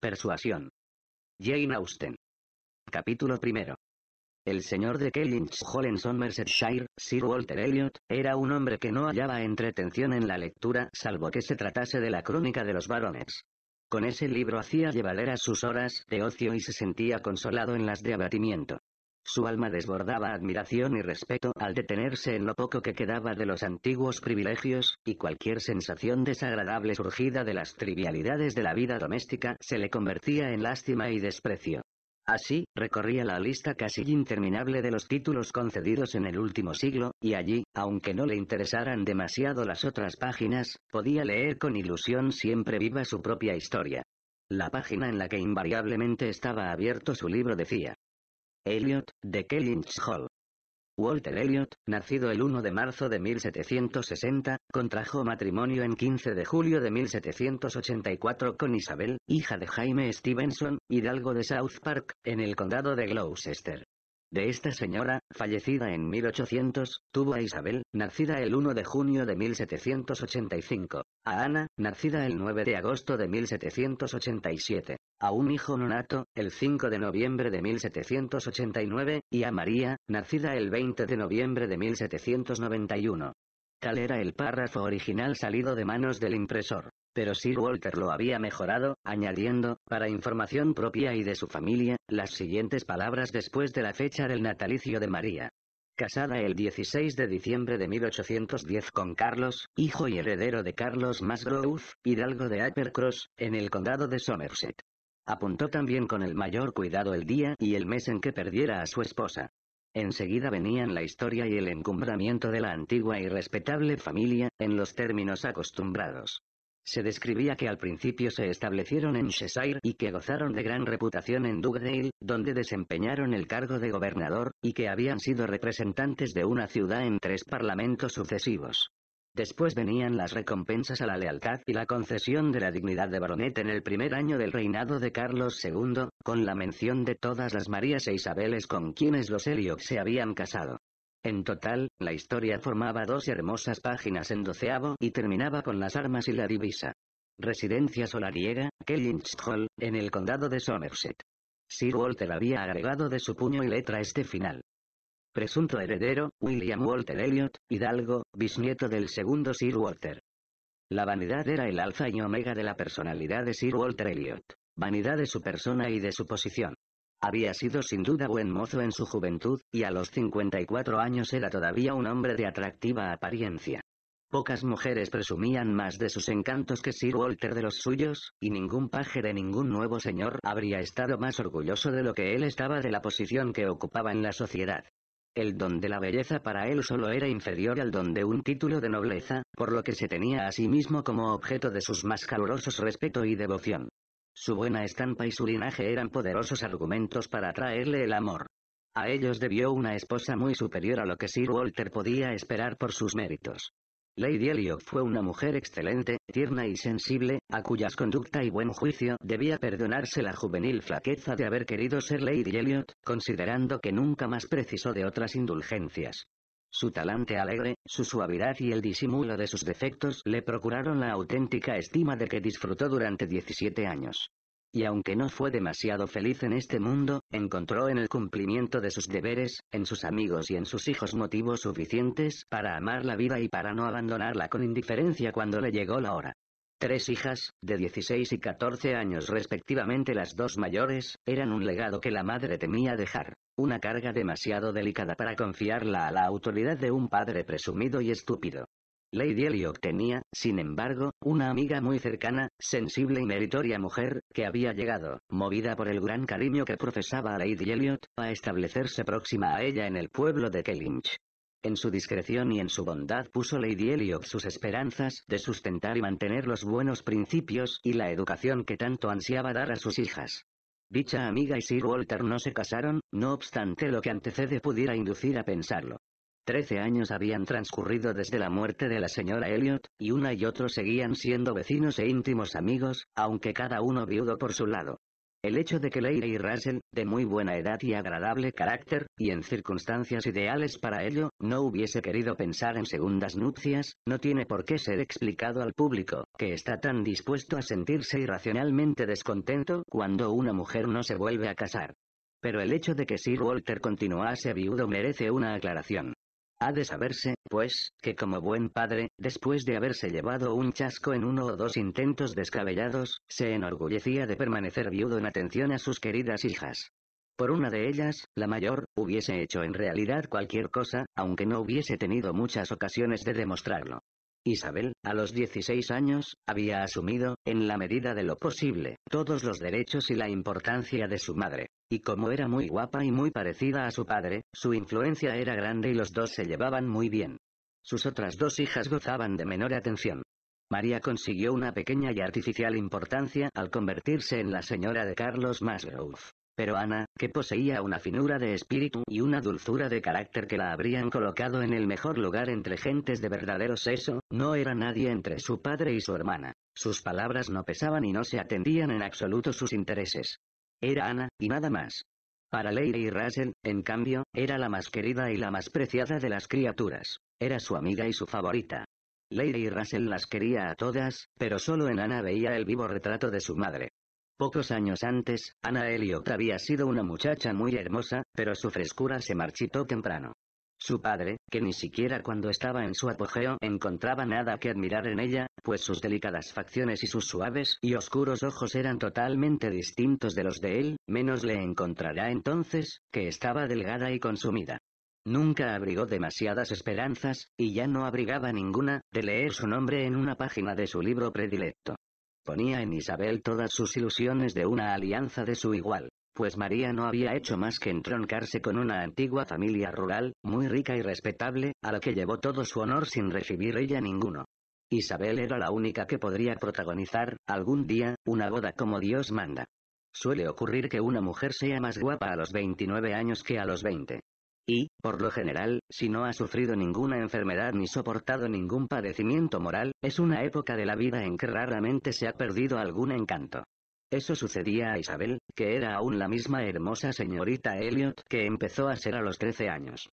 Persuasión. Jane Austen. Capítulo primero. El señor de Kellynch Hall en Somersetshire, Sir Walter Elliot, era un hombre que no hallaba entretención en la lectura salvo que se tratase de la crónica de los varones. Con ese libro hacía llevaderas sus horas de ocio y se sentía consolado en las de abatimiento. Su alma desbordaba admiración y respeto al detenerse en lo poco que quedaba de los antiguos privilegios, y cualquier sensación desagradable surgida de las trivialidades de la vida doméstica se le convertía en lástima y desprecio. Así, recorría la lista casi interminable de los títulos concedidos en el último siglo, y allí, aunque no le interesaran demasiado las otras páginas, podía leer con ilusión siempre viva su propia historia. La página en la que invariablemente estaba abierto su libro decía, Elliot, de Kellynch Hall. Walter Elliot, nacido el 1 de marzo de 1760, contrajo matrimonio en 15 de julio de 1784 con Isabel, hija de Jaime Stevenson, hidalgo de South Park, en el condado de Gloucester de esta señora, fallecida en 1800, tuvo a Isabel, nacida el 1 de junio de 1785, a Ana, nacida el 9 de agosto de 1787, a un hijo nonato, el 5 de noviembre de 1789, y a María, nacida el 20 de noviembre de 1791. Tal era el párrafo original salido de manos del impresor. Pero Sir Walter lo había mejorado, añadiendo, para información propia y de su familia, las siguientes palabras después de la fecha del natalicio de María. Casada el 16 de diciembre de 1810 con Carlos, hijo y heredero de Carlos Musgrove, hidalgo de Uppercross, en el condado de Somerset. Apuntó también con el mayor cuidado el día y el mes en que perdiera a su esposa. Enseguida venían la historia y el encumbramiento de la antigua y respetable familia, en los términos acostumbrados. Se describía que al principio se establecieron en Cheshire y que gozaron de gran reputación en Dugdale, donde desempeñaron el cargo de gobernador, y que habían sido representantes de una ciudad en tres parlamentos sucesivos. Después venían las recompensas a la lealtad y la concesión de la dignidad de baronet en el primer año del reinado de Carlos II, con la mención de todas las Marías e Isabeles con quienes los Elliot se habían casado. En total, la historia formaba dos hermosas páginas en doceavo y terminaba con las armas y la divisa. Residencia solariega, Kellynch Hall, en el condado de Somerset. Sir Walter había agregado de su puño y letra este final. Presunto heredero, William Walter Elliot, hidalgo, bisnieto del segundo Sir Walter. La vanidad era el alfa y omega de la personalidad de Sir Walter Elliot. Vanidad de su persona y de su posición. Había sido sin duda buen mozo en su juventud, y a los 54 años era todavía un hombre de atractiva apariencia. Pocas mujeres presumían más de sus encantos que Sir Walter de los suyos, y ningún paje de ningún nuevo señor habría estado más orgulloso de lo que él estaba de la posición que ocupaba en la sociedad. El don de la belleza para él solo era inferior al don de un título de nobleza, por lo que se tenía a sí mismo como objeto de sus más calurosos respeto y devoción. Su buena estampa y su linaje eran poderosos argumentos para atraerle el amor. A ellos debió una esposa muy superior a lo que Sir Walter podía esperar por sus méritos. Lady Elliot fue una mujer excelente, tierna y sensible, a cuyas conducta y buen juicio debía perdonarse la juvenil flaqueza de haber querido ser Lady Elliot, considerando que nunca más precisó de otras indulgencias. Su talante alegre, su suavidad y el disimulo de sus defectos le procuraron la auténtica estima de que disfrutó durante 17 años. Y aunque no fue demasiado feliz en este mundo, encontró en el cumplimiento de sus deberes, en sus amigos y en sus hijos motivos suficientes para amar la vida y para no abandonarla con indiferencia cuando le llegó la hora tres hijas, de 16 y 14 años respectivamente las dos mayores, eran un legado que la madre temía dejar, una carga demasiado delicada para confiarla a la autoridad de un padre presumido y estúpido. Lady Elliot tenía, sin embargo, una amiga muy cercana, sensible y meritoria mujer, que había llegado, movida por el gran cariño que profesaba a Lady Elliot, a establecerse próxima a ella en el pueblo de Kellynch. En su discreción y en su bondad puso Lady Elliot sus esperanzas de sustentar y mantener los buenos principios y la educación que tanto ansiaba dar a sus hijas. Dicha amiga y Sir Walter no se casaron, no obstante lo que antecede pudiera inducir a pensarlo. Trece años habían transcurrido desde la muerte de la señora Elliot, y una y otro seguían siendo vecinos e íntimos amigos, aunque cada uno viudo por su lado. El hecho de que Leire y Rasen, de muy buena edad y agradable carácter, y en circunstancias ideales para ello, no hubiese querido pensar en segundas nupcias, no tiene por qué ser explicado al público, que está tan dispuesto a sentirse irracionalmente descontento cuando una mujer no se vuelve a casar. Pero el hecho de que Sir Walter continuase viudo merece una aclaración. Ha de saberse, pues, que como buen padre, después de haberse llevado un chasco en uno o dos intentos descabellados, se enorgullecía de permanecer viudo en atención a sus queridas hijas. Por una de ellas, la mayor, hubiese hecho en realidad cualquier cosa, aunque no hubiese tenido muchas ocasiones de demostrarlo. Isabel, a los 16 años, había asumido, en la medida de lo posible, todos los derechos y la importancia de su madre. Y como era muy guapa y muy parecida a su padre, su influencia era grande y los dos se llevaban muy bien. Sus otras dos hijas gozaban de menor atención. María consiguió una pequeña y artificial importancia al convertirse en la señora de Carlos Masgrove pero Ana, que poseía una finura de espíritu y una dulzura de carácter que la habrían colocado en el mejor lugar entre gentes de verdadero sexo, no era nadie entre su padre y su hermana. Sus palabras no pesaban y no se atendían en absoluto sus intereses. Era Ana, y nada más. Para Lady Russell, en cambio, era la más querida y la más preciada de las criaturas. Era su amiga y su favorita. Lady Russell las quería a todas, pero solo en Ana veía el vivo retrato de su madre. Pocos años antes, Ana Elliot había sido una muchacha muy hermosa, pero su frescura se marchitó temprano. Su padre, que ni siquiera cuando estaba en su apogeo encontraba nada que admirar en ella, pues sus delicadas facciones y sus suaves y oscuros ojos eran totalmente distintos de los de él, menos le encontrará entonces, que estaba delgada y consumida. Nunca abrigó demasiadas esperanzas, y ya no abrigaba ninguna, de leer su nombre en una página de su libro predilecto. Ponía en Isabel todas sus ilusiones de una alianza de su igual, pues María no había hecho más que entroncarse con una antigua familia rural, muy rica y respetable, a la que llevó todo su honor sin recibir ella ninguno. Isabel era la única que podría protagonizar, algún día, una boda como Dios manda. Suele ocurrir que una mujer sea más guapa a los 29 años que a los 20. Y, por lo general, si no ha sufrido ninguna enfermedad ni soportado ningún padecimiento moral, es una época de la vida en que raramente se ha perdido algún encanto. Eso sucedía a Isabel, que era aún la misma hermosa señorita Elliot que empezó a ser a los 13 años.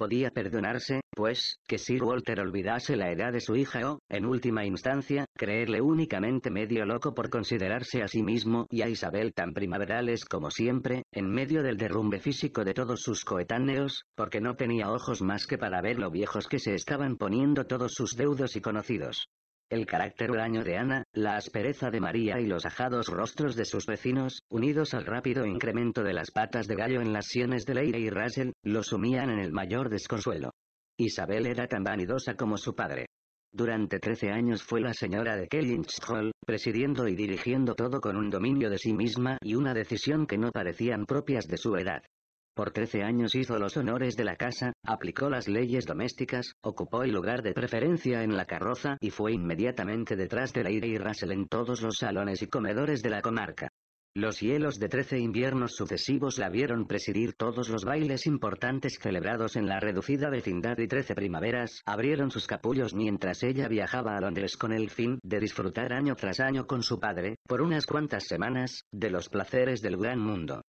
Podía perdonarse, pues, que Sir Walter olvidase la edad de su hija o, en última instancia, creerle únicamente medio loco por considerarse a sí mismo y a Isabel tan primaverales como siempre, en medio del derrumbe físico de todos sus coetáneos, porque no tenía ojos más que para ver lo viejos que se estaban poniendo todos sus deudos y conocidos. El carácter huraño de Ana, la aspereza de María y los ajados rostros de sus vecinos, unidos al rápido incremento de las patas de gallo en las sienes de Leire y Russell, lo sumían en el mayor desconsuelo. Isabel era tan vanidosa como su padre. Durante trece años fue la señora de Kellynch Hall, presidiendo y dirigiendo todo con un dominio de sí misma y una decisión que no parecían propias de su edad. Por trece años hizo los honores de la casa, aplicó las leyes domésticas, ocupó el lugar de preferencia en la carroza y fue inmediatamente detrás de Lady y Russell en todos los salones y comedores de la comarca. Los hielos de trece inviernos sucesivos la vieron presidir todos los bailes importantes celebrados en la reducida vecindad y trece primaveras abrieron sus capullos mientras ella viajaba a Londres con el fin de disfrutar año tras año con su padre, por unas cuantas semanas, de los placeres del gran mundo.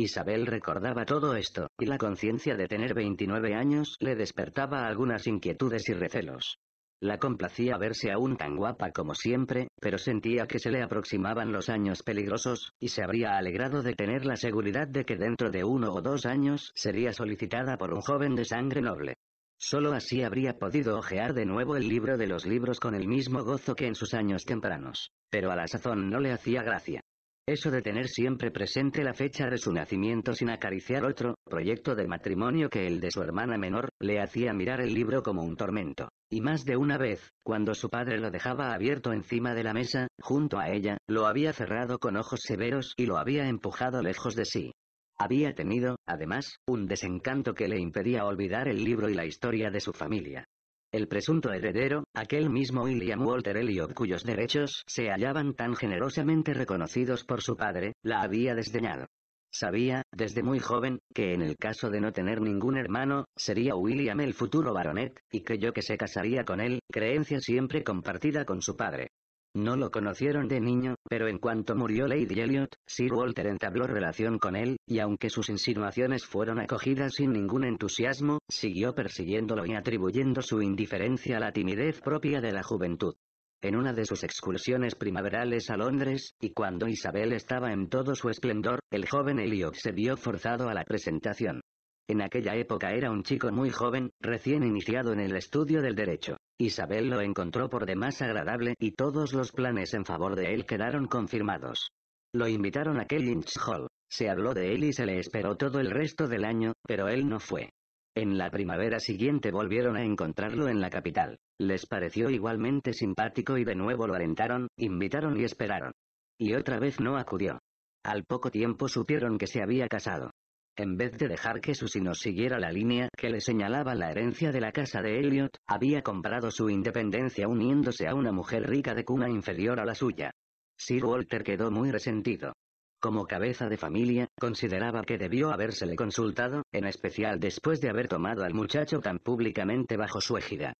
Isabel recordaba todo esto, y la conciencia de tener 29 años le despertaba algunas inquietudes y recelos. La complacía verse aún tan guapa como siempre, pero sentía que se le aproximaban los años peligrosos, y se habría alegrado de tener la seguridad de que dentro de uno o dos años sería solicitada por un joven de sangre noble. Solo así habría podido hojear de nuevo el libro de los libros con el mismo gozo que en sus años tempranos, pero a la sazón no le hacía gracia. Eso de tener siempre presente la fecha de su nacimiento sin acariciar otro proyecto de matrimonio que el de su hermana menor, le hacía mirar el libro como un tormento. Y más de una vez, cuando su padre lo dejaba abierto encima de la mesa, junto a ella, lo había cerrado con ojos severos y lo había empujado lejos de sí. Había tenido, además, un desencanto que le impedía olvidar el libro y la historia de su familia. El presunto heredero, aquel mismo William Walter Elliot cuyos derechos se hallaban tan generosamente reconocidos por su padre, la había desdeñado. Sabía, desde muy joven, que en el caso de no tener ningún hermano, sería William el futuro baronet, y creyó que se casaría con él, creencia siempre compartida con su padre. No lo conocieron de niño, pero en cuanto murió Lady Elliot, Sir Walter entabló relación con él, y aunque sus insinuaciones fueron acogidas sin ningún entusiasmo, siguió persiguiéndolo y atribuyendo su indiferencia a la timidez propia de la juventud. En una de sus excursiones primaverales a Londres, y cuando Isabel estaba en todo su esplendor, el joven Elliot se vio forzado a la presentación. En aquella época era un chico muy joven, recién iniciado en el estudio del derecho. Isabel lo encontró por demás agradable y todos los planes en favor de él quedaron confirmados. Lo invitaron a Kellynch Hall. Se habló de él y se le esperó todo el resto del año, pero él no fue. En la primavera siguiente volvieron a encontrarlo en la capital. Les pareció igualmente simpático y de nuevo lo alentaron, invitaron y esperaron. Y otra vez no acudió. Al poco tiempo supieron que se había casado. En vez de dejar que su sino siguiera la línea que le señalaba la herencia de la casa de Elliot, había comprado su independencia uniéndose a una mujer rica de cuna inferior a la suya. Sir Walter quedó muy resentido. Como cabeza de familia, consideraba que debió habérsele consultado, en especial después de haber tomado al muchacho tan públicamente bajo su égida.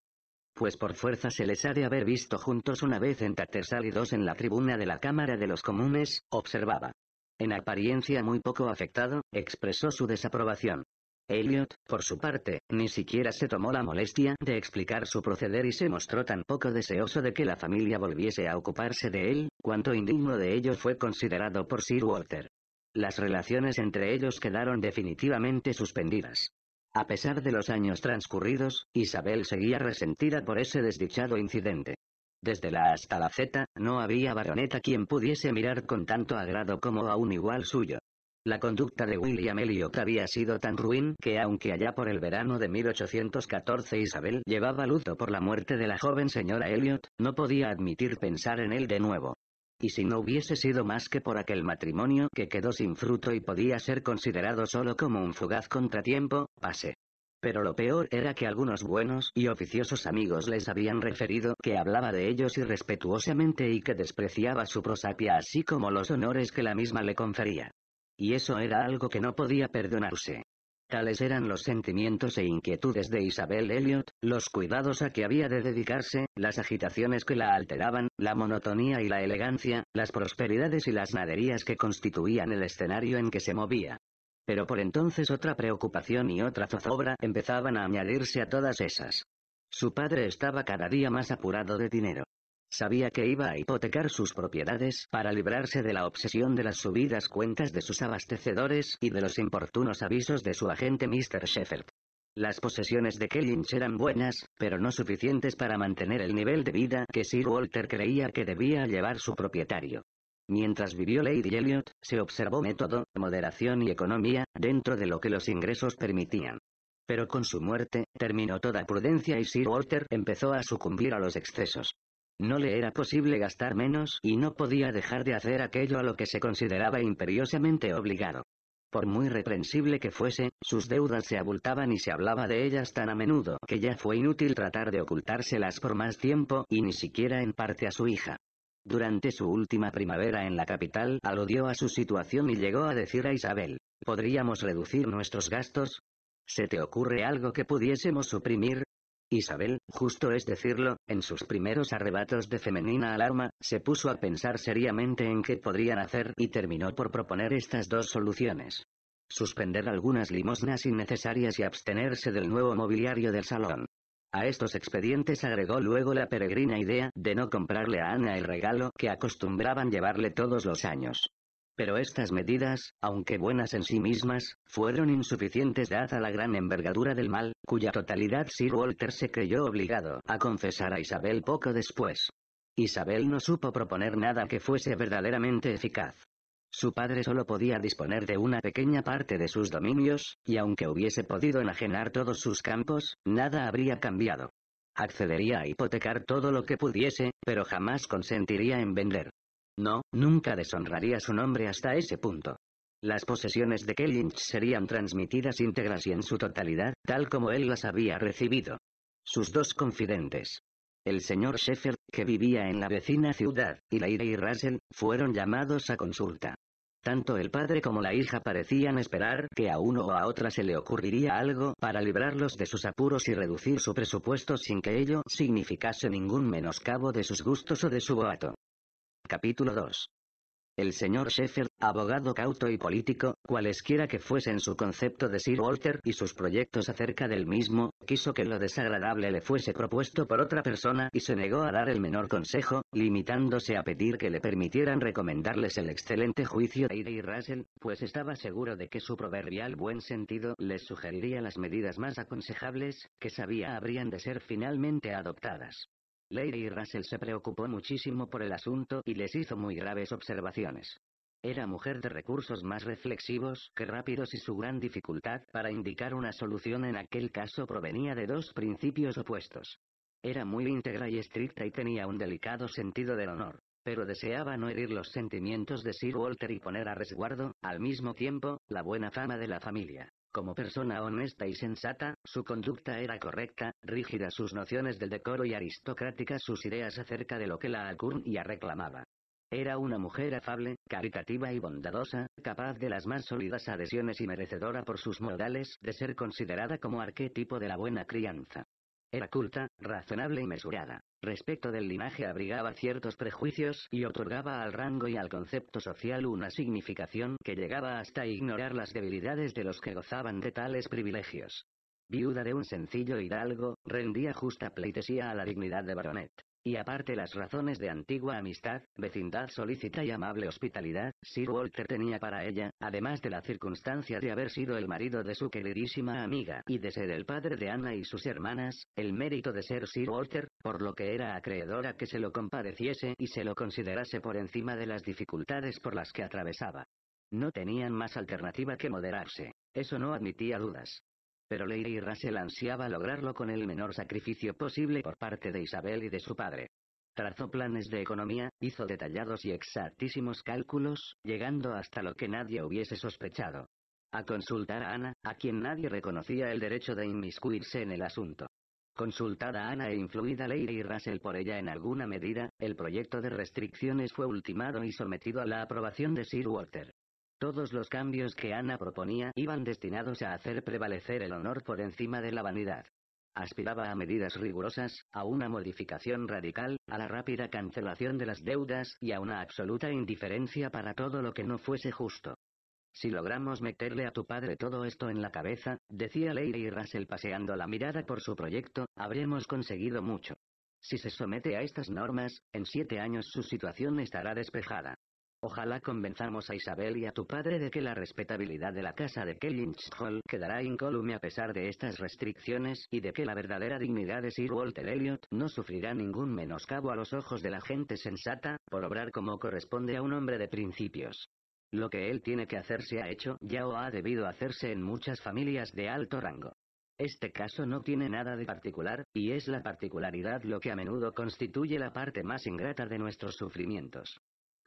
Pues por fuerza se les ha de haber visto juntos una vez en Tattersall y dos en la tribuna de la Cámara de los Comunes, observaba en apariencia muy poco afectado, expresó su desaprobación. Elliot, por su parte, ni siquiera se tomó la molestia de explicar su proceder y se mostró tan poco deseoso de que la familia volviese a ocuparse de él, cuanto indigno de ello fue considerado por Sir Walter. Las relaciones entre ellos quedaron definitivamente suspendidas. A pesar de los años transcurridos, Isabel seguía resentida por ese desdichado incidente. Desde la hasta la Z, no había baroneta quien pudiese mirar con tanto agrado como a un igual suyo. La conducta de William Elliot había sido tan ruin que aunque allá por el verano de 1814 Isabel llevaba luto por la muerte de la joven señora Elliot, no podía admitir pensar en él de nuevo. Y si no hubiese sido más que por aquel matrimonio que quedó sin fruto y podía ser considerado solo como un fugaz contratiempo, pasé. Pero lo peor era que algunos buenos y oficiosos amigos les habían referido que hablaba de ellos irrespetuosamente y que despreciaba su prosapia así como los honores que la misma le confería. Y eso era algo que no podía perdonarse. Tales eran los sentimientos e inquietudes de Isabel Elliot, los cuidados a que había de dedicarse, las agitaciones que la alteraban, la monotonía y la elegancia, las prosperidades y las naderías que constituían el escenario en que se movía. Pero por entonces otra preocupación y otra zozobra empezaban a añadirse a todas esas. Su padre estaba cada día más apurado de dinero. Sabía que iba a hipotecar sus propiedades para librarse de la obsesión de las subidas cuentas de sus abastecedores y de los importunos avisos de su agente Mr. Sheffield. Las posesiones de Kellynch eran buenas, pero no suficientes para mantener el nivel de vida que Sir Walter creía que debía llevar su propietario. Mientras vivió Lady Elliot, se observó método, moderación y economía, dentro de lo que los ingresos permitían. Pero con su muerte, terminó toda prudencia y Sir Walter empezó a sucumbir a los excesos. No le era posible gastar menos y no podía dejar de hacer aquello a lo que se consideraba imperiosamente obligado. Por muy reprensible que fuese, sus deudas se abultaban y se hablaba de ellas tan a menudo que ya fue inútil tratar de ocultárselas por más tiempo y ni siquiera en parte a su hija. Durante su última primavera en la capital aludió a su situación y llegó a decir a Isabel, ¿podríamos reducir nuestros gastos? ¿Se te ocurre algo que pudiésemos suprimir? Isabel, justo es decirlo, en sus primeros arrebatos de femenina alarma, se puso a pensar seriamente en qué podrían hacer y terminó por proponer estas dos soluciones. Suspender algunas limosnas innecesarias y abstenerse del nuevo mobiliario del salón. A estos expedientes agregó luego la peregrina idea de no comprarle a Ana el regalo que acostumbraban llevarle todos los años. Pero estas medidas, aunque buenas en sí mismas, fueron insuficientes dada la gran envergadura del mal, cuya totalidad Sir Walter se creyó obligado a confesar a Isabel poco después. Isabel no supo proponer nada que fuese verdaderamente eficaz. Su padre solo podía disponer de una pequeña parte de sus dominios, y aunque hubiese podido enajenar todos sus campos, nada habría cambiado. Accedería a hipotecar todo lo que pudiese, pero jamás consentiría en vender. No, nunca deshonraría su nombre hasta ese punto. Las posesiones de Kellynch serían transmitidas íntegras y en su totalidad, tal como él las había recibido. Sus dos confidentes, el señor Sheffer, que vivía en la vecina ciudad, y Lady y Russell, fueron llamados a consulta. Tanto el padre como la hija parecían esperar que a uno o a otra se le ocurriría algo para librarlos de sus apuros y reducir su presupuesto sin que ello significase ningún menoscabo de sus gustos o de su boato. Capítulo 2 el señor Sheffield, abogado cauto y político, cualesquiera que fuesen su concepto de Sir Walter y sus proyectos acerca del mismo, quiso que lo desagradable le fuese propuesto por otra persona y se negó a dar el menor consejo, limitándose a pedir que le permitieran recomendarles el excelente juicio de Ida y Russell, pues estaba seguro de que su proverbial buen sentido les sugeriría las medidas más aconsejables, que sabía habrían de ser finalmente adoptadas. Lady Russell se preocupó muchísimo por el asunto y les hizo muy graves observaciones. Era mujer de recursos más reflexivos que rápidos y su gran dificultad para indicar una solución en aquel caso provenía de dos principios opuestos. Era muy íntegra y estricta y tenía un delicado sentido del honor, pero deseaba no herir los sentimientos de Sir Walter y poner a resguardo, al mismo tiempo, la buena fama de la familia. Como persona honesta y sensata, su conducta era correcta, rígida sus nociones del decoro y aristocrática sus ideas acerca de lo que la alcurnia reclamaba. Era una mujer afable, caritativa y bondadosa, capaz de las más sólidas adhesiones y merecedora por sus modales de ser considerada como arquetipo de la buena crianza. Era culta, razonable y mesurada respecto del linaje abrigaba ciertos prejuicios y otorgaba al rango y al concepto social una significación que llegaba hasta ignorar las debilidades de los que gozaban de tales privilegios. Viuda de un sencillo hidalgo, rendía justa pleitesía a la dignidad de baronet. Y aparte las razones de antigua amistad, vecindad solícita y amable hospitalidad, Sir Walter tenía para ella, además de la circunstancia de haber sido el marido de su queridísima amiga y de ser el padre de Ana y sus hermanas, el mérito de ser Sir Walter, por lo que era acreedora que se lo compadeciese y se lo considerase por encima de las dificultades por las que atravesaba. No tenían más alternativa que moderarse. Eso no admitía dudas pero Lady y Russell ansiaba lograrlo con el menor sacrificio posible por parte de Isabel y de su padre. Trazó planes de economía, hizo detallados y exactísimos cálculos, llegando hasta lo que nadie hubiese sospechado. A consultar a Ana, a quien nadie reconocía el derecho de inmiscuirse en el asunto. Consultada Ana e influida Lady y Russell por ella en alguna medida, el proyecto de restricciones fue ultimado y sometido a la aprobación de Sir Walter. Todos los cambios que Ana proponía iban destinados a hacer prevalecer el honor por encima de la vanidad. Aspiraba a medidas rigurosas, a una modificación radical, a la rápida cancelación de las deudas y a una absoluta indiferencia para todo lo que no fuese justo. Si logramos meterle a tu padre todo esto en la cabeza, decía Lady Russell paseando la mirada por su proyecto, habremos conseguido mucho. Si se somete a estas normas, en siete años su situación estará despejada. Ojalá convenzamos a Isabel y a tu padre de que la respetabilidad de la casa de Kellynch Hall quedará incólume a pesar de estas restricciones y de que la verdadera dignidad de Sir Walter Elliot no sufrirá ningún menoscabo a los ojos de la gente sensata, por obrar como corresponde a un hombre de principios. Lo que él tiene que hacer se ha hecho ya o ha debido hacerse en muchas familias de alto rango. Este caso no tiene nada de particular, y es la particularidad lo que a menudo constituye la parte más ingrata de nuestros sufrimientos.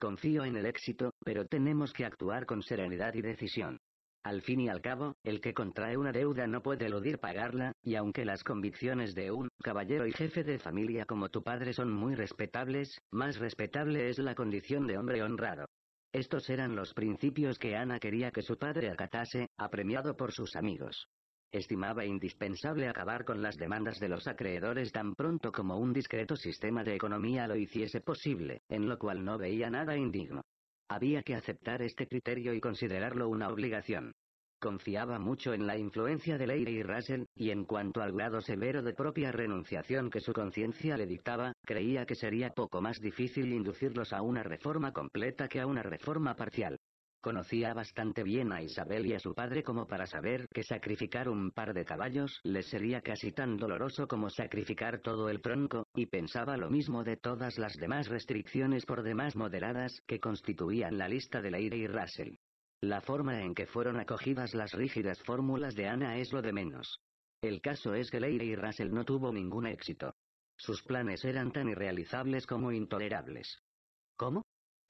Confío en el éxito, pero tenemos que actuar con serenidad y decisión. Al fin y al cabo, el que contrae una deuda no puede eludir pagarla, y aunque las convicciones de un caballero y jefe de familia como tu padre son muy respetables, más respetable es la condición de hombre honrado. Estos eran los principios que Ana quería que su padre acatase, apremiado por sus amigos estimaba indispensable acabar con las demandas de los acreedores tan pronto como un discreto sistema de economía lo hiciese posible, en lo cual no veía nada indigno. Había que aceptar este criterio y considerarlo una obligación. Confiaba mucho en la influencia de Leire y Russell, y en cuanto al grado severo de propia renunciación que su conciencia le dictaba, creía que sería poco más difícil inducirlos a una reforma completa que a una reforma parcial. Conocía bastante bien a Isabel y a su padre como para saber que sacrificar un par de caballos les sería casi tan doloroso como sacrificar todo el tronco, y pensaba lo mismo de todas las demás restricciones por demás moderadas que constituían la lista de Leire y Russell. La forma en que fueron acogidas las rígidas fórmulas de Ana es lo de menos. El caso es que Leire y Russell no tuvo ningún éxito. Sus planes eran tan irrealizables como intolerables. ¿Cómo?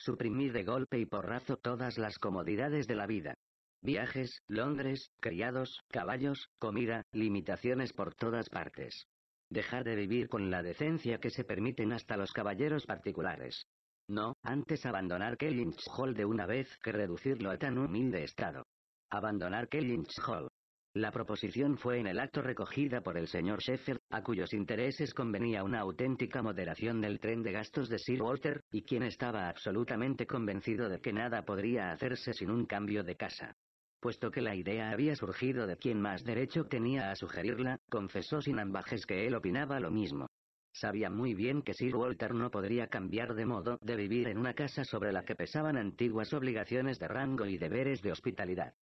Suprimir de golpe y porrazo todas las comodidades de la vida. Viajes, Londres, criados, caballos, comida, limitaciones por todas partes. Dejar de vivir con la decencia que se permiten hasta los caballeros particulares. No, antes abandonar Kellynch Hall de una vez que reducirlo a tan humilde estado. Abandonar Kellynch Hall. La proposición fue en el acto recogida por el señor Sheffield, a cuyos intereses convenía una auténtica moderación del tren de gastos de Sir Walter, y quien estaba absolutamente convencido de que nada podría hacerse sin un cambio de casa. Puesto que la idea había surgido de quien más derecho tenía a sugerirla, confesó sin ambajes que él opinaba lo mismo. Sabía muy bien que Sir Walter no podría cambiar de modo de vivir en una casa sobre la que pesaban antiguas obligaciones de rango y deberes de hospitalidad.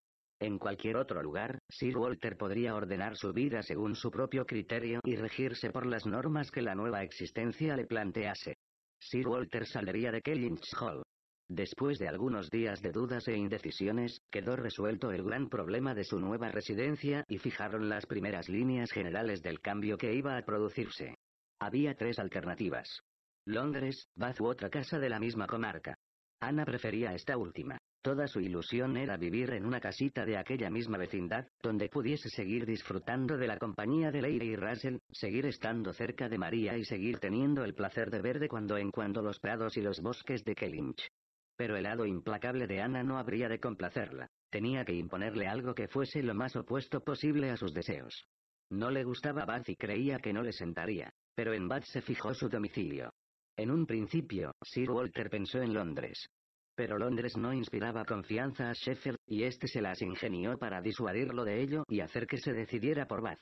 En cualquier otro lugar, Sir Walter podría ordenar su vida según su propio criterio y regirse por las normas que la nueva existencia le plantease. Sir Walter saldría de Kellynch Hall. Después de algunos días de dudas e indecisiones, quedó resuelto el gran problema de su nueva residencia y fijaron las primeras líneas generales del cambio que iba a producirse. Había tres alternativas. Londres, Bath u otra casa de la misma comarca. Ana prefería esta última. Toda su ilusión era vivir en una casita de aquella misma vecindad, donde pudiese seguir disfrutando de la compañía de Leire y Russell, seguir estando cerca de María y seguir teniendo el placer de ver de cuando en cuando los prados y los bosques de Kellynch. Pero el lado implacable de Ana no habría de complacerla. Tenía que imponerle algo que fuese lo más opuesto posible a sus deseos. No le gustaba Bath y creía que no le sentaría, pero en Bath se fijó su domicilio. En un principio, Sir Walter pensó en Londres. Pero Londres no inspiraba confianza a Sheffield, y este se las ingenió para disuadirlo de ello y hacer que se decidiera por Bath.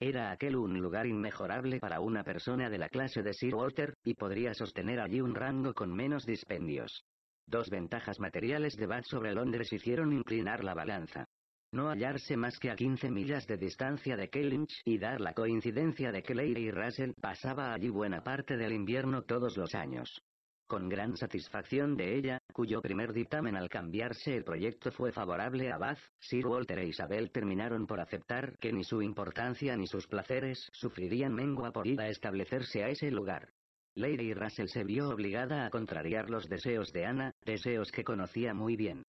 Era aquel un lugar inmejorable para una persona de la clase de Sir Walter, y podría sostener allí un rango con menos dispendios. Dos ventajas materiales de Bath sobre Londres hicieron inclinar la balanza no hallarse más que a 15 millas de distancia de Kellynch y dar la coincidencia de que Lady Russell pasaba allí buena parte del invierno todos los años. Con gran satisfacción de ella, cuyo primer dictamen al cambiarse el proyecto fue favorable a Bath, Sir Walter e Isabel terminaron por aceptar que ni su importancia ni sus placeres sufrirían mengua por ir a establecerse a ese lugar. Lady Russell se vio obligada a contrariar los deseos de Ana, deseos que conocía muy bien.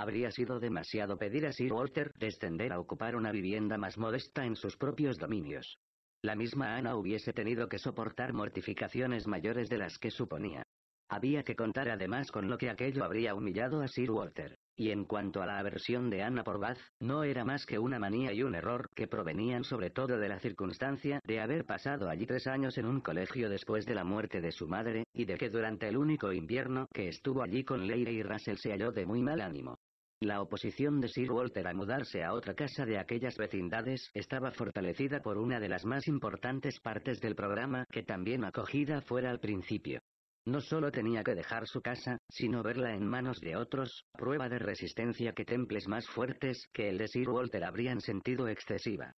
Habría sido demasiado pedir a Sir Walter descender a ocupar una vivienda más modesta en sus propios dominios. La misma Ana hubiese tenido que soportar mortificaciones mayores de las que suponía. Había que contar además con lo que aquello habría humillado a Sir Walter. Y en cuanto a la aversión de Ana por Bath, no era más que una manía y un error que provenían sobre todo de la circunstancia de haber pasado allí tres años en un colegio después de la muerte de su madre, y de que durante el único invierno que estuvo allí con Leire y Russell se halló de muy mal ánimo. La oposición de Sir Walter a mudarse a otra casa de aquellas vecindades estaba fortalecida por una de las más importantes partes del programa que también acogida fuera al principio. No solo tenía que dejar su casa, sino verla en manos de otros, prueba de resistencia que temples más fuertes que el de Sir Walter habrían sentido excesiva.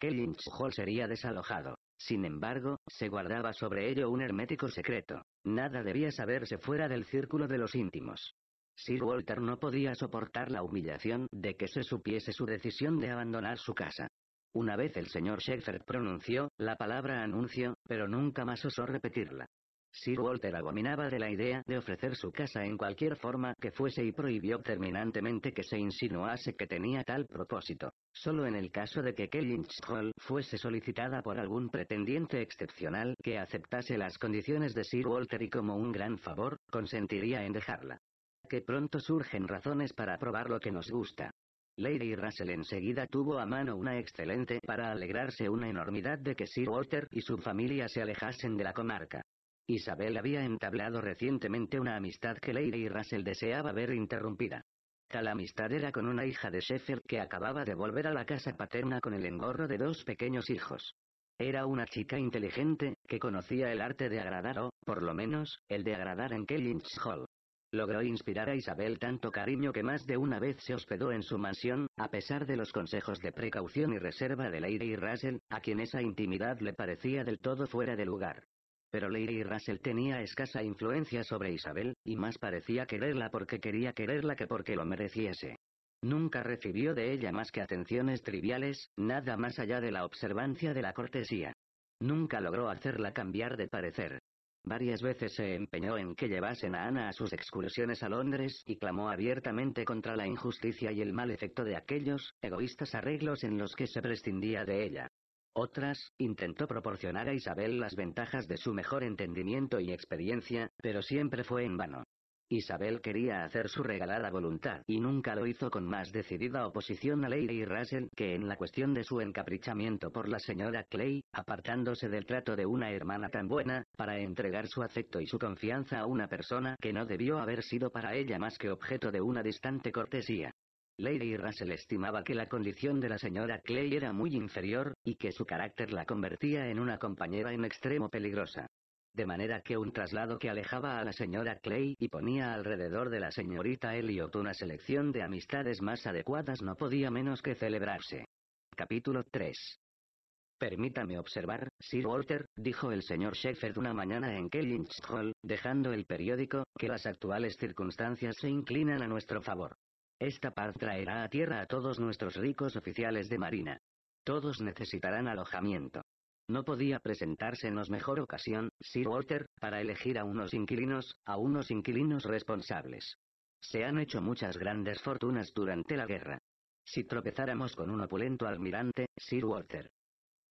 Kellynch Hall sería desalojado. Sin embargo, se guardaba sobre ello un hermético secreto. Nada debía saberse fuera del círculo de los íntimos. Sir Walter no podía soportar la humillación de que se supiese su decisión de abandonar su casa. Una vez el señor Shepherd pronunció la palabra anuncio, pero nunca más osó repetirla. Sir Walter abominaba de la idea de ofrecer su casa en cualquier forma que fuese y prohibió terminantemente que se insinuase que tenía tal propósito. Solo en el caso de que Kellynch Hall fuese solicitada por algún pretendiente excepcional que aceptase las condiciones de Sir Walter y como un gran favor, consentiría en dejarla que pronto surgen razones para probar lo que nos gusta. Lady Russell enseguida tuvo a mano una excelente para alegrarse una enormidad de que Sir Walter y su familia se alejasen de la comarca. Isabel había entablado recientemente una amistad que Lady Russell deseaba ver interrumpida. Tal amistad era con una hija de Sheffield que acababa de volver a la casa paterna con el engorro de dos pequeños hijos. Era una chica inteligente, que conocía el arte de agradar o, por lo menos, el de agradar en Kellynch Hall. Logró inspirar a Isabel tanto cariño que más de una vez se hospedó en su mansión, a pesar de los consejos de precaución y reserva de Lady Russell, a quien esa intimidad le parecía del todo fuera de lugar. Pero Lady Russell tenía escasa influencia sobre Isabel, y más parecía quererla porque quería quererla que porque lo mereciese. Nunca recibió de ella más que atenciones triviales, nada más allá de la observancia de la cortesía. Nunca logró hacerla cambiar de parecer. Varias veces se empeñó en que llevasen a Ana a sus excursiones a Londres y clamó abiertamente contra la injusticia y el mal efecto de aquellos egoístas arreglos en los que se prescindía de ella. Otras, intentó proporcionar a Isabel las ventajas de su mejor entendimiento y experiencia, pero siempre fue en vano. Isabel quería hacer su regalada voluntad y nunca lo hizo con más decidida oposición a Lady Russell que en la cuestión de su encaprichamiento por la señora Clay, apartándose del trato de una hermana tan buena, para entregar su afecto y su confianza a una persona que no debió haber sido para ella más que objeto de una distante cortesía. Lady Russell estimaba que la condición de la señora Clay era muy inferior, y que su carácter la convertía en una compañera en extremo peligrosa de manera que un traslado que alejaba a la señora Clay y ponía alrededor de la señorita Elliot una selección de amistades más adecuadas no podía menos que celebrarse. Capítulo 3. Permítame observar, Sir Walter, dijo el señor Shepherd una mañana en Kellynch Hall, dejando el periódico, que las actuales circunstancias se inclinan a nuestro favor. Esta paz traerá a tierra a todos nuestros ricos oficiales de marina. Todos necesitarán alojamiento. No podía presentársenos mejor ocasión, Sir Walter, para elegir a unos inquilinos, a unos inquilinos responsables. Se han hecho muchas grandes fortunas durante la guerra. Si tropezáramos con un opulento almirante, Sir Walter.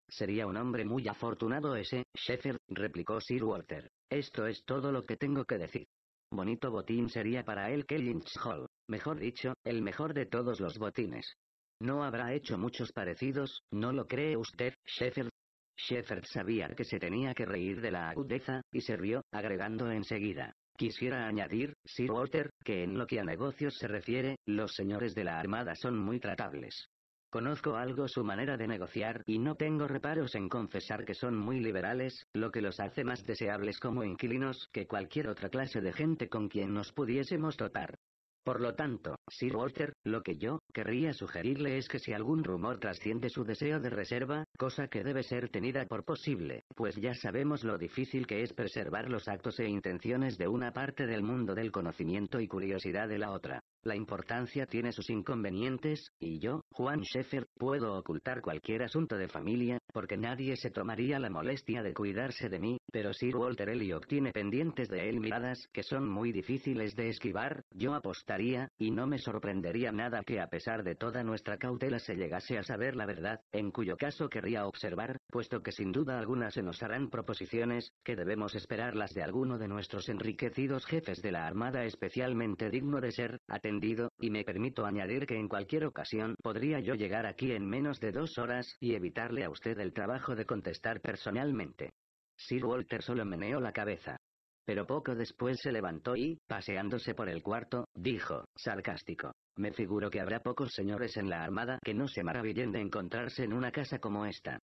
Sería un hombre muy afortunado ese, Sheffield, replicó Sir Walter. Esto es todo lo que tengo que decir. Bonito botín sería para él Kellynch Hall, mejor dicho, el mejor de todos los botines. No habrá hecho muchos parecidos, ¿no lo cree usted, Sheffield? Shefford sabía que se tenía que reír de la agudeza, y se rió, agregando enseguida. Quisiera añadir, Sir Walter, que en lo que a negocios se refiere, los señores de la Armada son muy tratables. Conozco algo su manera de negociar y no tengo reparos en confesar que son muy liberales, lo que los hace más deseables como inquilinos que cualquier otra clase de gente con quien nos pudiésemos tratar por lo tanto, Sir Walter, lo que yo querría sugerirle es que si algún rumor trasciende su deseo de reserva, cosa que debe ser tenida por posible, pues ya sabemos lo difícil que es preservar los actos e intenciones de una parte del mundo del conocimiento y curiosidad de la otra. La importancia tiene sus inconvenientes, y yo, Juan Sheffer, puedo ocultar cualquier asunto de familia, porque nadie se tomaría la molestia de cuidarse de mí, pero Sir Walter Elliot tiene pendientes de él miradas que son muy difíciles de esquivar, yo apostaré y no me sorprendería nada que a pesar de toda nuestra cautela se llegase a saber la verdad, en cuyo caso querría observar, puesto que sin duda algunas se nos harán proposiciones, que debemos esperarlas de alguno de nuestros enriquecidos jefes de la Armada especialmente digno de ser atendido, y me permito añadir que en cualquier ocasión podría yo llegar aquí en menos de dos horas y evitarle a usted el trabajo de contestar personalmente. Sir Walter solo meneó la cabeza. Pero poco después se levantó y, paseándose por el cuarto, dijo, sarcástico. Me figuro que habrá pocos señores en la armada que no se maravillen de encontrarse en una casa como esta.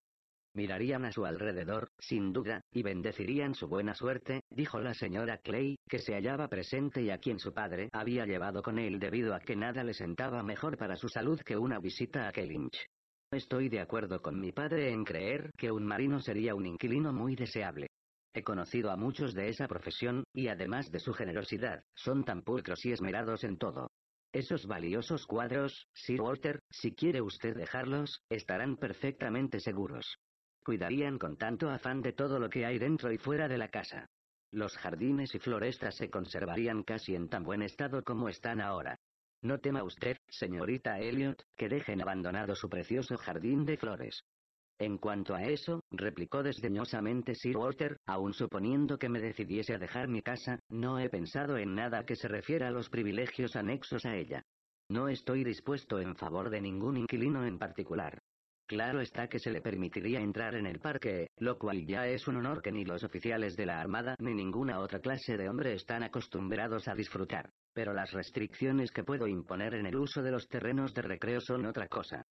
Mirarían a su alrededor, sin duda, y bendecirían su buena suerte, dijo la señora Clay, que se hallaba presente y a quien su padre había llevado con él debido a que nada le sentaba mejor para su salud que una visita a Kellynch. Estoy de acuerdo con mi padre en creer que un marino sería un inquilino muy deseable. He conocido a muchos de esa profesión, y además de su generosidad, son tan pulcros y esmerados en todo. Esos valiosos cuadros, Sir Walter, si quiere usted dejarlos, estarán perfectamente seguros. Cuidarían con tanto afán de todo lo que hay dentro y fuera de la casa. Los jardines y florestas se conservarían casi en tan buen estado como están ahora. No tema usted, señorita Elliot, que dejen abandonado su precioso jardín de flores. En cuanto a eso, replicó desdeñosamente Sir Walter, aun suponiendo que me decidiese a dejar mi casa, no he pensado en nada que se refiera a los privilegios anexos a ella. No estoy dispuesto en favor de ningún inquilino en particular. Claro está que se le permitiría entrar en el parque, lo cual ya es un honor que ni los oficiales de la Armada ni ninguna otra clase de hombre están acostumbrados a disfrutar. Pero las restricciones que puedo imponer en el uso de los terrenos de recreo son otra cosa.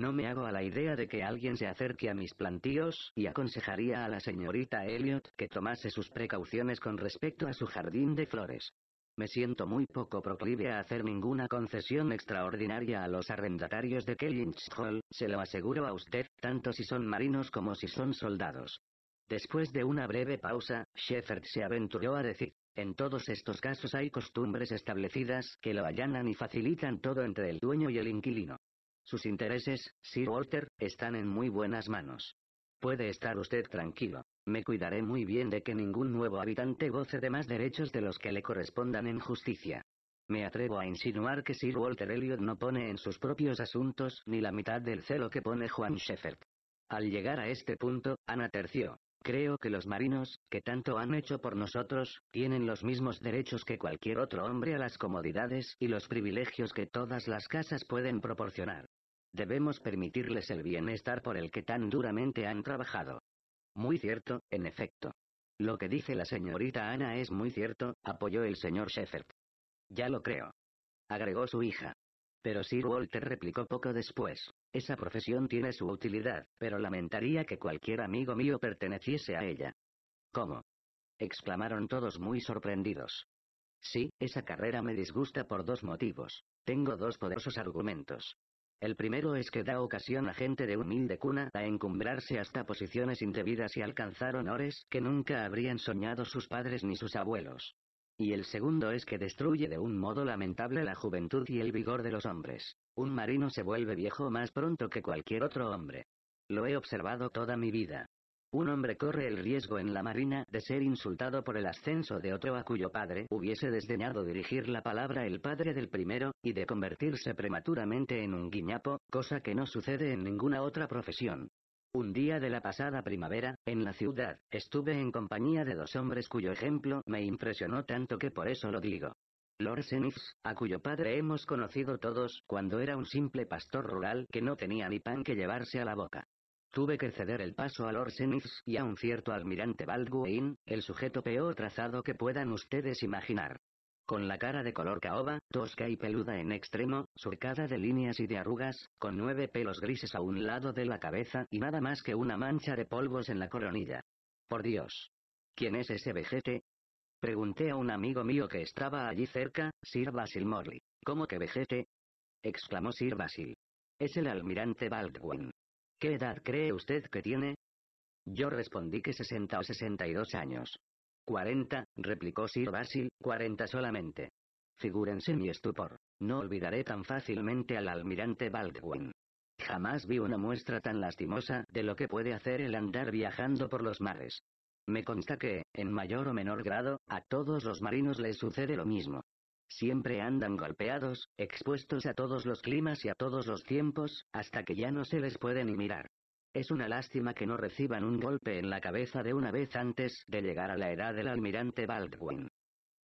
No me hago a la idea de que alguien se acerque a mis plantíos, y aconsejaría a la señorita Elliot que tomase sus precauciones con respecto a su jardín de flores. Me siento muy poco proclive a hacer ninguna concesión extraordinaria a los arrendatarios de Kellynch Hall, se lo aseguro a usted, tanto si son marinos como si son soldados. Después de una breve pausa, Shepherd se aventuró a decir, en todos estos casos hay costumbres establecidas que lo allanan y facilitan todo entre el dueño y el inquilino. Sus intereses, Sir Walter, están en muy buenas manos. Puede estar usted tranquilo. Me cuidaré muy bien de que ningún nuevo habitante goce de más derechos de los que le correspondan en justicia. Me atrevo a insinuar que Sir Walter Elliot no pone en sus propios asuntos ni la mitad del celo que pone Juan Shepherd. Al llegar a este punto, Ana terció. Creo que los marinos, que tanto han hecho por nosotros, tienen los mismos derechos que cualquier otro hombre a las comodidades y los privilegios que todas las casas pueden proporcionar. Debemos permitirles el bienestar por el que tan duramente han trabajado. Muy cierto, en efecto. Lo que dice la señorita Ana es muy cierto, apoyó el señor Sheffert. Ya lo creo. Agregó su hija. Pero Sir Walter replicó poco después. Esa profesión tiene su utilidad, pero lamentaría que cualquier amigo mío perteneciese a ella. ¿Cómo? exclamaron todos muy sorprendidos. Sí, esa carrera me disgusta por dos motivos. Tengo dos poderosos argumentos. El primero es que da ocasión a gente de humilde cuna a encumbrarse hasta posiciones indebidas y alcanzar honores que nunca habrían soñado sus padres ni sus abuelos. Y el segundo es que destruye de un modo lamentable la juventud y el vigor de los hombres. Un marino se vuelve viejo más pronto que cualquier otro hombre. Lo he observado toda mi vida. Un hombre corre el riesgo en la marina de ser insultado por el ascenso de otro a cuyo padre hubiese desdeñado dirigir la palabra el padre del primero, y de convertirse prematuramente en un guiñapo, cosa que no sucede en ninguna otra profesión. Un día de la pasada primavera, en la ciudad, estuve en compañía de dos hombres cuyo ejemplo me impresionó tanto que por eso lo digo. Lord Senifs, a cuyo padre hemos conocido todos cuando era un simple pastor rural que no tenía ni pan que llevarse a la boca. Tuve que ceder el paso a Lord y a un cierto almirante Baldwin, el sujeto peor trazado que puedan ustedes imaginar. Con la cara de color caoba, tosca y peluda en extremo, surcada de líneas y de arrugas, con nueve pelos grises a un lado de la cabeza y nada más que una mancha de polvos en la coronilla. Por Dios. ¿Quién es ese vejete? Pregunté a un amigo mío que estaba allí cerca, Sir Basil Morley. ¿Cómo que vejete? exclamó Sir Basil. Es el almirante Baldwin. ¿Qué edad cree usted que tiene? Yo respondí que 60 o 62 años. 40, replicó Sir Basil, 40 solamente. Figúrense mi estupor. No olvidaré tan fácilmente al almirante Baldwin. Jamás vi una muestra tan lastimosa de lo que puede hacer el andar viajando por los mares. Me consta que, en mayor o menor grado, a todos los marinos les sucede lo mismo. Siempre andan golpeados, expuestos a todos los climas y a todos los tiempos, hasta que ya no se les puede ni mirar. Es una lástima que no reciban un golpe en la cabeza de una vez antes de llegar a la edad del almirante Baldwin.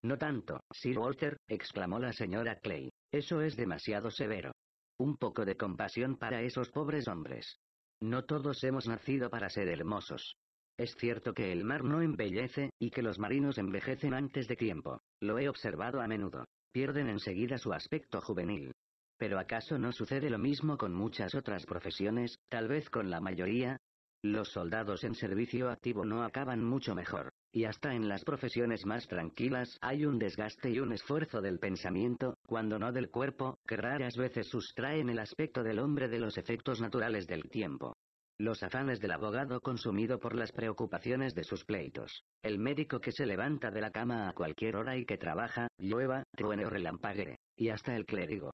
No tanto, Sir Walter, exclamó la señora Clay. Eso es demasiado severo. Un poco de compasión para esos pobres hombres. No todos hemos nacido para ser hermosos. Es cierto que el mar no embellece, y que los marinos envejecen antes de tiempo. Lo he observado a menudo. Pierden enseguida su aspecto juvenil. Pero ¿acaso no sucede lo mismo con muchas otras profesiones, tal vez con la mayoría? Los soldados en servicio activo no acaban mucho mejor, y hasta en las profesiones más tranquilas hay un desgaste y un esfuerzo del pensamiento, cuando no del cuerpo, que raras veces sustraen el aspecto del hombre de los efectos naturales del tiempo los afanes del abogado consumido por las preocupaciones de sus pleitos, el médico que se levanta de la cama a cualquier hora y que trabaja, llueva, truene o relampague, y hasta el clérigo.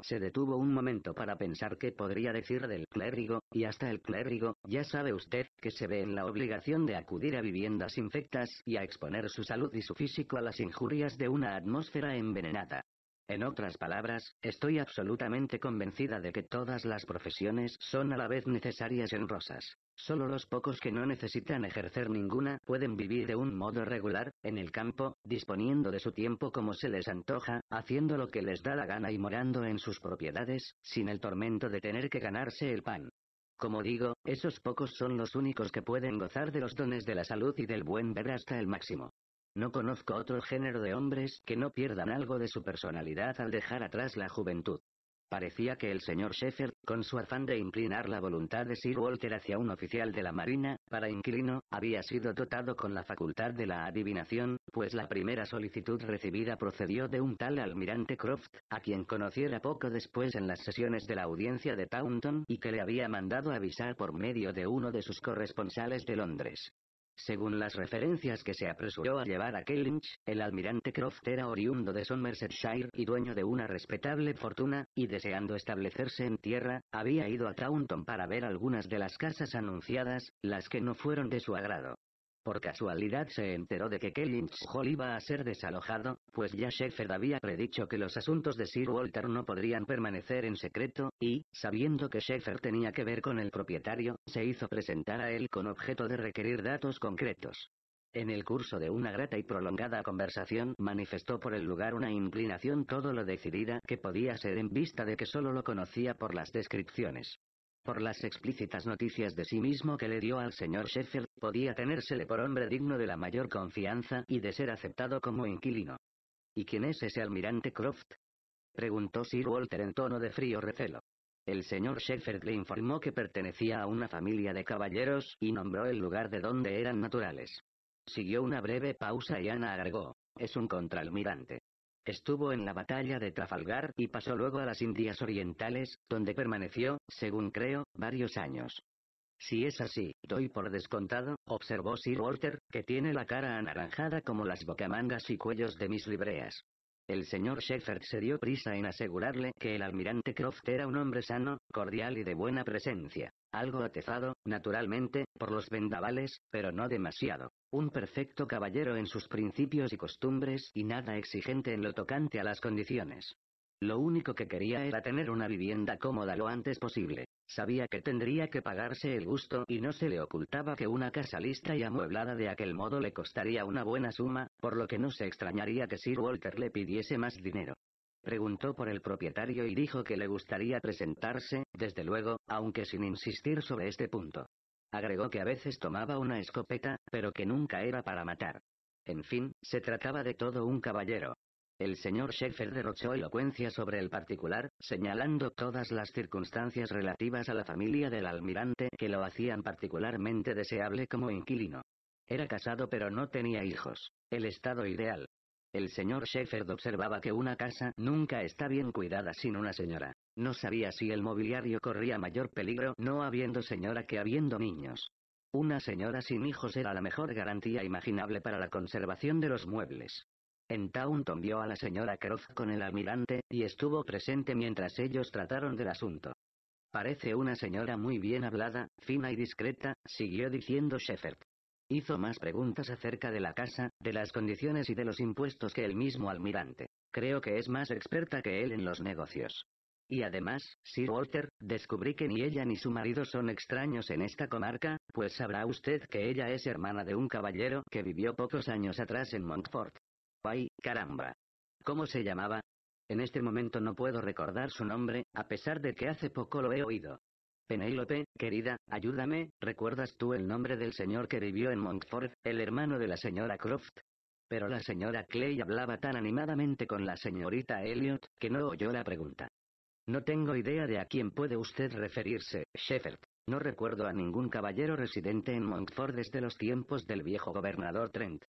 Se detuvo un momento para pensar qué podría decir del clérigo, y hasta el clérigo, ya sabe usted, que se ve en la obligación de acudir a viviendas infectas y a exponer su salud y su físico a las injurias de una atmósfera envenenada. En otras palabras, estoy absolutamente convencida de que todas las profesiones son a la vez necesarias en Rosas. Solo los pocos que no necesitan ejercer ninguna pueden vivir de un modo regular, en el campo, disponiendo de su tiempo como se les antoja, haciendo lo que les da la gana y morando en sus propiedades, sin el tormento de tener que ganarse el pan. Como digo, esos pocos son los únicos que pueden gozar de los dones de la salud y del buen ver hasta el máximo. No conozco otro género de hombres que no pierdan algo de su personalidad al dejar atrás la juventud. Parecía que el señor Sheffer, con su afán de inclinar la voluntad de Sir Walter hacia un oficial de la Marina, para inquilino, había sido dotado con la facultad de la adivinación, pues la primera solicitud recibida procedió de un tal almirante Croft, a quien conociera poco después en las sesiones de la audiencia de Taunton y que le había mandado avisar por medio de uno de sus corresponsales de Londres. Según las referencias que se apresuró a llevar a Kellynch, el almirante Croft era oriundo de Somersetshire y dueño de una respetable fortuna, y deseando establecerse en tierra, había ido a Taunton para ver algunas de las casas anunciadas, las que no fueron de su agrado. Por casualidad se enteró de que Kellynch Hall iba a ser desalojado, pues ya Sheffield había predicho que los asuntos de Sir Walter no podrían permanecer en secreto, y, sabiendo que Sheffield tenía que ver con el propietario, se hizo presentar a él con objeto de requerir datos concretos. En el curso de una grata y prolongada conversación manifestó por el lugar una inclinación todo lo decidida que podía ser en vista de que solo lo conocía por las descripciones. Por las explícitas noticias de sí mismo que le dio al señor Sheffield, podía tenérsele por hombre digno de la mayor confianza y de ser aceptado como inquilino. ¿Y quién es ese almirante Croft? preguntó Sir Walter en tono de frío recelo. El señor Sheffield le informó que pertenecía a una familia de caballeros y nombró el lugar de donde eran naturales. Siguió una breve pausa y Ana agregó, Es un contraalmirante. Estuvo en la batalla de Trafalgar y pasó luego a las Indias Orientales, donde permaneció, según creo, varios años. Si es así, doy por descontado, observó Sir Walter, que tiene la cara anaranjada como las bocamangas y cuellos de mis libreas. El señor Shepherd se dio prisa en asegurarle que el almirante Croft era un hombre sano, cordial y de buena presencia. Algo atezado, naturalmente, por los vendavales, pero no demasiado. Un perfecto caballero en sus principios y costumbres y nada exigente en lo tocante a las condiciones. Lo único que quería era tener una vivienda cómoda lo antes posible. Sabía que tendría que pagarse el gusto y no se le ocultaba que una casa lista y amueblada de aquel modo le costaría una buena suma, por lo que no se extrañaría que Sir Walter le pidiese más dinero. Preguntó por el propietario y dijo que le gustaría presentarse, desde luego, aunque sin insistir sobre este punto. Agregó que a veces tomaba una escopeta, pero que nunca era para matar. En fin, se trataba de todo un caballero. El señor Sheffer derrochó elocuencia sobre el particular, señalando todas las circunstancias relativas a la familia del almirante que lo hacían particularmente deseable como inquilino. Era casado pero no tenía hijos. El estado ideal. El señor Shefford observaba que una casa nunca está bien cuidada sin una señora. No sabía si el mobiliario corría mayor peligro no habiendo señora que habiendo niños. Una señora sin hijos era la mejor garantía imaginable para la conservación de los muebles. En Taunton vio a la señora Croft con el almirante, y estuvo presente mientras ellos trataron del asunto. Parece una señora muy bien hablada, fina y discreta, siguió diciendo Shefford. Hizo más preguntas acerca de la casa, de las condiciones y de los impuestos que el mismo almirante. Creo que es más experta que él en los negocios. Y además, Sir Walter, descubrí que ni ella ni su marido son extraños en esta comarca, pues sabrá usted que ella es hermana de un caballero que vivió pocos años atrás en Montfort. ¡Ay, caramba! ¿Cómo se llamaba? En este momento no puedo recordar su nombre, a pesar de que hace poco lo he oído. Penélope, querida, ayúdame, ¿recuerdas tú el nombre del señor que vivió en Montfort, el hermano de la señora Croft? Pero la señora Clay hablaba tan animadamente con la señorita Elliot, que no oyó la pregunta. No tengo idea de a quién puede usted referirse, Shepherd. No recuerdo a ningún caballero residente en Montfort desde los tiempos del viejo gobernador Trent.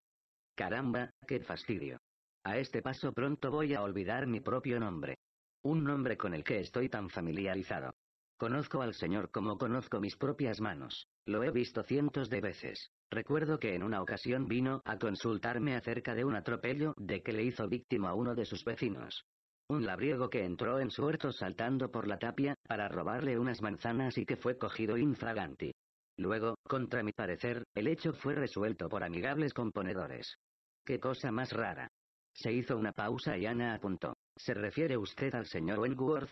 Caramba, qué fastidio. A este paso pronto voy a olvidar mi propio nombre. Un nombre con el que estoy tan familiarizado. Conozco al Señor como conozco mis propias manos. Lo he visto cientos de veces. Recuerdo que en una ocasión vino a consultarme acerca de un atropello de que le hizo víctima a uno de sus vecinos. Un labriego que entró en su huerto saltando por la tapia, para robarle unas manzanas y que fue cogido infraganti. Luego, contra mi parecer, el hecho fue resuelto por amigables componedores. ¡Qué cosa más rara! Se hizo una pausa y Ana apuntó. ¿Se refiere usted al señor Wentworth?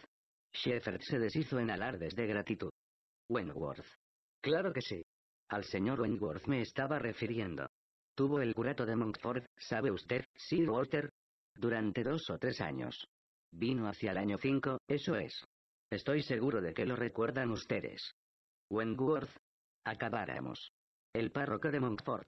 Shepherd se deshizo en alardes de gratitud. Wentworth. Claro que sí. Al señor Wentworth me estaba refiriendo. Tuvo el curato de Monkford, sabe usted, Sir Walter. Durante dos o tres años. Vino hacia el año 5, eso es. Estoy seguro de que lo recuerdan ustedes. Wentworth. Acabáramos. El párroco de Monkford.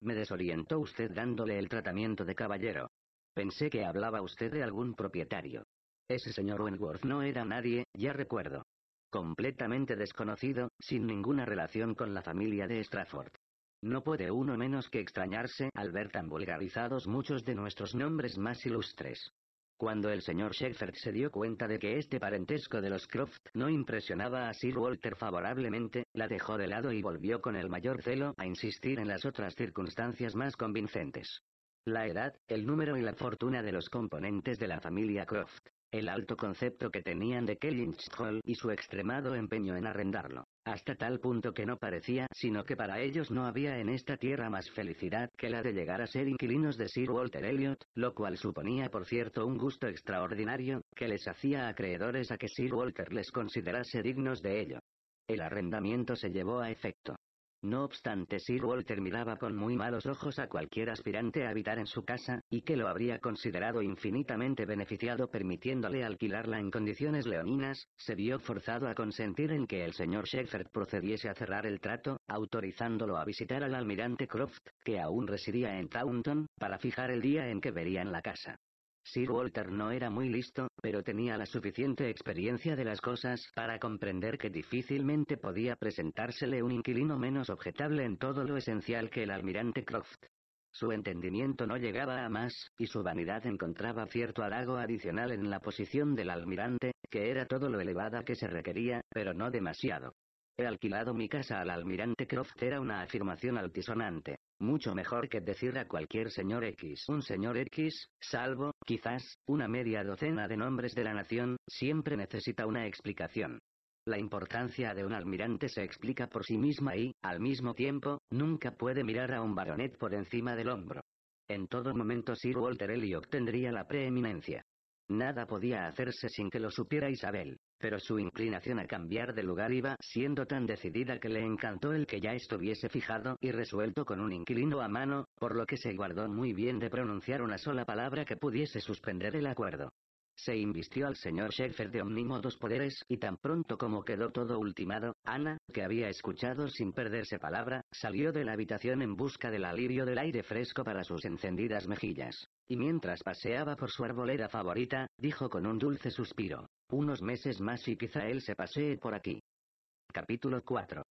Me desorientó usted dándole el tratamiento de caballero. Pensé que hablaba usted de algún propietario. Ese señor Wentworth no era nadie, ya recuerdo. Completamente desconocido, sin ninguna relación con la familia de Strafford. No puede uno menos que extrañarse al ver tan vulgarizados muchos de nuestros nombres más ilustres. Cuando el señor Shepherd se dio cuenta de que este parentesco de los Croft no impresionaba a Sir Walter favorablemente, la dejó de lado y volvió con el mayor celo a insistir en las otras circunstancias más convincentes. La edad, el número y la fortuna de los componentes de la familia Croft el alto concepto que tenían de Kellynch Hall y su extremado empeño en arrendarlo, hasta tal punto que no parecía sino que para ellos no había en esta tierra más felicidad que la de llegar a ser inquilinos de Sir Walter Elliot, lo cual suponía por cierto un gusto extraordinario, que les hacía acreedores a que Sir Walter les considerase dignos de ello. El arrendamiento se llevó a efecto. No obstante Sir Walter miraba con muy malos ojos a cualquier aspirante a habitar en su casa, y que lo habría considerado infinitamente beneficiado permitiéndole alquilarla en condiciones leoninas, se vio forzado a consentir en que el señor Shefford procediese a cerrar el trato, autorizándolo a visitar al almirante Croft, que aún residía en Taunton, para fijar el día en que verían la casa. Sir Walter no era muy listo, pero tenía la suficiente experiencia de las cosas para comprender que difícilmente podía presentársele un inquilino menos objetable en todo lo esencial que el almirante Croft. Su entendimiento no llegaba a más, y su vanidad encontraba cierto halago adicional en la posición del almirante, que era todo lo elevada que se requería, pero no demasiado. He alquilado mi casa al almirante Croft era una afirmación altisonante. Mucho mejor que decir a cualquier señor X. Un señor X, salvo, quizás, una media docena de nombres de la nación, siempre necesita una explicación. La importancia de un almirante se explica por sí misma y, al mismo tiempo, nunca puede mirar a un baronet por encima del hombro. En todo momento Sir Walter Elliot tendría la preeminencia. Nada podía hacerse sin que lo supiera Isabel pero su inclinación a cambiar de lugar iba siendo tan decidida que le encantó el que ya estuviese fijado y resuelto con un inquilino a mano, por lo que se guardó muy bien de pronunciar una sola palabra que pudiese suspender el acuerdo. Se invistió al señor Sheffer de omnímodos poderes y tan pronto como quedó todo ultimado, Ana, que había escuchado sin perderse palabra, salió de la habitación en busca del alivio del aire fresco para sus encendidas mejillas. Y mientras paseaba por su arboleda favorita, dijo con un dulce suspiro, unos meses más y quizá él se pasee por aquí. Capítulo 4.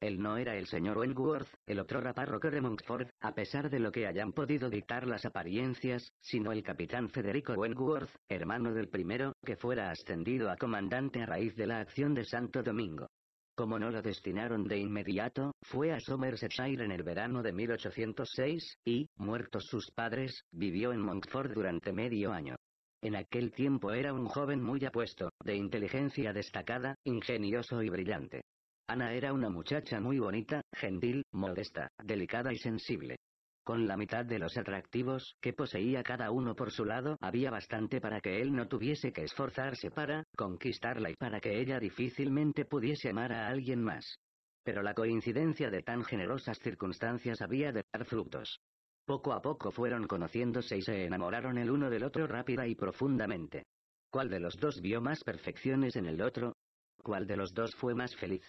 Él no era el señor Wentworth, el otro párroco de Monksford, a pesar de lo que hayan podido dictar las apariencias, sino el capitán Federico Wentworth, hermano del primero, que fuera ascendido a comandante a raíz de la acción de Santo Domingo. Como no lo destinaron de inmediato, fue a Somersetshire en el verano de 1806, y, muertos sus padres, vivió en Monksford durante medio año. En aquel tiempo era un joven muy apuesto, de inteligencia destacada, ingenioso y brillante. Ana era una muchacha muy bonita, gentil, modesta, delicada y sensible. Con la mitad de los atractivos que poseía cada uno por su lado había bastante para que él no tuviese que esforzarse para conquistarla y para que ella difícilmente pudiese amar a alguien más. Pero la coincidencia de tan generosas circunstancias había de dar frutos. Poco a poco fueron conociéndose y se enamoraron el uno del otro rápida y profundamente. ¿Cuál de los dos vio más perfecciones en el otro? ¿Cuál de los dos fue más feliz?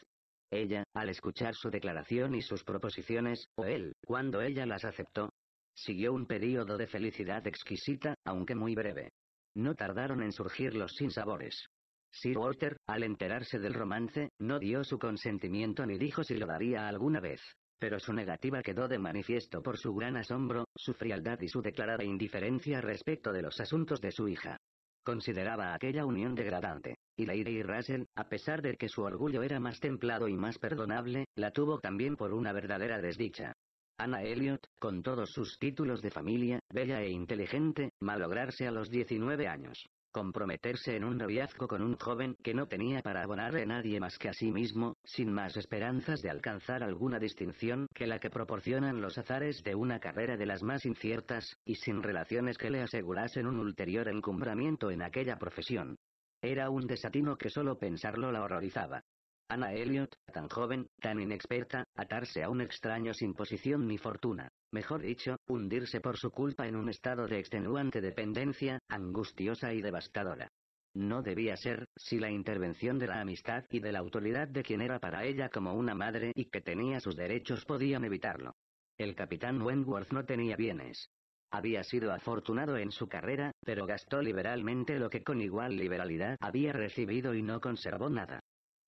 Ella, al escuchar su declaración y sus proposiciones, o él, cuando ella las aceptó. Siguió un período de felicidad exquisita, aunque muy breve. No tardaron en surgir los sinsabores. Sir Walter, al enterarse del romance, no dio su consentimiento ni dijo si lo daría alguna vez pero su negativa quedó de manifiesto por su gran asombro, su frialdad y su declarada indiferencia respecto de los asuntos de su hija. Consideraba aquella unión degradante, y Lady Russell, a pesar de que su orgullo era más templado y más perdonable, la tuvo también por una verdadera desdicha. Ana Elliot, con todos sus títulos de familia, bella e inteligente, malograrse a los 19 años. Comprometerse en un noviazgo con un joven que no tenía para abonarle a nadie más que a sí mismo, sin más esperanzas de alcanzar alguna distinción que la que proporcionan los azares de una carrera de las más inciertas, y sin relaciones que le asegurasen un ulterior encumbramiento en aquella profesión. Era un desatino que solo pensarlo la horrorizaba. Ana Elliot, tan joven, tan inexperta, atarse a un extraño sin posición ni fortuna. Mejor dicho, hundirse por su culpa en un estado de extenuante dependencia, angustiosa y devastadora. No debía ser, si la intervención de la amistad y de la autoridad de quien era para ella como una madre y que tenía sus derechos podían evitarlo. El capitán Wentworth no tenía bienes. Había sido afortunado en su carrera, pero gastó liberalmente lo que con igual liberalidad había recibido y no conservó nada.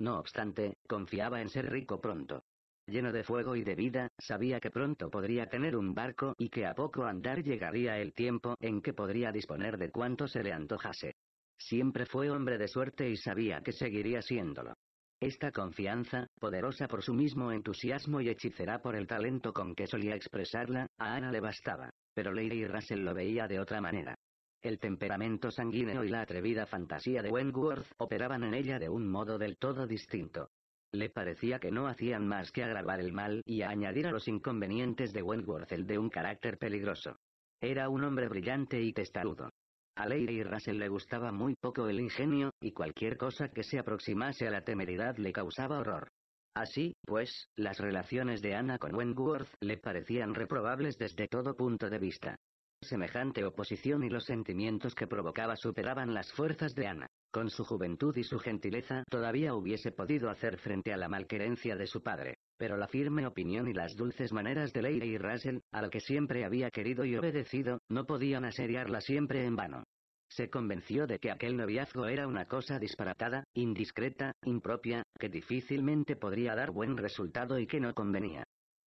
No obstante, confiaba en ser rico pronto. Lleno de fuego y de vida, sabía que pronto podría tener un barco y que a poco andar llegaría el tiempo en que podría disponer de cuanto se le antojase. Siempre fue hombre de suerte y sabía que seguiría siéndolo. Esta confianza, poderosa por su mismo entusiasmo y hechicera por el talento con que solía expresarla, a Ana le bastaba, pero Lady Russell lo veía de otra manera. El temperamento sanguíneo y la atrevida fantasía de Wentworth operaban en ella de un modo del todo distinto. Le parecía que no hacían más que agravar el mal y añadir a los inconvenientes de Wentworth el de un carácter peligroso. Era un hombre brillante y testarudo. A Lady Russell le gustaba muy poco el ingenio, y cualquier cosa que se aproximase a la temeridad le causaba horror. Así, pues, las relaciones de Ana con Wentworth le parecían reprobables desde todo punto de vista. Semejante oposición y los sentimientos que provocaba superaban las fuerzas de Ana. Con su juventud y su gentileza todavía hubiese podido hacer frente a la malquerencia de su padre, pero la firme opinión y las dulces maneras de Leire y Russell, al que siempre había querido y obedecido, no podían asediarla siempre en vano. Se convenció de que aquel noviazgo era una cosa disparatada, indiscreta, impropia, que difícilmente podría dar buen resultado y que no convenía.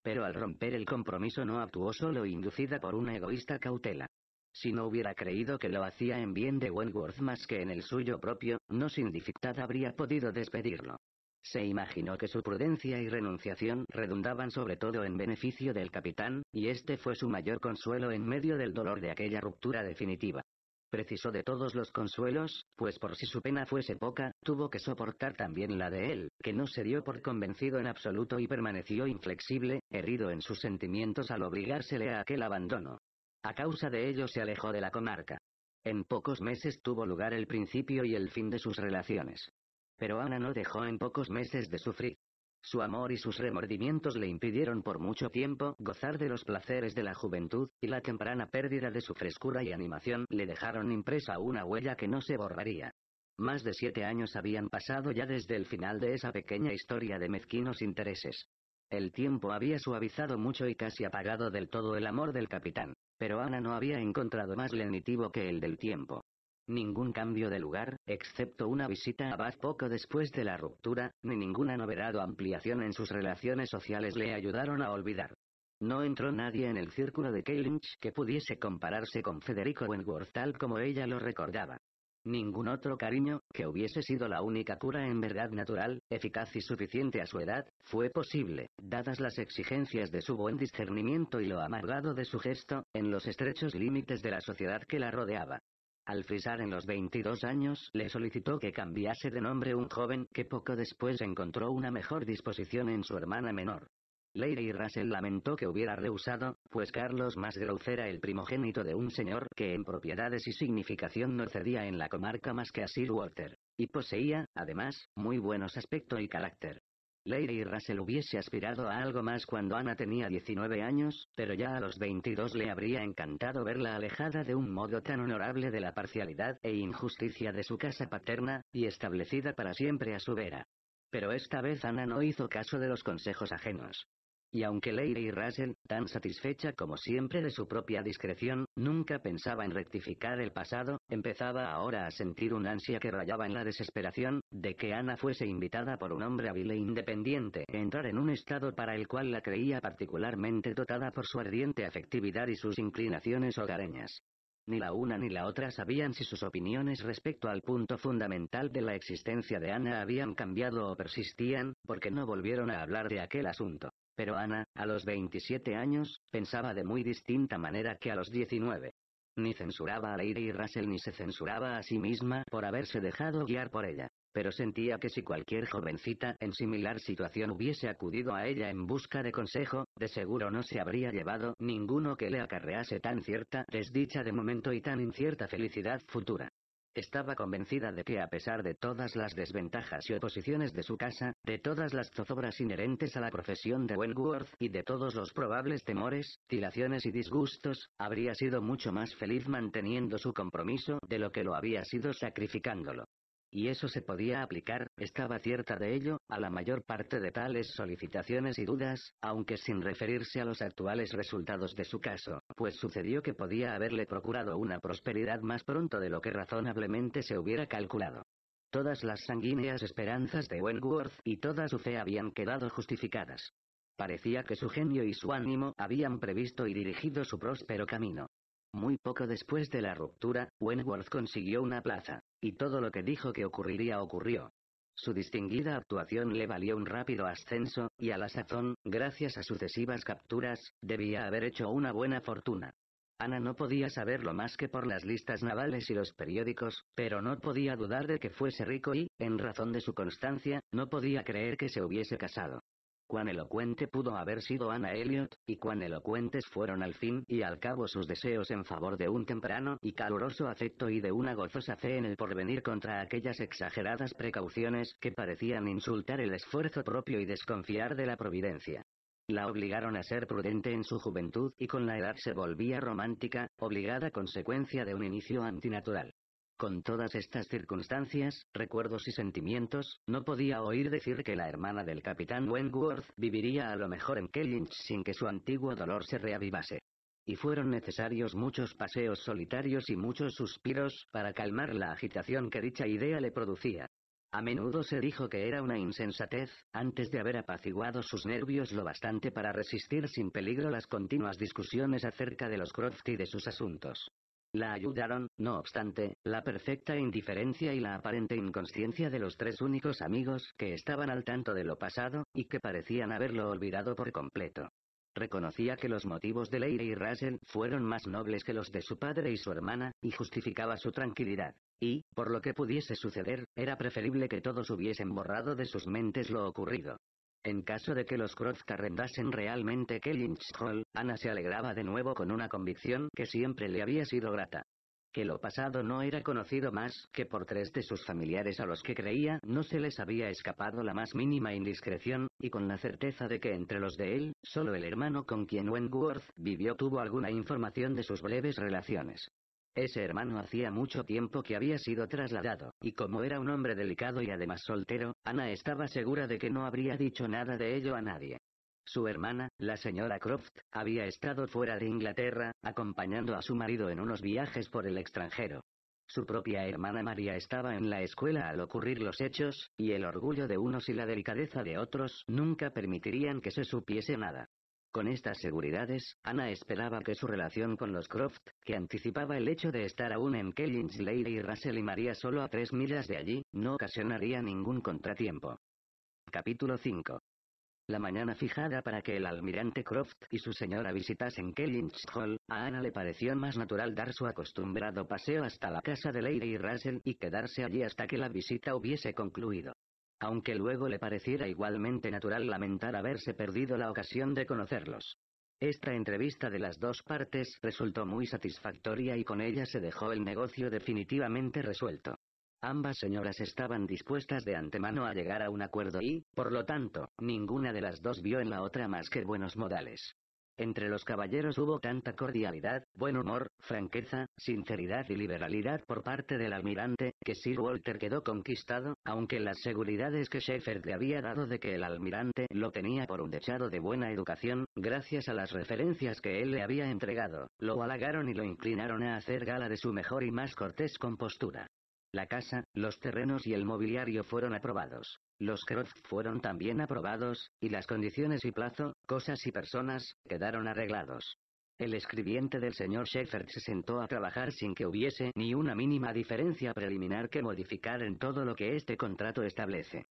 Pero al romper el compromiso no actuó solo inducida por una egoísta cautela. Si no hubiera creído que lo hacía en bien de Wentworth más que en el suyo propio, no sin dificultad habría podido despedirlo. Se imaginó que su prudencia y renunciación redundaban sobre todo en beneficio del capitán, y este fue su mayor consuelo en medio del dolor de aquella ruptura definitiva precisó de todos los consuelos, pues por si su pena fuese poca, tuvo que soportar también la de él, que no se dio por convencido en absoluto y permaneció inflexible, herido en sus sentimientos al obligársele a aquel abandono. A causa de ello se alejó de la comarca. En pocos meses tuvo lugar el principio y el fin de sus relaciones. Pero Ana no dejó en pocos meses de sufrir. Su amor y sus remordimientos le impidieron por mucho tiempo gozar de los placeres de la juventud, y la temprana pérdida de su frescura y animación le dejaron impresa una huella que no se borraría. Más de siete años habían pasado ya desde el final de esa pequeña historia de mezquinos intereses. El tiempo había suavizado mucho y casi apagado del todo el amor del capitán, pero Ana no había encontrado más lenitivo que el del tiempo ningún cambio de lugar, excepto una visita a Bath poco después de la ruptura, ni ninguna novedad o ampliación en sus relaciones sociales le ayudaron a olvidar. No entró nadie en el círculo de kellynch que pudiese compararse con Federico Wentworth tal como ella lo recordaba. Ningún otro cariño, que hubiese sido la única cura en verdad natural, eficaz y suficiente a su edad, fue posible, dadas las exigencias de su buen discernimiento y lo amargado de su gesto, en los estrechos límites de la sociedad que la rodeaba. Al frisar en los 22 años le solicitó que cambiase de nombre un joven que poco después encontró una mejor disposición en su hermana menor. Lady Russell lamentó que hubiera rehusado, pues Carlos Masgrove era el primogénito de un señor que en propiedades y significación no cedía en la comarca más que a Sir Walter, y poseía, además, muy buenos aspecto y carácter. Lady Russell hubiese aspirado a algo más cuando Ana tenía 19 años, pero ya a los 22 le habría encantado verla alejada de un modo tan honorable de la parcialidad e injusticia de su casa paterna, y establecida para siempre a su vera. Pero esta vez Ana no hizo caso de los consejos ajenos. Y aunque y Russell, tan satisfecha como siempre de su propia discreción, nunca pensaba en rectificar el pasado, empezaba ahora a sentir un ansia que rayaba en la desesperación, de que Ana fuese invitada por un hombre hábil e independiente a entrar en un estado para el cual la creía particularmente dotada por su ardiente afectividad y sus inclinaciones hogareñas. Ni la una ni la otra sabían si sus opiniones respecto al punto fundamental de la existencia de Ana habían cambiado o persistían, porque no volvieron a hablar de aquel asunto. Pero Ana, a los 27 años, pensaba de muy distinta manera que a los 19. Ni censuraba a Lady y Russell ni se censuraba a sí misma por haberse dejado guiar por ella, pero sentía que si cualquier jovencita en similar situación hubiese acudido a ella en busca de consejo, de seguro no se habría llevado ninguno que le acarrease tan cierta desdicha de momento y tan incierta felicidad futura. Estaba convencida de que a pesar de todas las desventajas y oposiciones de su casa, de todas las zozobras inherentes a la profesión de Wentworth y de todos los probables temores, dilaciones y disgustos, habría sido mucho más feliz manteniendo su compromiso de lo que lo había sido sacrificándolo y eso se podía aplicar, estaba cierta de ello, a la mayor parte de tales solicitaciones y dudas, aunque sin referirse a los actuales resultados de su caso, pues sucedió que podía haberle procurado una prosperidad más pronto de lo que razonablemente se hubiera calculado. Todas las sanguíneas esperanzas de Wentworth y toda su fe habían quedado justificadas. Parecía que su genio y su ánimo habían previsto y dirigido su próspero camino. Muy poco después de la ruptura, Wentworth consiguió una plaza, y todo lo que dijo que ocurriría ocurrió. Su distinguida actuación le valió un rápido ascenso, y a la sazón, gracias a sucesivas capturas, debía haber hecho una buena fortuna. Ana no podía saberlo más que por las listas navales y los periódicos, pero no podía dudar de que fuese rico y, en razón de su constancia, no podía creer que se hubiese casado. Cuán elocuente pudo haber sido Ana Elliot, y cuán elocuentes fueron al fin y al cabo sus deseos en favor de un temprano y caluroso afecto y de una gozosa fe en el porvenir contra aquellas exageradas precauciones que parecían insultar el esfuerzo propio y desconfiar de la providencia. La obligaron a ser prudente en su juventud y con la edad se volvía romántica, obligada consecuencia de un inicio antinatural. Con todas estas circunstancias, recuerdos y sentimientos, no podía oír decir que la hermana del capitán Wentworth viviría a lo mejor en Kellynch sin que su antiguo dolor se reavivase. Y fueron necesarios muchos paseos solitarios y muchos suspiros para calmar la agitación que dicha idea le producía. A menudo se dijo que era una insensatez, antes de haber apaciguado sus nervios lo bastante para resistir sin peligro las continuas discusiones acerca de los Croft y de sus asuntos. La ayudaron, no obstante, la perfecta indiferencia y la aparente inconsciencia de los tres únicos amigos que estaban al tanto de lo pasado, y que parecían haberlo olvidado por completo. Reconocía que los motivos de Leire y Russell fueron más nobles que los de su padre y su hermana, y justificaba su tranquilidad. Y, por lo que pudiese suceder, era preferible que todos hubiesen borrado de sus mentes lo ocurrido. En caso de que los Crofts arrendasen realmente Kellynch Hall, Ana se alegraba de nuevo con una convicción que siempre le había sido grata. Que lo pasado no era conocido más que por tres de sus familiares a los que creía no se les había escapado la más mínima indiscreción, y con la certeza de que entre los de él, solo el hermano con quien Wentworth vivió tuvo alguna información de sus breves relaciones. Ese hermano hacía mucho tiempo que había sido trasladado, y como era un hombre delicado y además soltero, Ana estaba segura de que no habría dicho nada de ello a nadie. Su hermana, la señora Croft, había estado fuera de Inglaterra, acompañando a su marido en unos viajes por el extranjero. Su propia hermana María estaba en la escuela al ocurrir los hechos, y el orgullo de unos y la delicadeza de otros nunca permitirían que se supiese nada. Con estas seguridades, Ana esperaba que su relación con los Croft, que anticipaba el hecho de estar aún en Kellings Lady y Russell y María solo a tres millas de allí, no ocasionaría ningún contratiempo. Capítulo 5. La mañana fijada para que el almirante Croft y su señora visitasen Kellynch Hall, a Ana le pareció más natural dar su acostumbrado paseo hasta la casa de Lady Russell y quedarse allí hasta que la visita hubiese concluido aunque luego le pareciera igualmente natural lamentar haberse perdido la ocasión de conocerlos. Esta entrevista de las dos partes resultó muy satisfactoria y con ella se dejó el negocio definitivamente resuelto. Ambas señoras estaban dispuestas de antemano a llegar a un acuerdo y, por lo tanto, ninguna de las dos vio en la otra más que buenos modales. Entre los caballeros hubo tanta cordialidad, buen humor, franqueza, sinceridad y liberalidad por parte del almirante, que Sir Walter quedó conquistado, aunque las seguridades que Sheffield le había dado de que el almirante lo tenía por un dechado de buena educación, gracias a las referencias que él le había entregado, lo halagaron y lo inclinaron a hacer gala de su mejor y más cortés compostura. La casa, los terrenos y el mobiliario fueron aprobados. Los Croft fueron también aprobados, y las condiciones y plazo, cosas y personas, quedaron arreglados. El escribiente del señor Shepherd se sentó a trabajar sin que hubiese ni una mínima diferencia preliminar que modificar en todo lo que este contrato establece.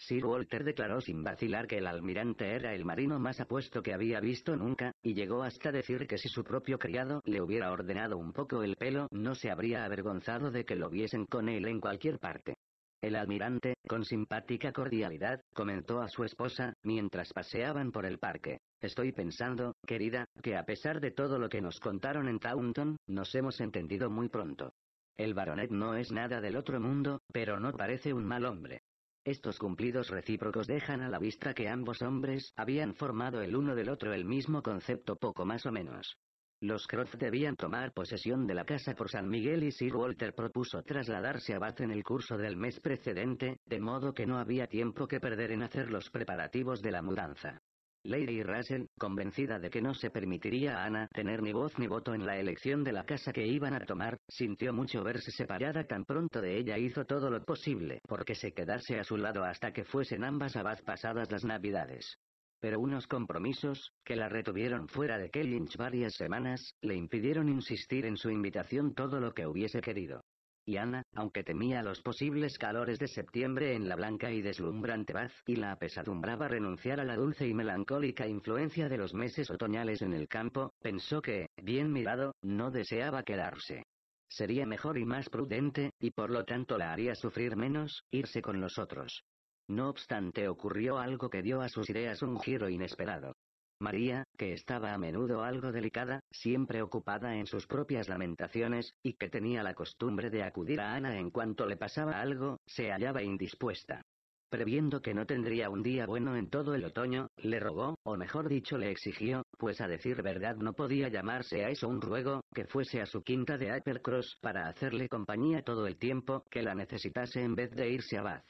Sir Walter declaró sin vacilar que el almirante era el marino más apuesto que había visto nunca, y llegó hasta decir que si su propio criado le hubiera ordenado un poco el pelo no se habría avergonzado de que lo viesen con él en cualquier parte. El almirante, con simpática cordialidad, comentó a su esposa, mientras paseaban por el parque. Estoy pensando, querida, que a pesar de todo lo que nos contaron en Taunton, nos hemos entendido muy pronto. El baronet no es nada del otro mundo, pero no parece un mal hombre. Estos cumplidos recíprocos dejan a la vista que ambos hombres habían formado el uno del otro el mismo concepto poco más o menos. Los Croft debían tomar posesión de la casa por San Miguel y Sir Walter propuso trasladarse a Bath en el curso del mes precedente, de modo que no había tiempo que perder en hacer los preparativos de la mudanza. Lady Russell, convencida de que no se permitiría a Ana tener ni voz ni voto en la elección de la casa que iban a tomar, sintió mucho verse separada tan pronto de ella hizo todo lo posible porque se quedase a su lado hasta que fuesen ambas a pasadas las navidades. Pero unos compromisos, que la retuvieron fuera de Kellynch varias semanas, le impidieron insistir en su invitación todo lo que hubiese querido y Ana, aunque temía los posibles calores de septiembre en la blanca y deslumbrante paz y la apesadumbraba renunciar a la dulce y melancólica influencia de los meses otoñales en el campo, pensó que, bien mirado, no deseaba quedarse. Sería mejor y más prudente, y por lo tanto la haría sufrir menos, irse con los otros. No obstante ocurrió algo que dio a sus ideas un giro inesperado. María, que estaba a menudo algo delicada, siempre ocupada en sus propias lamentaciones, y que tenía la costumbre de acudir a Ana en cuanto le pasaba algo, se hallaba indispuesta. Previendo que no tendría un día bueno en todo el otoño, le rogó, o mejor dicho le exigió, pues a decir verdad no podía llamarse a eso un ruego, que fuese a su quinta de Uppercross para hacerle compañía todo el tiempo que la necesitase en vez de irse a Bath.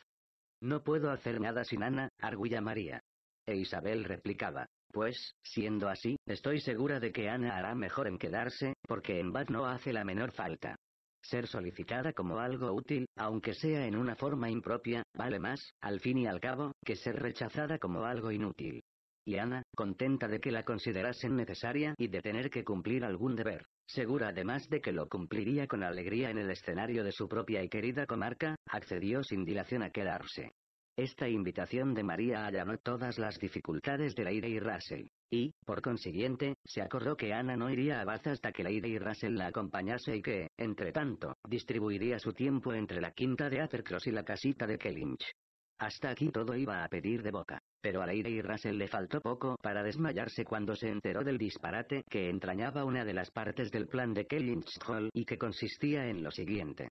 No puedo hacer nada sin Ana, arguya María. E Isabel replicaba, pues, siendo así, estoy segura de que Ana hará mejor en quedarse, porque en Bad no hace la menor falta. Ser solicitada como algo útil, aunque sea en una forma impropia, vale más, al fin y al cabo, que ser rechazada como algo inútil. Y Ana, contenta de que la considerasen necesaria y de tener que cumplir algún deber, segura además de que lo cumpliría con alegría en el escenario de su propia y querida comarca, accedió sin dilación a quedarse. Esta invitación de María allanó todas las dificultades de Leire y Russell. Y, por consiguiente, se acordó que Ana no iría a Bath hasta que Leire y Russell la acompañase y que, entre tanto, distribuiría su tiempo entre la quinta de Athercross y la casita de Kellynch. Hasta aquí todo iba a pedir de boca. Pero a Leire y Russell le faltó poco para desmayarse cuando se enteró del disparate que entrañaba una de las partes del plan de Kellynch Hall y que consistía en lo siguiente.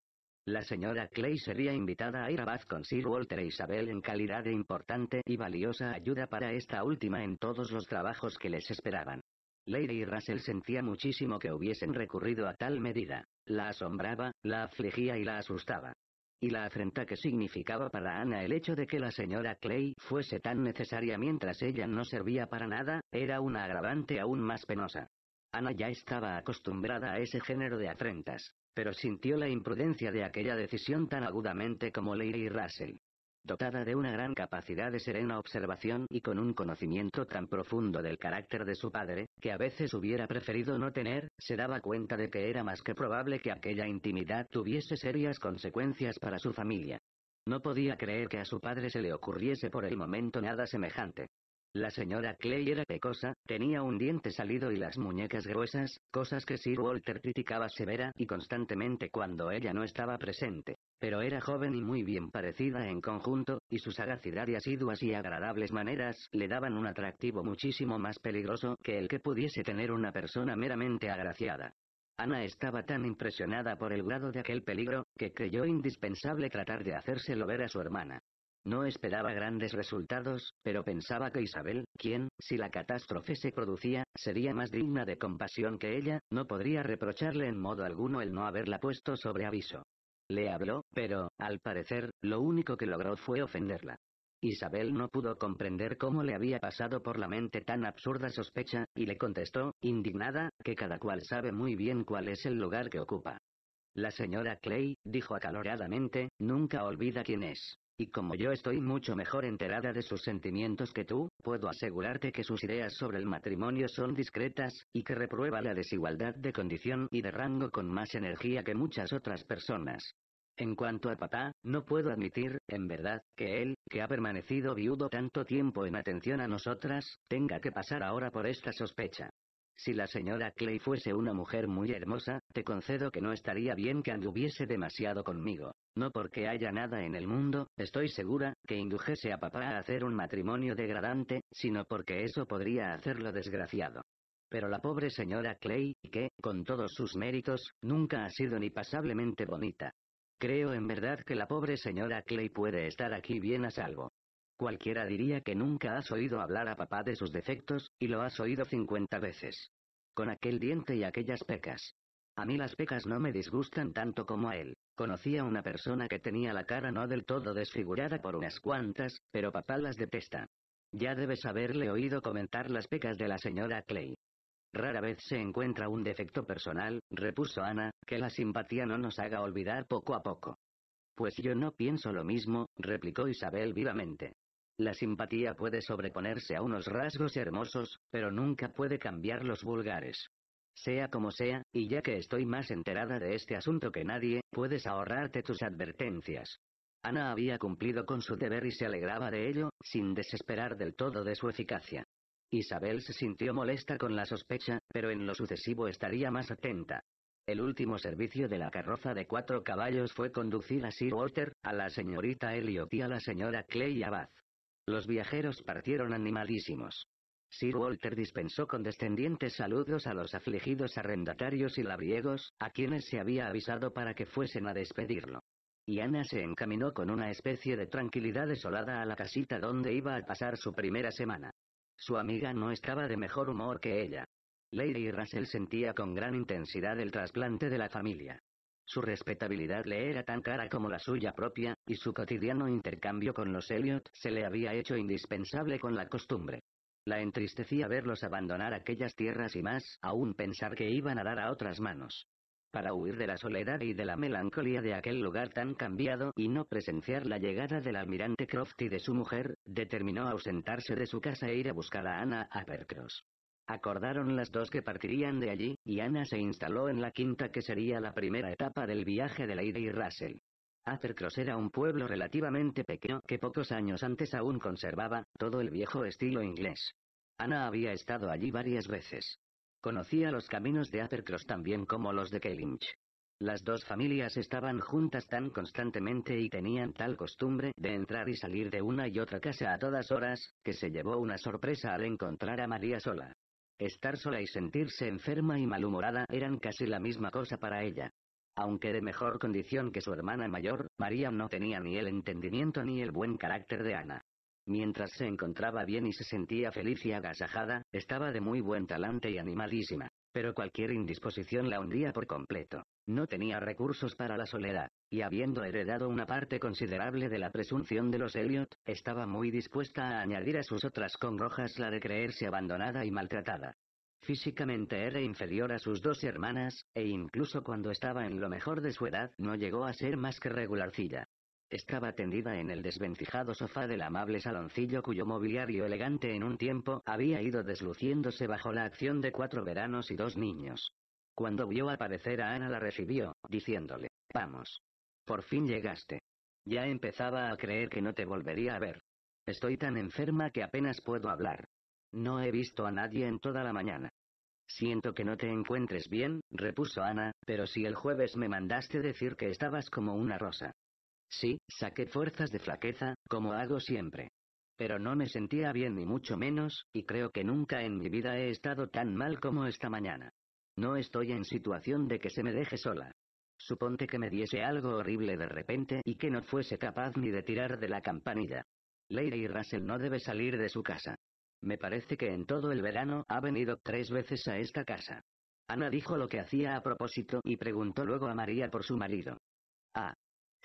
La señora Clay sería invitada a ir a Bath con Sir Walter e Isabel en calidad de importante y valiosa ayuda para esta última en todos los trabajos que les esperaban. Lady y Russell sentía muchísimo que hubiesen recurrido a tal medida. La asombraba, la afligía y la asustaba. Y la afrenta que significaba para Ana el hecho de que la señora Clay fuese tan necesaria mientras ella no servía para nada, era una agravante aún más penosa. Ana ya estaba acostumbrada a ese género de afrentas pero sintió la imprudencia de aquella decisión tan agudamente como Lady Russell. Dotada de una gran capacidad de serena observación y con un conocimiento tan profundo del carácter de su padre, que a veces hubiera preferido no tener, se daba cuenta de que era más que probable que aquella intimidad tuviese serias consecuencias para su familia. No podía creer que a su padre se le ocurriese por el momento nada semejante. La señora Clay era pecosa, tenía un diente salido y las muñecas gruesas, cosas que Sir Walter criticaba severa y constantemente cuando ella no estaba presente. Pero era joven y muy bien parecida en conjunto, y su sagacidad y asiduas y agradables maneras le daban un atractivo muchísimo más peligroso que el que pudiese tener una persona meramente agraciada. Ana estaba tan impresionada por el grado de aquel peligro, que creyó indispensable tratar de hacérselo ver a su hermana. No esperaba grandes resultados, pero pensaba que Isabel, quien, si la catástrofe se producía, sería más digna de compasión que ella, no podría reprocharle en modo alguno el no haberla puesto sobre aviso. Le habló, pero, al parecer, lo único que logró fue ofenderla. Isabel no pudo comprender cómo le había pasado por la mente tan absurda sospecha, y le contestó, indignada, que cada cual sabe muy bien cuál es el lugar que ocupa. La señora Clay, dijo acaloradamente, nunca olvida quién es. Y como yo estoy mucho mejor enterada de sus sentimientos que tú, puedo asegurarte que sus ideas sobre el matrimonio son discretas, y que reprueba la desigualdad de condición y de rango con más energía que muchas otras personas. En cuanto a papá, no puedo admitir, en verdad, que él, que ha permanecido viudo tanto tiempo en atención a nosotras, tenga que pasar ahora por esta sospecha. Si la señora Clay fuese una mujer muy hermosa, te concedo que no estaría bien que anduviese demasiado conmigo. No porque haya nada en el mundo, estoy segura, que indujese a papá a hacer un matrimonio degradante, sino porque eso podría hacerlo desgraciado. Pero la pobre señora Clay, que, con todos sus méritos, nunca ha sido ni pasablemente bonita. Creo en verdad que la pobre señora Clay puede estar aquí bien a salvo. Cualquiera diría que nunca has oído hablar a papá de sus defectos, y lo has oído 50 veces. Con aquel diente y aquellas pecas. A mí las pecas no me disgustan tanto como a él. Conocí a una persona que tenía la cara no del todo desfigurada por unas cuantas, pero papá las detesta. Ya debes haberle oído comentar las pecas de la señora Clay. Rara vez se encuentra un defecto personal, repuso Ana, que la simpatía no nos haga olvidar poco a poco. Pues yo no pienso lo mismo, replicó Isabel vivamente. La simpatía puede sobreponerse a unos rasgos hermosos, pero nunca puede cambiar los vulgares. Sea como sea, y ya que estoy más enterada de este asunto que nadie, puedes ahorrarte tus advertencias. Ana había cumplido con su deber y se alegraba de ello, sin desesperar del todo de su eficacia. Isabel se sintió molesta con la sospecha, pero en lo sucesivo estaría más atenta. El último servicio de la carroza de cuatro caballos fue conducir a Sir Walter, a la señorita Elliot y a la señora Clay Abad. Los viajeros partieron animadísimos. Sir Walter dispensó condescendientes saludos a los afligidos arrendatarios y labriegos, a quienes se había avisado para que fuesen a despedirlo. Y Ana se encaminó con una especie de tranquilidad desolada a la casita donde iba a pasar su primera semana. Su amiga no estaba de mejor humor que ella. Lady Russell sentía con gran intensidad el trasplante de la familia. Su respetabilidad le era tan cara como la suya propia, y su cotidiano intercambio con los Elliot se le había hecho indispensable con la costumbre. La entristecía verlos abandonar aquellas tierras y más aún pensar que iban a dar a otras manos. Para huir de la soledad y de la melancolía de aquel lugar tan cambiado y no presenciar la llegada del almirante Croft y de su mujer, determinó ausentarse de su casa e ir a buscar a Anna Percross. Acordaron las dos que partirían de allí, y Ana se instaló en la quinta que sería la primera etapa del viaje de Lady Russell. Athercross era un pueblo relativamente pequeño que pocos años antes aún conservaba todo el viejo estilo inglés. Ana había estado allí varias veces. Conocía los caminos de Athercross bien como los de Kellynch. Las dos familias estaban juntas tan constantemente y tenían tal costumbre de entrar y salir de una y otra casa a todas horas, que se llevó una sorpresa al encontrar a María sola. Estar sola y sentirse enferma y malhumorada eran casi la misma cosa para ella. Aunque de mejor condición que su hermana mayor, María no tenía ni el entendimiento ni el buen carácter de Ana. Mientras se encontraba bien y se sentía feliz y agasajada, estaba de muy buen talante y animadísima. Pero cualquier indisposición la hundía por completo. No tenía recursos para la soledad, y habiendo heredado una parte considerable de la presunción de los Elliot, estaba muy dispuesta a añadir a sus otras conrojas la de creerse abandonada y maltratada. Físicamente era inferior a sus dos hermanas, e incluso cuando estaba en lo mejor de su edad no llegó a ser más que regularcilla. Estaba tendida en el desvencijado sofá del amable saloncillo cuyo mobiliario elegante en un tiempo había ido desluciéndose bajo la acción de cuatro veranos y dos niños. Cuando vio aparecer a Ana la recibió, diciéndole, vamos. Por fin llegaste. Ya empezaba a creer que no te volvería a ver. Estoy tan enferma que apenas puedo hablar. No he visto a nadie en toda la mañana. Siento que no te encuentres bien, repuso Ana, pero si el jueves me mandaste decir que estabas como una rosa. Sí, saqué fuerzas de flaqueza, como hago siempre. Pero no me sentía bien ni mucho menos, y creo que nunca en mi vida he estado tan mal como esta mañana. No estoy en situación de que se me deje sola. Suponte que me diese algo horrible de repente y que no fuese capaz ni de tirar de la campanilla. Lady Russell no debe salir de su casa. Me parece que en todo el verano ha venido tres veces a esta casa. Ana dijo lo que hacía a propósito y preguntó luego a María por su marido. Ah,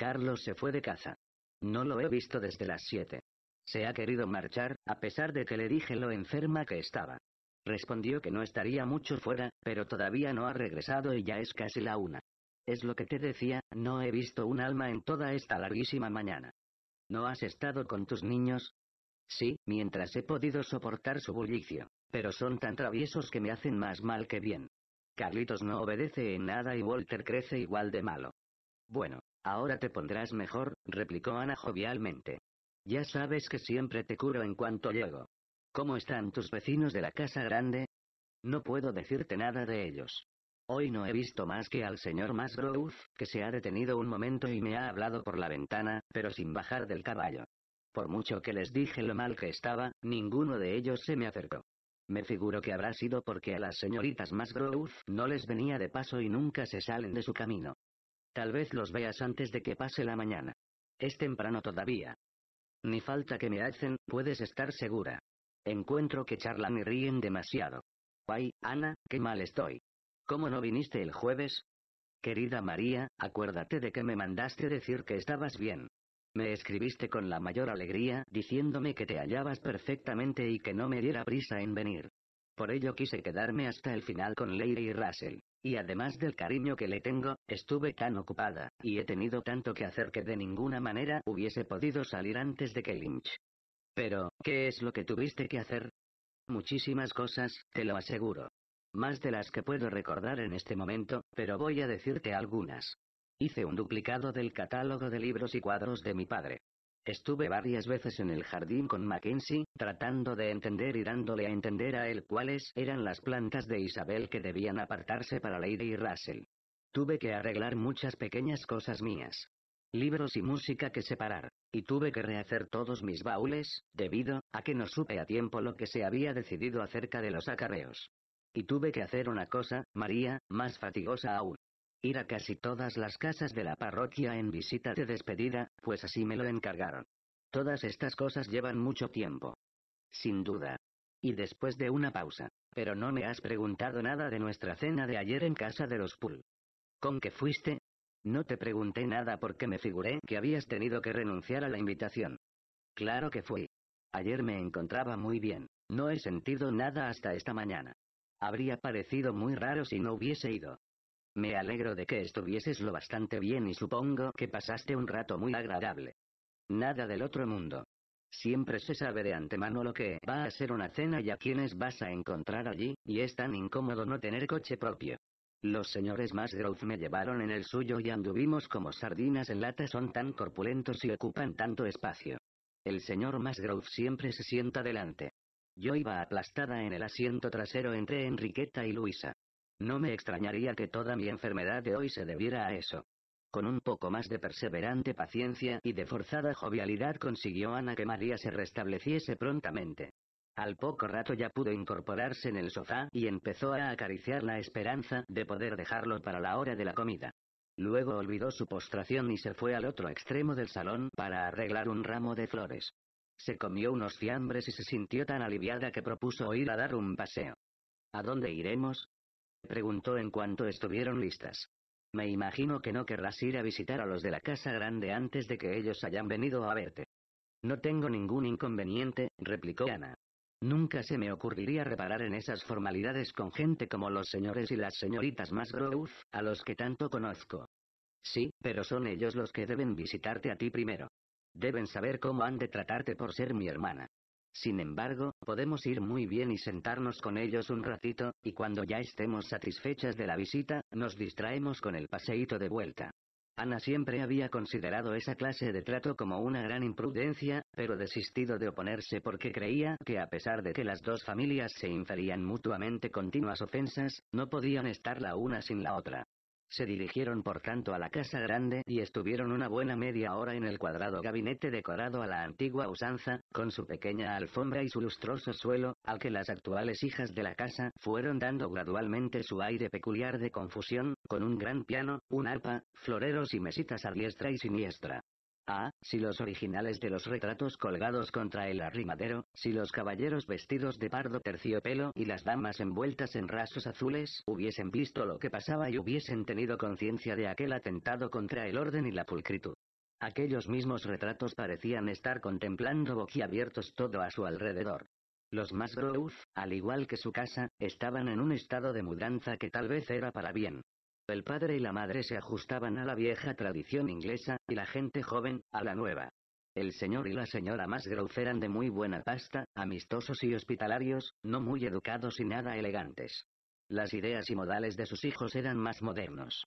Carlos se fue de caza. No lo he visto desde las siete. Se ha querido marchar, a pesar de que le dije lo enferma que estaba. Respondió que no estaría mucho fuera, pero todavía no ha regresado y ya es casi la una. Es lo que te decía, no he visto un alma en toda esta larguísima mañana. ¿No has estado con tus niños? Sí, mientras he podido soportar su bullicio, pero son tan traviesos que me hacen más mal que bien. Carlitos no obedece en nada y Walter crece igual de malo. Bueno, Ahora te pondrás mejor, replicó Ana jovialmente. Ya sabes que siempre te curo en cuanto llego. ¿Cómo están tus vecinos de la casa grande? No puedo decirte nada de ellos. Hoy no he visto más que al señor Masgrove, que se ha detenido un momento y me ha hablado por la ventana, pero sin bajar del caballo. Por mucho que les dije lo mal que estaba, ninguno de ellos se me acercó. Me figuro que habrá sido porque a las señoritas Masgrove no les venía de paso y nunca se salen de su camino. Tal vez los veas antes de que pase la mañana. Es temprano todavía. Ni falta que me hacen, puedes estar segura. Encuentro que charlan y ríen demasiado. Ay, Ana, qué mal estoy. ¿Cómo no viniste el jueves? Querida María, acuérdate de que me mandaste decir que estabas bien. Me escribiste con la mayor alegría diciéndome que te hallabas perfectamente y que no me diera prisa en venir. Por ello quise quedarme hasta el final con Lady Russell. Y además del cariño que le tengo, estuve tan ocupada, y he tenido tanto que hacer que de ninguna manera hubiese podido salir antes de que Lynch. Pero, ¿qué es lo que tuviste que hacer? Muchísimas cosas, te lo aseguro. Más de las que puedo recordar en este momento, pero voy a decirte algunas. Hice un duplicado del catálogo de libros y cuadros de mi padre. Estuve varias veces en el jardín con Mackenzie, tratando de entender y dándole a entender a él cuáles eran las plantas de Isabel que debían apartarse para Lady y Russell. Tuve que arreglar muchas pequeñas cosas mías. Libros y música que separar. Y tuve que rehacer todos mis baúles, debido a que no supe a tiempo lo que se había decidido acerca de los acarreos. Y tuve que hacer una cosa, María, más fatigosa aún. Ir a casi todas las casas de la parroquia en visita de despedida, pues así me lo encargaron. Todas estas cosas llevan mucho tiempo. Sin duda. Y después de una pausa. Pero no me has preguntado nada de nuestra cena de ayer en casa de los Pool. ¿Con qué fuiste? No te pregunté nada porque me figuré que habías tenido que renunciar a la invitación. Claro que fui. Ayer me encontraba muy bien. No he sentido nada hasta esta mañana. Habría parecido muy raro si no hubiese ido. Me alegro de que estuvieses lo bastante bien y supongo que pasaste un rato muy agradable. Nada del otro mundo. Siempre se sabe de antemano lo que va a ser una cena y a quienes vas a encontrar allí, y es tan incómodo no tener coche propio. Los señores Masgrove me llevaron en el suyo y anduvimos como sardinas en lata son tan corpulentos y ocupan tanto espacio. El señor Masgrove siempre se sienta delante. Yo iba aplastada en el asiento trasero entre Enriqueta y Luisa. No me extrañaría que toda mi enfermedad de hoy se debiera a eso. Con un poco más de perseverante paciencia y de forzada jovialidad consiguió Ana que María se restableciese prontamente. Al poco rato ya pudo incorporarse en el sofá y empezó a acariciar la esperanza de poder dejarlo para la hora de la comida. Luego olvidó su postración y se fue al otro extremo del salón para arreglar un ramo de flores. Se comió unos fiambres y se sintió tan aliviada que propuso ir a dar un paseo. ¿A dónde iremos? preguntó en cuanto estuvieron listas. Me imagino que no querrás ir a visitar a los de la casa grande antes de que ellos hayan venido a verte. No tengo ningún inconveniente, replicó Ana. Nunca se me ocurriría reparar en esas formalidades con gente como los señores y las señoritas más a los que tanto conozco. Sí, pero son ellos los que deben visitarte a ti primero. Deben saber cómo han de tratarte por ser mi hermana. Sin embargo, podemos ir muy bien y sentarnos con ellos un ratito, y cuando ya estemos satisfechas de la visita, nos distraemos con el paseíto de vuelta. Ana siempre había considerado esa clase de trato como una gran imprudencia, pero desistido de oponerse porque creía que a pesar de que las dos familias se inferían mutuamente continuas ofensas, no podían estar la una sin la otra. Se dirigieron por tanto a la casa grande y estuvieron una buena media hora en el cuadrado gabinete decorado a la antigua usanza, con su pequeña alfombra y su lustroso suelo, al que las actuales hijas de la casa fueron dando gradualmente su aire peculiar de confusión, con un gran piano, un arpa, floreros y mesitas a diestra y siniestra. Ah, si los originales de los retratos colgados contra el arrimadero, si los caballeros vestidos de pardo terciopelo y las damas envueltas en rasos azules hubiesen visto lo que pasaba y hubiesen tenido conciencia de aquel atentado contra el orden y la pulcritud. Aquellos mismos retratos parecían estar contemplando boquiabiertos todo a su alrededor. Los Masgrove, al igual que su casa, estaban en un estado de mudanza que tal vez era para bien. El padre y la madre se ajustaban a la vieja tradición inglesa, y la gente joven, a la nueva. El señor y la señora más eran de muy buena pasta, amistosos y hospitalarios, no muy educados y nada elegantes. Las ideas y modales de sus hijos eran más modernos.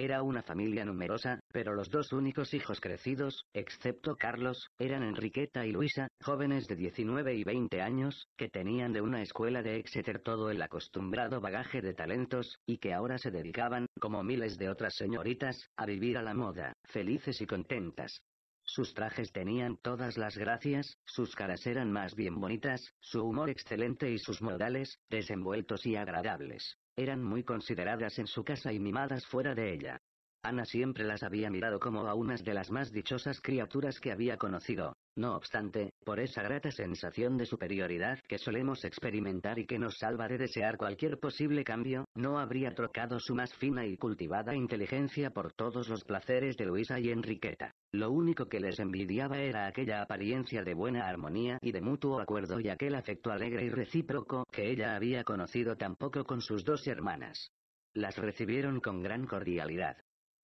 Era una familia numerosa, pero los dos únicos hijos crecidos, excepto Carlos, eran Enriqueta y Luisa, jóvenes de 19 y 20 años, que tenían de una escuela de Exeter todo el acostumbrado bagaje de talentos, y que ahora se dedicaban, como miles de otras señoritas, a vivir a la moda, felices y contentas. Sus trajes tenían todas las gracias, sus caras eran más bien bonitas, su humor excelente y sus modales, desenvueltos y agradables. Eran muy consideradas en su casa y mimadas fuera de ella. Ana siempre las había mirado como a unas de las más dichosas criaturas que había conocido. No obstante, por esa grata sensación de superioridad que solemos experimentar y que nos salva de desear cualquier posible cambio, no habría trocado su más fina y cultivada inteligencia por todos los placeres de Luisa y Enriqueta. Lo único que les envidiaba era aquella apariencia de buena armonía y de mutuo acuerdo y aquel afecto alegre y recíproco que ella había conocido tampoco con sus dos hermanas. Las recibieron con gran cordialidad.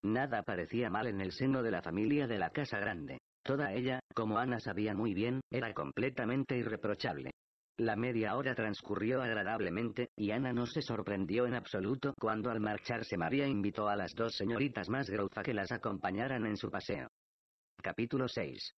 Nada parecía mal en el seno de la familia de la Casa Grande. Toda ella, como Ana sabía muy bien, era completamente irreprochable. La media hora transcurrió agradablemente, y Ana no se sorprendió en absoluto cuando al marcharse María invitó a las dos señoritas más groza que las acompañaran en su paseo. Capítulo 6.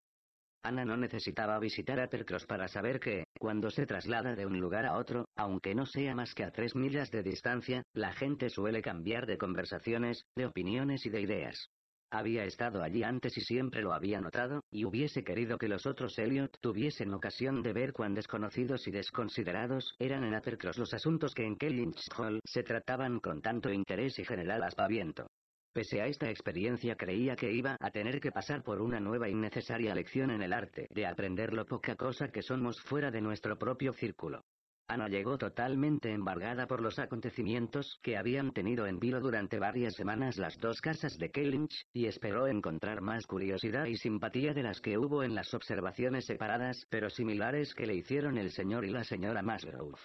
Ana no necesitaba visitar a Percross para saber que, cuando se traslada de un lugar a otro, aunque no sea más que a tres millas de distancia, la gente suele cambiar de conversaciones, de opiniones y de ideas. Había estado allí antes y siempre lo había notado, y hubiese querido que los otros Elliot tuviesen ocasión de ver cuán desconocidos y desconsiderados eran en Athercross los asuntos que en Kellynch Hall se trataban con tanto interés y general aspaviento. Pese a esta experiencia creía que iba a tener que pasar por una nueva innecesaria lección en el arte de aprender lo poca cosa que somos fuera de nuestro propio círculo. Ana llegó totalmente embargada por los acontecimientos que habían tenido en vilo durante varias semanas las dos casas de Kellynch, y esperó encontrar más curiosidad y simpatía de las que hubo en las observaciones separadas pero similares que le hicieron el señor y la señora Musgrove.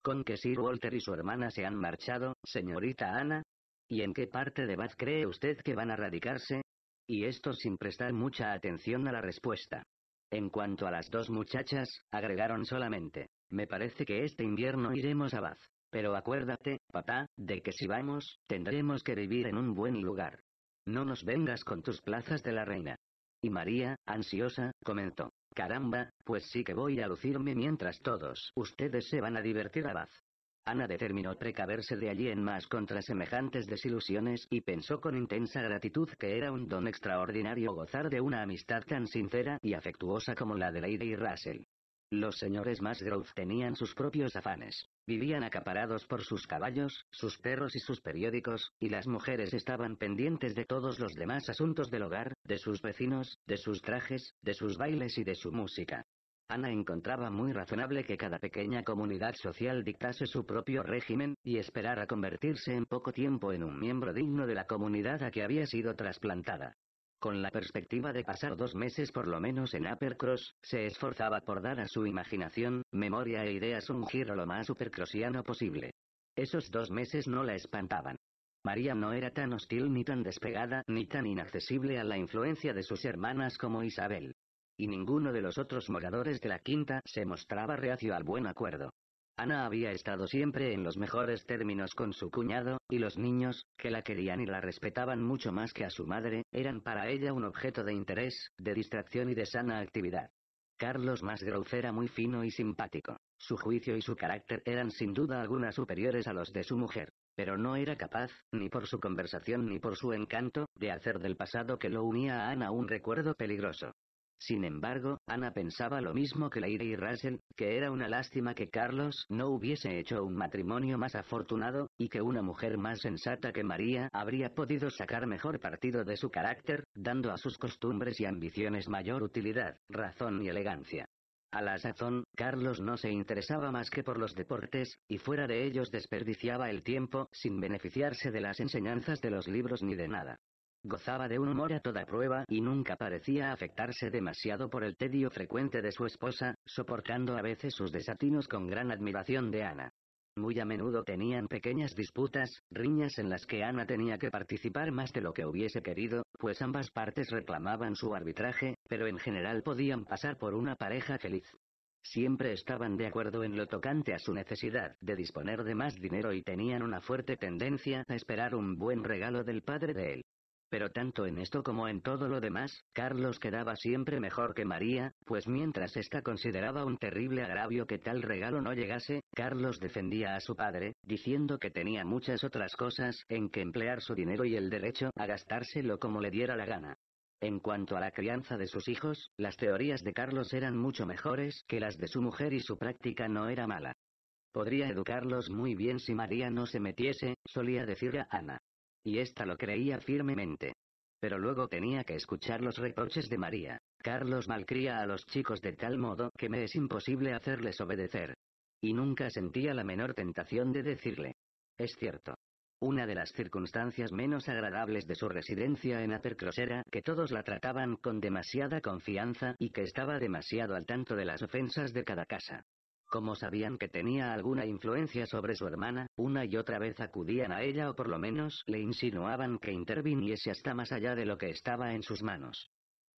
¿Con que Sir Walter y su hermana se han marchado, señorita Ana? ¿Y en qué parte de Bath cree usted que van a radicarse? Y esto sin prestar mucha atención a la respuesta. En cuanto a las dos muchachas, agregaron solamente, me parece que este invierno iremos a Bath. Pero acuérdate, papá, de que si vamos, tendremos que vivir en un buen lugar. No nos vengas con tus plazas de la reina. Y María, ansiosa, comentó. Caramba, pues sí que voy a lucirme mientras todos ustedes se van a divertir a Bath. Ana determinó precaverse de allí en más contra semejantes desilusiones y pensó con intensa gratitud que era un don extraordinario gozar de una amistad tan sincera y afectuosa como la de Lady Russell. Los señores Musgrove tenían sus propios afanes. Vivían acaparados por sus caballos, sus perros y sus periódicos, y las mujeres estaban pendientes de todos los demás asuntos del hogar, de sus vecinos, de sus trajes, de sus bailes y de su música. Ana encontraba muy razonable que cada pequeña comunidad social dictase su propio régimen, y esperara convertirse en poco tiempo en un miembro digno de la comunidad a que había sido trasplantada. Con la perspectiva de pasar dos meses por lo menos en Uppercross, se esforzaba por dar a su imaginación, memoria e ideas un giro lo más supercrossiano posible. Esos dos meses no la espantaban. María no era tan hostil ni tan despegada ni tan inaccesible a la influencia de sus hermanas como Isabel. Y ninguno de los otros moradores de la quinta se mostraba reacio al buen acuerdo. Ana había estado siempre en los mejores términos con su cuñado, y los niños, que la querían y la respetaban mucho más que a su madre, eran para ella un objeto de interés, de distracción y de sana actividad. Carlos Masgrove era muy fino y simpático. Su juicio y su carácter eran sin duda alguna superiores a los de su mujer, pero no era capaz, ni por su conversación ni por su encanto, de hacer del pasado que lo unía a Ana un recuerdo peligroso. Sin embargo, Ana pensaba lo mismo que y Russell, que era una lástima que Carlos no hubiese hecho un matrimonio más afortunado, y que una mujer más sensata que María habría podido sacar mejor partido de su carácter, dando a sus costumbres y ambiciones mayor utilidad, razón y elegancia. A la sazón, Carlos no se interesaba más que por los deportes, y fuera de ellos desperdiciaba el tiempo sin beneficiarse de las enseñanzas de los libros ni de nada. Gozaba de un humor a toda prueba y nunca parecía afectarse demasiado por el tedio frecuente de su esposa, soportando a veces sus desatinos con gran admiración de Ana. Muy a menudo tenían pequeñas disputas, riñas en las que Ana tenía que participar más de lo que hubiese querido, pues ambas partes reclamaban su arbitraje, pero en general podían pasar por una pareja feliz. Siempre estaban de acuerdo en lo tocante a su necesidad de disponer de más dinero y tenían una fuerte tendencia a esperar un buen regalo del padre de él. Pero tanto en esto como en todo lo demás, Carlos quedaba siempre mejor que María, pues mientras esta consideraba un terrible agravio que tal regalo no llegase, Carlos defendía a su padre, diciendo que tenía muchas otras cosas en que emplear su dinero y el derecho a gastárselo como le diera la gana. En cuanto a la crianza de sus hijos, las teorías de Carlos eran mucho mejores que las de su mujer y su práctica no era mala. Podría educarlos muy bien si María no se metiese, solía decirle a Ana. Y ésta lo creía firmemente. Pero luego tenía que escuchar los reproches de María. Carlos malcría a los chicos de tal modo que me es imposible hacerles obedecer. Y nunca sentía la menor tentación de decirle. Es cierto. Una de las circunstancias menos agradables de su residencia en Apercross era que todos la trataban con demasiada confianza y que estaba demasiado al tanto de las ofensas de cada casa. Como sabían que tenía alguna influencia sobre su hermana, una y otra vez acudían a ella o por lo menos le insinuaban que interviniese hasta más allá de lo que estaba en sus manos.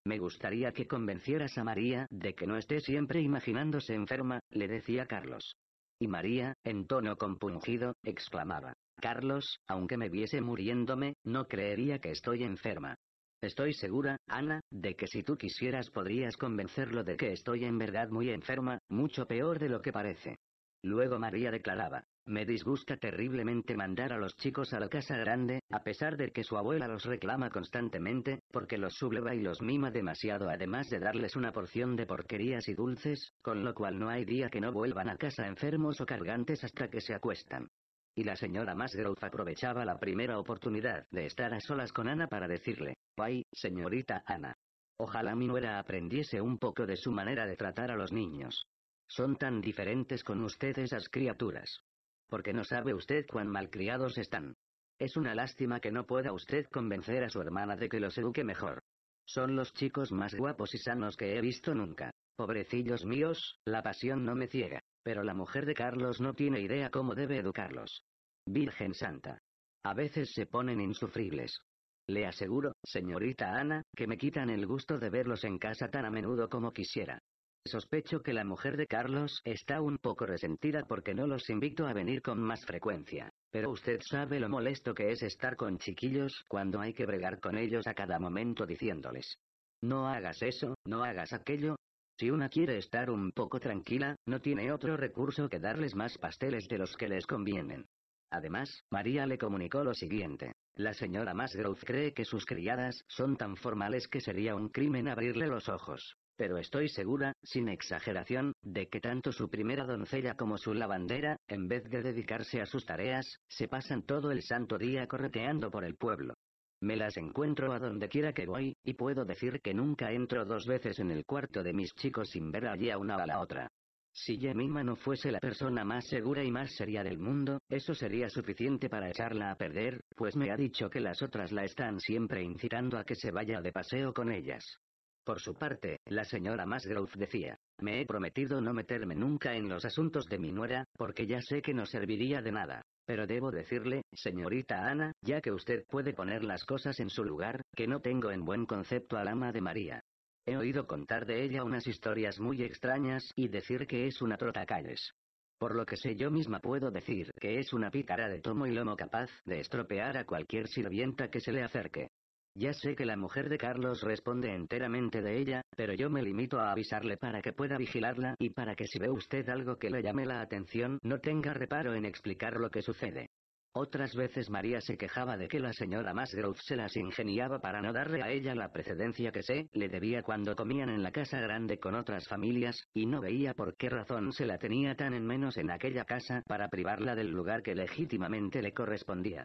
Me gustaría que convencieras a María de que no esté siempre imaginándose enferma, le decía Carlos. Y María, en tono compungido, exclamaba, Carlos, aunque me viese muriéndome, no creería que estoy enferma. Estoy segura, Ana, de que si tú quisieras podrías convencerlo de que estoy en verdad muy enferma, mucho peor de lo que parece. Luego María declaraba, me disgusta terriblemente mandar a los chicos a la casa grande, a pesar de que su abuela los reclama constantemente, porque los subleva y los mima demasiado además de darles una porción de porquerías y dulces, con lo cual no hay día que no vuelvan a casa enfermos o cargantes hasta que se acuestan. Y la señora Musgrove aprovechaba la primera oportunidad de estar a solas con Ana para decirle, ¡Ay, señorita Ana. Ojalá mi nuera aprendiese un poco de su manera de tratar a los niños. Son tan diferentes con usted esas criaturas. Porque no sabe usted cuán malcriados están. Es una lástima que no pueda usted convencer a su hermana de que los eduque mejor. Son los chicos más guapos y sanos que he visto nunca. Pobrecillos míos, la pasión no me ciega. Pero la mujer de Carlos no tiene idea cómo debe educarlos. Virgen Santa. A veces se ponen insufribles. Le aseguro, señorita Ana, que me quitan el gusto de verlos en casa tan a menudo como quisiera. Sospecho que la mujer de Carlos está un poco resentida porque no los invito a venir con más frecuencia. Pero usted sabe lo molesto que es estar con chiquillos cuando hay que bregar con ellos a cada momento diciéndoles. No hagas eso, no hagas aquello, si una quiere estar un poco tranquila, no tiene otro recurso que darles más pasteles de los que les convienen. Además, María le comunicó lo siguiente. La señora Masgrove cree que sus criadas son tan formales que sería un crimen abrirle los ojos. Pero estoy segura, sin exageración, de que tanto su primera doncella como su lavandera, en vez de dedicarse a sus tareas, se pasan todo el santo día correteando por el pueblo. Me las encuentro a donde quiera que voy, y puedo decir que nunca entro dos veces en el cuarto de mis chicos sin ver allí a una o a la otra. Si Jemima no fuese la persona más segura y más seria del mundo, eso sería suficiente para echarla a perder, pues me ha dicho que las otras la están siempre incitando a que se vaya de paseo con ellas. Por su parte, la señora Masgrove decía, me he prometido no meterme nunca en los asuntos de mi nuera, porque ya sé que no serviría de nada. Pero debo decirle, señorita Ana, ya que usted puede poner las cosas en su lugar, que no tengo en buen concepto al ama de María. He oído contar de ella unas historias muy extrañas y decir que es una trotacalles. Por lo que sé yo misma puedo decir que es una pícara de tomo y lomo capaz de estropear a cualquier sirvienta que se le acerque. Ya sé que la mujer de Carlos responde enteramente de ella, pero yo me limito a avisarle para que pueda vigilarla y para que si ve usted algo que le llame la atención no tenga reparo en explicar lo que sucede. Otras veces María se quejaba de que la señora Musgrove se las ingeniaba para no darle a ella la precedencia que se le debía cuando comían en la casa grande con otras familias, y no veía por qué razón se la tenía tan en menos en aquella casa para privarla del lugar que legítimamente le correspondía.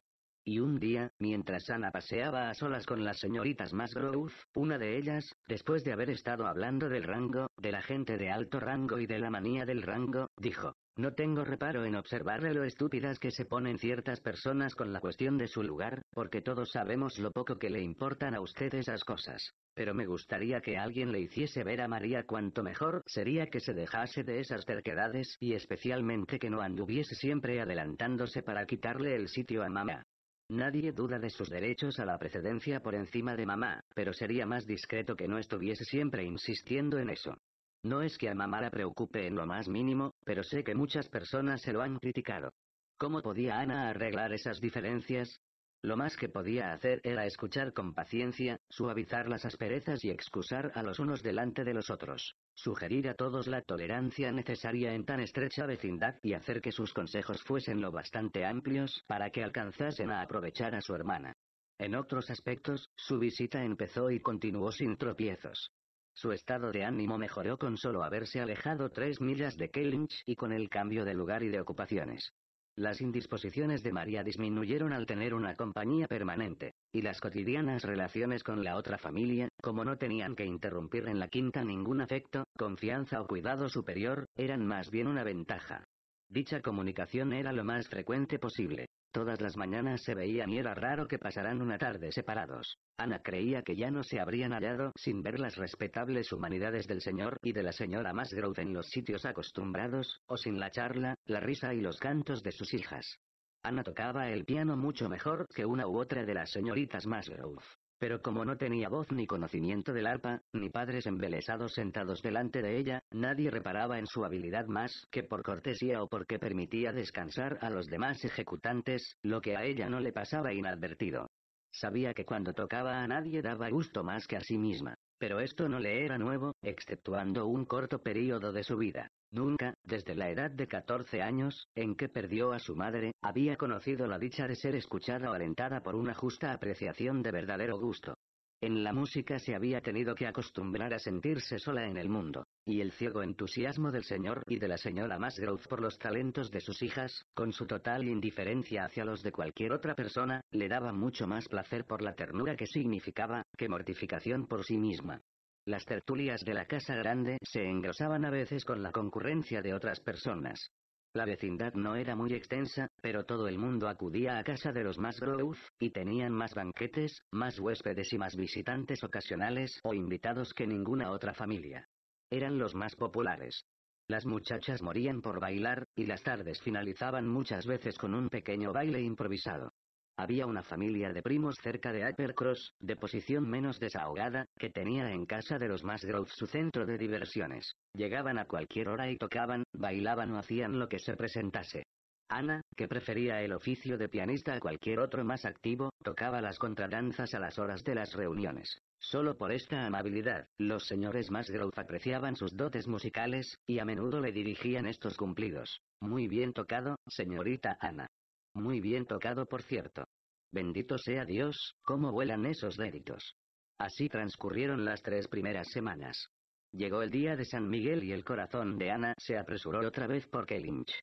Y un día, mientras Ana paseaba a solas con las señoritas Masgrove, una de ellas, después de haber estado hablando del rango, de la gente de alto rango y de la manía del rango, dijo, no tengo reparo en observarle lo estúpidas que se ponen ciertas personas con la cuestión de su lugar, porque todos sabemos lo poco que le importan a usted esas cosas. Pero me gustaría que alguien le hiciese ver a María cuanto mejor sería que se dejase de esas terquedades y especialmente que no anduviese siempre adelantándose para quitarle el sitio a mamá. Nadie duda de sus derechos a la precedencia por encima de mamá, pero sería más discreto que no estuviese siempre insistiendo en eso. No es que a mamá la preocupe en lo más mínimo, pero sé que muchas personas se lo han criticado. ¿Cómo podía Ana arreglar esas diferencias? Lo más que podía hacer era escuchar con paciencia, suavizar las asperezas y excusar a los unos delante de los otros, sugerir a todos la tolerancia necesaria en tan estrecha vecindad y hacer que sus consejos fuesen lo bastante amplios para que alcanzasen a aprovechar a su hermana. En otros aspectos, su visita empezó y continuó sin tropiezos. Su estado de ánimo mejoró con solo haberse alejado tres millas de Kellynch y con el cambio de lugar y de ocupaciones. Las indisposiciones de María disminuyeron al tener una compañía permanente, y las cotidianas relaciones con la otra familia, como no tenían que interrumpir en la quinta ningún afecto, confianza o cuidado superior, eran más bien una ventaja. Dicha comunicación era lo más frecuente posible. Todas las mañanas se veían y era raro que pasaran una tarde separados. Ana creía que ya no se habrían hallado sin ver las respetables humanidades del señor y de la señora Masgrove en los sitios acostumbrados, o sin la charla, la risa y los cantos de sus hijas. Ana tocaba el piano mucho mejor que una u otra de las señoritas Masgrove. Pero como no tenía voz ni conocimiento del arpa, ni padres embelesados sentados delante de ella, nadie reparaba en su habilidad más que por cortesía o porque permitía descansar a los demás ejecutantes, lo que a ella no le pasaba inadvertido. Sabía que cuando tocaba a nadie daba gusto más que a sí misma. Pero esto no le era nuevo, exceptuando un corto período de su vida. Nunca, desde la edad de 14 años, en que perdió a su madre, había conocido la dicha de ser escuchada o alentada por una justa apreciación de verdadero gusto. En la música se había tenido que acostumbrar a sentirse sola en el mundo, y el ciego entusiasmo del señor y de la señora Masgrove por los talentos de sus hijas, con su total indiferencia hacia los de cualquier otra persona, le daba mucho más placer por la ternura que significaba, que mortificación por sí misma. Las tertulias de la casa grande se engrosaban a veces con la concurrencia de otras personas, la vecindad no era muy extensa, pero todo el mundo acudía a casa de los más growth, y tenían más banquetes, más huéspedes y más visitantes ocasionales o invitados que ninguna otra familia. Eran los más populares. Las muchachas morían por bailar, y las tardes finalizaban muchas veces con un pequeño baile improvisado. Había una familia de primos cerca de Uppercross, de posición menos desahogada, que tenía en casa de los Musgrove su centro de diversiones. Llegaban a cualquier hora y tocaban, bailaban o hacían lo que se presentase. Ana, que prefería el oficio de pianista a cualquier otro más activo, tocaba las contradanzas a las horas de las reuniones. Solo por esta amabilidad, los señores Musgrove apreciaban sus dotes musicales, y a menudo le dirigían estos cumplidos. Muy bien tocado, señorita Ana. Muy bien tocado, por cierto. Bendito sea Dios, cómo vuelan esos déditos. Así transcurrieron las tres primeras semanas. Llegó el día de San Miguel y el corazón de Ana se apresuró otra vez por Kellynch.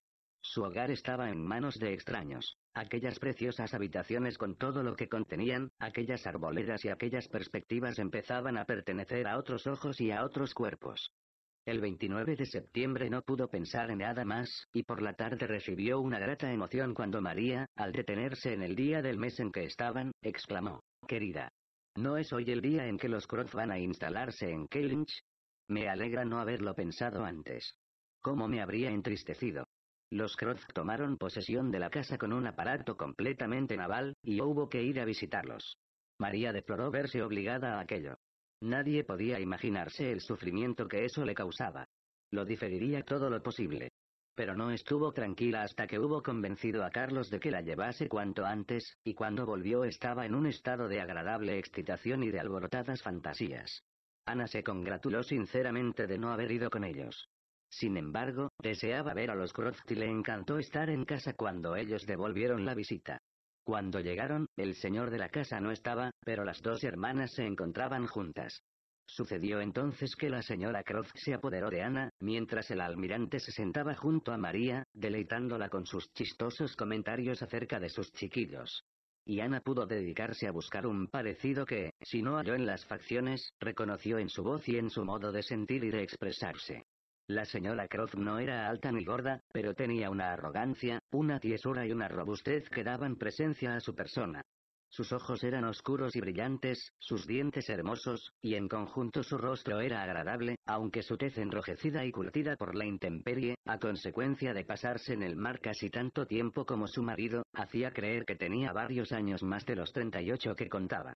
Su hogar estaba en manos de extraños. Aquellas preciosas habitaciones con todo lo que contenían, aquellas arboledas y aquellas perspectivas empezaban a pertenecer a otros ojos y a otros cuerpos. El 29 de septiembre no pudo pensar en nada más, y por la tarde recibió una grata emoción cuando María, al detenerse en el día del mes en que estaban, exclamó, Querida. ¿No es hoy el día en que los Croft van a instalarse en Kellynch? Me alegra no haberlo pensado antes. ¿Cómo me habría entristecido? Los Croft tomaron posesión de la casa con un aparato completamente naval, y hubo que ir a visitarlos. María deploró verse obligada a aquello. Nadie podía imaginarse el sufrimiento que eso le causaba. Lo diferiría todo lo posible. Pero no estuvo tranquila hasta que hubo convencido a Carlos de que la llevase cuanto antes, y cuando volvió estaba en un estado de agradable excitación y de alborotadas fantasías. Ana se congratuló sinceramente de no haber ido con ellos. Sin embargo, deseaba ver a los Croft y le encantó estar en casa cuando ellos devolvieron la visita. Cuando llegaron, el señor de la casa no estaba, pero las dos hermanas se encontraban juntas. Sucedió entonces que la señora Croft se apoderó de Ana, mientras el almirante se sentaba junto a María, deleitándola con sus chistosos comentarios acerca de sus chiquillos. Y Ana pudo dedicarse a buscar un parecido que, si no halló en las facciones, reconoció en su voz y en su modo de sentir y de expresarse. La señora Croft no era alta ni gorda, pero tenía una arrogancia, una tiesura y una robustez que daban presencia a su persona. Sus ojos eran oscuros y brillantes, sus dientes hermosos, y en conjunto su rostro era agradable, aunque su tez enrojecida y curtida por la intemperie, a consecuencia de pasarse en el mar casi tanto tiempo como su marido, hacía creer que tenía varios años más de los 38 que contaba.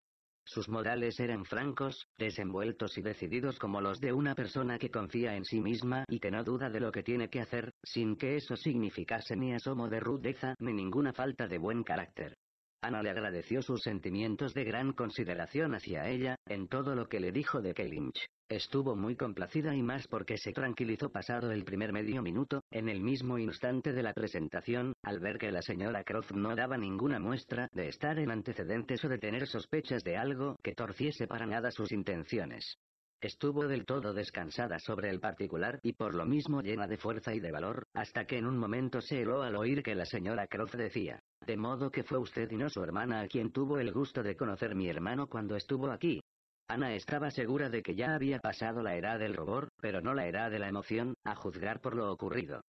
Sus modales eran francos, desenvueltos y decididos como los de una persona que confía en sí misma y que no duda de lo que tiene que hacer, sin que eso significase ni asomo de rudeza ni ninguna falta de buen carácter. Ana le agradeció sus sentimientos de gran consideración hacia ella, en todo lo que le dijo de Kellynch. Estuvo muy complacida y más porque se tranquilizó pasado el primer medio minuto, en el mismo instante de la presentación, al ver que la señora Croft no daba ninguna muestra de estar en antecedentes o de tener sospechas de algo que torciese para nada sus intenciones. Estuvo del todo descansada sobre el particular y por lo mismo llena de fuerza y de valor, hasta que en un momento se heló al oír que la señora Croft decía, de modo que fue usted y no su hermana a quien tuvo el gusto de conocer mi hermano cuando estuvo aquí. Ana estaba segura de que ya había pasado la edad del robor, pero no la era de la emoción, a juzgar por lo ocurrido.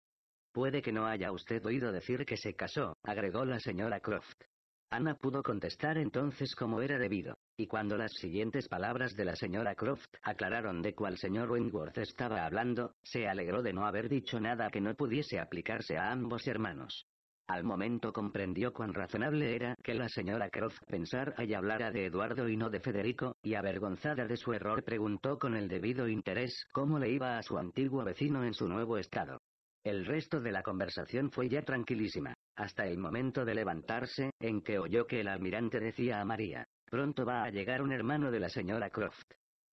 Puede que no haya usted oído decir que se casó, agregó la señora Croft. Ana pudo contestar entonces como era debido, y cuando las siguientes palabras de la señora Croft aclararon de cuál señor Wentworth estaba hablando, se alegró de no haber dicho nada que no pudiese aplicarse a ambos hermanos. Al momento comprendió cuán razonable era que la señora Croft pensara y hablara de Eduardo y no de Federico, y avergonzada de su error preguntó con el debido interés cómo le iba a su antiguo vecino en su nuevo estado. El resto de la conversación fue ya tranquilísima, hasta el momento de levantarse, en que oyó que el almirante decía a María, pronto va a llegar un hermano de la señora Croft.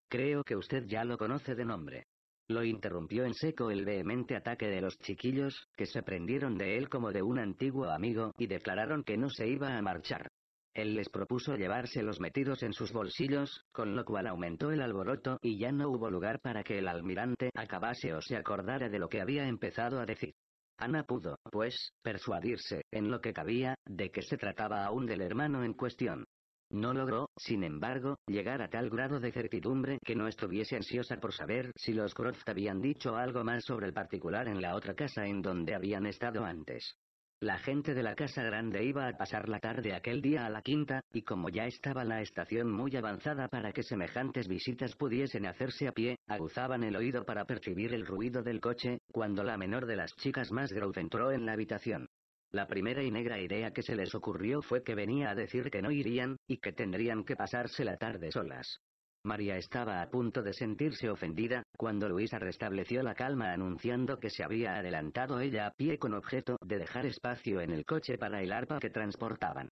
Creo que usted ya lo conoce de nombre. Lo interrumpió en seco el vehemente ataque de los chiquillos, que se prendieron de él como de un antiguo amigo y declararon que no se iba a marchar. Él les propuso llevárselos metidos en sus bolsillos, con lo cual aumentó el alboroto y ya no hubo lugar para que el almirante acabase o se acordara de lo que había empezado a decir. Ana pudo, pues, persuadirse, en lo que cabía, de que se trataba aún del hermano en cuestión. No logró, sin embargo, llegar a tal grado de certidumbre que no estuviese ansiosa por saber si los Croft habían dicho algo más sobre el particular en la otra casa en donde habían estado antes. La gente de la casa grande iba a pasar la tarde aquel día a la quinta, y como ya estaba la estación muy avanzada para que semejantes visitas pudiesen hacerse a pie, aguzaban el oído para percibir el ruido del coche, cuando la menor de las chicas más entró en la habitación. La primera y negra idea que se les ocurrió fue que venía a decir que no irían, y que tendrían que pasarse la tarde solas. María estaba a punto de sentirse ofendida, cuando Luisa restableció la calma anunciando que se había adelantado ella a pie con objeto de dejar espacio en el coche para el arpa que transportaban.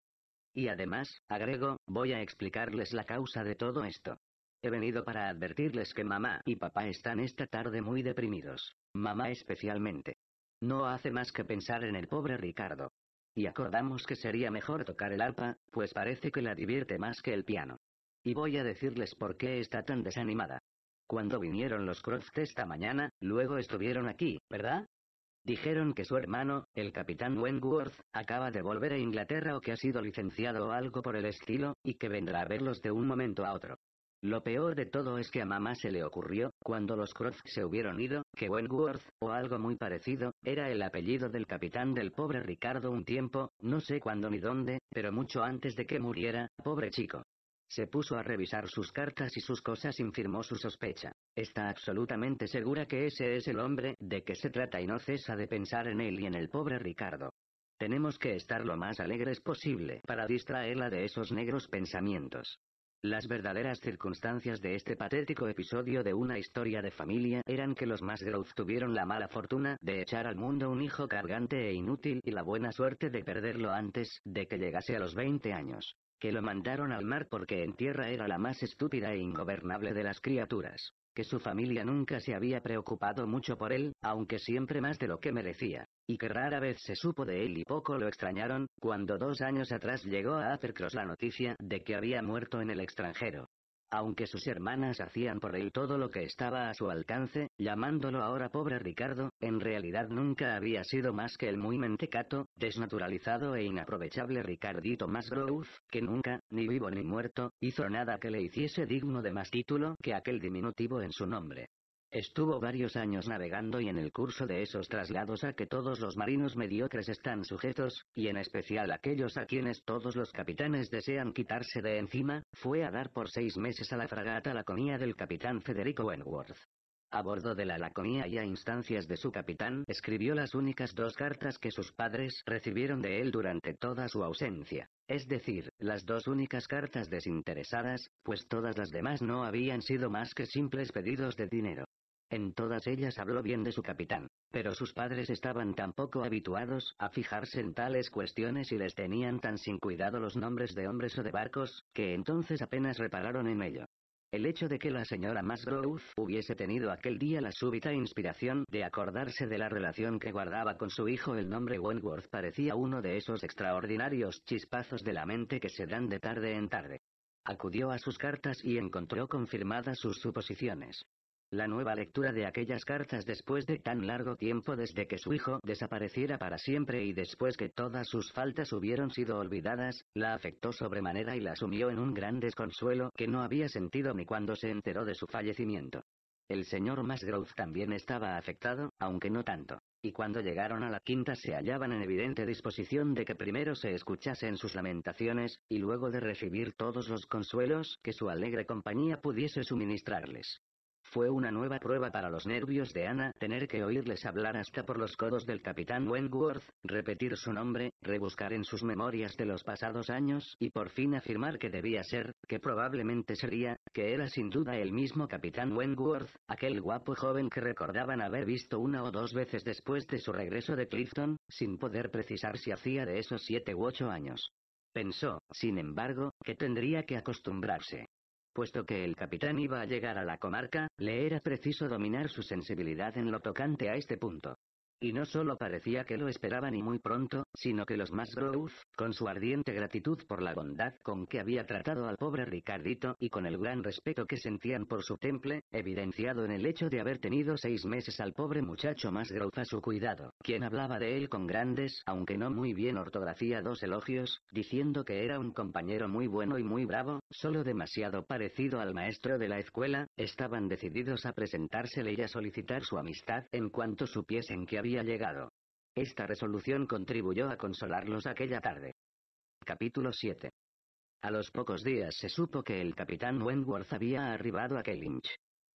Y además, agrego, voy a explicarles la causa de todo esto. He venido para advertirles que mamá y papá están esta tarde muy deprimidos, mamá especialmente. No hace más que pensar en el pobre Ricardo. Y acordamos que sería mejor tocar el arpa, pues parece que la divierte más que el piano. Y voy a decirles por qué está tan desanimada. Cuando vinieron los Croft esta mañana, luego estuvieron aquí, ¿verdad? Dijeron que su hermano, el capitán Wentworth, acaba de volver a Inglaterra o que ha sido licenciado o algo por el estilo, y que vendrá a verlos de un momento a otro. Lo peor de todo es que a mamá se le ocurrió, cuando los Croft se hubieron ido, que Wentworth, o algo muy parecido, era el apellido del capitán del pobre Ricardo un tiempo, no sé cuándo ni dónde, pero mucho antes de que muriera, pobre chico. Se puso a revisar sus cartas y sus cosas y firmó su sospecha. Está absolutamente segura que ese es el hombre de que se trata y no cesa de pensar en él y en el pobre Ricardo. Tenemos que estar lo más alegres posible para distraerla de esos negros pensamientos. Las verdaderas circunstancias de este patético episodio de una historia de familia eran que los Masgrove tuvieron la mala fortuna de echar al mundo un hijo cargante e inútil y la buena suerte de perderlo antes de que llegase a los 20 años. Que lo mandaron al mar porque en tierra era la más estúpida e ingobernable de las criaturas que su familia nunca se había preocupado mucho por él, aunque siempre más de lo que merecía, y que rara vez se supo de él y poco lo extrañaron, cuando dos años atrás llegó a Acercross la noticia de que había muerto en el extranjero aunque sus hermanas hacían por él todo lo que estaba a su alcance, llamándolo ahora pobre Ricardo, en realidad nunca había sido más que el muy mentecato, desnaturalizado e inaprovechable Ricardito más que nunca, ni vivo ni muerto, hizo nada que le hiciese digno de más título que aquel diminutivo en su nombre. Estuvo varios años navegando y en el curso de esos traslados a que todos los marinos mediocres están sujetos, y en especial aquellos a quienes todos los capitanes desean quitarse de encima, fue a dar por seis meses a la fragata Laconia del capitán Federico Wentworth. A bordo de la laconía y a instancias de su capitán, escribió las únicas dos cartas que sus padres recibieron de él durante toda su ausencia. Es decir, las dos únicas cartas desinteresadas, pues todas las demás no habían sido más que simples pedidos de dinero. En todas ellas habló bien de su capitán, pero sus padres estaban tan poco habituados a fijarse en tales cuestiones y les tenían tan sin cuidado los nombres de hombres o de barcos, que entonces apenas repararon en ello. El hecho de que la señora Musgrove hubiese tenido aquel día la súbita inspiración de acordarse de la relación que guardaba con su hijo el nombre Wentworth parecía uno de esos extraordinarios chispazos de la mente que se dan de tarde en tarde. Acudió a sus cartas y encontró confirmadas sus suposiciones. La nueva lectura de aquellas cartas después de tan largo tiempo desde que su hijo desapareciera para siempre y después que todas sus faltas hubieron sido olvidadas, la afectó sobremanera y la sumió en un gran desconsuelo que no había sentido ni cuando se enteró de su fallecimiento. El señor Masgrove también estaba afectado, aunque no tanto. Y cuando llegaron a la quinta se hallaban en evidente disposición de que primero se escuchasen sus lamentaciones, y luego de recibir todos los consuelos que su alegre compañía pudiese suministrarles. Fue una nueva prueba para los nervios de Ana tener que oírles hablar hasta por los codos del capitán Wentworth, repetir su nombre, rebuscar en sus memorias de los pasados años y por fin afirmar que debía ser, que probablemente sería, que era sin duda el mismo capitán Wentworth, aquel guapo joven que recordaban haber visto una o dos veces después de su regreso de Clifton, sin poder precisar si hacía de esos siete u ocho años. Pensó, sin embargo, que tendría que acostumbrarse. Puesto que el capitán iba a llegar a la comarca, le era preciso dominar su sensibilidad en lo tocante a este punto. Y no solo parecía que lo esperaban y muy pronto, sino que los más con su ardiente gratitud por la bondad con que había tratado al pobre Ricardito y con el gran respeto que sentían por su temple, evidenciado en el hecho de haber tenido seis meses al pobre muchacho más a su cuidado, quien hablaba de él con grandes, aunque no muy bien ortografía dos elogios, diciendo que era un compañero muy bueno y muy bravo, solo demasiado parecido al maestro de la escuela, estaban decididos a presentársele y a solicitar su amistad en cuanto supiesen que había llegado. Esta resolución contribuyó a consolarlos aquella tarde. Capítulo 7. A los pocos días se supo que el capitán Wentworth había arribado a Kellynch.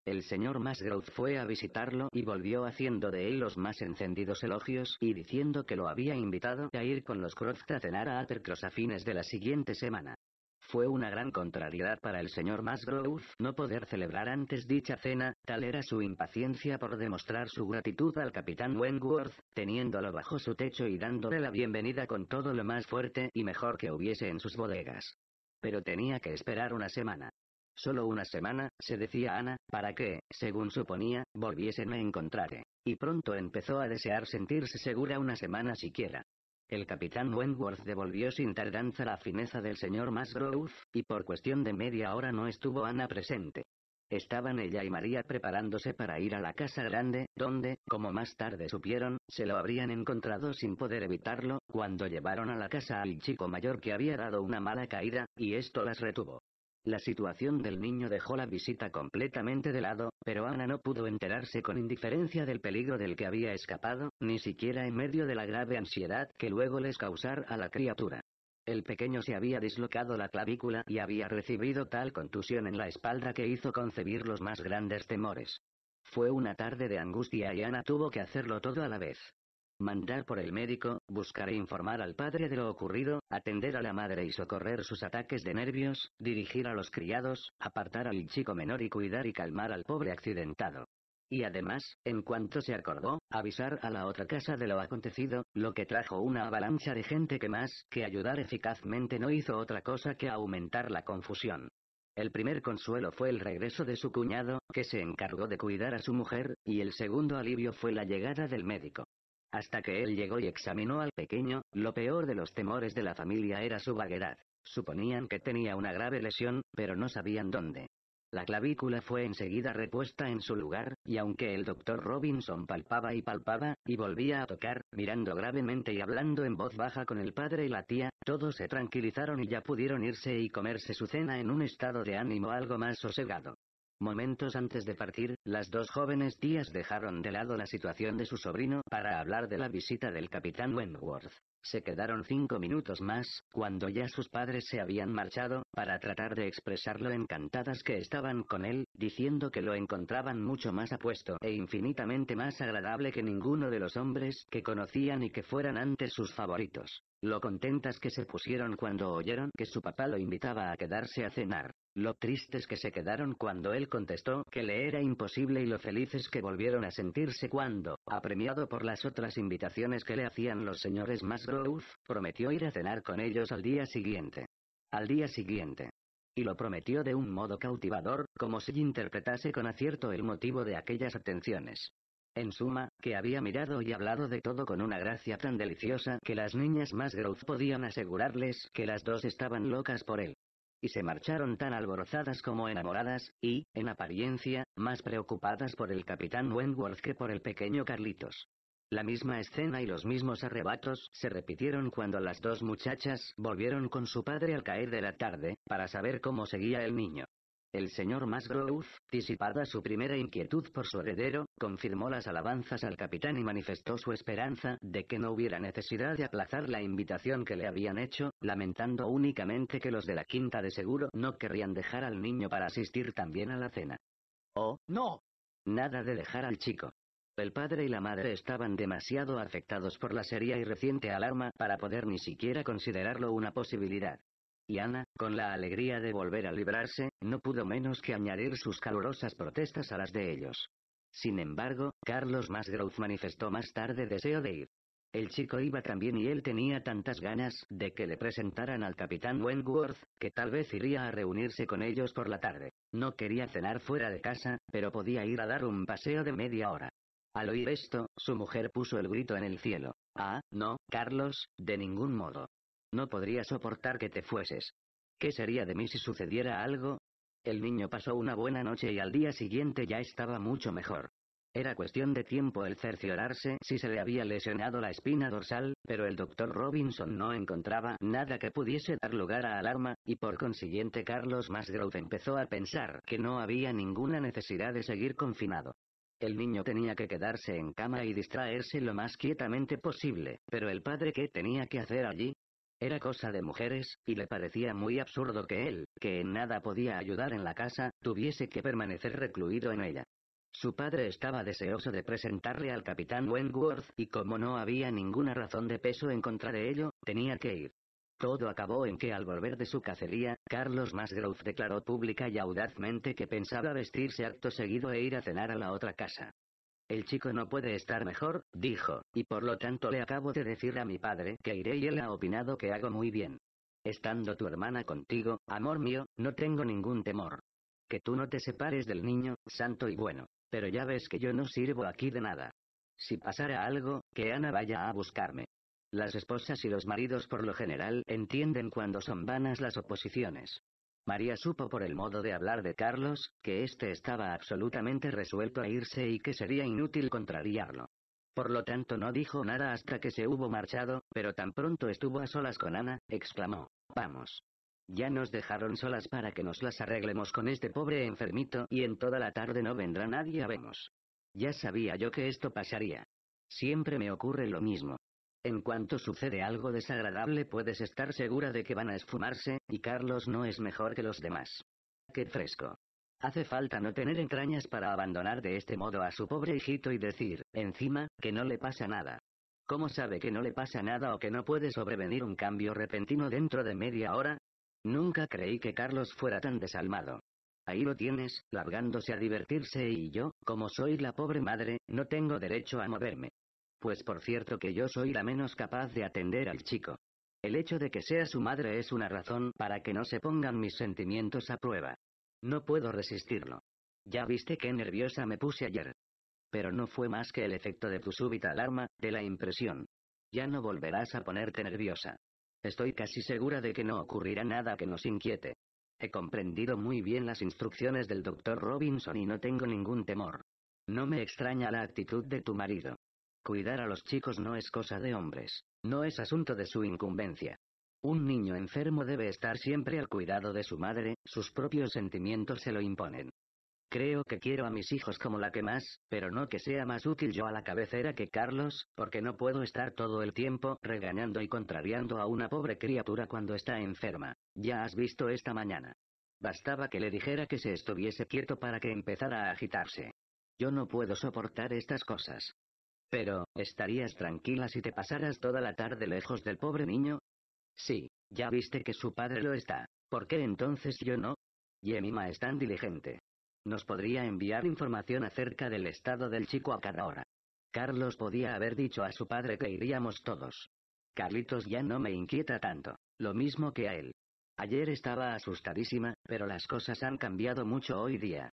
El señor Masgrove fue a visitarlo y volvió haciendo de él los más encendidos elogios y diciendo que lo había invitado a ir con los Croft a cenar a Attercross a fines de la siguiente semana. Fue una gran contrariedad para el señor Masgrove no poder celebrar antes dicha cena, tal era su impaciencia por demostrar su gratitud al capitán Wentworth, teniéndolo bajo su techo y dándole la bienvenida con todo lo más fuerte y mejor que hubiese en sus bodegas. Pero tenía que esperar una semana. Solo una semana, se decía Ana, para que, según suponía, volviesen a encontrarle. Y pronto empezó a desear sentirse segura una semana siquiera. El capitán Wentworth devolvió sin tardanza la fineza del señor Musgrove, y por cuestión de media hora no estuvo Ana presente. Estaban ella y María preparándose para ir a la casa grande, donde, como más tarde supieron, se lo habrían encontrado sin poder evitarlo, cuando llevaron a la casa al chico mayor que había dado una mala caída, y esto las retuvo. La situación del niño dejó la visita completamente de lado, pero Ana no pudo enterarse con indiferencia del peligro del que había escapado, ni siquiera en medio de la grave ansiedad que luego les causara a la criatura. El pequeño se había dislocado la clavícula y había recibido tal contusión en la espalda que hizo concebir los más grandes temores. Fue una tarde de angustia y Ana tuvo que hacerlo todo a la vez mandar por el médico, buscar e informar al padre de lo ocurrido, atender a la madre y socorrer sus ataques de nervios, dirigir a los criados, apartar al chico menor y cuidar y calmar al pobre accidentado. Y además, en cuanto se acordó, avisar a la otra casa de lo acontecido, lo que trajo una avalancha de gente que más que ayudar eficazmente no hizo otra cosa que aumentar la confusión. El primer consuelo fue el regreso de su cuñado, que se encargó de cuidar a su mujer, y el segundo alivio fue la llegada del médico. Hasta que él llegó y examinó al pequeño, lo peor de los temores de la familia era su vaguedad. Suponían que tenía una grave lesión, pero no sabían dónde. La clavícula fue enseguida repuesta en su lugar, y aunque el doctor Robinson palpaba y palpaba, y volvía a tocar, mirando gravemente y hablando en voz baja con el padre y la tía, todos se tranquilizaron y ya pudieron irse y comerse su cena en un estado de ánimo algo más sosegado. Momentos antes de partir, las dos jóvenes tías dejaron de lado la situación de su sobrino para hablar de la visita del capitán Wentworth. Se quedaron cinco minutos más, cuando ya sus padres se habían marchado, para tratar de expresar lo encantadas que estaban con él, diciendo que lo encontraban mucho más apuesto e infinitamente más agradable que ninguno de los hombres que conocían y que fueran antes sus favoritos. Lo contentas que se pusieron cuando oyeron que su papá lo invitaba a quedarse a cenar. Lo tristes que se quedaron cuando él contestó que le era imposible y lo felices que volvieron a sentirse cuando, apremiado por las otras invitaciones que le hacían los señores Masgrove, prometió ir a cenar con ellos al día siguiente. Al día siguiente. Y lo prometió de un modo cautivador, como si interpretase con acierto el motivo de aquellas atenciones. En suma, que había mirado y hablado de todo con una gracia tan deliciosa que las niñas Musgrove podían asegurarles que las dos estaban locas por él y se marcharon tan alborozadas como enamoradas, y, en apariencia, más preocupadas por el capitán Wentworth que por el pequeño Carlitos. La misma escena y los mismos arrebatos se repitieron cuando las dos muchachas volvieron con su padre al caer de la tarde, para saber cómo seguía el niño. El señor Musgrove, disipada su primera inquietud por su heredero, confirmó las alabanzas al capitán y manifestó su esperanza de que no hubiera necesidad de aplazar la invitación que le habían hecho, lamentando únicamente que los de la quinta de seguro no querrían dejar al niño para asistir también a la cena. ¡Oh, no! Nada de dejar al chico. El padre y la madre estaban demasiado afectados por la seria y reciente alarma para poder ni siquiera considerarlo una posibilidad. Y Ana, con la alegría de volver a librarse, no pudo menos que añadir sus calurosas protestas a las de ellos. Sin embargo, Carlos Musgrove manifestó más tarde deseo de ir. El chico iba también y él tenía tantas ganas de que le presentaran al capitán Wentworth, que tal vez iría a reunirse con ellos por la tarde. No quería cenar fuera de casa, pero podía ir a dar un paseo de media hora. Al oír esto, su mujer puso el grito en el cielo. Ah, no, Carlos, de ningún modo. No podría soportar que te fueses. ¿Qué sería de mí si sucediera algo? El niño pasó una buena noche y al día siguiente ya estaba mucho mejor. Era cuestión de tiempo el cerciorarse si se le había lesionado la espina dorsal, pero el doctor Robinson no encontraba nada que pudiese dar lugar a alarma, y por consiguiente Carlos Masgrove empezó a pensar que no había ninguna necesidad de seguir confinado. El niño tenía que quedarse en cama y distraerse lo más quietamente posible, pero el padre qué tenía que hacer allí, era cosa de mujeres, y le parecía muy absurdo que él, que en nada podía ayudar en la casa, tuviese que permanecer recluido en ella. Su padre estaba deseoso de presentarle al capitán Wentworth, y como no había ninguna razón de peso en contra de ello, tenía que ir. Todo acabó en que al volver de su cacería, Carlos Musgrove declaró pública y audazmente que pensaba vestirse acto seguido e ir a cenar a la otra casa. El chico no puede estar mejor, dijo, y por lo tanto le acabo de decir a mi padre que iré y él ha opinado que hago muy bien. Estando tu hermana contigo, amor mío, no tengo ningún temor. Que tú no te separes del niño, santo y bueno. Pero ya ves que yo no sirvo aquí de nada. Si pasara algo, que Ana vaya a buscarme. Las esposas y los maridos por lo general entienden cuando son vanas las oposiciones. María supo por el modo de hablar de Carlos, que éste estaba absolutamente resuelto a irse y que sería inútil contrariarlo. Por lo tanto no dijo nada hasta que se hubo marchado, pero tan pronto estuvo a solas con Ana, exclamó, vamos. Ya nos dejaron solas para que nos las arreglemos con este pobre enfermito y en toda la tarde no vendrá nadie a vemos. Ya sabía yo que esto pasaría. Siempre me ocurre lo mismo, en cuanto sucede algo desagradable puedes estar segura de que van a esfumarse, y Carlos no es mejor que los demás. ¡Qué fresco! Hace falta no tener entrañas para abandonar de este modo a su pobre hijito y decir, encima, que no le pasa nada. ¿Cómo sabe que no le pasa nada o que no puede sobrevenir un cambio repentino dentro de media hora? Nunca creí que Carlos fuera tan desalmado. Ahí lo tienes, largándose a divertirse y yo, como soy la pobre madre, no tengo derecho a moverme. Pues por cierto que yo soy la menos capaz de atender al chico. El hecho de que sea su madre es una razón para que no se pongan mis sentimientos a prueba. No puedo resistirlo. Ya viste qué nerviosa me puse ayer. Pero no fue más que el efecto de tu súbita alarma, de la impresión. Ya no volverás a ponerte nerviosa. Estoy casi segura de que no ocurrirá nada que nos inquiete. He comprendido muy bien las instrucciones del doctor Robinson y no tengo ningún temor. No me extraña la actitud de tu marido. Cuidar a los chicos no es cosa de hombres, no es asunto de su incumbencia. Un niño enfermo debe estar siempre al cuidado de su madre, sus propios sentimientos se lo imponen. Creo que quiero a mis hijos como la que más, pero no que sea más útil yo a la cabecera que Carlos, porque no puedo estar todo el tiempo regañando y contrariando a una pobre criatura cuando está enferma. Ya has visto esta mañana. Bastaba que le dijera que se estuviese quieto para que empezara a agitarse. Yo no puedo soportar estas cosas. Pero, ¿estarías tranquila si te pasaras toda la tarde lejos del pobre niño? Sí, ya viste que su padre lo está. ¿Por qué entonces yo no? Yemima es tan diligente. Nos podría enviar información acerca del estado del chico a cada hora. Carlos podía haber dicho a su padre que iríamos todos. Carlitos ya no me inquieta tanto, lo mismo que a él. Ayer estaba asustadísima, pero las cosas han cambiado mucho hoy día.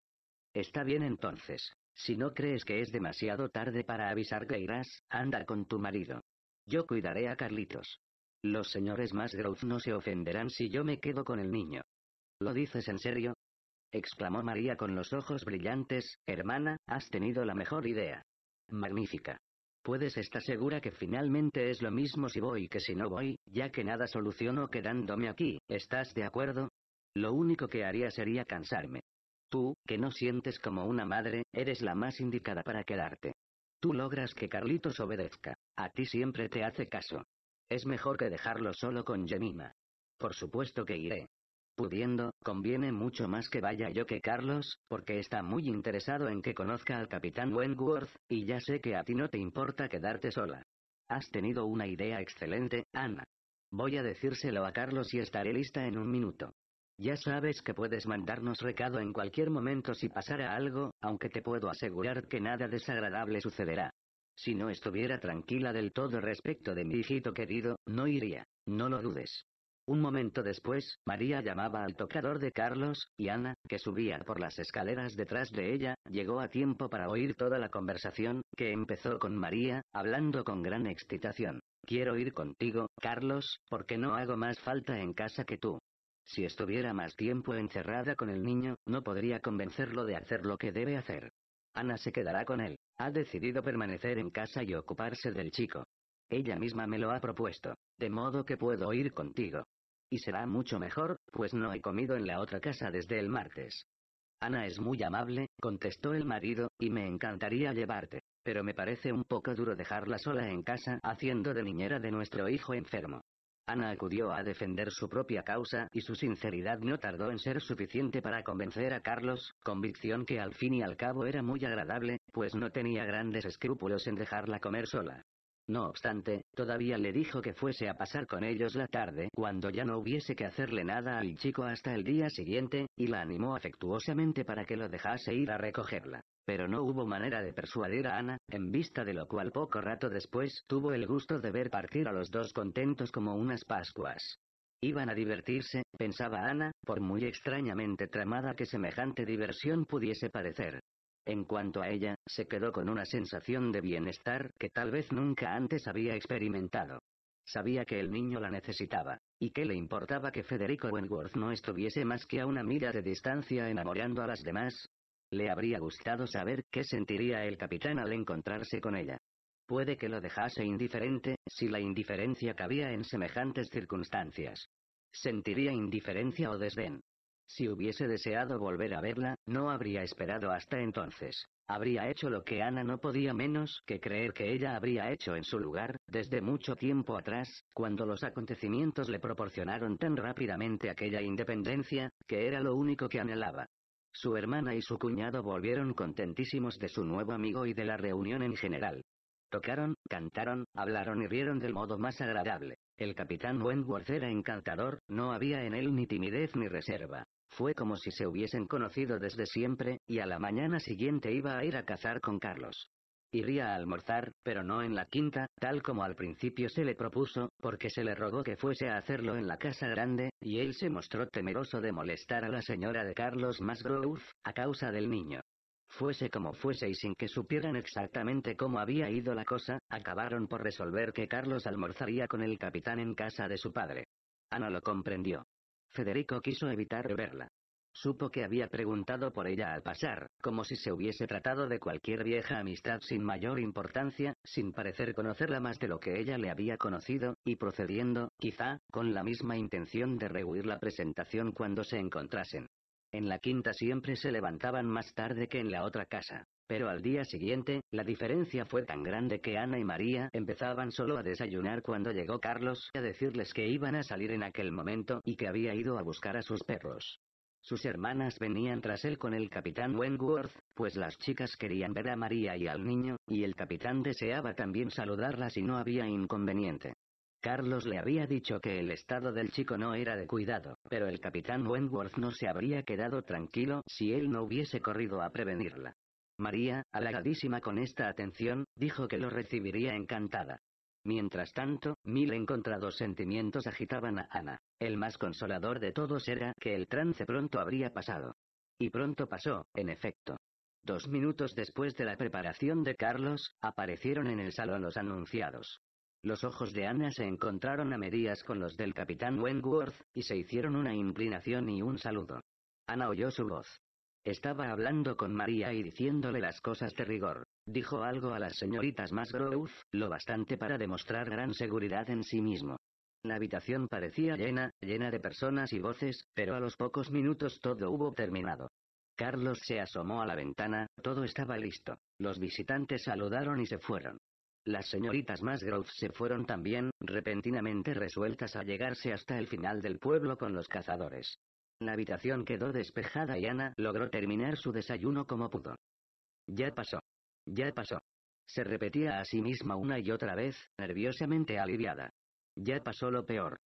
Está bien entonces, si no crees que es demasiado tarde para avisar que irás, anda con tu marido. Yo cuidaré a Carlitos. Los señores más no se ofenderán si yo me quedo con el niño. ¿Lo dices en serio? exclamó María con los ojos brillantes, hermana, has tenido la mejor idea. Magnífica. Puedes estar segura que finalmente es lo mismo si voy que si no voy, ya que nada soluciono quedándome aquí, ¿estás de acuerdo? Lo único que haría sería cansarme. Tú, que no sientes como una madre, eres la más indicada para quedarte. Tú logras que Carlitos obedezca. A ti siempre te hace caso. Es mejor que dejarlo solo con Jemima. Por supuesto que iré. Pudiendo, conviene mucho más que vaya yo que Carlos, porque está muy interesado en que conozca al capitán Wentworth, y ya sé que a ti no te importa quedarte sola. Has tenido una idea excelente, Ana. Voy a decírselo a Carlos y estaré lista en un minuto. Ya sabes que puedes mandarnos recado en cualquier momento si pasara algo, aunque te puedo asegurar que nada desagradable sucederá. Si no estuviera tranquila del todo respecto de mi hijito querido, no iría, no lo dudes. Un momento después, María llamaba al tocador de Carlos, y Ana, que subía por las escaleras detrás de ella, llegó a tiempo para oír toda la conversación, que empezó con María, hablando con gran excitación. Quiero ir contigo, Carlos, porque no hago más falta en casa que tú. Si estuviera más tiempo encerrada con el niño, no podría convencerlo de hacer lo que debe hacer. Ana se quedará con él. Ha decidido permanecer en casa y ocuparse del chico. Ella misma me lo ha propuesto, de modo que puedo ir contigo. Y será mucho mejor, pues no he comido en la otra casa desde el martes. Ana es muy amable, contestó el marido, y me encantaría llevarte, pero me parece un poco duro dejarla sola en casa haciendo de niñera de nuestro hijo enfermo. Ana acudió a defender su propia causa y su sinceridad no tardó en ser suficiente para convencer a Carlos, convicción que al fin y al cabo era muy agradable, pues no tenía grandes escrúpulos en dejarla comer sola. No obstante, todavía le dijo que fuese a pasar con ellos la tarde cuando ya no hubiese que hacerle nada al chico hasta el día siguiente, y la animó afectuosamente para que lo dejase ir a recogerla. Pero no hubo manera de persuadir a Ana, en vista de lo cual poco rato después tuvo el gusto de ver partir a los dos contentos como unas Pascuas. Iban a divertirse, pensaba Ana, por muy extrañamente tramada que semejante diversión pudiese parecer. En cuanto a ella, se quedó con una sensación de bienestar que tal vez nunca antes había experimentado. Sabía que el niño la necesitaba. ¿Y que le importaba que Federico Wentworth no estuviese más que a una mira de distancia enamorando a las demás? Le habría gustado saber qué sentiría el capitán al encontrarse con ella. Puede que lo dejase indiferente, si la indiferencia cabía en semejantes circunstancias. Sentiría indiferencia o desdén. Si hubiese deseado volver a verla, no habría esperado hasta entonces. Habría hecho lo que Ana no podía menos que creer que ella habría hecho en su lugar, desde mucho tiempo atrás, cuando los acontecimientos le proporcionaron tan rápidamente aquella independencia, que era lo único que anhelaba. Su hermana y su cuñado volvieron contentísimos de su nuevo amigo y de la reunión en general. Tocaron, cantaron, hablaron y rieron del modo más agradable. El capitán Wentworth era encantador, no había en él ni timidez ni reserva. Fue como si se hubiesen conocido desde siempre, y a la mañana siguiente iba a ir a cazar con Carlos. Iría a almorzar, pero no en la quinta, tal como al principio se le propuso, porque se le rogó que fuese a hacerlo en la casa grande, y él se mostró temeroso de molestar a la señora de Carlos Masgrove, a causa del niño. Fuese como fuese y sin que supieran exactamente cómo había ido la cosa, acabaron por resolver que Carlos almorzaría con el capitán en casa de su padre. Ana lo comprendió. Federico quiso evitar verla. Supo que había preguntado por ella al pasar, como si se hubiese tratado de cualquier vieja amistad sin mayor importancia, sin parecer conocerla más de lo que ella le había conocido, y procediendo, quizá, con la misma intención de rehuir la presentación cuando se encontrasen. En la quinta siempre se levantaban más tarde que en la otra casa. Pero al día siguiente, la diferencia fue tan grande que Ana y María empezaban solo a desayunar cuando llegó Carlos a decirles que iban a salir en aquel momento y que había ido a buscar a sus perros. Sus hermanas venían tras él con el capitán Wentworth, pues las chicas querían ver a María y al niño, y el capitán deseaba también saludarlas y no había inconveniente. Carlos le había dicho que el estado del chico no era de cuidado, pero el capitán Wentworth no se habría quedado tranquilo si él no hubiese corrido a prevenirla. María, halagadísima con esta atención, dijo que lo recibiría encantada. Mientras tanto, mil encontrados sentimientos agitaban a Ana. El más consolador de todos era que el trance pronto habría pasado. Y pronto pasó, en efecto. Dos minutos después de la preparación de Carlos, aparecieron en el salón los anunciados. Los ojos de Ana se encontraron a medias con los del capitán Wentworth, y se hicieron una inclinación y un saludo. Ana oyó su voz. Estaba hablando con María y diciéndole las cosas de rigor. Dijo algo a las señoritas más lo bastante para demostrar gran seguridad en sí mismo. La habitación parecía llena, llena de personas y voces, pero a los pocos minutos todo hubo terminado. Carlos se asomó a la ventana, todo estaba listo. Los visitantes saludaron y se fueron. Las señoritas Masgrove se fueron también, repentinamente resueltas a llegarse hasta el final del pueblo con los cazadores. La habitación quedó despejada y Ana logró terminar su desayuno como pudo. Ya pasó. Ya pasó. Se repetía a sí misma una y otra vez, nerviosamente aliviada. Ya pasó lo peor.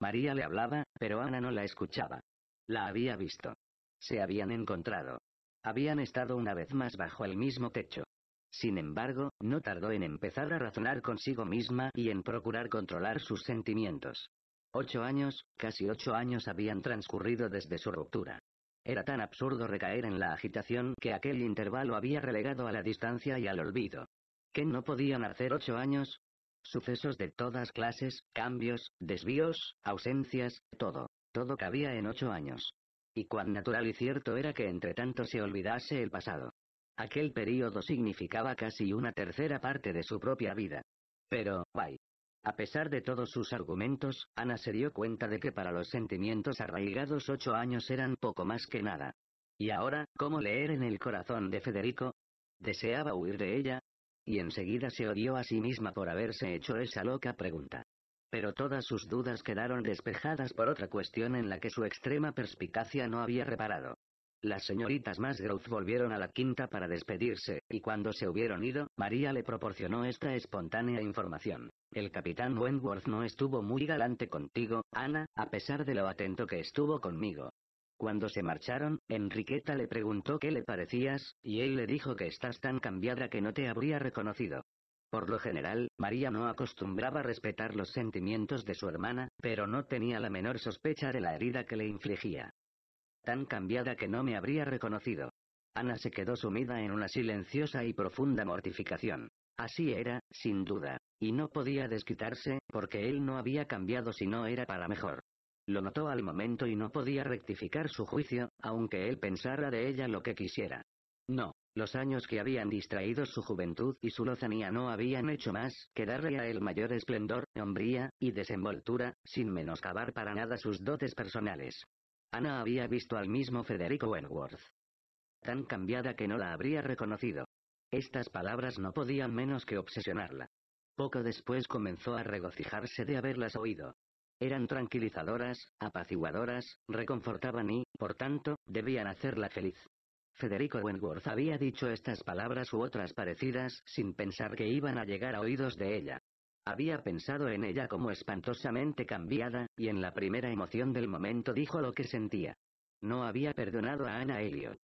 María le hablaba, pero Ana no la escuchaba. La había visto. Se habían encontrado. Habían estado una vez más bajo el mismo techo. Sin embargo, no tardó en empezar a razonar consigo misma y en procurar controlar sus sentimientos. Ocho años, casi ocho años habían transcurrido desde su ruptura. Era tan absurdo recaer en la agitación que aquel intervalo había relegado a la distancia y al olvido. ¿Qué no podían hacer ocho años? Sucesos de todas clases, cambios, desvíos, ausencias, todo, todo cabía en ocho años. Y cuán natural y cierto era que entre tanto se olvidase el pasado. Aquel periodo significaba casi una tercera parte de su propia vida. Pero, guay. A pesar de todos sus argumentos, Ana se dio cuenta de que para los sentimientos arraigados ocho años eran poco más que nada. Y ahora, ¿cómo leer en el corazón de Federico? ¿Deseaba huir de ella? Y enseguida se odió a sí misma por haberse hecho esa loca pregunta. Pero todas sus dudas quedaron despejadas por otra cuestión en la que su extrema perspicacia no había reparado. Las señoritas Masgrove volvieron a la quinta para despedirse, y cuando se hubieron ido, María le proporcionó esta espontánea información. El capitán Wentworth no estuvo muy galante contigo, Ana, a pesar de lo atento que estuvo conmigo. Cuando se marcharon, Enriqueta le preguntó qué le parecías, y él le dijo que estás tan cambiada que no te habría reconocido. Por lo general, María no acostumbraba respetar los sentimientos de su hermana, pero no tenía la menor sospecha de la herida que le infligía tan cambiada que no me habría reconocido. Ana se quedó sumida en una silenciosa y profunda mortificación. Así era, sin duda, y no podía desquitarse, porque él no había cambiado si no era para mejor. Lo notó al momento y no podía rectificar su juicio, aunque él pensara de ella lo que quisiera. No, los años que habían distraído su juventud y su lozanía no habían hecho más que darle a él mayor esplendor, hombría, y desenvoltura, sin menoscabar para nada sus dotes personales. Ana había visto al mismo Federico Wentworth. Tan cambiada que no la habría reconocido. Estas palabras no podían menos que obsesionarla. Poco después comenzó a regocijarse de haberlas oído. Eran tranquilizadoras, apaciguadoras, reconfortaban y, por tanto, debían hacerla feliz. Federico Wentworth había dicho estas palabras u otras parecidas sin pensar que iban a llegar a oídos de ella. Había pensado en ella como espantosamente cambiada, y en la primera emoción del momento dijo lo que sentía. No había perdonado a Anna Elliot.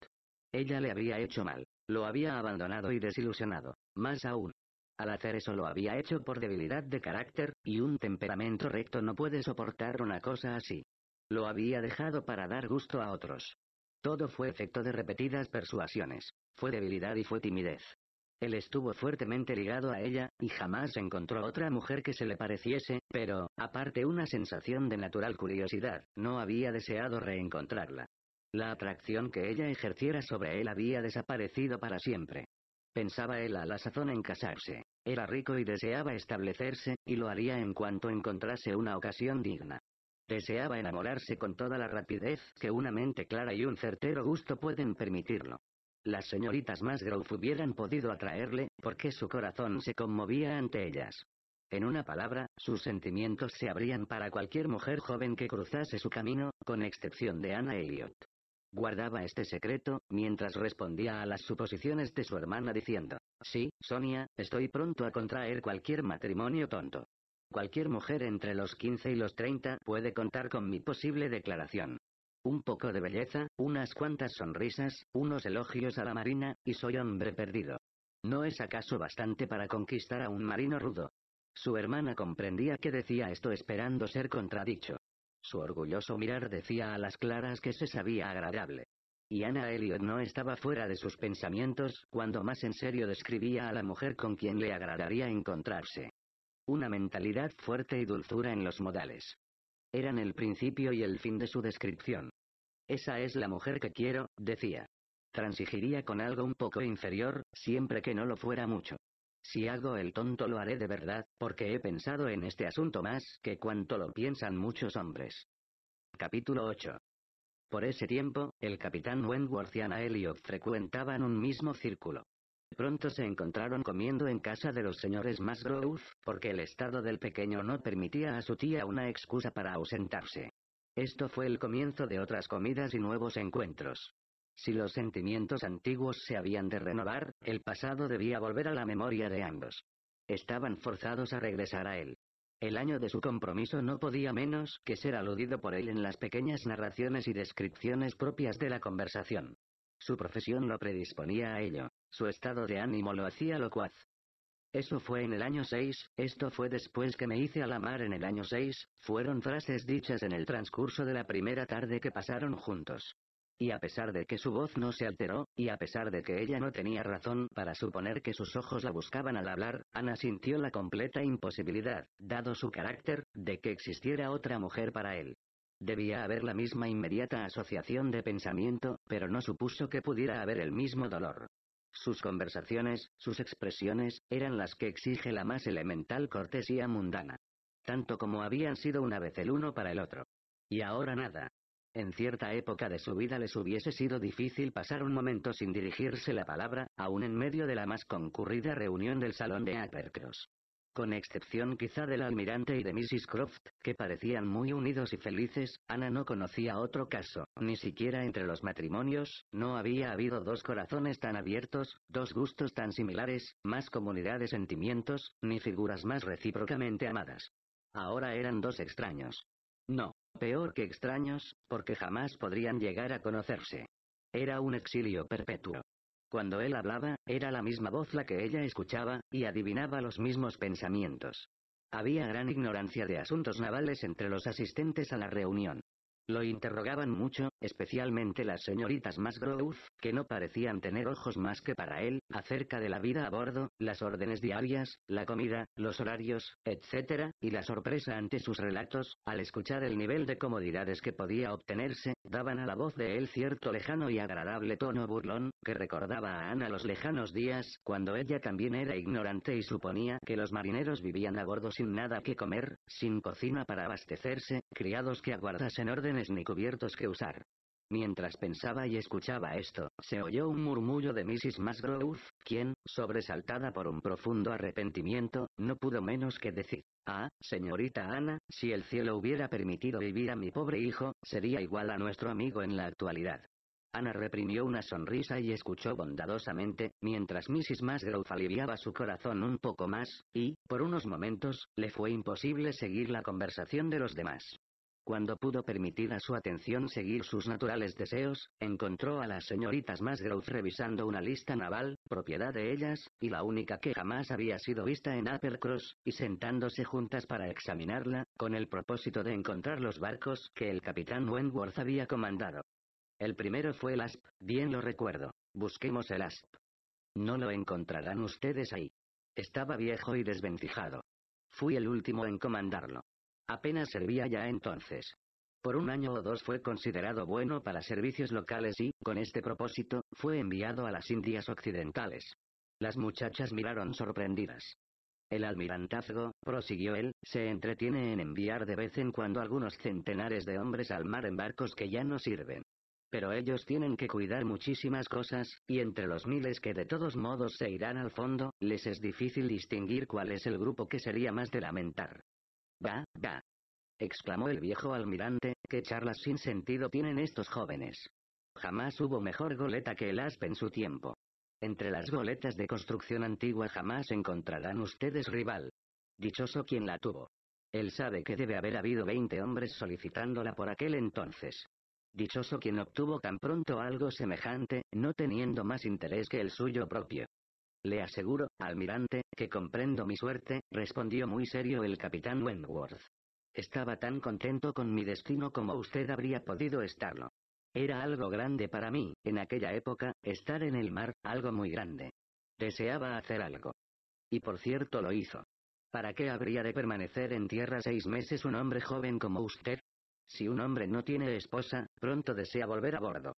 Ella le había hecho mal, lo había abandonado y desilusionado, más aún. Al hacer eso lo había hecho por debilidad de carácter, y un temperamento recto no puede soportar una cosa así. Lo había dejado para dar gusto a otros. Todo fue efecto de repetidas persuasiones, fue debilidad y fue timidez. Él estuvo fuertemente ligado a ella, y jamás encontró otra mujer que se le pareciese, pero, aparte una sensación de natural curiosidad, no había deseado reencontrarla. La atracción que ella ejerciera sobre él había desaparecido para siempre. Pensaba él a la sazón en casarse. Era rico y deseaba establecerse, y lo haría en cuanto encontrase una ocasión digna. Deseaba enamorarse con toda la rapidez que una mente clara y un certero gusto pueden permitirlo las señoritas más hubieran podido atraerle, porque su corazón se conmovía ante ellas. En una palabra, sus sentimientos se abrían para cualquier mujer joven que cruzase su camino, con excepción de Anna Elliot. Guardaba este secreto, mientras respondía a las suposiciones de su hermana diciendo, Sí, Sonia, estoy pronto a contraer cualquier matrimonio tonto. Cualquier mujer entre los 15 y los 30 puede contar con mi posible declaración un poco de belleza, unas cuantas sonrisas, unos elogios a la marina, y soy hombre perdido. ¿No es acaso bastante para conquistar a un marino rudo? Su hermana comprendía que decía esto esperando ser contradicho. Su orgulloso mirar decía a las claras que se sabía agradable. Y Ana Elliot no estaba fuera de sus pensamientos cuando más en serio describía a la mujer con quien le agradaría encontrarse. Una mentalidad fuerte y dulzura en los modales. Eran el principio y el fin de su descripción. Esa es la mujer que quiero, decía. Transigiría con algo un poco inferior, siempre que no lo fuera mucho. Si hago el tonto lo haré de verdad, porque he pensado en este asunto más que cuanto lo piensan muchos hombres. Capítulo 8. Por ese tiempo, el capitán Wentworth y Ana Elliot frecuentaban un mismo círculo. Pronto se encontraron comiendo en casa de los señores Masgrove, porque el estado del pequeño no permitía a su tía una excusa para ausentarse. Esto fue el comienzo de otras comidas y nuevos encuentros. Si los sentimientos antiguos se habían de renovar, el pasado debía volver a la memoria de ambos. Estaban forzados a regresar a él. El año de su compromiso no podía menos que ser aludido por él en las pequeñas narraciones y descripciones propias de la conversación. Su profesión lo predisponía a ello, su estado de ánimo lo hacía locuaz, eso fue en el año 6, esto fue después que me hice a la mar en el año 6, fueron frases dichas en el transcurso de la primera tarde que pasaron juntos. Y a pesar de que su voz no se alteró, y a pesar de que ella no tenía razón para suponer que sus ojos la buscaban al hablar, Ana sintió la completa imposibilidad, dado su carácter, de que existiera otra mujer para él. Debía haber la misma inmediata asociación de pensamiento, pero no supuso que pudiera haber el mismo dolor. Sus conversaciones, sus expresiones, eran las que exige la más elemental cortesía mundana. Tanto como habían sido una vez el uno para el otro. Y ahora nada. En cierta época de su vida les hubiese sido difícil pasar un momento sin dirigirse la palabra, aún en medio de la más concurrida reunión del salón de Abercross. Con excepción quizá del almirante y de Mrs. Croft, que parecían muy unidos y felices, Ana no conocía otro caso, ni siquiera entre los matrimonios, no había habido dos corazones tan abiertos, dos gustos tan similares, más comunidad de sentimientos, ni figuras más recíprocamente amadas. Ahora eran dos extraños. No, peor que extraños, porque jamás podrían llegar a conocerse. Era un exilio perpetuo. Cuando él hablaba, era la misma voz la que ella escuchaba, y adivinaba los mismos pensamientos. Había gran ignorancia de asuntos navales entre los asistentes a la reunión. Lo interrogaban mucho, especialmente las señoritas Masgrove, que no parecían tener ojos más que para él, acerca de la vida a bordo, las órdenes diarias, la comida, los horarios, etc., y la sorpresa ante sus relatos, al escuchar el nivel de comodidades que podía obtenerse, daban a la voz de él cierto lejano y agradable tono burlón, que recordaba a Ana los lejanos días, cuando ella también era ignorante y suponía que los marineros vivían a bordo sin nada que comer, sin cocina para abastecerse, criados que aguardasen orden ni cubiertos que usar. Mientras pensaba y escuchaba esto, se oyó un murmullo de Mrs. Masgrove, quien, sobresaltada por un profundo arrepentimiento, no pudo menos que decir, Ah, señorita Ana, si el cielo hubiera permitido vivir a mi pobre hijo, sería igual a nuestro amigo en la actualidad. Ana reprimió una sonrisa y escuchó bondadosamente, mientras Mrs. Masgrove aliviaba su corazón un poco más, y, por unos momentos, le fue imposible seguir la conversación de los demás. Cuando pudo permitir a su atención seguir sus naturales deseos, encontró a las señoritas Masgrove revisando una lista naval, propiedad de ellas, y la única que jamás había sido vista en Uppercross, y sentándose juntas para examinarla, con el propósito de encontrar los barcos que el capitán Wentworth había comandado. El primero fue el ASP, bien lo recuerdo. Busquemos el ASP. No lo encontrarán ustedes ahí. Estaba viejo y desvencijado. Fui el último en comandarlo. Apenas servía ya entonces. Por un año o dos fue considerado bueno para servicios locales y, con este propósito, fue enviado a las Indias Occidentales. Las muchachas miraron sorprendidas. El almirantazgo, prosiguió él, se entretiene en enviar de vez en cuando algunos centenares de hombres al mar en barcos que ya no sirven. Pero ellos tienen que cuidar muchísimas cosas, y entre los miles que de todos modos se irán al fondo, les es difícil distinguir cuál es el grupo que sería más de lamentar. «¡Va, va!» exclamó el viejo almirante, qué charlas sin sentido tienen estos jóvenes. Jamás hubo mejor goleta que el aspe en su tiempo. Entre las goletas de construcción antigua jamás encontrarán ustedes rival. Dichoso quien la tuvo. Él sabe que debe haber habido veinte hombres solicitándola por aquel entonces. Dichoso quien obtuvo tan pronto algo semejante, no teniendo más interés que el suyo propio. Le aseguro, almirante, que comprendo mi suerte, respondió muy serio el capitán Wentworth. Estaba tan contento con mi destino como usted habría podido estarlo. Era algo grande para mí, en aquella época, estar en el mar, algo muy grande. Deseaba hacer algo. Y por cierto lo hizo. ¿Para qué habría de permanecer en tierra seis meses un hombre joven como usted? Si un hombre no tiene esposa, pronto desea volver a bordo.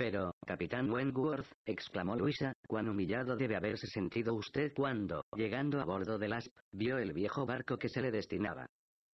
Pero, Capitán Wentworth, exclamó Luisa, cuán humillado debe haberse sentido usted cuando, llegando a bordo del ASP, vio el viejo barco que se le destinaba.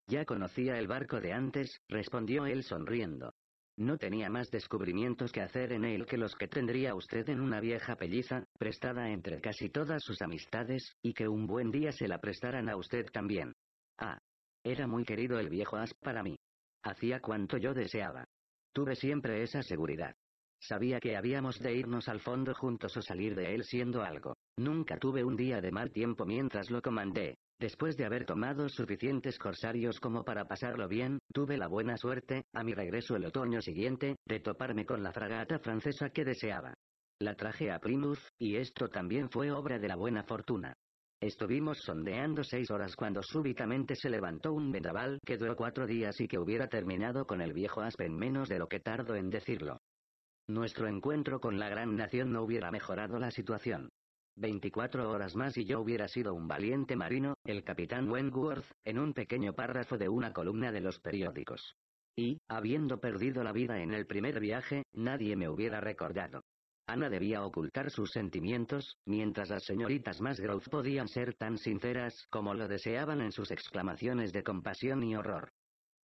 Ya conocía el barco de antes, respondió él sonriendo. No tenía más descubrimientos que hacer en él que los que tendría usted en una vieja pelliza, prestada entre casi todas sus amistades, y que un buen día se la prestaran a usted también. Ah. Era muy querido el viejo ASP para mí. Hacía cuanto yo deseaba. Tuve siempre esa seguridad. Sabía que habíamos de irnos al fondo juntos o salir de él siendo algo. Nunca tuve un día de mal tiempo mientras lo comandé. Después de haber tomado suficientes corsarios como para pasarlo bien, tuve la buena suerte, a mi regreso el otoño siguiente, de toparme con la fragata francesa que deseaba. La traje a Primus, y esto también fue obra de la buena fortuna. Estuvimos sondeando seis horas cuando súbitamente se levantó un vendaval que duró cuatro días y que hubiera terminado con el viejo Aspen menos de lo que tardo en decirlo. Nuestro encuentro con la gran nación no hubiera mejorado la situación. 24 horas más y yo hubiera sido un valiente marino, el capitán Wentworth, en un pequeño párrafo de una columna de los periódicos. Y, habiendo perdido la vida en el primer viaje, nadie me hubiera recordado. Ana debía ocultar sus sentimientos, mientras las señoritas Musgrove podían ser tan sinceras como lo deseaban en sus exclamaciones de compasión y horror.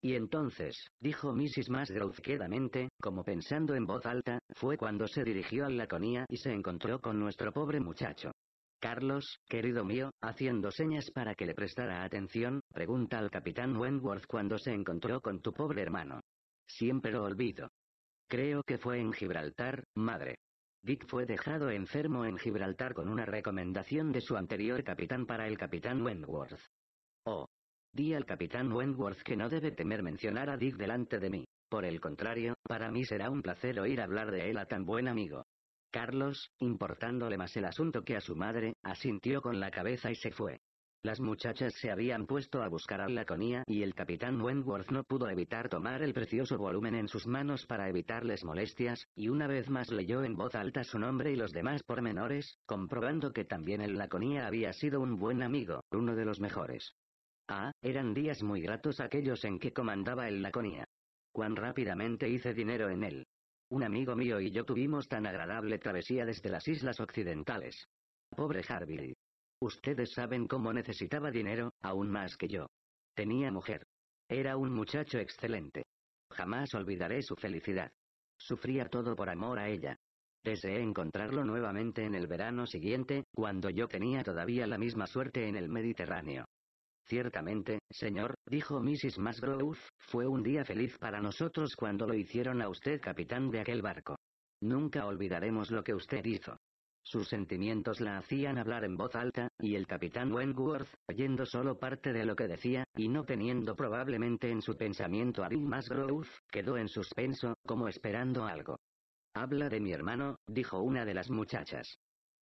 Y entonces, dijo Mrs. Masgrove quedamente, como pensando en voz alta, fue cuando se dirigió a Laconia y se encontró con nuestro pobre muchacho. Carlos, querido mío, haciendo señas para que le prestara atención, pregunta al capitán Wentworth cuando se encontró con tu pobre hermano. Siempre lo olvido. Creo que fue en Gibraltar, madre. Dick fue dejado enfermo en Gibraltar con una recomendación de su anterior capitán para el capitán Wentworth. Oh, Di al capitán Wentworth que no debe temer mencionar a Dick delante de mí. Por el contrario, para mí será un placer oír hablar de él a tan buen amigo. Carlos, importándole más el asunto que a su madre, asintió con la cabeza y se fue. Las muchachas se habían puesto a buscar a Laconia y el capitán Wentworth no pudo evitar tomar el precioso volumen en sus manos para evitarles molestias, y una vez más leyó en voz alta su nombre y los demás pormenores, comprobando que también el Laconia había sido un buen amigo, uno de los mejores. Ah, eran días muy gratos aquellos en que comandaba el Laconia. Cuán rápidamente hice dinero en él. Un amigo mío y yo tuvimos tan agradable travesía desde las islas occidentales. Pobre Harville. Ustedes saben cómo necesitaba dinero, aún más que yo. Tenía mujer. Era un muchacho excelente. Jamás olvidaré su felicidad. Sufría todo por amor a ella. Deseé encontrarlo nuevamente en el verano siguiente, cuando yo tenía todavía la misma suerte en el Mediterráneo. Ciertamente, señor, dijo Mrs. Musgrove, fue un día feliz para nosotros cuando lo hicieron a usted capitán de aquel barco. Nunca olvidaremos lo que usted hizo. Sus sentimientos la hacían hablar en voz alta, y el capitán Wentworth, oyendo solo parte de lo que decía, y no teniendo probablemente en su pensamiento a Bill Musgrove, quedó en suspenso, como esperando algo. Habla de mi hermano, dijo una de las muchachas.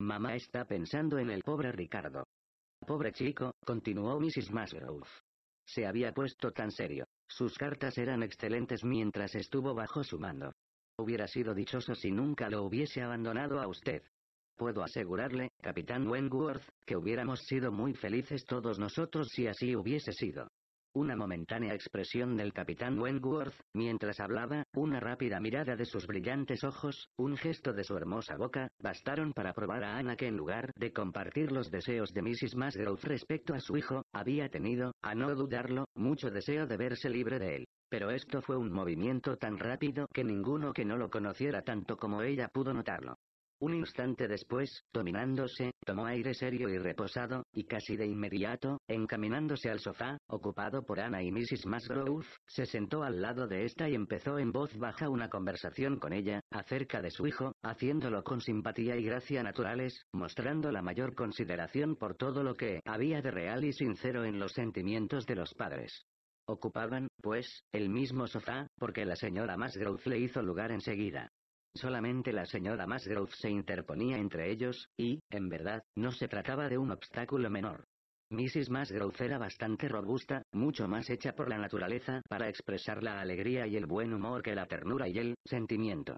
Mamá está pensando en el pobre Ricardo. Pobre chico, continuó Mrs. Musgrove. Se había puesto tan serio. Sus cartas eran excelentes mientras estuvo bajo su mando. Hubiera sido dichoso si nunca lo hubiese abandonado a usted. Puedo asegurarle, capitán Wentworth, que hubiéramos sido muy felices todos nosotros si así hubiese sido. Una momentánea expresión del capitán Wentworth, mientras hablaba, una rápida mirada de sus brillantes ojos, un gesto de su hermosa boca, bastaron para probar a Ana que en lugar de compartir los deseos de Mrs. Musgrove respecto a su hijo, había tenido, a no dudarlo, mucho deseo de verse libre de él. Pero esto fue un movimiento tan rápido que ninguno que no lo conociera tanto como ella pudo notarlo. Un instante después, dominándose, tomó aire serio y reposado, y casi de inmediato, encaminándose al sofá, ocupado por Ana y Mrs. Musgrove, se sentó al lado de esta y empezó en voz baja una conversación con ella, acerca de su hijo, haciéndolo con simpatía y gracia naturales, mostrando la mayor consideración por todo lo que había de real y sincero en los sentimientos de los padres. Ocupaban, pues, el mismo sofá, porque la señora Musgrove le hizo lugar enseguida. Solamente la señora Masgrove se interponía entre ellos, y, en verdad, no se trataba de un obstáculo menor. Mrs. Masgrove era bastante robusta, mucho más hecha por la naturaleza para expresar la alegría y el buen humor que la ternura y el sentimiento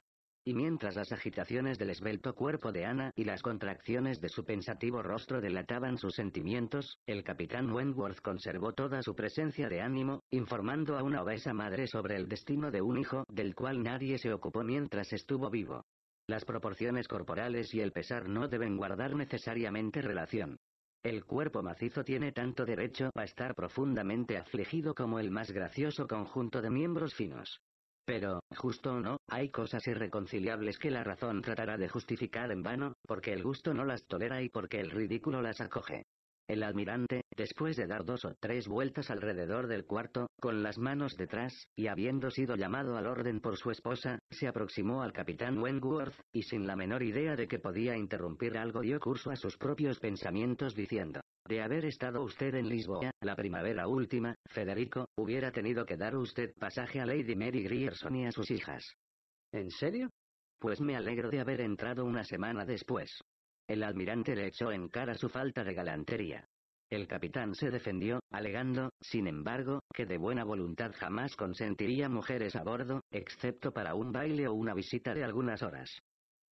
y mientras las agitaciones del esbelto cuerpo de Ana y las contracciones de su pensativo rostro delataban sus sentimientos, el capitán Wentworth conservó toda su presencia de ánimo, informando a una obesa madre sobre el destino de un hijo del cual nadie se ocupó mientras estuvo vivo. Las proporciones corporales y el pesar no deben guardar necesariamente relación. El cuerpo macizo tiene tanto derecho a estar profundamente afligido como el más gracioso conjunto de miembros finos. Pero, justo o no, hay cosas irreconciliables que la razón tratará de justificar en vano, porque el gusto no las tolera y porque el ridículo las acoge. El almirante, después de dar dos o tres vueltas alrededor del cuarto, con las manos detrás, y habiendo sido llamado al orden por su esposa, se aproximó al capitán Wentworth, y sin la menor idea de que podía interrumpir algo dio curso a sus propios pensamientos diciendo, de haber estado usted en Lisboa, la primavera última, Federico, hubiera tenido que dar usted pasaje a Lady Mary Grierson y a sus hijas. ¿En serio? Pues me alegro de haber entrado una semana después. El almirante le echó en cara su falta de galantería. El capitán se defendió, alegando, sin embargo, que de buena voluntad jamás consentiría mujeres a bordo, excepto para un baile o una visita de algunas horas.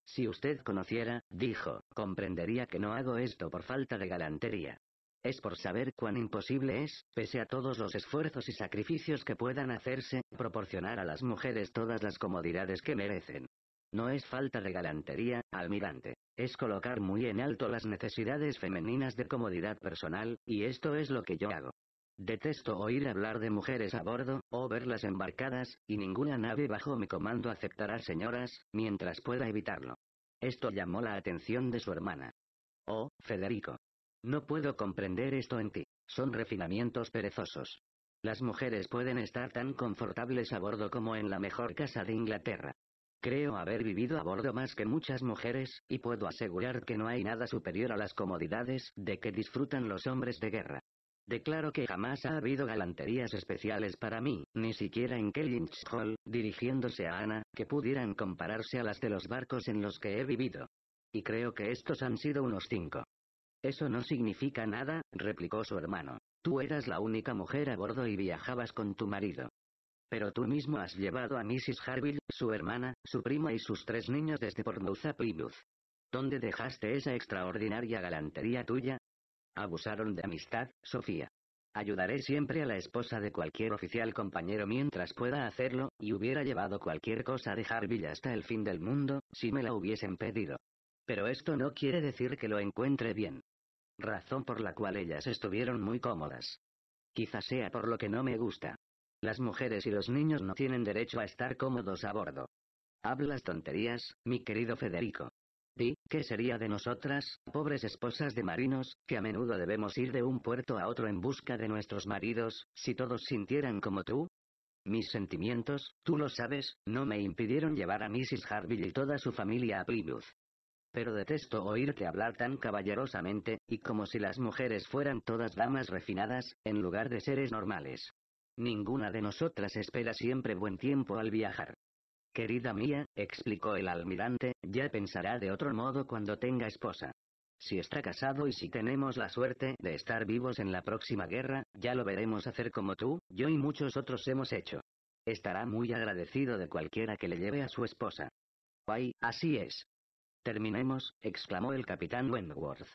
Si usted conociera, dijo, comprendería que no hago esto por falta de galantería. Es por saber cuán imposible es, pese a todos los esfuerzos y sacrificios que puedan hacerse, proporcionar a las mujeres todas las comodidades que merecen. No es falta de galantería, almirante. Es colocar muy en alto las necesidades femeninas de comodidad personal, y esto es lo que yo hago. Detesto oír hablar de mujeres a bordo, o verlas embarcadas, y ninguna nave bajo mi comando aceptará señoras, mientras pueda evitarlo. Esto llamó la atención de su hermana. Oh, Federico. No puedo comprender esto en ti. Son refinamientos perezosos. Las mujeres pueden estar tan confortables a bordo como en la mejor casa de Inglaterra. Creo haber vivido a bordo más que muchas mujeres, y puedo asegurar que no hay nada superior a las comodidades de que disfrutan los hombres de guerra. Declaro que jamás ha habido galanterías especiales para mí, ni siquiera en Kellynch Hall, dirigiéndose a Ana, que pudieran compararse a las de los barcos en los que he vivido. Y creo que estos han sido unos cinco. Eso no significa nada, replicó su hermano. Tú eras la única mujer a bordo y viajabas con tu marido. Pero tú mismo has llevado a Mrs. Harville, su hermana, su prima y sus tres niños desde Pornmouth Plymouth. ¿Dónde dejaste esa extraordinaria galantería tuya? Abusaron de amistad, Sofía. Ayudaré siempre a la esposa de cualquier oficial compañero mientras pueda hacerlo, y hubiera llevado cualquier cosa de Harville hasta el fin del mundo, si me la hubiesen pedido. Pero esto no quiere decir que lo encuentre bien razón por la cual ellas estuvieron muy cómodas. Quizá sea por lo que no me gusta. Las mujeres y los niños no tienen derecho a estar cómodos a bordo. Hablas tonterías, mi querido Federico. Di, ¿qué sería de nosotras, pobres esposas de marinos, que a menudo debemos ir de un puerto a otro en busca de nuestros maridos, si todos sintieran como tú? Mis sentimientos, tú lo sabes, no me impidieron llevar a Mrs. Harville y toda su familia a Plymouth pero detesto oírte hablar tan caballerosamente, y como si las mujeres fueran todas damas refinadas, en lugar de seres normales. Ninguna de nosotras espera siempre buen tiempo al viajar. Querida mía, explicó el almirante, ya pensará de otro modo cuando tenga esposa. Si está casado y si tenemos la suerte de estar vivos en la próxima guerra, ya lo veremos hacer como tú, yo y muchos otros hemos hecho. Estará muy agradecido de cualquiera que le lleve a su esposa. Ay, así es. Terminemos, exclamó el capitán Wentworth.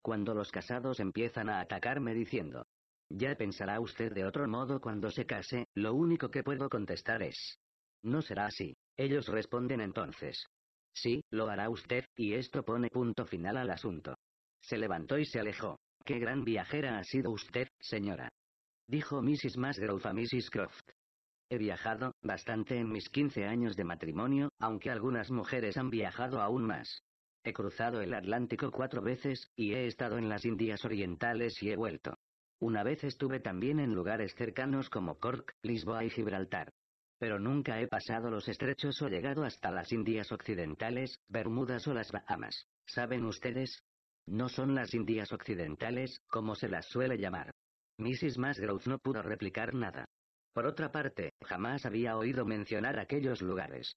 Cuando los casados empiezan a atacarme diciendo, ya pensará usted de otro modo cuando se case, lo único que puedo contestar es, no será así. Ellos responden entonces, sí, lo hará usted, y esto pone punto final al asunto. Se levantó y se alejó. Qué gran viajera ha sido usted, señora. Dijo Mrs. Musgrove a Mrs. Croft. He viajado bastante en mis 15 años de matrimonio, aunque algunas mujeres han viajado aún más. He cruzado el Atlántico cuatro veces, y he estado en las Indias Orientales y he vuelto. Una vez estuve también en lugares cercanos como Cork, Lisboa y Gibraltar. Pero nunca he pasado los estrechos o llegado hasta las Indias Occidentales, Bermudas o las Bahamas. ¿Saben ustedes? No son las Indias Occidentales, como se las suele llamar. Mrs. Masgrove no pudo replicar nada. Por otra parte, jamás había oído mencionar aquellos lugares.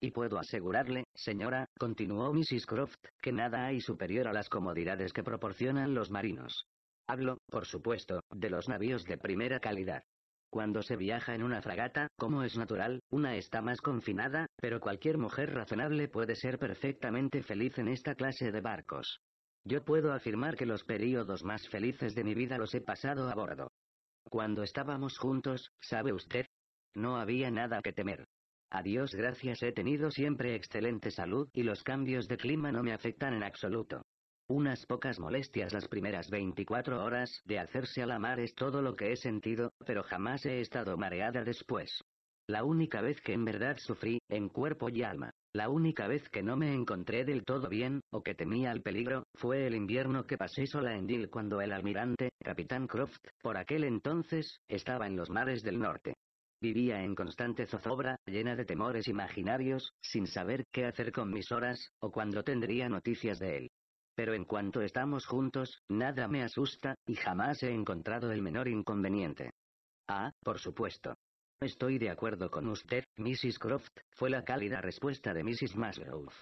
Y puedo asegurarle, señora, continuó Mrs. Croft, que nada hay superior a las comodidades que proporcionan los marinos. Hablo, por supuesto, de los navíos de primera calidad. Cuando se viaja en una fragata, como es natural, una está más confinada, pero cualquier mujer razonable puede ser perfectamente feliz en esta clase de barcos. Yo puedo afirmar que los períodos más felices de mi vida los he pasado a bordo. Cuando estábamos juntos, ¿sabe usted? No había nada que temer. A Dios gracias he tenido siempre excelente salud y los cambios de clima no me afectan en absoluto. Unas pocas molestias las primeras 24 horas de hacerse a la mar es todo lo que he sentido, pero jamás he estado mareada después. La única vez que en verdad sufrí, en cuerpo y alma. La única vez que no me encontré del todo bien, o que temía el peligro, fue el invierno que pasé sola en Dill cuando el almirante, Capitán Croft, por aquel entonces, estaba en los mares del norte. Vivía en constante zozobra, llena de temores imaginarios, sin saber qué hacer con mis horas, o cuando tendría noticias de él. Pero en cuanto estamos juntos, nada me asusta, y jamás he encontrado el menor inconveniente. Ah, por supuesto, Estoy de acuerdo con usted, Mrs. Croft, fue la cálida respuesta de Mrs. Musgrove.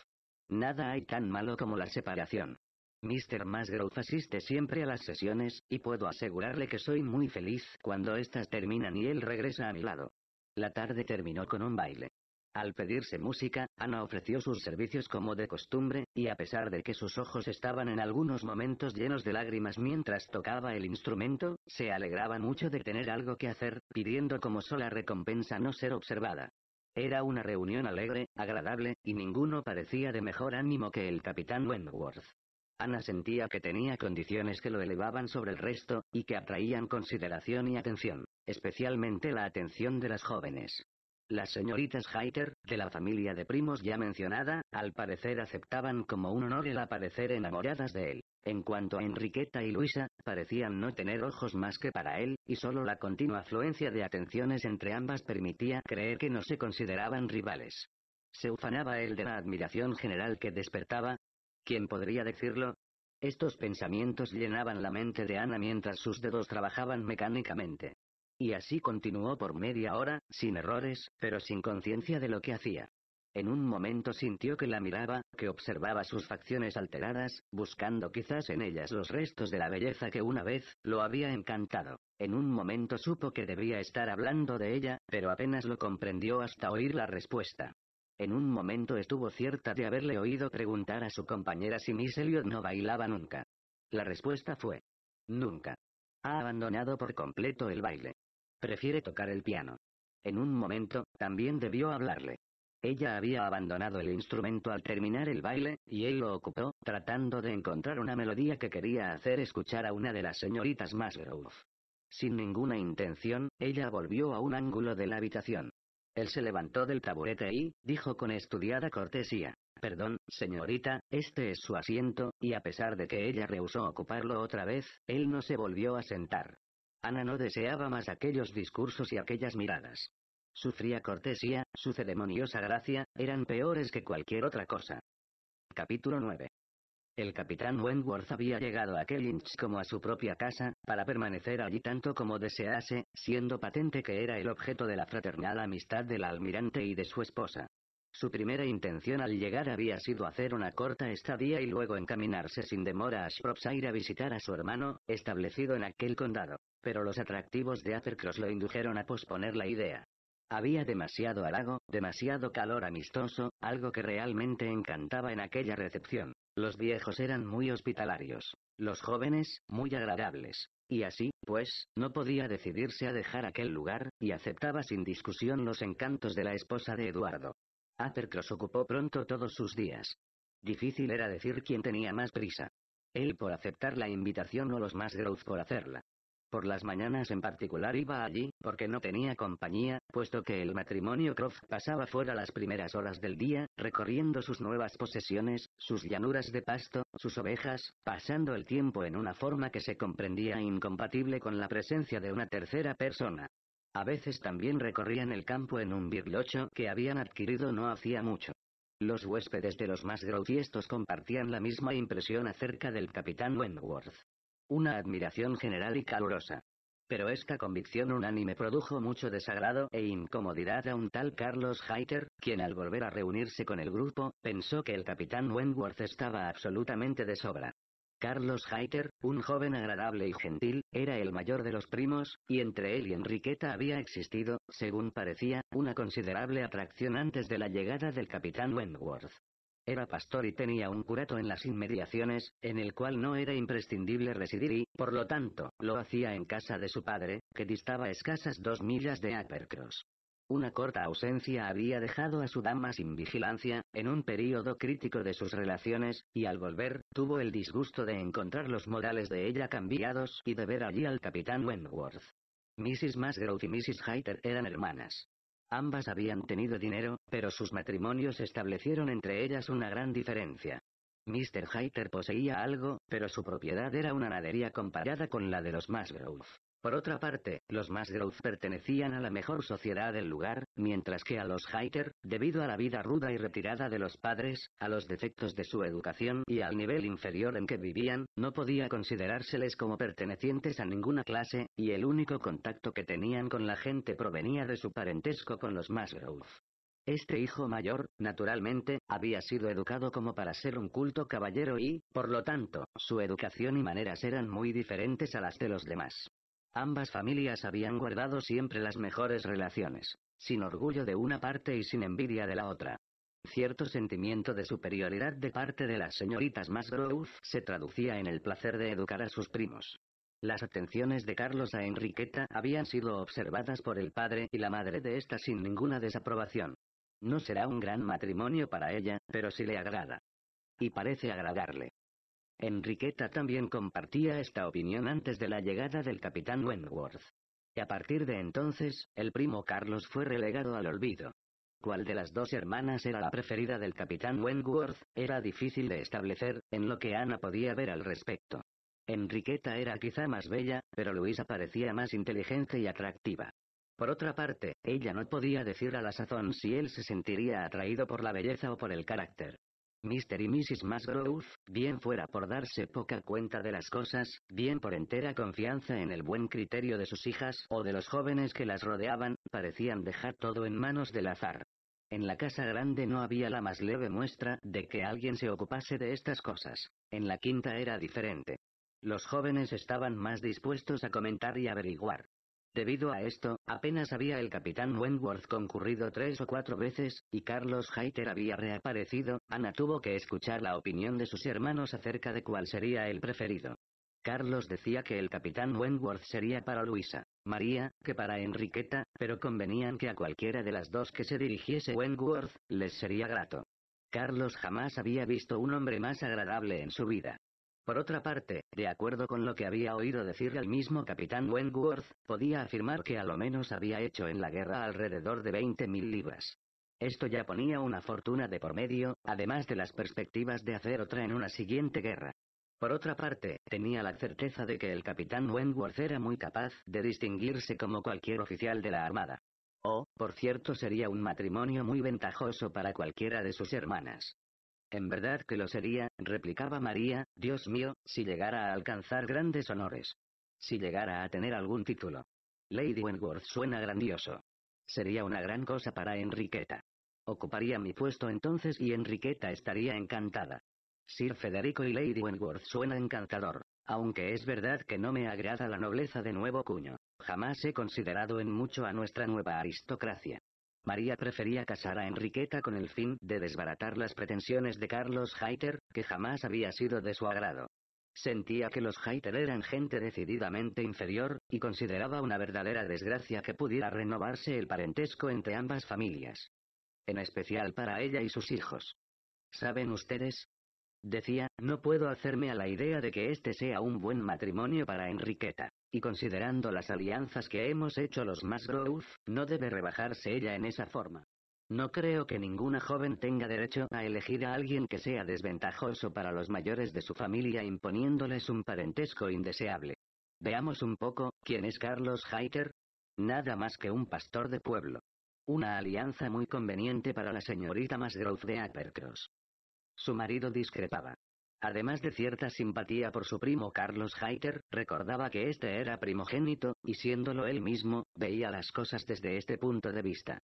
Nada hay tan malo como la separación. Mr. Musgrove asiste siempre a las sesiones, y puedo asegurarle que soy muy feliz cuando éstas terminan y él regresa a mi lado. La tarde terminó con un baile. Al pedirse música, Ana ofreció sus servicios como de costumbre, y a pesar de que sus ojos estaban en algunos momentos llenos de lágrimas mientras tocaba el instrumento, se alegraba mucho de tener algo que hacer, pidiendo como sola recompensa no ser observada. Era una reunión alegre, agradable, y ninguno parecía de mejor ánimo que el capitán Wentworth. Ana sentía que tenía condiciones que lo elevaban sobre el resto, y que atraían consideración y atención, especialmente la atención de las jóvenes. Las señoritas Heiter, de la familia de primos ya mencionada, al parecer aceptaban como un honor el aparecer enamoradas de él. En cuanto a Enriqueta y Luisa, parecían no tener ojos más que para él, y solo la continua afluencia de atenciones entre ambas permitía creer que no se consideraban rivales. Se ufanaba él de la admiración general que despertaba. ¿Quién podría decirlo? Estos pensamientos llenaban la mente de Ana mientras sus dedos trabajaban mecánicamente. Y así continuó por media hora, sin errores, pero sin conciencia de lo que hacía. En un momento sintió que la miraba, que observaba sus facciones alteradas, buscando quizás en ellas los restos de la belleza que una vez lo había encantado. En un momento supo que debía estar hablando de ella, pero apenas lo comprendió hasta oír la respuesta. En un momento estuvo cierta de haberle oído preguntar a su compañera si Miss Elliot no bailaba nunca. La respuesta fue: Nunca. Ha abandonado por completo el baile. Prefiere tocar el piano. En un momento, también debió hablarle. Ella había abandonado el instrumento al terminar el baile, y él lo ocupó, tratando de encontrar una melodía que quería hacer escuchar a una de las señoritas Masgrove. Sin ninguna intención, ella volvió a un ángulo de la habitación. Él se levantó del taburete y, dijo con estudiada cortesía, Perdón, señorita, este es su asiento, y a pesar de que ella rehusó ocuparlo otra vez, él no se volvió a sentar. Ana no deseaba más aquellos discursos y aquellas miradas. Su fría cortesía, su ceremoniosa gracia, eran peores que cualquier otra cosa. Capítulo 9. El capitán Wentworth había llegado a Kellynch como a su propia casa, para permanecer allí tanto como desease, siendo patente que era el objeto de la fraternal amistad del almirante y de su esposa. Su primera intención al llegar había sido hacer una corta estadía y luego encaminarse sin demora a Shropshire a visitar a su hermano, establecido en aquel condado pero los atractivos de Athercross lo indujeron a posponer la idea. Había demasiado halago, demasiado calor amistoso, algo que realmente encantaba en aquella recepción. Los viejos eran muy hospitalarios, los jóvenes, muy agradables. Y así, pues, no podía decidirse a dejar aquel lugar, y aceptaba sin discusión los encantos de la esposa de Eduardo. Athercross ocupó pronto todos sus días. Difícil era decir quién tenía más prisa. Él por aceptar la invitación o los más Growth por hacerla. Por las mañanas en particular iba allí, porque no tenía compañía, puesto que el matrimonio Croft pasaba fuera las primeras horas del día, recorriendo sus nuevas posesiones, sus llanuras de pasto, sus ovejas, pasando el tiempo en una forma que se comprendía incompatible con la presencia de una tercera persona. A veces también recorrían el campo en un birlocho que habían adquirido no hacía mucho. Los huéspedes de los más grotiestos compartían la misma impresión acerca del capitán Wentworth una admiración general y calurosa. Pero esta convicción unánime produjo mucho desagrado e incomodidad a un tal Carlos Heiter, quien al volver a reunirse con el grupo, pensó que el capitán Wentworth estaba absolutamente de sobra. Carlos Heiter, un joven agradable y gentil, era el mayor de los primos, y entre él y Enriqueta había existido, según parecía, una considerable atracción antes de la llegada del capitán Wentworth. Era pastor y tenía un curato en las inmediaciones, en el cual no era imprescindible residir y, por lo tanto, lo hacía en casa de su padre, que distaba escasas dos millas de Uppercross. Una corta ausencia había dejado a su dama sin vigilancia, en un período crítico de sus relaciones, y al volver, tuvo el disgusto de encontrar los modales de ella cambiados y de ver allí al capitán Wentworth. Mrs. Musgrove y Mrs. Hayter eran hermanas. Ambas habían tenido dinero, pero sus matrimonios establecieron entre ellas una gran diferencia. Mr. Hayter poseía algo, pero su propiedad era una nadería comparada con la de los Musgrove. Por otra parte, los Masgrove pertenecían a la mejor sociedad del lugar, mientras que a los Haiter, debido a la vida ruda y retirada de los padres, a los defectos de su educación y al nivel inferior en que vivían, no podía considerárseles como pertenecientes a ninguna clase, y el único contacto que tenían con la gente provenía de su parentesco con los Masgrove. Este hijo mayor, naturalmente, había sido educado como para ser un culto caballero y, por lo tanto, su educación y maneras eran muy diferentes a las de los demás. Ambas familias habían guardado siempre las mejores relaciones, sin orgullo de una parte y sin envidia de la otra. Cierto sentimiento de superioridad de parte de las señoritas Masgrove se traducía en el placer de educar a sus primos. Las atenciones de Carlos a Enriqueta habían sido observadas por el padre y la madre de ésta sin ninguna desaprobación. No será un gran matrimonio para ella, pero sí le agrada. Y parece agradarle. Enriqueta también compartía esta opinión antes de la llegada del capitán Wentworth. Y A partir de entonces, el primo Carlos fue relegado al olvido. Cuál de las dos hermanas era la preferida del capitán Wentworth, era difícil de establecer, en lo que Ana podía ver al respecto. Enriqueta era quizá más bella, pero Luisa parecía más inteligente y atractiva. Por otra parte, ella no podía decir a la sazón si él se sentiría atraído por la belleza o por el carácter. Mr. y Mrs. Musgrove, bien fuera por darse poca cuenta de las cosas, bien por entera confianza en el buen criterio de sus hijas o de los jóvenes que las rodeaban, parecían dejar todo en manos del azar. En la casa grande no había la más leve muestra de que alguien se ocupase de estas cosas. En la quinta era diferente. Los jóvenes estaban más dispuestos a comentar y averiguar. Debido a esto, apenas había el capitán Wentworth concurrido tres o cuatro veces, y Carlos Hayter había reaparecido, Ana tuvo que escuchar la opinión de sus hermanos acerca de cuál sería el preferido. Carlos decía que el capitán Wentworth sería para Luisa, María, que para Enriqueta, pero convenían que a cualquiera de las dos que se dirigiese Wentworth, les sería grato. Carlos jamás había visto un hombre más agradable en su vida. Por otra parte, de acuerdo con lo que había oído decir el mismo capitán Wentworth, podía afirmar que a lo menos había hecho en la guerra alrededor de 20.000 libras. Esto ya ponía una fortuna de por medio, además de las perspectivas de hacer otra en una siguiente guerra. Por otra parte, tenía la certeza de que el capitán Wentworth era muy capaz de distinguirse como cualquier oficial de la Armada. O, oh, por cierto, sería un matrimonio muy ventajoso para cualquiera de sus hermanas. En verdad que lo sería, replicaba María, Dios mío, si llegara a alcanzar grandes honores. Si llegara a tener algún título. Lady Wentworth suena grandioso. Sería una gran cosa para Enriqueta. Ocuparía mi puesto entonces y Enriqueta estaría encantada. Sir Federico y Lady Wentworth suena encantador, aunque es verdad que no me agrada la nobleza de nuevo cuño. Jamás he considerado en mucho a nuestra nueva aristocracia. María prefería casar a Enriqueta con el fin de desbaratar las pretensiones de Carlos Heiter, que jamás había sido de su agrado. Sentía que los Heiter eran gente decididamente inferior, y consideraba una verdadera desgracia que pudiera renovarse el parentesco entre ambas familias. En especial para ella y sus hijos. ¿Saben ustedes? Decía, no puedo hacerme a la idea de que este sea un buen matrimonio para Enriqueta y considerando las alianzas que hemos hecho los Masgrove, no debe rebajarse ella en esa forma. No creo que ninguna joven tenga derecho a elegir a alguien que sea desventajoso para los mayores de su familia imponiéndoles un parentesco indeseable. Veamos un poco, ¿quién es Carlos Heiter? Nada más que un pastor de pueblo. Una alianza muy conveniente para la señorita Masgrove de Uppercross. Su marido discrepaba. Además de cierta simpatía por su primo Carlos Heiter, recordaba que este era primogénito, y siéndolo él mismo, veía las cosas desde este punto de vista.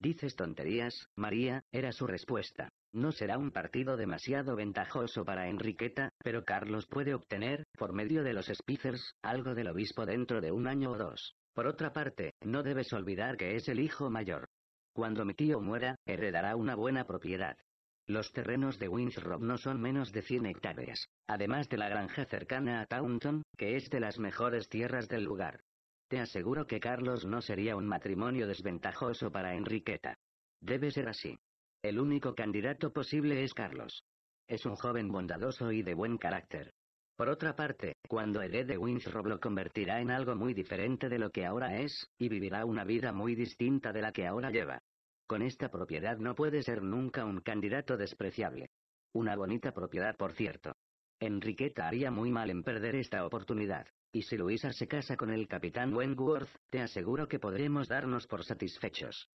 Dices tonterías, María, era su respuesta. No será un partido demasiado ventajoso para Enriqueta, pero Carlos puede obtener, por medio de los Spicers, algo del obispo dentro de un año o dos. Por otra parte, no debes olvidar que es el hijo mayor. Cuando mi tío muera, heredará una buena propiedad. Los terrenos de Winthrop no son menos de 100 hectáreas, además de la granja cercana a Taunton, que es de las mejores tierras del lugar. Te aseguro que Carlos no sería un matrimonio desventajoso para Enriqueta. Debe ser así. El único candidato posible es Carlos. Es un joven bondadoso y de buen carácter. Por otra parte, cuando herede de Winthrop lo convertirá en algo muy diferente de lo que ahora es, y vivirá una vida muy distinta de la que ahora lleva. Con esta propiedad no puede ser nunca un candidato despreciable. Una bonita propiedad, por cierto. Enriqueta haría muy mal en perder esta oportunidad. Y si Luisa se casa con el capitán Wentworth, te aseguro que podremos darnos por satisfechos.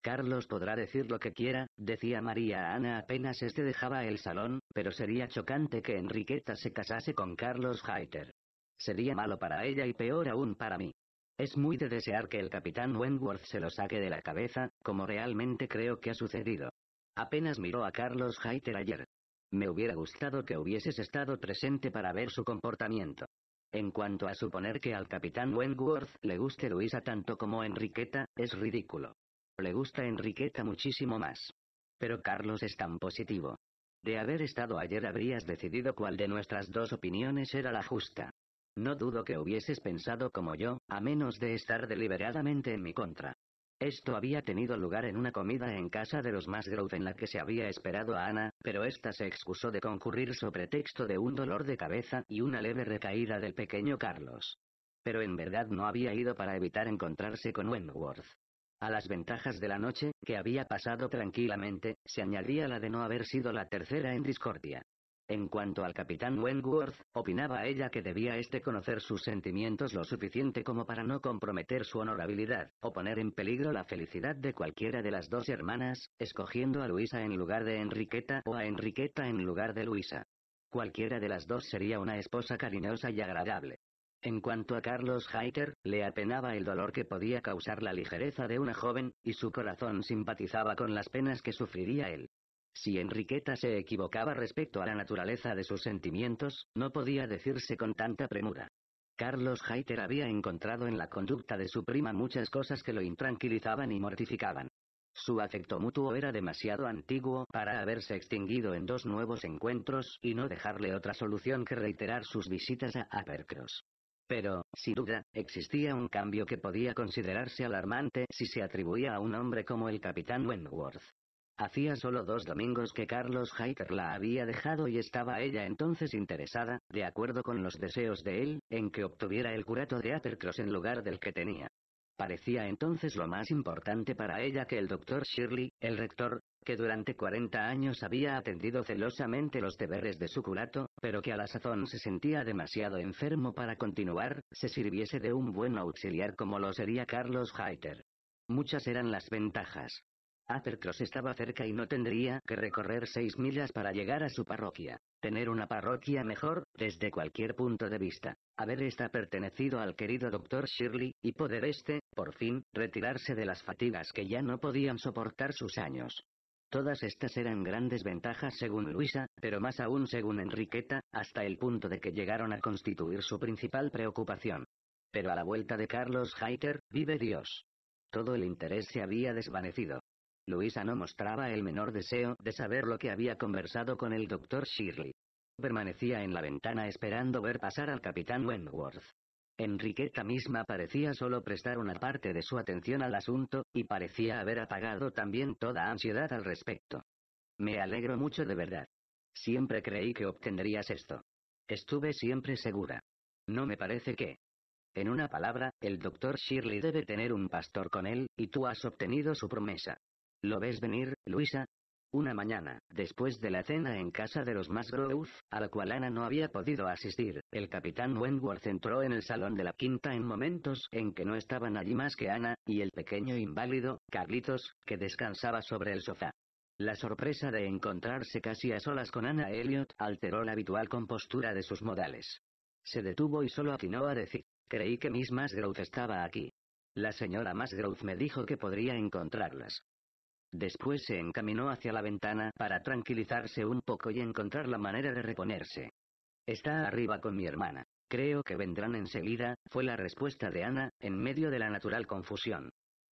Carlos podrá decir lo que quiera, decía María Ana apenas este dejaba el salón, pero sería chocante que Enriqueta se casase con Carlos Heiter. Sería malo para ella y peor aún para mí. Es muy de desear que el capitán Wentworth se lo saque de la cabeza, como realmente creo que ha sucedido. Apenas miró a Carlos Heiter ayer. Me hubiera gustado que hubieses estado presente para ver su comportamiento. En cuanto a suponer que al capitán Wentworth le guste Luisa tanto como Enriqueta, es ridículo. Le gusta Enriqueta muchísimo más. Pero Carlos es tan positivo. De haber estado ayer habrías decidido cuál de nuestras dos opiniones era la justa. No dudo que hubieses pensado como yo, a menos de estar deliberadamente en mi contra. Esto había tenido lugar en una comida en casa de los Masgrove en la que se había esperado a Ana, pero ésta se excusó de concurrir sobre texto de un dolor de cabeza y una leve recaída del pequeño Carlos. Pero en verdad no había ido para evitar encontrarse con Wentworth. A las ventajas de la noche, que había pasado tranquilamente, se añadía la de no haber sido la tercera en discordia. En cuanto al capitán Wentworth, opinaba ella que debía éste conocer sus sentimientos lo suficiente como para no comprometer su honorabilidad, o poner en peligro la felicidad de cualquiera de las dos hermanas, escogiendo a Luisa en lugar de Enriqueta o a Enriqueta en lugar de Luisa. Cualquiera de las dos sería una esposa cariñosa y agradable. En cuanto a Carlos Heiter, le apenaba el dolor que podía causar la ligereza de una joven, y su corazón simpatizaba con las penas que sufriría él. Si Enriqueta se equivocaba respecto a la naturaleza de sus sentimientos, no podía decirse con tanta premura. Carlos Heiter había encontrado en la conducta de su prima muchas cosas que lo intranquilizaban y mortificaban. Su afecto mutuo era demasiado antiguo para haberse extinguido en dos nuevos encuentros y no dejarle otra solución que reiterar sus visitas a Uppercross. Pero, sin duda, existía un cambio que podía considerarse alarmante si se atribuía a un hombre como el capitán Wentworth. Hacía solo dos domingos que Carlos Heiter la había dejado y estaba ella entonces interesada, de acuerdo con los deseos de él, en que obtuviera el curato de Athercross en lugar del que tenía. Parecía entonces lo más importante para ella que el doctor Shirley, el rector, que durante 40 años había atendido celosamente los deberes de su curato, pero que a la sazón se sentía demasiado enfermo para continuar, se sirviese de un buen auxiliar como lo sería Carlos Heiter. Muchas eran las ventajas. Athercross estaba cerca y no tendría que recorrer seis millas para llegar a su parroquia. Tener una parroquia mejor, desde cualquier punto de vista. Haber esta pertenecido al querido doctor Shirley, y poder este, por fin, retirarse de las fatigas que ya no podían soportar sus años. Todas estas eran grandes ventajas según Luisa, pero más aún según Enriqueta, hasta el punto de que llegaron a constituir su principal preocupación. Pero a la vuelta de Carlos Heiter, vive Dios. Todo el interés se había desvanecido. Luisa no mostraba el menor deseo de saber lo que había conversado con el doctor Shirley. Permanecía en la ventana esperando ver pasar al capitán Wentworth. Enriqueta misma parecía solo prestar una parte de su atención al asunto, y parecía haber apagado también toda ansiedad al respecto. Me alegro mucho de verdad. Siempre creí que obtendrías esto. Estuve siempre segura. No me parece que. En una palabra, el doctor Shirley debe tener un pastor con él, y tú has obtenido su promesa. ¿Lo ves venir, Luisa? Una mañana, después de la cena en casa de los Musgrove, a la cual Ana no había podido asistir, el capitán Wentworth entró en el salón de la quinta en momentos en que no estaban allí más que Ana, y el pequeño inválido, Carlitos, que descansaba sobre el sofá. La sorpresa de encontrarse casi a solas con Ana Elliot alteró la habitual compostura de sus modales. Se detuvo y solo atinó a decir, creí que Miss Masgrove estaba aquí. La señora Musgrove me dijo que podría encontrarlas. Después se encaminó hacia la ventana para tranquilizarse un poco y encontrar la manera de reponerse. Está arriba con mi hermana. Creo que vendrán enseguida, fue la respuesta de Ana, en medio de la natural confusión.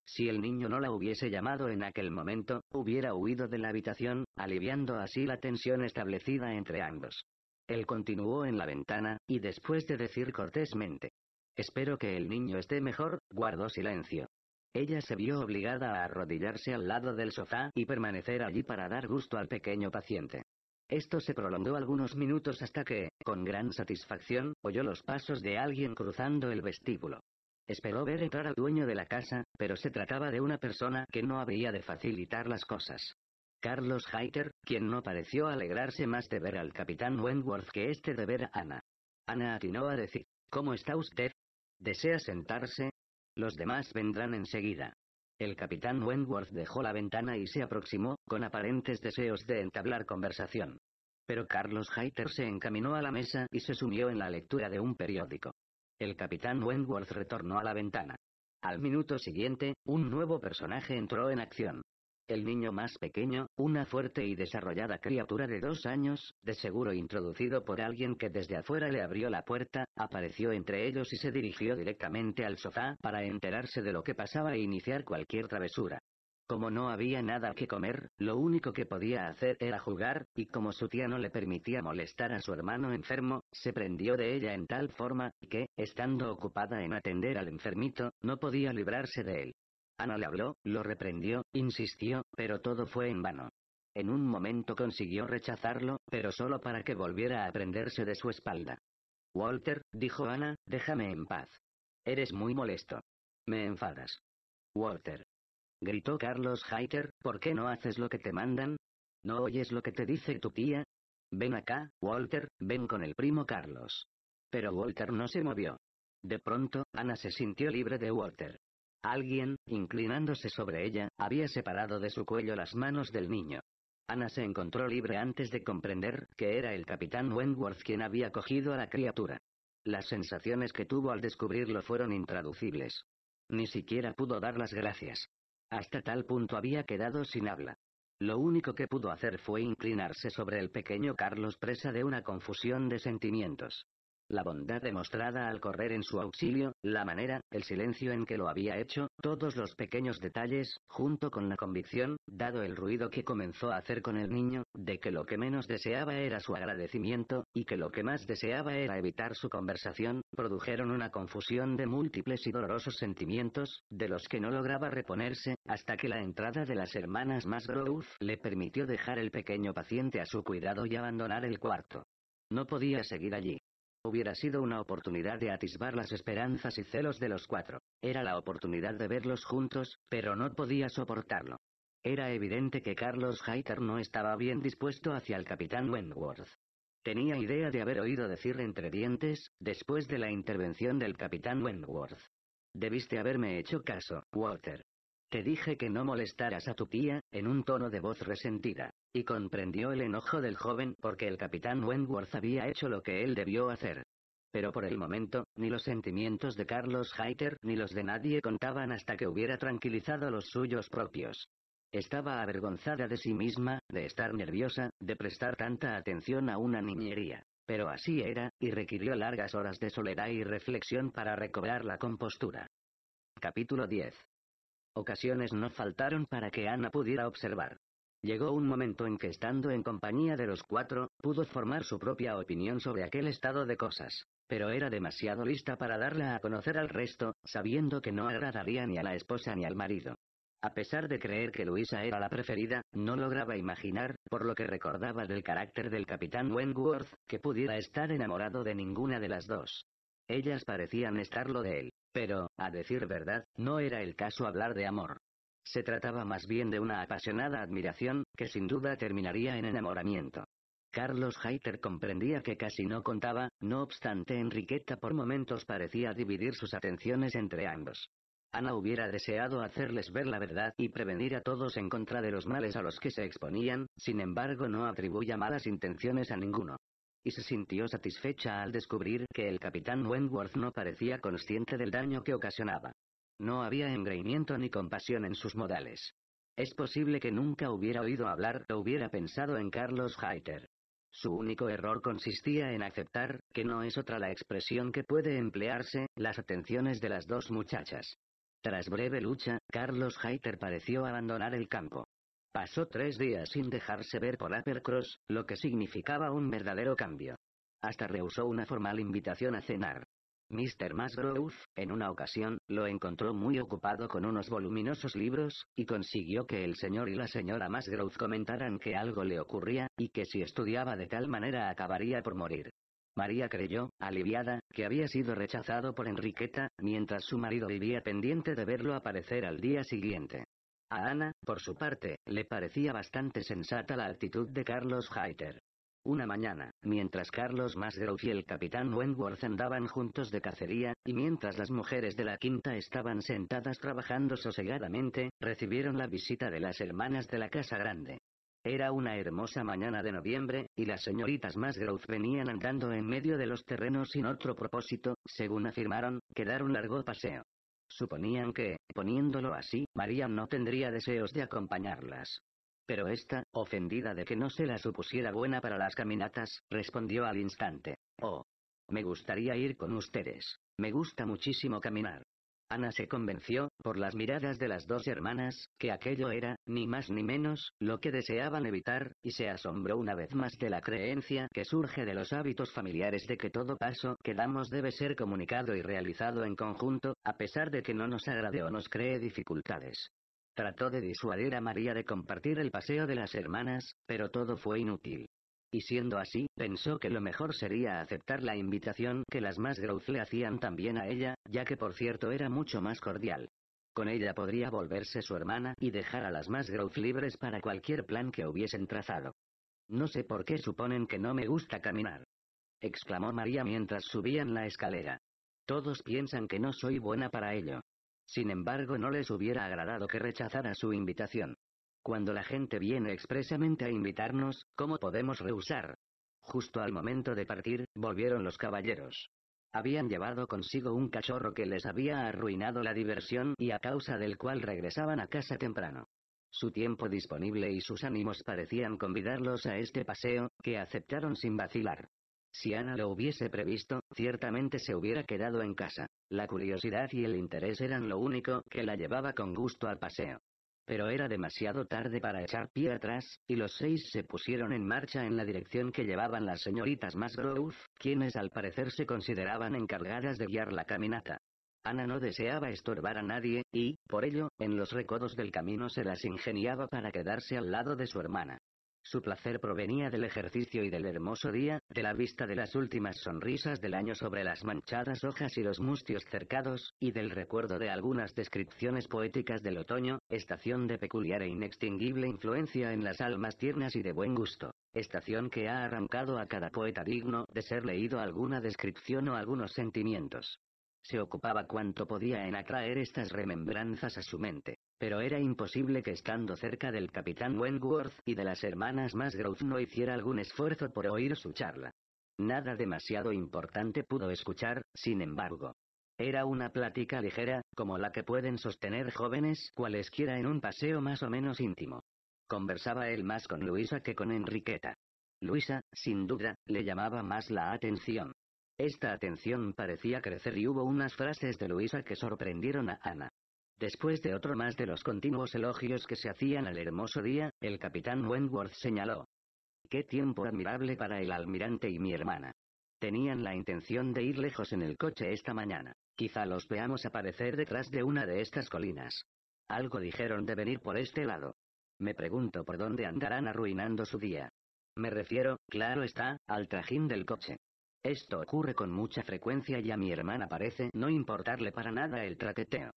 Si el niño no la hubiese llamado en aquel momento, hubiera huido de la habitación, aliviando así la tensión establecida entre ambos. Él continuó en la ventana, y después de decir cortésmente, Espero que el niño esté mejor, guardó silencio. Ella se vio obligada a arrodillarse al lado del sofá y permanecer allí para dar gusto al pequeño paciente. Esto se prolongó algunos minutos hasta que, con gran satisfacción, oyó los pasos de alguien cruzando el vestíbulo. Esperó ver entrar al dueño de la casa, pero se trataba de una persona que no habría de facilitar las cosas. Carlos Heiter, quien no pareció alegrarse más de ver al capitán Wentworth que este de ver a Ana. Ana atinó a decir, ¿Cómo está usted? ¿Desea sentarse? Los demás vendrán enseguida. El capitán Wentworth dejó la ventana y se aproximó, con aparentes deseos de entablar conversación. Pero Carlos Heiter se encaminó a la mesa y se sumió en la lectura de un periódico. El capitán Wentworth retornó a la ventana. Al minuto siguiente, un nuevo personaje entró en acción. El niño más pequeño, una fuerte y desarrollada criatura de dos años, de seguro introducido por alguien que desde afuera le abrió la puerta, apareció entre ellos y se dirigió directamente al sofá para enterarse de lo que pasaba e iniciar cualquier travesura. Como no había nada que comer, lo único que podía hacer era jugar, y como su tía no le permitía molestar a su hermano enfermo, se prendió de ella en tal forma, que, estando ocupada en atender al enfermito, no podía librarse de él. Ana le habló, lo reprendió, insistió, pero todo fue en vano. En un momento consiguió rechazarlo, pero solo para que volviera a prenderse de su espalda. Walter, dijo Ana, déjame en paz. Eres muy molesto. Me enfadas. Walter. Gritó Carlos Heiter, ¿por qué no haces lo que te mandan? ¿No oyes lo que te dice tu tía? Ven acá, Walter, ven con el primo Carlos. Pero Walter no se movió. De pronto, Ana se sintió libre de Walter. Alguien, inclinándose sobre ella, había separado de su cuello las manos del niño. Ana se encontró libre antes de comprender que era el capitán Wentworth quien había cogido a la criatura. Las sensaciones que tuvo al descubrirlo fueron intraducibles. Ni siquiera pudo dar las gracias. Hasta tal punto había quedado sin habla. Lo único que pudo hacer fue inclinarse sobre el pequeño Carlos presa de una confusión de sentimientos. La bondad demostrada al correr en su auxilio, la manera, el silencio en que lo había hecho, todos los pequeños detalles, junto con la convicción, dado el ruido que comenzó a hacer con el niño, de que lo que menos deseaba era su agradecimiento, y que lo que más deseaba era evitar su conversación, produjeron una confusión de múltiples y dolorosos sentimientos, de los que no lograba reponerse, hasta que la entrada de las hermanas Masgrove le permitió dejar el pequeño paciente a su cuidado y abandonar el cuarto. No podía seguir allí. Hubiera sido una oportunidad de atisbar las esperanzas y celos de los cuatro. Era la oportunidad de verlos juntos, pero no podía soportarlo. Era evidente que Carlos Hayter no estaba bien dispuesto hacia el capitán Wentworth. Tenía idea de haber oído decir entre dientes, después de la intervención del capitán Wentworth. Debiste haberme hecho caso, Walter. Te dije que no molestaras a tu tía, en un tono de voz resentida. Y comprendió el enojo del joven porque el capitán Wentworth había hecho lo que él debió hacer. Pero por el momento, ni los sentimientos de Carlos Heiter ni los de nadie contaban hasta que hubiera tranquilizado los suyos propios. Estaba avergonzada de sí misma, de estar nerviosa, de prestar tanta atención a una niñería. Pero así era, y requirió largas horas de soledad y reflexión para recobrar la compostura. Capítulo 10. Ocasiones no faltaron para que Ana pudiera observar. Llegó un momento en que estando en compañía de los cuatro, pudo formar su propia opinión sobre aquel estado de cosas. Pero era demasiado lista para darla a conocer al resto, sabiendo que no agradaría ni a la esposa ni al marido. A pesar de creer que Luisa era la preferida, no lograba imaginar, por lo que recordaba del carácter del capitán Wentworth, que pudiera estar enamorado de ninguna de las dos. Ellas parecían estarlo de él. Pero, a decir verdad, no era el caso hablar de amor. Se trataba más bien de una apasionada admiración, que sin duda terminaría en enamoramiento. Carlos Heiter comprendía que casi no contaba, no obstante Enriqueta por momentos parecía dividir sus atenciones entre ambos. Ana hubiera deseado hacerles ver la verdad y prevenir a todos en contra de los males a los que se exponían, sin embargo no atribuía malas intenciones a ninguno y se sintió satisfecha al descubrir que el capitán Wentworth no parecía consciente del daño que ocasionaba. No había engreimiento ni compasión en sus modales. Es posible que nunca hubiera oído hablar o hubiera pensado en Carlos Heiter. Su único error consistía en aceptar, que no es otra la expresión que puede emplearse, las atenciones de las dos muchachas. Tras breve lucha, Carlos Heiter pareció abandonar el campo. Pasó tres días sin dejarse ver por Uppercross, lo que significaba un verdadero cambio. Hasta rehusó una formal invitación a cenar. Mr. Masgrove, en una ocasión, lo encontró muy ocupado con unos voluminosos libros, y consiguió que el señor y la señora Masgrove comentaran que algo le ocurría, y que si estudiaba de tal manera acabaría por morir. María creyó, aliviada, que había sido rechazado por Enriqueta, mientras su marido vivía pendiente de verlo aparecer al día siguiente. A Ana, por su parte, le parecía bastante sensata la actitud de Carlos Heiter. Una mañana, mientras Carlos Masgrove y el capitán Wentworth andaban juntos de cacería, y mientras las mujeres de la quinta estaban sentadas trabajando sosegadamente, recibieron la visita de las hermanas de la Casa Grande. Era una hermosa mañana de noviembre, y las señoritas Masgrove venían andando en medio de los terrenos sin otro propósito, según afirmaron, que dar un largo paseo. Suponían que, poniéndolo así, María no tendría deseos de acompañarlas. Pero esta, ofendida de que no se la supusiera buena para las caminatas, respondió al instante. Oh. Me gustaría ir con ustedes. Me gusta muchísimo caminar. Ana se convenció, por las miradas de las dos hermanas, que aquello era, ni más ni menos, lo que deseaban evitar, y se asombró una vez más de la creencia que surge de los hábitos familiares de que todo paso que damos debe ser comunicado y realizado en conjunto, a pesar de que no nos agrade o nos cree dificultades. Trató de disuadir a María de compartir el paseo de las hermanas, pero todo fue inútil. Y siendo así, pensó que lo mejor sería aceptar la invitación que las más growth le hacían también a ella, ya que por cierto era mucho más cordial. Con ella podría volverse su hermana y dejar a las más growth libres para cualquier plan que hubiesen trazado. No sé por qué suponen que no me gusta caminar. exclamó María mientras subían la escalera. Todos piensan que no soy buena para ello. Sin embargo, no les hubiera agradado que rechazara su invitación. Cuando la gente viene expresamente a invitarnos, ¿cómo podemos rehusar? Justo al momento de partir, volvieron los caballeros. Habían llevado consigo un cachorro que les había arruinado la diversión y a causa del cual regresaban a casa temprano. Su tiempo disponible y sus ánimos parecían convidarlos a este paseo, que aceptaron sin vacilar. Si Ana lo hubiese previsto, ciertamente se hubiera quedado en casa. La curiosidad y el interés eran lo único que la llevaba con gusto al paseo pero era demasiado tarde para echar pie atrás, y los seis se pusieron en marcha en la dirección que llevaban las señoritas Masgrove, quienes al parecer se consideraban encargadas de guiar la caminata. Ana no deseaba estorbar a nadie, y, por ello, en los recodos del camino se las ingeniaba para quedarse al lado de su hermana. Su placer provenía del ejercicio y del hermoso día, de la vista de las últimas sonrisas del año sobre las manchadas hojas y los mustios cercados, y del recuerdo de algunas descripciones poéticas del otoño, estación de peculiar e inextinguible influencia en las almas tiernas y de buen gusto. Estación que ha arrancado a cada poeta digno de ser leído alguna descripción o algunos sentimientos. Se ocupaba cuanto podía en atraer estas remembranzas a su mente, pero era imposible que estando cerca del capitán Wentworth y de las hermanas Masgrove no hiciera algún esfuerzo por oír su charla. Nada demasiado importante pudo escuchar, sin embargo. Era una plática ligera, como la que pueden sostener jóvenes cualesquiera en un paseo más o menos íntimo. Conversaba él más con Luisa que con Enriqueta. Luisa, sin duda, le llamaba más la atención. Esta atención parecía crecer y hubo unas frases de Luisa que sorprendieron a Ana. Después de otro más de los continuos elogios que se hacían al hermoso día, el capitán Wentworth señaló. Qué tiempo admirable para el almirante y mi hermana. Tenían la intención de ir lejos en el coche esta mañana. Quizá los veamos aparecer detrás de una de estas colinas. Algo dijeron de venir por este lado. Me pregunto por dónde andarán arruinando su día. Me refiero, claro está, al trajín del coche. Esto ocurre con mucha frecuencia y a mi hermana parece no importarle para nada el traqueteo.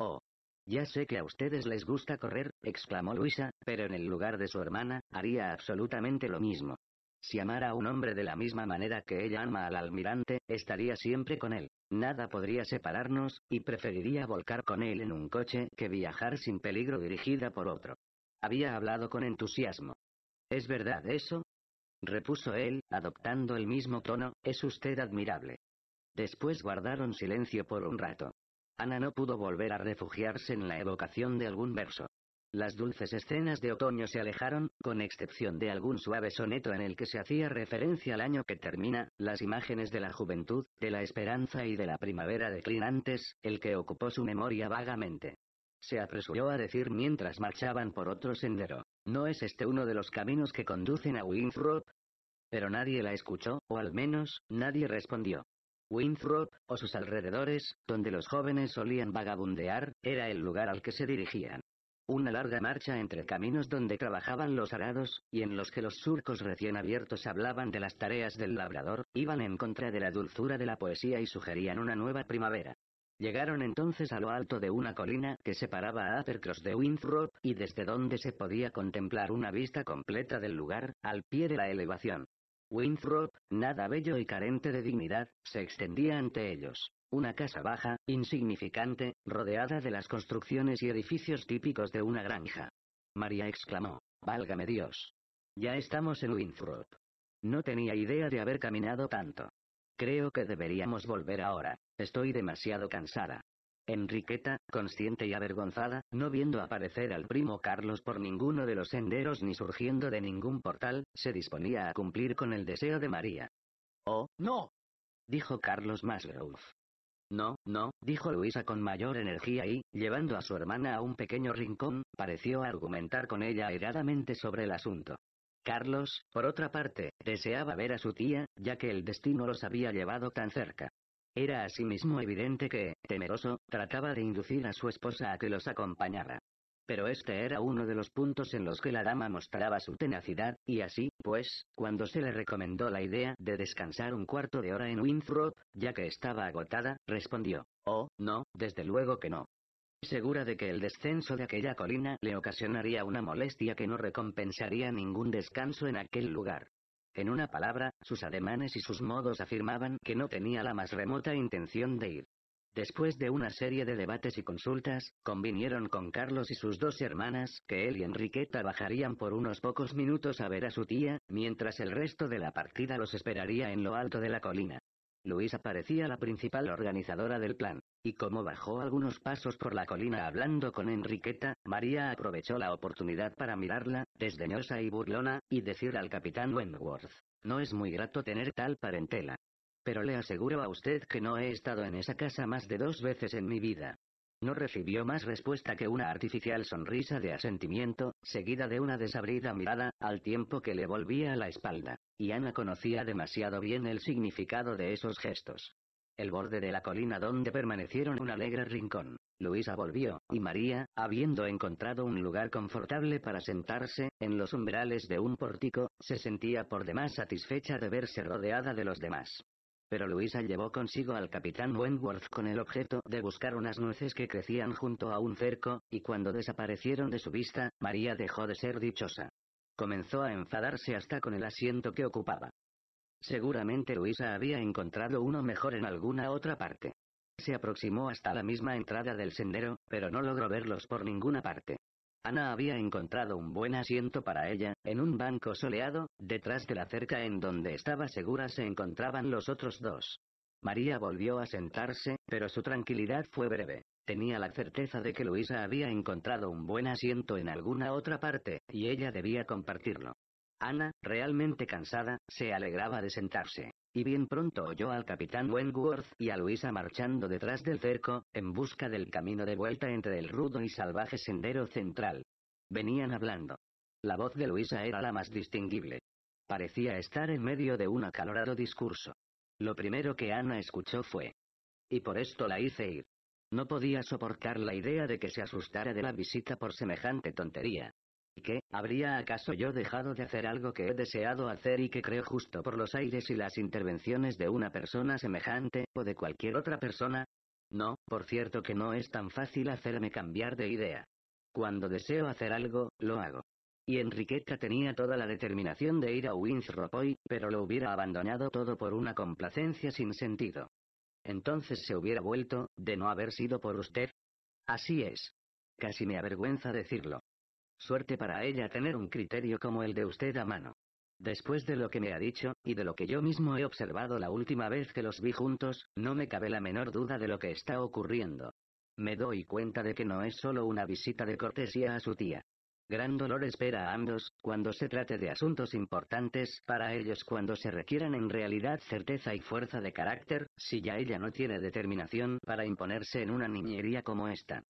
Oh. Ya sé que a ustedes les gusta correr, exclamó Luisa, pero en el lugar de su hermana, haría absolutamente lo mismo. Si amara a un hombre de la misma manera que ella ama al almirante, estaría siempre con él. Nada podría separarnos, y preferiría volcar con él en un coche que viajar sin peligro dirigida por otro. Había hablado con entusiasmo. ¿Es verdad eso? repuso él, adoptando el mismo tono, es usted admirable. Después guardaron silencio por un rato. Ana no pudo volver a refugiarse en la evocación de algún verso. Las dulces escenas de otoño se alejaron, con excepción de algún suave soneto en el que se hacía referencia al año que termina, las imágenes de la juventud, de la esperanza y de la primavera declinantes, el que ocupó su memoria vagamente se apresuró a decir mientras marchaban por otro sendero. ¿No es este uno de los caminos que conducen a Winthrop? Pero nadie la escuchó, o al menos, nadie respondió. Winthrop, o sus alrededores, donde los jóvenes solían vagabundear, era el lugar al que se dirigían. Una larga marcha entre caminos donde trabajaban los arados, y en los que los surcos recién abiertos hablaban de las tareas del labrador, iban en contra de la dulzura de la poesía y sugerían una nueva primavera. Llegaron entonces a lo alto de una colina que separaba a Uppercross de Winthrop, y desde donde se podía contemplar una vista completa del lugar, al pie de la elevación. Winthrop, nada bello y carente de dignidad, se extendía ante ellos. Una casa baja, insignificante, rodeada de las construcciones y edificios típicos de una granja. María exclamó, Válgame Dios. Ya estamos en Winthrop. No tenía idea de haber caminado tanto. Creo que deberíamos volver ahora. Estoy demasiado cansada. Enriqueta, consciente y avergonzada, no viendo aparecer al primo Carlos por ninguno de los senderos ni surgiendo de ningún portal, se disponía a cumplir con el deseo de María. Oh, no. dijo Carlos Masgrove. No, no, dijo Luisa con mayor energía y, llevando a su hermana a un pequeño rincón, pareció argumentar con ella airadamente sobre el asunto. Carlos, por otra parte, deseaba ver a su tía, ya que el destino los había llevado tan cerca. Era asimismo evidente que, temeroso, trataba de inducir a su esposa a que los acompañara. Pero este era uno de los puntos en los que la dama mostraba su tenacidad, y así, pues, cuando se le recomendó la idea de descansar un cuarto de hora en Winthrop, ya que estaba agotada, respondió, Oh, no, desde luego que no segura de que el descenso de aquella colina le ocasionaría una molestia que no recompensaría ningún descanso en aquel lugar. En una palabra, sus ademanes y sus modos afirmaban que no tenía la más remota intención de ir. Después de una serie de debates y consultas, convinieron con Carlos y sus dos hermanas que él y Enriqueta bajarían por unos pocos minutos a ver a su tía, mientras el resto de la partida los esperaría en lo alto de la colina. Luisa parecía la principal organizadora del plan, y como bajó algunos pasos por la colina hablando con Enriqueta, María aprovechó la oportunidad para mirarla, desdeñosa y burlona, y decir al capitán Wentworth, no es muy grato tener tal parentela. Pero le aseguro a usted que no he estado en esa casa más de dos veces en mi vida. No recibió más respuesta que una artificial sonrisa de asentimiento, seguida de una desabrida mirada, al tiempo que le volvía la espalda, y Ana conocía demasiado bien el significado de esos gestos. El borde de la colina donde permanecieron un alegre rincón. Luisa volvió, y María, habiendo encontrado un lugar confortable para sentarse, en los umbrales de un pórtico, se sentía por demás satisfecha de verse rodeada de los demás pero Luisa llevó consigo al capitán Wentworth con el objeto de buscar unas nueces que crecían junto a un cerco, y cuando desaparecieron de su vista, María dejó de ser dichosa. Comenzó a enfadarse hasta con el asiento que ocupaba. Seguramente Luisa había encontrado uno mejor en alguna otra parte. Se aproximó hasta la misma entrada del sendero, pero no logró verlos por ninguna parte. Ana había encontrado un buen asiento para ella, en un banco soleado, detrás de la cerca en donde estaba segura se encontraban los otros dos. María volvió a sentarse, pero su tranquilidad fue breve. Tenía la certeza de que Luisa había encontrado un buen asiento en alguna otra parte, y ella debía compartirlo. Ana, realmente cansada, se alegraba de sentarse y bien pronto oyó al capitán Wentworth y a Luisa marchando detrás del cerco, en busca del camino de vuelta entre el rudo y salvaje sendero central. Venían hablando. La voz de Luisa era la más distinguible. Parecía estar en medio de un acalorado discurso. Lo primero que Ana escuchó fue. Y por esto la hice ir. No podía soportar la idea de que se asustara de la visita por semejante tontería. ¿Qué? ¿Habría acaso yo dejado de hacer algo que he deseado hacer y que creo justo por los aires y las intervenciones de una persona semejante, o de cualquier otra persona? No, por cierto que no es tan fácil hacerme cambiar de idea. Cuando deseo hacer algo, lo hago. Y Enriqueta tenía toda la determinación de ir a Winthrop hoy, pero lo hubiera abandonado todo por una complacencia sin sentido. Entonces se hubiera vuelto, de no haber sido por usted. Así es. Casi me avergüenza decirlo. Suerte para ella tener un criterio como el de usted a mano. Después de lo que me ha dicho, y de lo que yo mismo he observado la última vez que los vi juntos, no me cabe la menor duda de lo que está ocurriendo. Me doy cuenta de que no es solo una visita de cortesía a su tía. Gran dolor espera a ambos, cuando se trate de asuntos importantes para ellos cuando se requieran en realidad certeza y fuerza de carácter, si ya ella no tiene determinación para imponerse en una niñería como esta.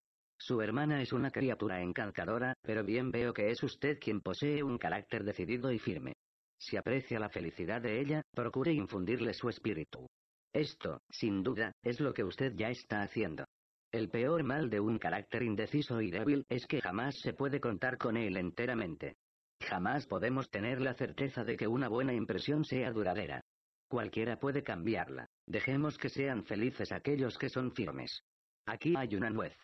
Su hermana es una criatura encantadora, pero bien veo que es usted quien posee un carácter decidido y firme. Si aprecia la felicidad de ella, procure infundirle su espíritu. Esto, sin duda, es lo que usted ya está haciendo. El peor mal de un carácter indeciso y débil es que jamás se puede contar con él enteramente. Jamás podemos tener la certeza de que una buena impresión sea duradera. Cualquiera puede cambiarla. Dejemos que sean felices aquellos que son firmes. Aquí hay una nuez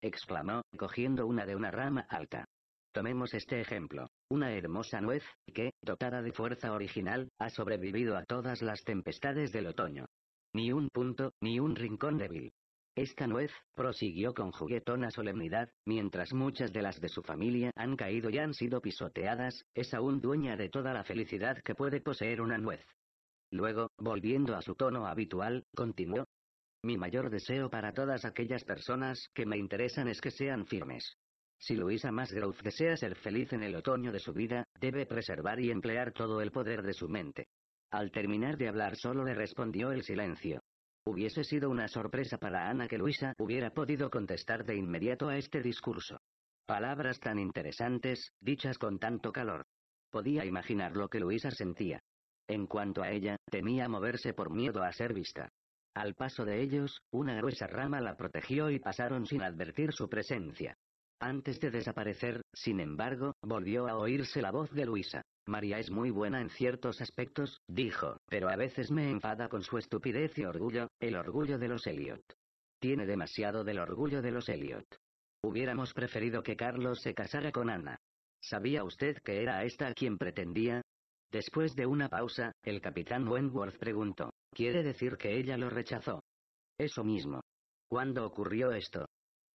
exclamó, cogiendo una de una rama alta. Tomemos este ejemplo. Una hermosa nuez, que, dotada de fuerza original, ha sobrevivido a todas las tempestades del otoño. Ni un punto, ni un rincón débil. Esta nuez, prosiguió con juguetona solemnidad, mientras muchas de las de su familia han caído y han sido pisoteadas, es aún dueña de toda la felicidad que puede poseer una nuez. Luego, volviendo a su tono habitual, continuó, mi mayor deseo para todas aquellas personas que me interesan es que sean firmes. Si Luisa Masgrove desea ser feliz en el otoño de su vida, debe preservar y emplear todo el poder de su mente. Al terminar de hablar solo le respondió el silencio. Hubiese sido una sorpresa para Ana que Luisa hubiera podido contestar de inmediato a este discurso. Palabras tan interesantes, dichas con tanto calor. Podía imaginar lo que Luisa sentía. En cuanto a ella, temía moverse por miedo a ser vista. Al paso de ellos, una gruesa rama la protegió y pasaron sin advertir su presencia. Antes de desaparecer, sin embargo, volvió a oírse la voz de Luisa. María es muy buena en ciertos aspectos, dijo, pero a veces me enfada con su estupidez y orgullo, el orgullo de los Elliot. Tiene demasiado del orgullo de los Elliot. Hubiéramos preferido que Carlos se casara con Ana. ¿Sabía usted que era a esta a quien pretendía? Después de una pausa, el capitán Wentworth preguntó. Quiere decir que ella lo rechazó. Eso mismo. ¿Cuándo ocurrió esto?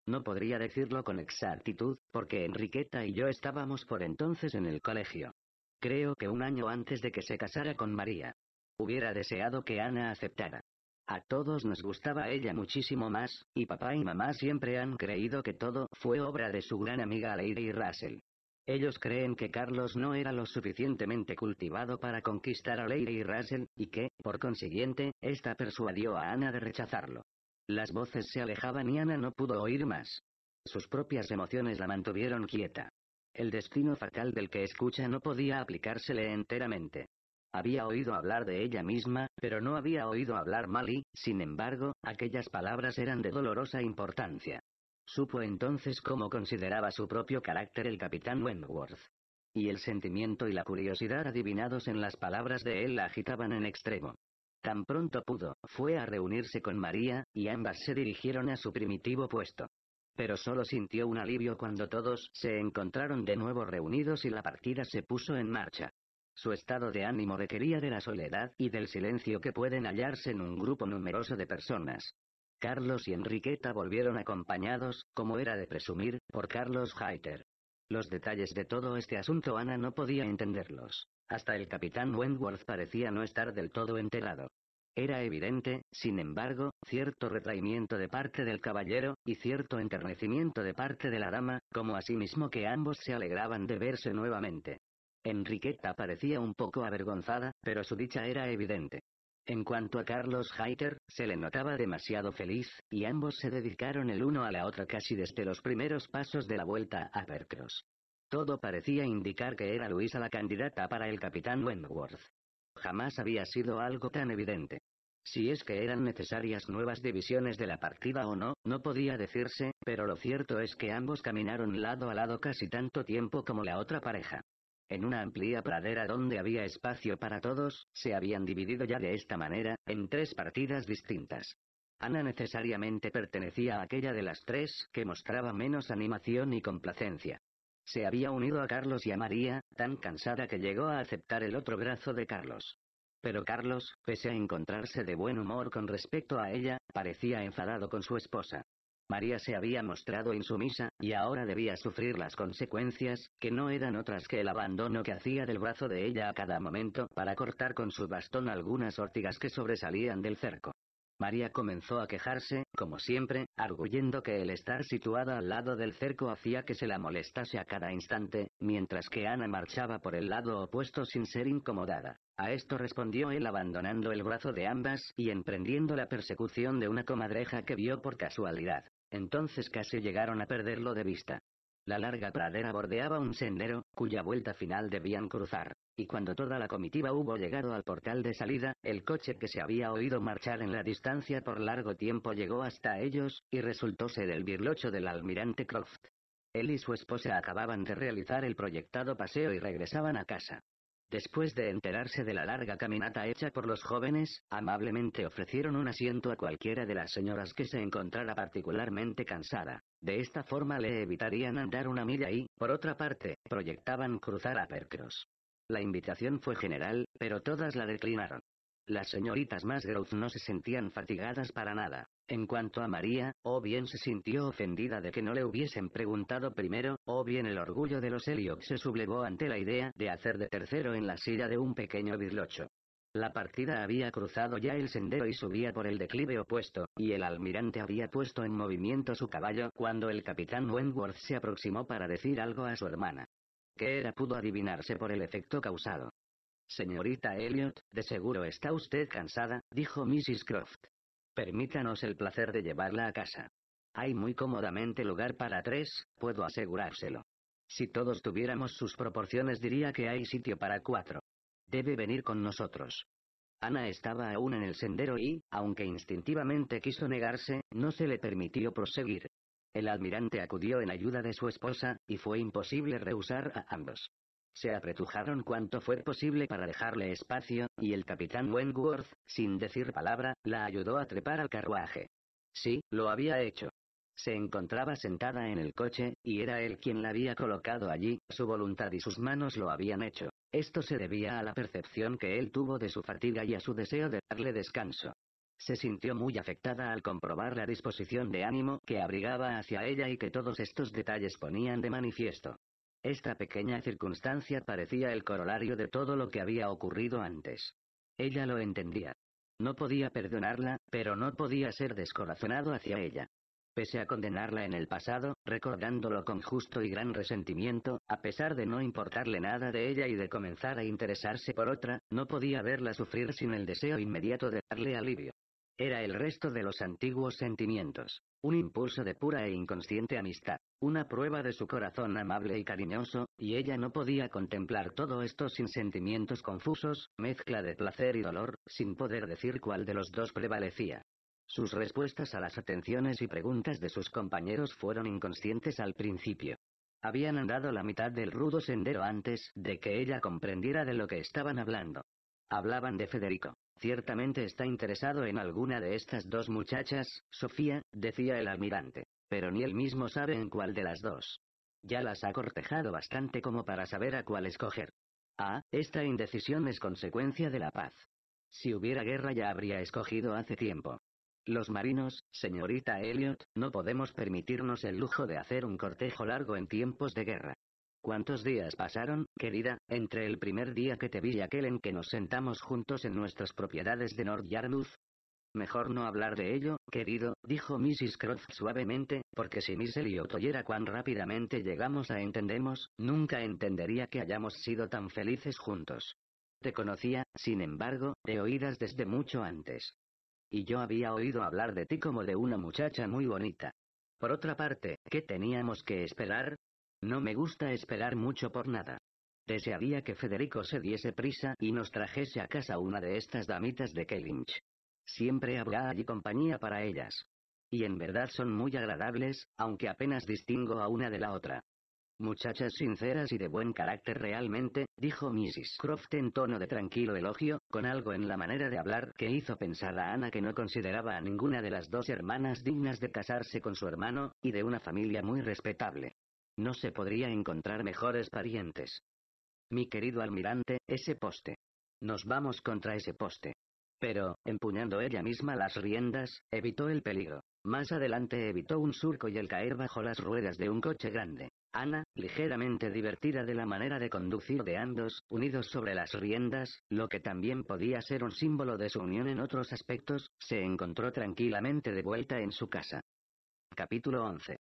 No podría decirlo con exactitud, porque Enriqueta y yo estábamos por entonces en el colegio. Creo que un año antes de que se casara con María. Hubiera deseado que Ana aceptara. A todos nos gustaba ella muchísimo más, y papá y mamá siempre han creído que todo fue obra de su gran amiga Lady Russell. Ellos creen que Carlos no era lo suficientemente cultivado para conquistar a Lady y Russell, y que, por consiguiente, esta persuadió a Ana de rechazarlo. Las voces se alejaban y Ana no pudo oír más. Sus propias emociones la mantuvieron quieta. El destino fatal del que escucha no podía aplicársele enteramente. Había oído hablar de ella misma, pero no había oído hablar mal y, sin embargo, aquellas palabras eran de dolorosa importancia. Supo entonces cómo consideraba su propio carácter el capitán Wentworth. Y el sentimiento y la curiosidad adivinados en las palabras de él la agitaban en extremo. Tan pronto pudo, fue a reunirse con María, y ambas se dirigieron a su primitivo puesto. Pero solo sintió un alivio cuando todos se encontraron de nuevo reunidos y la partida se puso en marcha. Su estado de ánimo requería de la soledad y del silencio que pueden hallarse en un grupo numeroso de personas. Carlos y Enriqueta volvieron acompañados, como era de presumir, por Carlos Heiter. Los detalles de todo este asunto Ana no podía entenderlos. Hasta el capitán Wentworth parecía no estar del todo enterado. Era evidente, sin embargo, cierto retraimiento de parte del caballero, y cierto enternecimiento de parte de la dama, como asimismo que ambos se alegraban de verse nuevamente. Enriqueta parecía un poco avergonzada, pero su dicha era evidente. En cuanto a Carlos Heiter, se le notaba demasiado feliz, y ambos se dedicaron el uno a la otra casi desde los primeros pasos de la vuelta a Percross. Todo parecía indicar que era Luisa la candidata para el capitán Wentworth. Jamás había sido algo tan evidente. Si es que eran necesarias nuevas divisiones de la partida o no, no podía decirse, pero lo cierto es que ambos caminaron lado a lado casi tanto tiempo como la otra pareja. En una amplia pradera donde había espacio para todos, se habían dividido ya de esta manera, en tres partidas distintas. Ana necesariamente pertenecía a aquella de las tres que mostraba menos animación y complacencia. Se había unido a Carlos y a María, tan cansada que llegó a aceptar el otro brazo de Carlos. Pero Carlos, pese a encontrarse de buen humor con respecto a ella, parecía enfadado con su esposa. María se había mostrado insumisa, y ahora debía sufrir las consecuencias, que no eran otras que el abandono que hacía del brazo de ella a cada momento para cortar con su bastón algunas órtigas que sobresalían del cerco. María comenzó a quejarse, como siempre, arguyendo que el estar situada al lado del cerco hacía que se la molestase a cada instante, mientras que Ana marchaba por el lado opuesto sin ser incomodada. A esto respondió él abandonando el brazo de ambas y emprendiendo la persecución de una comadreja que vio por casualidad. Entonces casi llegaron a perderlo de vista. La larga pradera bordeaba un sendero, cuya vuelta final debían cruzar, y cuando toda la comitiva hubo llegado al portal de salida, el coche que se había oído marchar en la distancia por largo tiempo llegó hasta ellos, y resultó ser el birlocho del almirante Croft. Él y su esposa acababan de realizar el proyectado paseo y regresaban a casa. Después de enterarse de la larga caminata hecha por los jóvenes, amablemente ofrecieron un asiento a cualquiera de las señoras que se encontrara particularmente cansada. De esta forma le evitarían andar una milla y, por otra parte, proyectaban cruzar a Percross. La invitación fue general, pero todas la declinaron. Las señoritas Masgrove no se sentían fatigadas para nada. En cuanto a María, o bien se sintió ofendida de que no le hubiesen preguntado primero, o bien el orgullo de los Elliot se sublevó ante la idea de hacer de tercero en la silla de un pequeño birlocho. La partida había cruzado ya el sendero y subía por el declive opuesto, y el almirante había puesto en movimiento su caballo cuando el capitán Wentworth se aproximó para decir algo a su hermana. Que era pudo adivinarse por el efecto causado. Señorita Elliot, de seguro está usted cansada, dijo Mrs. Croft. Permítanos el placer de llevarla a casa. Hay muy cómodamente lugar para tres, puedo asegurárselo. Si todos tuviéramos sus proporciones diría que hay sitio para cuatro. Debe venir con nosotros. Ana estaba aún en el sendero y, aunque instintivamente quiso negarse, no se le permitió proseguir. El almirante acudió en ayuda de su esposa, y fue imposible rehusar a ambos. Se apretujaron cuanto fue posible para dejarle espacio, y el capitán Wentworth, sin decir palabra, la ayudó a trepar al carruaje. Sí, lo había hecho. Se encontraba sentada en el coche, y era él quien la había colocado allí, su voluntad y sus manos lo habían hecho. Esto se debía a la percepción que él tuvo de su fatiga y a su deseo de darle descanso. Se sintió muy afectada al comprobar la disposición de ánimo que abrigaba hacia ella y que todos estos detalles ponían de manifiesto. Esta pequeña circunstancia parecía el corolario de todo lo que había ocurrido antes. Ella lo entendía. No podía perdonarla, pero no podía ser descorazonado hacia ella. Pese a condenarla en el pasado, recordándolo con justo y gran resentimiento, a pesar de no importarle nada de ella y de comenzar a interesarse por otra, no podía verla sufrir sin el deseo inmediato de darle alivio. Era el resto de los antiguos sentimientos, un impulso de pura e inconsciente amistad, una prueba de su corazón amable y cariñoso, y ella no podía contemplar todo esto sin sentimientos confusos, mezcla de placer y dolor, sin poder decir cuál de los dos prevalecía. Sus respuestas a las atenciones y preguntas de sus compañeros fueron inconscientes al principio. Habían andado la mitad del rudo sendero antes de que ella comprendiera de lo que estaban hablando. Hablaban de Federico. Ciertamente está interesado en alguna de estas dos muchachas, Sofía, decía el almirante. Pero ni él mismo sabe en cuál de las dos. Ya las ha cortejado bastante como para saber a cuál escoger. Ah, esta indecisión es consecuencia de la paz. Si hubiera guerra ya habría escogido hace tiempo. Los marinos, señorita Elliot, no podemos permitirnos el lujo de hacer un cortejo largo en tiempos de guerra. ¿Cuántos días pasaron, querida, entre el primer día que te vi y aquel en que nos sentamos juntos en nuestras propiedades de North Yarmouth? Mejor no hablar de ello, querido, dijo Mrs. Croft suavemente, porque si Miss Elliot oyera cuán rápidamente llegamos a entendemos, nunca entendería que hayamos sido tan felices juntos. Te conocía, sin embargo, de oídas desde mucho antes. Y yo había oído hablar de ti como de una muchacha muy bonita. Por otra parte, ¿qué teníamos que esperar? No me gusta esperar mucho por nada. Desearía que Federico se diese prisa y nos trajese a casa una de estas damitas de Kellynch. Siempre habrá allí compañía para ellas. Y en verdad son muy agradables, aunque apenas distingo a una de la otra. Muchachas sinceras y de buen carácter realmente, dijo Mrs. Croft en tono de tranquilo elogio, con algo en la manera de hablar que hizo pensar a Ana que no consideraba a ninguna de las dos hermanas dignas de casarse con su hermano, y de una familia muy respetable. No se podría encontrar mejores parientes. Mi querido almirante, ese poste. Nos vamos contra ese poste. Pero, empuñando ella misma las riendas, evitó el peligro. Más adelante evitó un surco y el caer bajo las ruedas de un coche grande. Ana, ligeramente divertida de la manera de conducir de Andos, unidos sobre las riendas, lo que también podía ser un símbolo de su unión en otros aspectos, se encontró tranquilamente de vuelta en su casa. Capítulo 11.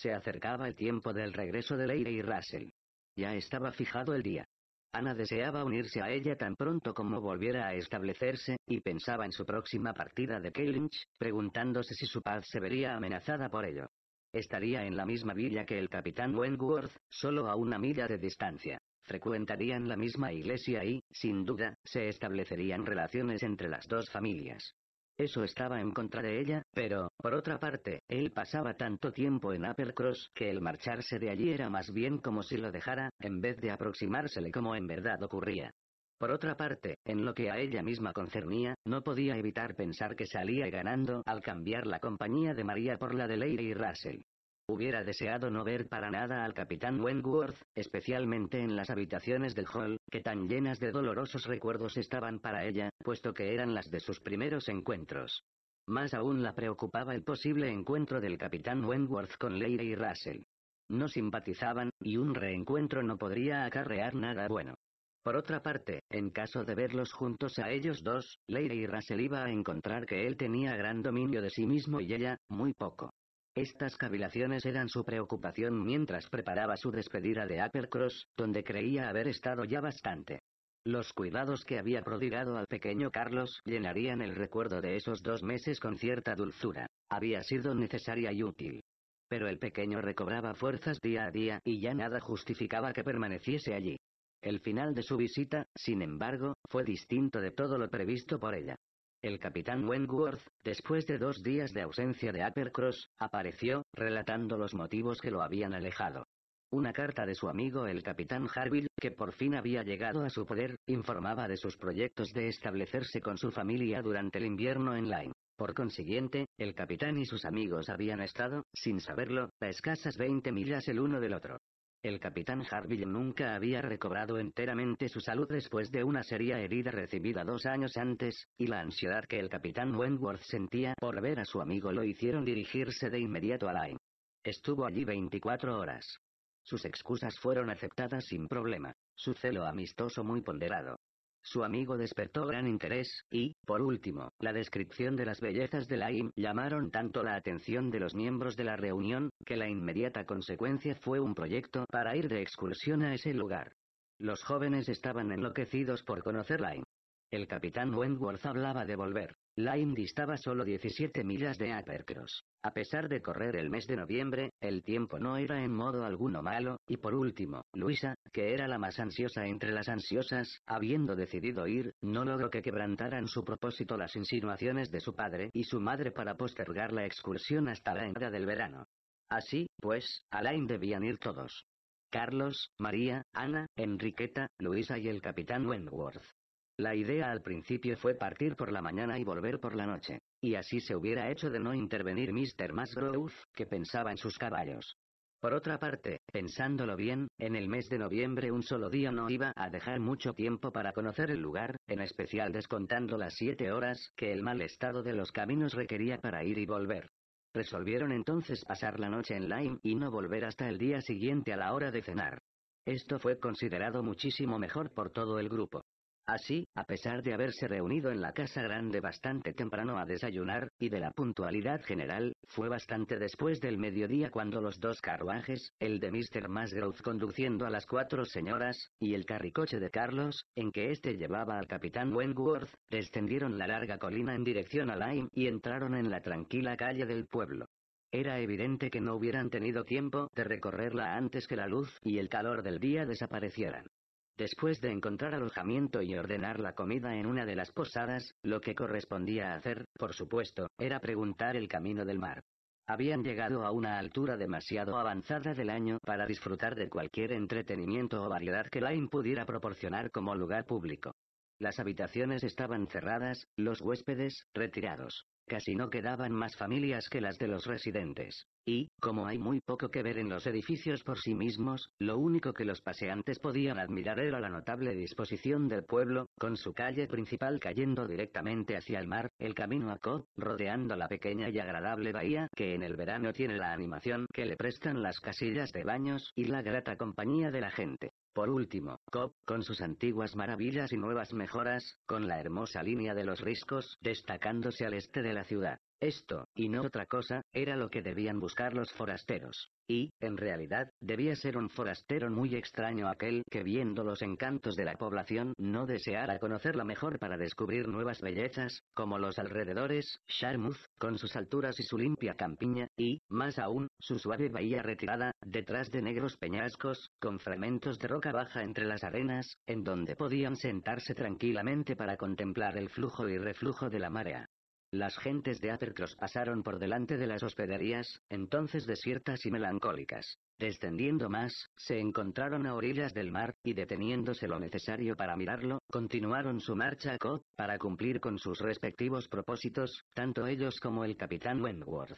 Se acercaba el tiempo del regreso de Leire y Russell. Ya estaba fijado el día. Ana deseaba unirse a ella tan pronto como volviera a establecerse, y pensaba en su próxima partida de Kellynch, preguntándose si su paz se vería amenazada por ello. Estaría en la misma villa que el capitán Wentworth, solo a una milla de distancia. Frecuentarían la misma iglesia y, sin duda, se establecerían relaciones entre las dos familias. Eso estaba en contra de ella, pero, por otra parte, él pasaba tanto tiempo en Applecross que el marcharse de allí era más bien como si lo dejara, en vez de aproximársele como en verdad ocurría. Por otra parte, en lo que a ella misma concernía, no podía evitar pensar que salía ganando al cambiar la compañía de María por la de Lady y Russell. Hubiera deseado no ver para nada al capitán Wentworth, especialmente en las habitaciones del hall, que tan llenas de dolorosos recuerdos estaban para ella, puesto que eran las de sus primeros encuentros. Más aún la preocupaba el posible encuentro del capitán Wentworth con Lady y Russell. No simpatizaban, y un reencuentro no podría acarrear nada bueno. Por otra parte, en caso de verlos juntos a ellos dos, Lady y Russell iba a encontrar que él tenía gran dominio de sí mismo y ella, muy poco. Estas cavilaciones eran su preocupación mientras preparaba su despedida de Uppercross, donde creía haber estado ya bastante. Los cuidados que había prodigado al pequeño Carlos llenarían el recuerdo de esos dos meses con cierta dulzura. Había sido necesaria y útil. Pero el pequeño recobraba fuerzas día a día y ya nada justificaba que permaneciese allí. El final de su visita, sin embargo, fue distinto de todo lo previsto por ella. El capitán Wentworth, después de dos días de ausencia de Uppercross, apareció, relatando los motivos que lo habían alejado. Una carta de su amigo el capitán Harville, que por fin había llegado a su poder, informaba de sus proyectos de establecerse con su familia durante el invierno en Lyme. Por consiguiente, el capitán y sus amigos habían estado, sin saberlo, a escasas 20 millas el uno del otro. El capitán Harville nunca había recobrado enteramente su salud después de una seria herida recibida dos años antes, y la ansiedad que el capitán Wentworth sentía por ver a su amigo lo hicieron dirigirse de inmediato a Lyme. Estuvo allí 24 horas. Sus excusas fueron aceptadas sin problema, su celo amistoso muy ponderado, su amigo despertó gran interés, y, por último, la descripción de las bellezas de Lyme llamaron tanto la atención de los miembros de la reunión, que la inmediata consecuencia fue un proyecto para ir de excursión a ese lugar. Los jóvenes estaban enloquecidos por conocer Laim. El capitán Wentworth hablaba de volver. Lyme distaba solo 17 millas de Uppercross. A pesar de correr el mes de noviembre, el tiempo no era en modo alguno malo, y por último, Luisa, que era la más ansiosa entre las ansiosas, habiendo decidido ir, no logró que quebrantaran su propósito las insinuaciones de su padre y su madre para postergar la excursión hasta la entrada del verano. Así, pues, a debían ir todos. Carlos, María, Ana, Enriqueta, Luisa y el capitán Wentworth. La idea al principio fue partir por la mañana y volver por la noche. Y así se hubiera hecho de no intervenir Mr. Musgrove, que pensaba en sus caballos. Por otra parte, pensándolo bien, en el mes de noviembre un solo día no iba a dejar mucho tiempo para conocer el lugar, en especial descontando las siete horas que el mal estado de los caminos requería para ir y volver. Resolvieron entonces pasar la noche en Lyme y no volver hasta el día siguiente a la hora de cenar. Esto fue considerado muchísimo mejor por todo el grupo. Así, a pesar de haberse reunido en la casa grande bastante temprano a desayunar, y de la puntualidad general, fue bastante después del mediodía cuando los dos carruajes, el de Mr. Musgrove conduciendo a las cuatro señoras, y el carricoche de Carlos, en que éste llevaba al capitán Wentworth, descendieron la larga colina en dirección a Lyme y entraron en la tranquila calle del pueblo. Era evidente que no hubieran tenido tiempo de recorrerla antes que la luz y el calor del día desaparecieran. Después de encontrar alojamiento y ordenar la comida en una de las posadas, lo que correspondía hacer, por supuesto, era preguntar el camino del mar. Habían llegado a una altura demasiado avanzada del año para disfrutar de cualquier entretenimiento o variedad que la pudiera proporcionar como lugar público. Las habitaciones estaban cerradas, los huéspedes, retirados. Casi no quedaban más familias que las de los residentes. Y, como hay muy poco que ver en los edificios por sí mismos, lo único que los paseantes podían admirar era la notable disposición del pueblo, con su calle principal cayendo directamente hacia el mar, el camino a Cobb, rodeando la pequeña y agradable bahía que en el verano tiene la animación que le prestan las casillas de baños y la grata compañía de la gente. Por último, Cobb, con sus antiguas maravillas y nuevas mejoras, con la hermosa línea de los riscos destacándose al este de ciudad. Esto, y no otra cosa, era lo que debían buscar los forasteros. Y, en realidad, debía ser un forastero muy extraño aquel que viendo los encantos de la población no deseara conocerla mejor para descubrir nuevas bellezas, como los alrededores, Sharmouth, con sus alturas y su limpia campiña, y, más aún, su suave bahía retirada, detrás de negros peñascos, con fragmentos de roca baja entre las arenas, en donde podían sentarse tranquilamente para contemplar el flujo y reflujo de la marea. Las gentes de Athercross pasaron por delante de las hospederías, entonces desiertas y melancólicas. Descendiendo más, se encontraron a orillas del mar, y deteniéndose lo necesario para mirarlo, continuaron su marcha a Cod, para cumplir con sus respectivos propósitos, tanto ellos como el capitán Wentworth.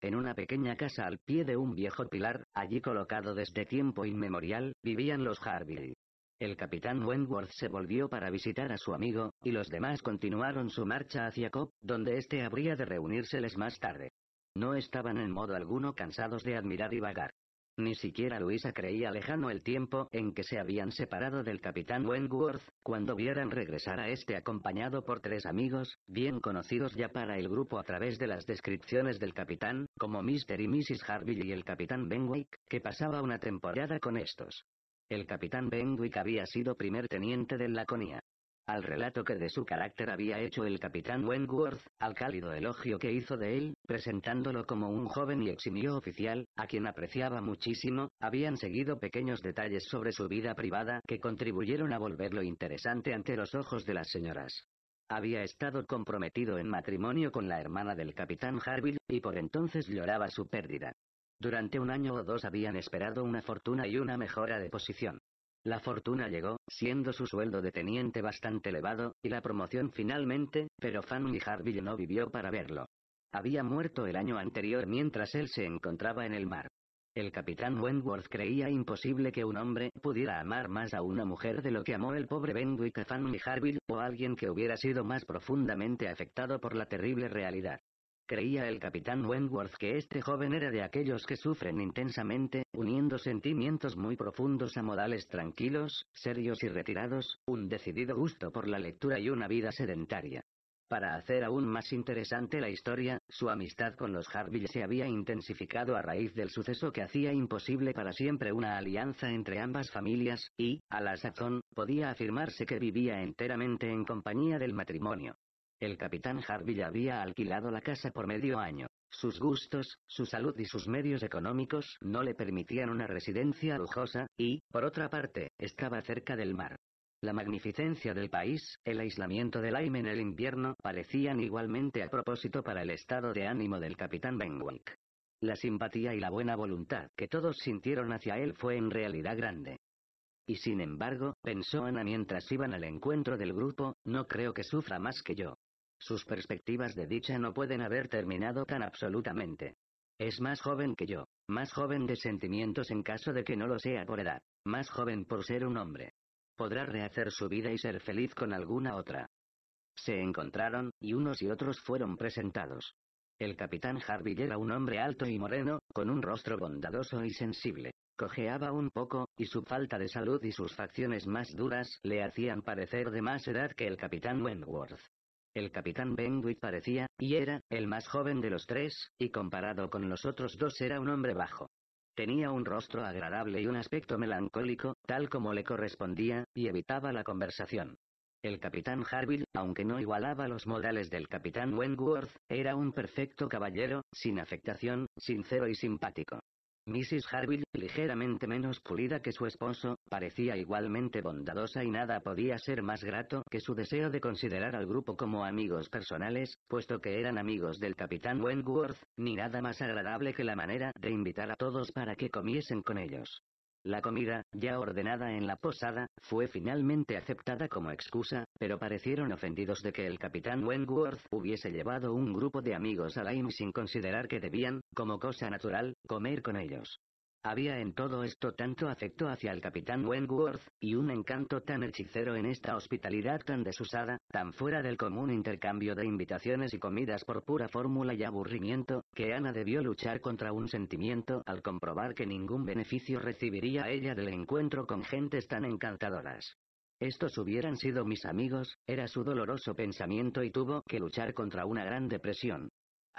En una pequeña casa al pie de un viejo pilar, allí colocado desde tiempo inmemorial, vivían los Harville. El capitán Wentworth se volvió para visitar a su amigo, y los demás continuaron su marcha hacia Cobb, donde éste habría de reunírseles más tarde. No estaban en modo alguno cansados de admirar y vagar. Ni siquiera Luisa creía lejano el tiempo en que se habían separado del capitán Wentworth, cuando vieran regresar a este acompañado por tres amigos, bien conocidos ya para el grupo a través de las descripciones del capitán, como Mr. y Mrs. Harvey y el capitán Benwick, que pasaba una temporada con estos. El capitán Benwick había sido primer teniente de Laconia. Al relato que de su carácter había hecho el capitán Wentworth, al cálido elogio que hizo de él, presentándolo como un joven y eximio oficial, a quien apreciaba muchísimo, habían seguido pequeños detalles sobre su vida privada que contribuyeron a volverlo interesante ante los ojos de las señoras. Había estado comprometido en matrimonio con la hermana del capitán Harville, y por entonces lloraba su pérdida. Durante un año o dos habían esperado una fortuna y una mejora de posición. La fortuna llegó, siendo su sueldo de teniente bastante elevado, y la promoción finalmente, pero Fanny Harville no vivió para verlo. Había muerto el año anterior mientras él se encontraba en el mar. El capitán Wentworth creía imposible que un hombre pudiera amar más a una mujer de lo que amó el pobre Benwick a Fanny Harville, o alguien que hubiera sido más profundamente afectado por la terrible realidad. Creía el capitán Wentworth que este joven era de aquellos que sufren intensamente, uniendo sentimientos muy profundos a modales tranquilos, serios y retirados, un decidido gusto por la lectura y una vida sedentaria. Para hacer aún más interesante la historia, su amistad con los Harville se había intensificado a raíz del suceso que hacía imposible para siempre una alianza entre ambas familias, y, a la sazón, podía afirmarse que vivía enteramente en compañía del matrimonio. El capitán Harville había alquilado la casa por medio año. Sus gustos, su salud y sus medios económicos no le permitían una residencia lujosa, y, por otra parte, estaba cerca del mar. La magnificencia del país, el aislamiento del Lyme en el invierno parecían igualmente a propósito para el estado de ánimo del capitán Benwick. La simpatía y la buena voluntad que todos sintieron hacia él fue en realidad grande. Y sin embargo, pensó Ana mientras iban al encuentro del grupo, no creo que sufra más que yo. Sus perspectivas de dicha no pueden haber terminado tan absolutamente. Es más joven que yo, más joven de sentimientos en caso de que no lo sea por edad, más joven por ser un hombre. Podrá rehacer su vida y ser feliz con alguna otra. Se encontraron, y unos y otros fueron presentados. El capitán Harville era un hombre alto y moreno, con un rostro bondadoso y sensible. Cojeaba un poco, y su falta de salud y sus facciones más duras le hacían parecer de más edad que el capitán Wentworth. El capitán Benwick parecía, y era, el más joven de los tres, y comparado con los otros dos era un hombre bajo. Tenía un rostro agradable y un aspecto melancólico, tal como le correspondía, y evitaba la conversación. El capitán Harville, aunque no igualaba los modales del capitán Wentworth, era un perfecto caballero, sin afectación, sincero y simpático. Mrs. Harville, ligeramente menos pulida que su esposo, parecía igualmente bondadosa y nada podía ser más grato que su deseo de considerar al grupo como amigos personales, puesto que eran amigos del capitán Wentworth, ni nada más agradable que la manera de invitar a todos para que comiesen con ellos. La comida, ya ordenada en la posada, fue finalmente aceptada como excusa, pero parecieron ofendidos de que el capitán Wentworth hubiese llevado un grupo de amigos a Lyme sin considerar que debían, como cosa natural, comer con ellos. Había en todo esto tanto afecto hacia el capitán Wentworth, y un encanto tan hechicero en esta hospitalidad tan desusada, tan fuera del común intercambio de invitaciones y comidas por pura fórmula y aburrimiento, que Ana debió luchar contra un sentimiento al comprobar que ningún beneficio recibiría ella del encuentro con gentes tan encantadoras. Estos hubieran sido mis amigos, era su doloroso pensamiento y tuvo que luchar contra una gran depresión.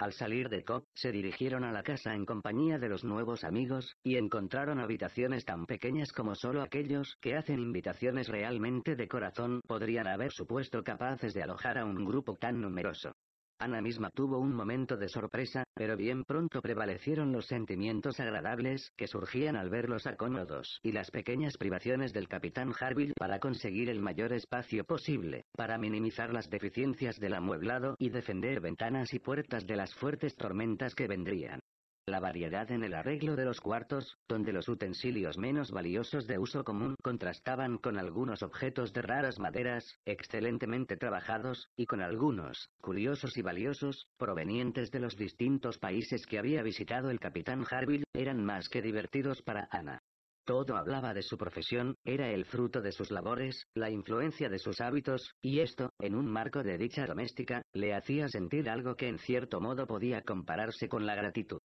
Al salir de COP, se dirigieron a la casa en compañía de los nuevos amigos, y encontraron habitaciones tan pequeñas como solo aquellos que hacen invitaciones realmente de corazón podrían haber supuesto capaces de alojar a un grupo tan numeroso. Ana misma tuvo un momento de sorpresa, pero bien pronto prevalecieron los sentimientos agradables que surgían al ver los acómodos y las pequeñas privaciones del capitán Harville para conseguir el mayor espacio posible, para minimizar las deficiencias del amueblado y defender ventanas y puertas de las fuertes tormentas que vendrían. La variedad en el arreglo de los cuartos, donde los utensilios menos valiosos de uso común contrastaban con algunos objetos de raras maderas, excelentemente trabajados, y con algunos, curiosos y valiosos, provenientes de los distintos países que había visitado el capitán Harville, eran más que divertidos para Ana. Todo hablaba de su profesión, era el fruto de sus labores, la influencia de sus hábitos, y esto, en un marco de dicha doméstica, le hacía sentir algo que en cierto modo podía compararse con la gratitud.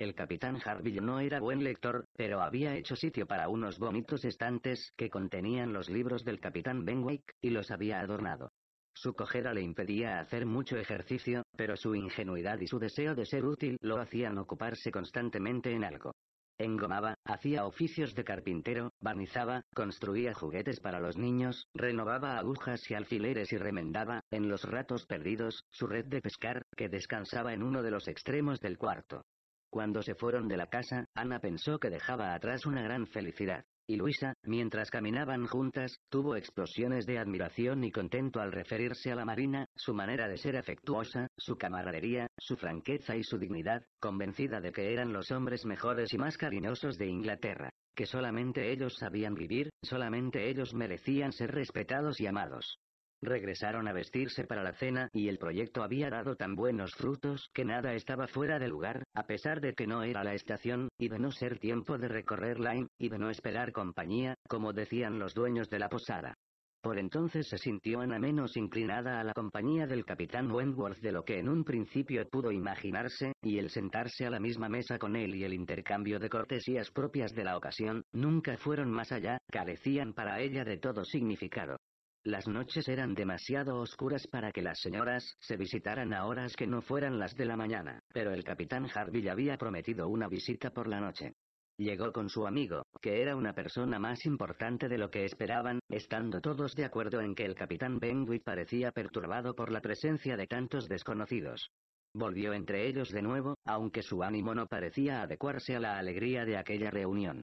El capitán Harville no era buen lector, pero había hecho sitio para unos bonitos estantes que contenían los libros del capitán Benwick, y los había adornado. Su cojera le impedía hacer mucho ejercicio, pero su ingenuidad y su deseo de ser útil lo hacían ocuparse constantemente en algo. Engomaba, hacía oficios de carpintero, barnizaba, construía juguetes para los niños, renovaba agujas y alfileres y remendaba, en los ratos perdidos, su red de pescar, que descansaba en uno de los extremos del cuarto. Cuando se fueron de la casa, Ana pensó que dejaba atrás una gran felicidad. Y Luisa, mientras caminaban juntas, tuvo explosiones de admiración y contento al referirse a la Marina, su manera de ser afectuosa, su camaradería, su franqueza y su dignidad, convencida de que eran los hombres mejores y más cariñosos de Inglaterra, que solamente ellos sabían vivir, solamente ellos merecían ser respetados y amados. Regresaron a vestirse para la cena y el proyecto había dado tan buenos frutos que nada estaba fuera de lugar, a pesar de que no era la estación, y de no ser tiempo de recorrer Lyme, y de no esperar compañía, como decían los dueños de la posada. Por entonces se sintió Ana menos inclinada a la compañía del capitán Wentworth de lo que en un principio pudo imaginarse, y el sentarse a la misma mesa con él y el intercambio de cortesías propias de la ocasión, nunca fueron más allá, carecían para ella de todo significado. Las noches eran demasiado oscuras para que las señoras se visitaran a horas que no fueran las de la mañana, pero el capitán Harville había prometido una visita por la noche. Llegó con su amigo, que era una persona más importante de lo que esperaban, estando todos de acuerdo en que el capitán Benwick parecía perturbado por la presencia de tantos desconocidos. Volvió entre ellos de nuevo, aunque su ánimo no parecía adecuarse a la alegría de aquella reunión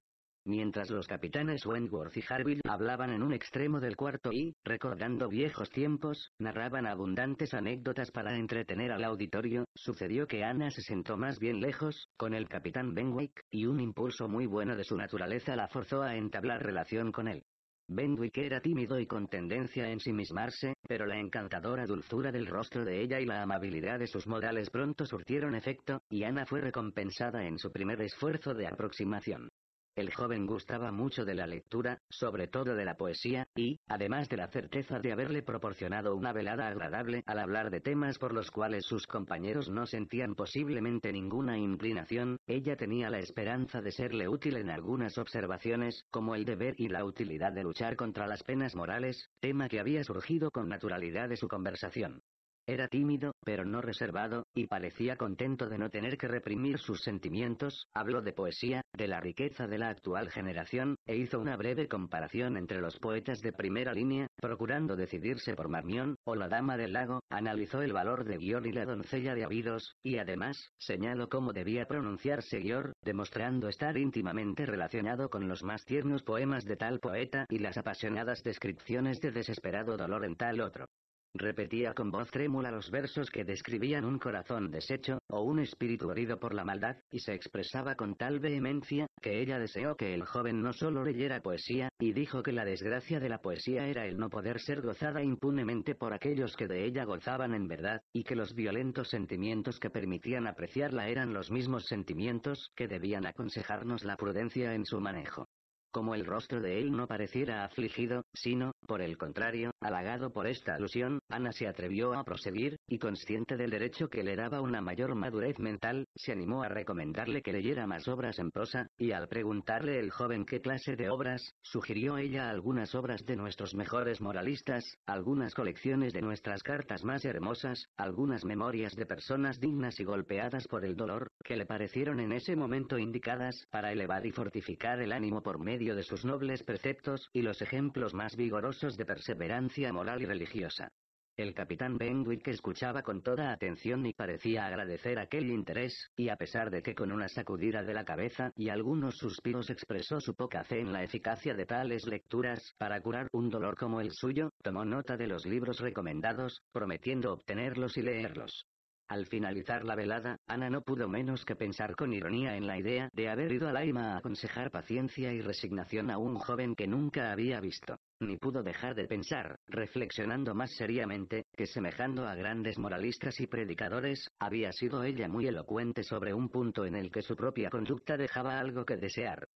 mientras los capitanes Wentworth y Harville hablaban en un extremo del cuarto y, recordando viejos tiempos, narraban abundantes anécdotas para entretener al auditorio, sucedió que Ana se sentó más bien lejos, con el capitán Benwick, y un impulso muy bueno de su naturaleza la forzó a entablar relación con él. Benwick era tímido y con tendencia a ensimismarse, pero la encantadora dulzura del rostro de ella y la amabilidad de sus modales pronto surtieron efecto, y Ana fue recompensada en su primer esfuerzo de aproximación. El joven gustaba mucho de la lectura, sobre todo de la poesía, y, además de la certeza de haberle proporcionado una velada agradable al hablar de temas por los cuales sus compañeros no sentían posiblemente ninguna inclinación, ella tenía la esperanza de serle útil en algunas observaciones, como el deber y la utilidad de luchar contra las penas morales, tema que había surgido con naturalidad de su conversación. Era tímido, pero no reservado, y parecía contento de no tener que reprimir sus sentimientos, habló de poesía, de la riqueza de la actual generación, e hizo una breve comparación entre los poetas de primera línea, procurando decidirse por Marmión, o la Dama del Lago, analizó el valor de Guión y la doncella de Abidos, y además, señaló cómo debía pronunciarse Gior, demostrando estar íntimamente relacionado con los más tiernos poemas de tal poeta y las apasionadas descripciones de desesperado dolor en tal otro. Repetía con voz trémula los versos que describían un corazón deshecho, o un espíritu herido por la maldad, y se expresaba con tal vehemencia, que ella deseó que el joven no solo leyera poesía, y dijo que la desgracia de la poesía era el no poder ser gozada impunemente por aquellos que de ella gozaban en verdad, y que los violentos sentimientos que permitían apreciarla eran los mismos sentimientos que debían aconsejarnos la prudencia en su manejo. Como el rostro de él no pareciera afligido, sino, por el contrario, halagado por esta alusión, Ana se atrevió a proseguir, y consciente del derecho que le daba una mayor madurez mental, se animó a recomendarle que leyera más obras en prosa, y al preguntarle el joven qué clase de obras, sugirió ella algunas obras de nuestros mejores moralistas, algunas colecciones de nuestras cartas más hermosas, algunas memorias de personas dignas y golpeadas por el dolor, que le parecieron en ese momento indicadas para elevar y fortificar el ánimo por medio de sus nobles preceptos y los ejemplos más vigorosos de perseverancia moral y religiosa. El capitán Benwick escuchaba con toda atención y parecía agradecer aquel interés, y a pesar de que con una sacudida de la cabeza y algunos suspiros expresó su poca fe en la eficacia de tales lecturas para curar un dolor como el suyo, tomó nota de los libros recomendados, prometiendo obtenerlos y leerlos. Al finalizar la velada, Ana no pudo menos que pensar con ironía en la idea de haber ido a Laima a aconsejar paciencia y resignación a un joven que nunca había visto. Ni pudo dejar de pensar, reflexionando más seriamente, que semejando a grandes moralistas y predicadores, había sido ella muy elocuente sobre un punto en el que su propia conducta dejaba algo que desear.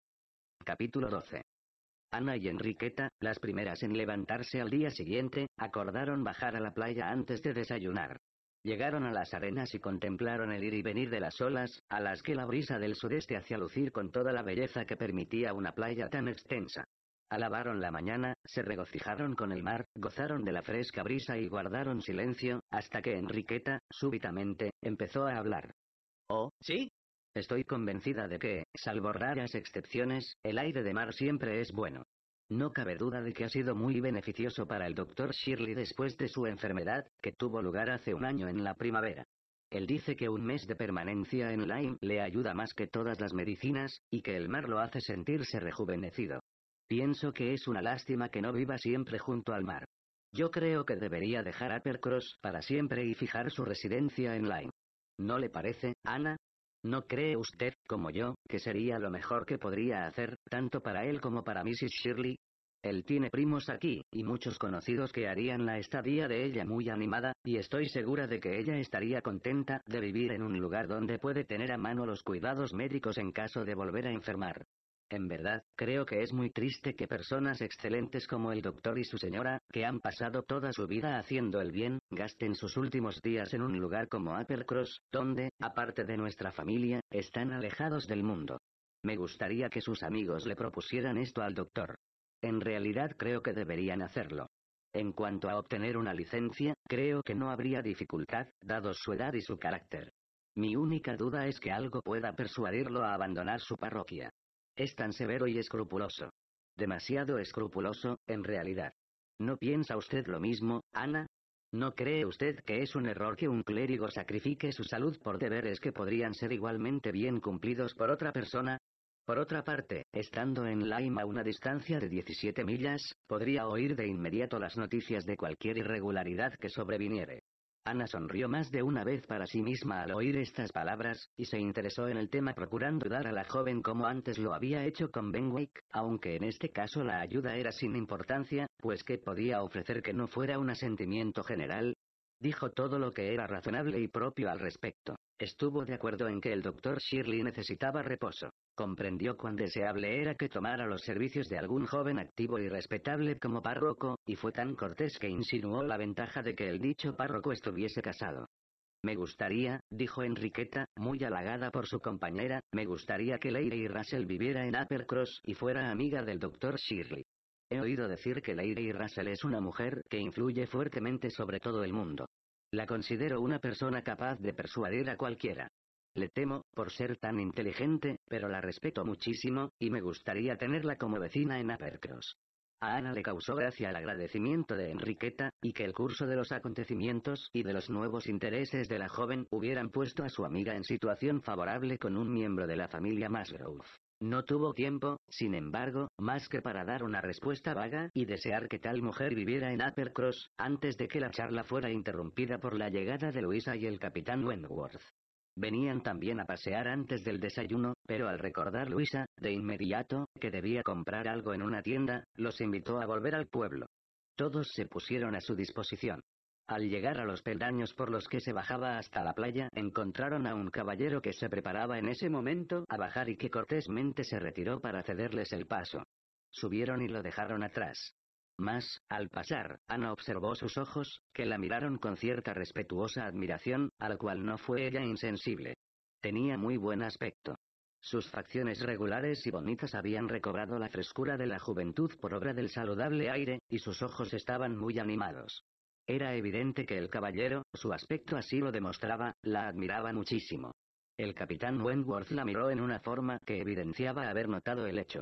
Capítulo 12. Ana y Enriqueta, las primeras en levantarse al día siguiente, acordaron bajar a la playa antes de desayunar. Llegaron a las arenas y contemplaron el ir y venir de las olas, a las que la brisa del sureste hacía lucir con toda la belleza que permitía una playa tan extensa. Alabaron la mañana, se regocijaron con el mar, gozaron de la fresca brisa y guardaron silencio, hasta que Enriqueta, súbitamente, empezó a hablar. Oh, sí. Estoy convencida de que, salvo raras excepciones, el aire de mar siempre es bueno. No cabe duda de que ha sido muy beneficioso para el doctor Shirley después de su enfermedad, que tuvo lugar hace un año en la primavera. Él dice que un mes de permanencia en Lyme le ayuda más que todas las medicinas, y que el mar lo hace sentirse rejuvenecido. Pienso que es una lástima que no viva siempre junto al mar. Yo creo que debería dejar Uppercross para siempre y fijar su residencia en Lyme. ¿No le parece, Ana? ¿No cree usted, como yo, que sería lo mejor que podría hacer, tanto para él como para Mrs. Shirley? Él tiene primos aquí, y muchos conocidos que harían la estadía de ella muy animada, y estoy segura de que ella estaría contenta de vivir en un lugar donde puede tener a mano los cuidados médicos en caso de volver a enfermar. En verdad, creo que es muy triste que personas excelentes como el doctor y su señora, que han pasado toda su vida haciendo el bien, gasten sus últimos días en un lugar como Uppercross, donde, aparte de nuestra familia, están alejados del mundo. Me gustaría que sus amigos le propusieran esto al doctor. En realidad creo que deberían hacerlo. En cuanto a obtener una licencia, creo que no habría dificultad, dado su edad y su carácter. Mi única duda es que algo pueda persuadirlo a abandonar su parroquia. Es tan severo y escrupuloso. Demasiado escrupuloso, en realidad. ¿No piensa usted lo mismo, Ana? ¿No cree usted que es un error que un clérigo sacrifique su salud por deberes que podrían ser igualmente bien cumplidos por otra persona? Por otra parte, estando en Lima a una distancia de 17 millas, podría oír de inmediato las noticias de cualquier irregularidad que sobreviniere. Ana sonrió más de una vez para sí misma al oír estas palabras, y se interesó en el tema procurando dar a la joven como antes lo había hecho con Benwick, aunque en este caso la ayuda era sin importancia, pues ¿qué podía ofrecer que no fuera un asentimiento general? Dijo todo lo que era razonable y propio al respecto. Estuvo de acuerdo en que el doctor Shirley necesitaba reposo. Comprendió cuán deseable era que tomara los servicios de algún joven activo y respetable como párroco, y fue tan cortés que insinuó la ventaja de que el dicho párroco estuviese casado. Me gustaría, dijo Enriqueta, muy halagada por su compañera, me gustaría que Leire y Russell viviera en Uppercross y fuera amiga del doctor Shirley. He oído decir que Lady Russell es una mujer que influye fuertemente sobre todo el mundo. La considero una persona capaz de persuadir a cualquiera. Le temo, por ser tan inteligente, pero la respeto muchísimo, y me gustaría tenerla como vecina en Apercross. A Ana le causó gracia el agradecimiento de Enriqueta, y que el curso de los acontecimientos y de los nuevos intereses de la joven hubieran puesto a su amiga en situación favorable con un miembro de la familia Masgrove. No tuvo tiempo, sin embargo, más que para dar una respuesta vaga y desear que tal mujer viviera en Uppercross, antes de que la charla fuera interrumpida por la llegada de Luisa y el capitán Wentworth. Venían también a pasear antes del desayuno, pero al recordar Luisa, de inmediato, que debía comprar algo en una tienda, los invitó a volver al pueblo. Todos se pusieron a su disposición. Al llegar a los peldaños por los que se bajaba hasta la playa, encontraron a un caballero que se preparaba en ese momento a bajar y que cortésmente se retiró para cederles el paso. Subieron y lo dejaron atrás más, al pasar, Ana observó sus ojos, que la miraron con cierta respetuosa admiración, a la cual no fue ella insensible. Tenía muy buen aspecto. Sus facciones regulares y bonitas habían recobrado la frescura de la juventud por obra del saludable aire, y sus ojos estaban muy animados. Era evidente que el caballero, su aspecto así lo demostraba, la admiraba muchísimo. El capitán Wentworth la miró en una forma que evidenciaba haber notado el hecho.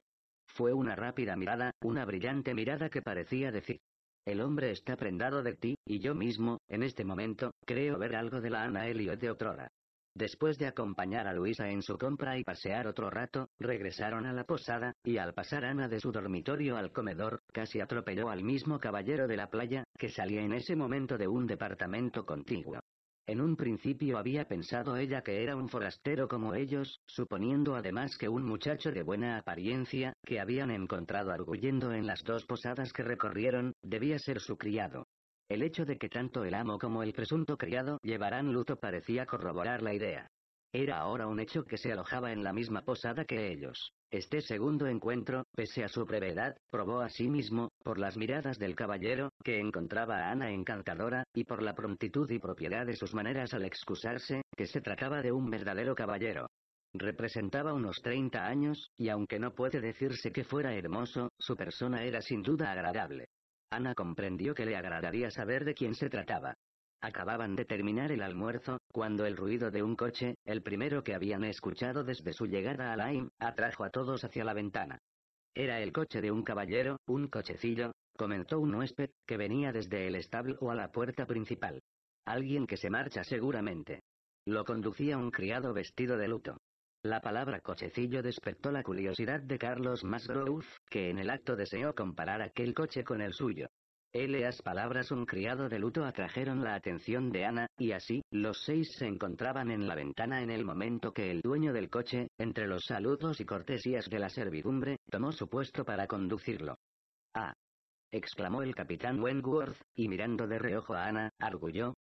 Fue una rápida mirada, una brillante mirada que parecía decir. El hombre está prendado de ti, y yo mismo, en este momento, creo ver algo de la Ana Elliot de otrora. Después de acompañar a Luisa en su compra y pasear otro rato, regresaron a la posada, y al pasar Ana de su dormitorio al comedor, casi atropelló al mismo caballero de la playa, que salía en ese momento de un departamento contiguo. En un principio había pensado ella que era un forastero como ellos, suponiendo además que un muchacho de buena apariencia, que habían encontrado arguyendo en las dos posadas que recorrieron, debía ser su criado. El hecho de que tanto el amo como el presunto criado llevaran luto parecía corroborar la idea. Era ahora un hecho que se alojaba en la misma posada que ellos. Este segundo encuentro, pese a su brevedad, probó a sí mismo, por las miradas del caballero, que encontraba a Ana encantadora, y por la prontitud y propiedad de sus maneras al excusarse, que se trataba de un verdadero caballero. Representaba unos 30 años, y aunque no puede decirse que fuera hermoso, su persona era sin duda agradable. Ana comprendió que le agradaría saber de quién se trataba. Acababan de terminar el almuerzo, cuando el ruido de un coche, el primero que habían escuchado desde su llegada a Laim, atrajo a todos hacia la ventana. Era el coche de un caballero, un cochecillo, comentó un huésped, que venía desde el establo o a la puerta principal. Alguien que se marcha seguramente. Lo conducía un criado vestido de luto. La palabra cochecillo despertó la curiosidad de Carlos Masgrove, que en el acto deseó comparar aquel coche con el suyo. Las palabras un criado de luto atrajeron la atención de Ana, y así, los seis se encontraban en la ventana en el momento que el dueño del coche, entre los saludos y cortesías de la servidumbre, tomó su puesto para conducirlo. Ah. exclamó el capitán Wentworth, y mirando de reojo a Ana, arguyó.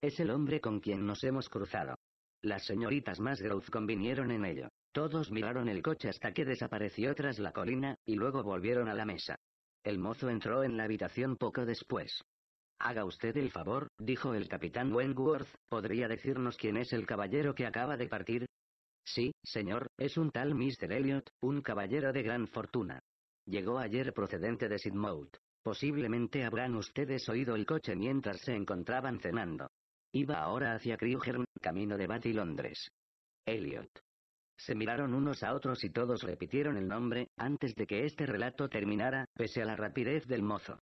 Es el hombre con quien nos hemos cruzado. Las señoritas Masgrove convinieron en ello. Todos miraron el coche hasta que desapareció tras la colina, y luego volvieron a la mesa. El mozo entró en la habitación poco después. Haga usted el favor, dijo el capitán Wentworth, ¿podría decirnos quién es el caballero que acaba de partir? Sí, señor, es un tal Mr. Elliot, un caballero de gran fortuna. Llegó ayer procedente de Sidmouth. Posiblemente habrán ustedes oído el coche mientras se encontraban cenando. Iba ahora hacia Crewhern, camino de Bath y Londres. Elliot, se miraron unos a otros y todos repitieron el nombre, antes de que este relato terminara, pese a la rapidez del mozo.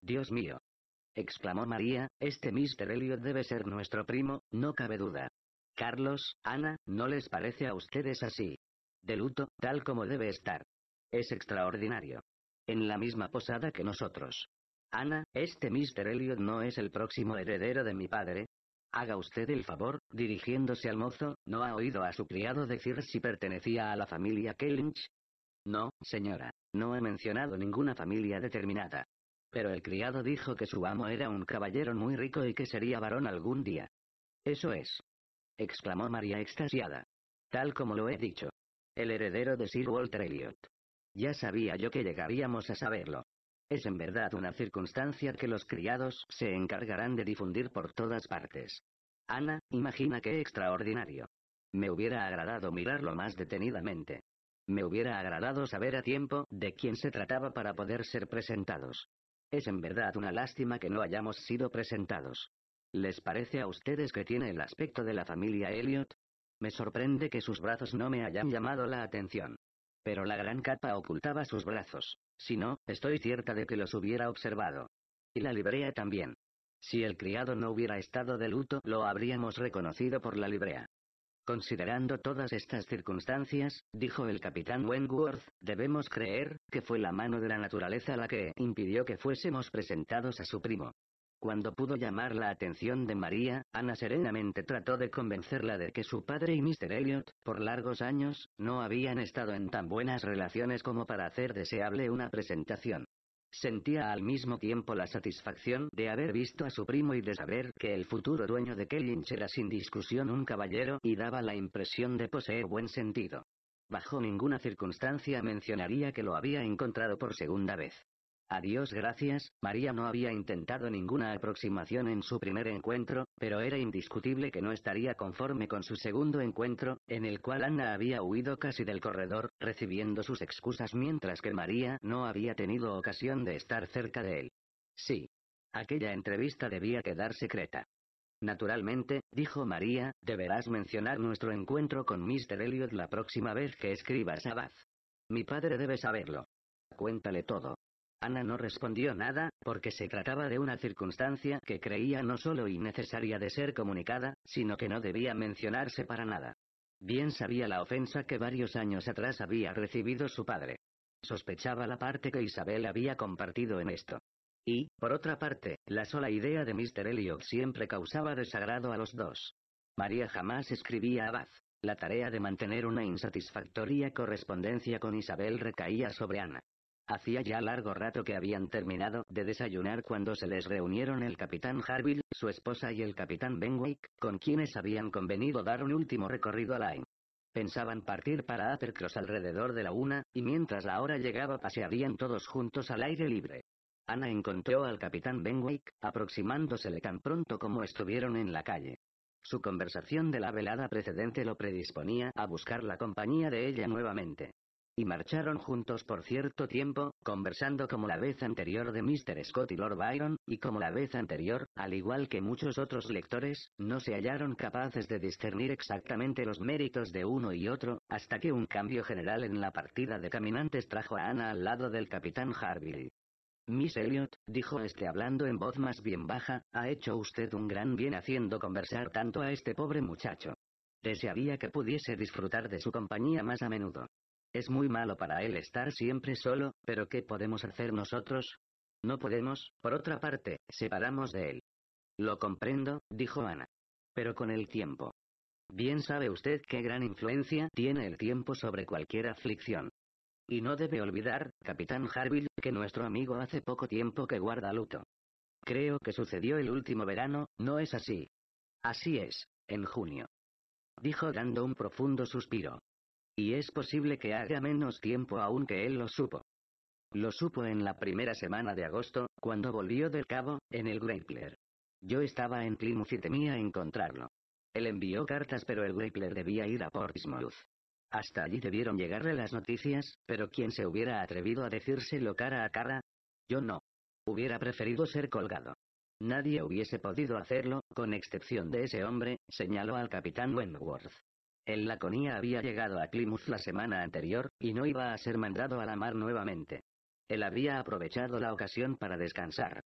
Dios mío. exclamó María, este Mr. Elliot debe ser nuestro primo, no cabe duda. Carlos, Ana, ¿no les parece a ustedes así? De luto, tal como debe estar. Es extraordinario. En la misma posada que nosotros. Ana, este Mr. Elliot no es el próximo heredero de mi padre, Haga usted el favor, dirigiéndose al mozo, ¿no ha oído a su criado decir si pertenecía a la familia Kellynch? No, señora, no he mencionado ninguna familia determinada. Pero el criado dijo que su amo era un caballero muy rico y que sería varón algún día. Eso es. exclamó María extasiada. Tal como lo he dicho. El heredero de Sir Walter Elliot. Ya sabía yo que llegaríamos a saberlo. Es en verdad una circunstancia que los criados se encargarán de difundir por todas partes. Ana, imagina qué extraordinario. Me hubiera agradado mirarlo más detenidamente. Me hubiera agradado saber a tiempo de quién se trataba para poder ser presentados. Es en verdad una lástima que no hayamos sido presentados. ¿Les parece a ustedes que tiene el aspecto de la familia Elliot? Me sorprende que sus brazos no me hayan llamado la atención. Pero la gran capa ocultaba sus brazos. Si no, estoy cierta de que los hubiera observado. Y la librea también. Si el criado no hubiera estado de luto, lo habríamos reconocido por la librea. Considerando todas estas circunstancias, dijo el capitán Wentworth, debemos creer que fue la mano de la naturaleza la que impidió que fuésemos presentados a su primo. Cuando pudo llamar la atención de María, Ana serenamente trató de convencerla de que su padre y Mr. Elliot, por largos años, no habían estado en tan buenas relaciones como para hacer deseable una presentación. Sentía al mismo tiempo la satisfacción de haber visto a su primo y de saber que el futuro dueño de Kellynch era sin discusión un caballero y daba la impresión de poseer buen sentido. Bajo ninguna circunstancia mencionaría que lo había encontrado por segunda vez. Adiós gracias, María no había intentado ninguna aproximación en su primer encuentro, pero era indiscutible que no estaría conforme con su segundo encuentro, en el cual Ana había huido casi del corredor, recibiendo sus excusas mientras que María no había tenido ocasión de estar cerca de él. Sí. Aquella entrevista debía quedar secreta. Naturalmente, dijo María, deberás mencionar nuestro encuentro con Mr. Elliot la próxima vez que escribas a Bath. Mi padre debe saberlo. Cuéntale todo. Ana no respondió nada, porque se trataba de una circunstancia que creía no solo innecesaria de ser comunicada, sino que no debía mencionarse para nada. Bien sabía la ofensa que varios años atrás había recibido su padre. Sospechaba la parte que Isabel había compartido en esto. Y, por otra parte, la sola idea de Mr. Elliot siempre causaba desagrado a los dos. María jamás escribía a Bath. La tarea de mantener una insatisfactoria correspondencia con Isabel recaía sobre Ana. Hacía ya largo rato que habían terminado de desayunar cuando se les reunieron el capitán Harville, su esposa y el capitán Benwick, con quienes habían convenido dar un último recorrido a Line. Pensaban partir para Athercross alrededor de la una, y mientras la hora llegaba pasearían todos juntos al aire libre. Ana encontró al capitán Benwick, aproximándosele tan pronto como estuvieron en la calle. Su conversación de la velada precedente lo predisponía a buscar la compañía de ella nuevamente y marcharon juntos por cierto tiempo, conversando como la vez anterior de Mr. Scott y Lord Byron, y como la vez anterior, al igual que muchos otros lectores, no se hallaron capaces de discernir exactamente los méritos de uno y otro, hasta que un cambio general en la partida de caminantes trajo a Ana al lado del capitán Harville. Miss Elliot, dijo este hablando en voz más bien baja, ha hecho usted un gran bien haciendo conversar tanto a este pobre muchacho. Desearía que pudiese disfrutar de su compañía más a menudo. Es muy malo para él estar siempre solo, pero ¿qué podemos hacer nosotros? No podemos, por otra parte, separamos de él. Lo comprendo, dijo Ana. Pero con el tiempo. Bien sabe usted qué gran influencia tiene el tiempo sobre cualquier aflicción. Y no debe olvidar, capitán Harville, que nuestro amigo hace poco tiempo que guarda luto. Creo que sucedió el último verano, ¿no es así? Así es, en junio. Dijo dando un profundo suspiro. Y es posible que haga menos tiempo aún que él lo supo. Lo supo en la primera semana de agosto, cuando volvió del cabo, en el Grappler. Yo estaba en Plymouth y temía encontrarlo. Él envió cartas pero el Grappler debía ir a Portsmouth. Hasta allí debieron llegarle las noticias, pero ¿quién se hubiera atrevido a decírselo cara a cara? Yo no. Hubiera preferido ser colgado. Nadie hubiese podido hacerlo, con excepción de ese hombre, señaló al capitán Wentworth. El Laconia había llegado a Plymouth la semana anterior, y no iba a ser mandado a la mar nuevamente. Él había aprovechado la ocasión para descansar.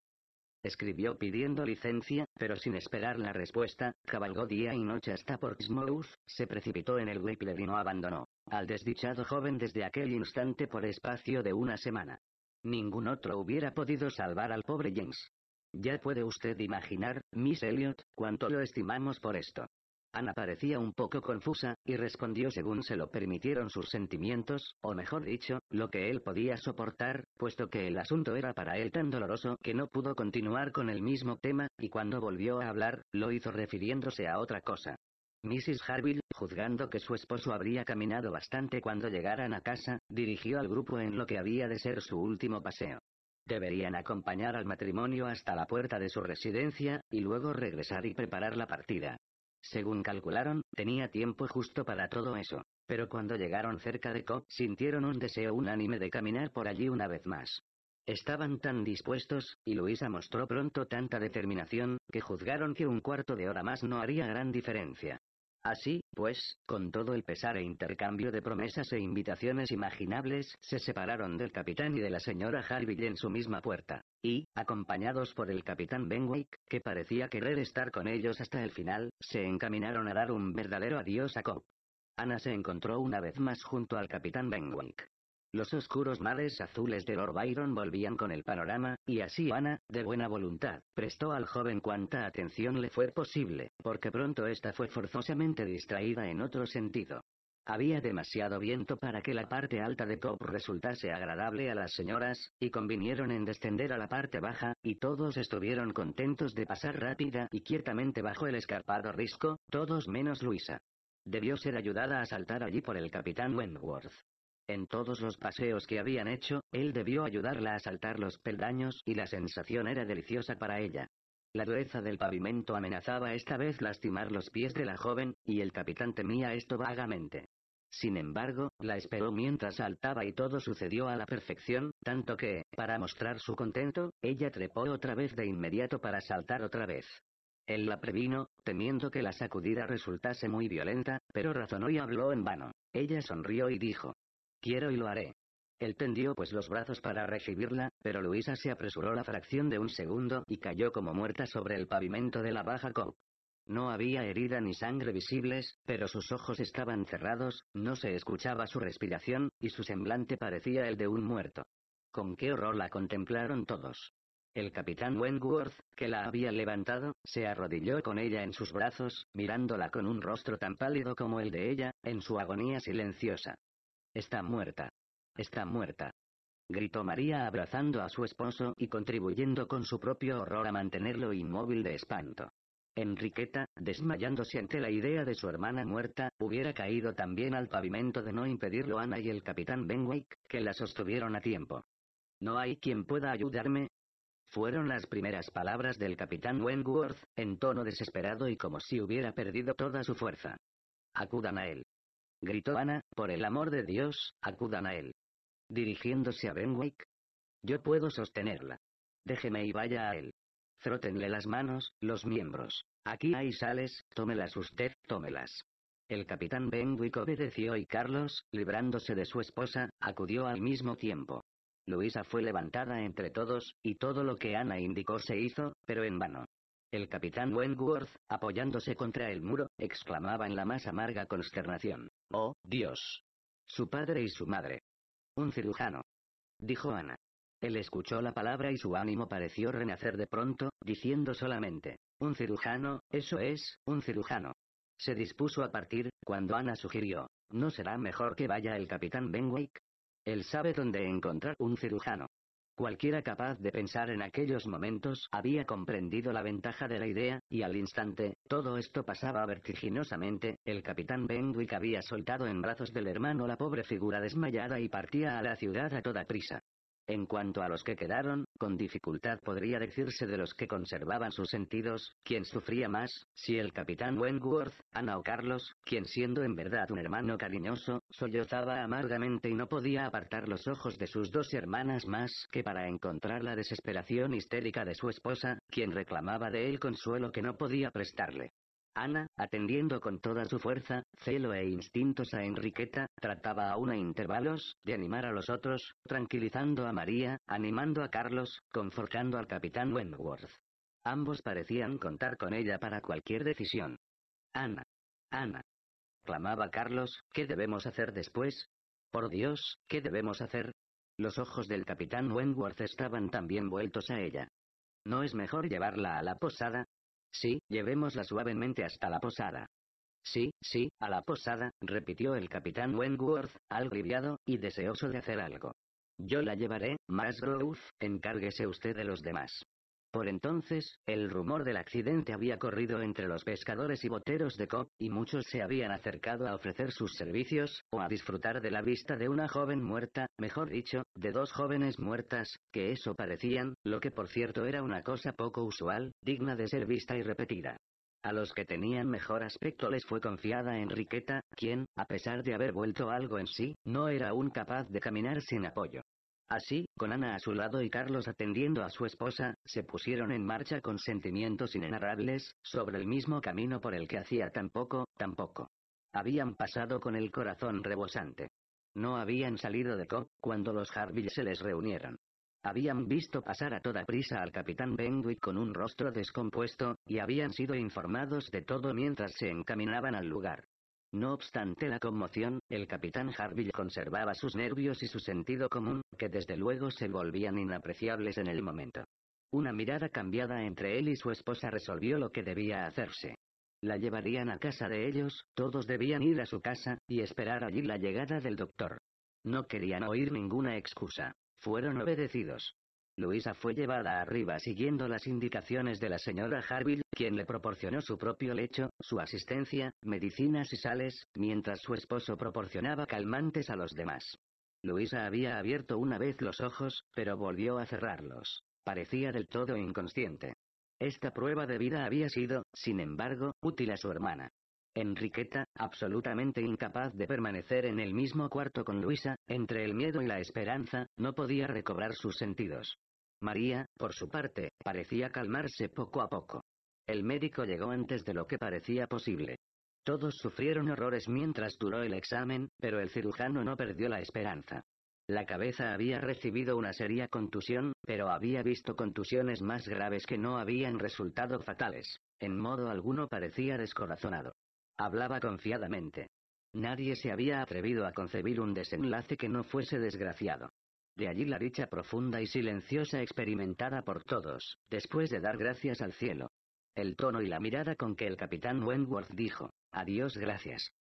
Escribió pidiendo licencia, pero sin esperar la respuesta, cabalgó día y noche hasta Portsmouth, se precipitó en el Whipple y no abandonó al desdichado joven desde aquel instante por espacio de una semana. Ningún otro hubiera podido salvar al pobre James. Ya puede usted imaginar, Miss Elliot, cuánto lo estimamos por esto. Ana parecía un poco confusa, y respondió según se lo permitieron sus sentimientos, o mejor dicho, lo que él podía soportar, puesto que el asunto era para él tan doloroso que no pudo continuar con el mismo tema, y cuando volvió a hablar, lo hizo refiriéndose a otra cosa. Mrs. Harville, juzgando que su esposo habría caminado bastante cuando llegaran a casa, dirigió al grupo en lo que había de ser su último paseo. Deberían acompañar al matrimonio hasta la puerta de su residencia, y luego regresar y preparar la partida. Según calcularon, tenía tiempo justo para todo eso. Pero cuando llegaron cerca de Co, sintieron un deseo unánime de caminar por allí una vez más. Estaban tan dispuestos, y Luisa mostró pronto tanta determinación, que juzgaron que un cuarto de hora más no haría gran diferencia. Así, pues, con todo el pesar e intercambio de promesas e invitaciones imaginables, se separaron del capitán y de la señora Harville en su misma puerta. Y, acompañados por el capitán Benwick, que parecía querer estar con ellos hasta el final, se encaminaron a dar un verdadero adiós a Cobb. Ana se encontró una vez más junto al capitán Benwick. Los oscuros mares azules de Lord Byron volvían con el panorama, y así Ana, de buena voluntad, prestó al joven cuanta atención le fue posible, porque pronto esta fue forzosamente distraída en otro sentido. Había demasiado viento para que la parte alta de Top resultase agradable a las señoras, y convinieron en descender a la parte baja, y todos estuvieron contentos de pasar rápida y quietamente bajo el escarpado risco, todos menos Luisa. Debió ser ayudada a saltar allí por el capitán Wentworth. En todos los paseos que habían hecho, él debió ayudarla a saltar los peldaños y la sensación era deliciosa para ella. La dureza del pavimento amenazaba esta vez lastimar los pies de la joven, y el capitán temía esto vagamente. Sin embargo, la esperó mientras saltaba y todo sucedió a la perfección, tanto que, para mostrar su contento, ella trepó otra vez de inmediato para saltar otra vez. Él la previno, temiendo que la sacudida resultase muy violenta, pero razonó y habló en vano. Ella sonrió y dijo, Quiero y lo haré. Él tendió pues los brazos para recibirla, pero Luisa se apresuró la fracción de un segundo y cayó como muerta sobre el pavimento de la baja cop. No había herida ni sangre visibles, pero sus ojos estaban cerrados, no se escuchaba su respiración, y su semblante parecía el de un muerto. Con qué horror la contemplaron todos. El capitán Wentworth, que la había levantado, se arrodilló con ella en sus brazos, mirándola con un rostro tan pálido como el de ella, en su agonía silenciosa. Está muerta. Está muerta. Gritó María abrazando a su esposo y contribuyendo con su propio horror a mantenerlo inmóvil de espanto. Enriqueta, desmayándose ante la idea de su hermana muerta, hubiera caído también al pavimento de no impedirlo Ana y el capitán Benwick, que la sostuvieron a tiempo. No hay quien pueda ayudarme, fueron las primeras palabras del capitán Wentworth, en tono desesperado y como si hubiera perdido toda su fuerza. Acudan a él gritó Ana, por el amor de Dios, acudan a él. Dirigiéndose a Benwick. Yo puedo sostenerla. Déjeme y vaya a él. Frótenle las manos, los miembros. Aquí hay sales, tómelas usted, tómelas. El capitán Benwick obedeció y Carlos, librándose de su esposa, acudió al mismo tiempo. Luisa fue levantada entre todos, y todo lo que Ana indicó se hizo, pero en vano. El capitán Wentworth, apoyándose contra el muro, exclamaba en la más amarga consternación. ¡Oh, Dios! Su padre y su madre. Un cirujano. Dijo Ana. Él escuchó la palabra y su ánimo pareció renacer de pronto, diciendo solamente, un cirujano, eso es, un cirujano. Se dispuso a partir, cuando Ana sugirió, ¿no será mejor que vaya el capitán Benwick? Él sabe dónde encontrar un cirujano. Cualquiera capaz de pensar en aquellos momentos había comprendido la ventaja de la idea, y al instante, todo esto pasaba vertiginosamente, el capitán Benwick había soltado en brazos del hermano la pobre figura desmayada y partía a la ciudad a toda prisa. En cuanto a los que quedaron, con dificultad podría decirse de los que conservaban sus sentidos, quién sufría más, si el capitán Wentworth, Ana o Carlos, quien siendo en verdad un hermano cariñoso, sollozaba amargamente y no podía apartar los ojos de sus dos hermanas más que para encontrar la desesperación histérica de su esposa, quien reclamaba de él consuelo que no podía prestarle. Ana, atendiendo con toda su fuerza, celo e instintos a Enriqueta, trataba aún a intervalos, de animar a los otros, tranquilizando a María, animando a Carlos, confortando al capitán Wentworth. Ambos parecían contar con ella para cualquier decisión. Ana. Ana. Clamaba Carlos, ¿qué debemos hacer después? Por Dios, ¿qué debemos hacer? Los ojos del capitán Wentworth estaban también vueltos a ella. ¿No es mejor llevarla a la posada? Sí, llevémosla suavemente hasta la posada. Sí, sí, a la posada, repitió el capitán Wentworth, y deseoso de hacer algo. Yo la llevaré, Masgrove, encárguese usted de los demás. Por entonces, el rumor del accidente había corrido entre los pescadores y boteros de cop y muchos se habían acercado a ofrecer sus servicios, o a disfrutar de la vista de una joven muerta, mejor dicho, de dos jóvenes muertas, que eso parecían, lo que por cierto era una cosa poco usual, digna de ser vista y repetida. A los que tenían mejor aspecto les fue confiada Enriqueta, quien, a pesar de haber vuelto algo en sí, no era aún capaz de caminar sin apoyo. Así, con Ana a su lado y Carlos atendiendo a su esposa, se pusieron en marcha con sentimientos inenarrables, sobre el mismo camino por el que hacía tan poco, tan poco. Habían pasado con el corazón rebosante. No habían salido de Cop cuando los Harville se les reunieron. Habían visto pasar a toda prisa al capitán Benwick con un rostro descompuesto, y habían sido informados de todo mientras se encaminaban al lugar. No obstante la conmoción, el capitán Harville conservaba sus nervios y su sentido común, que desde luego se volvían inapreciables en el momento. Una mirada cambiada entre él y su esposa resolvió lo que debía hacerse. La llevarían a casa de ellos, todos debían ir a su casa, y esperar allí la llegada del doctor. No querían oír ninguna excusa. Fueron obedecidos. Luisa fue llevada arriba siguiendo las indicaciones de la señora Harville, quien le proporcionó su propio lecho, su asistencia, medicinas y sales, mientras su esposo proporcionaba calmantes a los demás. Luisa había abierto una vez los ojos, pero volvió a cerrarlos. Parecía del todo inconsciente. Esta prueba de vida había sido, sin embargo, útil a su hermana. Enriqueta, absolutamente incapaz de permanecer en el mismo cuarto con Luisa, entre el miedo y la esperanza, no podía recobrar sus sentidos. María, por su parte, parecía calmarse poco a poco. El médico llegó antes de lo que parecía posible. Todos sufrieron horrores mientras duró el examen, pero el cirujano no perdió la esperanza. La cabeza había recibido una seria contusión, pero había visto contusiones más graves que no habían resultado fatales. En modo alguno parecía descorazonado. Hablaba confiadamente. Nadie se había atrevido a concebir un desenlace que no fuese desgraciado. De allí la dicha profunda y silenciosa experimentada por todos, después de dar gracias al cielo. El tono y la mirada con que el capitán Wentworth dijo, adiós gracias.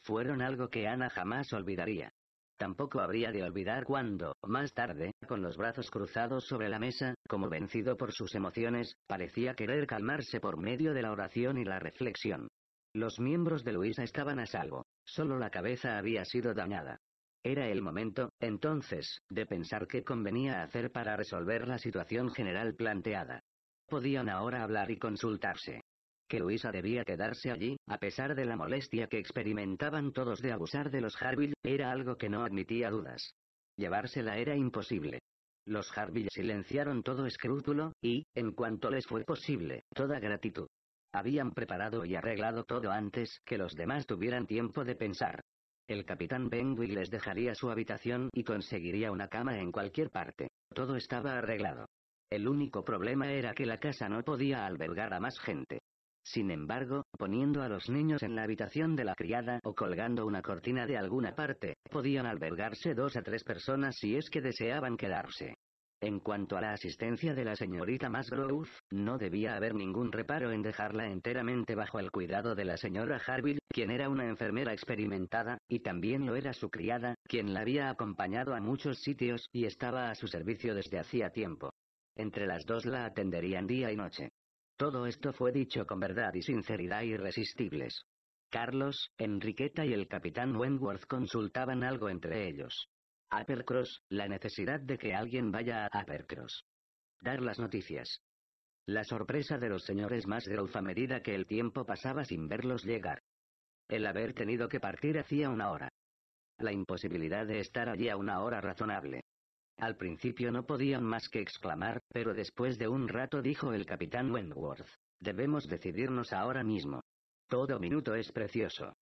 Fueron algo que Ana jamás olvidaría. Tampoco habría de olvidar cuando, más tarde, con los brazos cruzados sobre la mesa, como vencido por sus emociones, parecía querer calmarse por medio de la oración y la reflexión. Los miembros de Luisa estaban a salvo, solo la cabeza había sido dañada. Era el momento, entonces, de pensar qué convenía hacer para resolver la situación general planteada. Podían ahora hablar y consultarse. Que Luisa debía quedarse allí, a pesar de la molestia que experimentaban todos de abusar de los Harville, era algo que no admitía dudas. Llevársela era imposible. Los Harville silenciaron todo escrúpulo, y, en cuanto les fue posible, toda gratitud. Habían preparado y arreglado todo antes que los demás tuvieran tiempo de pensar. El capitán Benwick les dejaría su habitación y conseguiría una cama en cualquier parte. Todo estaba arreglado. El único problema era que la casa no podía albergar a más gente. Sin embargo, poniendo a los niños en la habitación de la criada o colgando una cortina de alguna parte, podían albergarse dos a tres personas si es que deseaban quedarse. En cuanto a la asistencia de la señorita Masgrove, no debía haber ningún reparo en dejarla enteramente bajo el cuidado de la señora Harville, quien era una enfermera experimentada, y también lo era su criada, quien la había acompañado a muchos sitios y estaba a su servicio desde hacía tiempo. Entre las dos la atenderían día y noche. Todo esto fue dicho con verdad y sinceridad irresistibles. Carlos, Enriqueta y el capitán Wentworth consultaban algo entre ellos. Apercross, la necesidad de que alguien vaya a Apercross. Dar las noticias. La sorpresa de los señores más a medida que el tiempo pasaba sin verlos llegar. El haber tenido que partir hacía una hora. La imposibilidad de estar allí a una hora razonable. Al principio no podían más que exclamar, pero después de un rato dijo el capitán Wentworth, debemos decidirnos ahora mismo. Todo minuto es precioso.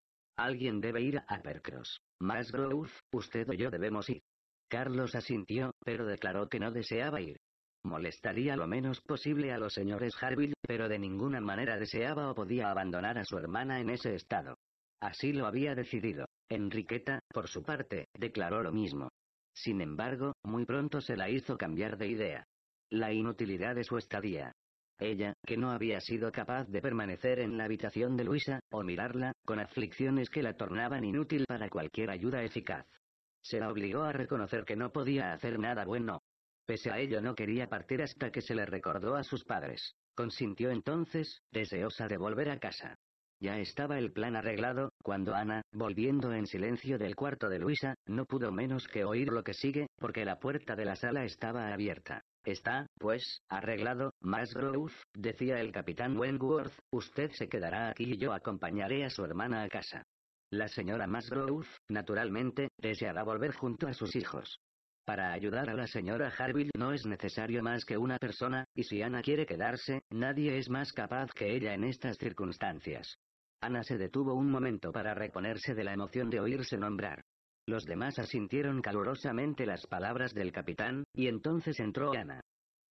Alguien debe ir a Apercross. Masgrove, usted o yo debemos ir. Carlos asintió, pero declaró que no deseaba ir. Molestaría lo menos posible a los señores Harville, pero de ninguna manera deseaba o podía abandonar a su hermana en ese estado. Así lo había decidido. Enriqueta, por su parte, declaró lo mismo. Sin embargo, muy pronto se la hizo cambiar de idea. La inutilidad de su estadía, ella, que no había sido capaz de permanecer en la habitación de Luisa, o mirarla, con aflicciones que la tornaban inútil para cualquier ayuda eficaz. Se la obligó a reconocer que no podía hacer nada bueno. Pese a ello no quería partir hasta que se le recordó a sus padres. Consintió entonces, deseosa de volver a casa. Ya estaba el plan arreglado, cuando Ana, volviendo en silencio del cuarto de Luisa, no pudo menos que oír lo que sigue, porque la puerta de la sala estaba abierta. Está, pues, arreglado, Masgrove, decía el capitán Wentworth, usted se quedará aquí y yo acompañaré a su hermana a casa. La señora Masgrove, naturalmente, deseará volver junto a sus hijos. Para ayudar a la señora Harville no es necesario más que una persona, y si Ana quiere quedarse, nadie es más capaz que ella en estas circunstancias. Ana se detuvo un momento para reponerse de la emoción de oírse nombrar. Los demás asintieron calurosamente las palabras del capitán, y entonces entró Ana.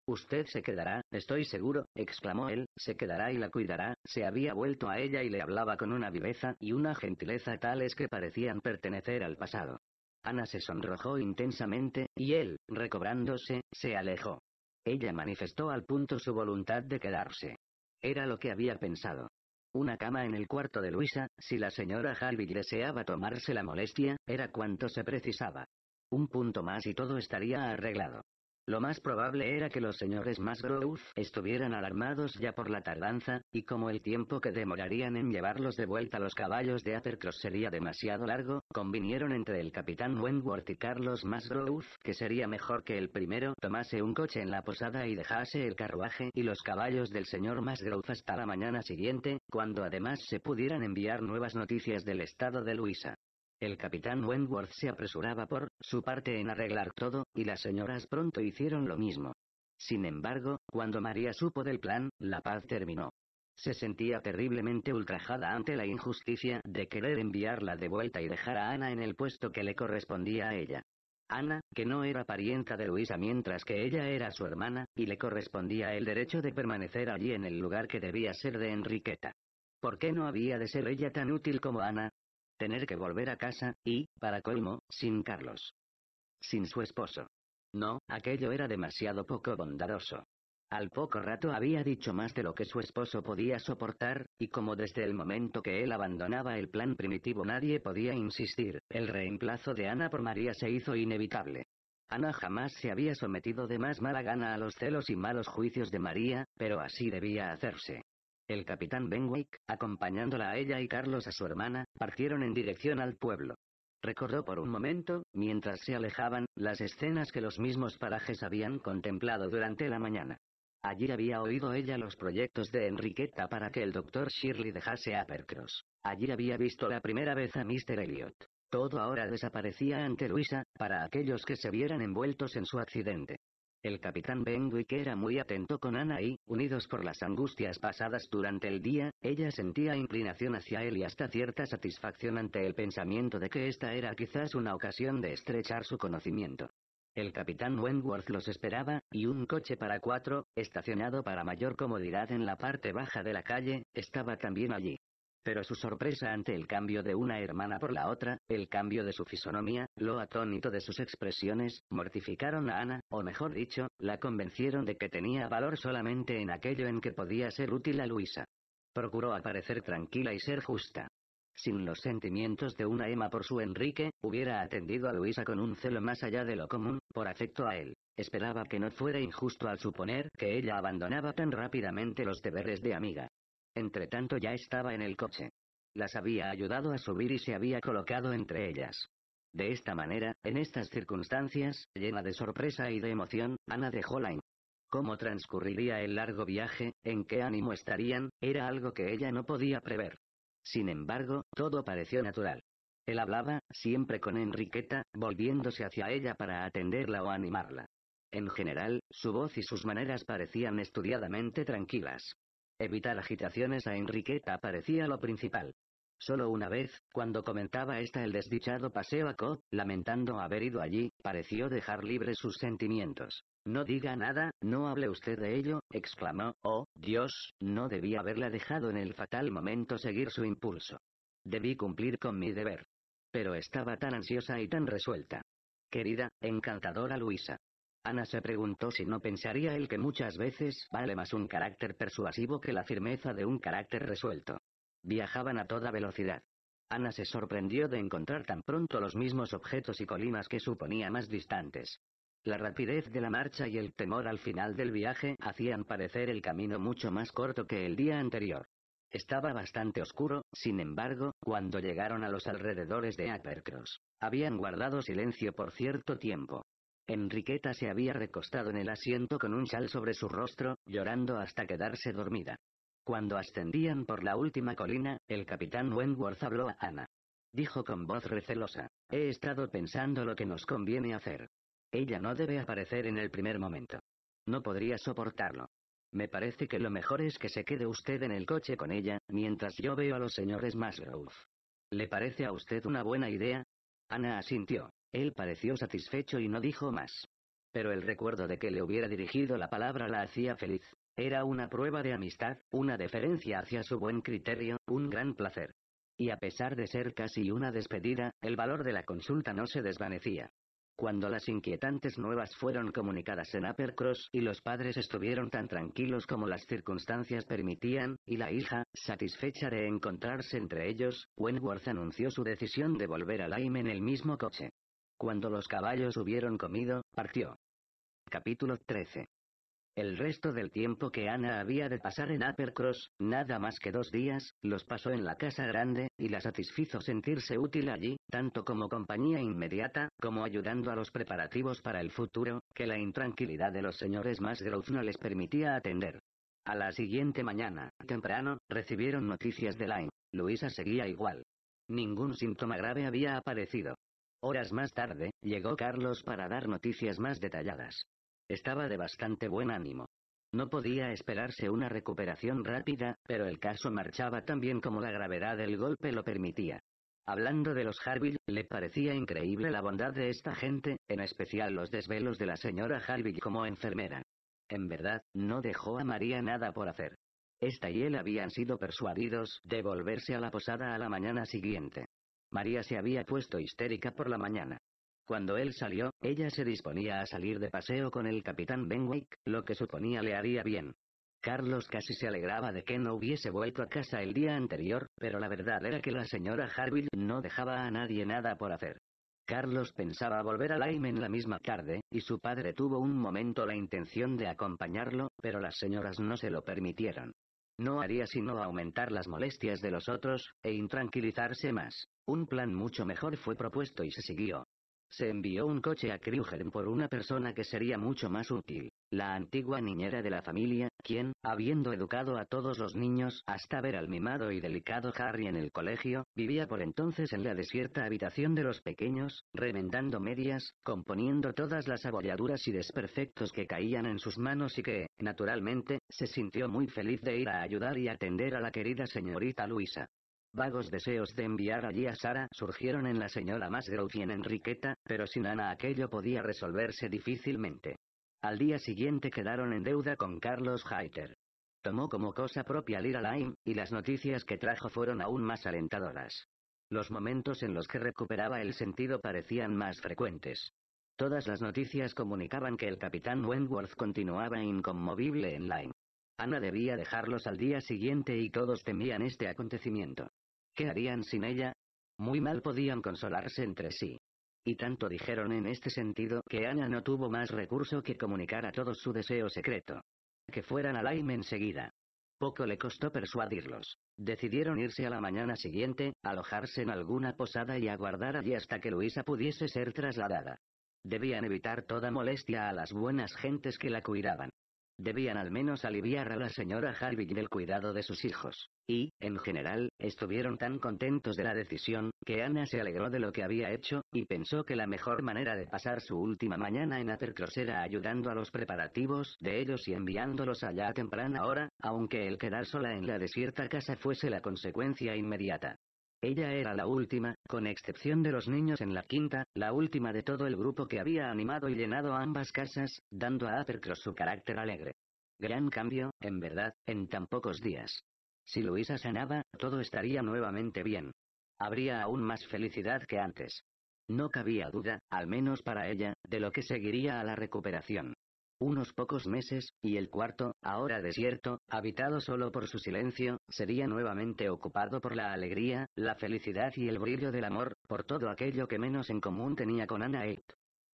Usted se quedará, estoy seguro, exclamó él, se quedará y la cuidará, se había vuelto a ella y le hablaba con una viveza y una gentileza tales que parecían pertenecer al pasado. Ana se sonrojó intensamente, y él, recobrándose, se alejó. Ella manifestó al punto su voluntad de quedarse. Era lo que había pensado. Una cama en el cuarto de Luisa, si la señora Harvey deseaba tomarse la molestia, era cuanto se precisaba. Un punto más y todo estaría arreglado. Lo más probable era que los señores Masgrove estuvieran alarmados ya por la tardanza, y como el tiempo que demorarían en llevarlos de vuelta los caballos de Athercross sería demasiado largo, convinieron entre el capitán Wentworth y Carlos Masgrove que sería mejor que el primero tomase un coche en la posada y dejase el carruaje y los caballos del señor Masgrove hasta la mañana siguiente, cuando además se pudieran enviar nuevas noticias del estado de Luisa. El capitán Wentworth se apresuraba por su parte en arreglar todo, y las señoras pronto hicieron lo mismo. Sin embargo, cuando María supo del plan, la paz terminó. Se sentía terriblemente ultrajada ante la injusticia de querer enviarla de vuelta y dejar a Ana en el puesto que le correspondía a ella. Ana, que no era parienta de Luisa mientras que ella era su hermana, y le correspondía el derecho de permanecer allí en el lugar que debía ser de Enriqueta. ¿Por qué no había de ser ella tan útil como Ana? tener que volver a casa, y, para colmo, sin Carlos. Sin su esposo. No, aquello era demasiado poco bondadoso. Al poco rato había dicho más de lo que su esposo podía soportar, y como desde el momento que él abandonaba el plan primitivo nadie podía insistir, el reemplazo de Ana por María se hizo inevitable. Ana jamás se había sometido de más mala gana a los celos y malos juicios de María, pero así debía hacerse. El capitán Benwick, acompañándola a ella y Carlos a su hermana, partieron en dirección al pueblo. Recordó por un momento, mientras se alejaban, las escenas que los mismos parajes habían contemplado durante la mañana. Allí había oído ella los proyectos de Enriqueta para que el doctor Shirley dejase a Percross. Allí había visto la primera vez a Mr. Elliot. Todo ahora desaparecía ante Luisa, para aquellos que se vieran envueltos en su accidente. El capitán Benwick era muy atento con Ana y, unidos por las angustias pasadas durante el día, ella sentía inclinación hacia él y hasta cierta satisfacción ante el pensamiento de que esta era quizás una ocasión de estrechar su conocimiento. El capitán Wentworth los esperaba, y un coche para cuatro, estacionado para mayor comodidad en la parte baja de la calle, estaba también allí. Pero su sorpresa ante el cambio de una hermana por la otra, el cambio de su fisonomía, lo atónito de sus expresiones, mortificaron a Ana, o mejor dicho, la convencieron de que tenía valor solamente en aquello en que podía ser útil a Luisa. Procuró aparecer tranquila y ser justa. Sin los sentimientos de una Emma por su Enrique, hubiera atendido a Luisa con un celo más allá de lo común, por afecto a él. Esperaba que no fuera injusto al suponer que ella abandonaba tan rápidamente los deberes de amiga tanto ya estaba en el coche. Las había ayudado a subir y se había colocado entre ellas. De esta manera, en estas circunstancias, llena de sorpresa y de emoción, Ana dejó la Cómo transcurriría el largo viaje, en qué ánimo estarían, era algo que ella no podía prever. Sin embargo, todo pareció natural. Él hablaba, siempre con Enriqueta, volviéndose hacia ella para atenderla o animarla. En general, su voz y sus maneras parecían estudiadamente tranquilas. Evitar agitaciones a Enriqueta parecía lo principal. Solo una vez, cuando comentaba esta el desdichado paseo a Cod, lamentando haber ido allí, pareció dejar libres sus sentimientos. No diga nada, no hable usted de ello, exclamó, oh, Dios, no debí haberla dejado en el fatal momento seguir su impulso. Debí cumplir con mi deber. Pero estaba tan ansiosa y tan resuelta. Querida, encantadora Luisa, Ana se preguntó si no pensaría él que muchas veces vale más un carácter persuasivo que la firmeza de un carácter resuelto. Viajaban a toda velocidad. Ana se sorprendió de encontrar tan pronto los mismos objetos y colinas que suponía más distantes. La rapidez de la marcha y el temor al final del viaje hacían parecer el camino mucho más corto que el día anterior. Estaba bastante oscuro, sin embargo, cuando llegaron a los alrededores de Apercross. Habían guardado silencio por cierto tiempo. Enriqueta se había recostado en el asiento con un chal sobre su rostro, llorando hasta quedarse dormida. Cuando ascendían por la última colina, el capitán Wentworth habló a Ana. Dijo con voz recelosa, he estado pensando lo que nos conviene hacer. Ella no debe aparecer en el primer momento. No podría soportarlo. Me parece que lo mejor es que se quede usted en el coche con ella, mientras yo veo a los señores Masgrove. ¿Le parece a usted una buena idea? Ana asintió. Él pareció satisfecho y no dijo más. Pero el recuerdo de que le hubiera dirigido la palabra la hacía feliz. Era una prueba de amistad, una deferencia hacia su buen criterio, un gran placer. Y a pesar de ser casi una despedida, el valor de la consulta no se desvanecía. Cuando las inquietantes nuevas fueron comunicadas en Uppercross y los padres estuvieron tan tranquilos como las circunstancias permitían, y la hija, satisfecha de encontrarse entre ellos, Wentworth anunció su decisión de volver a Lyme en el mismo coche. Cuando los caballos hubieron comido, partió. Capítulo 13. El resto del tiempo que Ana había de pasar en Uppercross, nada más que dos días, los pasó en la casa grande, y la satisfizo sentirse útil allí, tanto como compañía inmediata, como ayudando a los preparativos para el futuro, que la intranquilidad de los señores más no les permitía atender. A la siguiente mañana, temprano, recibieron noticias de Lyme. Luisa seguía igual. Ningún síntoma grave había aparecido. Horas más tarde, llegó Carlos para dar noticias más detalladas. Estaba de bastante buen ánimo. No podía esperarse una recuperación rápida, pero el caso marchaba tan bien como la gravedad del golpe lo permitía. Hablando de los Harville, le parecía increíble la bondad de esta gente, en especial los desvelos de la señora Harville como enfermera. En verdad, no dejó a María nada por hacer. Esta y él habían sido persuadidos de volverse a la posada a la mañana siguiente. María se había puesto histérica por la mañana. Cuando él salió, ella se disponía a salir de paseo con el capitán Benwick, lo que suponía le haría bien. Carlos casi se alegraba de que no hubiese vuelto a casa el día anterior, pero la verdad era que la señora Harville no dejaba a nadie nada por hacer. Carlos pensaba volver a Lyme la misma tarde, y su padre tuvo un momento la intención de acompañarlo, pero las señoras no se lo permitieron. No haría sino aumentar las molestias de los otros, e intranquilizarse más. Un plan mucho mejor fue propuesto y se siguió. Se envió un coche a Kruger por una persona que sería mucho más útil, la antigua niñera de la familia, quien, habiendo educado a todos los niños hasta ver al mimado y delicado Harry en el colegio, vivía por entonces en la desierta habitación de los pequeños, remendando medias, componiendo todas las abolladuras y desperfectos que caían en sus manos y que, naturalmente, se sintió muy feliz de ir a ayudar y atender a la querida señorita Luisa. Vagos deseos de enviar allí a Sara surgieron en la señora Masgrove y en Enriqueta, pero sin Ana aquello podía resolverse difícilmente. Al día siguiente quedaron en deuda con Carlos Heiter. Tomó como cosa propia ir a Lime, y las noticias que trajo fueron aún más alentadoras. Los momentos en los que recuperaba el sentido parecían más frecuentes. Todas las noticias comunicaban que el capitán Wentworth continuaba inconmovible en Lyme. Ana debía dejarlos al día siguiente y todos temían este acontecimiento. ¿Qué harían sin ella? Muy mal podían consolarse entre sí. Y tanto dijeron en este sentido que Ana no tuvo más recurso que comunicar a todos su deseo secreto. Que fueran a Lime enseguida. Poco le costó persuadirlos. Decidieron irse a la mañana siguiente, alojarse en alguna posada y aguardar allí hasta que Luisa pudiese ser trasladada. Debían evitar toda molestia a las buenas gentes que la cuidaban. Debían al menos aliviar a la señora Harvey del cuidado de sus hijos. Y, en general, estuvieron tan contentos de la decisión, que Ana se alegró de lo que había hecho, y pensó que la mejor manera de pasar su última mañana en Atercross era ayudando a los preparativos de ellos y enviándolos allá a temprana hora, aunque el quedar sola en la desierta casa fuese la consecuencia inmediata. Ella era la última, con excepción de los niños en la quinta, la última de todo el grupo que había animado y llenado ambas casas, dando a Uppercross su carácter alegre. Gran cambio, en verdad, en tan pocos días. Si Luisa sanaba, todo estaría nuevamente bien. Habría aún más felicidad que antes. No cabía duda, al menos para ella, de lo que seguiría a la recuperación unos pocos meses, y el cuarto, ahora desierto, habitado solo por su silencio, sería nuevamente ocupado por la alegría, la felicidad y el brillo del amor, por todo aquello que menos en común tenía con Anna Eight.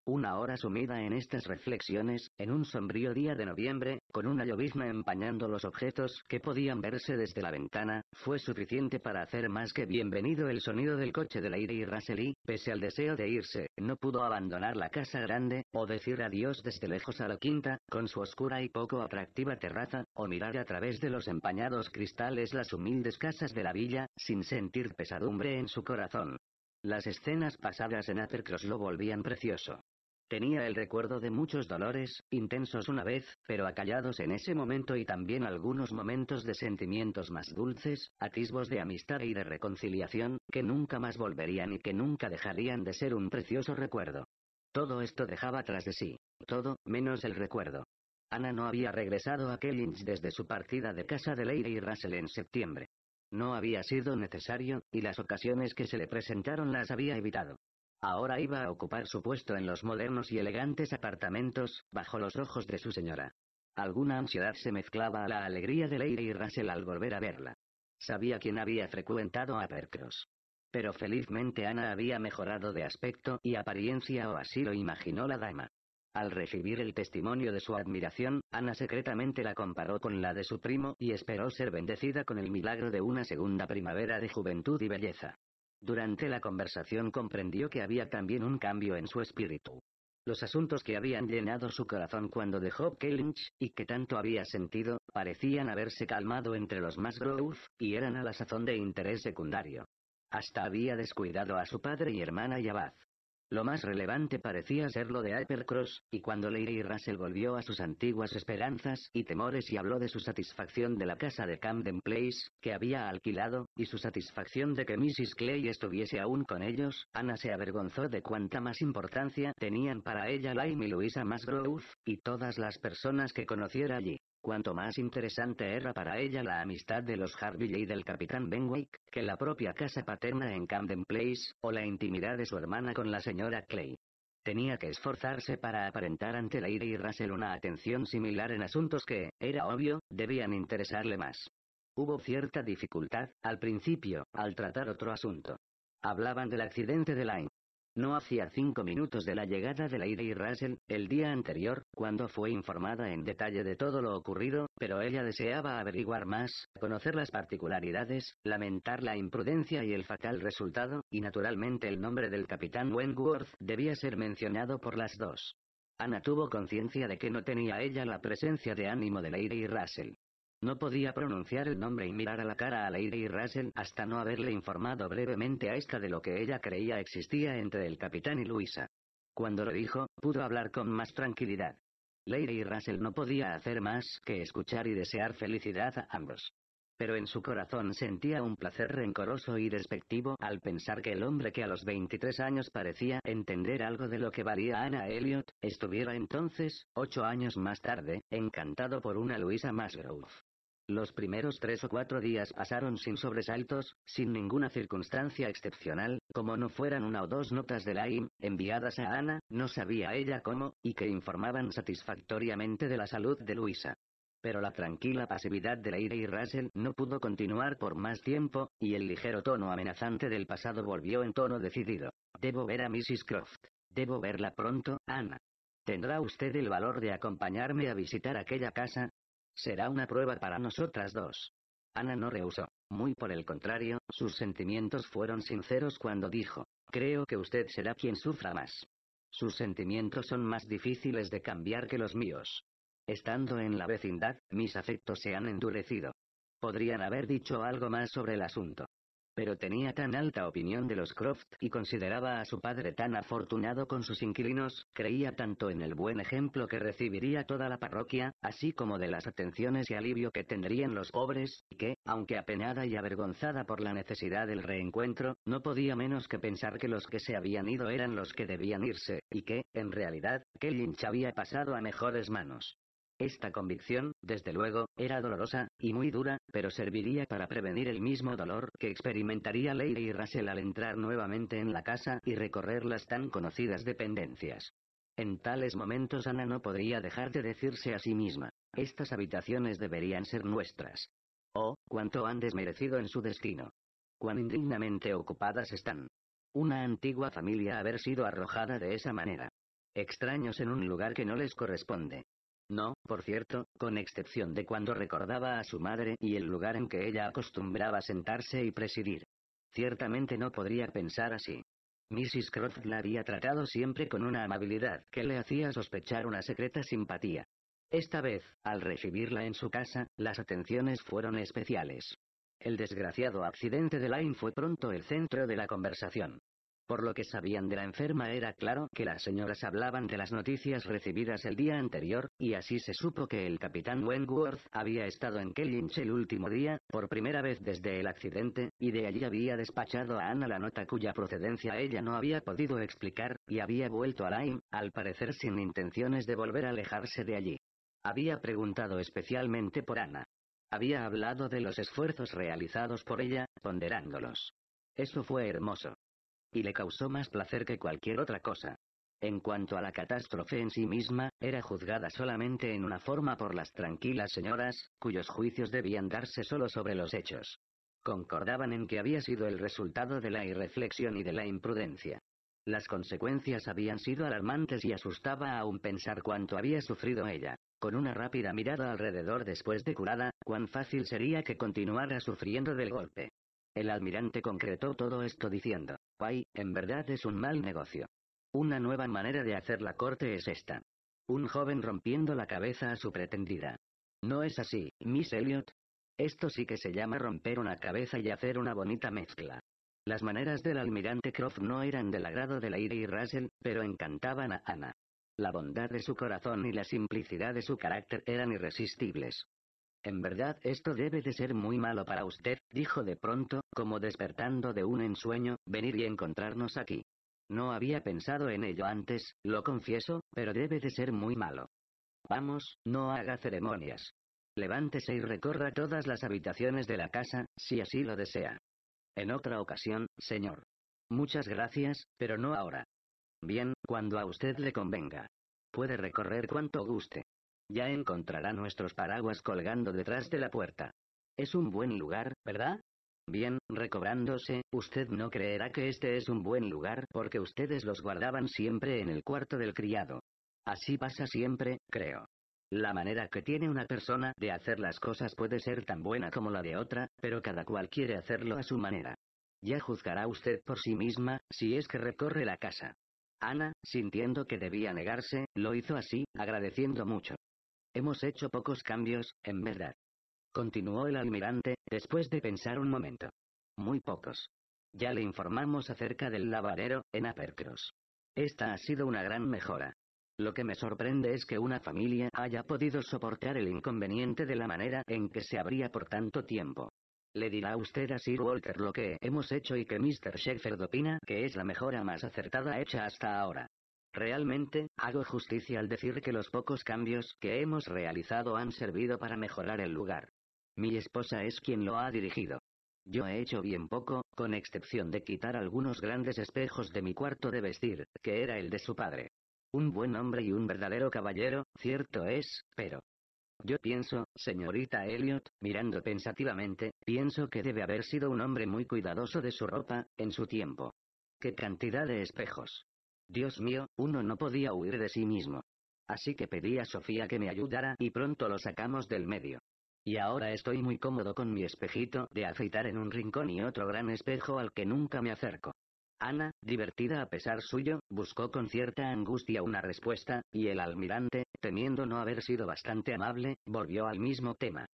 Una hora sumida en estas reflexiones, en un sombrío día de noviembre, con una llovizna empañando los objetos que podían verse desde la ventana, fue suficiente para hacer más que bienvenido el sonido del coche de aire y pese al deseo de irse, no pudo abandonar la casa grande, o decir adiós desde lejos a la quinta, con su oscura y poco atractiva terraza, o mirar a través de los empañados cristales las humildes casas de la villa, sin sentir pesadumbre en su corazón. Las escenas pasadas en Athercross lo volvían precioso. Tenía el recuerdo de muchos dolores, intensos una vez, pero acallados en ese momento y también algunos momentos de sentimientos más dulces, atisbos de amistad y de reconciliación, que nunca más volverían y que nunca dejarían de ser un precioso recuerdo. Todo esto dejaba tras de sí, todo, menos el recuerdo. Ana no había regresado a Kellynch desde su partida de casa de Lady y Russell en septiembre. No había sido necesario, y las ocasiones que se le presentaron las había evitado. Ahora iba a ocupar su puesto en los modernos y elegantes apartamentos, bajo los ojos de su señora. Alguna ansiedad se mezclaba a la alegría de Lady y Russell al volver a verla. Sabía quién había frecuentado a Percross. Pero felizmente Ana había mejorado de aspecto y apariencia o así lo imaginó la dama. Al recibir el testimonio de su admiración, Ana secretamente la comparó con la de su primo y esperó ser bendecida con el milagro de una segunda primavera de juventud y belleza. Durante la conversación comprendió que había también un cambio en su espíritu. Los asuntos que habían llenado su corazón cuando dejó Kellynch, y que tanto había sentido, parecían haberse calmado entre los más growth, y eran a la sazón de interés secundario. Hasta había descuidado a su padre y hermana Yabaz. Lo más relevante parecía ser lo de Hypercross, y cuando Lady Russell volvió a sus antiguas esperanzas y temores y habló de su satisfacción de la casa de Camden Place, que había alquilado, y su satisfacción de que Mrs. Clay estuviese aún con ellos, Ana se avergonzó de cuánta más importancia tenían para ella Lime y Luisa Musgrove, y todas las personas que conociera allí. Cuanto más interesante era para ella la amistad de los Harville y del capitán Benwick, que la propia casa paterna en Camden Place, o la intimidad de su hermana con la señora Clay. Tenía que esforzarse para aparentar ante Lady y Russell una atención similar en asuntos que, era obvio, debían interesarle más. Hubo cierta dificultad, al principio, al tratar otro asunto. Hablaban del accidente de Lyme. No hacía cinco minutos de la llegada de Lady Russell, el día anterior, cuando fue informada en detalle de todo lo ocurrido, pero ella deseaba averiguar más, conocer las particularidades, lamentar la imprudencia y el fatal resultado, y naturalmente el nombre del capitán Wentworth debía ser mencionado por las dos. Ana tuvo conciencia de que no tenía ella la presencia de ánimo de Lady Russell. No podía pronunciar el nombre y mirar a la cara a Lady Russell hasta no haberle informado brevemente a esta de lo que ella creía existía entre el capitán y Luisa. Cuando lo dijo, pudo hablar con más tranquilidad. Lady Russell no podía hacer más que escuchar y desear felicidad a ambos. Pero en su corazón sentía un placer rencoroso y despectivo al pensar que el hombre que a los 23 años parecía entender algo de lo que valía Ana Elliot, estuviera entonces, ocho años más tarde, encantado por una Luisa Musgrove. Los primeros tres o cuatro días pasaron sin sobresaltos, sin ninguna circunstancia excepcional, como no fueran una o dos notas de Laim, enviadas a Ana, no sabía ella cómo, y que informaban satisfactoriamente de la salud de Luisa. Pero la tranquila pasividad de Leire y Russell no pudo continuar por más tiempo, y el ligero tono amenazante del pasado volvió en tono decidido. Debo ver a Mrs. Croft. Debo verla pronto, Ana. ¿Tendrá usted el valor de acompañarme a visitar aquella casa? Será una prueba para nosotras dos. Ana no rehusó. Muy por el contrario, sus sentimientos fueron sinceros cuando dijo, creo que usted será quien sufra más. Sus sentimientos son más difíciles de cambiar que los míos. Estando en la vecindad, mis afectos se han endurecido. Podrían haber dicho algo más sobre el asunto pero tenía tan alta opinión de los Croft y consideraba a su padre tan afortunado con sus inquilinos, creía tanto en el buen ejemplo que recibiría toda la parroquia, así como de las atenciones y alivio que tendrían los pobres, y que, aunque apenada y avergonzada por la necesidad del reencuentro, no podía menos que pensar que los que se habían ido eran los que debían irse, y que, en realidad, Kellynch había pasado a mejores manos. Esta convicción, desde luego, era dolorosa, y muy dura, pero serviría para prevenir el mismo dolor que experimentaría Lady y Russell al entrar nuevamente en la casa y recorrer las tan conocidas dependencias. En tales momentos Ana no podría dejar de decirse a sí misma, estas habitaciones deberían ser nuestras. Oh, cuánto han desmerecido en su destino. Cuán indignamente ocupadas están. Una antigua familia haber sido arrojada de esa manera. Extraños en un lugar que no les corresponde, no, por cierto, con excepción de cuando recordaba a su madre y el lugar en que ella acostumbraba sentarse y presidir. Ciertamente no podría pensar así. Mrs. Croft la había tratado siempre con una amabilidad que le hacía sospechar una secreta simpatía. Esta vez, al recibirla en su casa, las atenciones fueron especiales. El desgraciado accidente de Lyme fue pronto el centro de la conversación. Por lo que sabían de la enferma era claro que las señoras hablaban de las noticias recibidas el día anterior, y así se supo que el capitán Wentworth había estado en Kellynch el último día, por primera vez desde el accidente, y de allí había despachado a Ana la nota cuya procedencia ella no había podido explicar, y había vuelto a Lyme, al parecer sin intenciones de volver a alejarse de allí. Había preguntado especialmente por Ana. Había hablado de los esfuerzos realizados por ella, ponderándolos. Eso fue hermoso y le causó más placer que cualquier otra cosa. En cuanto a la catástrofe en sí misma, era juzgada solamente en una forma por las tranquilas señoras, cuyos juicios debían darse solo sobre los hechos. Concordaban en que había sido el resultado de la irreflexión y de la imprudencia. Las consecuencias habían sido alarmantes y asustaba aún pensar cuánto había sufrido ella. Con una rápida mirada alrededor después de curada, cuán fácil sería que continuara sufriendo del golpe. El almirante concretó todo esto diciendo, Pai, en verdad es un mal negocio. Una nueva manera de hacer la corte es esta. Un joven rompiendo la cabeza a su pretendida. No es así, Miss Elliot. Esto sí que se llama romper una cabeza y hacer una bonita mezcla. Las maneras del almirante Croft no eran del agrado de Lady Russell, pero encantaban a Anna. La bondad de su corazón y la simplicidad de su carácter eran irresistibles. En verdad esto debe de ser muy malo para usted, dijo de pronto, como despertando de un ensueño, venir y encontrarnos aquí. No había pensado en ello antes, lo confieso, pero debe de ser muy malo. Vamos, no haga ceremonias. Levántese y recorra todas las habitaciones de la casa, si así lo desea. En otra ocasión, señor. Muchas gracias, pero no ahora. Bien, cuando a usted le convenga. Puede recorrer cuanto guste. Ya encontrará nuestros paraguas colgando detrás de la puerta. Es un buen lugar, ¿verdad? Bien, recobrándose, usted no creerá que este es un buen lugar porque ustedes los guardaban siempre en el cuarto del criado. Así pasa siempre, creo. La manera que tiene una persona de hacer las cosas puede ser tan buena como la de otra, pero cada cual quiere hacerlo a su manera. Ya juzgará usted por sí misma, si es que recorre la casa. Ana, sintiendo que debía negarse, lo hizo así, agradeciendo mucho. Hemos hecho pocos cambios, en verdad. Continuó el almirante, después de pensar un momento. Muy pocos. Ya le informamos acerca del lavadero, en Apercross. Esta ha sido una gran mejora. Lo que me sorprende es que una familia haya podido soportar el inconveniente de la manera en que se abría por tanto tiempo. Le dirá usted a Sir Walter lo que hemos hecho y que Mr. Shepherd opina que es la mejora más acertada hecha hasta ahora. Realmente, hago justicia al decir que los pocos cambios que hemos realizado han servido para mejorar el lugar. Mi esposa es quien lo ha dirigido. Yo he hecho bien poco, con excepción de quitar algunos grandes espejos de mi cuarto de vestir, que era el de su padre. Un buen hombre y un verdadero caballero, cierto es, pero... Yo pienso, señorita Elliot, mirando pensativamente, pienso que debe haber sido un hombre muy cuidadoso de su ropa, en su tiempo. ¿Qué cantidad de espejos? Dios mío, uno no podía huir de sí mismo. Así que pedí a Sofía que me ayudara y pronto lo sacamos del medio. Y ahora estoy muy cómodo con mi espejito de afeitar en un rincón y otro gran espejo al que nunca me acerco. Ana, divertida a pesar suyo, buscó con cierta angustia una respuesta, y el almirante, temiendo no haber sido bastante amable, volvió al mismo tema.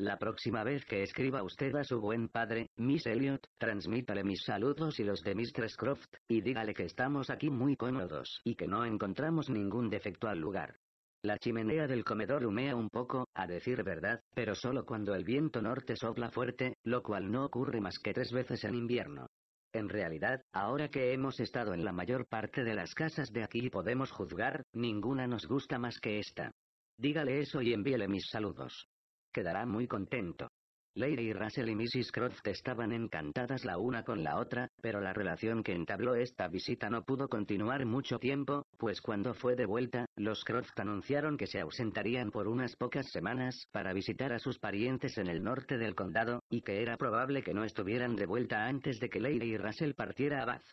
La próxima vez que escriba usted a su buen padre, Miss Elliot, transmítale mis saludos y los de Mistress Croft, y dígale que estamos aquí muy cómodos y que no encontramos ningún defecto al lugar. La chimenea del comedor humea un poco, a decir verdad, pero solo cuando el viento norte sopla fuerte, lo cual no ocurre más que tres veces en invierno. En realidad, ahora que hemos estado en la mayor parte de las casas de aquí y podemos juzgar, ninguna nos gusta más que esta. Dígale eso y envíele mis saludos quedará muy contento. Lady Russell y Mrs. Croft estaban encantadas la una con la otra, pero la relación que entabló esta visita no pudo continuar mucho tiempo, pues cuando fue de vuelta, los Croft anunciaron que se ausentarían por unas pocas semanas para visitar a sus parientes en el norte del condado, y que era probable que no estuvieran de vuelta antes de que Lady y Russell partiera a Bath.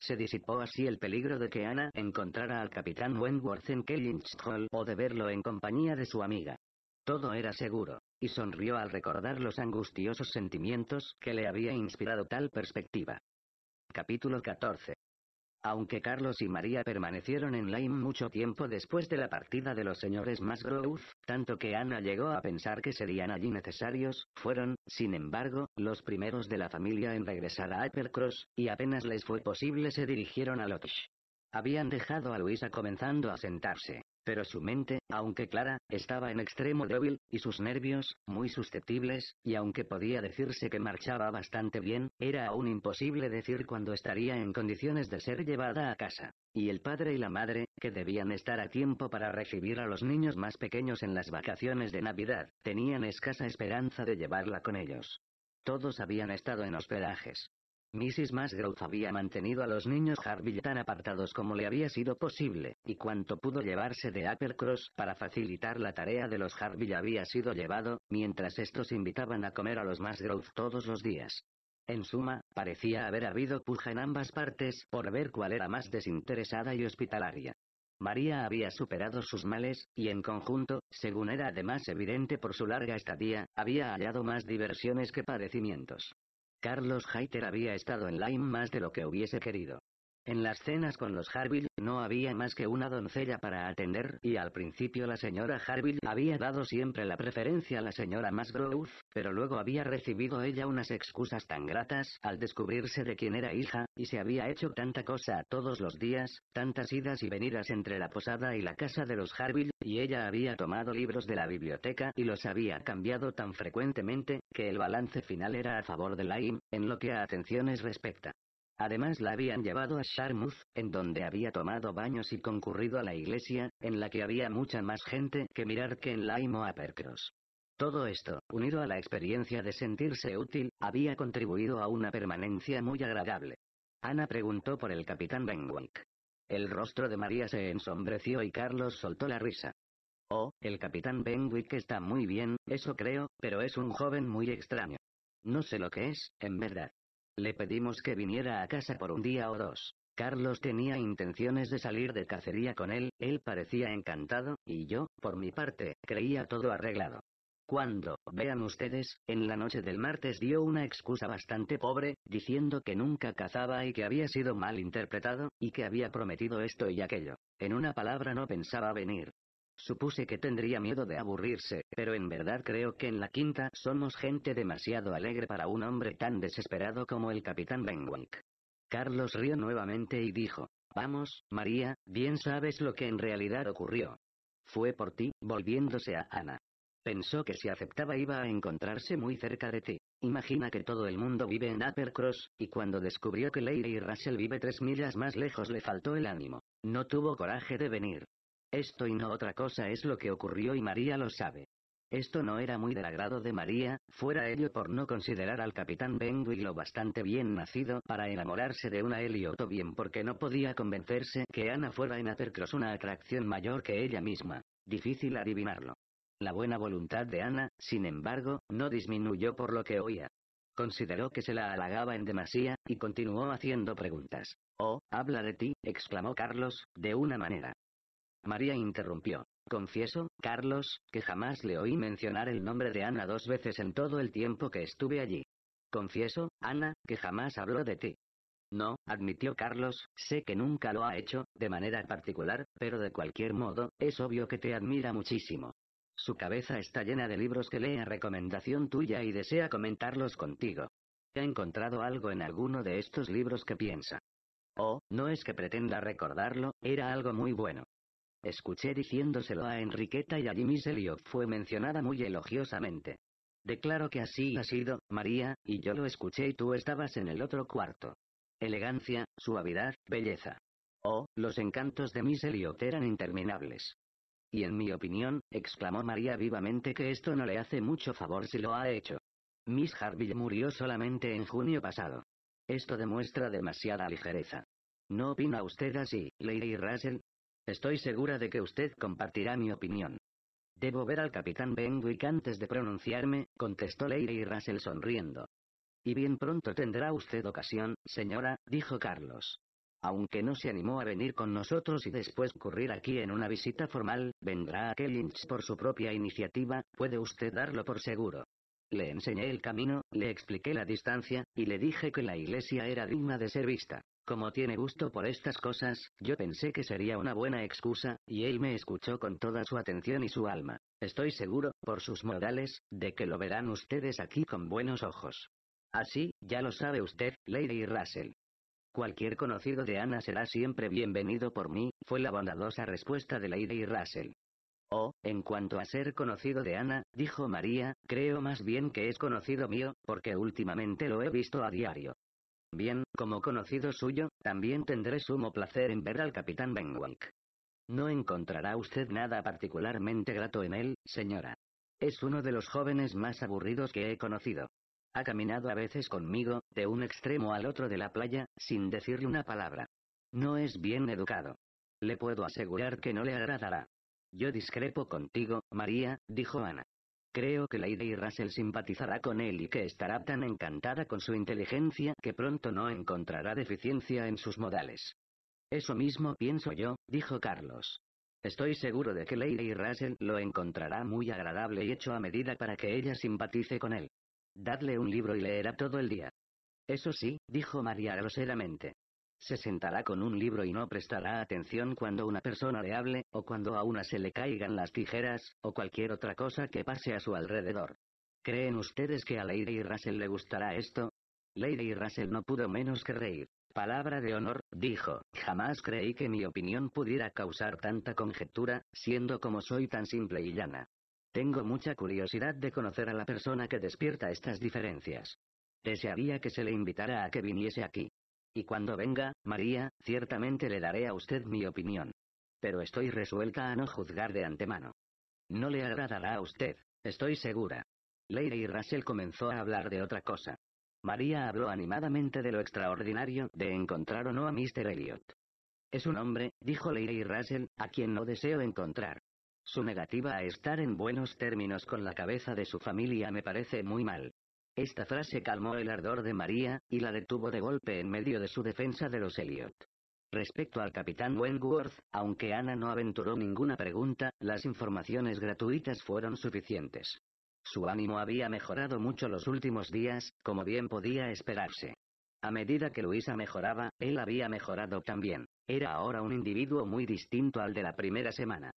Se disipó así el peligro de que Ana encontrara al capitán Wentworth en Kellynch Hall o de verlo en compañía de su amiga. Todo era seguro, y sonrió al recordar los angustiosos sentimientos que le había inspirado tal perspectiva. Capítulo 14. Aunque Carlos y María permanecieron en Lyme mucho tiempo después de la partida de los señores Masgrove, tanto que Ana llegó a pensar que serían allí necesarios, fueron, sin embargo, los primeros de la familia en regresar a Uppercross, y apenas les fue posible se dirigieron a Lodge. Habían dejado a Luisa comenzando a sentarse. Pero su mente, aunque clara, estaba en extremo débil, y sus nervios, muy susceptibles, y aunque podía decirse que marchaba bastante bien, era aún imposible decir cuándo estaría en condiciones de ser llevada a casa. Y el padre y la madre, que debían estar a tiempo para recibir a los niños más pequeños en las vacaciones de Navidad, tenían escasa esperanza de llevarla con ellos. Todos habían estado en hospedajes. Mrs. Musgrove había mantenido a los niños Harville tan apartados como le había sido posible, y cuanto pudo llevarse de uppercross para facilitar la tarea de los Harville había sido llevado, mientras estos invitaban a comer a los Musgrove todos los días. En suma, parecía haber habido puja en ambas partes por ver cuál era más desinteresada y hospitalaria. María había superado sus males, y en conjunto, según era además evidente por su larga estadía, había hallado más diversiones que padecimientos. Carlos Heiter había estado en Lyme más de lo que hubiese querido. En las cenas con los Harville no había más que una doncella para atender y al principio la señora Harville había dado siempre la preferencia a la señora Masgrove, pero luego había recibido ella unas excusas tan gratas al descubrirse de quién era hija, y se había hecho tanta cosa todos los días, tantas idas y venidas entre la posada y la casa de los Harville, y ella había tomado libros de la biblioteca y los había cambiado tan frecuentemente, que el balance final era a favor de la en lo que a atenciones respecta. Además la habían llevado a Sharmouth, en donde había tomado baños y concurrido a la iglesia, en la que había mucha más gente que mirar que en Laimo o Apercross. Todo esto, unido a la experiencia de sentirse útil, había contribuido a una permanencia muy agradable. Ana preguntó por el capitán Benwick. El rostro de María se ensombreció y Carlos soltó la risa. Oh, el capitán Benwick está muy bien, eso creo, pero es un joven muy extraño. No sé lo que es, en verdad. Le pedimos que viniera a casa por un día o dos. Carlos tenía intenciones de salir de cacería con él, él parecía encantado, y yo, por mi parte, creía todo arreglado. Cuando, vean ustedes, en la noche del martes dio una excusa bastante pobre, diciendo que nunca cazaba y que había sido mal interpretado, y que había prometido esto y aquello. En una palabra no pensaba venir. Supuse que tendría miedo de aburrirse, pero en verdad creo que en la quinta somos gente demasiado alegre para un hombre tan desesperado como el capitán Benwick. Carlos rió nuevamente y dijo, Vamos, María, bien sabes lo que en realidad ocurrió. Fue por ti, volviéndose a Ana. Pensó que si aceptaba iba a encontrarse muy cerca de ti. Imagina que todo el mundo vive en Uppercross, y cuando descubrió que Lady y Russell vive tres millas más lejos le faltó el ánimo. No tuvo coraje de venir. Esto y no otra cosa es lo que ocurrió y María lo sabe. Esto no era muy del agrado de María, fuera ello por no considerar al capitán Benwick lo bastante bien nacido para enamorarse de una Elliot bien porque no podía convencerse que Ana fuera en Atercross una atracción mayor que ella misma. Difícil adivinarlo. La buena voluntad de Ana, sin embargo, no disminuyó por lo que oía. Consideró que se la halagaba en demasía, y continuó haciendo preguntas. Oh, habla de ti, exclamó Carlos, de una manera María interrumpió. Confieso, Carlos, que jamás le oí mencionar el nombre de Ana dos veces en todo el tiempo que estuve allí. Confieso, Ana, que jamás habló de ti. No, admitió Carlos, sé que nunca lo ha hecho, de manera particular, pero de cualquier modo, es obvio que te admira muchísimo. Su cabeza está llena de libros que lee a recomendación tuya y desea comentarlos contigo. ¿Ha encontrado algo en alguno de estos libros que piensa? Oh, no es que pretenda recordarlo, era algo muy bueno. Escuché diciéndoselo a Enriqueta y allí Miss Elliot fue mencionada muy elogiosamente. Declaro que así ha sido, María, y yo lo escuché y tú estabas en el otro cuarto. Elegancia, suavidad, belleza. Oh, los encantos de Miss Elliot eran interminables. Y en mi opinión, exclamó María vivamente que esto no le hace mucho favor si lo ha hecho. Miss Harville murió solamente en junio pasado. Esto demuestra demasiada ligereza. ¿No opina usted así, Lady Russell? Estoy segura de que usted compartirá mi opinión. Debo ver al capitán Benwick antes de pronunciarme, contestó Lady Russell sonriendo. Y bien pronto tendrá usted ocasión, señora, dijo Carlos. Aunque no se animó a venir con nosotros y después ocurrir aquí en una visita formal, vendrá a Kellynch por su propia iniciativa, puede usted darlo por seguro. Le enseñé el camino, le expliqué la distancia, y le dije que la iglesia era digna de ser vista. Como tiene gusto por estas cosas, yo pensé que sería una buena excusa, y él me escuchó con toda su atención y su alma. Estoy seguro, por sus modales, de que lo verán ustedes aquí con buenos ojos. Así, ya lo sabe usted, Lady Russell. Cualquier conocido de Ana será siempre bienvenido por mí, fue la bondadosa respuesta de Lady Russell. Oh, en cuanto a ser conocido de Ana, dijo María, creo más bien que es conocido mío, porque últimamente lo he visto a diario. Bien, como conocido suyo, también tendré sumo placer en ver al capitán Benwick. No encontrará usted nada particularmente grato en él, señora. Es uno de los jóvenes más aburridos que he conocido. Ha caminado a veces conmigo, de un extremo al otro de la playa, sin decirle una palabra. No es bien educado. Le puedo asegurar que no le agradará. Yo discrepo contigo, María, dijo Ana. Creo que Lady Russell simpatizará con él y que estará tan encantada con su inteligencia que pronto no encontrará deficiencia en sus modales. Eso mismo pienso yo, dijo Carlos. Estoy seguro de que Lady Russell lo encontrará muy agradable y hecho a medida para que ella simpatice con él. Dadle un libro y leerá todo el día. Eso sí, dijo María groseramente. Se sentará con un libro y no prestará atención cuando una persona le hable, o cuando a una se le caigan las tijeras, o cualquier otra cosa que pase a su alrededor. ¿Creen ustedes que a Lady Russell le gustará esto? Lady Russell no pudo menos que reír. Palabra de honor, dijo, jamás creí que mi opinión pudiera causar tanta conjetura, siendo como soy tan simple y llana. Tengo mucha curiosidad de conocer a la persona que despierta estas diferencias. Desearía que se le invitara a que viniese aquí. Y cuando venga, María, ciertamente le daré a usted mi opinión. Pero estoy resuelta a no juzgar de antemano. No le agradará a usted, estoy segura. Lady Russell comenzó a hablar de otra cosa. María habló animadamente de lo extraordinario de encontrar o no a Mr. Elliot. Es un hombre, dijo Lady Russell, a quien no deseo encontrar. Su negativa a estar en buenos términos con la cabeza de su familia me parece muy mal. Esta frase calmó el ardor de María, y la detuvo de golpe en medio de su defensa de los Elliot. Respecto al capitán Wentworth, aunque Ana no aventuró ninguna pregunta, las informaciones gratuitas fueron suficientes. Su ánimo había mejorado mucho los últimos días, como bien podía esperarse. A medida que Luisa mejoraba, él había mejorado también. Era ahora un individuo muy distinto al de la primera semana.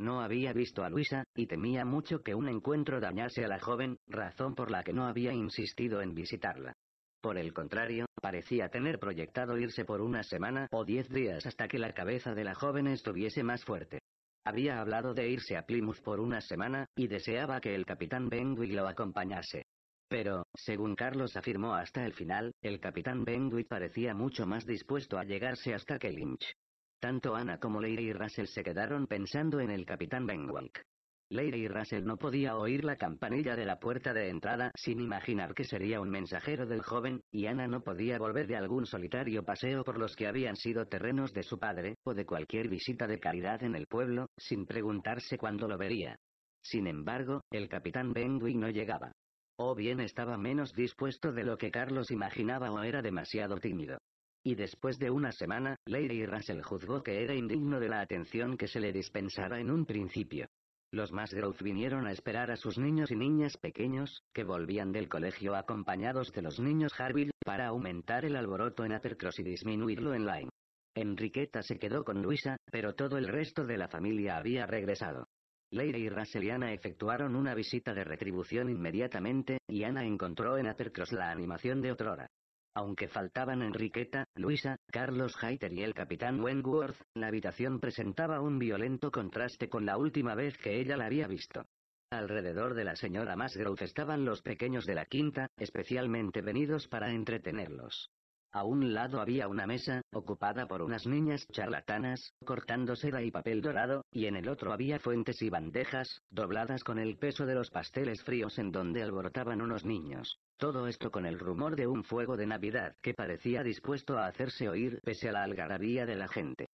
No había visto a Luisa, y temía mucho que un encuentro dañase a la joven, razón por la que no había insistido en visitarla. Por el contrario, parecía tener proyectado irse por una semana o diez días hasta que la cabeza de la joven estuviese más fuerte. Había hablado de irse a Plymouth por una semana, y deseaba que el capitán Benwick lo acompañase. Pero, según Carlos afirmó hasta el final, el capitán Benwick parecía mucho más dispuesto a llegarse hasta que Lynch. Tanto Ana como Lady y Russell se quedaron pensando en el capitán Benwick. Lady y Russell no podía oír la campanilla de la puerta de entrada sin imaginar que sería un mensajero del joven, y Ana no podía volver de algún solitario paseo por los que habían sido terrenos de su padre, o de cualquier visita de caridad en el pueblo, sin preguntarse cuándo lo vería. Sin embargo, el capitán Benwick no llegaba. O bien estaba menos dispuesto de lo que Carlos imaginaba o era demasiado tímido. Y después de una semana, Lady Russell juzgó que era indigno de la atención que se le dispensara en un principio. Los Masgrove vinieron a esperar a sus niños y niñas pequeños, que volvían del colegio acompañados de los niños Harville, para aumentar el alboroto en Uppercross y disminuirlo en line. Enriqueta se quedó con Luisa, pero todo el resto de la familia había regresado. Lady y Russell y efectuaron una visita de retribución inmediatamente, y Ana encontró en Uppercross la animación de otrora. Aunque faltaban Enriqueta, Luisa, Carlos Heiter y el capitán Wentworth, la habitación presentaba un violento contraste con la última vez que ella la había visto. Alrededor de la señora Masgrove estaban los pequeños de la quinta, especialmente venidos para entretenerlos. A un lado había una mesa, ocupada por unas niñas charlatanas, cortando seda y papel dorado, y en el otro había fuentes y bandejas, dobladas con el peso de los pasteles fríos en donde alborotaban unos niños. Todo esto con el rumor de un fuego de Navidad que parecía dispuesto a hacerse oír pese a la algarabía de la gente.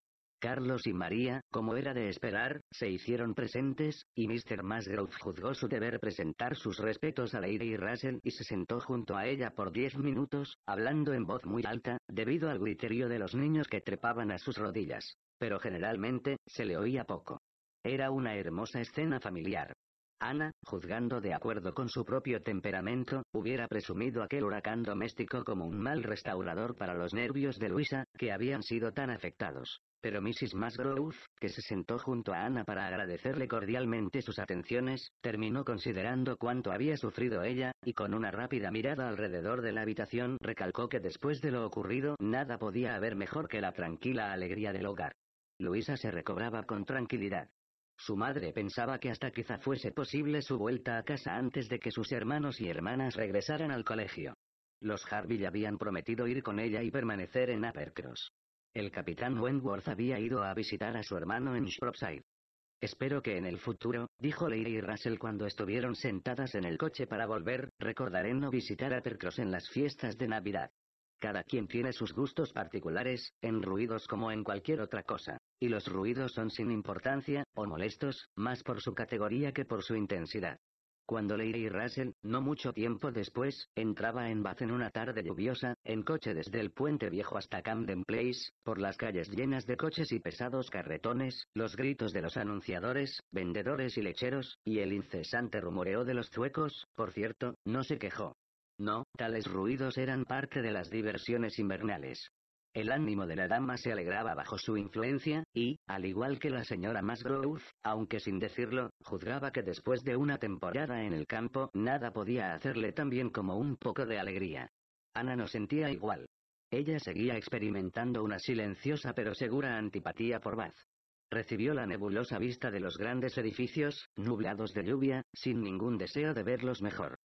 Carlos y María, como era de esperar, se hicieron presentes, y Mr. Masgrove juzgó su deber presentar sus respetos a Lady Russell y se sentó junto a ella por diez minutos, hablando en voz muy alta, debido al griterio de los niños que trepaban a sus rodillas. Pero generalmente, se le oía poco. Era una hermosa escena familiar. Ana, juzgando de acuerdo con su propio temperamento, hubiera presumido aquel huracán doméstico como un mal restaurador para los nervios de Luisa, que habían sido tan afectados. Pero Mrs. Musgrove, que se sentó junto a Ana para agradecerle cordialmente sus atenciones, terminó considerando cuánto había sufrido ella, y con una rápida mirada alrededor de la habitación recalcó que después de lo ocurrido nada podía haber mejor que la tranquila alegría del hogar. Luisa se recobraba con tranquilidad. Su madre pensaba que hasta quizá fuese posible su vuelta a casa antes de que sus hermanos y hermanas regresaran al colegio. Los Harvey habían prometido ir con ella y permanecer en Uppercross. El capitán Wentworth había ido a visitar a su hermano en Shropside. Espero que en el futuro, dijo Lady y Russell cuando estuvieron sentadas en el coche para volver, recordaré no visitar Uppercross en las fiestas de Navidad. Cada quien tiene sus gustos particulares, en ruidos como en cualquier otra cosa. Y los ruidos son sin importancia, o molestos, más por su categoría que por su intensidad. Cuando y Russell, no mucho tiempo después, entraba en Bath en una tarde lluviosa, en coche desde el puente viejo hasta Camden Place, por las calles llenas de coches y pesados carretones, los gritos de los anunciadores, vendedores y lecheros, y el incesante rumoreo de los zuecos, por cierto, no se quejó. No, tales ruidos eran parte de las diversiones invernales. El ánimo de la dama se alegraba bajo su influencia, y, al igual que la señora Masgrove, aunque sin decirlo, juzgaba que después de una temporada en el campo nada podía hacerle tan bien como un poco de alegría. Ana no sentía igual. Ella seguía experimentando una silenciosa pero segura antipatía por Bath. Recibió la nebulosa vista de los grandes edificios, nublados de lluvia, sin ningún deseo de verlos mejor.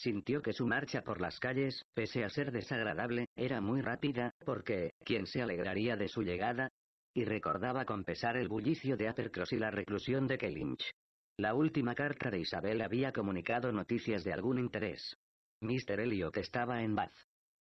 Sintió que su marcha por las calles, pese a ser desagradable, era muy rápida, porque, ¿quién se alegraría de su llegada? Y recordaba con pesar el bullicio de Uppercross y la reclusión de Kellynch. La última carta de Isabel había comunicado noticias de algún interés. Mr. Elliot estaba en Bath.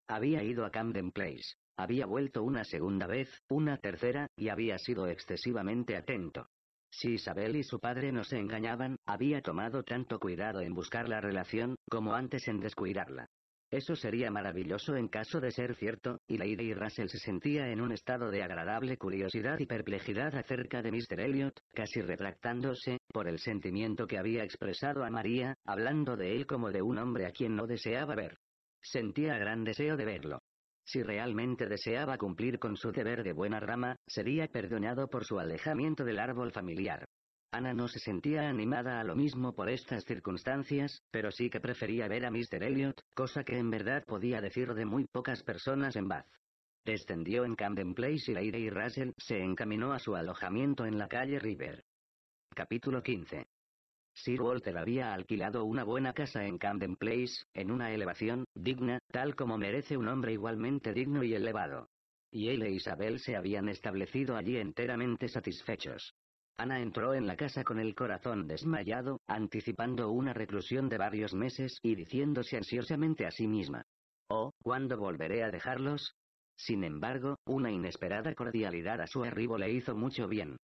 Había ido a Camden Place. Había vuelto una segunda vez, una tercera, y había sido excesivamente atento. Si Isabel y su padre no se engañaban, había tomado tanto cuidado en buscar la relación, como antes en descuidarla. Eso sería maravilloso en caso de ser cierto, y Lady Russell se sentía en un estado de agradable curiosidad y perplejidad acerca de Mr. Elliot, casi retractándose, por el sentimiento que había expresado a María, hablando de él como de un hombre a quien no deseaba ver. Sentía gran deseo de verlo. Si realmente deseaba cumplir con su deber de buena rama, sería perdonado por su alejamiento del árbol familiar. Ana no se sentía animada a lo mismo por estas circunstancias, pero sí que prefería ver a Mr. Elliot, cosa que en verdad podía decir de muy pocas personas en Bath. Descendió en Camden Place y Lady Russell se encaminó a su alojamiento en la calle River. Capítulo 15. Sir Walter había alquilado una buena casa en Camden Place, en una elevación, digna, tal como merece un hombre igualmente digno y elevado. Y él e Isabel se habían establecido allí enteramente satisfechos. Ana entró en la casa con el corazón desmayado, anticipando una reclusión de varios meses y diciéndose ansiosamente a sí misma. Oh, ¿cuándo volveré a dejarlos? Sin embargo, una inesperada cordialidad a su arribo le hizo mucho bien.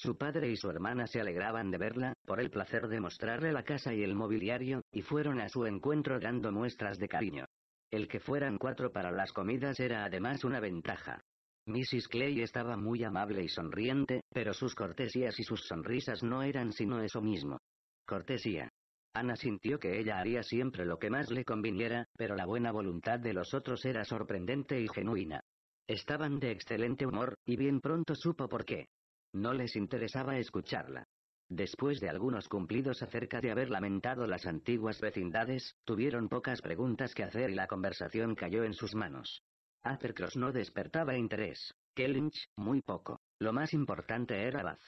Su padre y su hermana se alegraban de verla, por el placer de mostrarle la casa y el mobiliario, y fueron a su encuentro dando muestras de cariño. El que fueran cuatro para las comidas era además una ventaja. Mrs. Clay estaba muy amable y sonriente, pero sus cortesías y sus sonrisas no eran sino eso mismo. Cortesía. Ana sintió que ella haría siempre lo que más le conviniera, pero la buena voluntad de los otros era sorprendente y genuina. Estaban de excelente humor, y bien pronto supo por qué. No les interesaba escucharla. Después de algunos cumplidos acerca de haber lamentado las antiguas vecindades, tuvieron pocas preguntas que hacer y la conversación cayó en sus manos. Athercross no despertaba interés, Kellynch, muy poco. Lo más importante era Bath.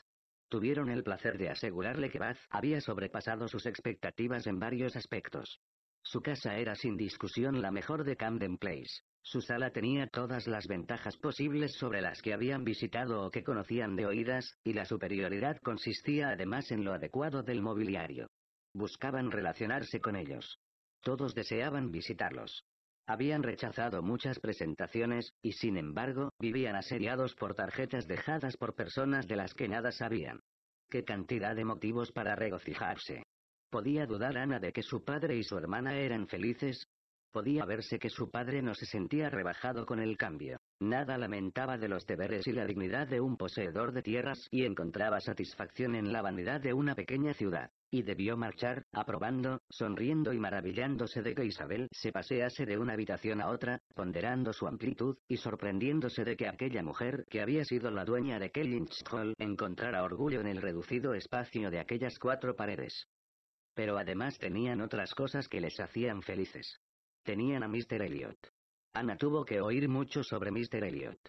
Tuvieron el placer de asegurarle que Bath había sobrepasado sus expectativas en varios aspectos. Su casa era sin discusión la mejor de Camden Place. Su sala tenía todas las ventajas posibles sobre las que habían visitado o que conocían de oídas, y la superioridad consistía además en lo adecuado del mobiliario. Buscaban relacionarse con ellos. Todos deseaban visitarlos. Habían rechazado muchas presentaciones, y sin embargo, vivían asediados por tarjetas dejadas por personas de las que nada sabían. ¡Qué cantidad de motivos para regocijarse! Podía dudar Ana de que su padre y su hermana eran felices, Podía verse que su padre no se sentía rebajado con el cambio. Nada lamentaba de los deberes y la dignidad de un poseedor de tierras y encontraba satisfacción en la vanidad de una pequeña ciudad. Y debió marchar, aprobando, sonriendo y maravillándose de que Isabel se pasease de una habitación a otra, ponderando su amplitud, y sorprendiéndose de que aquella mujer que había sido la dueña de Kellynch Hall encontrara orgullo en el reducido espacio de aquellas cuatro paredes. Pero además tenían otras cosas que les hacían felices. Tenían a Mr. Elliot. Ana tuvo que oír mucho sobre Mr. Elliot.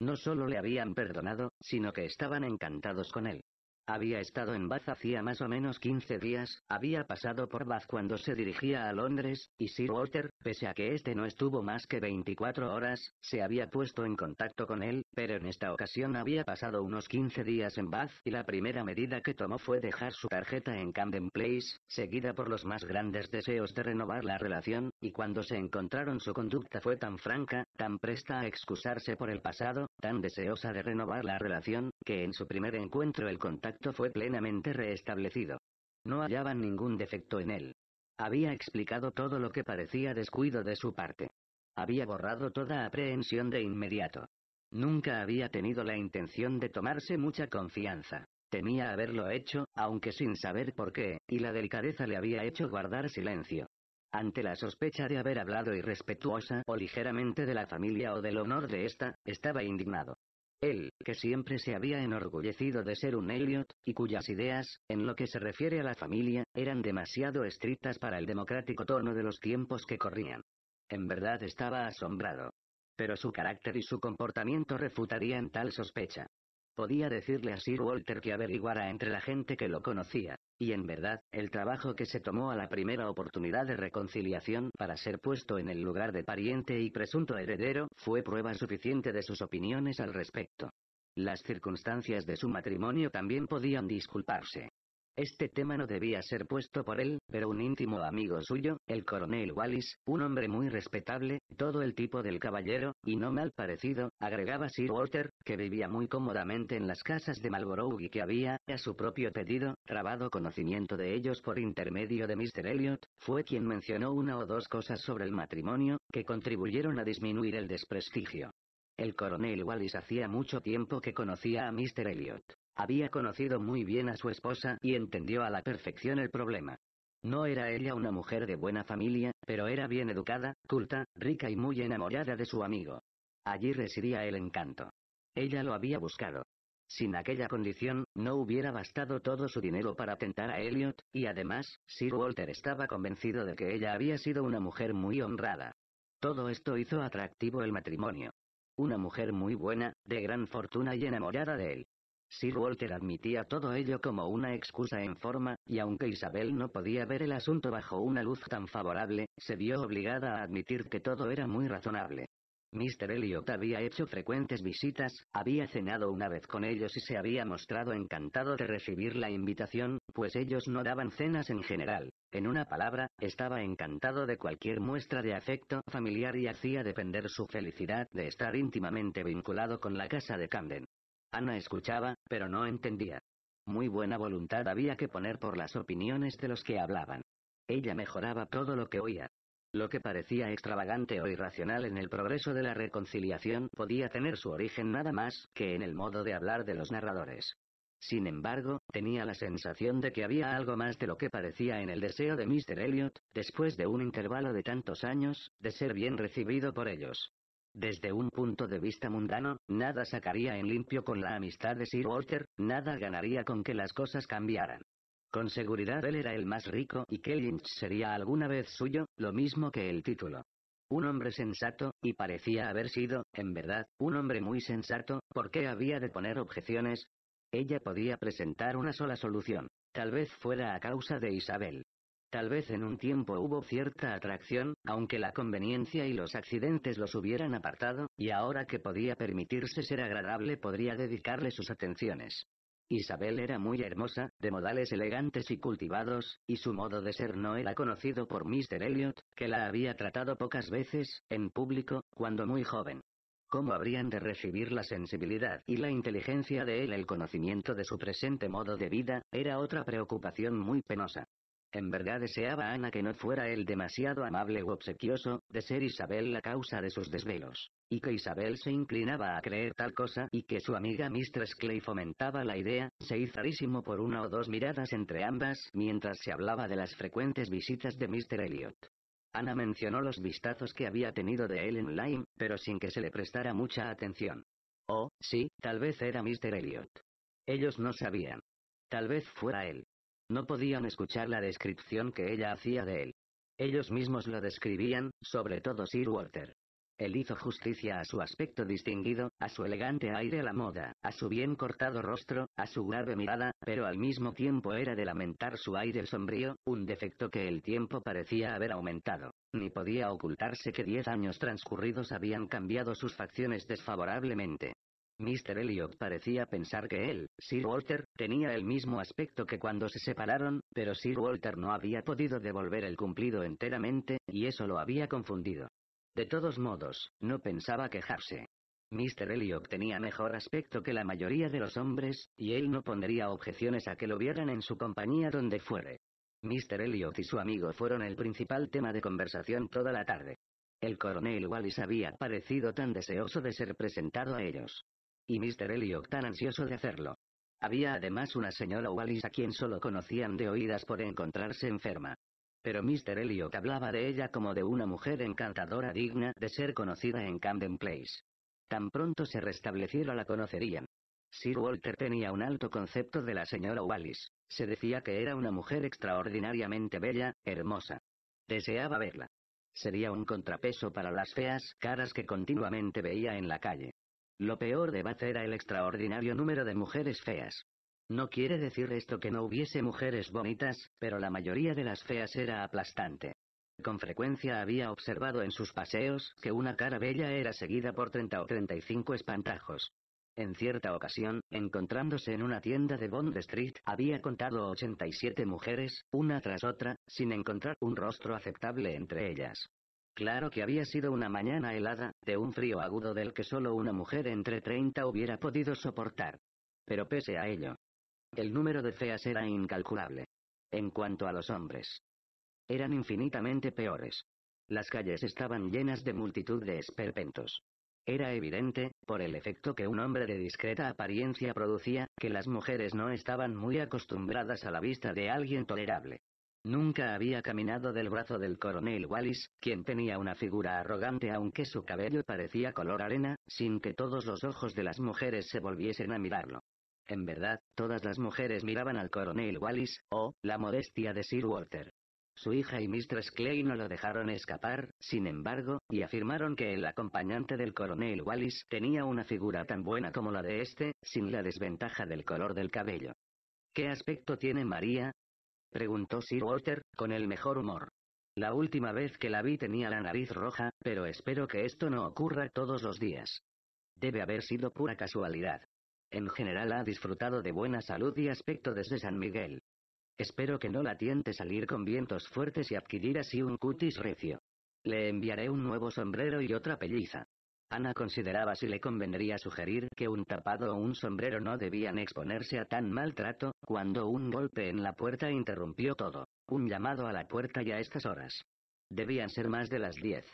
No solo le habían perdonado, sino que estaban encantados con él. Había estado en Bath hacía más o menos 15 días, había pasado por Bath cuando se dirigía a Londres, y Sir Walter, pese a que este no estuvo más que 24 horas, se había puesto en contacto con él, pero en esta ocasión había pasado unos 15 días en Bath y la primera medida que tomó fue dejar su tarjeta en Camden Place, seguida por los más grandes deseos de renovar la relación, y cuando se encontraron su conducta fue tan franca, tan presta a excusarse por el pasado, tan deseosa de renovar la relación, que en su primer encuentro el contacto fue plenamente reestablecido. No hallaban ningún defecto en él. Había explicado todo lo que parecía descuido de su parte. Había borrado toda aprehensión de inmediato. Nunca había tenido la intención de tomarse mucha confianza. Temía haberlo hecho, aunque sin saber por qué, y la delicadeza le había hecho guardar silencio. Ante la sospecha de haber hablado irrespetuosa o ligeramente de la familia o del honor de esta, estaba indignado. Él, que siempre se había enorgullecido de ser un Elliot, y cuyas ideas, en lo que se refiere a la familia, eran demasiado estrictas para el democrático tono de los tiempos que corrían. En verdad estaba asombrado. Pero su carácter y su comportamiento refutarían tal sospecha. Podía decirle a Sir Walter que averiguara entre la gente que lo conocía. Y en verdad, el trabajo que se tomó a la primera oportunidad de reconciliación para ser puesto en el lugar de pariente y presunto heredero fue prueba suficiente de sus opiniones al respecto. Las circunstancias de su matrimonio también podían disculparse. Este tema no debía ser puesto por él, pero un íntimo amigo suyo, el coronel Wallis, un hombre muy respetable, todo el tipo del caballero, y no mal parecido, agregaba Sir Walter, que vivía muy cómodamente en las casas de Marlborough y que había, a su propio pedido, trabado conocimiento de ellos por intermedio de Mr. Elliot, fue quien mencionó una o dos cosas sobre el matrimonio, que contribuyeron a disminuir el desprestigio. El coronel Wallis hacía mucho tiempo que conocía a Mr. Elliot. Había conocido muy bien a su esposa y entendió a la perfección el problema. No era ella una mujer de buena familia, pero era bien educada, culta, rica y muy enamorada de su amigo. Allí residía el encanto. Ella lo había buscado. Sin aquella condición, no hubiera bastado todo su dinero para tentar a Elliot, y además, Sir Walter estaba convencido de que ella había sido una mujer muy honrada. Todo esto hizo atractivo el matrimonio. Una mujer muy buena, de gran fortuna y enamorada de él. Sir Walter admitía todo ello como una excusa en forma, y aunque Isabel no podía ver el asunto bajo una luz tan favorable, se vio obligada a admitir que todo era muy razonable. Mr. Elliot había hecho frecuentes visitas, había cenado una vez con ellos y se había mostrado encantado de recibir la invitación, pues ellos no daban cenas en general. En una palabra, estaba encantado de cualquier muestra de afecto familiar y hacía depender su felicidad de estar íntimamente vinculado con la casa de Camden. Ana escuchaba, pero no entendía. Muy buena voluntad había que poner por las opiniones de los que hablaban. Ella mejoraba todo lo que oía. Lo que parecía extravagante o irracional en el progreso de la reconciliación podía tener su origen nada más que en el modo de hablar de los narradores. Sin embargo, tenía la sensación de que había algo más de lo que parecía en el deseo de Mr. Elliot, después de un intervalo de tantos años, de ser bien recibido por ellos. Desde un punto de vista mundano, nada sacaría en limpio con la amistad de Sir Walter, nada ganaría con que las cosas cambiaran. Con seguridad él era el más rico y Kellynch sería alguna vez suyo, lo mismo que el título. Un hombre sensato, y parecía haber sido, en verdad, un hombre muy sensato, ¿por qué había de poner objeciones? Ella podía presentar una sola solución. Tal vez fuera a causa de Isabel. Tal vez en un tiempo hubo cierta atracción, aunque la conveniencia y los accidentes los hubieran apartado, y ahora que podía permitirse ser agradable podría dedicarle sus atenciones. Isabel era muy hermosa, de modales elegantes y cultivados, y su modo de ser no era conocido por Mr. Elliot, que la había tratado pocas veces, en público, cuando muy joven. ¿Cómo habrían de recibir la sensibilidad y la inteligencia de él? El conocimiento de su presente modo de vida era otra preocupación muy penosa. En verdad deseaba Ana que no fuera él demasiado amable u obsequioso, de ser Isabel la causa de sus desvelos, y que Isabel se inclinaba a creer tal cosa y que su amiga Mistress Clay fomentaba la idea, se hizo rarísimo por una o dos miradas entre ambas mientras se hablaba de las frecuentes visitas de Mr. Elliot. Ana mencionó los vistazos que había tenido de él en Lyme, pero sin que se le prestara mucha atención. Oh, sí, tal vez era Mr. Elliot. Ellos no sabían. Tal vez fuera él. No podían escuchar la descripción que ella hacía de él. Ellos mismos lo describían, sobre todo Sir Walter. Él hizo justicia a su aspecto distinguido, a su elegante aire a la moda, a su bien cortado rostro, a su grave mirada, pero al mismo tiempo era de lamentar su aire sombrío, un defecto que el tiempo parecía haber aumentado. Ni podía ocultarse que diez años transcurridos habían cambiado sus facciones desfavorablemente. Mr. Elliot parecía pensar que él, Sir Walter, tenía el mismo aspecto que cuando se separaron, pero Sir Walter no había podido devolver el cumplido enteramente, y eso lo había confundido. De todos modos, no pensaba quejarse. Mr. Elliot tenía mejor aspecto que la mayoría de los hombres, y él no pondría objeciones a que lo vieran en su compañía donde fuere. Mr. Elliot y su amigo fueron el principal tema de conversación toda la tarde. El coronel Wallis había parecido tan deseoso de ser presentado a ellos y Mr. Elliot tan ansioso de hacerlo. Había además una señora Wallis a quien solo conocían de oídas por encontrarse enferma. Pero Mr. Elliot hablaba de ella como de una mujer encantadora digna de ser conocida en Camden Place. Tan pronto se restableciera la conocerían. Sir Walter tenía un alto concepto de la señora Wallis. Se decía que era una mujer extraordinariamente bella, hermosa. Deseaba verla. Sería un contrapeso para las feas caras que continuamente veía en la calle. Lo peor de Bath era el extraordinario número de mujeres feas. No quiere decir esto que no hubiese mujeres bonitas, pero la mayoría de las feas era aplastante. Con frecuencia había observado en sus paseos que una cara bella era seguida por 30 o 35 espantajos. En cierta ocasión, encontrándose en una tienda de Bond Street, había contado 87 mujeres, una tras otra, sin encontrar un rostro aceptable entre ellas. Claro que había sido una mañana helada, de un frío agudo del que solo una mujer entre 30 hubiera podido soportar. Pero pese a ello, el número de feas era incalculable. En cuanto a los hombres, eran infinitamente peores. Las calles estaban llenas de multitud de esperpentos. Era evidente, por el efecto que un hombre de discreta apariencia producía, que las mujeres no estaban muy acostumbradas a la vista de alguien tolerable. Nunca había caminado del brazo del coronel Wallis, quien tenía una figura arrogante aunque su cabello parecía color arena, sin que todos los ojos de las mujeres se volviesen a mirarlo. En verdad, todas las mujeres miraban al coronel Wallis, o, la modestia de Sir Walter. Su hija y Mistress Clay no lo dejaron escapar, sin embargo, y afirmaron que el acompañante del coronel Wallis tenía una figura tan buena como la de este, sin la desventaja del color del cabello. ¿Qué aspecto tiene María? preguntó Sir Walter, con el mejor humor. La última vez que la vi tenía la nariz roja, pero espero que esto no ocurra todos los días. Debe haber sido pura casualidad. En general ha disfrutado de buena salud y aspecto desde San Miguel. Espero que no la tiente salir con vientos fuertes y adquirir así un cutis recio. Le enviaré un nuevo sombrero y otra pelliza. Ana consideraba si le convendría sugerir que un tapado o un sombrero no debían exponerse a tan maltrato, cuando un golpe en la puerta interrumpió todo. Un llamado a la puerta ya a estas horas. Debían ser más de las diez.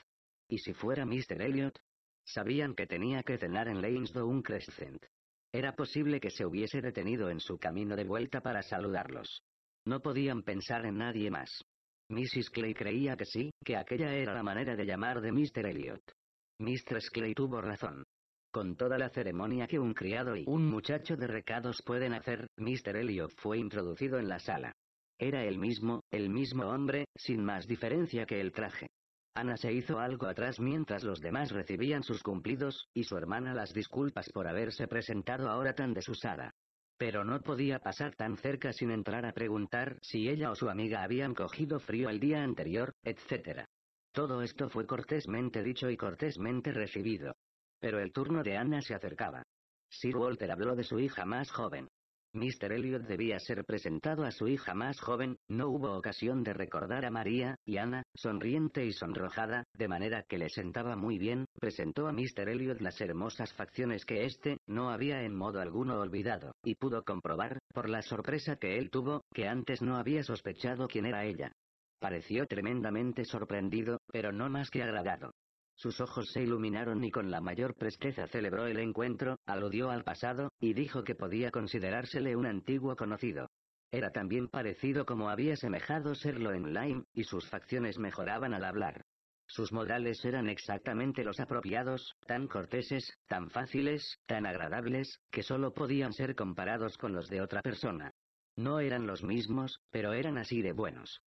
¿Y si fuera Mr. Elliot? Sabían que tenía que cenar en un Crescent. Era posible que se hubiese detenido en su camino de vuelta para saludarlos. No podían pensar en nadie más. Mrs. Clay creía que sí, que aquella era la manera de llamar de Mr. Elliot. Mistress Clay tuvo razón. Con toda la ceremonia que un criado y un muchacho de recados pueden hacer, Mr. Elliot fue introducido en la sala. Era el mismo, el mismo hombre, sin más diferencia que el traje. Ana se hizo algo atrás mientras los demás recibían sus cumplidos, y su hermana las disculpas por haberse presentado ahora tan desusada. Pero no podía pasar tan cerca sin entrar a preguntar si ella o su amiga habían cogido frío el día anterior, etc. Todo esto fue cortésmente dicho y cortésmente recibido. Pero el turno de Anna se acercaba. Sir Walter habló de su hija más joven. Mr. Elliot debía ser presentado a su hija más joven, no hubo ocasión de recordar a María, y Ana, sonriente y sonrojada, de manera que le sentaba muy bien, presentó a Mr. Elliot las hermosas facciones que éste, no había en modo alguno olvidado, y pudo comprobar, por la sorpresa que él tuvo, que antes no había sospechado quién era ella. Pareció tremendamente sorprendido, pero no más que agradado. Sus ojos se iluminaron y con la mayor presteza celebró el encuentro, aludió al pasado, y dijo que podía considerársele un antiguo conocido. Era también parecido como había semejado serlo en Lyme, y sus facciones mejoraban al hablar. Sus modales eran exactamente los apropiados, tan corteses, tan fáciles, tan agradables, que solo podían ser comparados con los de otra persona. No eran los mismos, pero eran así de buenos.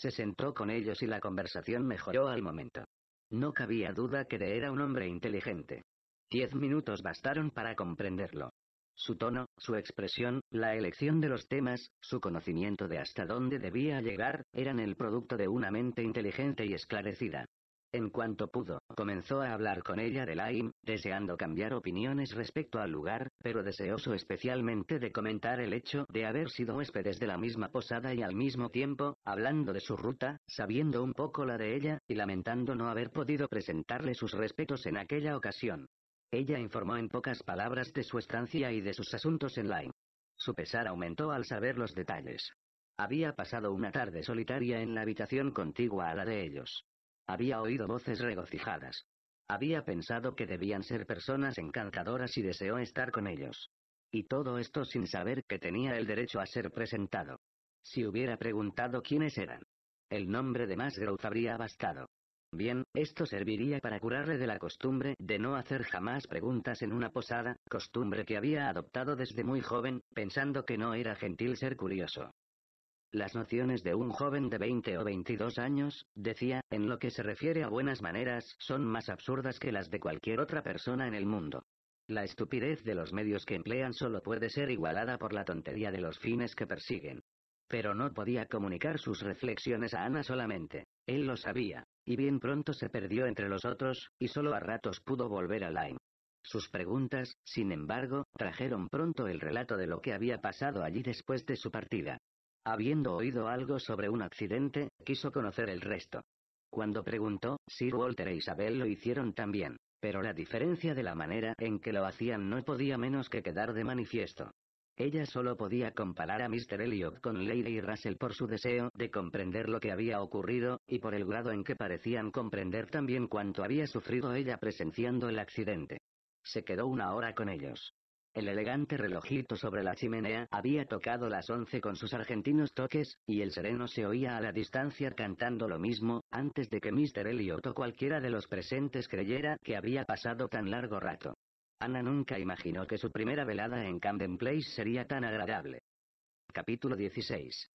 Se sentó con ellos y la conversación mejoró al momento. No cabía duda que era un hombre inteligente. Diez minutos bastaron para comprenderlo. Su tono, su expresión, la elección de los temas, su conocimiento de hasta dónde debía llegar, eran el producto de una mente inteligente y esclarecida. En cuanto pudo, comenzó a hablar con ella de Laim, deseando cambiar opiniones respecto al lugar, pero deseoso especialmente de comentar el hecho de haber sido huéspedes de la misma posada y al mismo tiempo, hablando de su ruta, sabiendo un poco la de ella, y lamentando no haber podido presentarle sus respetos en aquella ocasión. Ella informó en pocas palabras de su estancia y de sus asuntos en Lyme. Su pesar aumentó al saber los detalles. Había pasado una tarde solitaria en la habitación contigua a la de ellos. Había oído voces regocijadas. Había pensado que debían ser personas encantadoras y deseó estar con ellos. Y todo esto sin saber que tenía el derecho a ser presentado. Si hubiera preguntado quiénes eran. El nombre de Masgrove habría bastado. Bien, esto serviría para curarle de la costumbre de no hacer jamás preguntas en una posada, costumbre que había adoptado desde muy joven, pensando que no era gentil ser curioso las nociones de un joven de 20 o 22 años, decía, en lo que se refiere a buenas maneras son más absurdas que las de cualquier otra persona en el mundo. La estupidez de los medios que emplean solo puede ser igualada por la tontería de los fines que persiguen. Pero no podía comunicar sus reflexiones a Ana solamente, él lo sabía, y bien pronto se perdió entre los otros, y solo a ratos pudo volver a Lyme. Sus preguntas, sin embargo, trajeron pronto el relato de lo que había pasado allí después de su partida. Habiendo oído algo sobre un accidente, quiso conocer el resto. Cuando preguntó, Sir Walter e Isabel lo hicieron también, pero la diferencia de la manera en que lo hacían no podía menos que quedar de manifiesto. Ella solo podía comparar a Mr. Elliot con Lady Russell por su deseo de comprender lo que había ocurrido, y por el grado en que parecían comprender también cuánto había sufrido ella presenciando el accidente. Se quedó una hora con ellos. El elegante relojito sobre la chimenea había tocado las once con sus argentinos toques, y el sereno se oía a la distancia cantando lo mismo, antes de que Mr. Elliot o cualquiera de los presentes creyera que había pasado tan largo rato. Ana nunca imaginó que su primera velada en Camden Place sería tan agradable. Capítulo 16.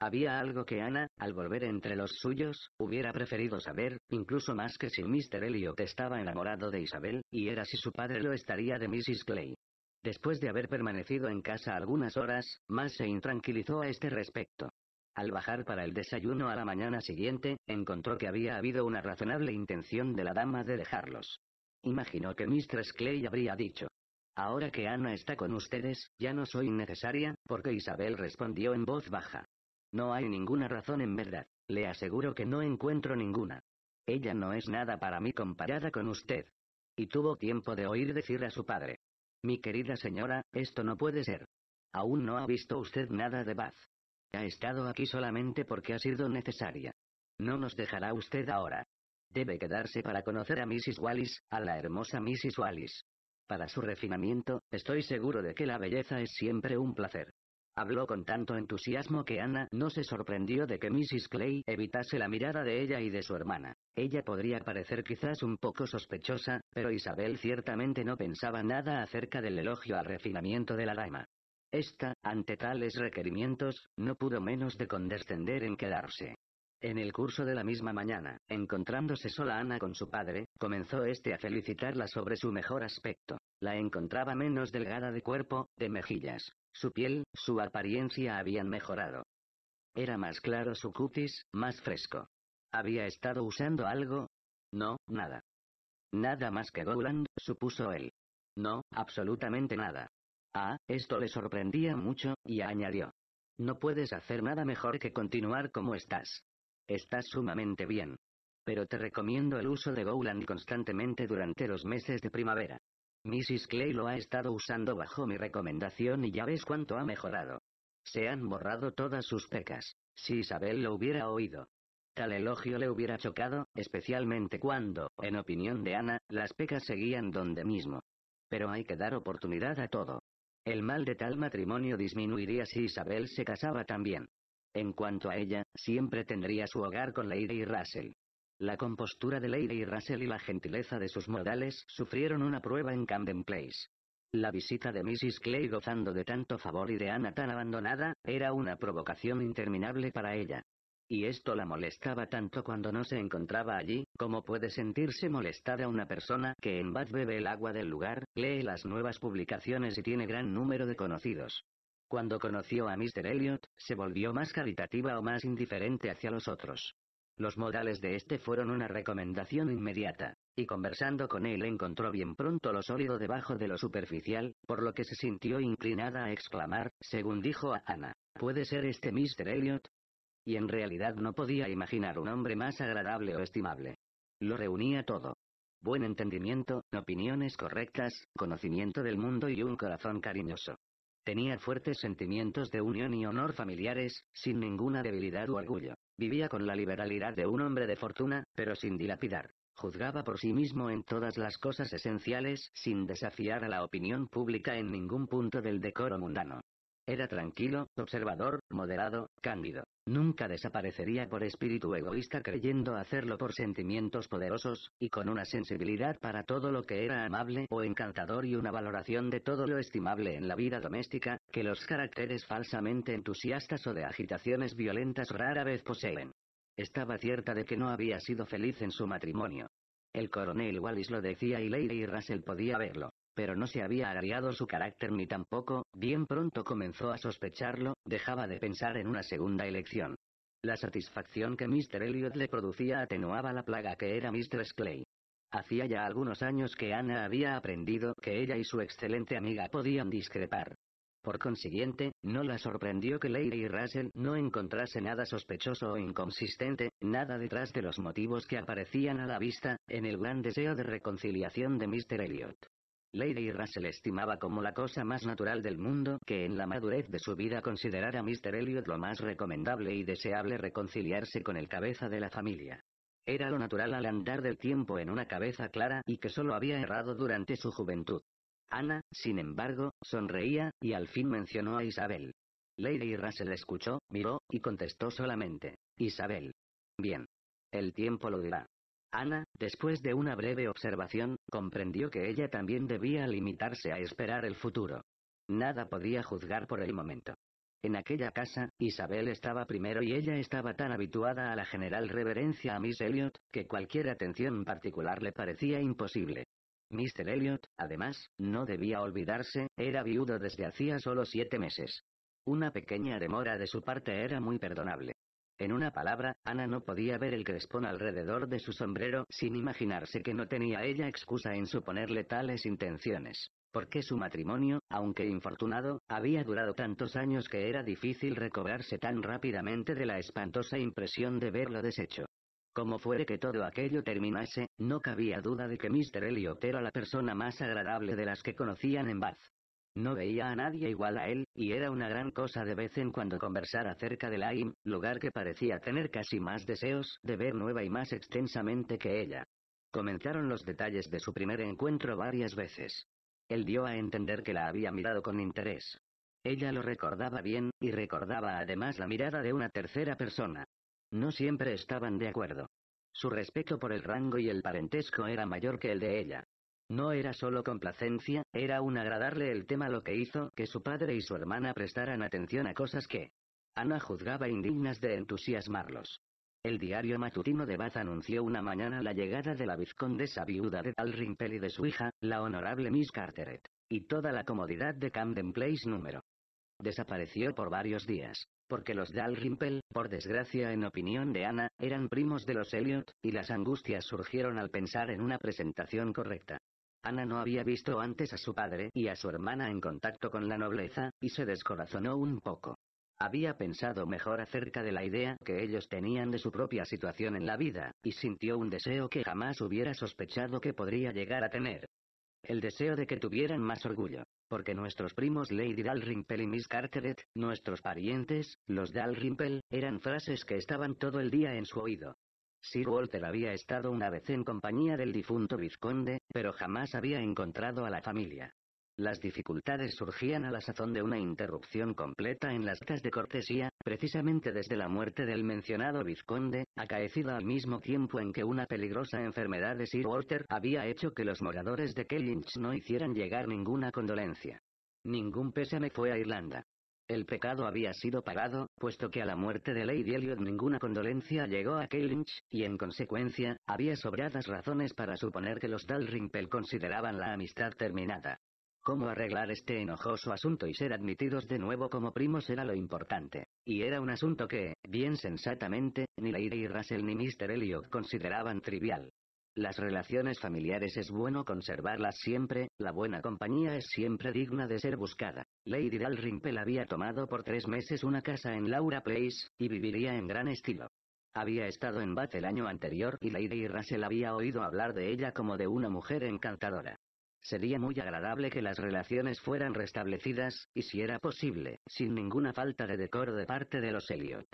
Había algo que Ana, al volver entre los suyos, hubiera preferido saber, incluso más que si Mr. Elliot estaba enamorado de Isabel, y era si su padre lo estaría de Mrs. Clay. Después de haber permanecido en casa algunas horas, más se intranquilizó a este respecto. Al bajar para el desayuno a la mañana siguiente, encontró que había habido una razonable intención de la dama de dejarlos. Imaginó que Mistress Clay habría dicho. Ahora que Ana está con ustedes, ya no soy necesaria, porque Isabel respondió en voz baja. No hay ninguna razón en verdad, le aseguro que no encuentro ninguna. Ella no es nada para mí comparada con usted. Y tuvo tiempo de oír decir a su padre. Mi querida señora, esto no puede ser. Aún no ha visto usted nada de Bath. Ha estado aquí solamente porque ha sido necesaria. No nos dejará usted ahora. Debe quedarse para conocer a Mrs. Wallis, a la hermosa Mrs. Wallis. Para su refinamiento, estoy seguro de que la belleza es siempre un placer. Habló con tanto entusiasmo que Ana no se sorprendió de que Mrs. Clay evitase la mirada de ella y de su hermana. Ella podría parecer quizás un poco sospechosa, pero Isabel ciertamente no pensaba nada acerca del elogio al refinamiento de la dama. Esta, ante tales requerimientos, no pudo menos de condescender en quedarse. En el curso de la misma mañana, encontrándose sola Ana con su padre, comenzó este a felicitarla sobre su mejor aspecto. La encontraba menos delgada de cuerpo, de mejillas, su piel, su apariencia habían mejorado. Era más claro su cutis, más fresco. ¿Había estado usando algo? No, nada. Nada más que Gowland, supuso él. No, absolutamente nada. Ah, esto le sorprendía mucho, y añadió. No puedes hacer nada mejor que continuar como estás. Estás sumamente bien. Pero te recomiendo el uso de Gowland constantemente durante los meses de primavera. Mrs. Clay lo ha estado usando bajo mi recomendación y ya ves cuánto ha mejorado. Se han borrado todas sus pecas. Si Isabel lo hubiera oído. Tal elogio le hubiera chocado, especialmente cuando, en opinión de Ana, las pecas seguían donde mismo. Pero hay que dar oportunidad a todo. El mal de tal matrimonio disminuiría si Isabel se casaba también. En cuanto a ella, siempre tendría su hogar con Lady y Russell. La compostura de Lady Russell y la gentileza de sus modales sufrieron una prueba en Camden Place. La visita de Mrs. Clay gozando de tanto favor y de Ana tan abandonada, era una provocación interminable para ella. Y esto la molestaba tanto cuando no se encontraba allí, como puede sentirse molestada una persona que en Bath bebe el agua del lugar, lee las nuevas publicaciones y tiene gran número de conocidos. Cuando conoció a Mr. Elliot, se volvió más caritativa o más indiferente hacia los otros. Los modales de este fueron una recomendación inmediata, y conversando con él encontró bien pronto lo sólido debajo de lo superficial, por lo que se sintió inclinada a exclamar, según dijo a Ana, ¿puede ser este Mr. Elliot? Y en realidad no podía imaginar un hombre más agradable o estimable. Lo reunía todo. Buen entendimiento, opiniones correctas, conocimiento del mundo y un corazón cariñoso. Tenía fuertes sentimientos de unión y honor familiares, sin ninguna debilidad o orgullo. Vivía con la liberalidad de un hombre de fortuna, pero sin dilapidar. Juzgaba por sí mismo en todas las cosas esenciales, sin desafiar a la opinión pública en ningún punto del decoro mundano. Era tranquilo, observador, moderado, cándido. Nunca desaparecería por espíritu egoísta creyendo hacerlo por sentimientos poderosos, y con una sensibilidad para todo lo que era amable o encantador y una valoración de todo lo estimable en la vida doméstica, que los caracteres falsamente entusiastas o de agitaciones violentas rara vez poseen. Estaba cierta de que no había sido feliz en su matrimonio. El coronel Wallis lo decía y Lady Russell podía verlo pero no se había agriado su carácter ni tampoco, bien pronto comenzó a sospecharlo, dejaba de pensar en una segunda elección. La satisfacción que Mr. Elliot le producía atenuaba la plaga que era Mistress Clay. Hacía ya algunos años que Ana había aprendido que ella y su excelente amiga podían discrepar. Por consiguiente, no la sorprendió que Lady y Russell no encontrase nada sospechoso o inconsistente, nada detrás de los motivos que aparecían a la vista, en el gran deseo de reconciliación de Mr. Elliot. Lady Russell estimaba como la cosa más natural del mundo que en la madurez de su vida considerara a Mr. Elliot lo más recomendable y deseable reconciliarse con el cabeza de la familia. Era lo natural al andar del tiempo en una cabeza clara y que solo había errado durante su juventud. Ana, sin embargo, sonreía, y al fin mencionó a Isabel. Lady Russell escuchó, miró, y contestó solamente, Isabel. Bien. El tiempo lo dirá. Ana, después de una breve observación, comprendió que ella también debía limitarse a esperar el futuro. Nada podía juzgar por el momento. En aquella casa, Isabel estaba primero y ella estaba tan habituada a la general reverencia a Miss Elliot, que cualquier atención particular le parecía imposible. Mr. Elliot, además, no debía olvidarse, era viudo desde hacía solo siete meses. Una pequeña demora de su parte era muy perdonable. En una palabra, Ana no podía ver el crespón alrededor de su sombrero sin imaginarse que no tenía ella excusa en suponerle tales intenciones. Porque su matrimonio, aunque infortunado, había durado tantos años que era difícil recobrarse tan rápidamente de la espantosa impresión de verlo deshecho. Como fuere que todo aquello terminase, no cabía duda de que Mr. Elliot era la persona más agradable de las que conocían en Bath. No veía a nadie igual a él, y era una gran cosa de vez en cuando conversar acerca de Laim, lugar que parecía tener casi más deseos de ver nueva y más extensamente que ella. Comenzaron los detalles de su primer encuentro varias veces. Él dio a entender que la había mirado con interés. Ella lo recordaba bien, y recordaba además la mirada de una tercera persona. No siempre estaban de acuerdo. Su respeto por el rango y el parentesco era mayor que el de ella. No era solo complacencia, era un agradarle el tema lo que hizo que su padre y su hermana prestaran atención a cosas que Ana juzgaba indignas de entusiasmarlos. El diario matutino de Bath anunció una mañana la llegada de la vizcondesa viuda de Dalrymple y de su hija, la honorable Miss Carteret, y toda la comodidad de Camden Place número. Desapareció por varios días, porque los Dalrymple, por desgracia en opinión de Ana, eran primos de los Elliot, y las angustias surgieron al pensar en una presentación correcta. Ana no había visto antes a su padre y a su hermana en contacto con la nobleza, y se descorazonó un poco. Había pensado mejor acerca de la idea que ellos tenían de su propia situación en la vida, y sintió un deseo que jamás hubiera sospechado que podría llegar a tener. El deseo de que tuvieran más orgullo. Porque nuestros primos Lady Dalrymple y Miss Carteret, nuestros parientes, los Dalrymple, eran frases que estaban todo el día en su oído. Sir Walter había estado una vez en compañía del difunto vizconde, pero jamás había encontrado a la familia. Las dificultades surgían a la sazón de una interrupción completa en las casas de cortesía, precisamente desde la muerte del mencionado vizconde, acaecida al mismo tiempo en que una peligrosa enfermedad de Sir Walter había hecho que los moradores de Kellynch no hicieran llegar ninguna condolencia. Ningún pésame fue a Irlanda. El pecado había sido pagado, puesto que a la muerte de Lady Elliot ninguna condolencia llegó a Kay y en consecuencia, había sobradas razones para suponer que los Dalrymple consideraban la amistad terminada. Cómo arreglar este enojoso asunto y ser admitidos de nuevo como primos era lo importante. Y era un asunto que, bien sensatamente, ni Lady Russell ni Mr. Elliot consideraban trivial. Las relaciones familiares es bueno conservarlas siempre, la buena compañía es siempre digna de ser buscada. Lady Dalrymple había tomado por tres meses una casa en Laura Place, y viviría en gran estilo. Había estado en Bath el año anterior y Lady Russell había oído hablar de ella como de una mujer encantadora. Sería muy agradable que las relaciones fueran restablecidas, y si era posible, sin ninguna falta de decoro de parte de los Elliot.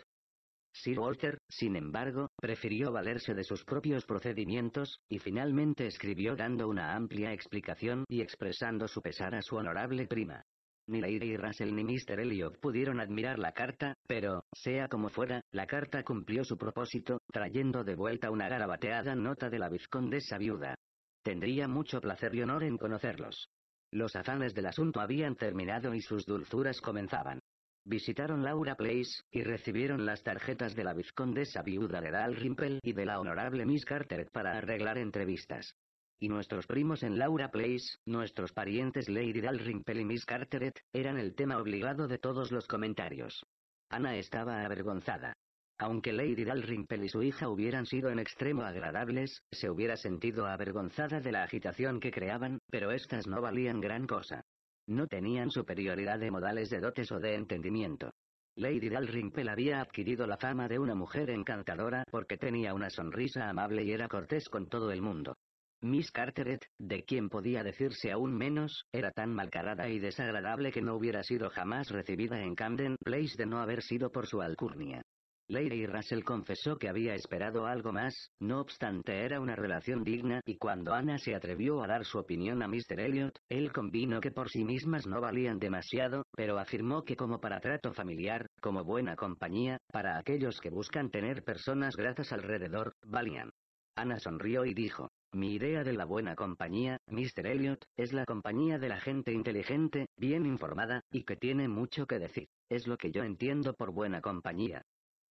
Sir Walter, sin embargo, prefirió valerse de sus propios procedimientos, y finalmente escribió dando una amplia explicación y expresando su pesar a su honorable prima. Ni Lady Russell ni Mr. Elliot pudieron admirar la carta, pero, sea como fuera, la carta cumplió su propósito, trayendo de vuelta una garabateada nota de la vizcondesa viuda. Tendría mucho placer y honor en conocerlos. Los afanes del asunto habían terminado y sus dulzuras comenzaban visitaron Laura Place, y recibieron las tarjetas de la vizcondesa viuda de Dalrymple y de la honorable Miss Carteret para arreglar entrevistas. Y nuestros primos en Laura Place, nuestros parientes Lady Dalrymple y Miss Carteret, eran el tema obligado de todos los comentarios. Ana estaba avergonzada. Aunque Lady Dalrymple y su hija hubieran sido en extremo agradables, se hubiera sentido avergonzada de la agitación que creaban, pero estas no valían gran cosa. No tenían superioridad de modales de dotes o de entendimiento. Lady Dalrymple había adquirido la fama de una mujer encantadora porque tenía una sonrisa amable y era cortés con todo el mundo. Miss Carteret, de quien podía decirse aún menos, era tan malcarada y desagradable que no hubiera sido jamás recibida en Camden Place de no haber sido por su alcurnia. Lady Russell confesó que había esperado algo más, no obstante era una relación digna y cuando Anna se atrevió a dar su opinión a Mr. Elliot, él convino que por sí mismas no valían demasiado, pero afirmó que como para trato familiar, como buena compañía, para aquellos que buscan tener personas gratas alrededor, valían. Ana sonrió y dijo, mi idea de la buena compañía, Mr. Elliot, es la compañía de la gente inteligente, bien informada, y que tiene mucho que decir. Es lo que yo entiendo por buena compañía.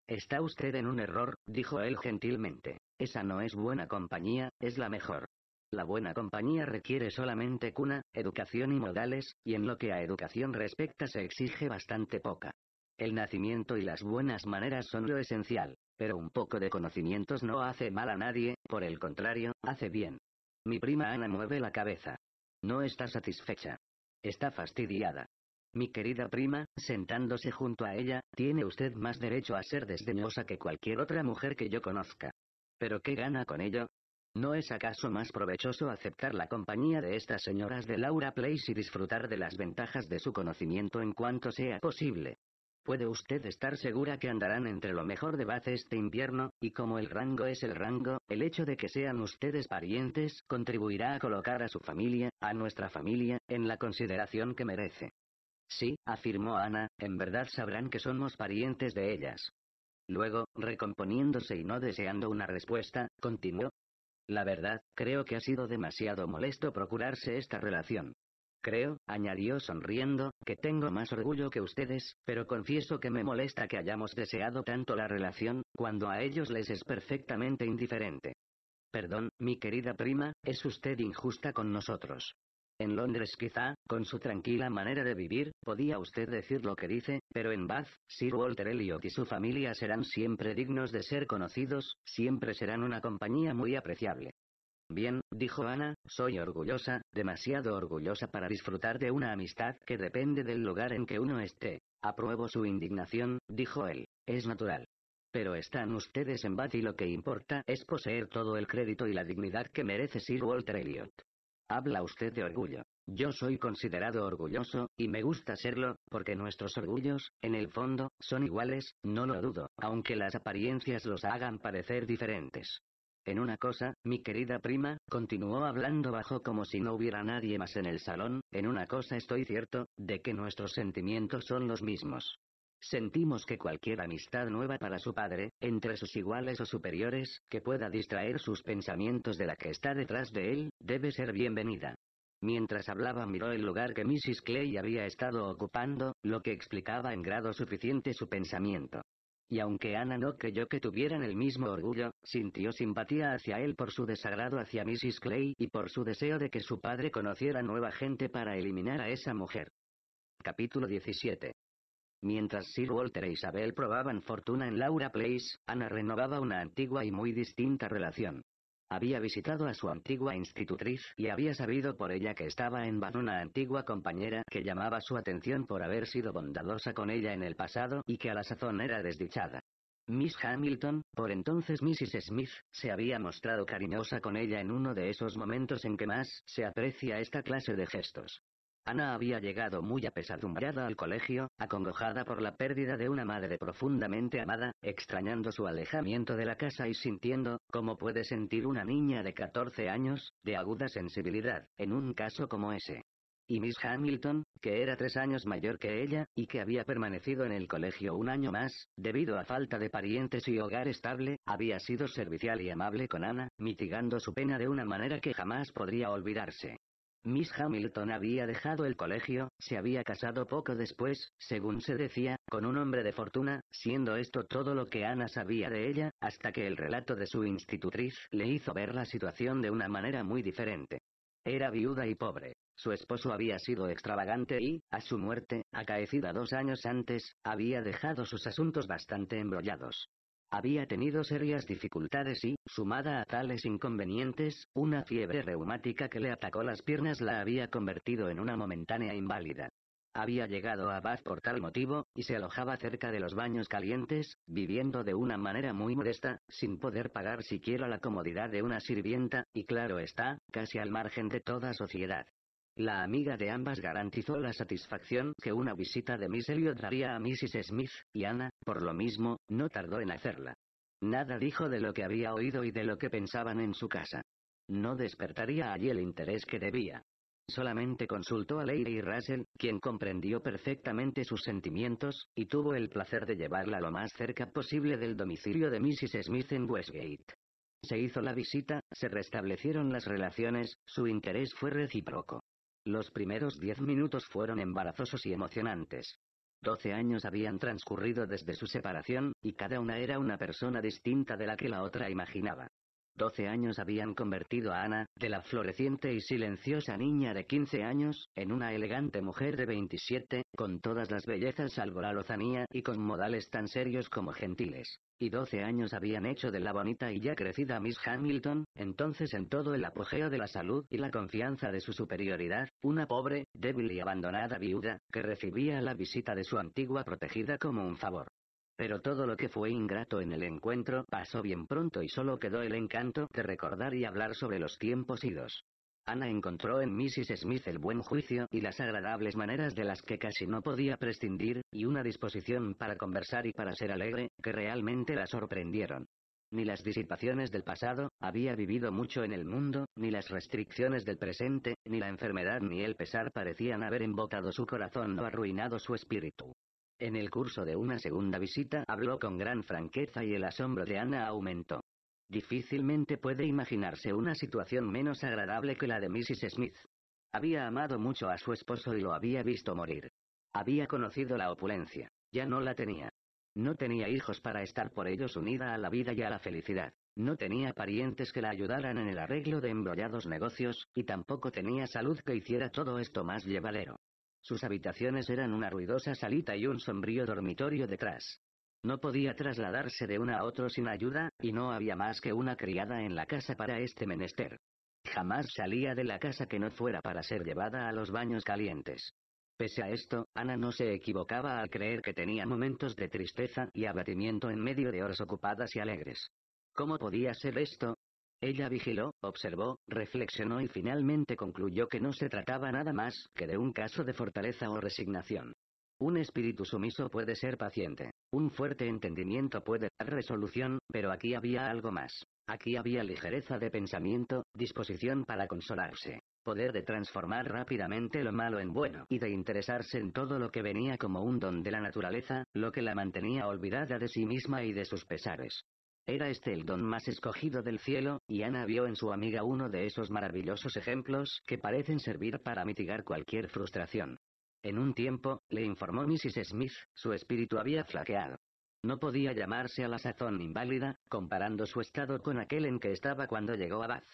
Está usted en un error, dijo él gentilmente. Esa no es buena compañía, es la mejor. La buena compañía requiere solamente cuna, educación y modales, y en lo que a educación respecta se exige bastante poca. El nacimiento y las buenas maneras son lo esencial, pero un poco de conocimientos no hace mal a nadie, por el contrario, hace bien. Mi prima Ana mueve la cabeza. No está satisfecha. Está fastidiada. Mi querida prima, sentándose junto a ella, tiene usted más derecho a ser desdeñosa que cualquier otra mujer que yo conozca. ¿Pero qué gana con ello? ¿No es acaso más provechoso aceptar la compañía de estas señoras de Laura Place y disfrutar de las ventajas de su conocimiento en cuanto sea posible? Puede usted estar segura que andarán entre lo mejor de base este invierno, y como el rango es el rango, el hecho de que sean ustedes parientes contribuirá a colocar a su familia, a nuestra familia, en la consideración que merece. Sí, afirmó Ana, en verdad sabrán que somos parientes de ellas. Luego, recomponiéndose y no deseando una respuesta, continuó. La verdad, creo que ha sido demasiado molesto procurarse esta relación. Creo, añadió sonriendo, que tengo más orgullo que ustedes, pero confieso que me molesta que hayamos deseado tanto la relación, cuando a ellos les es perfectamente indiferente. Perdón, mi querida prima, es usted injusta con nosotros. En Londres quizá, con su tranquila manera de vivir, podía usted decir lo que dice, pero en Bath, Sir Walter Elliot y su familia serán siempre dignos de ser conocidos, siempre serán una compañía muy apreciable. Bien, dijo Ana, soy orgullosa, demasiado orgullosa para disfrutar de una amistad que depende del lugar en que uno esté. Apruebo su indignación, dijo él. Es natural. Pero están ustedes en Bath y lo que importa es poseer todo el crédito y la dignidad que merece Sir Walter Elliot. Habla usted de orgullo. Yo soy considerado orgulloso, y me gusta serlo, porque nuestros orgullos, en el fondo, son iguales, no lo dudo, aunque las apariencias los hagan parecer diferentes. En una cosa, mi querida prima, continuó hablando bajo como si no hubiera nadie más en el salón, en una cosa estoy cierto, de que nuestros sentimientos son los mismos. Sentimos que cualquier amistad nueva para su padre, entre sus iguales o superiores, que pueda distraer sus pensamientos de la que está detrás de él, debe ser bienvenida. Mientras hablaba miró el lugar que Mrs. Clay había estado ocupando, lo que explicaba en grado suficiente su pensamiento. Y aunque Ana no creyó que tuvieran el mismo orgullo, sintió simpatía hacia él por su desagrado hacia Mrs. Clay y por su deseo de que su padre conociera nueva gente para eliminar a esa mujer. Capítulo 17 Mientras Sir Walter e Isabel probaban fortuna en Laura Place, Ana renovaba una antigua y muy distinta relación. Había visitado a su antigua institutriz y había sabido por ella que estaba en vano una antigua compañera que llamaba su atención por haber sido bondadosa con ella en el pasado y que a la sazón era desdichada. Miss Hamilton, por entonces Mrs. Smith, se había mostrado cariñosa con ella en uno de esos momentos en que más se aprecia esta clase de gestos. Ana había llegado muy apesadumbrada al colegio, acongojada por la pérdida de una madre profundamente amada, extrañando su alejamiento de la casa y sintiendo, como puede sentir una niña de 14 años, de aguda sensibilidad, en un caso como ese. Y Miss Hamilton, que era tres años mayor que ella, y que había permanecido en el colegio un año más, debido a falta de parientes y hogar estable, había sido servicial y amable con Ana, mitigando su pena de una manera que jamás podría olvidarse. Miss Hamilton había dejado el colegio, se había casado poco después, según se decía, con un hombre de fortuna, siendo esto todo lo que Ana sabía de ella, hasta que el relato de su institutriz le hizo ver la situación de una manera muy diferente. Era viuda y pobre. Su esposo había sido extravagante y, a su muerte, acaecida dos años antes, había dejado sus asuntos bastante embrollados. Había tenido serias dificultades y, sumada a tales inconvenientes, una fiebre reumática que le atacó las piernas la había convertido en una momentánea inválida. Había llegado a Bath por tal motivo, y se alojaba cerca de los baños calientes, viviendo de una manera muy modesta, sin poder pagar siquiera la comodidad de una sirvienta, y claro está, casi al margen de toda sociedad. La amiga de ambas garantizó la satisfacción que una visita de Miss Elliot daría a Mrs. Smith, y Ana, por lo mismo, no tardó en hacerla. Nada dijo de lo que había oído y de lo que pensaban en su casa. No despertaría allí el interés que debía. Solamente consultó a Lady Russell, quien comprendió perfectamente sus sentimientos, y tuvo el placer de llevarla lo más cerca posible del domicilio de Mrs. Smith en Westgate. Se hizo la visita, se restablecieron las relaciones, su interés fue recíproco. Los primeros diez minutos fueron embarazosos y emocionantes. Doce años habían transcurrido desde su separación, y cada una era una persona distinta de la que la otra imaginaba doce años habían convertido a Ana, de la floreciente y silenciosa niña de quince años, en una elegante mujer de veintisiete, con todas las bellezas salvo la lozanía y con modales tan serios como gentiles. Y doce años habían hecho de la bonita y ya crecida Miss Hamilton, entonces en todo el apogeo de la salud y la confianza de su superioridad, una pobre, débil y abandonada viuda, que recibía la visita de su antigua protegida como un favor. Pero todo lo que fue ingrato en el encuentro pasó bien pronto y solo quedó el encanto de recordar y hablar sobre los tiempos idos. Ana encontró en Mrs. Smith el buen juicio y las agradables maneras de las que casi no podía prescindir, y una disposición para conversar y para ser alegre, que realmente la sorprendieron. Ni las disipaciones del pasado, había vivido mucho en el mundo, ni las restricciones del presente, ni la enfermedad ni el pesar parecían haber embotado su corazón o arruinado su espíritu. En el curso de una segunda visita habló con gran franqueza y el asombro de Ana aumentó. Difícilmente puede imaginarse una situación menos agradable que la de Mrs. Smith. Había amado mucho a su esposo y lo había visto morir. Había conocido la opulencia. Ya no la tenía. No tenía hijos para estar por ellos unida a la vida y a la felicidad. No tenía parientes que la ayudaran en el arreglo de embrollados negocios, y tampoco tenía salud que hiciera todo esto más llevadero. Sus habitaciones eran una ruidosa salita y un sombrío dormitorio detrás. No podía trasladarse de una a otro sin ayuda, y no había más que una criada en la casa para este menester. Jamás salía de la casa que no fuera para ser llevada a los baños calientes. Pese a esto, Ana no se equivocaba al creer que tenía momentos de tristeza y abatimiento en medio de horas ocupadas y alegres. ¿Cómo podía ser esto? Ella vigiló, observó, reflexionó y finalmente concluyó que no se trataba nada más que de un caso de fortaleza o resignación. Un espíritu sumiso puede ser paciente. Un fuerte entendimiento puede dar resolución, pero aquí había algo más. Aquí había ligereza de pensamiento, disposición para consolarse, poder de transformar rápidamente lo malo en bueno y de interesarse en todo lo que venía como un don de la naturaleza, lo que la mantenía olvidada de sí misma y de sus pesares. Era este el don más escogido del cielo, y Ana vio en su amiga uno de esos maravillosos ejemplos que parecen servir para mitigar cualquier frustración. En un tiempo, le informó Mrs. Smith, su espíritu había flaqueado. No podía llamarse a la sazón inválida, comparando su estado con aquel en que estaba cuando llegó a Bath.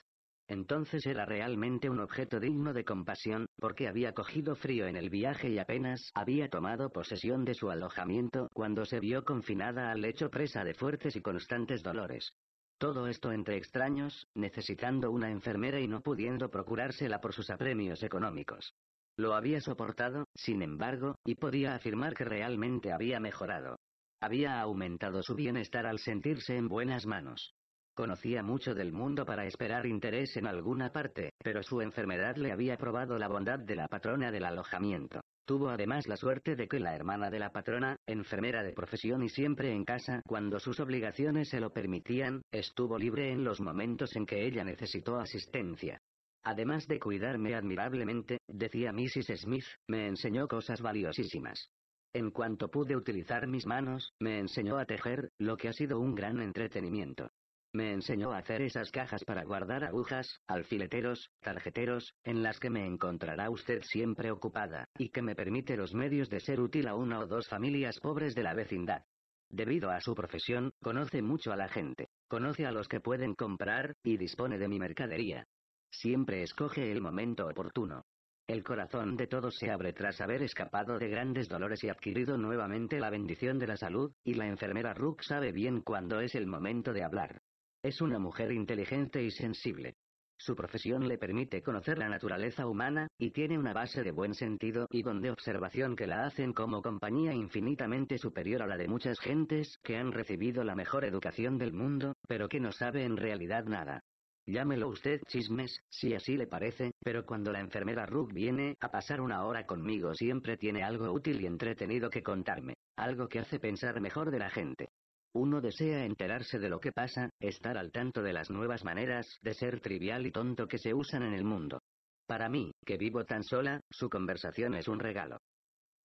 Entonces era realmente un objeto digno de compasión, porque había cogido frío en el viaje y apenas había tomado posesión de su alojamiento cuando se vio confinada al lecho presa de fuertes y constantes dolores. Todo esto entre extraños, necesitando una enfermera y no pudiendo procurársela por sus apremios económicos. Lo había soportado, sin embargo, y podía afirmar que realmente había mejorado. Había aumentado su bienestar al sentirse en buenas manos. Conocía mucho del mundo para esperar interés en alguna parte, pero su enfermedad le había probado la bondad de la patrona del alojamiento. Tuvo además la suerte de que la hermana de la patrona, enfermera de profesión y siempre en casa cuando sus obligaciones se lo permitían, estuvo libre en los momentos en que ella necesitó asistencia. Además de cuidarme admirablemente, decía Mrs. Smith, me enseñó cosas valiosísimas. En cuanto pude utilizar mis manos, me enseñó a tejer, lo que ha sido un gran entretenimiento. Me enseñó a hacer esas cajas para guardar agujas, alfileteros, tarjeteros, en las que me encontrará usted siempre ocupada, y que me permite los medios de ser útil a una o dos familias pobres de la vecindad. Debido a su profesión, conoce mucho a la gente, conoce a los que pueden comprar, y dispone de mi mercadería. Siempre escoge el momento oportuno. El corazón de todos se abre tras haber escapado de grandes dolores y adquirido nuevamente la bendición de la salud, y la enfermera Rook sabe bien cuándo es el momento de hablar. Es una mujer inteligente y sensible. Su profesión le permite conocer la naturaleza humana, y tiene una base de buen sentido y don de observación que la hacen como compañía infinitamente superior a la de muchas gentes que han recibido la mejor educación del mundo, pero que no sabe en realidad nada. Llámelo usted chismes, si así le parece, pero cuando la enfermera Rook viene a pasar una hora conmigo siempre tiene algo útil y entretenido que contarme, algo que hace pensar mejor de la gente. Uno desea enterarse de lo que pasa, estar al tanto de las nuevas maneras de ser trivial y tonto que se usan en el mundo. Para mí, que vivo tan sola, su conversación es un regalo.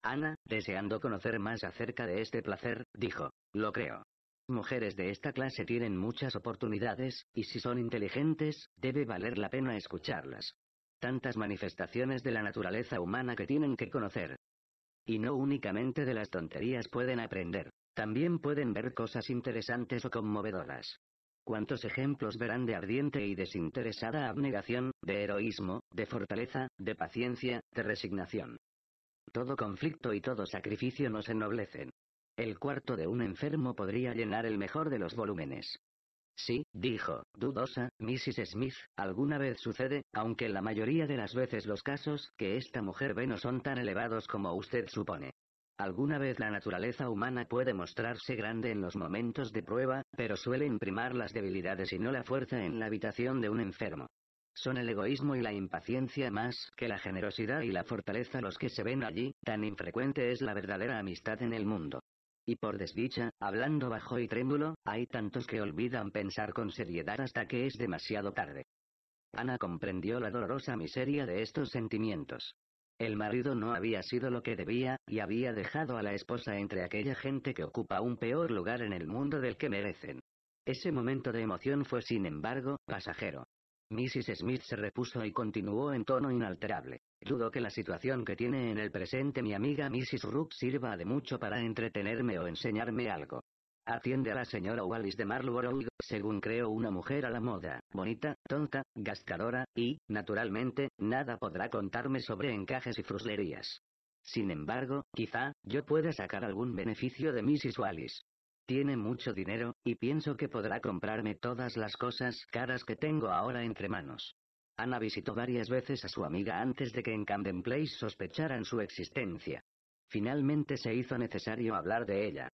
Ana, deseando conocer más acerca de este placer, dijo, lo creo. Mujeres de esta clase tienen muchas oportunidades, y si son inteligentes, debe valer la pena escucharlas. Tantas manifestaciones de la naturaleza humana que tienen que conocer. Y no únicamente de las tonterías pueden aprender. También pueden ver cosas interesantes o conmovedoras. ¿Cuántos ejemplos verán de ardiente y desinteresada abnegación, de heroísmo, de fortaleza, de paciencia, de resignación? Todo conflicto y todo sacrificio nos ennoblecen. El cuarto de un enfermo podría llenar el mejor de los volúmenes. Sí, dijo, dudosa, Mrs. Smith, alguna vez sucede, aunque la mayoría de las veces los casos que esta mujer ve no son tan elevados como usted supone. Alguna vez la naturaleza humana puede mostrarse grande en los momentos de prueba, pero suele imprimar las debilidades y no la fuerza en la habitación de un enfermo. Son el egoísmo y la impaciencia más que la generosidad y la fortaleza los que se ven allí, tan infrecuente es la verdadera amistad en el mundo. Y por desdicha, hablando bajo y trémulo, hay tantos que olvidan pensar con seriedad hasta que es demasiado tarde. Ana comprendió la dolorosa miseria de estos sentimientos. El marido no había sido lo que debía, y había dejado a la esposa entre aquella gente que ocupa un peor lugar en el mundo del que merecen. Ese momento de emoción fue sin embargo, pasajero. Mrs. Smith se repuso y continuó en tono inalterable. Dudo que la situación que tiene en el presente mi amiga Mrs. Rook sirva de mucho para entretenerme o enseñarme algo. Atiende a la señora Wallis de Marlborough, según creo una mujer a la moda, bonita, tonta, gastadora, y, naturalmente, nada podrá contarme sobre encajes y fruslerías. Sin embargo, quizá, yo pueda sacar algún beneficio de Mrs. Wallis. Tiene mucho dinero, y pienso que podrá comprarme todas las cosas caras que tengo ahora entre manos. Ana visitó varias veces a su amiga antes de que en Camden Place sospecharan su existencia. Finalmente se hizo necesario hablar de ella,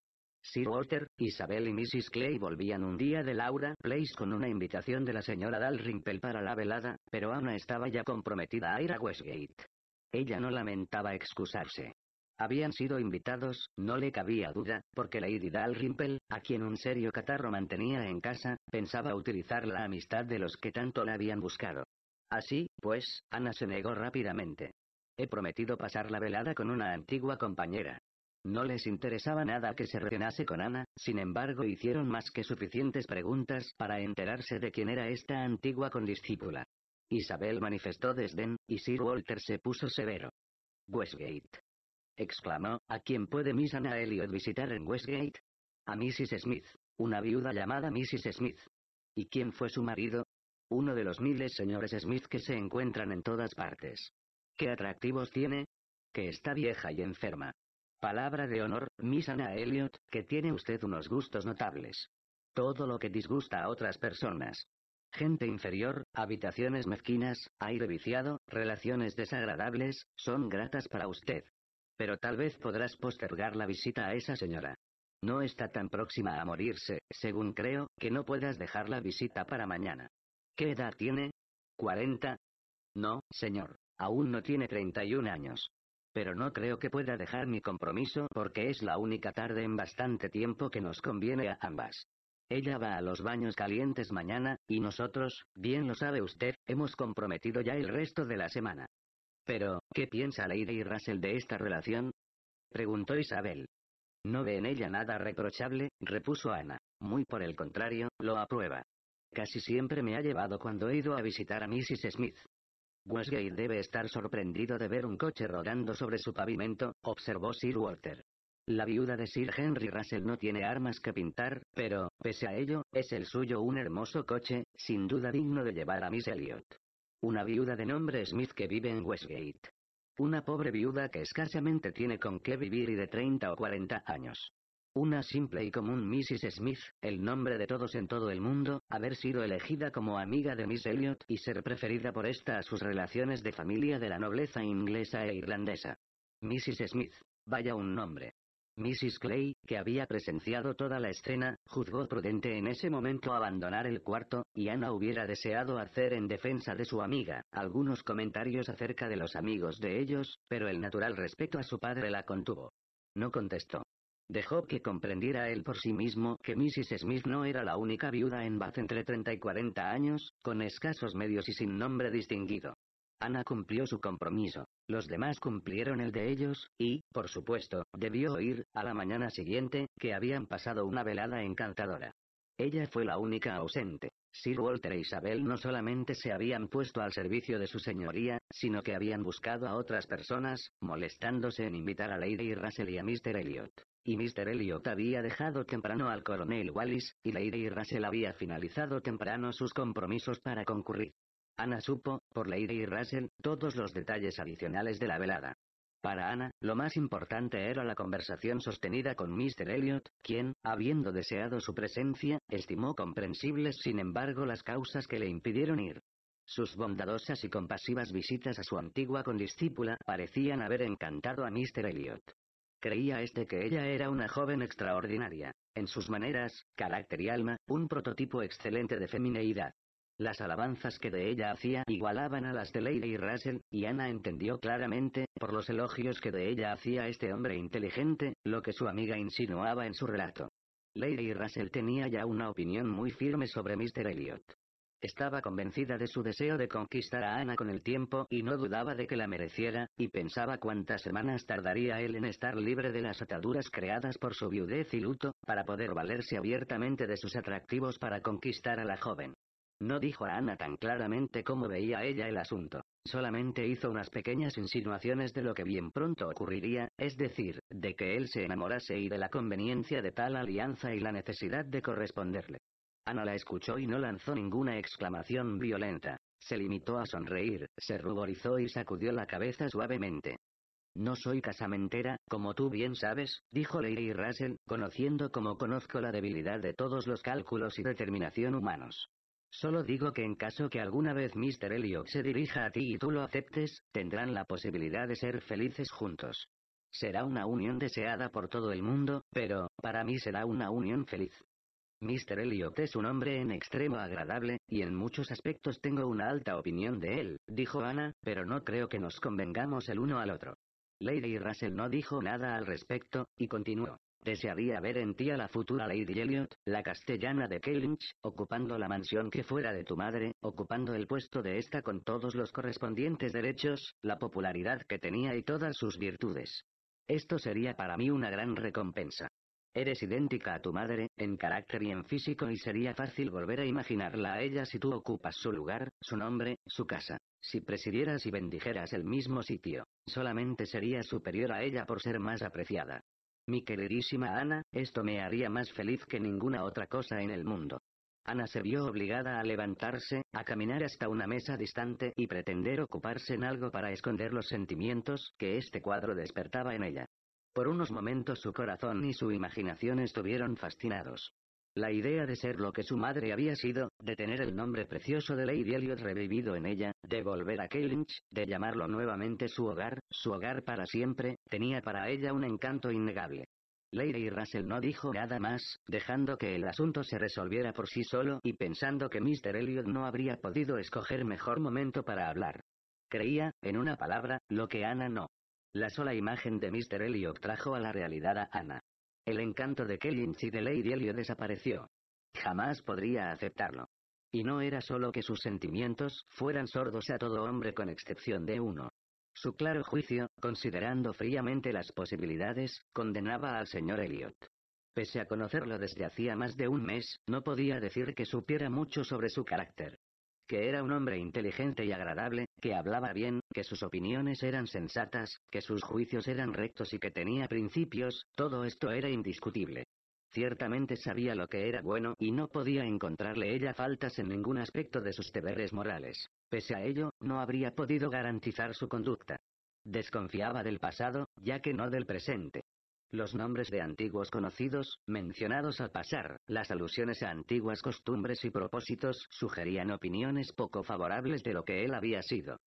Sir Walter, Isabel y Mrs. Clay volvían un día de Laura Place con una invitación de la señora Dalrymple para la velada, pero Ana estaba ya comprometida a ir a Westgate. Ella no lamentaba excusarse. Habían sido invitados, no le cabía duda, porque Lady Dalrymple, a quien un serio catarro mantenía en casa, pensaba utilizar la amistad de los que tanto la habían buscado. Así, pues, Ana se negó rápidamente. He prometido pasar la velada con una antigua compañera. No les interesaba nada que se retenase con Ana, sin embargo hicieron más que suficientes preguntas para enterarse de quién era esta antigua condiscípula. Isabel manifestó desdén, y Sir Walter se puso severo. Westgate. Exclamó, ¿a quién puede Miss Ana Elliot visitar en Westgate? A Mrs. Smith, una viuda llamada Mrs. Smith. ¿Y quién fue su marido? Uno de los miles señores Smith que se encuentran en todas partes. ¿Qué atractivos tiene? Que está vieja y enferma. Palabra de honor, Miss Anna Elliot, que tiene usted unos gustos notables. Todo lo que disgusta a otras personas. Gente inferior, habitaciones mezquinas, aire viciado, relaciones desagradables, son gratas para usted. Pero tal vez podrás postergar la visita a esa señora. No está tan próxima a morirse, según creo, que no puedas dejar la visita para mañana. ¿Qué edad tiene? ¿40? No, señor. Aún no tiene 31 años pero no creo que pueda dejar mi compromiso porque es la única tarde en bastante tiempo que nos conviene a ambas. Ella va a los baños calientes mañana, y nosotros, bien lo sabe usted, hemos comprometido ya el resto de la semana. Pero, ¿qué piensa Lady Russell de esta relación? preguntó Isabel. No ve en ella nada reprochable, repuso Ana. Muy por el contrario, lo aprueba. Casi siempre me ha llevado cuando he ido a visitar a Mrs. Smith. Westgate pues debe estar sorprendido de ver un coche rodando sobre su pavimento, observó Sir Walter. La viuda de Sir Henry Russell no tiene armas que pintar, pero, pese a ello, es el suyo un hermoso coche, sin duda digno de llevar a Miss Elliot. Una viuda de nombre Smith que vive en Westgate. Una pobre viuda que escasamente tiene con qué vivir y de 30 o 40 años. Una simple y común Mrs. Smith, el nombre de todos en todo el mundo, haber sido elegida como amiga de Miss Elliot y ser preferida por esta a sus relaciones de familia de la nobleza inglesa e irlandesa. Mrs. Smith. Vaya un nombre. Mrs. Clay, que había presenciado toda la escena, juzgó prudente en ese momento abandonar el cuarto, y Ana hubiera deseado hacer en defensa de su amiga algunos comentarios acerca de los amigos de ellos, pero el natural respeto a su padre la contuvo. No contestó. Dejó que comprendiera él por sí mismo que Mrs. Smith no era la única viuda en Bath entre 30 y 40 años, con escasos medios y sin nombre distinguido. Ana cumplió su compromiso, los demás cumplieron el de ellos, y, por supuesto, debió oír, a la mañana siguiente, que habían pasado una velada encantadora. Ella fue la única ausente. Sir Walter e Isabel no solamente se habían puesto al servicio de su señoría, sino que habían buscado a otras personas, molestándose en invitar a Lady Russell y a Mr. Elliot y Mr. Elliot había dejado temprano al coronel Wallis, y Lady Russell había finalizado temprano sus compromisos para concurrir. Ana supo, por Lady Russell, todos los detalles adicionales de la velada. Para Ana, lo más importante era la conversación sostenida con Mr. Elliot, quien, habiendo deseado su presencia, estimó comprensibles sin embargo las causas que le impidieron ir. Sus bondadosas y compasivas visitas a su antigua condiscípula parecían haber encantado a Mr. Elliot. Creía este que ella era una joven extraordinaria, en sus maneras, carácter y alma, un prototipo excelente de femineidad. Las alabanzas que de ella hacía igualaban a las de Lady y Russell, y Ana entendió claramente, por los elogios que de ella hacía este hombre inteligente, lo que su amiga insinuaba en su relato. Lady y Russell tenía ya una opinión muy firme sobre Mr. Elliot. Estaba convencida de su deseo de conquistar a Ana con el tiempo y no dudaba de que la mereciera, y pensaba cuántas semanas tardaría él en estar libre de las ataduras creadas por su viudez y luto, para poder valerse abiertamente de sus atractivos para conquistar a la joven. No dijo a Ana tan claramente como veía ella el asunto. Solamente hizo unas pequeñas insinuaciones de lo que bien pronto ocurriría, es decir, de que él se enamorase y de la conveniencia de tal alianza y la necesidad de corresponderle. Ana ah, la escuchó y no lanzó ninguna exclamación violenta. Se limitó a sonreír, se ruborizó y sacudió la cabeza suavemente. No soy casamentera, como tú bien sabes, dijo Lady Russell, conociendo como conozco la debilidad de todos los cálculos y determinación humanos. Solo digo que en caso que alguna vez Mr. Elliot se dirija a ti y tú lo aceptes, tendrán la posibilidad de ser felices juntos. Será una unión deseada por todo el mundo, pero, para mí será una unión feliz. Mr. Elliot es un hombre en extremo agradable, y en muchos aspectos tengo una alta opinión de él, dijo Ana, pero no creo que nos convengamos el uno al otro. Lady Russell no dijo nada al respecto, y continuó. Desearía ver en ti a la futura Lady Elliot, la castellana de Kellynch, ocupando la mansión que fuera de tu madre, ocupando el puesto de esta con todos los correspondientes derechos, la popularidad que tenía y todas sus virtudes. Esto sería para mí una gran recompensa. Eres idéntica a tu madre, en carácter y en físico y sería fácil volver a imaginarla a ella si tú ocupas su lugar, su nombre, su casa. Si presidieras y bendijeras el mismo sitio, solamente sería superior a ella por ser más apreciada. Mi queridísima Ana, esto me haría más feliz que ninguna otra cosa en el mundo. Ana se vio obligada a levantarse, a caminar hasta una mesa distante y pretender ocuparse en algo para esconder los sentimientos que este cuadro despertaba en ella. Por unos momentos su corazón y su imaginación estuvieron fascinados. La idea de ser lo que su madre había sido, de tener el nombre precioso de Lady Elliot revivido en ella, de volver a Kellynch, de llamarlo nuevamente su hogar, su hogar para siempre, tenía para ella un encanto innegable. Lady Russell no dijo nada más, dejando que el asunto se resolviera por sí solo y pensando que Mr. Elliot no habría podido escoger mejor momento para hablar. Creía, en una palabra, lo que Ana no. La sola imagen de Mr. Elliot trajo a la realidad a Anna. El encanto de Kellynch y de Lady Elliot desapareció. Jamás podría aceptarlo. Y no era solo que sus sentimientos fueran sordos a todo hombre con excepción de uno. Su claro juicio, considerando fríamente las posibilidades, condenaba al señor Elliot. Pese a conocerlo desde hacía más de un mes, no podía decir que supiera mucho sobre su carácter que era un hombre inteligente y agradable, que hablaba bien, que sus opiniones eran sensatas, que sus juicios eran rectos y que tenía principios, todo esto era indiscutible. Ciertamente sabía lo que era bueno y no podía encontrarle ella faltas en ningún aspecto de sus deberes morales. Pese a ello, no habría podido garantizar su conducta. Desconfiaba del pasado, ya que no del presente los nombres de antiguos conocidos, mencionados al pasar, las alusiones a antiguas costumbres y propósitos sugerían opiniones poco favorables de lo que él había sido.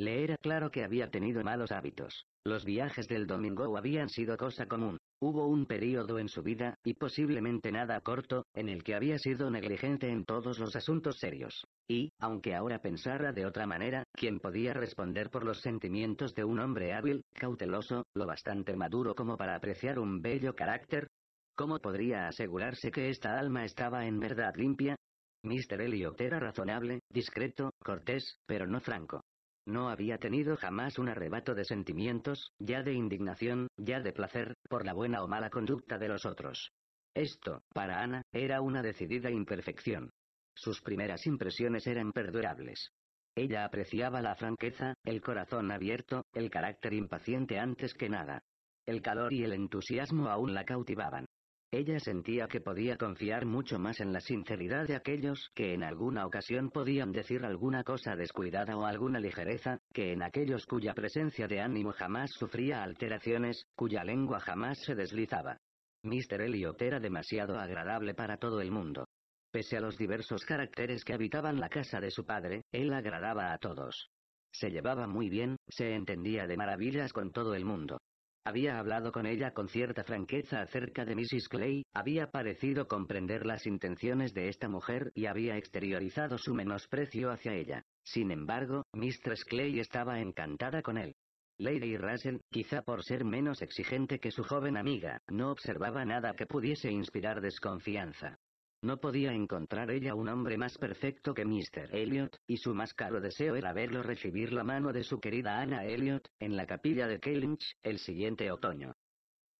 Le era claro que había tenido malos hábitos. Los viajes del domingo habían sido cosa común. Hubo un periodo en su vida, y posiblemente nada corto, en el que había sido negligente en todos los asuntos serios. Y, aunque ahora pensara de otra manera, ¿quién podía responder por los sentimientos de un hombre hábil, cauteloso, lo bastante maduro como para apreciar un bello carácter? ¿Cómo podría asegurarse que esta alma estaba en verdad limpia? Mr. Elliot era razonable, discreto, cortés, pero no franco. No había tenido jamás un arrebato de sentimientos, ya de indignación, ya de placer, por la buena o mala conducta de los otros. Esto, para Ana, era una decidida imperfección. Sus primeras impresiones eran perdurables. Ella apreciaba la franqueza, el corazón abierto, el carácter impaciente antes que nada. El calor y el entusiasmo aún la cautivaban. Ella sentía que podía confiar mucho más en la sinceridad de aquellos que en alguna ocasión podían decir alguna cosa descuidada o alguna ligereza, que en aquellos cuya presencia de ánimo jamás sufría alteraciones, cuya lengua jamás se deslizaba. Mr. Elliot era demasiado agradable para todo el mundo. Pese a los diversos caracteres que habitaban la casa de su padre, él agradaba a todos. Se llevaba muy bien, se entendía de maravillas con todo el mundo. Había hablado con ella con cierta franqueza acerca de Mrs. Clay, había parecido comprender las intenciones de esta mujer y había exteriorizado su menosprecio hacia ella. Sin embargo, Mistress Clay estaba encantada con él. Lady Russell, quizá por ser menos exigente que su joven amiga, no observaba nada que pudiese inspirar desconfianza. No podía encontrar ella un hombre más perfecto que Mr. Elliot, y su más caro deseo era verlo recibir la mano de su querida Anna Elliot, en la capilla de Kellynch, el siguiente otoño.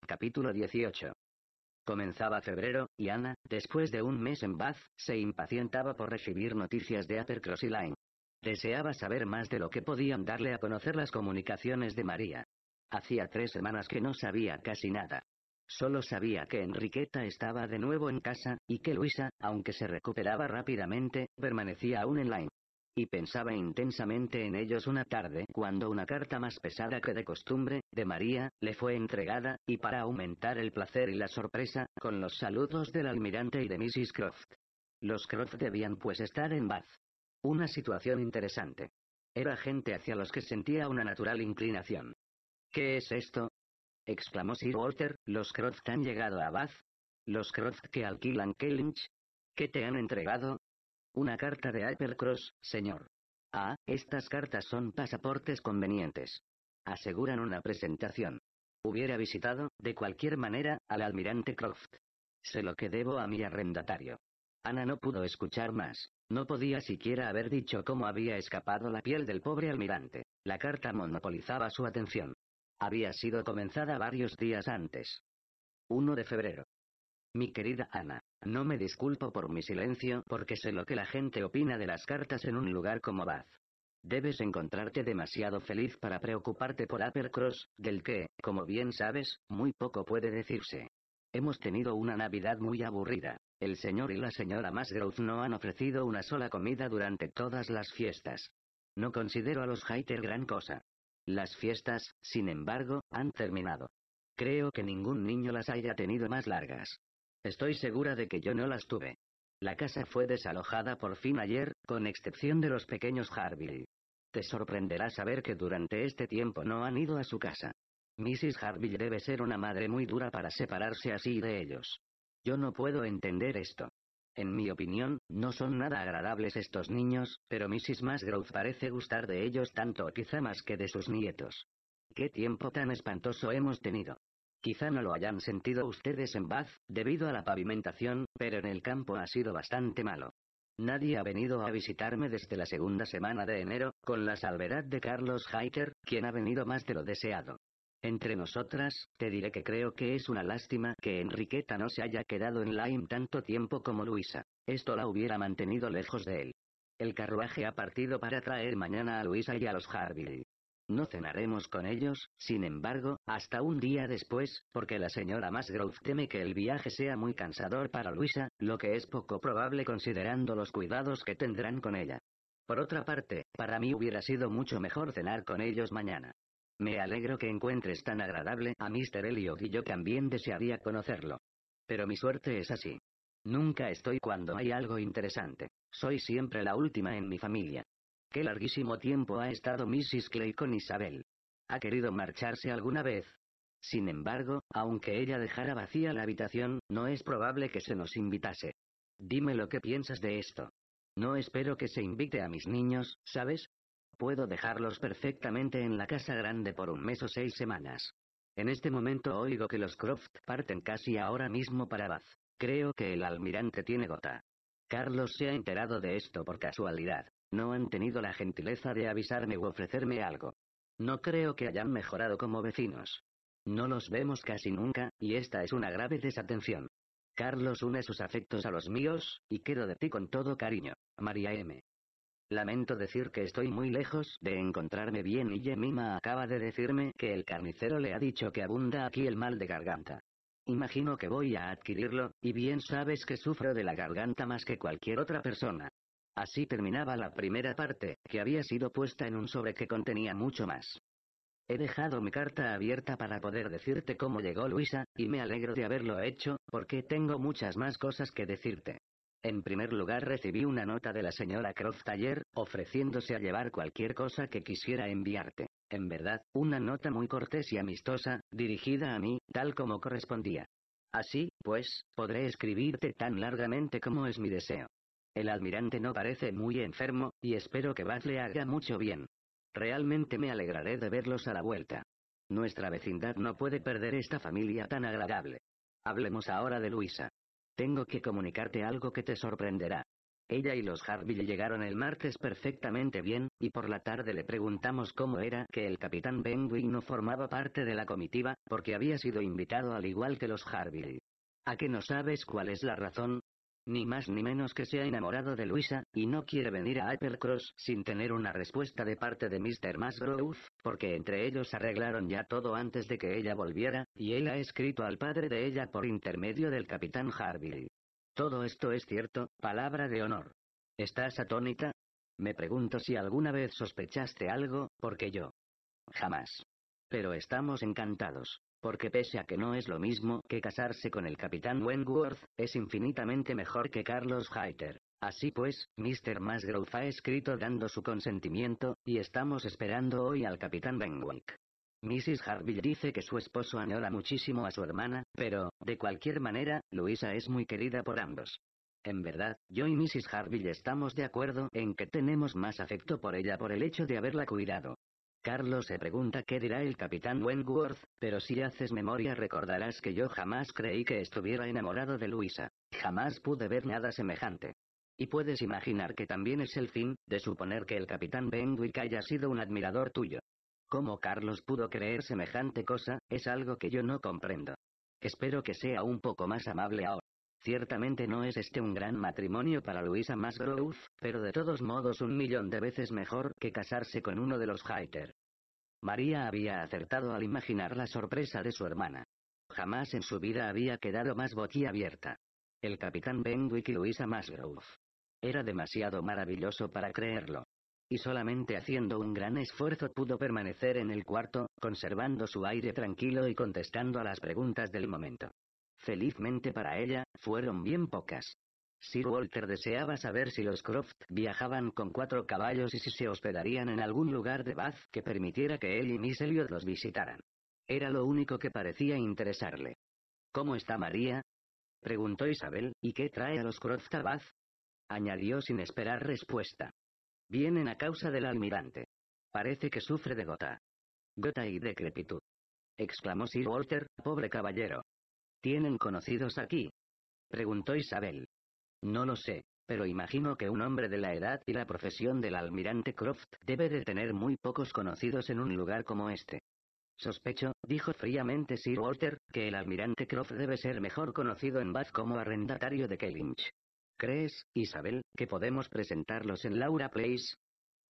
Capítulo 18. Comenzaba febrero, y Anna, después de un mes en Bath, se impacientaba por recibir noticias de Upper y Line. Deseaba saber más de lo que podían darle a conocer las comunicaciones de María. Hacía tres semanas que no sabía casi nada. Solo sabía que Enriqueta estaba de nuevo en casa, y que Luisa, aunque se recuperaba rápidamente, permanecía aún en line. y pensaba intensamente en ellos una tarde cuando una carta más pesada que de costumbre, de María, le fue entregada, y para aumentar el placer y la sorpresa, con los saludos del almirante y de Mrs. Croft. Los Croft debían pues estar en Bath. Una situación interesante. Era gente hacia los que sentía una natural inclinación. ¿Qué es esto? exclamó Sir Walter, los Croft han llegado a Bath. Los Croft que alquilan Kellynch. ¿Qué te han entregado? Una carta de Hypercross, señor. Ah, estas cartas son pasaportes convenientes. Aseguran una presentación. Hubiera visitado, de cualquier manera, al almirante Croft. Sé lo que debo a mi arrendatario. Ana no pudo escuchar más. No podía siquiera haber dicho cómo había escapado la piel del pobre almirante. La carta monopolizaba su atención. Había sido comenzada varios días antes. 1 de febrero. Mi querida Ana, no me disculpo por mi silencio porque sé lo que la gente opina de las cartas en un lugar como Bath. Debes encontrarte demasiado feliz para preocuparte por Uppercross, del que, como bien sabes, muy poco puede decirse. Hemos tenido una Navidad muy aburrida. El señor y la señora Masgrove no han ofrecido una sola comida durante todas las fiestas. No considero a los Haiter gran cosa. Las fiestas, sin embargo, han terminado. Creo que ningún niño las haya tenido más largas. Estoy segura de que yo no las tuve. La casa fue desalojada por fin ayer, con excepción de los pequeños Harville. Te sorprenderá saber que durante este tiempo no han ido a su casa. Mrs. Harville debe ser una madre muy dura para separarse así de ellos. Yo no puedo entender esto. En mi opinión, no son nada agradables estos niños, pero Mrs. Masgrove parece gustar de ellos tanto o quizá más que de sus nietos. Qué tiempo tan espantoso hemos tenido. Quizá no lo hayan sentido ustedes en Bath, debido a la pavimentación, pero en el campo ha sido bastante malo. Nadie ha venido a visitarme desde la segunda semana de enero, con la salvedad de Carlos Heiter, quien ha venido más de lo deseado. Entre nosotras, te diré que creo que es una lástima que Enriqueta no se haya quedado en Lyme tanto tiempo como Luisa. Esto la hubiera mantenido lejos de él. El carruaje ha partido para traer mañana a Luisa y a los Harville. No cenaremos con ellos, sin embargo, hasta un día después, porque la señora Masgrove teme que el viaje sea muy cansador para Luisa, lo que es poco probable considerando los cuidados que tendrán con ella. Por otra parte, para mí hubiera sido mucho mejor cenar con ellos mañana. Me alegro que encuentres tan agradable a Mr. Elliot y yo también desearía conocerlo. Pero mi suerte es así. Nunca estoy cuando hay algo interesante. Soy siempre la última en mi familia. Qué larguísimo tiempo ha estado Mrs. Clay con Isabel. ¿Ha querido marcharse alguna vez? Sin embargo, aunque ella dejara vacía la habitación, no es probable que se nos invitase. Dime lo que piensas de esto. No espero que se invite a mis niños, ¿sabes? Puedo dejarlos perfectamente en la casa grande por un mes o seis semanas. En este momento oigo que los Croft parten casi ahora mismo para Bath. Creo que el almirante tiene gota. Carlos se ha enterado de esto por casualidad. No han tenido la gentileza de avisarme u ofrecerme algo. No creo que hayan mejorado como vecinos. No los vemos casi nunca, y esta es una grave desatención. Carlos une sus afectos a los míos, y quedo de ti con todo cariño. María M. Lamento decir que estoy muy lejos de encontrarme bien y Yemima acaba de decirme que el carnicero le ha dicho que abunda aquí el mal de garganta. Imagino que voy a adquirirlo, y bien sabes que sufro de la garganta más que cualquier otra persona. Así terminaba la primera parte, que había sido puesta en un sobre que contenía mucho más. He dejado mi carta abierta para poder decirte cómo llegó Luisa, y me alegro de haberlo hecho, porque tengo muchas más cosas que decirte. En primer lugar recibí una nota de la señora Croft ofreciéndose a llevar cualquier cosa que quisiera enviarte. En verdad, una nota muy cortés y amistosa, dirigida a mí, tal como correspondía. Así, pues, podré escribirte tan largamente como es mi deseo. El almirante no parece muy enfermo, y espero que Bath le haga mucho bien. Realmente me alegraré de verlos a la vuelta. Nuestra vecindad no puede perder esta familia tan agradable. Hablemos ahora de Luisa. Tengo que comunicarte algo que te sorprenderá. Ella y los Harville llegaron el martes perfectamente bien, y por la tarde le preguntamos cómo era que el capitán Bengui no formaba parte de la comitiva, porque había sido invitado al igual que los Harville. ¿A que no sabes cuál es la razón? Ni más ni menos que se ha enamorado de Luisa, y no quiere venir a Applecross sin tener una respuesta de parte de Mr. Masgrove, porque entre ellos arreglaron ya todo antes de que ella volviera, y él ha escrito al padre de ella por intermedio del capitán Harvey. Todo esto es cierto, palabra de honor. ¿Estás atónita? Me pregunto si alguna vez sospechaste algo, porque yo. Jamás. Pero estamos encantados. Porque pese a que no es lo mismo que casarse con el capitán Wentworth, es infinitamente mejor que Carlos Heiter. Así pues, Mr. Musgrove ha escrito dando su consentimiento, y estamos esperando hoy al capitán Benwick. Mrs. Harville dice que su esposo añora muchísimo a su hermana, pero, de cualquier manera, Luisa es muy querida por ambos. En verdad, yo y Mrs. Harville estamos de acuerdo en que tenemos más afecto por ella por el hecho de haberla cuidado, Carlos se pregunta qué dirá el capitán Wentworth, pero si haces memoria recordarás que yo jamás creí que estuviera enamorado de Luisa. Jamás pude ver nada semejante. Y puedes imaginar que también es el fin, de suponer que el capitán Benwick haya sido un admirador tuyo. ¿Cómo Carlos pudo creer semejante cosa? Es algo que yo no comprendo. Espero que sea un poco más amable ahora. Ciertamente no es este un gran matrimonio para Luisa Masgrove, pero de todos modos un millón de veces mejor que casarse con uno de los Haiter. María había acertado al imaginar la sorpresa de su hermana. Jamás en su vida había quedado más abierta. El capitán Benwick y Luisa Masgrove. Era demasiado maravilloso para creerlo. Y solamente haciendo un gran esfuerzo pudo permanecer en el cuarto, conservando su aire tranquilo y contestando a las preguntas del momento. Felizmente para ella, fueron bien pocas. Sir Walter deseaba saber si los Croft viajaban con cuatro caballos y si se hospedarían en algún lugar de Bath que permitiera que él y Miss Elliot los visitaran. Era lo único que parecía interesarle. ¿Cómo está María? preguntó Isabel, ¿y qué trae a los Croft a Bath? añadió sin esperar respuesta. Vienen a causa del almirante. Parece que sufre de gota. Gota y decrepitud. exclamó Sir Walter, pobre caballero. ¿Tienen conocidos aquí? Preguntó Isabel. No lo sé, pero imagino que un hombre de la edad y la profesión del almirante Croft debe de tener muy pocos conocidos en un lugar como este. Sospecho, dijo fríamente Sir Walter, que el almirante Croft debe ser mejor conocido en Bath como arrendatario de Kellynch. ¿Crees, Isabel, que podemos presentarlos en Laura Place?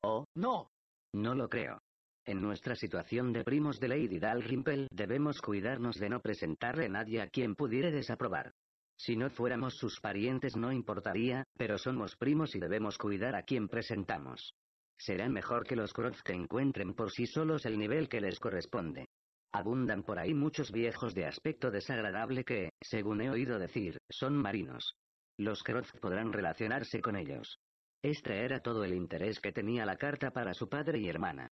Oh, no. No lo creo. En nuestra situación de primos de Lady Dalrymple debemos cuidarnos de no presentarle a nadie a quien pudiera desaprobar. Si no fuéramos sus parientes no importaría, pero somos primos y debemos cuidar a quien presentamos. Será mejor que los Croft encuentren por sí solos el nivel que les corresponde. Abundan por ahí muchos viejos de aspecto desagradable que, según he oído decir, son marinos. Los Croft podrán relacionarse con ellos. Este era todo el interés que tenía la carta para su padre y hermana.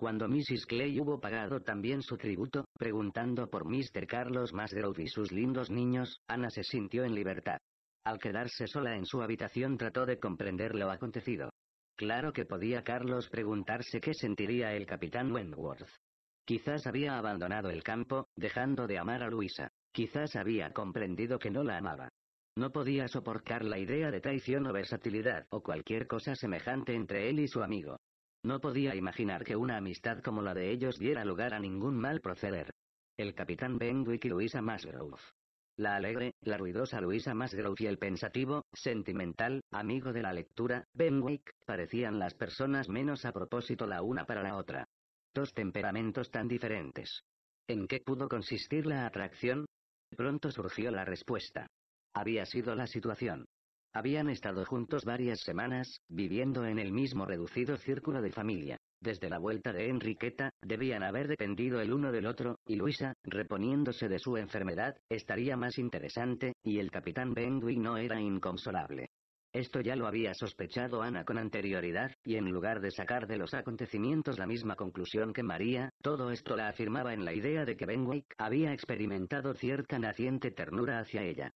Cuando Mrs. Clay hubo pagado también su tributo, preguntando por Mr. Carlos Musgrove y sus lindos niños, Ana se sintió en libertad. Al quedarse sola en su habitación trató de comprender lo acontecido. Claro que podía Carlos preguntarse qué sentiría el capitán Wentworth. Quizás había abandonado el campo, dejando de amar a Luisa. Quizás había comprendido que no la amaba. No podía soportar la idea de traición o versatilidad o cualquier cosa semejante entre él y su amigo. No podía imaginar que una amistad como la de ellos diera lugar a ningún mal proceder. El capitán Benwick y Luisa Masgrove. La alegre, la ruidosa Luisa Masgrove y el pensativo, sentimental, amigo de la lectura, Benwick, parecían las personas menos a propósito la una para la otra. Dos temperamentos tan diferentes. ¿En qué pudo consistir la atracción? Pronto surgió la respuesta. Había sido la situación. Habían estado juntos varias semanas, viviendo en el mismo reducido círculo de familia. Desde la vuelta de Enriqueta, debían haber dependido el uno del otro, y Luisa, reponiéndose de su enfermedad, estaría más interesante, y el capitán Benwick no era inconsolable. Esto ya lo había sospechado Ana con anterioridad, y en lugar de sacar de los acontecimientos la misma conclusión que María, todo esto la afirmaba en la idea de que Benwick había experimentado cierta naciente ternura hacia ella.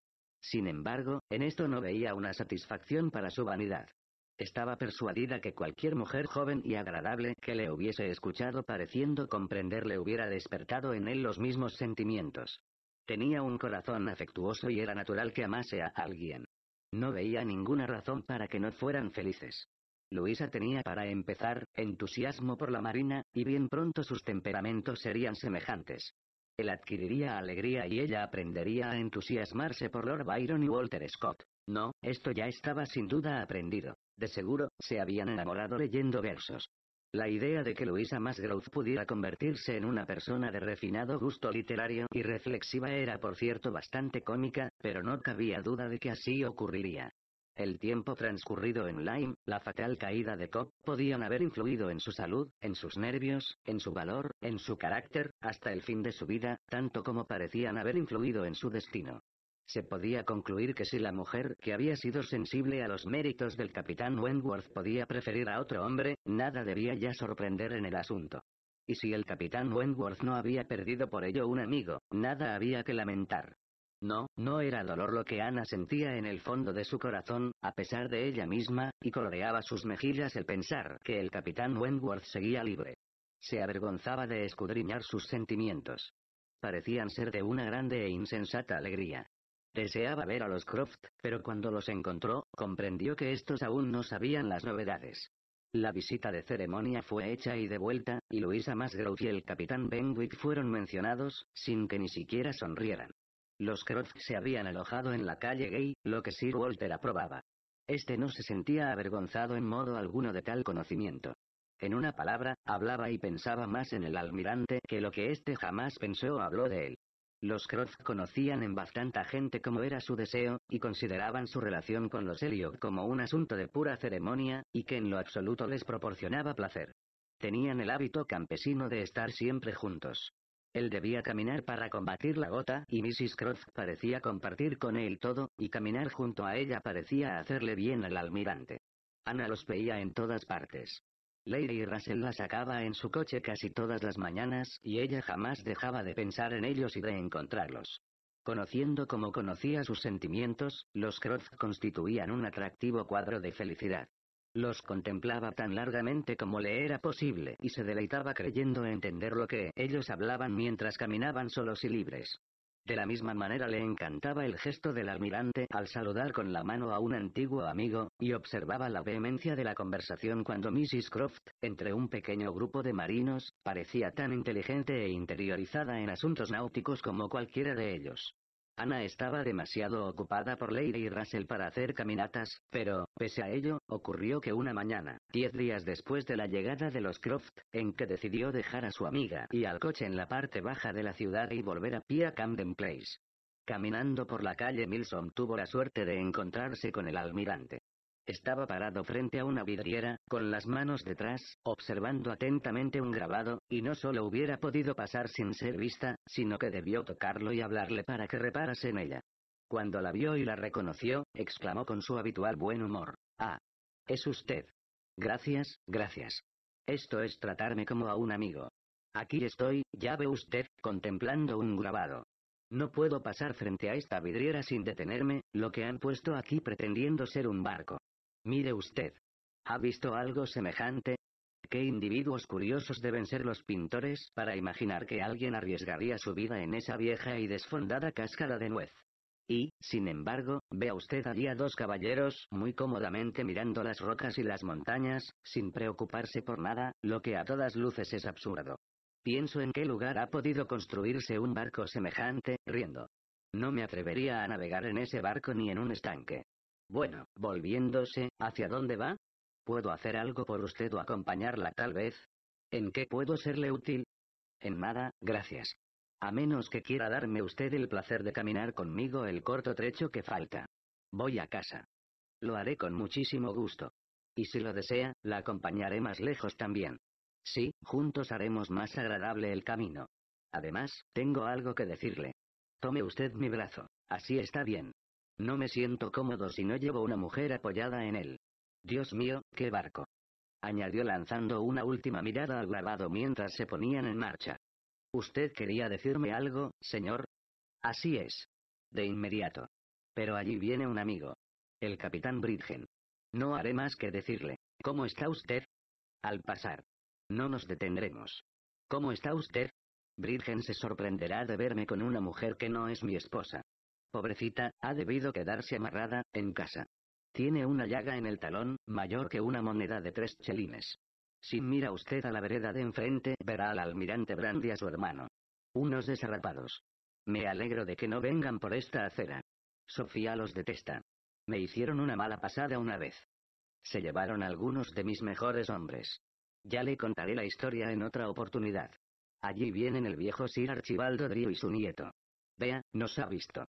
Sin embargo, en esto no veía una satisfacción para su vanidad. Estaba persuadida que cualquier mujer joven y agradable que le hubiese escuchado pareciendo comprenderle hubiera despertado en él los mismos sentimientos. Tenía un corazón afectuoso y era natural que amase a alguien. No veía ninguna razón para que no fueran felices. Luisa tenía para empezar, entusiasmo por la marina, y bien pronto sus temperamentos serían semejantes. Él adquiriría alegría y ella aprendería a entusiasmarse por Lord Byron y Walter Scott. No, esto ya estaba sin duda aprendido. De seguro, se habían enamorado leyendo versos. La idea de que Luisa Musgrove pudiera convertirse en una persona de refinado gusto literario y reflexiva era por cierto bastante cómica, pero no cabía duda de que así ocurriría. El tiempo transcurrido en Lyme, la fatal caída de Cobb, podían haber influido en su salud, en sus nervios, en su valor, en su carácter, hasta el fin de su vida, tanto como parecían haber influido en su destino. Se podía concluir que si la mujer que había sido sensible a los méritos del capitán Wentworth podía preferir a otro hombre, nada debía ya sorprender en el asunto. Y si el capitán Wentworth no había perdido por ello un amigo, nada había que lamentar. No, no era dolor lo que Ana sentía en el fondo de su corazón, a pesar de ella misma, y coloreaba sus mejillas el pensar que el capitán Wentworth seguía libre. Se avergonzaba de escudriñar sus sentimientos. Parecían ser de una grande e insensata alegría. Deseaba ver a los Croft, pero cuando los encontró, comprendió que estos aún no sabían las novedades. La visita de ceremonia fue hecha y de vuelta, y Luisa Masgrove y el capitán Benwick fueron mencionados, sin que ni siquiera sonrieran. Los Crofts se habían alojado en la calle Gay, lo que Sir Walter aprobaba. Este no se sentía avergonzado en modo alguno de tal conocimiento. En una palabra, hablaba y pensaba más en el almirante que lo que éste jamás pensó o habló de él. Los Crofts conocían en bastante gente como era su deseo, y consideraban su relación con los Elliot como un asunto de pura ceremonia, y que en lo absoluto les proporcionaba placer. Tenían el hábito campesino de estar siempre juntos. Él debía caminar para combatir la gota, y Mrs. Croft parecía compartir con él todo, y caminar junto a ella parecía hacerle bien al almirante. Ana los veía en todas partes. Lady Russell la sacaba en su coche casi todas las mañanas y ella jamás dejaba de pensar en ellos y de encontrarlos. Conociendo como conocía sus sentimientos, los Croft constituían un atractivo cuadro de felicidad. Los contemplaba tan largamente como le era posible y se deleitaba creyendo entender lo que ellos hablaban mientras caminaban solos y libres. De la misma manera le encantaba el gesto del almirante al saludar con la mano a un antiguo amigo, y observaba la vehemencia de la conversación cuando Mrs. Croft, entre un pequeño grupo de marinos, parecía tan inteligente e interiorizada en asuntos náuticos como cualquiera de ellos. Ana estaba demasiado ocupada por Lady y Russell para hacer caminatas, pero, pese a ello, ocurrió que una mañana, diez días después de la llegada de los Croft, en que decidió dejar a su amiga y al coche en la parte baja de la ciudad y volver a pie a Camden Place. Caminando por la calle Milson tuvo la suerte de encontrarse con el almirante. Estaba parado frente a una vidriera, con las manos detrás, observando atentamente un grabado, y no solo hubiera podido pasar sin ser vista, sino que debió tocarlo y hablarle para que reparase en ella. Cuando la vio y la reconoció, exclamó con su habitual buen humor. Ah. Es usted. Gracias, gracias. Esto es tratarme como a un amigo. Aquí estoy, ya ve usted, contemplando un grabado. No puedo pasar frente a esta vidriera sin detenerme, lo que han puesto aquí pretendiendo ser un barco. Mire usted. ¿Ha visto algo semejante? ¿Qué individuos curiosos deben ser los pintores para imaginar que alguien arriesgaría su vida en esa vieja y desfondada cáscara de nuez? Y, sin embargo, vea usted allí a dos caballeros muy cómodamente mirando las rocas y las montañas, sin preocuparse por nada, lo que a todas luces es absurdo. Pienso en qué lugar ha podido construirse un barco semejante, riendo. No me atrevería a navegar en ese barco ni en un estanque. Bueno, volviéndose, ¿hacia dónde va? ¿Puedo hacer algo por usted o acompañarla tal vez? ¿En qué puedo serle útil? En nada, gracias. A menos que quiera darme usted el placer de caminar conmigo el corto trecho que falta. Voy a casa. Lo haré con muchísimo gusto. Y si lo desea, la acompañaré más lejos también. Sí, juntos haremos más agradable el camino. Además, tengo algo que decirle. Tome usted mi brazo. Así está bien. No me siento cómodo si no llevo una mujer apoyada en él. Dios mío, qué barco. Añadió lanzando una última mirada al grabado mientras se ponían en marcha. ¿Usted quería decirme algo, señor? Así es. De inmediato. Pero allí viene un amigo. El capitán Bridgen. No haré más que decirle, ¿cómo está usted? Al pasar. No nos detendremos. ¿Cómo está usted? Bridgen se sorprenderá de verme con una mujer que no es mi esposa. Pobrecita, ha debido quedarse amarrada, en casa. Tiene una llaga en el talón, mayor que una moneda de tres chelines. Si mira usted a la vereda de enfrente, verá al almirante Brandy a su hermano. Unos desarrapados. Me alegro de que no vengan por esta acera. Sofía los detesta. Me hicieron una mala pasada una vez. Se llevaron algunos de mis mejores hombres. Ya le contaré la historia en otra oportunidad. Allí vienen el viejo Sir Archibaldo Drío y su nieto. Vea, nos ha visto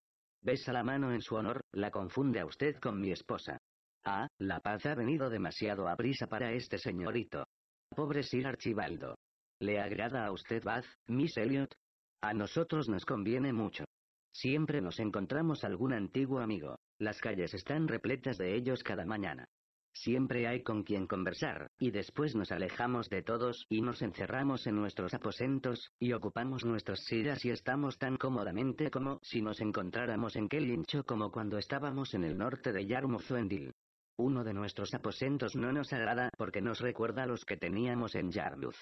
besa la mano en su honor, la confunde a usted con mi esposa. Ah, la paz ha venido demasiado a prisa para este señorito. Pobre Sir Archibaldo. ¿Le agrada a usted Bath, Miss Elliot? A nosotros nos conviene mucho. Siempre nos encontramos algún antiguo amigo. Las calles están repletas de ellos cada mañana. Siempre hay con quien conversar, y después nos alejamos de todos y nos encerramos en nuestros aposentos, y ocupamos nuestras sillas y estamos tan cómodamente como si nos encontráramos en Kelincho como cuando estábamos en el norte de Yarmouth Uno de nuestros aposentos no nos agrada porque nos recuerda a los que teníamos en Yarmouth.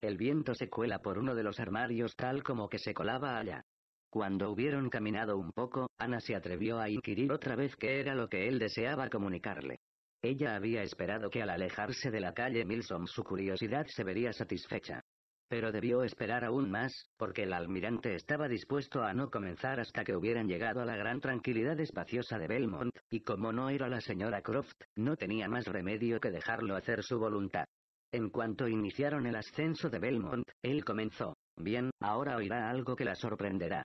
El viento se cuela por uno de los armarios tal como que se colaba allá. Cuando hubieron caminado un poco, Ana se atrevió a inquirir otra vez qué era lo que él deseaba comunicarle. Ella había esperado que al alejarse de la calle Milsom su curiosidad se vería satisfecha. Pero debió esperar aún más, porque el almirante estaba dispuesto a no comenzar hasta que hubieran llegado a la gran tranquilidad espaciosa de Belmont, y como no era la señora Croft, no tenía más remedio que dejarlo hacer su voluntad. En cuanto iniciaron el ascenso de Belmont, él comenzó. Bien, ahora oirá algo que la sorprenderá.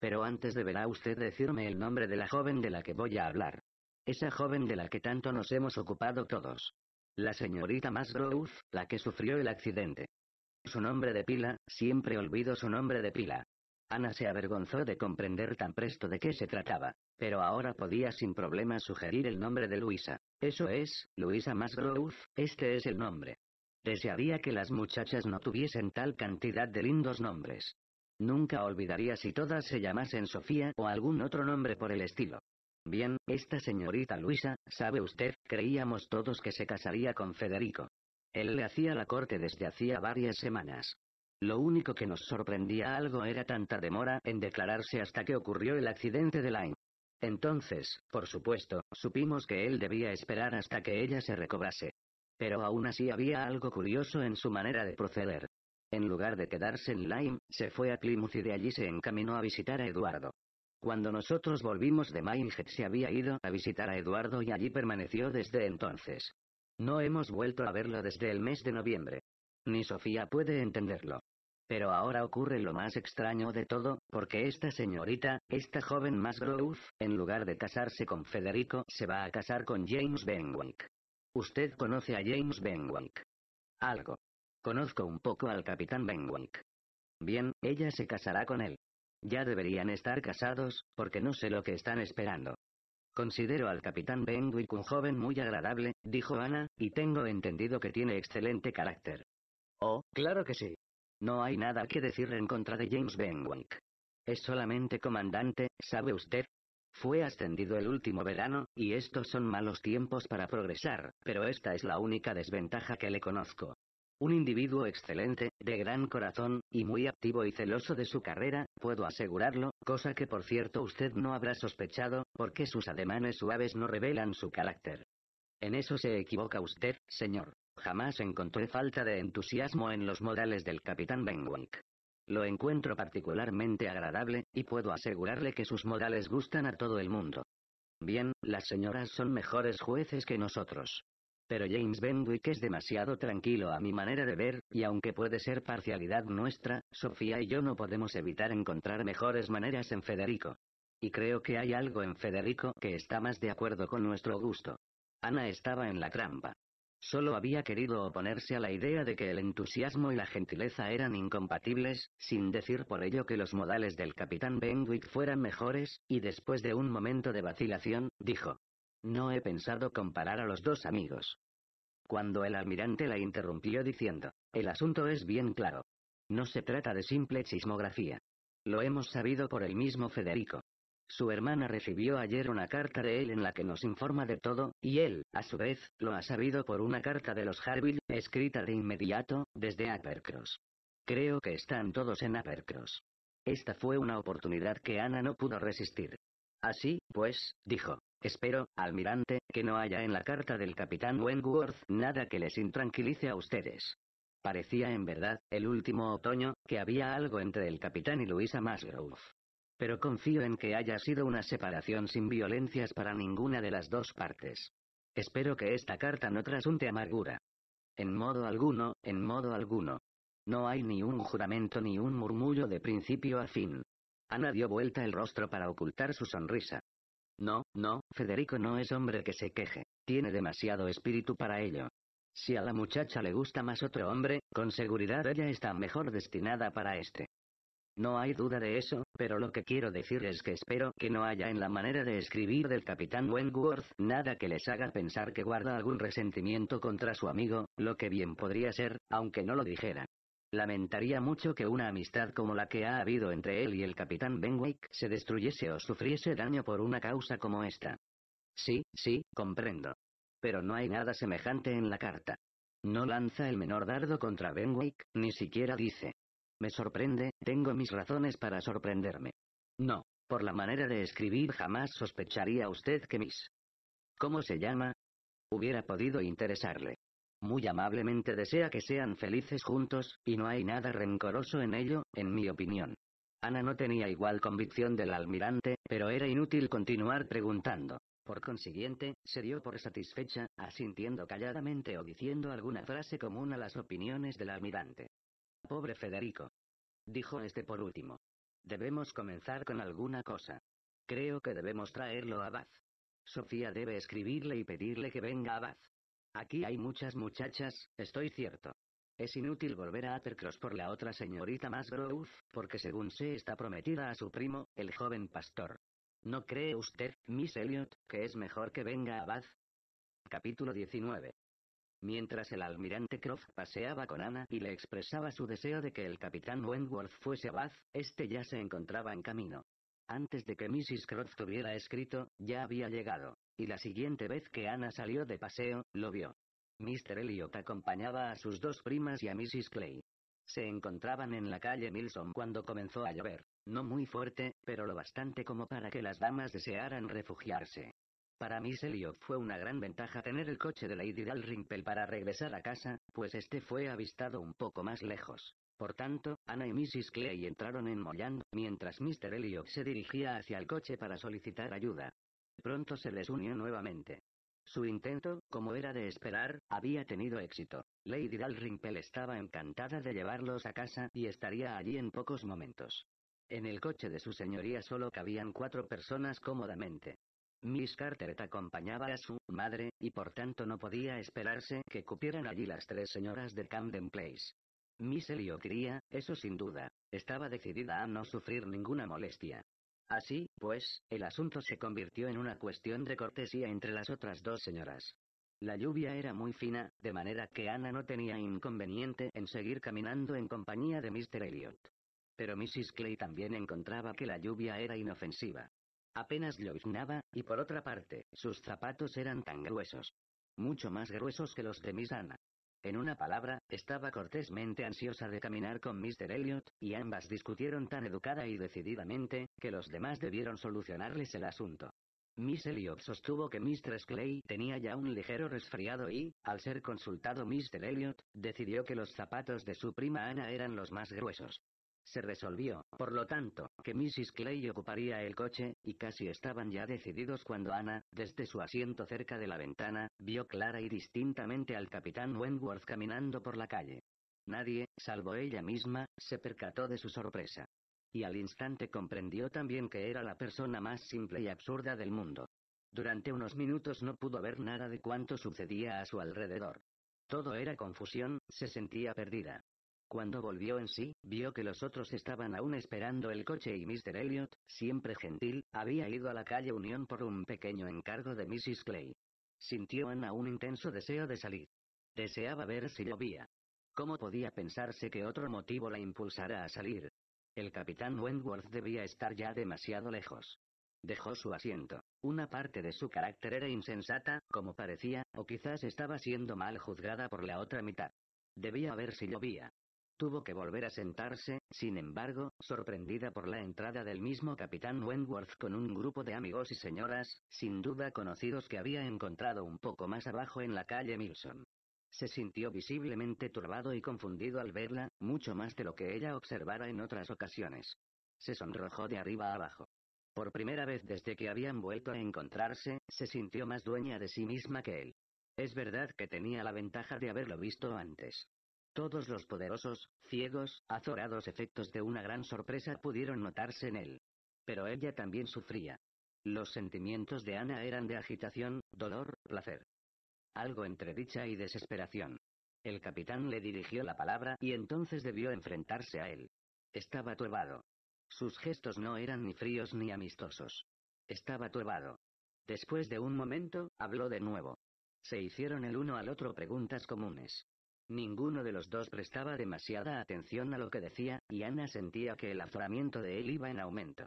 Pero antes deberá usted decirme el nombre de la joven de la que voy a hablar. Esa joven de la que tanto nos hemos ocupado todos. La señorita Masgrove, la que sufrió el accidente. Su nombre de pila, siempre olvido su nombre de pila. Ana se avergonzó de comprender tan presto de qué se trataba, pero ahora podía sin problema sugerir el nombre de Luisa. Eso es, Luisa Masgrove, este es el nombre. Desearía que las muchachas no tuviesen tal cantidad de lindos nombres. Nunca olvidaría si todas se llamasen Sofía o algún otro nombre por el estilo. Bien, esta señorita Luisa, sabe usted, creíamos todos que se casaría con Federico. Él le hacía la corte desde hacía varias semanas. Lo único que nos sorprendía algo era tanta demora en declararse hasta que ocurrió el accidente de Lyme. Entonces, por supuesto, supimos que él debía esperar hasta que ella se recobrase. Pero aún así había algo curioso en su manera de proceder. En lugar de quedarse en Lyme, se fue a Plymouth y de allí se encaminó a visitar a Eduardo. Cuando nosotros volvimos de mindhead se había ido a visitar a Eduardo y allí permaneció desde entonces. No hemos vuelto a verlo desde el mes de noviembre. Ni Sofía puede entenderlo. Pero ahora ocurre lo más extraño de todo, porque esta señorita, esta joven más growth, en lugar de casarse con Federico, se va a casar con James Benwick. Usted conoce a James Benwick. Algo. Conozco un poco al capitán Benwick. Bien, ella se casará con él. Ya deberían estar casados, porque no sé lo que están esperando. Considero al capitán Benwick un joven muy agradable, dijo Ana, y tengo entendido que tiene excelente carácter. Oh, claro que sí. No hay nada que decir en contra de James Benwick. Es solamente comandante, ¿sabe usted? Fue ascendido el último verano, y estos son malos tiempos para progresar, pero esta es la única desventaja que le conozco. Un individuo excelente, de gran corazón, y muy activo y celoso de su carrera, puedo asegurarlo, cosa que por cierto usted no habrá sospechado, porque sus ademanes suaves no revelan su carácter. En eso se equivoca usted, señor. Jamás encontré falta de entusiasmo en los modales del capitán Benwick. Lo encuentro particularmente agradable, y puedo asegurarle que sus modales gustan a todo el mundo. Bien, las señoras son mejores jueces que nosotros. Pero James Benwick es demasiado tranquilo a mi manera de ver, y aunque puede ser parcialidad nuestra, Sofía y yo no podemos evitar encontrar mejores maneras en Federico. Y creo que hay algo en Federico que está más de acuerdo con nuestro gusto. Ana estaba en la trampa. Solo había querido oponerse a la idea de que el entusiasmo y la gentileza eran incompatibles, sin decir por ello que los modales del capitán Benwick fueran mejores, y después de un momento de vacilación, dijo, no he pensado comparar a los dos amigos. Cuando el almirante la interrumpió diciendo, el asunto es bien claro. No se trata de simple chismografía. Lo hemos sabido por el mismo Federico. Su hermana recibió ayer una carta de él en la que nos informa de todo, y él, a su vez, lo ha sabido por una carta de los Harville, escrita de inmediato, desde Apercross. Creo que están todos en Apercross. Esta fue una oportunidad que Ana no pudo resistir. Así, pues, dijo, Espero, almirante, que no haya en la carta del capitán Wentworth nada que les intranquilice a ustedes. Parecía en verdad, el último otoño, que había algo entre el capitán y Luisa Musgrove. Pero confío en que haya sido una separación sin violencias para ninguna de las dos partes. Espero que esta carta no trasunte amargura. En modo alguno, en modo alguno. No hay ni un juramento ni un murmullo de principio a fin. Ana dio vuelta el rostro para ocultar su sonrisa. No, no, Federico no es hombre que se queje. Tiene demasiado espíritu para ello. Si a la muchacha le gusta más otro hombre, con seguridad ella está mejor destinada para este. No hay duda de eso, pero lo que quiero decir es que espero que no haya en la manera de escribir del capitán Wentworth nada que les haga pensar que guarda algún resentimiento contra su amigo, lo que bien podría ser, aunque no lo dijera. Lamentaría mucho que una amistad como la que ha habido entre él y el capitán Benwick se destruyese o sufriese daño por una causa como esta. Sí, sí, comprendo. Pero no hay nada semejante en la carta. No lanza el menor dardo contra Benwick, ni siquiera dice. Me sorprende, tengo mis razones para sorprenderme. No, por la manera de escribir jamás sospecharía usted que mis... ¿Cómo se llama? Hubiera podido interesarle muy amablemente desea que sean felices juntos, y no hay nada rencoroso en ello, en mi opinión. Ana no tenía igual convicción del almirante, pero era inútil continuar preguntando. Por consiguiente, se dio por satisfecha, asintiendo calladamente o diciendo alguna frase común a las opiniones del almirante. Pobre Federico. Dijo este por último. Debemos comenzar con alguna cosa. Creo que debemos traerlo a Bath. Sofía debe escribirle y pedirle que venga a Bath. Aquí hay muchas muchachas, estoy cierto. Es inútil volver a Athercross por la otra señorita más growth, porque según se está prometida a su primo, el joven pastor. ¿No cree usted, Miss Elliot, que es mejor que venga a Bath? Capítulo 19. Mientras el almirante Croft paseaba con Ana y le expresaba su deseo de que el capitán Wentworth fuese a Bath, este ya se encontraba en camino. Antes de que Mrs. Croft tuviera escrito, ya había llegado, y la siguiente vez que Ana salió de paseo, lo vio. Mr. Elliot acompañaba a sus dos primas y a Mrs. Clay. Se encontraban en la calle Milson cuando comenzó a llover, no muy fuerte, pero lo bastante como para que las damas desearan refugiarse. Para Miss Elliot fue una gran ventaja tener el coche de Lady Dalrymple para regresar a casa, pues este fue avistado un poco más lejos. Por tanto, Ana y Mrs. Clay entraron en Moyan, mientras Mr. Elliot se dirigía hacia el coche para solicitar ayuda. Pronto se les unió nuevamente. Su intento, como era de esperar, había tenido éxito. Lady Dalrymple estaba encantada de llevarlos a casa y estaría allí en pocos momentos. En el coche de su señoría solo cabían cuatro personas cómodamente. Miss Carteret acompañaba a su madre, y por tanto no podía esperarse que cupieran allí las tres señoras de Camden Place. Miss Elliot diría, eso sin duda. Estaba decidida a no sufrir ninguna molestia. Así, pues, el asunto se convirtió en una cuestión de cortesía entre las otras dos señoras. La lluvia era muy fina, de manera que Ana no tenía inconveniente en seguir caminando en compañía de Mr. Elliot. Pero Mrs. Clay también encontraba que la lluvia era inofensiva. Apenas lloviznaba, y por otra parte, sus zapatos eran tan gruesos. Mucho más gruesos que los de Miss Ana. En una palabra, estaba cortésmente ansiosa de caminar con Mr. Elliot, y ambas discutieron tan educada y decididamente, que los demás debieron solucionarles el asunto. Miss Elliot sostuvo que Mistress Clay tenía ya un ligero resfriado y, al ser consultado Mr. Elliot, decidió que los zapatos de su prima Ana eran los más gruesos. Se resolvió, por lo tanto, que Mrs. Clay ocuparía el coche, y casi estaban ya decididos cuando Ana, desde su asiento cerca de la ventana, vio clara y distintamente al capitán Wentworth caminando por la calle. Nadie, salvo ella misma, se percató de su sorpresa. Y al instante comprendió también que era la persona más simple y absurda del mundo. Durante unos minutos no pudo ver nada de cuanto sucedía a su alrededor. Todo era confusión, se sentía perdida. Cuando volvió en sí, vio que los otros estaban aún esperando el coche y Mr. Elliot, siempre gentil, había ido a la calle Unión por un pequeño encargo de Mrs. Clay. Sintió Ana un intenso deseo de salir. Deseaba ver si llovía. ¿Cómo podía pensarse que otro motivo la impulsara a salir? El capitán Wentworth debía estar ya demasiado lejos. Dejó su asiento. Una parte de su carácter era insensata, como parecía, o quizás estaba siendo mal juzgada por la otra mitad. Debía ver si llovía. Tuvo que volver a sentarse, sin embargo, sorprendida por la entrada del mismo capitán Wentworth con un grupo de amigos y señoras, sin duda conocidos que había encontrado un poco más abajo en la calle Milson. Se sintió visiblemente turbado y confundido al verla, mucho más de lo que ella observara en otras ocasiones. Se sonrojó de arriba abajo. Por primera vez desde que habían vuelto a encontrarse, se sintió más dueña de sí misma que él. Es verdad que tenía la ventaja de haberlo visto antes. Todos los poderosos, ciegos, azorados efectos de una gran sorpresa pudieron notarse en él. Pero ella también sufría. Los sentimientos de Ana eran de agitación, dolor, placer. Algo entre dicha y desesperación. El capitán le dirigió la palabra y entonces debió enfrentarse a él. Estaba turbado. Sus gestos no eran ni fríos ni amistosos. Estaba turbado. Después de un momento, habló de nuevo. Se hicieron el uno al otro preguntas comunes. Ninguno de los dos prestaba demasiada atención a lo que decía, y Ana sentía que el azoramiento de él iba en aumento.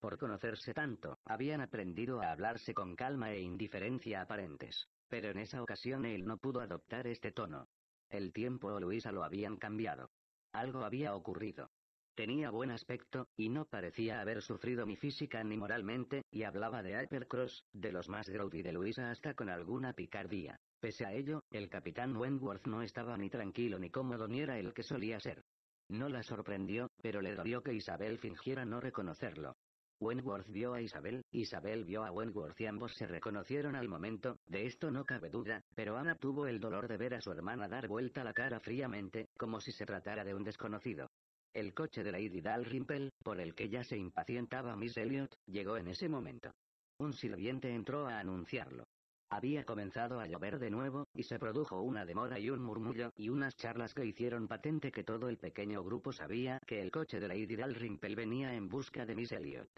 Por conocerse tanto, habían aprendido a hablarse con calma e indiferencia aparentes. Pero en esa ocasión él no pudo adoptar este tono. El tiempo o Luisa lo habían cambiado. Algo había ocurrido. Tenía buen aspecto, y no parecía haber sufrido ni física ni moralmente, y hablaba de Hypercross, de los más y de Luisa hasta con alguna picardía. Pese a ello, el capitán Wentworth no estaba ni tranquilo ni cómodo ni era el que solía ser. No la sorprendió, pero le dolió que Isabel fingiera no reconocerlo. Wentworth vio a Isabel, Isabel vio a Wentworth y ambos se reconocieron al momento, de esto no cabe duda, pero Ana tuvo el dolor de ver a su hermana dar vuelta la cara fríamente, como si se tratara de un desconocido. El coche de Lady Dalrymple, por el que ya se impacientaba Miss Elliot, llegó en ese momento. Un sirviente entró a anunciarlo. Había comenzado a llover de nuevo, y se produjo una demora y un murmullo y unas charlas que hicieron patente que todo el pequeño grupo sabía que el coche de Lady Dalrymple venía en busca de Miss Elliot.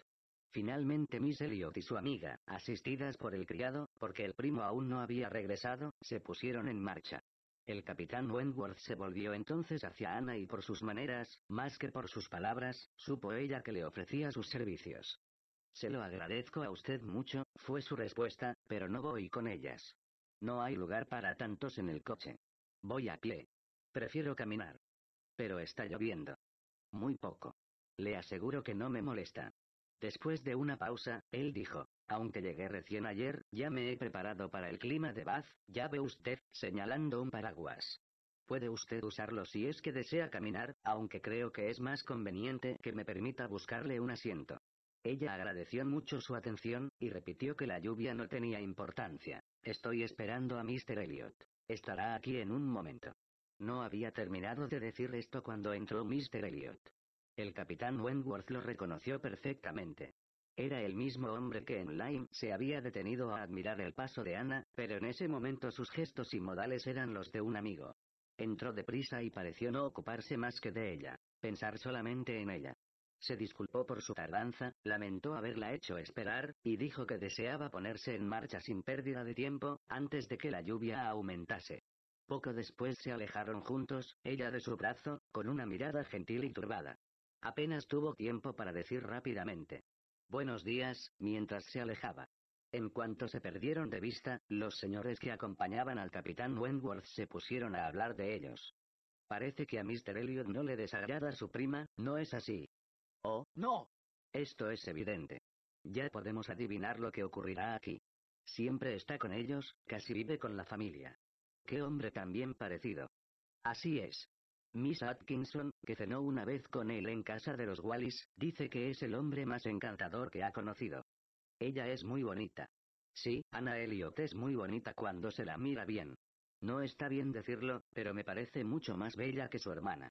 Finalmente Miss Elliot y su amiga, asistidas por el criado, porque el primo aún no había regresado, se pusieron en marcha. El capitán Wentworth se volvió entonces hacia Ana y por sus maneras, más que por sus palabras, supo ella que le ofrecía sus servicios. Se lo agradezco a usted mucho, fue su respuesta, pero no voy con ellas. No hay lugar para tantos en el coche. Voy a pie. Prefiero caminar. Pero está lloviendo. Muy poco. Le aseguro que no me molesta. Después de una pausa, él dijo, aunque llegué recién ayer, ya me he preparado para el clima de Bath, ya ve usted, señalando un paraguas. Puede usted usarlo si es que desea caminar, aunque creo que es más conveniente que me permita buscarle un asiento. Ella agradeció mucho su atención, y repitió que la lluvia no tenía importancia. Estoy esperando a Mr. Elliot. Estará aquí en un momento. No había terminado de decir esto cuando entró Mr. Elliot. El capitán Wentworth lo reconoció perfectamente. Era el mismo hombre que en Lyme se había detenido a admirar el paso de Ana, pero en ese momento sus gestos y modales eran los de un amigo. Entró deprisa y pareció no ocuparse más que de ella, pensar solamente en ella. Se disculpó por su tardanza, lamentó haberla hecho esperar, y dijo que deseaba ponerse en marcha sin pérdida de tiempo, antes de que la lluvia aumentase. Poco después se alejaron juntos, ella de su brazo, con una mirada gentil y turbada. Apenas tuvo tiempo para decir rápidamente. Buenos días, mientras se alejaba. En cuanto se perdieron de vista, los señores que acompañaban al capitán Wentworth se pusieron a hablar de ellos. Parece que a Mr. Elliot no le desagrada su prima, ¿no es así? Oh, no. Esto es evidente. Ya podemos adivinar lo que ocurrirá aquí. Siempre está con ellos, casi vive con la familia. Qué hombre tan bien parecido. Así es. Miss Atkinson, que cenó una vez con él en casa de los Wallis, dice que es el hombre más encantador que ha conocido. Ella es muy bonita. Sí, Ana Elliot es muy bonita cuando se la mira bien. No está bien decirlo, pero me parece mucho más bella que su hermana.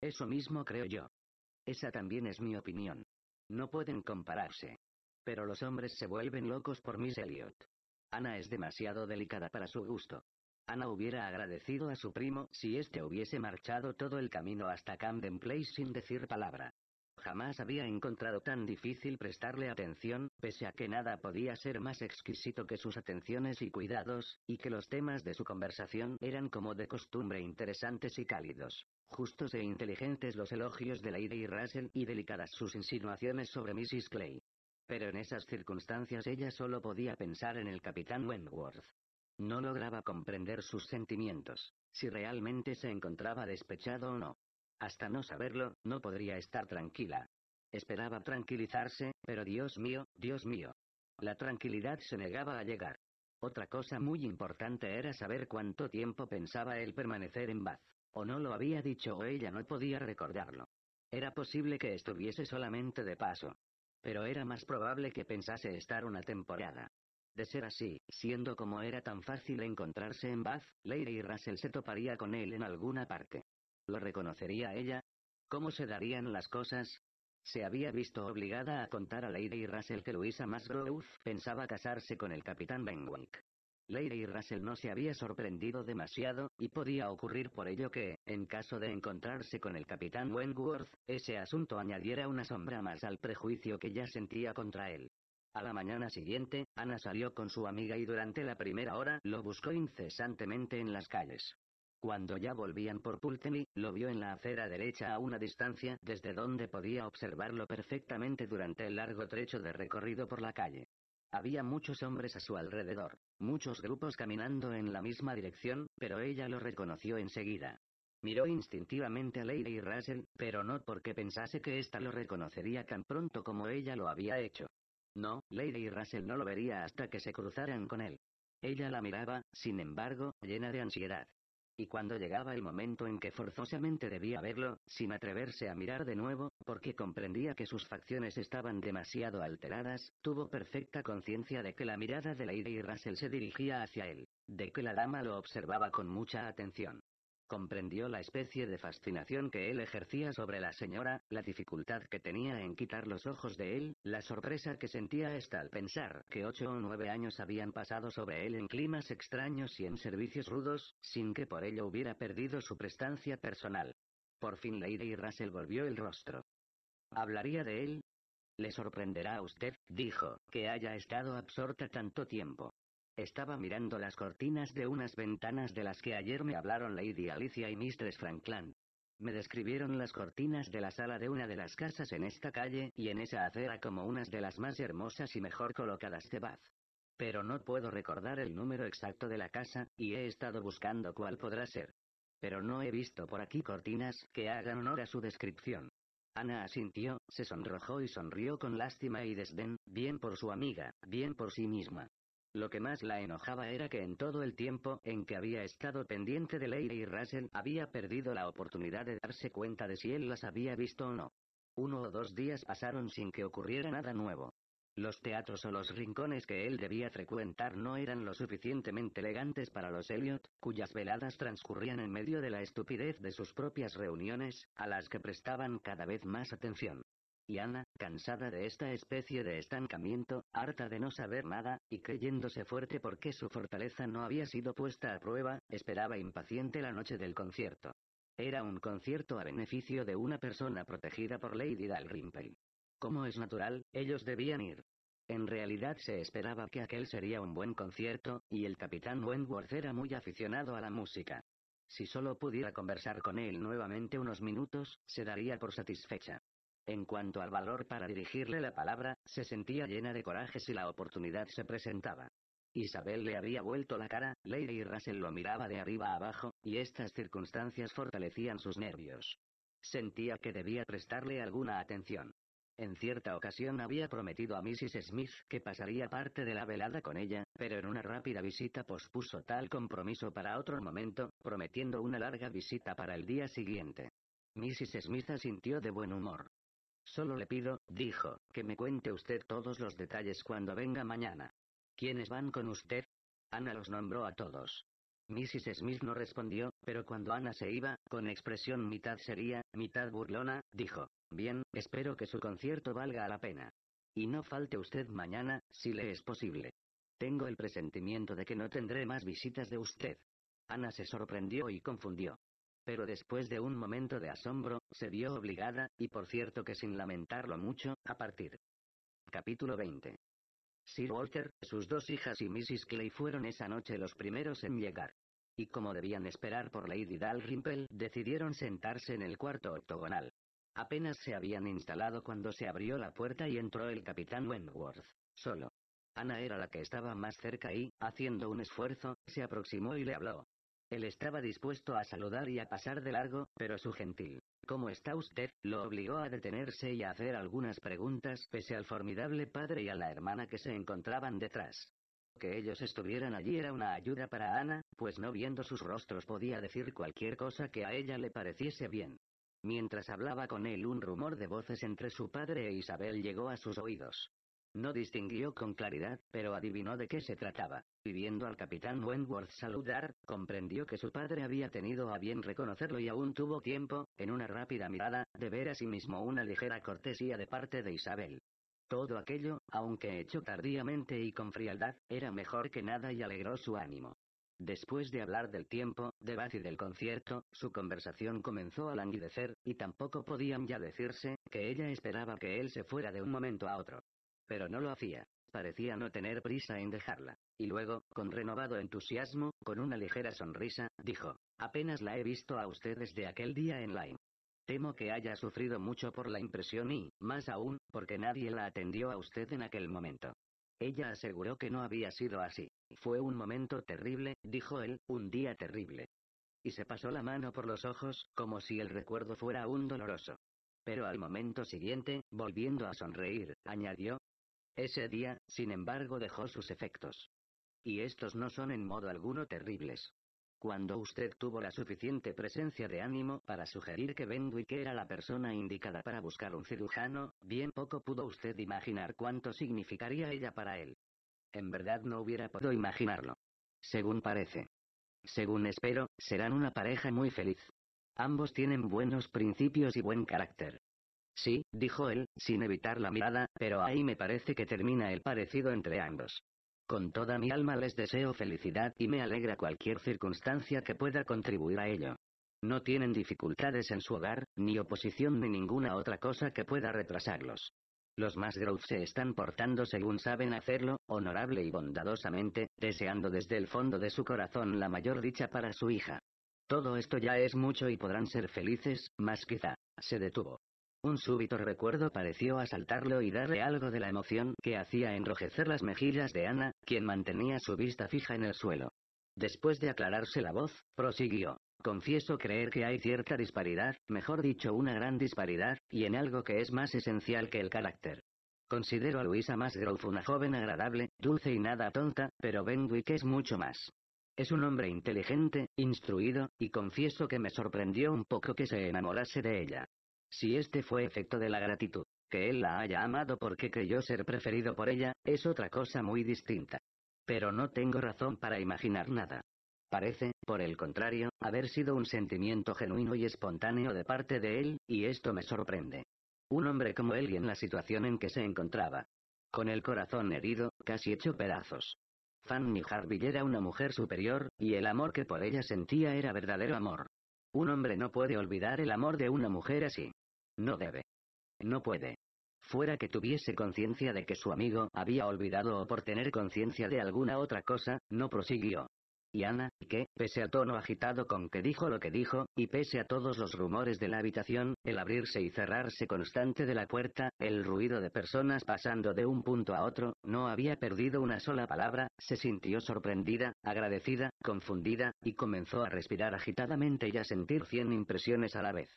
Eso mismo creo yo. Esa también es mi opinión. No pueden compararse. Pero los hombres se vuelven locos por Miss Elliot. Ana es demasiado delicada para su gusto. Ana hubiera agradecido a su primo si éste hubiese marchado todo el camino hasta Camden Place sin decir palabra. Jamás había encontrado tan difícil prestarle atención, pese a que nada podía ser más exquisito que sus atenciones y cuidados, y que los temas de su conversación eran como de costumbre interesantes y cálidos. Justos e inteligentes los elogios de Lady y Russell y delicadas sus insinuaciones sobre Mrs. Clay. Pero en esas circunstancias ella solo podía pensar en el capitán Wentworth. No lograba comprender sus sentimientos, si realmente se encontraba despechado o no. Hasta no saberlo, no podría estar tranquila. Esperaba tranquilizarse, pero Dios mío, Dios mío. La tranquilidad se negaba a llegar. Otra cosa muy importante era saber cuánto tiempo pensaba él permanecer en Bath. O no lo había dicho o ella no podía recordarlo. Era posible que estuviese solamente de paso. Pero era más probable que pensase estar una temporada. De ser así, siendo como era tan fácil encontrarse en Bath, Leire y Russell se toparía con él en alguna parte. ¿Lo reconocería ella? ¿Cómo se darían las cosas? Se había visto obligada a contar a Lady Russell que Luisa Masgrove pensaba casarse con el capitán Benwick. Lady Russell no se había sorprendido demasiado, y podía ocurrir por ello que, en caso de encontrarse con el capitán Wentworth, ese asunto añadiera una sombra más al prejuicio que ya sentía contra él. A la mañana siguiente, Ana salió con su amiga y durante la primera hora lo buscó incesantemente en las calles. Cuando ya volvían por Pulteney, lo vio en la acera derecha a una distancia desde donde podía observarlo perfectamente durante el largo trecho de recorrido por la calle. Había muchos hombres a su alrededor, muchos grupos caminando en la misma dirección, pero ella lo reconoció enseguida. Miró instintivamente a Lady Russell, pero no porque pensase que ésta lo reconocería tan pronto como ella lo había hecho. No, Lady Russell no lo vería hasta que se cruzaran con él. Ella la miraba, sin embargo, llena de ansiedad y cuando llegaba el momento en que forzosamente debía verlo, sin atreverse a mirar de nuevo, porque comprendía que sus facciones estaban demasiado alteradas, tuvo perfecta conciencia de que la mirada de Lady Russell se dirigía hacia él, de que la dama lo observaba con mucha atención, comprendió la especie de fascinación que él ejercía sobre la señora, la dificultad que tenía en quitar los ojos de él, la sorpresa que sentía esta al pensar que ocho o nueve años habían pasado sobre él en climas extraños y en servicios rudos, sin que por ello hubiera perdido su prestancia personal. Por fin Lady Russell volvió el rostro. ¿Hablaría de él? Le sorprenderá a usted, dijo, que haya estado absorta tanto tiempo. Estaba mirando las cortinas de unas ventanas de las que ayer me hablaron Lady Alicia y Mistress Frankland. Me describieron las cortinas de la sala de una de las casas en esta calle y en esa acera como unas de las más hermosas y mejor colocadas de Bath. Pero no puedo recordar el número exacto de la casa, y he estado buscando cuál podrá ser. Pero no he visto por aquí cortinas que hagan honor a su descripción. Ana asintió, se sonrojó y sonrió con lástima y desdén, bien por su amiga, bien por sí misma. Lo que más la enojaba era que en todo el tiempo en que había estado pendiente de Leire y Russell había perdido la oportunidad de darse cuenta de si él las había visto o no. Uno o dos días pasaron sin que ocurriera nada nuevo. Los teatros o los rincones que él debía frecuentar no eran lo suficientemente elegantes para los Elliot, cuyas veladas transcurrían en medio de la estupidez de sus propias reuniones, a las que prestaban cada vez más atención. Y Anna, cansada de esta especie de estancamiento, harta de no saber nada, y creyéndose fuerte porque su fortaleza no había sido puesta a prueba, esperaba impaciente la noche del concierto. Era un concierto a beneficio de una persona protegida por Lady Dalrymple. Como es natural, ellos debían ir. En realidad se esperaba que aquel sería un buen concierto, y el capitán Wentworth era muy aficionado a la música. Si solo pudiera conversar con él nuevamente unos minutos, se daría por satisfecha. En cuanto al valor para dirigirle la palabra, se sentía llena de coraje si la oportunidad se presentaba. Isabel le había vuelto la cara, Lady Russell lo miraba de arriba abajo, y estas circunstancias fortalecían sus nervios. Sentía que debía prestarle alguna atención. En cierta ocasión había prometido a Mrs. Smith que pasaría parte de la velada con ella, pero en una rápida visita pospuso tal compromiso para otro momento, prometiendo una larga visita para el día siguiente. Mrs. Smith asintió de buen humor. Solo le pido, dijo, que me cuente usted todos los detalles cuando venga mañana. ¿Quiénes van con usted? Ana los nombró a todos. Mrs. Smith no respondió, pero cuando Ana se iba, con expresión mitad seria, mitad burlona, dijo, Bien, espero que su concierto valga la pena. Y no falte usted mañana, si le es posible. Tengo el presentimiento de que no tendré más visitas de usted. Ana se sorprendió y confundió pero después de un momento de asombro, se vio obligada, y por cierto que sin lamentarlo mucho, a partir. Capítulo 20. Sir Walter, sus dos hijas y Mrs. Clay fueron esa noche los primeros en llegar. Y como debían esperar por Lady Dalrymple, decidieron sentarse en el cuarto octogonal. Apenas se habían instalado cuando se abrió la puerta y entró el capitán Wentworth, solo. Ana era la que estaba más cerca y, haciendo un esfuerzo, se aproximó y le habló. Él estaba dispuesto a saludar y a pasar de largo, pero su gentil ¿Cómo está usted? lo obligó a detenerse y a hacer algunas preguntas pese al formidable padre y a la hermana que se encontraban detrás. Que ellos estuvieran allí era una ayuda para Ana, pues no viendo sus rostros podía decir cualquier cosa que a ella le pareciese bien. Mientras hablaba con él un rumor de voces entre su padre e Isabel llegó a sus oídos. No distinguió con claridad, pero adivinó de qué se trataba. Viviendo viendo al capitán Wentworth saludar, comprendió que su padre había tenido a bien reconocerlo y aún tuvo tiempo, en una rápida mirada, de ver a sí mismo una ligera cortesía de parte de Isabel. Todo aquello, aunque hecho tardíamente y con frialdad, era mejor que nada y alegró su ánimo. Después de hablar del tiempo, de Bath y del concierto, su conversación comenzó a languidecer, y tampoco podían ya decirse que ella esperaba que él se fuera de un momento a otro pero no lo hacía. Parecía no tener prisa en dejarla. Y luego, con renovado entusiasmo, con una ligera sonrisa, dijo, apenas la he visto a usted desde aquel día en Lyme. Temo que haya sufrido mucho por la impresión y, más aún, porque nadie la atendió a usted en aquel momento. Ella aseguró que no había sido así. Fue un momento terrible, dijo él, un día terrible. Y se pasó la mano por los ojos, como si el recuerdo fuera aún doloroso. Pero al momento siguiente, volviendo a sonreír, añadió, ese día, sin embargo, dejó sus efectos. Y estos no son en modo alguno terribles. Cuando usted tuvo la suficiente presencia de ánimo para sugerir que Benwick era la persona indicada para buscar un cirujano, bien poco pudo usted imaginar cuánto significaría ella para él. En verdad no hubiera podido imaginarlo. Según parece. Según espero, serán una pareja muy feliz. Ambos tienen buenos principios y buen carácter. Sí, dijo él, sin evitar la mirada, pero ahí me parece que termina el parecido entre ambos. Con toda mi alma les deseo felicidad y me alegra cualquier circunstancia que pueda contribuir a ello. No tienen dificultades en su hogar, ni oposición ni ninguna otra cosa que pueda retrasarlos. Los más se están portando según saben hacerlo, honorable y bondadosamente, deseando desde el fondo de su corazón la mayor dicha para su hija. Todo esto ya es mucho y podrán ser felices, más quizá. Se detuvo. Un súbito recuerdo pareció asaltarlo y darle algo de la emoción que hacía enrojecer las mejillas de Ana, quien mantenía su vista fija en el suelo. Después de aclararse la voz, prosiguió. Confieso creer que hay cierta disparidad, mejor dicho una gran disparidad, y en algo que es más esencial que el carácter. Considero a Luisa Masgrove una joven agradable, dulce y nada tonta, pero Benwick es mucho más. Es un hombre inteligente, instruido, y confieso que me sorprendió un poco que se enamorase de ella. Si este fue efecto de la gratitud, que él la haya amado porque creyó ser preferido por ella, es otra cosa muy distinta. Pero no tengo razón para imaginar nada. Parece, por el contrario, haber sido un sentimiento genuino y espontáneo de parte de él, y esto me sorprende. Un hombre como él y en la situación en que se encontraba. Con el corazón herido, casi hecho pedazos. Fanny Harville era una mujer superior, y el amor que por ella sentía era verdadero amor. Un hombre no puede olvidar el amor de una mujer así. No debe. No puede. Fuera que tuviese conciencia de que su amigo había olvidado o por tener conciencia de alguna otra cosa, no prosiguió. Y Ana, que, pese al tono agitado con que dijo lo que dijo, y pese a todos los rumores de la habitación, el abrirse y cerrarse constante de la puerta, el ruido de personas pasando de un punto a otro, no había perdido una sola palabra, se sintió sorprendida, agradecida, confundida, y comenzó a respirar agitadamente y a sentir cien impresiones a la vez.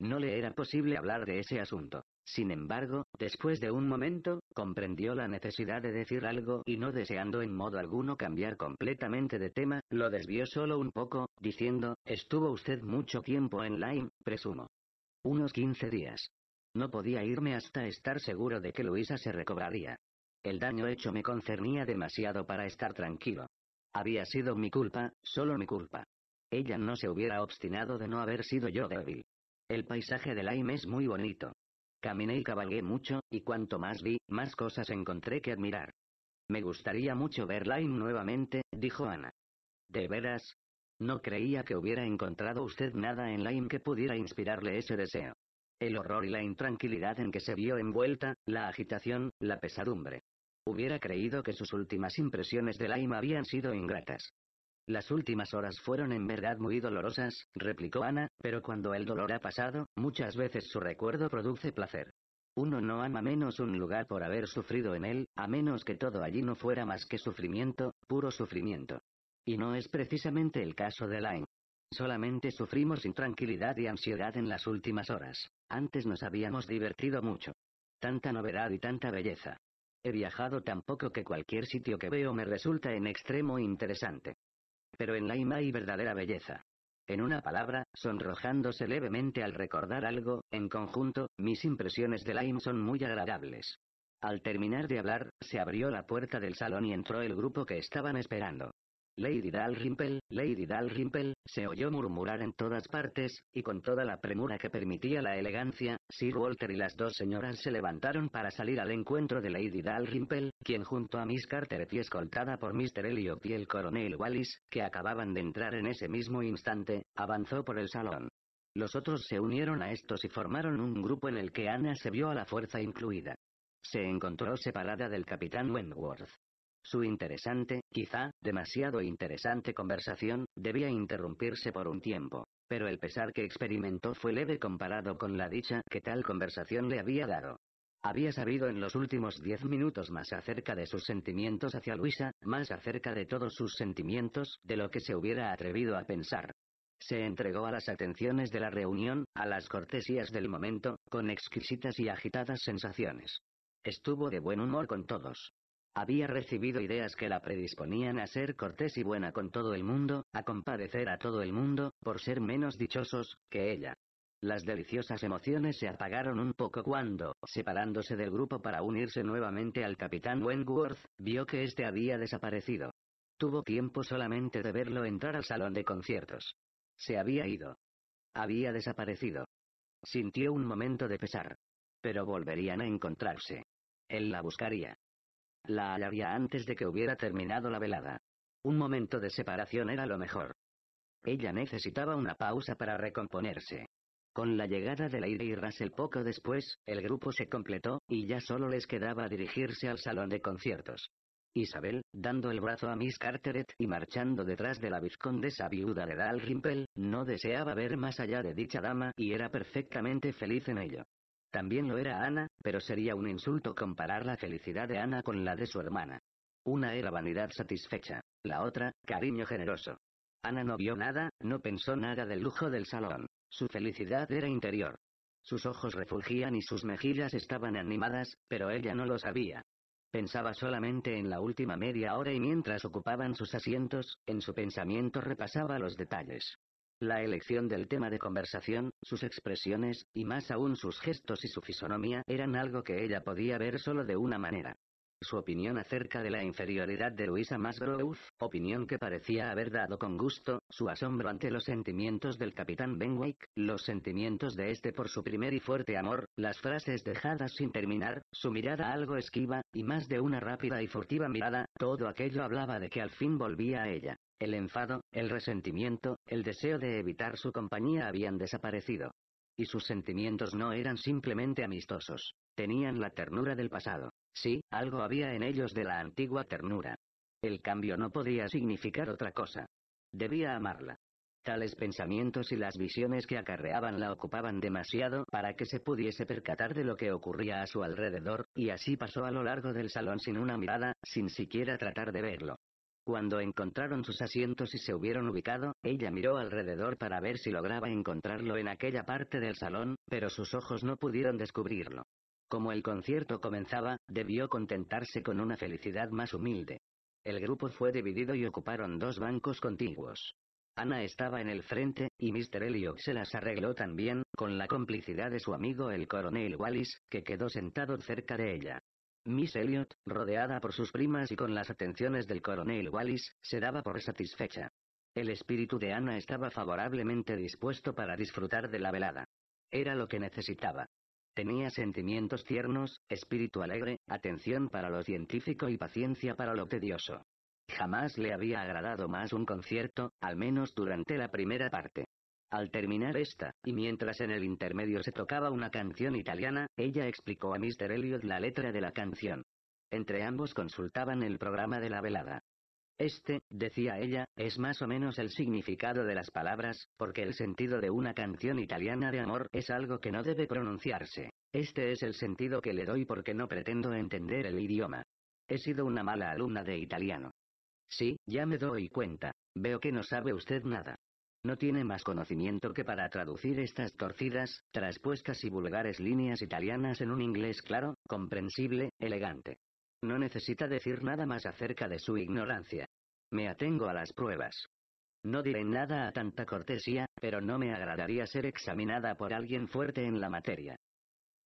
No le era posible hablar de ese asunto. Sin embargo, después de un momento, comprendió la necesidad de decir algo y no deseando en modo alguno cambiar completamente de tema, lo desvió solo un poco, diciendo, estuvo usted mucho tiempo en Lyme, presumo. Unos 15 días. No podía irme hasta estar seguro de que Luisa se recobraría. El daño hecho me concernía demasiado para estar tranquilo. Había sido mi culpa, solo mi culpa. Ella no se hubiera obstinado de no haber sido yo débil. El paisaje de Lyme es muy bonito. Caminé y cabalgué mucho, y cuanto más vi, más cosas encontré que admirar. Me gustaría mucho ver Lyme nuevamente, dijo Ana. ¿De veras? No creía que hubiera encontrado usted nada en Lyme que pudiera inspirarle ese deseo. El horror y la intranquilidad en que se vio envuelta, la agitación, la pesadumbre. Hubiera creído que sus últimas impresiones de Lyme habían sido ingratas. Las últimas horas fueron en verdad muy dolorosas, replicó Ana, pero cuando el dolor ha pasado, muchas veces su recuerdo produce placer. Uno no ama menos un lugar por haber sufrido en él, a menos que todo allí no fuera más que sufrimiento, puro sufrimiento. Y no es precisamente el caso de Lain. Solamente sufrimos intranquilidad y ansiedad en las últimas horas. Antes nos habíamos divertido mucho. Tanta novedad y tanta belleza. He viajado tan poco que cualquier sitio que veo me resulta en extremo interesante. Pero en Laima hay verdadera belleza. En una palabra, sonrojándose levemente al recordar algo, en conjunto, mis impresiones de Laim son muy agradables. Al terminar de hablar, se abrió la puerta del salón y entró el grupo que estaban esperando. Lady Dalrymple, Lady Dalrymple, se oyó murmurar en todas partes, y con toda la premura que permitía la elegancia, Sir Walter y las dos señoras se levantaron para salir al encuentro de Lady Dalrymple, quien junto a Miss Carteret y escoltada por Mr. Elliot y el coronel Wallis, que acababan de entrar en ese mismo instante, avanzó por el salón. Los otros se unieron a estos y formaron un grupo en el que Ana se vio a la fuerza incluida. Se encontró separada del capitán Wentworth. Su interesante, quizá, demasiado interesante conversación, debía interrumpirse por un tiempo, pero el pesar que experimentó fue leve comparado con la dicha que tal conversación le había dado. Había sabido en los últimos diez minutos más acerca de sus sentimientos hacia Luisa, más acerca de todos sus sentimientos, de lo que se hubiera atrevido a pensar. Se entregó a las atenciones de la reunión, a las cortesías del momento, con exquisitas y agitadas sensaciones. Estuvo de buen humor con todos. Había recibido ideas que la predisponían a ser cortés y buena con todo el mundo, a compadecer a todo el mundo, por ser menos dichosos, que ella. Las deliciosas emociones se apagaron un poco cuando, separándose del grupo para unirse nuevamente al capitán Wentworth, vio que éste había desaparecido. Tuvo tiempo solamente de verlo entrar al salón de conciertos. Se había ido. Había desaparecido. Sintió un momento de pesar. Pero volverían a encontrarse. Él la buscaría. La hallaría antes de que hubiera terminado la velada. Un momento de separación era lo mejor. Ella necesitaba una pausa para recomponerse. Con la llegada de Lady y Russell poco después, el grupo se completó, y ya solo les quedaba dirigirse al salón de conciertos. Isabel, dando el brazo a Miss Carteret y marchando detrás de la vizcondesa viuda de Dalrymple, no deseaba ver más allá de dicha dama y era perfectamente feliz en ello. También lo era Ana, pero sería un insulto comparar la felicidad de Ana con la de su hermana. Una era vanidad satisfecha, la otra, cariño generoso. Ana no vio nada, no pensó nada del lujo del salón. Su felicidad era interior. Sus ojos refugían y sus mejillas estaban animadas, pero ella no lo sabía. Pensaba solamente en la última media hora y mientras ocupaban sus asientos, en su pensamiento repasaba los detalles. La elección del tema de conversación, sus expresiones, y más aún sus gestos y su fisonomía eran algo que ella podía ver solo de una manera. Su opinión acerca de la inferioridad de Luisa Musgrove, opinión que parecía haber dado con gusto, su asombro ante los sentimientos del capitán Benwick, los sentimientos de este por su primer y fuerte amor, las frases dejadas sin terminar, su mirada algo esquiva, y más de una rápida y furtiva mirada, todo aquello hablaba de que al fin volvía a ella. El enfado, el resentimiento, el deseo de evitar su compañía habían desaparecido. Y sus sentimientos no eran simplemente amistosos. Tenían la ternura del pasado. Sí, algo había en ellos de la antigua ternura. El cambio no podía significar otra cosa. Debía amarla. Tales pensamientos y las visiones que acarreaban la ocupaban demasiado para que se pudiese percatar de lo que ocurría a su alrededor, y así pasó a lo largo del salón sin una mirada, sin siquiera tratar de verlo. Cuando encontraron sus asientos y se hubieron ubicado, ella miró alrededor para ver si lograba encontrarlo en aquella parte del salón, pero sus ojos no pudieron descubrirlo. Como el concierto comenzaba, debió contentarse con una felicidad más humilde. El grupo fue dividido y ocuparon dos bancos contiguos. Ana estaba en el frente, y Mr. Elliot se las arregló también, con la complicidad de su amigo el coronel Wallis, que quedó sentado cerca de ella. Miss Elliot, rodeada por sus primas y con las atenciones del coronel Wallis, se daba por satisfecha. El espíritu de Ana estaba favorablemente dispuesto para disfrutar de la velada. Era lo que necesitaba. Tenía sentimientos tiernos, espíritu alegre, atención para lo científico y paciencia para lo tedioso. Jamás le había agradado más un concierto, al menos durante la primera parte. Al terminar esta, y mientras en el intermedio se tocaba una canción italiana, ella explicó a Mr. Elliot la letra de la canción. Entre ambos consultaban el programa de la velada. Este, decía ella, es más o menos el significado de las palabras, porque el sentido de una canción italiana de amor es algo que no debe pronunciarse. Este es el sentido que le doy porque no pretendo entender el idioma. He sido una mala alumna de italiano. Sí, ya me doy cuenta. Veo que no sabe usted nada. No tiene más conocimiento que para traducir estas torcidas, traspuestas y vulgares líneas italianas en un inglés claro, comprensible, elegante. No necesita decir nada más acerca de su ignorancia. Me atengo a las pruebas. No diré nada a tanta cortesía, pero no me agradaría ser examinada por alguien fuerte en la materia.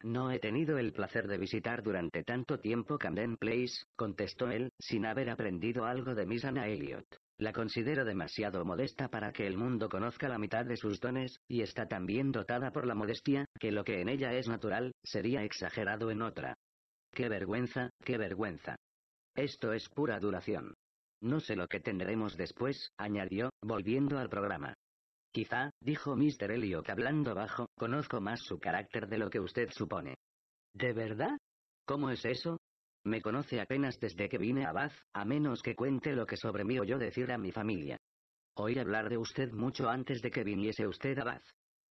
No he tenido el placer de visitar durante tanto tiempo Camden Place, contestó él, sin haber aprendido algo de Miss Anna Elliot. La considero demasiado modesta para que el mundo conozca la mitad de sus dones, y está tan bien dotada por la modestia, que lo que en ella es natural, sería exagerado en otra. Qué vergüenza, qué vergüenza. Esto es pura duración. No sé lo que tendremos después, añadió, volviendo al programa. Quizá, dijo Mr. Elliot hablando bajo, conozco más su carácter de lo que usted supone. ¿De verdad? ¿Cómo es eso? Me conoce apenas desde que vine a Bath, a menos que cuente lo que sobre mí oyó decir a mi familia. Oí hablar de usted mucho antes de que viniese usted a Bath.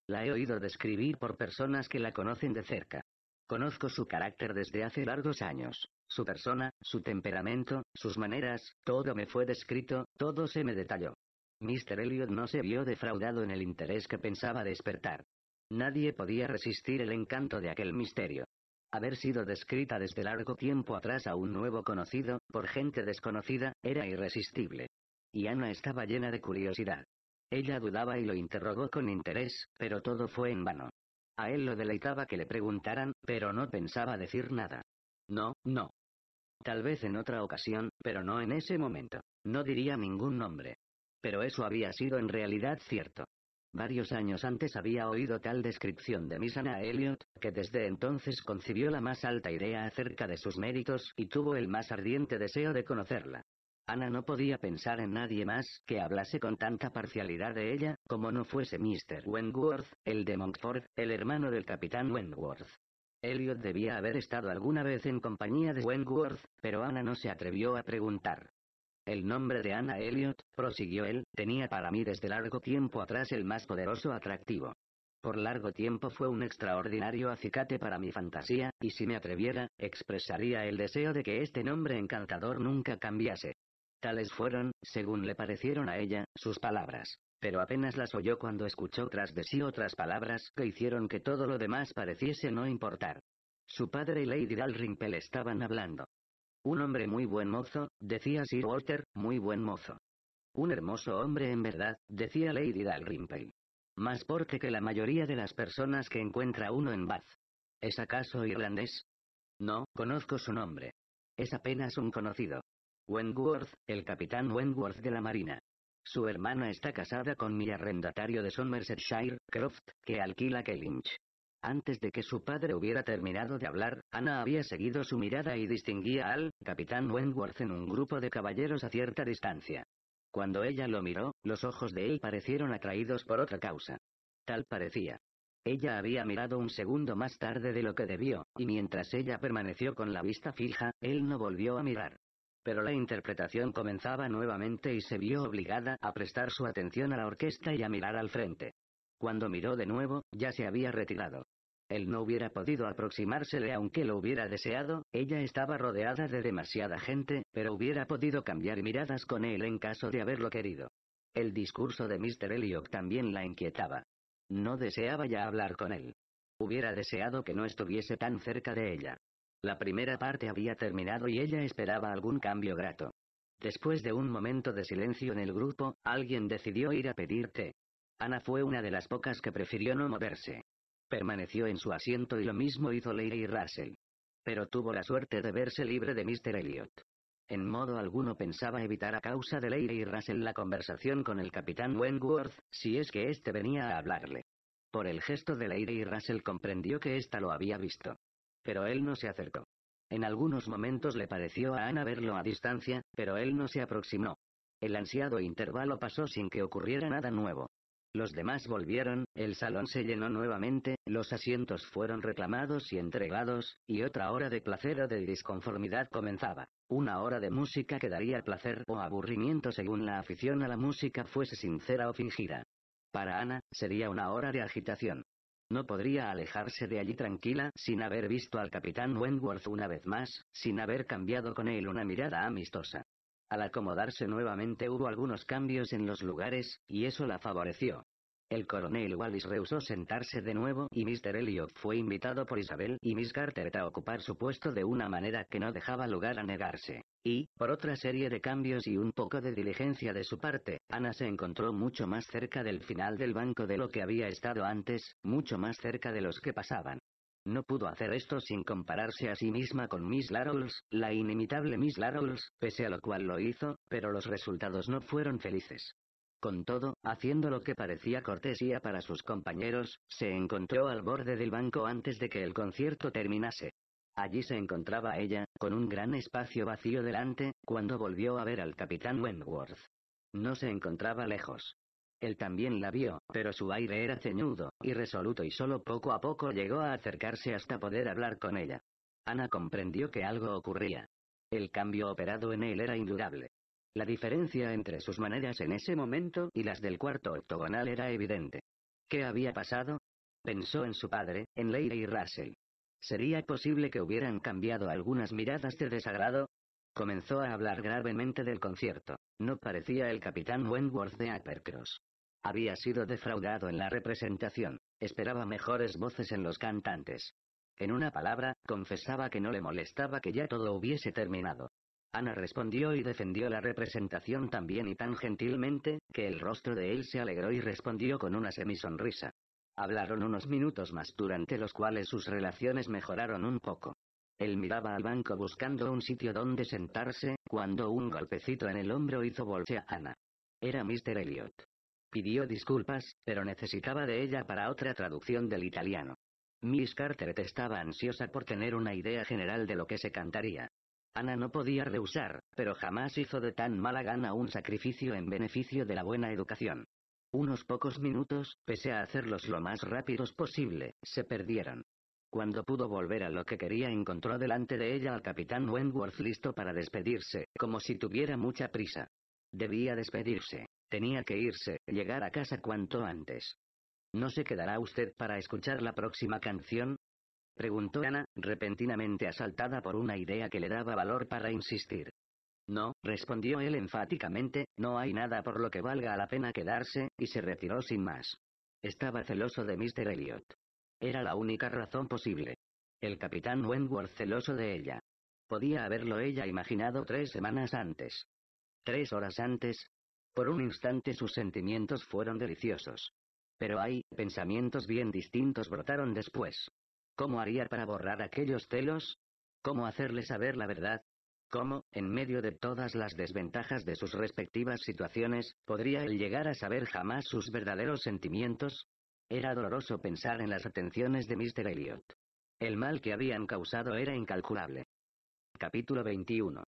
La he oído describir por personas que la conocen de cerca. Conozco su carácter desde hace largos años. Su persona, su temperamento, sus maneras, todo me fue descrito, todo se me detalló. Mr. Elliot no se vio defraudado en el interés que pensaba despertar. Nadie podía resistir el encanto de aquel misterio. Haber sido descrita desde largo tiempo atrás a un nuevo conocido, por gente desconocida, era irresistible. Y Ana estaba llena de curiosidad. Ella dudaba y lo interrogó con interés, pero todo fue en vano. A él lo deleitaba que le preguntaran, pero no pensaba decir nada. No, no. Tal vez en otra ocasión, pero no en ese momento. No diría ningún nombre. Pero eso había sido en realidad cierto. Varios años antes había oído tal descripción de Miss Anna Elliot, que desde entonces concibió la más alta idea acerca de sus méritos y tuvo el más ardiente deseo de conocerla. Ana no podía pensar en nadie más que hablase con tanta parcialidad de ella, como no fuese Mr. Wentworth, el de Montfort, el hermano del capitán Wentworth. Elliot debía haber estado alguna vez en compañía de Wentworth, pero Ana no se atrevió a preguntar. El nombre de Anna Elliot, prosiguió él, tenía para mí desde largo tiempo atrás el más poderoso atractivo. Por largo tiempo fue un extraordinario acicate para mi fantasía, y si me atreviera, expresaría el deseo de que este nombre encantador nunca cambiase. Tales fueron, según le parecieron a ella, sus palabras. Pero apenas las oyó cuando escuchó tras de sí otras palabras que hicieron que todo lo demás pareciese no importar. Su padre y Lady Dalrymple estaban hablando. Un hombre muy buen mozo, decía Sir Walter, muy buen mozo. Un hermoso hombre en verdad, decía Lady Dalrymple. Más porque que la mayoría de las personas que encuentra uno en Bath. ¿Es acaso irlandés? No, conozco su nombre. Es apenas un conocido. Wentworth, el capitán Wentworth de la Marina. Su hermana está casada con mi arrendatario de Somersetshire, Croft, que alquila Kellynch. Antes de que su padre hubiera terminado de hablar, Ana había seguido su mirada y distinguía al capitán Wentworth en un grupo de caballeros a cierta distancia. Cuando ella lo miró, los ojos de él parecieron atraídos por otra causa. Tal parecía. Ella había mirado un segundo más tarde de lo que debió, y mientras ella permaneció con la vista fija, él no volvió a mirar. Pero la interpretación comenzaba nuevamente y se vio obligada a prestar su atención a la orquesta y a mirar al frente. Cuando miró de nuevo, ya se había retirado. Él no hubiera podido aproximársele aunque lo hubiera deseado, ella estaba rodeada de demasiada gente, pero hubiera podido cambiar miradas con él en caso de haberlo querido. El discurso de Mr. Elliot también la inquietaba. No deseaba ya hablar con él. Hubiera deseado que no estuviese tan cerca de ella. La primera parte había terminado y ella esperaba algún cambio grato. Después de un momento de silencio en el grupo, alguien decidió ir a pedir té. Ana fue una de las pocas que prefirió no moverse. Permaneció en su asiento y lo mismo hizo Lady y Russell. Pero tuvo la suerte de verse libre de Mr. Elliot. En modo alguno pensaba evitar a causa de Lady y Russell la conversación con el capitán Wentworth, si es que éste venía a hablarle. Por el gesto de Lady y Russell comprendió que ésta lo había visto. Pero él no se acercó. En algunos momentos le pareció a Ana verlo a distancia, pero él no se aproximó. El ansiado intervalo pasó sin que ocurriera nada nuevo. Los demás volvieron, el salón se llenó nuevamente, los asientos fueron reclamados y entregados, y otra hora de placer o de disconformidad comenzaba. Una hora de música que daría placer o aburrimiento según la afición a la música fuese sincera o fingida. Para Ana, sería una hora de agitación. No podría alejarse de allí tranquila sin haber visto al capitán Wentworth una vez más, sin haber cambiado con él una mirada amistosa. Al acomodarse nuevamente hubo algunos cambios en los lugares, y eso la favoreció. El coronel Wallis rehusó sentarse de nuevo y Mr. Elliot fue invitado por Isabel y Miss Carter a ocupar su puesto de una manera que no dejaba lugar a negarse. Y, por otra serie de cambios y un poco de diligencia de su parte, Ana se encontró mucho más cerca del final del banco de lo que había estado antes, mucho más cerca de los que pasaban. No pudo hacer esto sin compararse a sí misma con Miss Larolles, la inimitable Miss Larolles, pese a lo cual lo hizo, pero los resultados no fueron felices. Con todo, haciendo lo que parecía cortesía para sus compañeros, se encontró al borde del banco antes de que el concierto terminase. Allí se encontraba ella, con un gran espacio vacío delante, cuando volvió a ver al capitán Wentworth. No se encontraba lejos. Él también la vio, pero su aire era ceñudo, irresoluto y solo poco a poco llegó a acercarse hasta poder hablar con ella. Ana comprendió que algo ocurría. El cambio operado en él era indudable. La diferencia entre sus maneras en ese momento y las del cuarto octogonal era evidente. ¿Qué había pasado? Pensó en su padre, en Leire y Russell. ¿Sería posible que hubieran cambiado algunas miradas de desagrado? Comenzó a hablar gravemente del concierto. No parecía el capitán Wentworth de Uppercross. Había sido defraudado en la representación, esperaba mejores voces en los cantantes. En una palabra, confesaba que no le molestaba que ya todo hubiese terminado. Ana respondió y defendió la representación tan bien y tan gentilmente, que el rostro de él se alegró y respondió con una semisonrisa. Hablaron unos minutos más durante los cuales sus relaciones mejoraron un poco. Él miraba al banco buscando un sitio donde sentarse, cuando un golpecito en el hombro hizo voltear a Ana. Era Mr. Elliot. Pidió disculpas, pero necesitaba de ella para otra traducción del italiano. Miss Carteret estaba ansiosa por tener una idea general de lo que se cantaría. Ana no podía rehusar, pero jamás hizo de tan mala gana un sacrificio en beneficio de la buena educación. Unos pocos minutos, pese a hacerlos lo más rápidos posible, se perdieron. Cuando pudo volver a lo que quería encontró delante de ella al capitán Wentworth listo para despedirse, como si tuviera mucha prisa. Debía despedirse. Tenía que irse, llegar a casa cuanto antes. ¿No se quedará usted para escuchar la próxima canción? Preguntó Ana, repentinamente asaltada por una idea que le daba valor para insistir. No, respondió él enfáticamente, no hay nada por lo que valga la pena quedarse, y se retiró sin más. Estaba celoso de Mr. Elliot. Era la única razón posible. El capitán Wentworth celoso de ella. Podía haberlo ella imaginado tres semanas antes. Tres horas antes, por un instante sus sentimientos fueron deliciosos. Pero hay pensamientos bien distintos brotaron después. ¿Cómo haría para borrar aquellos celos? ¿Cómo hacerle saber la verdad? ¿Cómo, en medio de todas las desventajas de sus respectivas situaciones, podría él llegar a saber jamás sus verdaderos sentimientos? Era doloroso pensar en las atenciones de Mr. Elliot. El mal que habían causado era incalculable. Capítulo 21.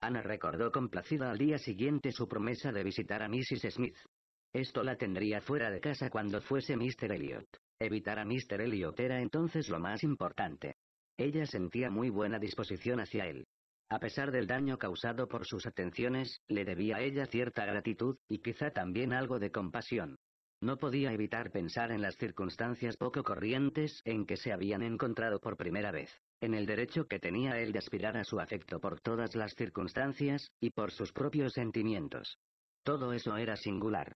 Ana recordó complacida al día siguiente su promesa de visitar a Mrs. Smith. Esto la tendría fuera de casa cuando fuese Mr. Elliot. Evitar a Mr. Elliot era entonces lo más importante. Ella sentía muy buena disposición hacia él. A pesar del daño causado por sus atenciones, le debía a ella cierta gratitud, y quizá también algo de compasión. No podía evitar pensar en las circunstancias poco corrientes en que se habían encontrado por primera vez en el derecho que tenía él de aspirar a su afecto por todas las circunstancias, y por sus propios sentimientos. Todo eso era singular.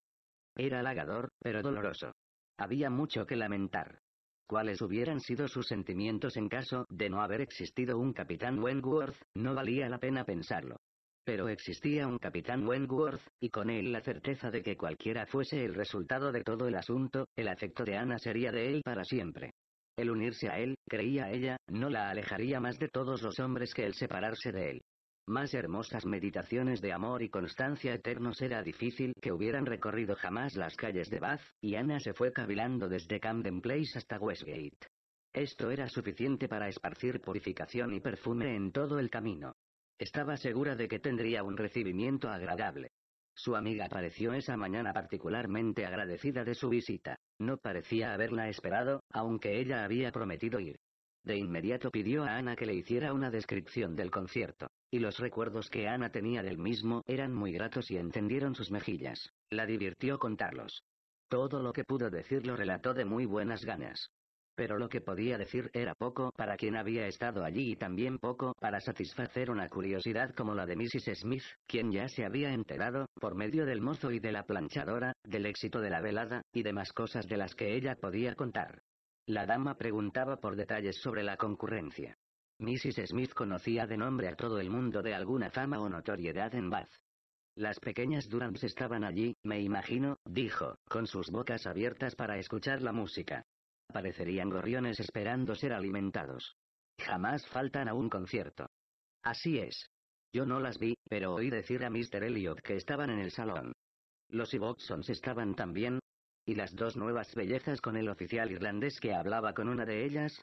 Era halagador, pero doloroso. Había mucho que lamentar. Cuáles hubieran sido sus sentimientos en caso de no haber existido un capitán Wentworth, no valía la pena pensarlo. Pero existía un capitán Wentworth, y con él la certeza de que cualquiera fuese el resultado de todo el asunto, el afecto de Ana sería de él para siempre. El unirse a él, creía ella, no la alejaría más de todos los hombres que el separarse de él. Más hermosas meditaciones de amor y constancia eternos era difícil que hubieran recorrido jamás las calles de Bath, y Ana se fue cavilando desde Camden Place hasta Westgate. Esto era suficiente para esparcir purificación y perfume en todo el camino. Estaba segura de que tendría un recibimiento agradable. Su amiga pareció esa mañana particularmente agradecida de su visita. No parecía haberla esperado, aunque ella había prometido ir. De inmediato pidió a Ana que le hiciera una descripción del concierto, y los recuerdos que Ana tenía del mismo eran muy gratos y entendieron sus mejillas. La divirtió contarlos. Todo lo que pudo decir lo relató de muy buenas ganas. Pero lo que podía decir era poco para quien había estado allí y también poco para satisfacer una curiosidad como la de Mrs. Smith, quien ya se había enterado, por medio del mozo y de la planchadora, del éxito de la velada, y demás cosas de las que ella podía contar. La dama preguntaba por detalles sobre la concurrencia. Mrs. Smith conocía de nombre a todo el mundo de alguna fama o notoriedad en Bath. Las pequeñas Durams estaban allí, me imagino, dijo, con sus bocas abiertas para escuchar la música aparecerían gorriones esperando ser alimentados. Jamás faltan a un concierto. Así es. Yo no las vi, pero oí decir a Mr. Elliot que estaban en el salón. Los Iboxons estaban también. ¿Y las dos nuevas bellezas con el oficial irlandés que hablaba con una de ellas?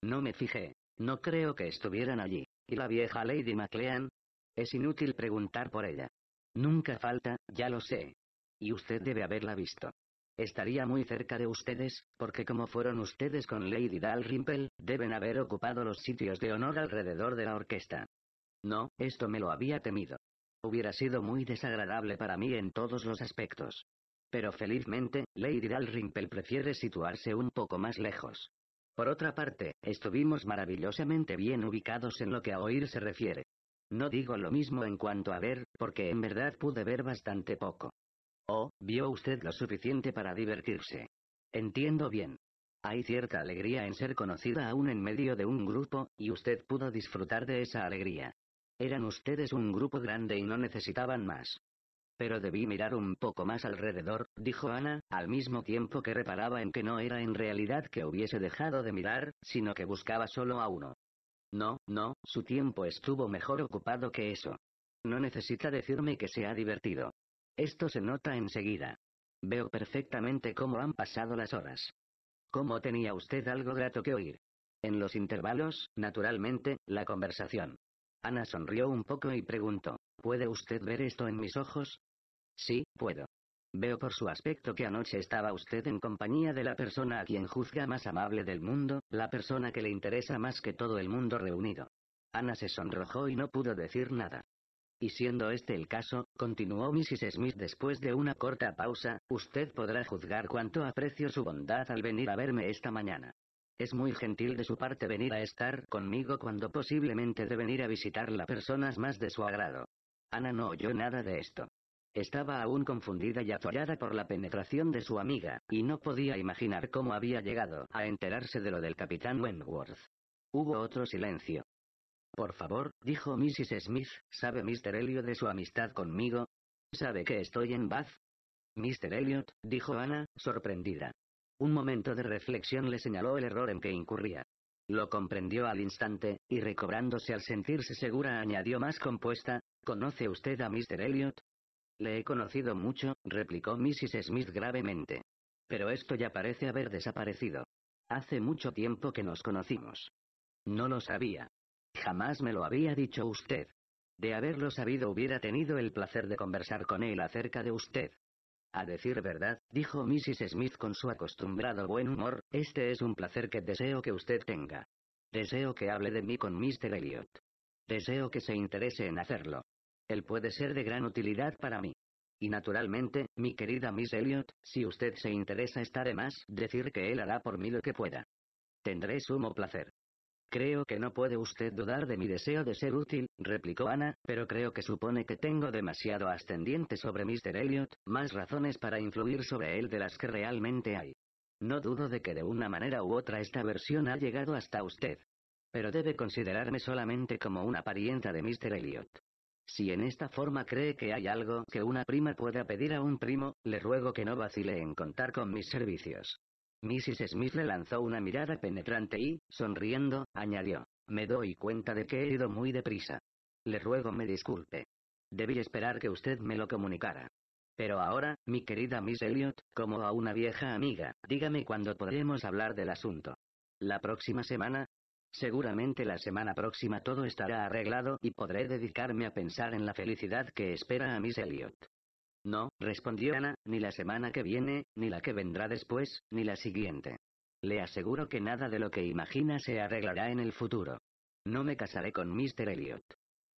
No me fijé. No creo que estuvieran allí. ¿Y la vieja Lady MacLean? Es inútil preguntar por ella. Nunca falta, ya lo sé. Y usted debe haberla visto. Estaría muy cerca de ustedes, porque como fueron ustedes con Lady Dalrymple, deben haber ocupado los sitios de honor alrededor de la orquesta. No, esto me lo había temido. Hubiera sido muy desagradable para mí en todos los aspectos. Pero felizmente, Lady Dalrymple prefiere situarse un poco más lejos. Por otra parte, estuvimos maravillosamente bien ubicados en lo que a oír se refiere. No digo lo mismo en cuanto a ver, porque en verdad pude ver bastante poco. Oh, vio usted lo suficiente para divertirse. Entiendo bien. Hay cierta alegría en ser conocida aún en medio de un grupo, y usted pudo disfrutar de esa alegría. Eran ustedes un grupo grande y no necesitaban más. Pero debí mirar un poco más alrededor, dijo Ana, al mismo tiempo que reparaba en que no era en realidad que hubiese dejado de mirar, sino que buscaba solo a uno. No, no, su tiempo estuvo mejor ocupado que eso. No necesita decirme que se ha divertido. Esto se nota enseguida. Veo perfectamente cómo han pasado las horas. ¿Cómo tenía usted algo grato que oír? En los intervalos, naturalmente, la conversación. Ana sonrió un poco y preguntó, ¿puede usted ver esto en mis ojos? Sí, puedo. Veo por su aspecto que anoche estaba usted en compañía de la persona a quien juzga más amable del mundo, la persona que le interesa más que todo el mundo reunido. Ana se sonrojó y no pudo decir nada. Y siendo este el caso, continuó Mrs. Smith después de una corta pausa, usted podrá juzgar cuánto aprecio su bondad al venir a verme esta mañana. Es muy gentil de su parte venir a estar conmigo cuando posiblemente de venir a visitar visitarla personas más de su agrado. Ana no oyó nada de esto. Estaba aún confundida y atollada por la penetración de su amiga, y no podía imaginar cómo había llegado a enterarse de lo del capitán Wentworth. Hubo otro silencio. Por favor, dijo Mrs. Smith, ¿sabe Mr. Elliot de su amistad conmigo? ¿Sabe que estoy en Bath? Mr. Elliot, dijo Ana, sorprendida. Un momento de reflexión le señaló el error en que incurría. Lo comprendió al instante, y recobrándose al sentirse segura añadió más compuesta, ¿conoce usted a Mr. Elliot? Le he conocido mucho, replicó Mrs. Smith gravemente. Pero esto ya parece haber desaparecido. Hace mucho tiempo que nos conocimos. No lo sabía. Jamás me lo había dicho usted. De haberlo sabido hubiera tenido el placer de conversar con él acerca de usted. A decir verdad, dijo Mrs. Smith con su acostumbrado buen humor, este es un placer que deseo que usted tenga. Deseo que hable de mí con Mr. Elliot. Deseo que se interese en hacerlo. Él puede ser de gran utilidad para mí. Y naturalmente, mi querida Miss Elliot, si usted se interesa estaré más decir que él hará por mí lo que pueda. Tendré sumo placer. Creo que no puede usted dudar de mi deseo de ser útil, replicó Ana, pero creo que supone que tengo demasiado ascendiente sobre Mr. Elliot, más razones para influir sobre él de las que realmente hay. No dudo de que de una manera u otra esta versión ha llegado hasta usted. Pero debe considerarme solamente como una parienta de Mr. Elliot. Si en esta forma cree que hay algo que una prima pueda pedir a un primo, le ruego que no vacile en contar con mis servicios. Mrs. Smith le lanzó una mirada penetrante y, sonriendo, añadió, me doy cuenta de que he ido muy deprisa. Le ruego me disculpe. Debí esperar que usted me lo comunicara. Pero ahora, mi querida Miss Elliot, como a una vieja amiga, dígame cuándo podremos hablar del asunto. ¿La próxima semana? Seguramente la semana próxima todo estará arreglado y podré dedicarme a pensar en la felicidad que espera a Miss Elliot. No, respondió Ana, ni la semana que viene, ni la que vendrá después, ni la siguiente. Le aseguro que nada de lo que imagina se arreglará en el futuro. No me casaré con Mr. Elliot.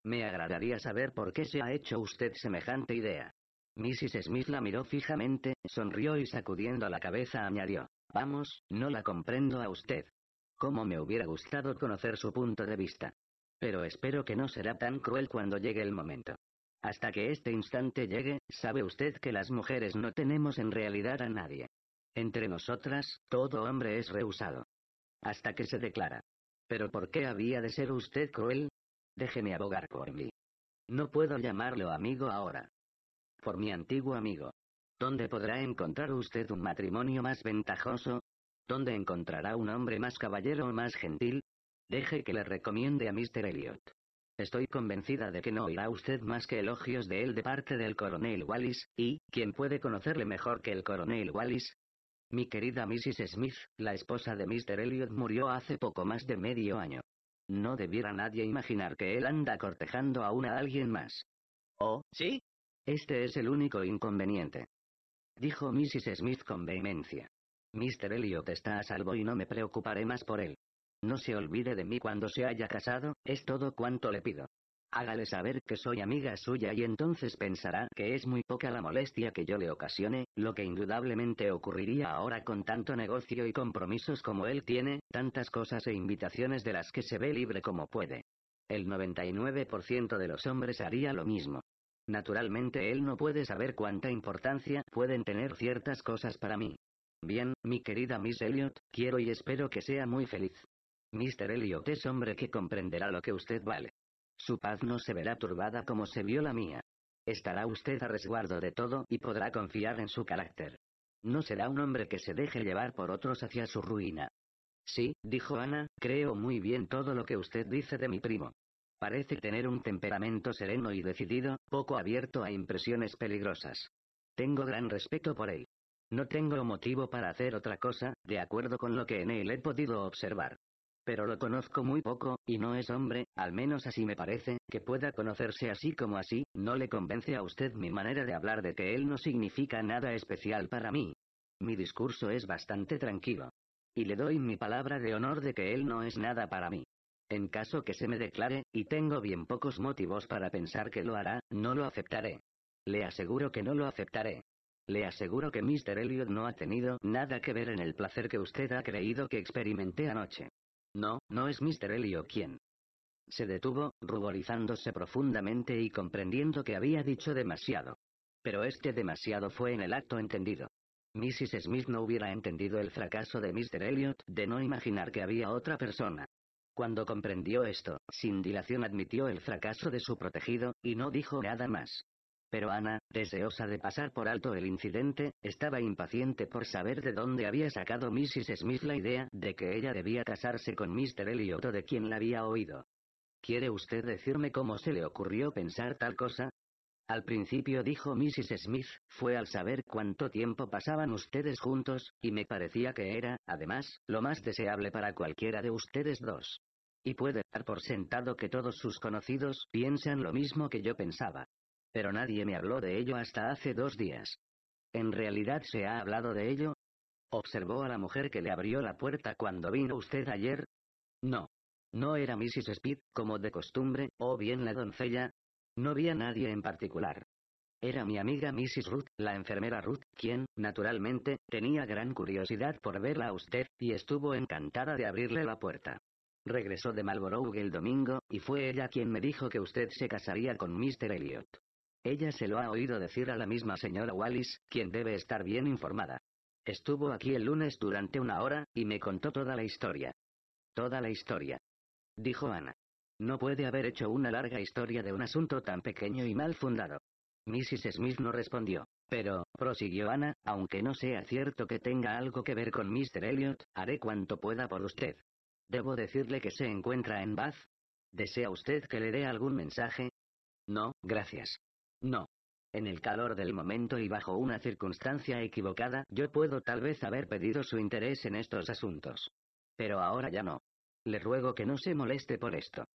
Me agradaría saber por qué se ha hecho usted semejante idea. Mrs. Smith la miró fijamente, sonrió y sacudiendo la cabeza añadió, Vamos, no la comprendo a usted. Cómo me hubiera gustado conocer su punto de vista. Pero espero que no será tan cruel cuando llegue el momento. Hasta que este instante llegue, sabe usted que las mujeres no tenemos en realidad a nadie. Entre nosotras, todo hombre es rehusado. Hasta que se declara. Pero ¿por qué había de ser usted cruel? Déjeme abogar por mí. No puedo llamarlo amigo ahora. Por mi antiguo amigo. ¿Dónde podrá encontrar usted un matrimonio más ventajoso? ¿Dónde encontrará un hombre más caballero o más gentil? Deje que le recomiende a Mr. Elliot. Estoy convencida de que no oirá usted más que elogios de él de parte del coronel Wallis, y, ¿quién puede conocerle mejor que el coronel Wallis? Mi querida Mrs. Smith, la esposa de Mr. Elliot murió hace poco más de medio año. No debiera nadie imaginar que él anda cortejando aún a alguien más. ¿Oh, sí? Este es el único inconveniente. Dijo Mrs. Smith con vehemencia. Mr. Elliot está a salvo y no me preocuparé más por él. No se olvide de mí cuando se haya casado, es todo cuanto le pido. Hágale saber que soy amiga suya y entonces pensará que es muy poca la molestia que yo le ocasione, lo que indudablemente ocurriría ahora con tanto negocio y compromisos como él tiene, tantas cosas e invitaciones de las que se ve libre como puede. El 99% de los hombres haría lo mismo. Naturalmente él no puede saber cuánta importancia pueden tener ciertas cosas para mí. Bien, mi querida Miss Elliot, quiero y espero que sea muy feliz. Mr. Elliot es hombre que comprenderá lo que usted vale. Su paz no se verá turbada como se vio la mía. Estará usted a resguardo de todo y podrá confiar en su carácter. No será un hombre que se deje llevar por otros hacia su ruina. Sí, dijo Ana, creo muy bien todo lo que usted dice de mi primo. Parece tener un temperamento sereno y decidido, poco abierto a impresiones peligrosas. Tengo gran respeto por él. No tengo motivo para hacer otra cosa, de acuerdo con lo que en él he podido observar pero lo conozco muy poco, y no es hombre, al menos así me parece, que pueda conocerse así como así, no le convence a usted mi manera de hablar de que él no significa nada especial para mí. Mi discurso es bastante tranquilo. Y le doy mi palabra de honor de que él no es nada para mí. En caso que se me declare, y tengo bien pocos motivos para pensar que lo hará, no lo aceptaré. Le aseguro que no lo aceptaré. Le aseguro que Mr. Elliot no ha tenido nada que ver en el placer que usted ha creído que experimenté anoche. No, no es Mr. Elliot quien. Se detuvo, ruborizándose profundamente y comprendiendo que había dicho demasiado. Pero este demasiado fue en el acto entendido. Mrs. Smith no hubiera entendido el fracaso de Mr. Elliot de no imaginar que había otra persona. Cuando comprendió esto, sin dilación admitió el fracaso de su protegido, y no dijo nada más. Pero Ana, deseosa de pasar por alto el incidente, estaba impaciente por saber de dónde había sacado Mrs. Smith la idea de que ella debía casarse con Mr. Elliot de quien la había oído. ¿Quiere usted decirme cómo se le ocurrió pensar tal cosa? Al principio dijo Mrs. Smith, fue al saber cuánto tiempo pasaban ustedes juntos, y me parecía que era, además, lo más deseable para cualquiera de ustedes dos. Y puede dar por sentado que todos sus conocidos piensan lo mismo que yo pensaba. Pero nadie me habló de ello hasta hace dos días. En realidad se ha hablado de ello, ¿Observó a la mujer que le abrió la puerta cuando vino usted ayer? No. No era Mrs. Speed, como de costumbre, o bien la doncella. No vi a nadie en particular. Era mi amiga Mrs. Ruth, la enfermera Ruth, quien, naturalmente, tenía gran curiosidad por verla a usted, y estuvo encantada de abrirle la puerta. Regresó de Marlborough el domingo, y fue ella quien me dijo que usted se casaría con Mr. Elliot. Ella se lo ha oído decir a la misma señora Wallis, quien debe estar bien informada. Estuvo aquí el lunes durante una hora, y me contó toda la historia. Toda la historia. Dijo Ana. No puede haber hecho una larga historia de un asunto tan pequeño y mal fundado. Mrs. Smith no respondió. Pero, prosiguió Ana, aunque no sea cierto que tenga algo que ver con Mr. Elliot, haré cuanto pueda por usted. ¿Debo decirle que se encuentra en Bath? ¿Desea usted que le dé algún mensaje? No, gracias. No. En el calor del momento y bajo una circunstancia equivocada, yo puedo tal vez haber pedido su interés en estos asuntos. Pero ahora ya no. Le ruego que no se moleste por esto.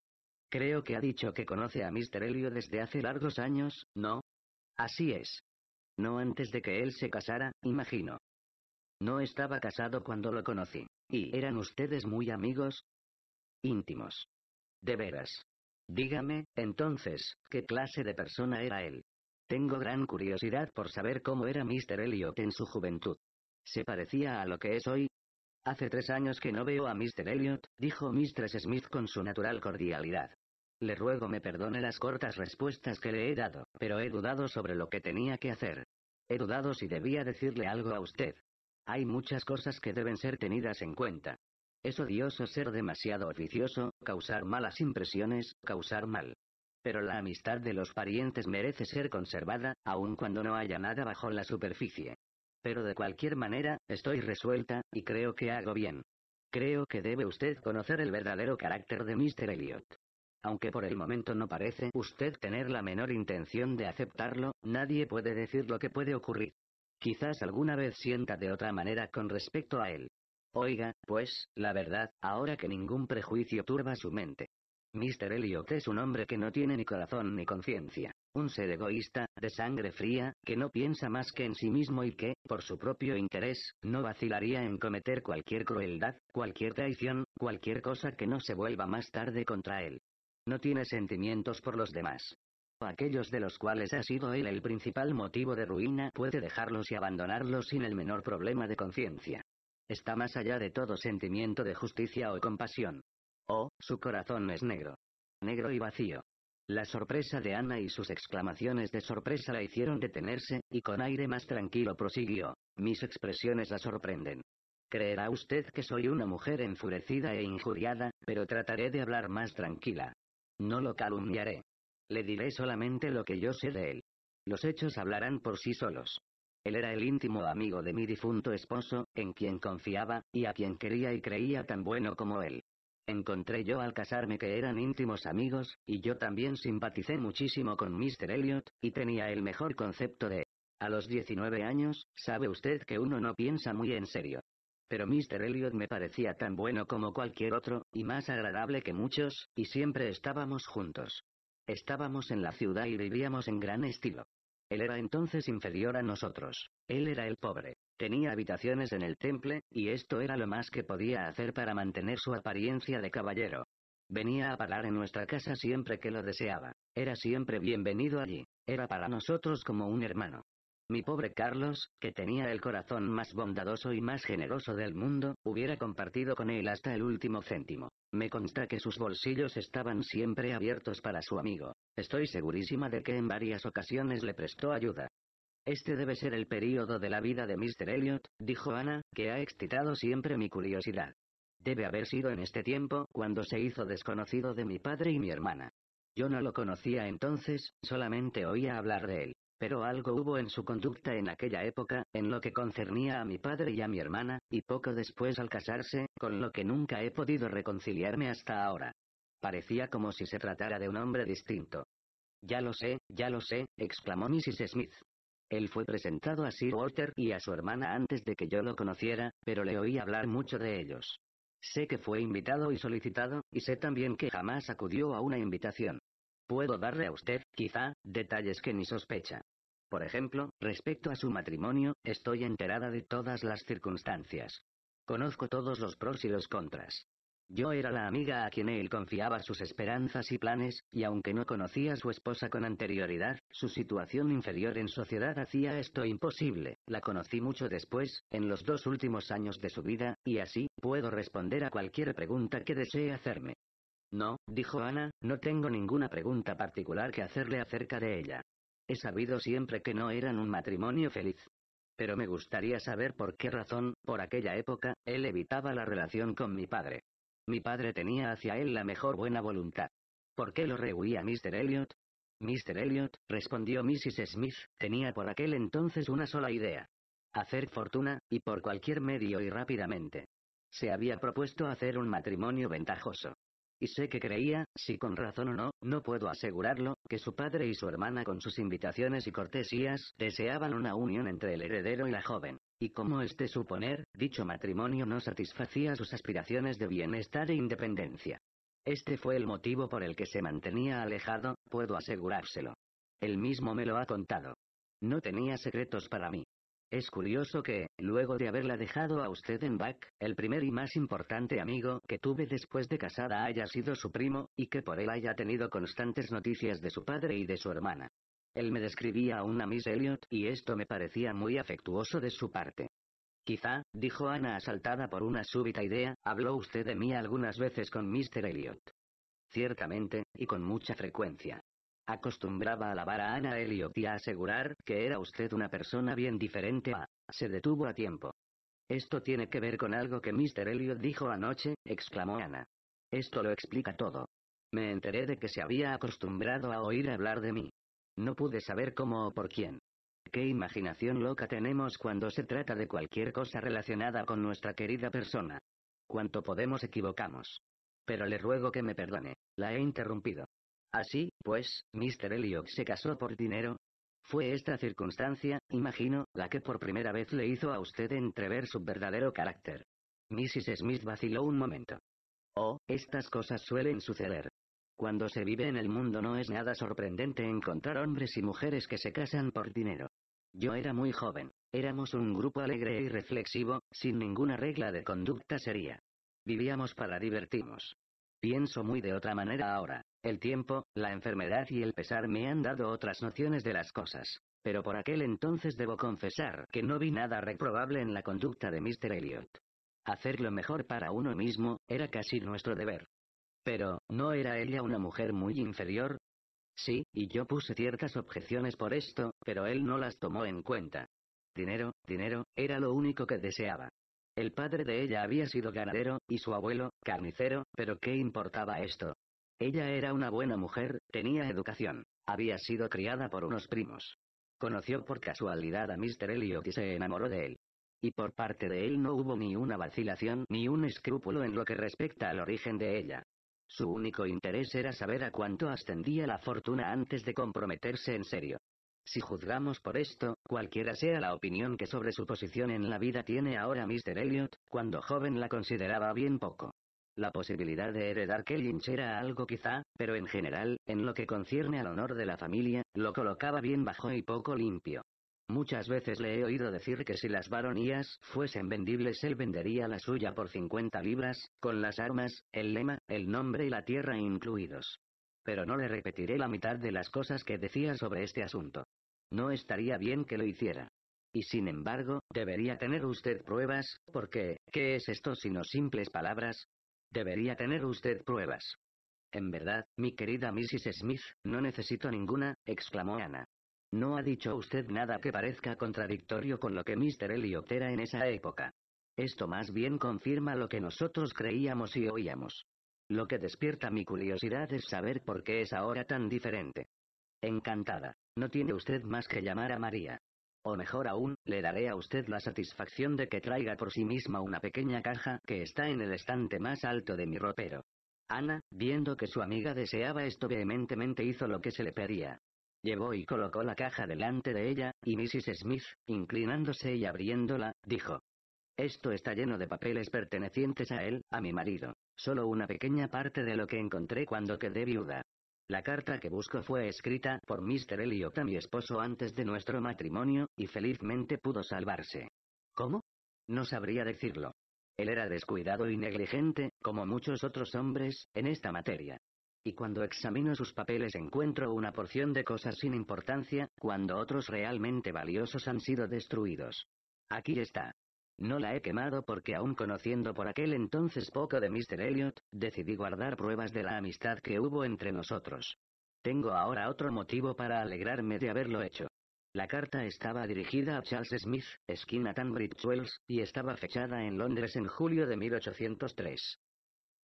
Creo que ha dicho que conoce a Mr. Helio desde hace largos años, ¿no? Así es. No antes de que él se casara, imagino. No estaba casado cuando lo conocí. ¿Y eran ustedes muy amigos? Íntimos. De veras. Dígame, entonces, ¿qué clase de persona era él? Tengo gran curiosidad por saber cómo era Mr. Elliot en su juventud. ¿Se parecía a lo que es hoy? Hace tres años que no veo a Mr. Elliot, dijo Mistress Smith con su natural cordialidad. Le ruego me perdone las cortas respuestas que le he dado, pero he dudado sobre lo que tenía que hacer. He dudado si debía decirle algo a usted. Hay muchas cosas que deben ser tenidas en cuenta. Es odioso ser demasiado oficioso, causar malas impresiones, causar mal. Pero la amistad de los parientes merece ser conservada, aun cuando no haya nada bajo la superficie. Pero de cualquier manera, estoy resuelta, y creo que hago bien. Creo que debe usted conocer el verdadero carácter de Mr. Elliot. Aunque por el momento no parece usted tener la menor intención de aceptarlo, nadie puede decir lo que puede ocurrir. Quizás alguna vez sienta de otra manera con respecto a él. Oiga, pues, la verdad, ahora que ningún prejuicio turba su mente. Mr. Elliot es un hombre que no tiene ni corazón ni conciencia. Un ser egoísta, de sangre fría, que no piensa más que en sí mismo y que, por su propio interés, no vacilaría en cometer cualquier crueldad, cualquier traición, cualquier cosa que no se vuelva más tarde contra él. No tiene sentimientos por los demás. Aquellos de los cuales ha sido él el principal motivo de ruina puede dejarlos y abandonarlos sin el menor problema de conciencia está más allá de todo sentimiento de justicia o compasión. Oh, su corazón es negro. Negro y vacío. La sorpresa de Ana y sus exclamaciones de sorpresa la hicieron detenerse, y con aire más tranquilo prosiguió. Mis expresiones la sorprenden. Creerá usted que soy una mujer enfurecida e injuriada, pero trataré de hablar más tranquila. No lo calumniaré. Le diré solamente lo que yo sé de él. Los hechos hablarán por sí solos. Él era el íntimo amigo de mi difunto esposo, en quien confiaba, y a quien quería y creía tan bueno como él. Encontré yo al casarme que eran íntimos amigos, y yo también simpaticé muchísimo con Mr. Elliot, y tenía el mejor concepto de... A los 19 años, sabe usted que uno no piensa muy en serio. Pero Mr. Elliot me parecía tan bueno como cualquier otro, y más agradable que muchos, y siempre estábamos juntos. Estábamos en la ciudad y vivíamos en gran estilo. Él era entonces inferior a nosotros. Él era el pobre. Tenía habitaciones en el temple, y esto era lo más que podía hacer para mantener su apariencia de caballero. Venía a parar en nuestra casa siempre que lo deseaba. Era siempre bienvenido allí. Era para nosotros como un hermano. Mi pobre Carlos, que tenía el corazón más bondadoso y más generoso del mundo, hubiera compartido con él hasta el último céntimo. Me consta que sus bolsillos estaban siempre abiertos para su amigo. Estoy segurísima de que en varias ocasiones le prestó ayuda. Este debe ser el período de la vida de Mr. Elliot, dijo Ana, que ha excitado siempre mi curiosidad. Debe haber sido en este tiempo cuando se hizo desconocido de mi padre y mi hermana. Yo no lo conocía entonces, solamente oía hablar de él pero algo hubo en su conducta en aquella época, en lo que concernía a mi padre y a mi hermana, y poco después al casarse, con lo que nunca he podido reconciliarme hasta ahora. Parecía como si se tratara de un hombre distinto. Ya lo sé, ya lo sé, exclamó Mrs. Smith. Él fue presentado a Sir Walter y a su hermana antes de que yo lo conociera, pero le oí hablar mucho de ellos. Sé que fue invitado y solicitado, y sé también que jamás acudió a una invitación. Puedo darle a usted, quizá, detalles que ni sospecha. Por ejemplo, respecto a su matrimonio, estoy enterada de todas las circunstancias. Conozco todos los pros y los contras. Yo era la amiga a quien él confiaba sus esperanzas y planes, y aunque no conocía a su esposa con anterioridad, su situación inferior en sociedad hacía esto imposible. La conocí mucho después, en los dos últimos años de su vida, y así, puedo responder a cualquier pregunta que desee hacerme. No, dijo Ana, no tengo ninguna pregunta particular que hacerle acerca de ella sabido siempre que no eran un matrimonio feliz. Pero me gustaría saber por qué razón, por aquella época, él evitaba la relación con mi padre. Mi padre tenía hacia él la mejor buena voluntad. ¿Por qué lo rehuía Mr. Elliot? Mr. Elliot, respondió Mrs. Smith, tenía por aquel entonces una sola idea. Hacer fortuna, y por cualquier medio y rápidamente. Se había propuesto hacer un matrimonio ventajoso y sé que creía, si con razón o no, no puedo asegurarlo, que su padre y su hermana con sus invitaciones y cortesías deseaban una unión entre el heredero y la joven. Y como este suponer, dicho matrimonio no satisfacía sus aspiraciones de bienestar e independencia. Este fue el motivo por el que se mantenía alejado, puedo asegurárselo. Él mismo me lo ha contado. No tenía secretos para mí. Es curioso que, luego de haberla dejado a usted en Back, el primer y más importante amigo que tuve después de casada haya sido su primo, y que por él haya tenido constantes noticias de su padre y de su hermana. Él me describía a una Miss Elliot y esto me parecía muy afectuoso de su parte. Quizá, dijo Ana asaltada por una súbita idea, habló usted de mí algunas veces con Mr. Elliot. Ciertamente, y con mucha frecuencia. Acostumbraba a alabar a Ana Elliot y a asegurar que era usted una persona bien diferente a... Se detuvo a tiempo. Esto tiene que ver con algo que Mr. Elliot dijo anoche, exclamó Ana. Esto lo explica todo. Me enteré de que se había acostumbrado a oír hablar de mí. No pude saber cómo o por quién. Qué imaginación loca tenemos cuando se trata de cualquier cosa relacionada con nuestra querida persona. Cuanto podemos equivocamos. Pero le ruego que me perdone, la he interrumpido. Así, pues, Mr. Elliot se casó por dinero. Fue esta circunstancia, imagino, la que por primera vez le hizo a usted entrever su verdadero carácter. Mrs. Smith vaciló un momento. Oh, estas cosas suelen suceder. Cuando se vive en el mundo no es nada sorprendente encontrar hombres y mujeres que se casan por dinero. Yo era muy joven, éramos un grupo alegre y reflexivo, sin ninguna regla de conducta seria. Vivíamos para divertirnos. Pienso muy de otra manera ahora. El tiempo, la enfermedad y el pesar me han dado otras nociones de las cosas. Pero por aquel entonces debo confesar que no vi nada reprobable en la conducta de Mr. Elliot. Hacer lo mejor para uno mismo, era casi nuestro deber. Pero, ¿no era ella una mujer muy inferior? Sí, y yo puse ciertas objeciones por esto, pero él no las tomó en cuenta. Dinero, dinero, era lo único que deseaba. El padre de ella había sido ganadero, y su abuelo, carnicero, pero ¿qué importaba esto? Ella era una buena mujer, tenía educación. Había sido criada por unos primos. Conoció por casualidad a Mr. Elliot y se enamoró de él. Y por parte de él no hubo ni una vacilación ni un escrúpulo en lo que respecta al origen de ella. Su único interés era saber a cuánto ascendía la fortuna antes de comprometerse en serio. Si juzgamos por esto, cualquiera sea la opinión que sobre su posición en la vida tiene ahora Mr. Elliot, cuando joven la consideraba bien poco. La posibilidad de heredar que Lynch era algo quizá, pero en general, en lo que concierne al honor de la familia, lo colocaba bien bajo y poco limpio. Muchas veces le he oído decir que si las baronías fuesen vendibles él vendería la suya por 50 libras, con las armas, el lema, el nombre y la tierra incluidos. Pero no le repetiré la mitad de las cosas que decía sobre este asunto. No estaría bien que lo hiciera. Y sin embargo, debería tener usted pruebas, porque, ¿qué es esto sino simples palabras? Debería tener usted pruebas. En verdad, mi querida Mrs. Smith, no necesito ninguna, exclamó Ana. No ha dicho usted nada que parezca contradictorio con lo que Mr. Elliot era en esa época. Esto más bien confirma lo que nosotros creíamos y oíamos. Lo que despierta mi curiosidad es saber por qué es ahora tan diferente. Encantada. No tiene usted más que llamar a María. O mejor aún, le daré a usted la satisfacción de que traiga por sí misma una pequeña caja que está en el estante más alto de mi ropero. Ana, viendo que su amiga deseaba esto vehementemente, hizo lo que se le pedía. Llevó y colocó la caja delante de ella, y Mrs. Smith, inclinándose y abriéndola, dijo, esto está lleno de papeles pertenecientes a él, a mi marido. Solo una pequeña parte de lo que encontré cuando quedé viuda. La carta que busco fue escrita por Mr. Elliot a mi esposo antes de nuestro matrimonio, y felizmente pudo salvarse. ¿Cómo? No sabría decirlo. Él era descuidado y negligente, como muchos otros hombres, en esta materia. Y cuando examino sus papeles encuentro una porción de cosas sin importancia, cuando otros realmente valiosos han sido destruidos. Aquí está. No la he quemado porque aún conociendo por aquel entonces poco de Mr. Elliot, decidí guardar pruebas de la amistad que hubo entre nosotros. Tengo ahora otro motivo para alegrarme de haberlo hecho. La carta estaba dirigida a Charles Smith, esquina Tanbridge Wells, y estaba fechada en Londres en julio de 1803.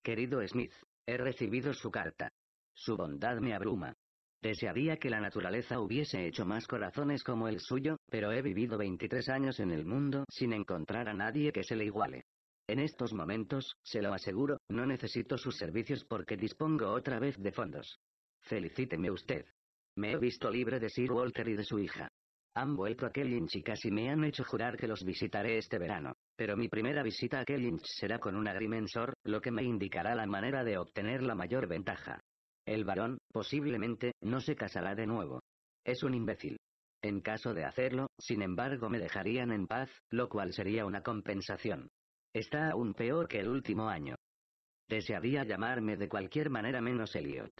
Querido Smith, he recibido su carta. Su bondad me abruma. Desearía que la naturaleza hubiese hecho más corazones como el suyo, pero he vivido 23 años en el mundo sin encontrar a nadie que se le iguale. En estos momentos, se lo aseguro, no necesito sus servicios porque dispongo otra vez de fondos. Felicíteme usted. Me he visto libre de Sir Walter y de su hija. Han vuelto a Kellynch y casi me han hecho jurar que los visitaré este verano. Pero mi primera visita a Kellynch será con un agrimensor, lo que me indicará la manera de obtener la mayor ventaja. El varón, posiblemente, no se casará de nuevo. Es un imbécil. En caso de hacerlo, sin embargo, me dejarían en paz, lo cual sería una compensación. Está aún peor que el último año. Desearía llamarme de cualquier manera menos Elliot.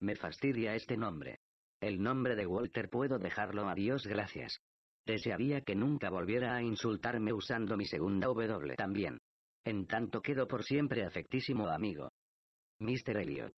Me fastidia este nombre. El nombre de Walter puedo dejarlo a Dios gracias. Desearía que nunca volviera a insultarme usando mi segunda W también. En tanto quedo por siempre afectísimo amigo. Mr. Elliot.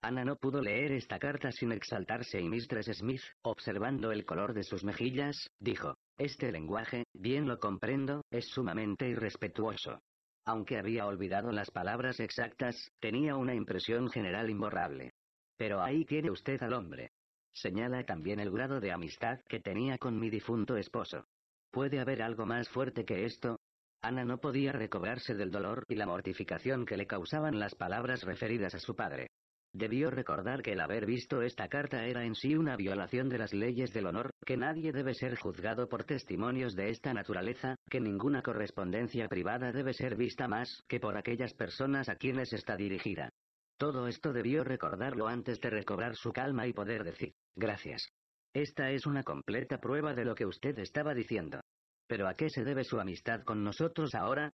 Ana no pudo leer esta carta sin exaltarse y Mistress Smith, observando el color de sus mejillas, dijo, Este lenguaje, bien lo comprendo, es sumamente irrespetuoso. Aunque había olvidado las palabras exactas, tenía una impresión general imborrable. Pero ahí tiene usted al hombre. Señala también el grado de amistad que tenía con mi difunto esposo. ¿Puede haber algo más fuerte que esto? Ana no podía recobrarse del dolor y la mortificación que le causaban las palabras referidas a su padre. Debió recordar que el haber visto esta carta era en sí una violación de las leyes del honor, que nadie debe ser juzgado por testimonios de esta naturaleza, que ninguna correspondencia privada debe ser vista más que por aquellas personas a quienes está dirigida. Todo esto debió recordarlo antes de recobrar su calma y poder decir, gracias. Esta es una completa prueba de lo que usted estaba diciendo. ¿Pero a qué se debe su amistad con nosotros ahora?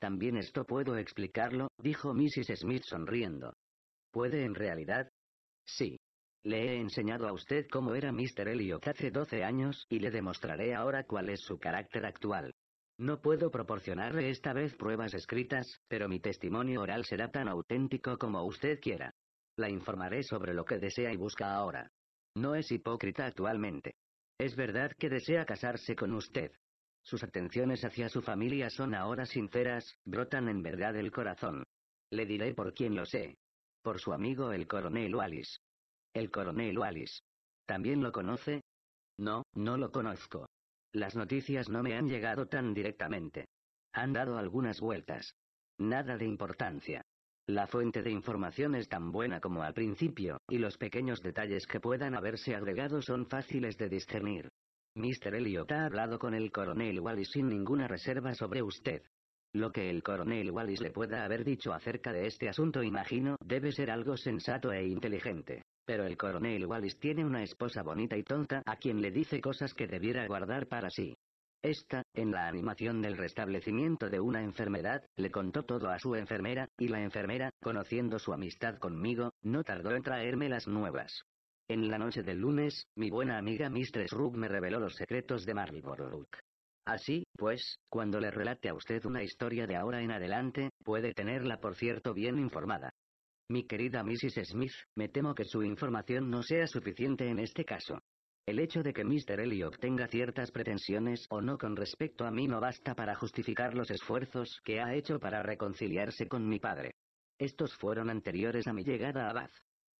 También esto puedo explicarlo, dijo Mrs. Smith sonriendo. ¿Puede en realidad? Sí. Le he enseñado a usted cómo era Mr. Elliot hace 12 años y le demostraré ahora cuál es su carácter actual. No puedo proporcionarle esta vez pruebas escritas, pero mi testimonio oral será tan auténtico como usted quiera. La informaré sobre lo que desea y busca ahora. No es hipócrita actualmente. Es verdad que desea casarse con usted. Sus atenciones hacia su familia son ahora sinceras, brotan en verdad el corazón. Le diré por quién lo sé, por su amigo el coronel Wallis. El coronel Wallis. ¿También lo conoce? No, no lo conozco. Las noticias no me han llegado tan directamente. Han dado algunas vueltas. Nada de importancia. La fuente de información es tan buena como al principio, y los pequeños detalles que puedan haberse agregado son fáciles de discernir. Mr. Elliot ha hablado con el coronel Wallis sin ninguna reserva sobre usted. Lo que el coronel Wallis le pueda haber dicho acerca de este asunto imagino debe ser algo sensato e inteligente. Pero el coronel Wallis tiene una esposa bonita y tonta a quien le dice cosas que debiera guardar para sí. Esta, en la animación del restablecimiento de una enfermedad, le contó todo a su enfermera, y la enfermera, conociendo su amistad conmigo, no tardó en traerme las nuevas. En la noche del lunes, mi buena amiga Mistress Rook me reveló los secretos de Marlborough. Así, pues, cuando le relate a usted una historia de ahora en adelante, puede tenerla por cierto bien informada. Mi querida Mrs. Smith, me temo que su información no sea suficiente en este caso. El hecho de que Mr. Elliot tenga ciertas pretensiones o no con respecto a mí no basta para justificar los esfuerzos que ha hecho para reconciliarse con mi padre. Estos fueron anteriores a mi llegada a Bath.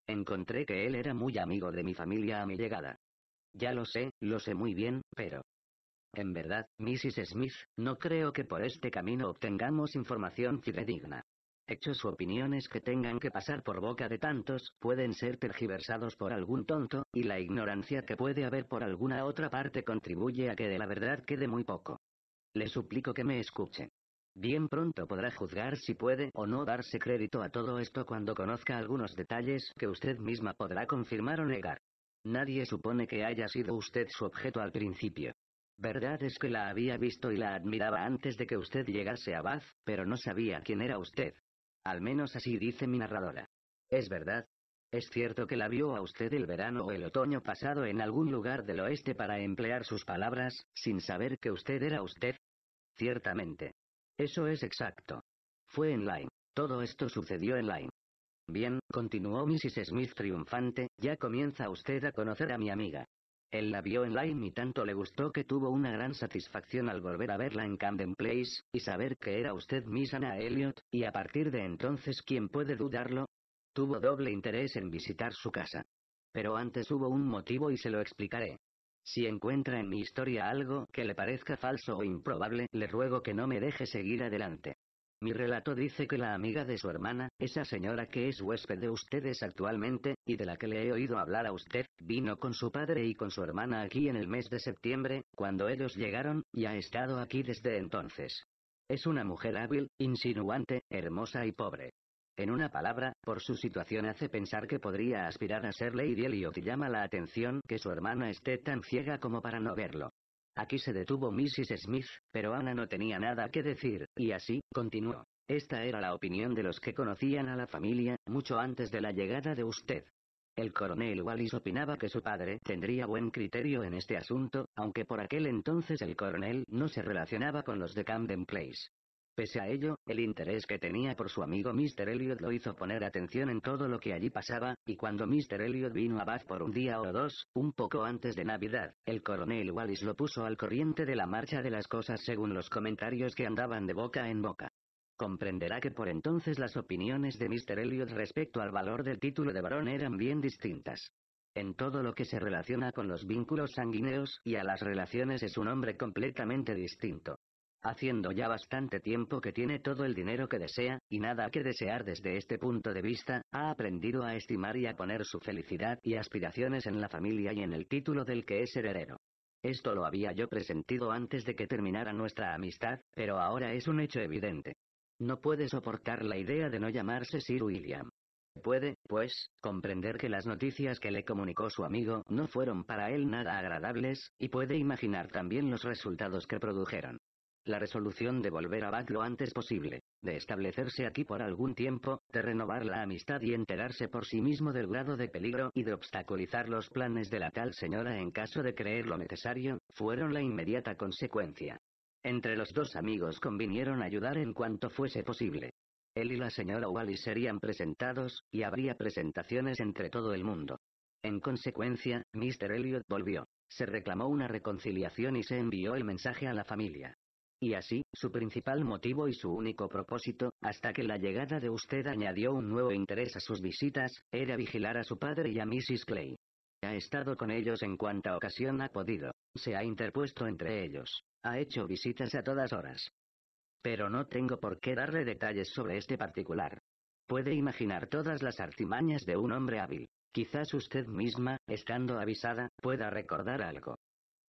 Encontré que él era muy amigo de mi familia a mi llegada. Ya lo sé, lo sé muy bien, pero en verdad, Mrs. Smith, no creo que por este camino obtengamos información fidedigna. Hechos u opiniones que tengan que pasar por boca de tantos pueden ser tergiversados por algún tonto, y la ignorancia que puede haber por alguna otra parte contribuye a que de la verdad quede muy poco. Le suplico que me escuche. Bien pronto podrá juzgar si puede o no darse crédito a todo esto cuando conozca algunos detalles que usted misma podrá confirmar o negar. Nadie supone que haya sido usted su objeto al principio. Verdad es que la había visto y la admiraba antes de que usted llegase a Bath, pero no sabía quién era usted. Al menos así dice mi narradora. Es verdad. Es cierto que la vio a usted el verano o el otoño pasado en algún lugar del oeste para emplear sus palabras, sin saber que usted era usted. Ciertamente. Eso es exacto. Fue en Lyme. Todo esto sucedió en Lyme. Bien, continuó Mrs. Smith triunfante, ya comienza usted a conocer a mi amiga. Él la vio en line y tanto le gustó que tuvo una gran satisfacción al volver a verla en Camden Place, y saber que era usted Miss Anna Elliot, y a partir de entonces ¿quién puede dudarlo? Tuvo doble interés en visitar su casa. Pero antes hubo un motivo y se lo explicaré. Si encuentra en mi historia algo que le parezca falso o improbable, le ruego que no me deje seguir adelante. Mi relato dice que la amiga de su hermana, esa señora que es huésped de ustedes actualmente, y de la que le he oído hablar a usted, vino con su padre y con su hermana aquí en el mes de septiembre, cuando ellos llegaron, y ha estado aquí desde entonces. Es una mujer hábil, insinuante, hermosa y pobre. En una palabra, por su situación hace pensar que podría aspirar a ser Lady Elliot y llama la atención que su hermana esté tan ciega como para no verlo. Aquí se detuvo Mrs. Smith, pero Ana no tenía nada que decir, y así, continuó. Esta era la opinión de los que conocían a la familia, mucho antes de la llegada de usted. El coronel Wallis opinaba que su padre tendría buen criterio en este asunto, aunque por aquel entonces el coronel no se relacionaba con los de Camden Place. Pese a ello, el interés que tenía por su amigo Mr. Elliot lo hizo poner atención en todo lo que allí pasaba, y cuando Mr. Elliot vino a Bath por un día o dos, un poco antes de Navidad, el coronel Wallis lo puso al corriente de la marcha de las cosas según los comentarios que andaban de boca en boca. Comprenderá que por entonces las opiniones de Mr. Elliot respecto al valor del título de varón eran bien distintas. En todo lo que se relaciona con los vínculos sanguíneos y a las relaciones es un hombre completamente distinto. Haciendo ya bastante tiempo que tiene todo el dinero que desea, y nada que desear desde este punto de vista, ha aprendido a estimar y a poner su felicidad y aspiraciones en la familia y en el título del que es heredero. Esto lo había yo presentido antes de que terminara nuestra amistad, pero ahora es un hecho evidente. No puede soportar la idea de no llamarse Sir William. Puede, pues, comprender que las noticias que le comunicó su amigo no fueron para él nada agradables, y puede imaginar también los resultados que produjeron la resolución de volver a Bath lo antes posible, de establecerse aquí por algún tiempo, de renovar la amistad y enterarse por sí mismo del grado de peligro y de obstaculizar los planes de la tal señora en caso de creer lo necesario, fueron la inmediata consecuencia. Entre los dos amigos convinieron ayudar en cuanto fuese posible. Él y la señora Wallis serían presentados, y habría presentaciones entre todo el mundo. En consecuencia, Mr. Elliot volvió. Se reclamó una reconciliación y se envió el mensaje a la familia. Y así, su principal motivo y su único propósito, hasta que la llegada de usted añadió un nuevo interés a sus visitas, era vigilar a su padre y a Mrs. Clay. Ha estado con ellos en cuanta ocasión ha podido. Se ha interpuesto entre ellos. Ha hecho visitas a todas horas. Pero no tengo por qué darle detalles sobre este particular. Puede imaginar todas las artimañas de un hombre hábil. Quizás usted misma, estando avisada, pueda recordar algo.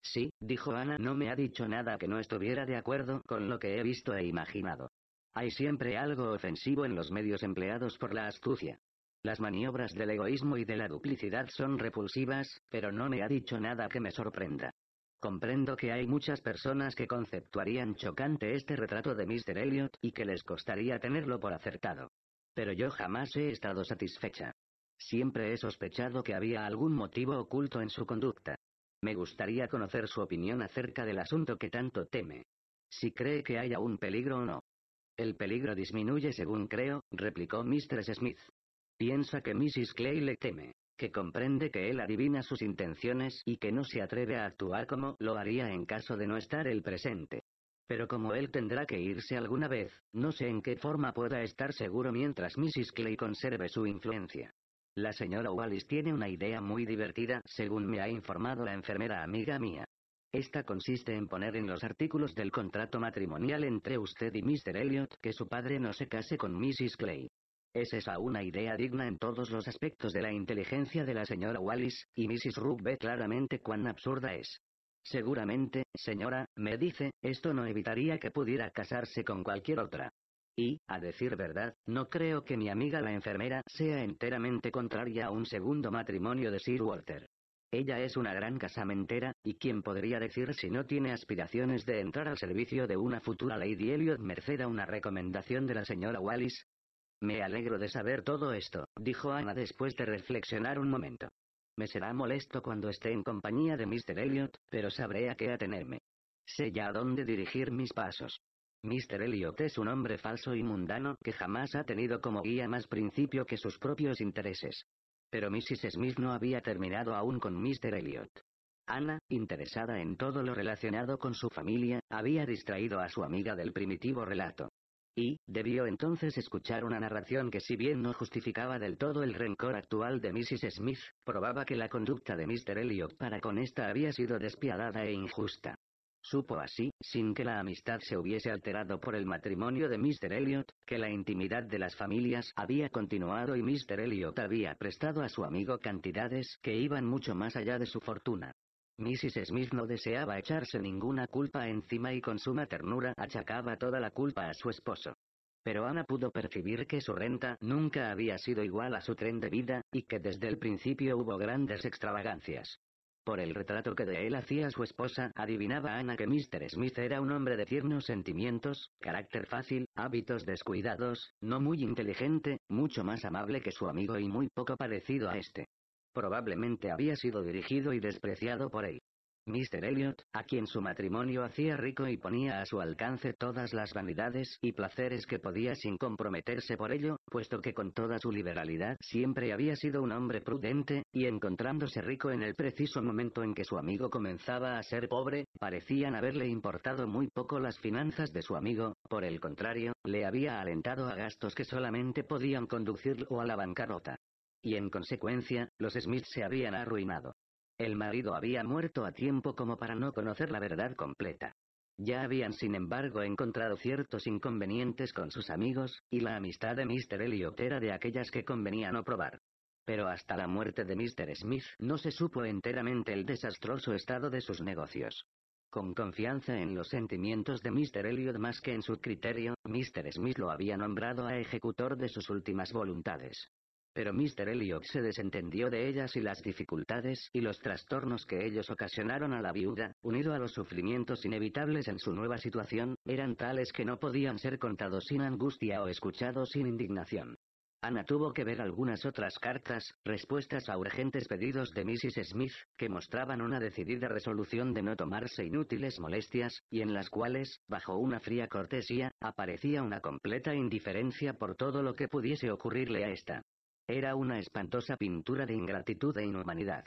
Sí, dijo Ana, no me ha dicho nada que no estuviera de acuerdo con lo que he visto e imaginado. Hay siempre algo ofensivo en los medios empleados por la astucia. Las maniobras del egoísmo y de la duplicidad son repulsivas, pero no me ha dicho nada que me sorprenda. Comprendo que hay muchas personas que conceptuarían chocante este retrato de Mr. Elliot y que les costaría tenerlo por acertado. Pero yo jamás he estado satisfecha. Siempre he sospechado que había algún motivo oculto en su conducta. Me gustaría conocer su opinión acerca del asunto que tanto teme. Si cree que haya un peligro o no. El peligro disminuye según creo, replicó Mrs. Smith. Piensa que Mrs. Clay le teme, que comprende que él adivina sus intenciones y que no se atreve a actuar como lo haría en caso de no estar el presente. Pero como él tendrá que irse alguna vez, no sé en qué forma pueda estar seguro mientras Mrs. Clay conserve su influencia. La señora Wallis tiene una idea muy divertida, según me ha informado la enfermera amiga mía. Esta consiste en poner en los artículos del contrato matrimonial entre usted y Mr. Elliot que su padre no se case con Mrs. Clay. Es esa una idea digna en todos los aspectos de la inteligencia de la señora Wallis, y Mrs. Rook ve claramente cuán absurda es. Seguramente, señora, me dice, esto no evitaría que pudiera casarse con cualquier otra. Y, a decir verdad, no creo que mi amiga la enfermera sea enteramente contraria a un segundo matrimonio de Sir Walter. Ella es una gran casamentera, y quién podría decir si no tiene aspiraciones de entrar al servicio de una futura Lady Elliot merced a una recomendación de la señora Wallis. Me alegro de saber todo esto, dijo Ana después de reflexionar un momento. Me será molesto cuando esté en compañía de Mr. Elliot, pero sabré a qué atenerme. Sé ya a dónde dirigir mis pasos. Mr. Elliot es un hombre falso y mundano que jamás ha tenido como guía más principio que sus propios intereses. Pero Mrs. Smith no había terminado aún con Mr. Elliot. Ana, interesada en todo lo relacionado con su familia, había distraído a su amiga del primitivo relato. Y, debió entonces escuchar una narración que si bien no justificaba del todo el rencor actual de Mrs. Smith, probaba que la conducta de Mr. Elliot para con esta había sido despiadada e injusta. Supo así, sin que la amistad se hubiese alterado por el matrimonio de Mr. Elliot, que la intimidad de las familias había continuado y Mr. Elliot había prestado a su amigo cantidades que iban mucho más allá de su fortuna. Mrs. Smith no deseaba echarse ninguna culpa encima y con suma ternura achacaba toda la culpa a su esposo. Pero Ana pudo percibir que su renta nunca había sido igual a su tren de vida, y que desde el principio hubo grandes extravagancias. Por el retrato que de él hacía su esposa, adivinaba Ana que Mr. Smith era un hombre de tiernos sentimientos, carácter fácil, hábitos descuidados, no muy inteligente, mucho más amable que su amigo y muy poco parecido a este. Probablemente había sido dirigido y despreciado por él. Mr. Elliot, a quien su matrimonio hacía rico y ponía a su alcance todas las vanidades y placeres que podía sin comprometerse por ello, puesto que con toda su liberalidad siempre había sido un hombre prudente, y encontrándose rico en el preciso momento en que su amigo comenzaba a ser pobre, parecían haberle importado muy poco las finanzas de su amigo, por el contrario, le había alentado a gastos que solamente podían conducirlo a la bancarrota. Y en consecuencia, los Smith se habían arruinado. El marido había muerto a tiempo como para no conocer la verdad completa. Ya habían sin embargo encontrado ciertos inconvenientes con sus amigos, y la amistad de Mr. Elliot era de aquellas que convenía no probar. Pero hasta la muerte de Mr. Smith no se supo enteramente el desastroso estado de sus negocios. Con confianza en los sentimientos de Mr. Elliot más que en su criterio, Mr. Smith lo había nombrado a ejecutor de sus últimas voluntades pero Mr. Elliot se desentendió de ellas y las dificultades y los trastornos que ellos ocasionaron a la viuda, unido a los sufrimientos inevitables en su nueva situación, eran tales que no podían ser contados sin angustia o escuchados sin indignación. Ana tuvo que ver algunas otras cartas, respuestas a urgentes pedidos de Mrs. Smith, que mostraban una decidida resolución de no tomarse inútiles molestias, y en las cuales, bajo una fría cortesía, aparecía una completa indiferencia por todo lo que pudiese ocurrirle a esta. Era una espantosa pintura de ingratitud e inhumanidad.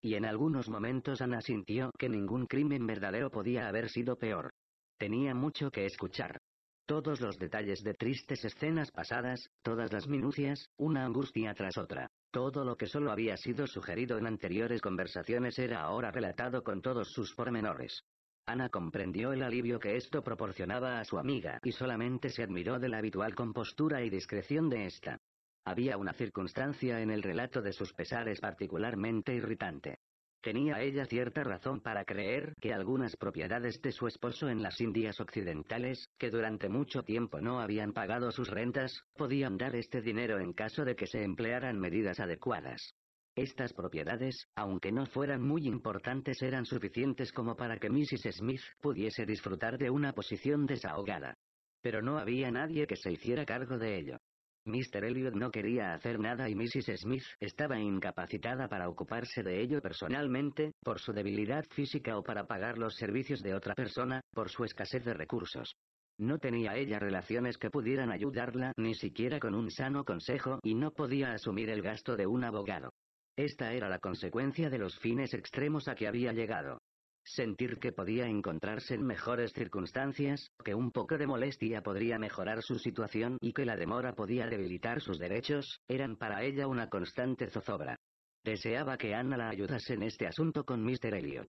Y en algunos momentos Ana sintió que ningún crimen verdadero podía haber sido peor. Tenía mucho que escuchar. Todos los detalles de tristes escenas pasadas, todas las minucias, una angustia tras otra. Todo lo que solo había sido sugerido en anteriores conversaciones era ahora relatado con todos sus pormenores. Ana comprendió el alivio que esto proporcionaba a su amiga y solamente se admiró de la habitual compostura y discreción de esta. Había una circunstancia en el relato de sus pesares particularmente irritante. Tenía ella cierta razón para creer que algunas propiedades de su esposo en las Indias Occidentales, que durante mucho tiempo no habían pagado sus rentas, podían dar este dinero en caso de que se emplearan medidas adecuadas. Estas propiedades, aunque no fueran muy importantes, eran suficientes como para que Mrs. Smith pudiese disfrutar de una posición desahogada. Pero no había nadie que se hiciera cargo de ello. Mr. Elliot no quería hacer nada y Mrs. Smith estaba incapacitada para ocuparse de ello personalmente, por su debilidad física o para pagar los servicios de otra persona, por su escasez de recursos. No tenía ella relaciones que pudieran ayudarla ni siquiera con un sano consejo y no podía asumir el gasto de un abogado. Esta era la consecuencia de los fines extremos a que había llegado. Sentir que podía encontrarse en mejores circunstancias, que un poco de molestia podría mejorar su situación y que la demora podía debilitar sus derechos, eran para ella una constante zozobra. Deseaba que Anna la ayudase en este asunto con Mr. Elliot.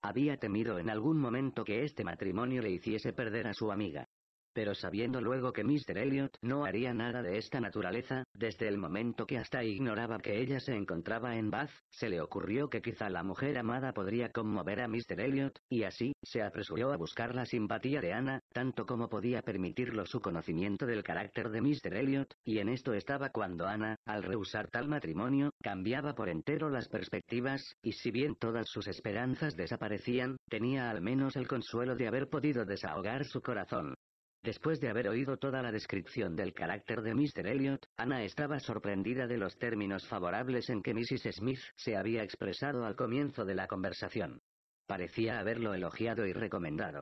Había temido en algún momento que este matrimonio le hiciese perder a su amiga. Pero sabiendo luego que Mr. Elliot no haría nada de esta naturaleza, desde el momento que hasta ignoraba que ella se encontraba en Bath, se le ocurrió que quizá la mujer amada podría conmover a Mr. Elliot, y así, se apresuró a buscar la simpatía de Ana, tanto como podía permitirlo su conocimiento del carácter de Mr. Elliot, y en esto estaba cuando Ana, al rehusar tal matrimonio, cambiaba por entero las perspectivas, y si bien todas sus esperanzas desaparecían, tenía al menos el consuelo de haber podido desahogar su corazón. Después de haber oído toda la descripción del carácter de Mr. Elliot, Ana estaba sorprendida de los términos favorables en que Mrs. Smith se había expresado al comienzo de la conversación. Parecía haberlo elogiado y recomendado.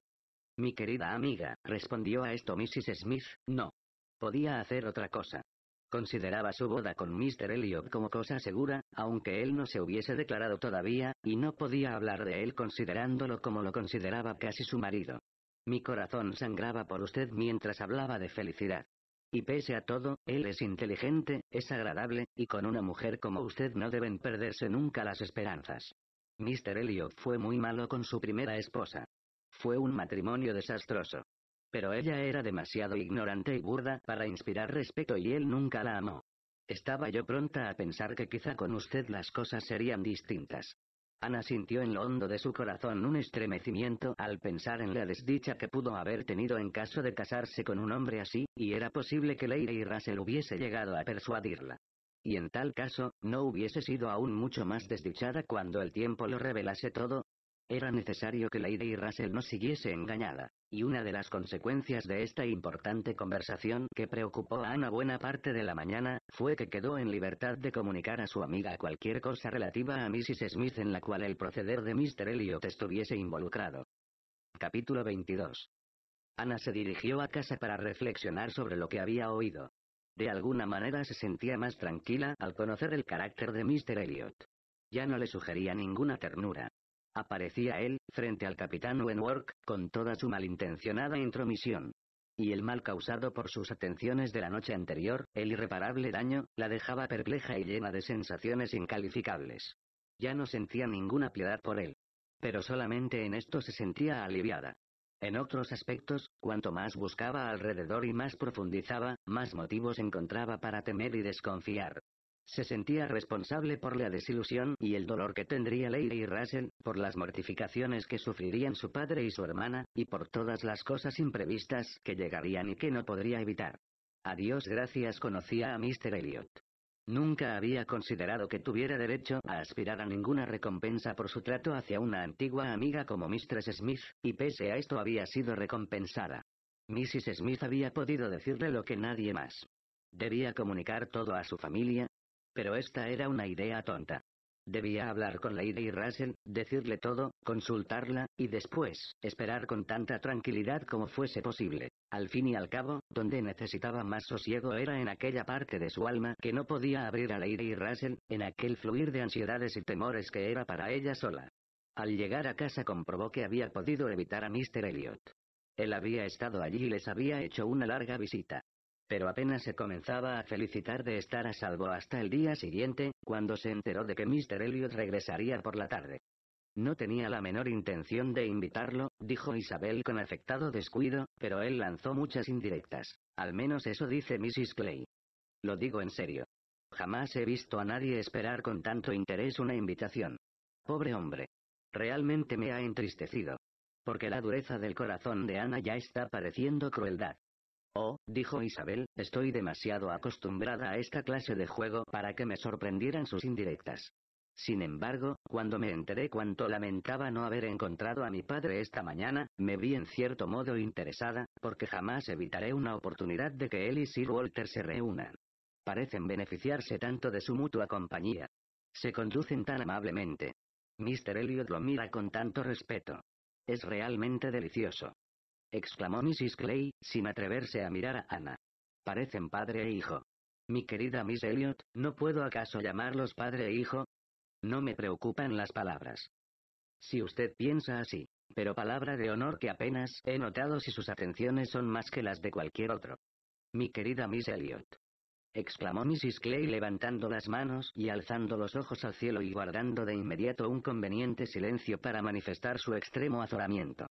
Mi querida amiga, respondió a esto Mrs. Smith, no. Podía hacer otra cosa. Consideraba su boda con Mr. Elliot como cosa segura, aunque él no se hubiese declarado todavía, y no podía hablar de él considerándolo como lo consideraba casi su marido. Mi corazón sangraba por usted mientras hablaba de felicidad. Y pese a todo, él es inteligente, es agradable, y con una mujer como usted no deben perderse nunca las esperanzas. Mr. Elliot fue muy malo con su primera esposa. Fue un matrimonio desastroso. Pero ella era demasiado ignorante y burda para inspirar respeto y él nunca la amó. Estaba yo pronta a pensar que quizá con usted las cosas serían distintas. Ana sintió en lo hondo de su corazón un estremecimiento al pensar en la desdicha que pudo haber tenido en caso de casarse con un hombre así, y era posible que Leire y Russell hubiese llegado a persuadirla. Y en tal caso, ¿no hubiese sido aún mucho más desdichada cuando el tiempo lo revelase todo? Era necesario que Lady Russell no siguiese engañada, y una de las consecuencias de esta importante conversación que preocupó a Ana buena parte de la mañana, fue que quedó en libertad de comunicar a su amiga cualquier cosa relativa a Mrs. Smith en la cual el proceder de Mr. Elliot estuviese involucrado. Capítulo 22. Ana se dirigió a casa para reflexionar sobre lo que había oído. De alguna manera se sentía más tranquila al conocer el carácter de Mr. Elliot. Ya no le sugería ninguna ternura, Aparecía él, frente al capitán Wentworth, con toda su malintencionada intromisión. Y el mal causado por sus atenciones de la noche anterior, el irreparable daño, la dejaba perpleja y llena de sensaciones incalificables. Ya no sentía ninguna piedad por él. Pero solamente en esto se sentía aliviada. En otros aspectos, cuanto más buscaba alrededor y más profundizaba, más motivos encontraba para temer y desconfiar. Se sentía responsable por la desilusión y el dolor que tendría Lady y Russell, por las mortificaciones que sufrirían su padre y su hermana, y por todas las cosas imprevistas que llegarían y que no podría evitar. A Dios gracias conocía a Mr. Elliot. Nunca había considerado que tuviera derecho a aspirar a ninguna recompensa por su trato hacia una antigua amiga como Mistress Smith, y pese a esto había sido recompensada. Mrs. Smith había podido decirle lo que nadie más. Debía comunicar todo a su familia, pero esta era una idea tonta. Debía hablar con Lady Russell, decirle todo, consultarla, y después, esperar con tanta tranquilidad como fuese posible. Al fin y al cabo, donde necesitaba más sosiego era en aquella parte de su alma que no podía abrir a Lady Russell, en aquel fluir de ansiedades y temores que era para ella sola. Al llegar a casa comprobó que había podido evitar a Mr. Elliot. Él había estado allí y les había hecho una larga visita pero apenas se comenzaba a felicitar de estar a salvo hasta el día siguiente, cuando se enteró de que Mr. Elliot regresaría por la tarde. No tenía la menor intención de invitarlo, dijo Isabel con afectado descuido, pero él lanzó muchas indirectas. Al menos eso dice Mrs. Clay. Lo digo en serio. Jamás he visto a nadie esperar con tanto interés una invitación. Pobre hombre. Realmente me ha entristecido. Porque la dureza del corazón de Ana ya está pareciendo crueldad. Oh, dijo Isabel, estoy demasiado acostumbrada a esta clase de juego para que me sorprendieran sus indirectas. Sin embargo, cuando me enteré cuánto lamentaba no haber encontrado a mi padre esta mañana, me vi en cierto modo interesada, porque jamás evitaré una oportunidad de que él y Sir Walter se reúnan. Parecen beneficiarse tanto de su mutua compañía. Se conducen tan amablemente. Mr. Elliot lo mira con tanto respeto. Es realmente delicioso exclamó Mrs. Clay, sin atreverse a mirar a Ana. Parecen padre e hijo. Mi querida Miss Elliot, ¿no puedo acaso llamarlos padre e hijo? No me preocupan las palabras. Si usted piensa así, pero palabra de honor que apenas he notado si sus atenciones son más que las de cualquier otro. Mi querida Miss Elliot. exclamó Mrs. Clay levantando las manos y alzando los ojos al cielo y guardando de inmediato un conveniente silencio para manifestar su extremo azoramiento.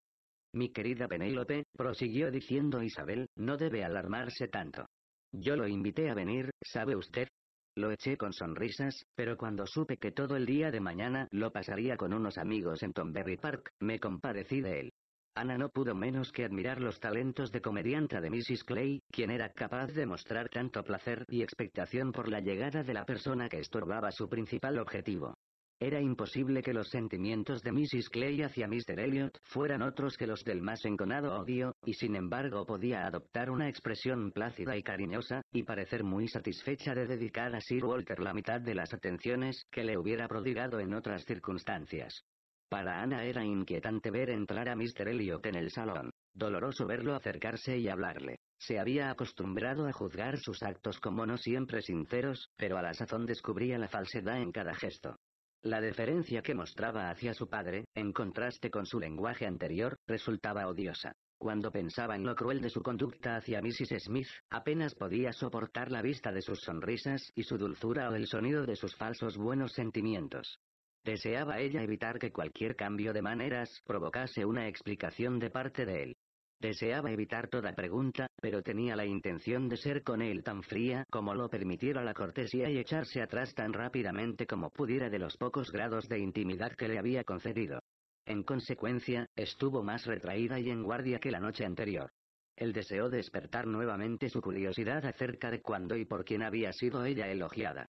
Mi querida Penélope, prosiguió diciendo Isabel, no debe alarmarse tanto. Yo lo invité a venir, ¿sabe usted? Lo eché con sonrisas, pero cuando supe que todo el día de mañana lo pasaría con unos amigos en Tomberry Park, me compadecí de él. Ana no pudo menos que admirar los talentos de comedianta de Mrs. Clay, quien era capaz de mostrar tanto placer y expectación por la llegada de la persona que estorbaba su principal objetivo. Era imposible que los sentimientos de Mrs. Clay hacia Mr. Elliot fueran otros que los del más enconado odio, y sin embargo podía adoptar una expresión plácida y cariñosa, y parecer muy satisfecha de dedicar a Sir Walter la mitad de las atenciones que le hubiera prodigado en otras circunstancias. Para Ana era inquietante ver entrar a Mr. Elliot en el salón. Doloroso verlo acercarse y hablarle. Se había acostumbrado a juzgar sus actos como no siempre sinceros, pero a la sazón descubría la falsedad en cada gesto. La deferencia que mostraba hacia su padre, en contraste con su lenguaje anterior, resultaba odiosa. Cuando pensaba en lo cruel de su conducta hacia Mrs. Smith, apenas podía soportar la vista de sus sonrisas y su dulzura o el sonido de sus falsos buenos sentimientos. Deseaba ella evitar que cualquier cambio de maneras provocase una explicación de parte de él. Deseaba evitar toda pregunta, pero tenía la intención de ser con él tan fría como lo permitiera la cortesía y echarse atrás tan rápidamente como pudiera de los pocos grados de intimidad que le había concedido. En consecuencia, estuvo más retraída y en guardia que la noche anterior. El deseo de despertar nuevamente su curiosidad acerca de cuándo y por quién había sido ella elogiada.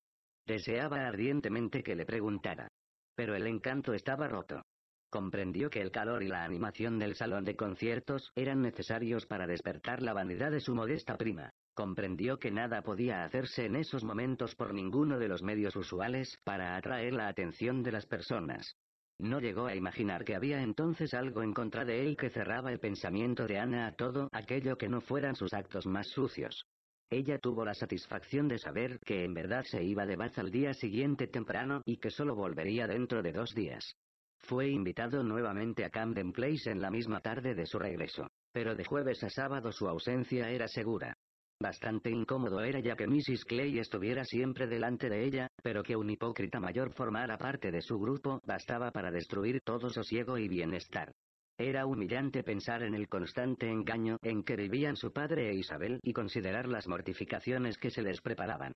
Deseaba ardientemente que le preguntara. Pero el encanto estaba roto. Comprendió que el calor y la animación del salón de conciertos eran necesarios para despertar la vanidad de su modesta prima. Comprendió que nada podía hacerse en esos momentos por ninguno de los medios usuales para atraer la atención de las personas. No llegó a imaginar que había entonces algo en contra de él que cerraba el pensamiento de Ana a todo aquello que no fueran sus actos más sucios. Ella tuvo la satisfacción de saber que en verdad se iba de Bath al día siguiente temprano y que solo volvería dentro de dos días. Fue invitado nuevamente a Camden Place en la misma tarde de su regreso, pero de jueves a sábado su ausencia era segura. Bastante incómodo era ya que Mrs. Clay estuviera siempre delante de ella, pero que un hipócrita mayor formara parte de su grupo bastaba para destruir todo sosiego y bienestar. Era humillante pensar en el constante engaño en que vivían su padre e Isabel y considerar las mortificaciones que se les preparaban.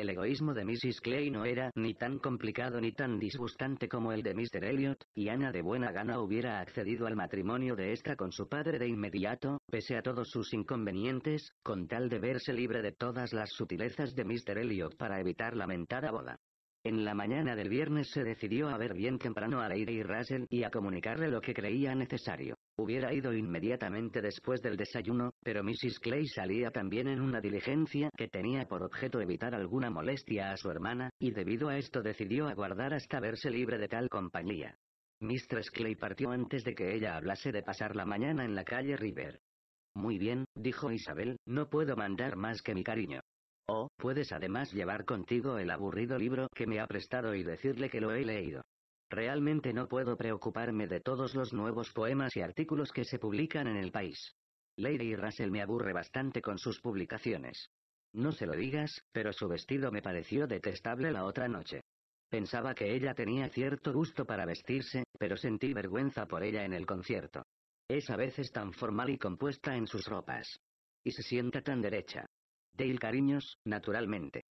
El egoísmo de Mrs. Clay no era ni tan complicado ni tan disgustante como el de Mr. Elliot, y Ana de buena gana hubiera accedido al matrimonio de esta con su padre de inmediato, pese a todos sus inconvenientes, con tal de verse libre de todas las sutilezas de Mr. Elliot para evitar lamentada boda. En la mañana del viernes se decidió a ver bien temprano a Lady Russell y a comunicarle lo que creía necesario. Hubiera ido inmediatamente después del desayuno, pero Mrs. Clay salía también en una diligencia que tenía por objeto evitar alguna molestia a su hermana, y debido a esto decidió aguardar hasta verse libre de tal compañía. Mistress Clay partió antes de que ella hablase de pasar la mañana en la calle River. Muy bien, dijo Isabel, no puedo mandar más que mi cariño. —Oh, puedes además llevar contigo el aburrido libro que me ha prestado y decirle que lo he leído. Realmente no puedo preocuparme de todos los nuevos poemas y artículos que se publican en el país. Lady Russell me aburre bastante con sus publicaciones. No se lo digas, pero su vestido me pareció detestable la otra noche. Pensaba que ella tenía cierto gusto para vestirse, pero sentí vergüenza por ella en el concierto. Es a veces tan formal y compuesta en sus ropas. Y se sienta tan derecha. Dale cariños, naturalmente.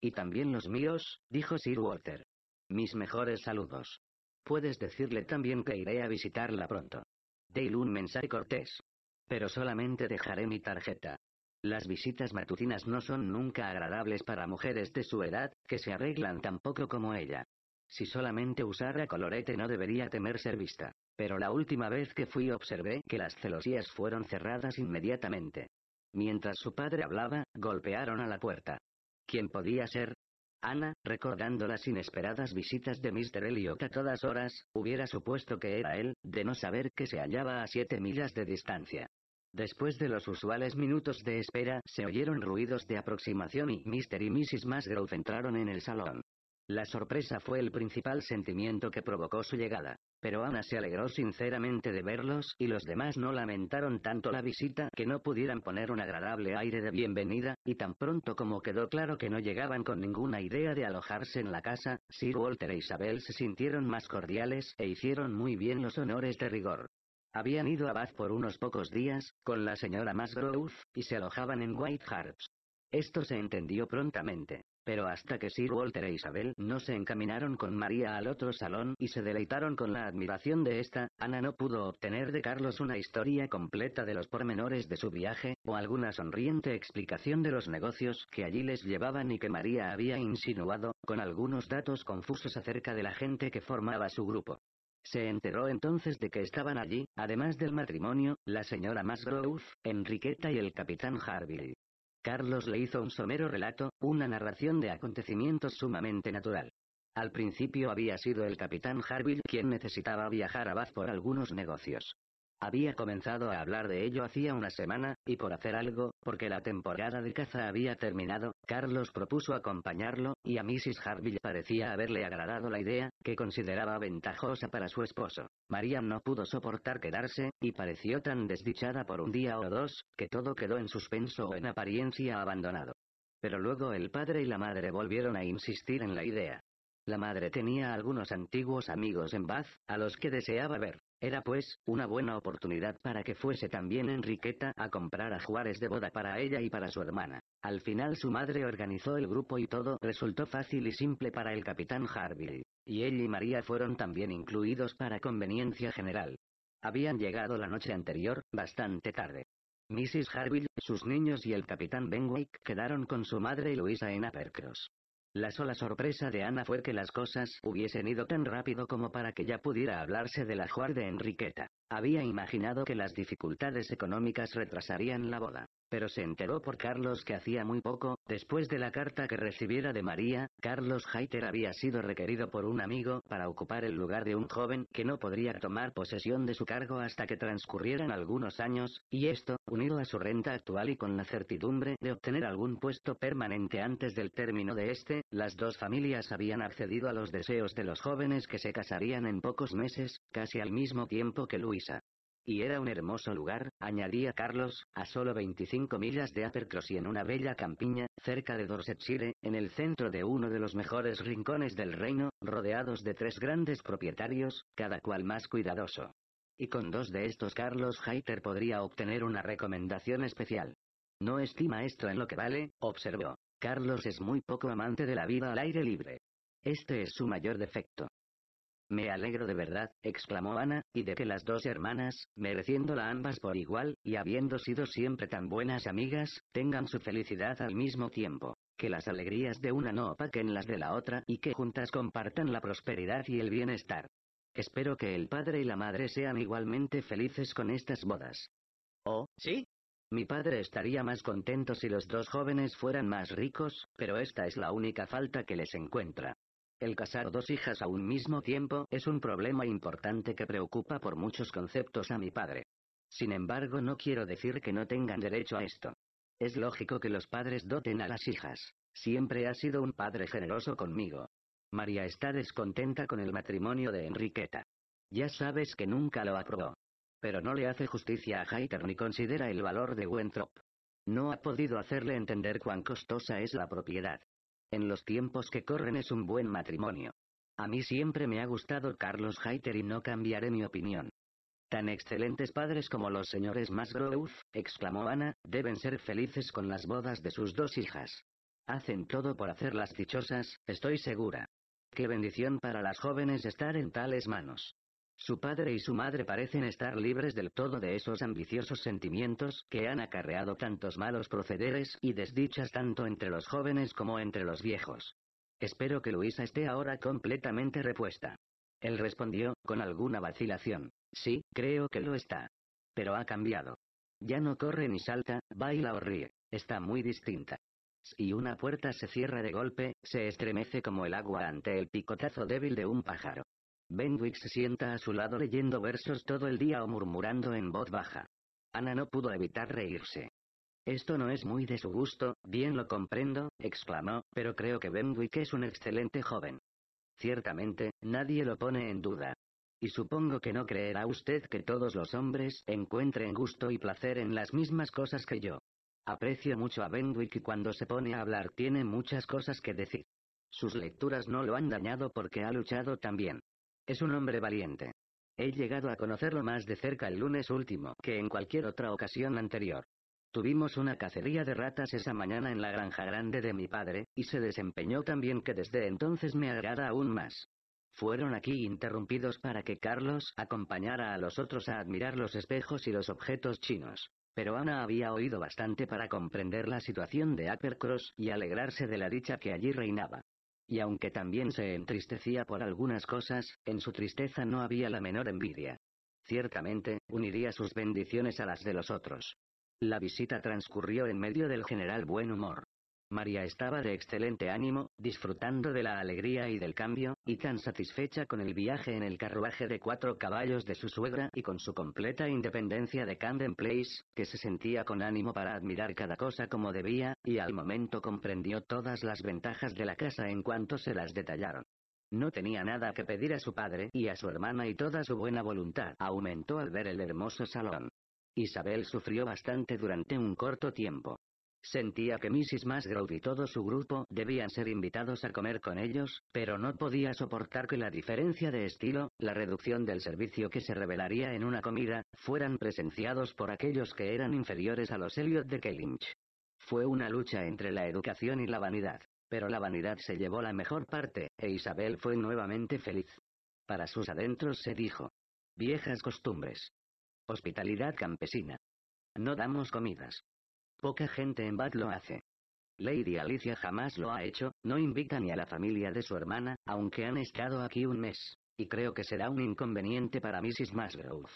Y también los míos, dijo Sir Walter. Mis mejores saludos. Puedes decirle también que iré a visitarla pronto. Dale un mensaje cortés. Pero solamente dejaré mi tarjeta. Las visitas matutinas no son nunca agradables para mujeres de su edad, que se arreglan tan poco como ella. Si solamente usara colorete no debería temer ser vista. Pero la última vez que fui observé que las celosías fueron cerradas inmediatamente. Mientras su padre hablaba, golpearon a la puerta. ¿Quién podía ser? Ana, recordando las inesperadas visitas de Mr. Elliot a todas horas, hubiera supuesto que era él, de no saber que se hallaba a siete millas de distancia. Después de los usuales minutos de espera, se oyeron ruidos de aproximación y Mr. y Mrs. Musgrove entraron en el salón. La sorpresa fue el principal sentimiento que provocó su llegada, pero Ana se alegró sinceramente de verlos y los demás no lamentaron tanto la visita que no pudieran poner un agradable aire de bienvenida, y tan pronto como quedó claro que no llegaban con ninguna idea de alojarse en la casa, Sir Walter e Isabel se sintieron más cordiales e hicieron muy bien los honores de rigor. Habían ido a Bath por unos pocos días, con la señora Masgrove, y se alojaban en White Harps. Esto se entendió prontamente. Pero hasta que Sir Walter e Isabel no se encaminaron con María al otro salón y se deleitaron con la admiración de esta, Ana no pudo obtener de Carlos una historia completa de los pormenores de su viaje, o alguna sonriente explicación de los negocios que allí les llevaban y que María había insinuado, con algunos datos confusos acerca de la gente que formaba su grupo. Se enteró entonces de que estaban allí, además del matrimonio, la señora Masgrove, Enriqueta y el capitán Harville. Carlos le hizo un somero relato, una narración de acontecimientos sumamente natural. Al principio había sido el capitán Harville quien necesitaba viajar a Bath por algunos negocios. Había comenzado a hablar de ello hacía una semana, y por hacer algo, porque la temporada de caza había terminado, Carlos propuso acompañarlo, y a Mrs. Harville parecía haberle agradado la idea, que consideraba ventajosa para su esposo. María no pudo soportar quedarse, y pareció tan desdichada por un día o dos, que todo quedó en suspenso o en apariencia abandonado. Pero luego el padre y la madre volvieron a insistir en la idea. La madre tenía algunos antiguos amigos en Bath, a los que deseaba ver. Era pues, una buena oportunidad para que fuese también Enriqueta a comprar a Juárez de boda para ella y para su hermana. Al final su madre organizó el grupo y todo resultó fácil y simple para el capitán Harville. Y él y María fueron también incluidos para conveniencia general. Habían llegado la noche anterior, bastante tarde. Mrs. Harville, sus niños y el capitán Benwick quedaron con su madre y Luisa en Apercross. La sola sorpresa de Ana fue que las cosas hubiesen ido tan rápido como para que ya pudiera hablarse del ajuar de Enriqueta. Había imaginado que las dificultades económicas retrasarían la boda. Pero se enteró por Carlos que hacía muy poco, después de la carta que recibiera de María, Carlos Heiter había sido requerido por un amigo para ocupar el lugar de un joven que no podría tomar posesión de su cargo hasta que transcurrieran algunos años, y esto, unido a su renta actual y con la certidumbre de obtener algún puesto permanente antes del término de este, las dos familias habían accedido a los deseos de los jóvenes que se casarían en pocos meses, casi al mismo tiempo que Luisa. Y era un hermoso lugar, añadía Carlos, a solo 25 millas de Apercross y en una bella campiña, cerca de Dorsetshire, en el centro de uno de los mejores rincones del reino, rodeados de tres grandes propietarios, cada cual más cuidadoso. Y con dos de estos Carlos Heiter podría obtener una recomendación especial. No estima esto en lo que vale, observó. Carlos es muy poco amante de la vida al aire libre. Este es su mayor defecto. Me alegro de verdad, exclamó Ana, y de que las dos hermanas, mereciéndola ambas por igual, y habiendo sido siempre tan buenas amigas, tengan su felicidad al mismo tiempo. Que las alegrías de una no opaquen las de la otra y que juntas compartan la prosperidad y el bienestar. Espero que el padre y la madre sean igualmente felices con estas bodas. Oh, sí. Mi padre estaría más contento si los dos jóvenes fueran más ricos, pero esta es la única falta que les encuentra. El casar dos hijas a un mismo tiempo es un problema importante que preocupa por muchos conceptos a mi padre. Sin embargo, no quiero decir que no tengan derecho a esto. Es lógico que los padres doten a las hijas. Siempre ha sido un padre generoso conmigo. María está descontenta con el matrimonio de Enriqueta. Ya sabes que nunca lo aprobó. Pero no le hace justicia a Heiter ni considera el valor de Wentrop. No ha podido hacerle entender cuán costosa es la propiedad. En los tiempos que corren es un buen matrimonio. A mí siempre me ha gustado Carlos Heiter y no cambiaré mi opinión. Tan excelentes padres como los señores Masgrove, exclamó Ana, deben ser felices con las bodas de sus dos hijas. Hacen todo por hacerlas dichosas, estoy segura. Qué bendición para las jóvenes estar en tales manos. Su padre y su madre parecen estar libres del todo de esos ambiciosos sentimientos que han acarreado tantos malos procederes y desdichas tanto entre los jóvenes como entre los viejos. Espero que Luisa esté ahora completamente repuesta. Él respondió, con alguna vacilación. Sí, creo que lo está. Pero ha cambiado. Ya no corre ni salta, baila o ríe. Está muy distinta. Si una puerta se cierra de golpe, se estremece como el agua ante el picotazo débil de un pájaro. Benwick se sienta a su lado leyendo versos todo el día o murmurando en voz baja. Ana no pudo evitar reírse. Esto no es muy de su gusto, bien lo comprendo, exclamó, pero creo que Benwick es un excelente joven. Ciertamente, nadie lo pone en duda. Y supongo que no creerá usted que todos los hombres encuentren gusto y placer en las mismas cosas que yo. Aprecio mucho a Benwick y cuando se pone a hablar tiene muchas cosas que decir. Sus lecturas no lo han dañado porque ha luchado también. Es un hombre valiente. He llegado a conocerlo más de cerca el lunes último que en cualquier otra ocasión anterior. Tuvimos una cacería de ratas esa mañana en la granja grande de mi padre, y se desempeñó tan bien que desde entonces me agrada aún más. Fueron aquí interrumpidos para que Carlos acompañara a los otros a admirar los espejos y los objetos chinos. Pero Ana había oído bastante para comprender la situación de Uppercross y alegrarse de la dicha que allí reinaba. Y aunque también se entristecía por algunas cosas, en su tristeza no había la menor envidia. Ciertamente, uniría sus bendiciones a las de los otros. La visita transcurrió en medio del general buen humor. María estaba de excelente ánimo, disfrutando de la alegría y del cambio, y tan satisfecha con el viaje en el carruaje de cuatro caballos de su suegra y con su completa independencia de Camden Place, que se sentía con ánimo para admirar cada cosa como debía, y al momento comprendió todas las ventajas de la casa en cuanto se las detallaron. No tenía nada que pedir a su padre y a su hermana y toda su buena voluntad aumentó al ver el hermoso salón. Isabel sufrió bastante durante un corto tiempo. Sentía que Mrs. Masgrove y todo su grupo debían ser invitados a comer con ellos, pero no podía soportar que la diferencia de estilo, la reducción del servicio que se revelaría en una comida, fueran presenciados por aquellos que eran inferiores a los Elliot de Kellynch. Fue una lucha entre la educación y la vanidad, pero la vanidad se llevó la mejor parte, e Isabel fue nuevamente feliz. Para sus adentros se dijo. Viejas costumbres. Hospitalidad campesina. No damos comidas, poca gente en Bath lo hace. Lady Alicia jamás lo ha hecho, no invita ni a la familia de su hermana, aunque han estado aquí un mes. Y creo que será un inconveniente para Mrs. Masgrove.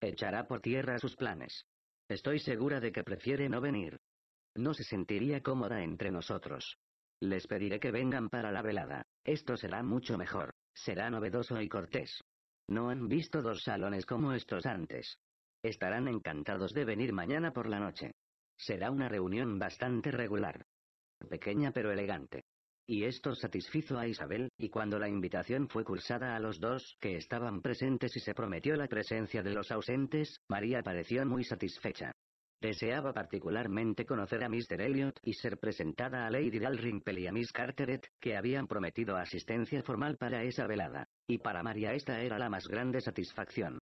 Echará por tierra sus planes. Estoy segura de que prefiere no venir. No se sentiría cómoda entre nosotros. Les pediré que vengan para la velada. Esto será mucho mejor. Será novedoso y cortés. No han visto dos salones como estos antes. Estarán encantados de venir mañana por la noche. Será una reunión bastante regular. Pequeña pero elegante. Y esto satisfizo a Isabel, y cuando la invitación fue cursada a los dos que estaban presentes y se prometió la presencia de los ausentes, María pareció muy satisfecha. Deseaba particularmente conocer a Mr. Elliot y ser presentada a Lady Dalrymple y a Miss Carteret, que habían prometido asistencia formal para esa velada. Y para María esta era la más grande satisfacción.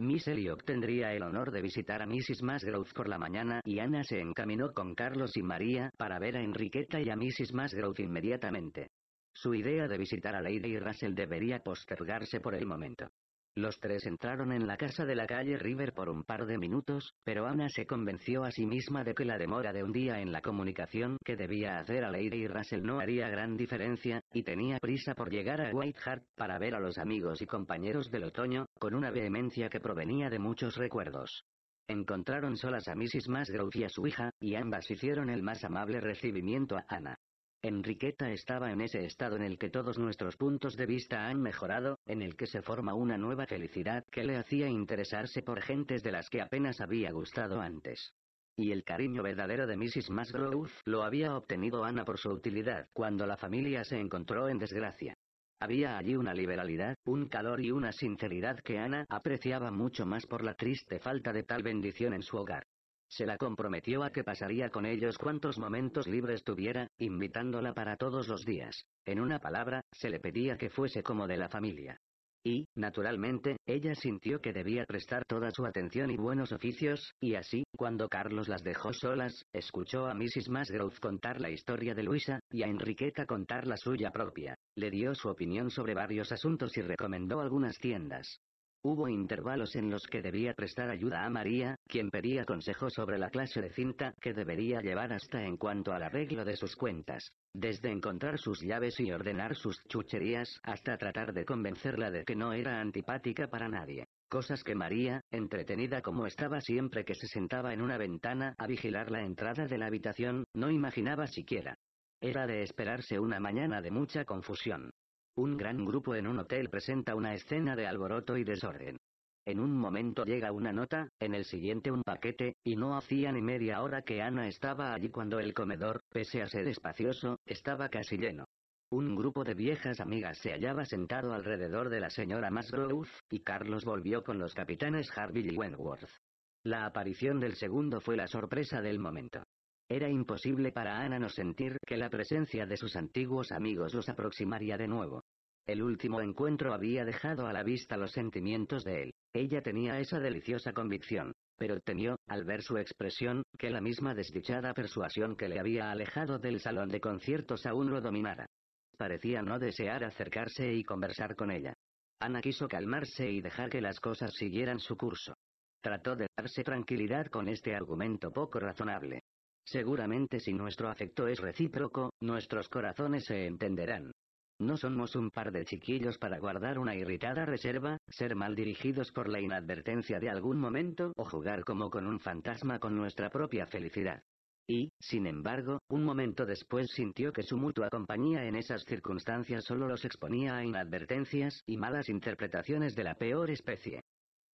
Miss Elliot tendría el honor de visitar a Mrs. Musgrove por la mañana y Ana se encaminó con Carlos y María para ver a Enriqueta y a Mrs. Musgrove inmediatamente. Su idea de visitar a Lady Russell debería postergarse por el momento. Los tres entraron en la casa de la calle River por un par de minutos, pero Ana se convenció a sí misma de que la demora de un día en la comunicación que debía hacer a Lady y Russell no haría gran diferencia, y tenía prisa por llegar a White Hart para ver a los amigos y compañeros del otoño, con una vehemencia que provenía de muchos recuerdos. Encontraron solas a Mrs. Masgrove y a su hija, y ambas hicieron el más amable recibimiento a Ana. Enriqueta estaba en ese estado en el que todos nuestros puntos de vista han mejorado, en el que se forma una nueva felicidad que le hacía interesarse por gentes de las que apenas había gustado antes. Y el cariño verdadero de Mrs. Musgrove lo había obtenido Ana por su utilidad cuando la familia se encontró en desgracia. Había allí una liberalidad, un calor y una sinceridad que Ana apreciaba mucho más por la triste falta de tal bendición en su hogar. Se la comprometió a que pasaría con ellos cuantos momentos libres tuviera, invitándola para todos los días. En una palabra, se le pedía que fuese como de la familia. Y, naturalmente, ella sintió que debía prestar toda su atención y buenos oficios, y así, cuando Carlos las dejó solas, escuchó a Mrs. Masgrove contar la historia de Luisa, y a Enriqueta contar la suya propia. Le dio su opinión sobre varios asuntos y recomendó algunas tiendas. Hubo intervalos en los que debía prestar ayuda a María, quien pedía consejos sobre la clase de cinta que debería llevar hasta en cuanto al arreglo de sus cuentas, desde encontrar sus llaves y ordenar sus chucherías hasta tratar de convencerla de que no era antipática para nadie. Cosas que María, entretenida como estaba siempre que se sentaba en una ventana a vigilar la entrada de la habitación, no imaginaba siquiera. Era de esperarse una mañana de mucha confusión. Un gran grupo en un hotel presenta una escena de alboroto y desorden. En un momento llega una nota, en el siguiente un paquete, y no hacía ni media hora que Ana estaba allí cuando el comedor, pese a ser espacioso, estaba casi lleno. Un grupo de viejas amigas se hallaba sentado alrededor de la señora Masgrove, y Carlos volvió con los capitanes Harvey y Wentworth. La aparición del segundo fue la sorpresa del momento. Era imposible para Ana no sentir que la presencia de sus antiguos amigos los aproximaría de nuevo. El último encuentro había dejado a la vista los sentimientos de él. Ella tenía esa deliciosa convicción, pero temió, al ver su expresión, que la misma desdichada persuasión que le había alejado del salón de conciertos aún lo dominara. Parecía no desear acercarse y conversar con ella. Ana quiso calmarse y dejar que las cosas siguieran su curso. Trató de darse tranquilidad con este argumento poco razonable, Seguramente si nuestro afecto es recíproco, nuestros corazones se entenderán. No somos un par de chiquillos para guardar una irritada reserva, ser mal dirigidos por la inadvertencia de algún momento o jugar como con un fantasma con nuestra propia felicidad. Y, sin embargo, un momento después sintió que su mutua compañía en esas circunstancias solo los exponía a inadvertencias y malas interpretaciones de la peor especie.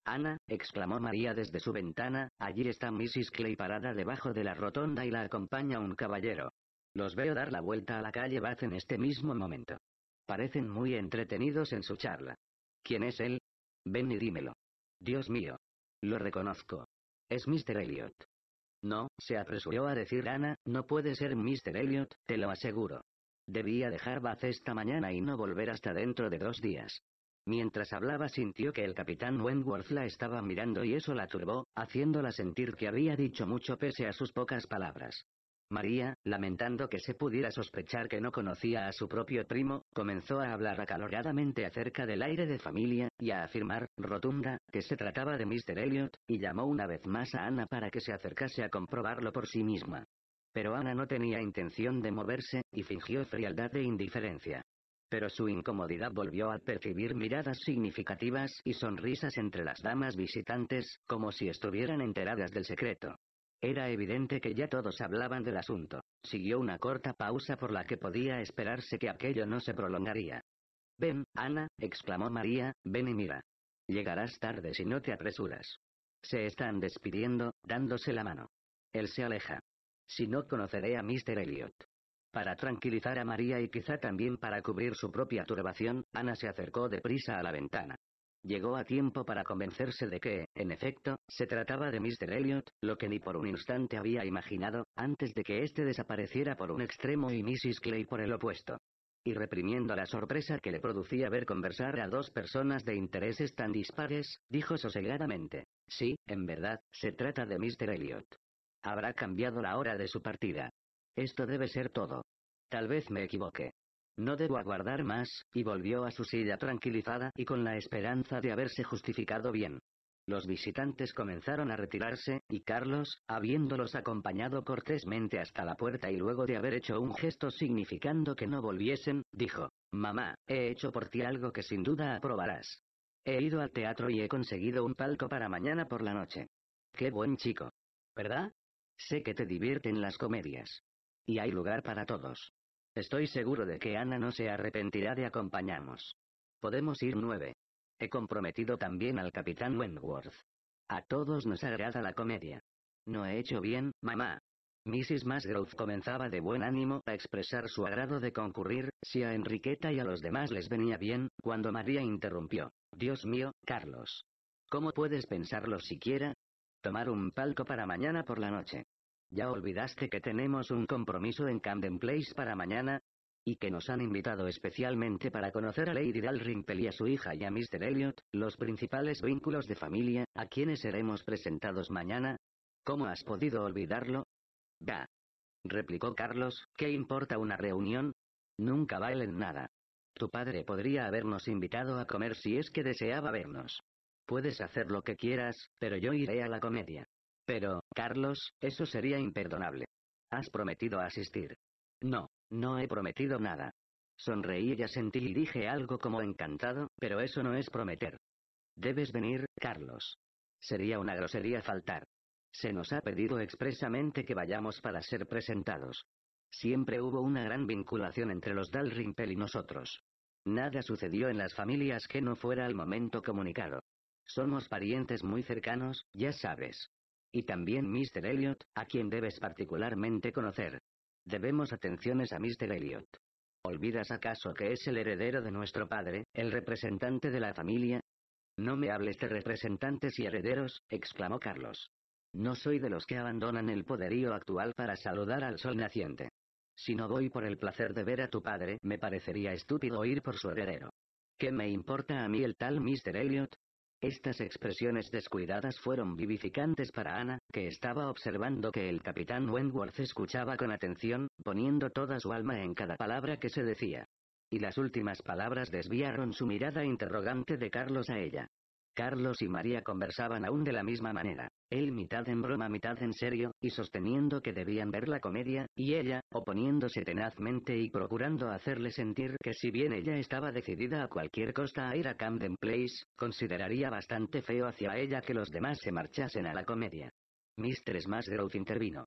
Ana, exclamó María desde su ventana, allí está Mrs. Clay parada debajo de la rotonda y la acompaña un caballero. Los veo dar la vuelta a la calle Bath en este mismo momento. Parecen muy entretenidos en su charla. ¿Quién es él? Ven y dímelo. Dios mío. Lo reconozco. Es Mr. Elliot. No, se apresuró a decir Ana, no puede ser Mr. Elliot, te lo aseguro. Debía dejar Bath esta mañana y no volver hasta dentro de dos días. Mientras hablaba sintió que el capitán Wentworth la estaba mirando y eso la turbó, haciéndola sentir que había dicho mucho pese a sus pocas palabras. María, lamentando que se pudiera sospechar que no conocía a su propio primo, comenzó a hablar acaloradamente acerca del aire de familia, y a afirmar, rotunda, que se trataba de Mr. Elliot, y llamó una vez más a Ana para que se acercase a comprobarlo por sí misma. Pero Ana no tenía intención de moverse, y fingió frialdad e indiferencia. Pero su incomodidad volvió a percibir miradas significativas y sonrisas entre las damas visitantes, como si estuvieran enteradas del secreto. Era evidente que ya todos hablaban del asunto. Siguió una corta pausa por la que podía esperarse que aquello no se prolongaría. Ven, Ana, exclamó María, ven y mira. Llegarás tarde si no te apresuras. Se están despidiendo, dándose la mano. Él se aleja. Si no conoceré a Mr. Elliot. Para tranquilizar a María y quizá también para cubrir su propia turbación, Ana se acercó deprisa a la ventana. Llegó a tiempo para convencerse de que, en efecto, se trataba de Mr. Elliot, lo que ni por un instante había imaginado, antes de que éste desapareciera por un extremo y Mrs. Clay por el opuesto. Y reprimiendo la sorpresa que le producía ver conversar a dos personas de intereses tan dispares, dijo sosegadamente, Sí, en verdad, se trata de Mr. Elliot. Habrá cambiado la hora de su partida. Esto debe ser todo. Tal vez me equivoque. No debo aguardar más, y volvió a su silla tranquilizada y con la esperanza de haberse justificado bien. Los visitantes comenzaron a retirarse, y Carlos, habiéndolos acompañado cortésmente hasta la puerta y luego de haber hecho un gesto significando que no volviesen, dijo, Mamá, he hecho por ti algo que sin duda aprobarás. He ido al teatro y he conseguido un palco para mañana por la noche. Qué buen chico. ¿Verdad? Sé que te divierten las comedias. Y hay lugar para todos. Estoy seguro de que Ana no se arrepentirá de acompañarnos. Podemos ir nueve. He comprometido también al capitán Wentworth. A todos nos agrada la comedia. No he hecho bien, mamá. Mrs. Musgrove comenzaba de buen ánimo a expresar su agrado de concurrir, si a Enriqueta y a los demás les venía bien, cuando María interrumpió. Dios mío, Carlos. ¿Cómo puedes pensarlo siquiera? Tomar un palco para mañana por la noche. ¿Ya olvidaste que tenemos un compromiso en Camden Place para mañana? Y que nos han invitado especialmente para conocer a Lady Dalrymple y a su hija y a Mr. Elliot, los principales vínculos de familia, a quienes seremos presentados mañana. ¿Cómo has podido olvidarlo? Bah. Replicó Carlos, ¿qué importa una reunión? Nunca bailen nada. Tu padre podría habernos invitado a comer si es que deseaba vernos. Puedes hacer lo que quieras, pero yo iré a la comedia. Pero, Carlos, eso sería imperdonable. Has prometido asistir. No, no he prometido nada. Sonreí y asentí y dije algo como encantado, pero eso no es prometer. Debes venir, Carlos. Sería una grosería faltar. Se nos ha pedido expresamente que vayamos para ser presentados. Siempre hubo una gran vinculación entre los Dalrymple y nosotros. Nada sucedió en las familias que no fuera al momento comunicado. Somos parientes muy cercanos, ya sabes. Y también Mr. Elliot, a quien debes particularmente conocer. Debemos atenciones a Mr. Elliot. ¿Olvidas acaso que es el heredero de nuestro padre, el representante de la familia? No me hables de representantes y herederos, exclamó Carlos. No soy de los que abandonan el poderío actual para saludar al sol naciente. Si no voy por el placer de ver a tu padre, me parecería estúpido ir por su heredero. ¿Qué me importa a mí el tal Mr. Elliot? Estas expresiones descuidadas fueron vivificantes para Ana, que estaba observando que el capitán Wentworth escuchaba con atención, poniendo toda su alma en cada palabra que se decía. Y las últimas palabras desviaron su mirada interrogante de Carlos a ella. Carlos y María conversaban aún de la misma manera. Él mitad en broma, mitad en serio, y sosteniendo que debían ver la comedia, y ella, oponiéndose tenazmente y procurando hacerle sentir que si bien ella estaba decidida a cualquier costa a ir a Camden Place, consideraría bastante feo hacia ella que los demás se marchasen a la comedia. Mistress Masgrove intervino.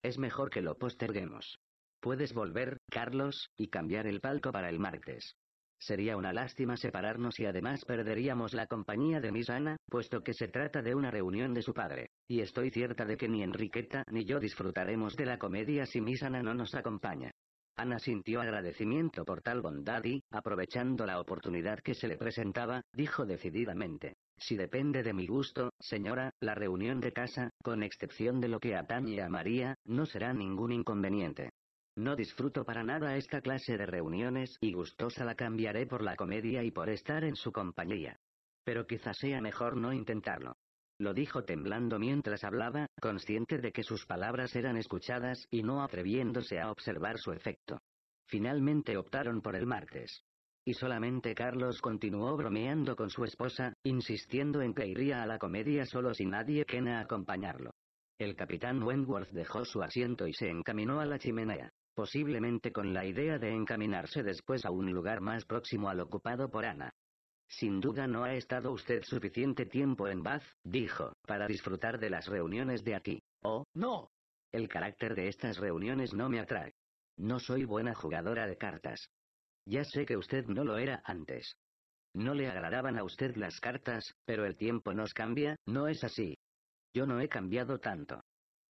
Es mejor que lo posterguemos. Puedes volver, Carlos, y cambiar el palco para el martes. Sería una lástima separarnos y además perderíamos la compañía de Miss Ana, puesto que se trata de una reunión de su padre. Y estoy cierta de que ni Enriqueta ni yo disfrutaremos de la comedia si Miss Ana no nos acompaña. Ana sintió agradecimiento por tal bondad y, aprovechando la oportunidad que se le presentaba, dijo decididamente. Si depende de mi gusto, señora, la reunión de casa, con excepción de lo que y a María, no será ningún inconveniente. No disfruto para nada esta clase de reuniones y gustosa la cambiaré por la comedia y por estar en su compañía. Pero quizá sea mejor no intentarlo. Lo dijo temblando mientras hablaba, consciente de que sus palabras eran escuchadas y no atreviéndose a observar su efecto. Finalmente optaron por el martes. Y solamente Carlos continuó bromeando con su esposa, insistiendo en que iría a la comedia solo si nadie quena acompañarlo. El capitán Wentworth dejó su asiento y se encaminó a la chimenea posiblemente con la idea de encaminarse después a un lugar más próximo al ocupado por Ana. Sin duda no ha estado usted suficiente tiempo en Bath, dijo, para disfrutar de las reuniones de aquí. Oh, no. El carácter de estas reuniones no me atrae. No soy buena jugadora de cartas. Ya sé que usted no lo era antes. No le agradaban a usted las cartas, pero el tiempo nos cambia, ¿no es así? Yo no he cambiado tanto.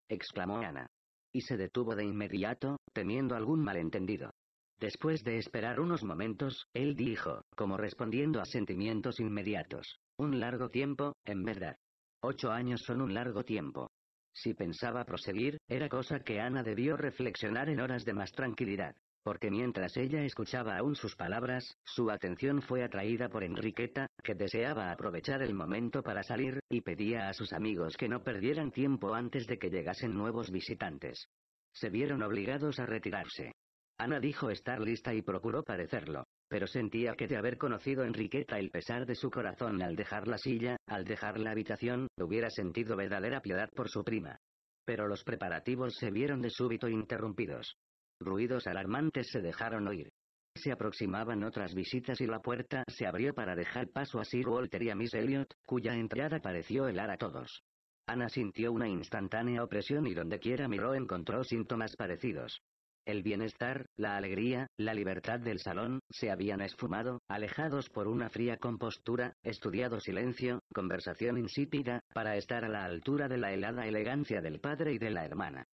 exclamó Ana y se detuvo de inmediato, temiendo algún malentendido. Después de esperar unos momentos, él dijo, como respondiendo a sentimientos inmediatos. Un largo tiempo, en verdad. Ocho años son un largo tiempo. Si pensaba proseguir, era cosa que Ana debió reflexionar en horas de más tranquilidad porque mientras ella escuchaba aún sus palabras, su atención fue atraída por Enriqueta, que deseaba aprovechar el momento para salir, y pedía a sus amigos que no perdieran tiempo antes de que llegasen nuevos visitantes. Se vieron obligados a retirarse. Ana dijo estar lista y procuró parecerlo, pero sentía que de haber conocido Enriqueta el pesar de su corazón al dejar la silla, al dejar la habitación, hubiera sentido verdadera piedad por su prima. Pero los preparativos se vieron de súbito interrumpidos. Ruidos alarmantes se dejaron oír. Se aproximaban otras visitas y la puerta se abrió para dejar paso a Sir Walter y a Miss Elliot, cuya entrada pareció helar a todos. Ana sintió una instantánea opresión y dondequiera miró encontró síntomas parecidos. El bienestar, la alegría, la libertad del salón, se habían esfumado, alejados por una fría compostura, estudiado silencio, conversación insípida, para estar a la altura de la helada elegancia del padre y de la hermana.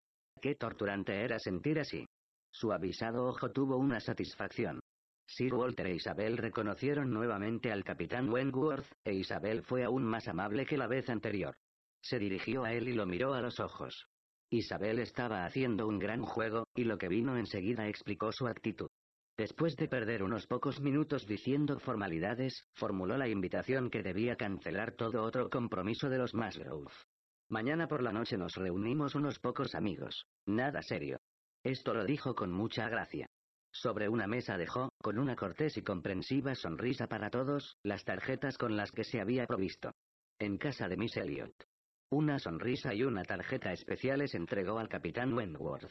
Qué torturante era sentir así. Su avisado ojo tuvo una satisfacción. Sir Walter e Isabel reconocieron nuevamente al capitán Wentworth, e Isabel fue aún más amable que la vez anterior. Se dirigió a él y lo miró a los ojos. Isabel estaba haciendo un gran juego, y lo que vino enseguida explicó su actitud. Después de perder unos pocos minutos diciendo formalidades, formuló la invitación que debía cancelar todo otro compromiso de los Masgrove. Mañana por la noche nos reunimos unos pocos amigos. Nada serio. Esto lo dijo con mucha gracia. Sobre una mesa dejó, con una cortés y comprensiva sonrisa para todos, las tarjetas con las que se había provisto. En casa de Miss Elliot. Una sonrisa y una tarjeta especiales entregó al capitán Wentworth.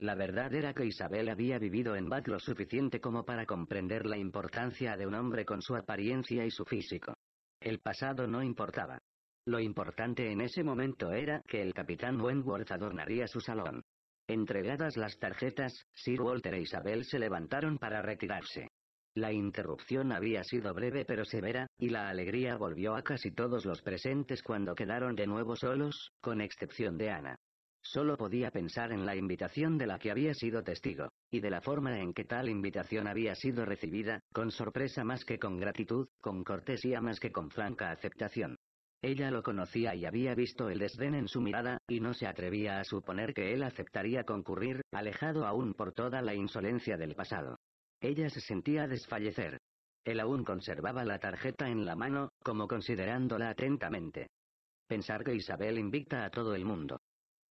La verdad era que Isabel había vivido en Bath lo suficiente como para comprender la importancia de un hombre con su apariencia y su físico. El pasado no importaba. Lo importante en ese momento era que el capitán Wentworth adornaría su salón. Entregadas las tarjetas, Sir Walter e Isabel se levantaron para retirarse. La interrupción había sido breve pero severa, y la alegría volvió a casi todos los presentes cuando quedaron de nuevo solos, con excepción de Ana. Solo podía pensar en la invitación de la que había sido testigo, y de la forma en que tal invitación había sido recibida, con sorpresa más que con gratitud, con cortesía más que con franca aceptación. Ella lo conocía y había visto el desdén en su mirada, y no se atrevía a suponer que él aceptaría concurrir, alejado aún por toda la insolencia del pasado. Ella se sentía desfallecer. Él aún conservaba la tarjeta en la mano, como considerándola atentamente. Pensar que Isabel invicta a todo el mundo.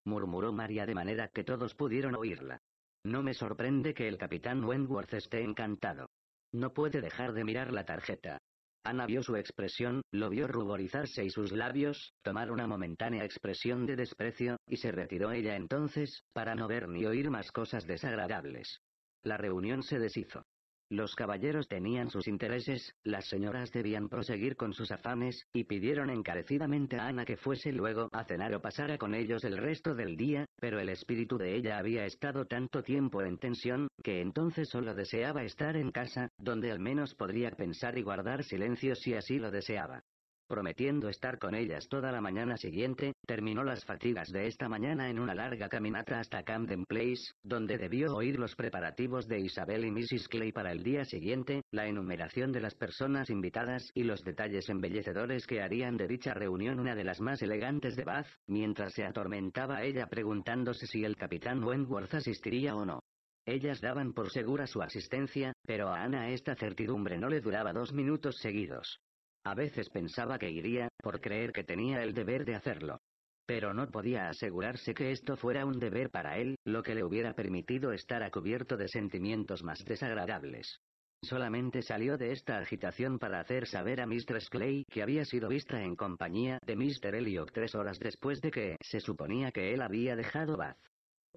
Murmuró María de manera que todos pudieron oírla. No me sorprende que el capitán Wentworth esté encantado. No puede dejar de mirar la tarjeta, Ana vio su expresión, lo vio ruborizarse y sus labios, tomar una momentánea expresión de desprecio, y se retiró ella entonces, para no ver ni oír más cosas desagradables. La reunión se deshizo. Los caballeros tenían sus intereses, las señoras debían proseguir con sus afanes, y pidieron encarecidamente a Ana que fuese luego a cenar o pasara con ellos el resto del día, pero el espíritu de ella había estado tanto tiempo en tensión, que entonces solo deseaba estar en casa, donde al menos podría pensar y guardar silencio si así lo deseaba prometiendo estar con ellas toda la mañana siguiente, terminó las fatigas de esta mañana en una larga caminata hasta Camden Place, donde debió oír los preparativos de Isabel y Mrs. Clay para el día siguiente, la enumeración de las personas invitadas y los detalles embellecedores que harían de dicha reunión una de las más elegantes de Bath, mientras se atormentaba ella preguntándose si el capitán Wentworth asistiría o no. Ellas daban por segura su asistencia, pero a Ana esta certidumbre no le duraba dos minutos seguidos. A veces pensaba que iría, por creer que tenía el deber de hacerlo. Pero no podía asegurarse que esto fuera un deber para él, lo que le hubiera permitido estar a cubierto de sentimientos más desagradables. Solamente salió de esta agitación para hacer saber a Mistress Clay que había sido vista en compañía de Mr. Elliot tres horas después de que se suponía que él había dejado Bath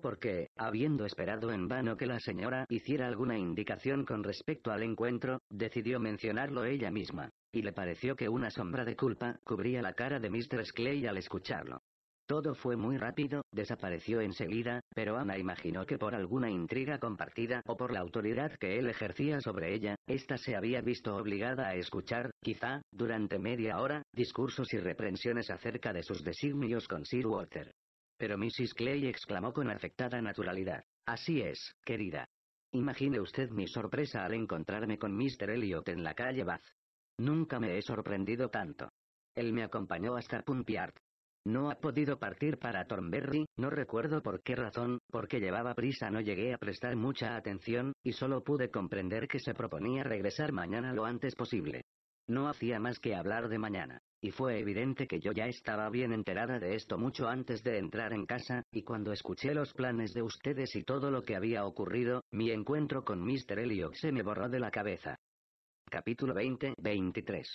porque, habiendo esperado en vano que la señora hiciera alguna indicación con respecto al encuentro, decidió mencionarlo ella misma, y le pareció que una sombra de culpa cubría la cara de Mistress Clay al escucharlo. Todo fue muy rápido, desapareció enseguida, pero Ana imaginó que por alguna intriga compartida o por la autoridad que él ejercía sobre ella, ésta se había visto obligada a escuchar, quizá, durante media hora, discursos y reprensiones acerca de sus designios con Sir Walter. Pero Mrs. Clay exclamó con afectada naturalidad. Así es, querida. Imagine usted mi sorpresa al encontrarme con Mr. Elliot en la calle Bath. Nunca me he sorprendido tanto. Él me acompañó hasta Pumpyard. No ha podido partir para Thornberry, no recuerdo por qué razón, porque llevaba prisa no llegué a prestar mucha atención, y solo pude comprender que se proponía regresar mañana lo antes posible. No hacía más que hablar de mañana, y fue evidente que yo ya estaba bien enterada de esto mucho antes de entrar en casa, y cuando escuché los planes de ustedes y todo lo que había ocurrido, mi encuentro con Mr. Elliot se me borró de la cabeza. Capítulo 20-23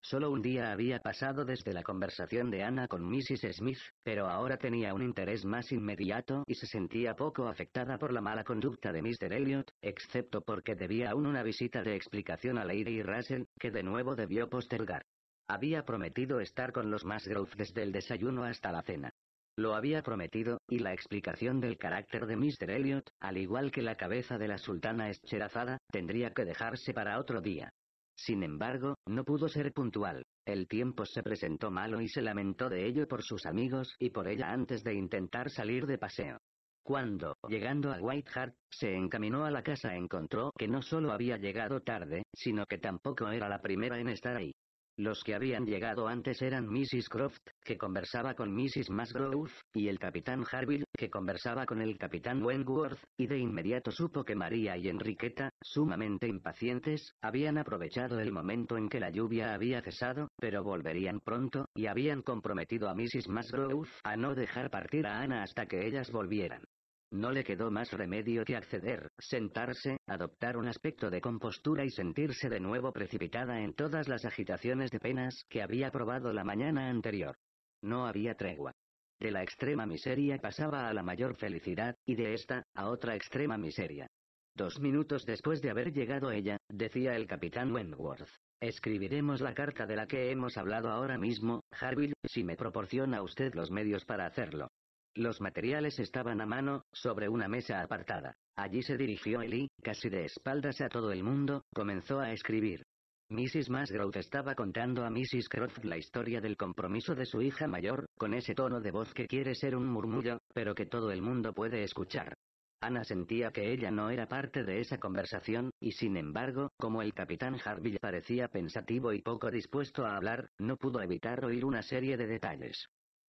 Solo un día había pasado desde la conversación de Ana con Mrs. Smith, pero ahora tenía un interés más inmediato y se sentía poco afectada por la mala conducta de Mr. Elliot, excepto porque debía aún una visita de explicación a Lady Russell, que de nuevo debió postergar. Había prometido estar con los Musgrove desde el desayuno hasta la cena. Lo había prometido, y la explicación del carácter de Mr. Elliot, al igual que la cabeza de la sultana escherazada, tendría que dejarse para otro día. Sin embargo, no pudo ser puntual. El tiempo se presentó malo y se lamentó de ello por sus amigos y por ella antes de intentar salir de paseo. Cuando, llegando a White Hart, se encaminó a la casa encontró que no solo había llegado tarde, sino que tampoco era la primera en estar ahí. Los que habían llegado antes eran Mrs. Croft, que conversaba con Mrs. Musgrove, y el capitán Harville, que conversaba con el capitán Wentworth, y de inmediato supo que María y Enriqueta, sumamente impacientes, habían aprovechado el momento en que la lluvia había cesado, pero volverían pronto, y habían comprometido a Mrs. Musgrove a no dejar partir a Ana hasta que ellas volvieran. No le quedó más remedio que acceder, sentarse, adoptar un aspecto de compostura y sentirse de nuevo precipitada en todas las agitaciones de penas que había probado la mañana anterior. No había tregua. De la extrema miseria pasaba a la mayor felicidad, y de esta, a otra extrema miseria. Dos minutos después de haber llegado ella, decía el capitán Wentworth. Escribiremos la carta de la que hemos hablado ahora mismo, Harville, si me proporciona usted los medios para hacerlo. Los materiales estaban a mano, sobre una mesa apartada. Allí se dirigió Eli, casi de espaldas a todo el mundo, comenzó a escribir. Mrs. Masgrove estaba contando a Mrs. Croft la historia del compromiso de su hija mayor, con ese tono de voz que quiere ser un murmullo, pero que todo el mundo puede escuchar. Ana sentía que ella no era parte de esa conversación, y sin embargo, como el capitán Harville parecía pensativo y poco dispuesto a hablar, no pudo evitar oír una serie de detalles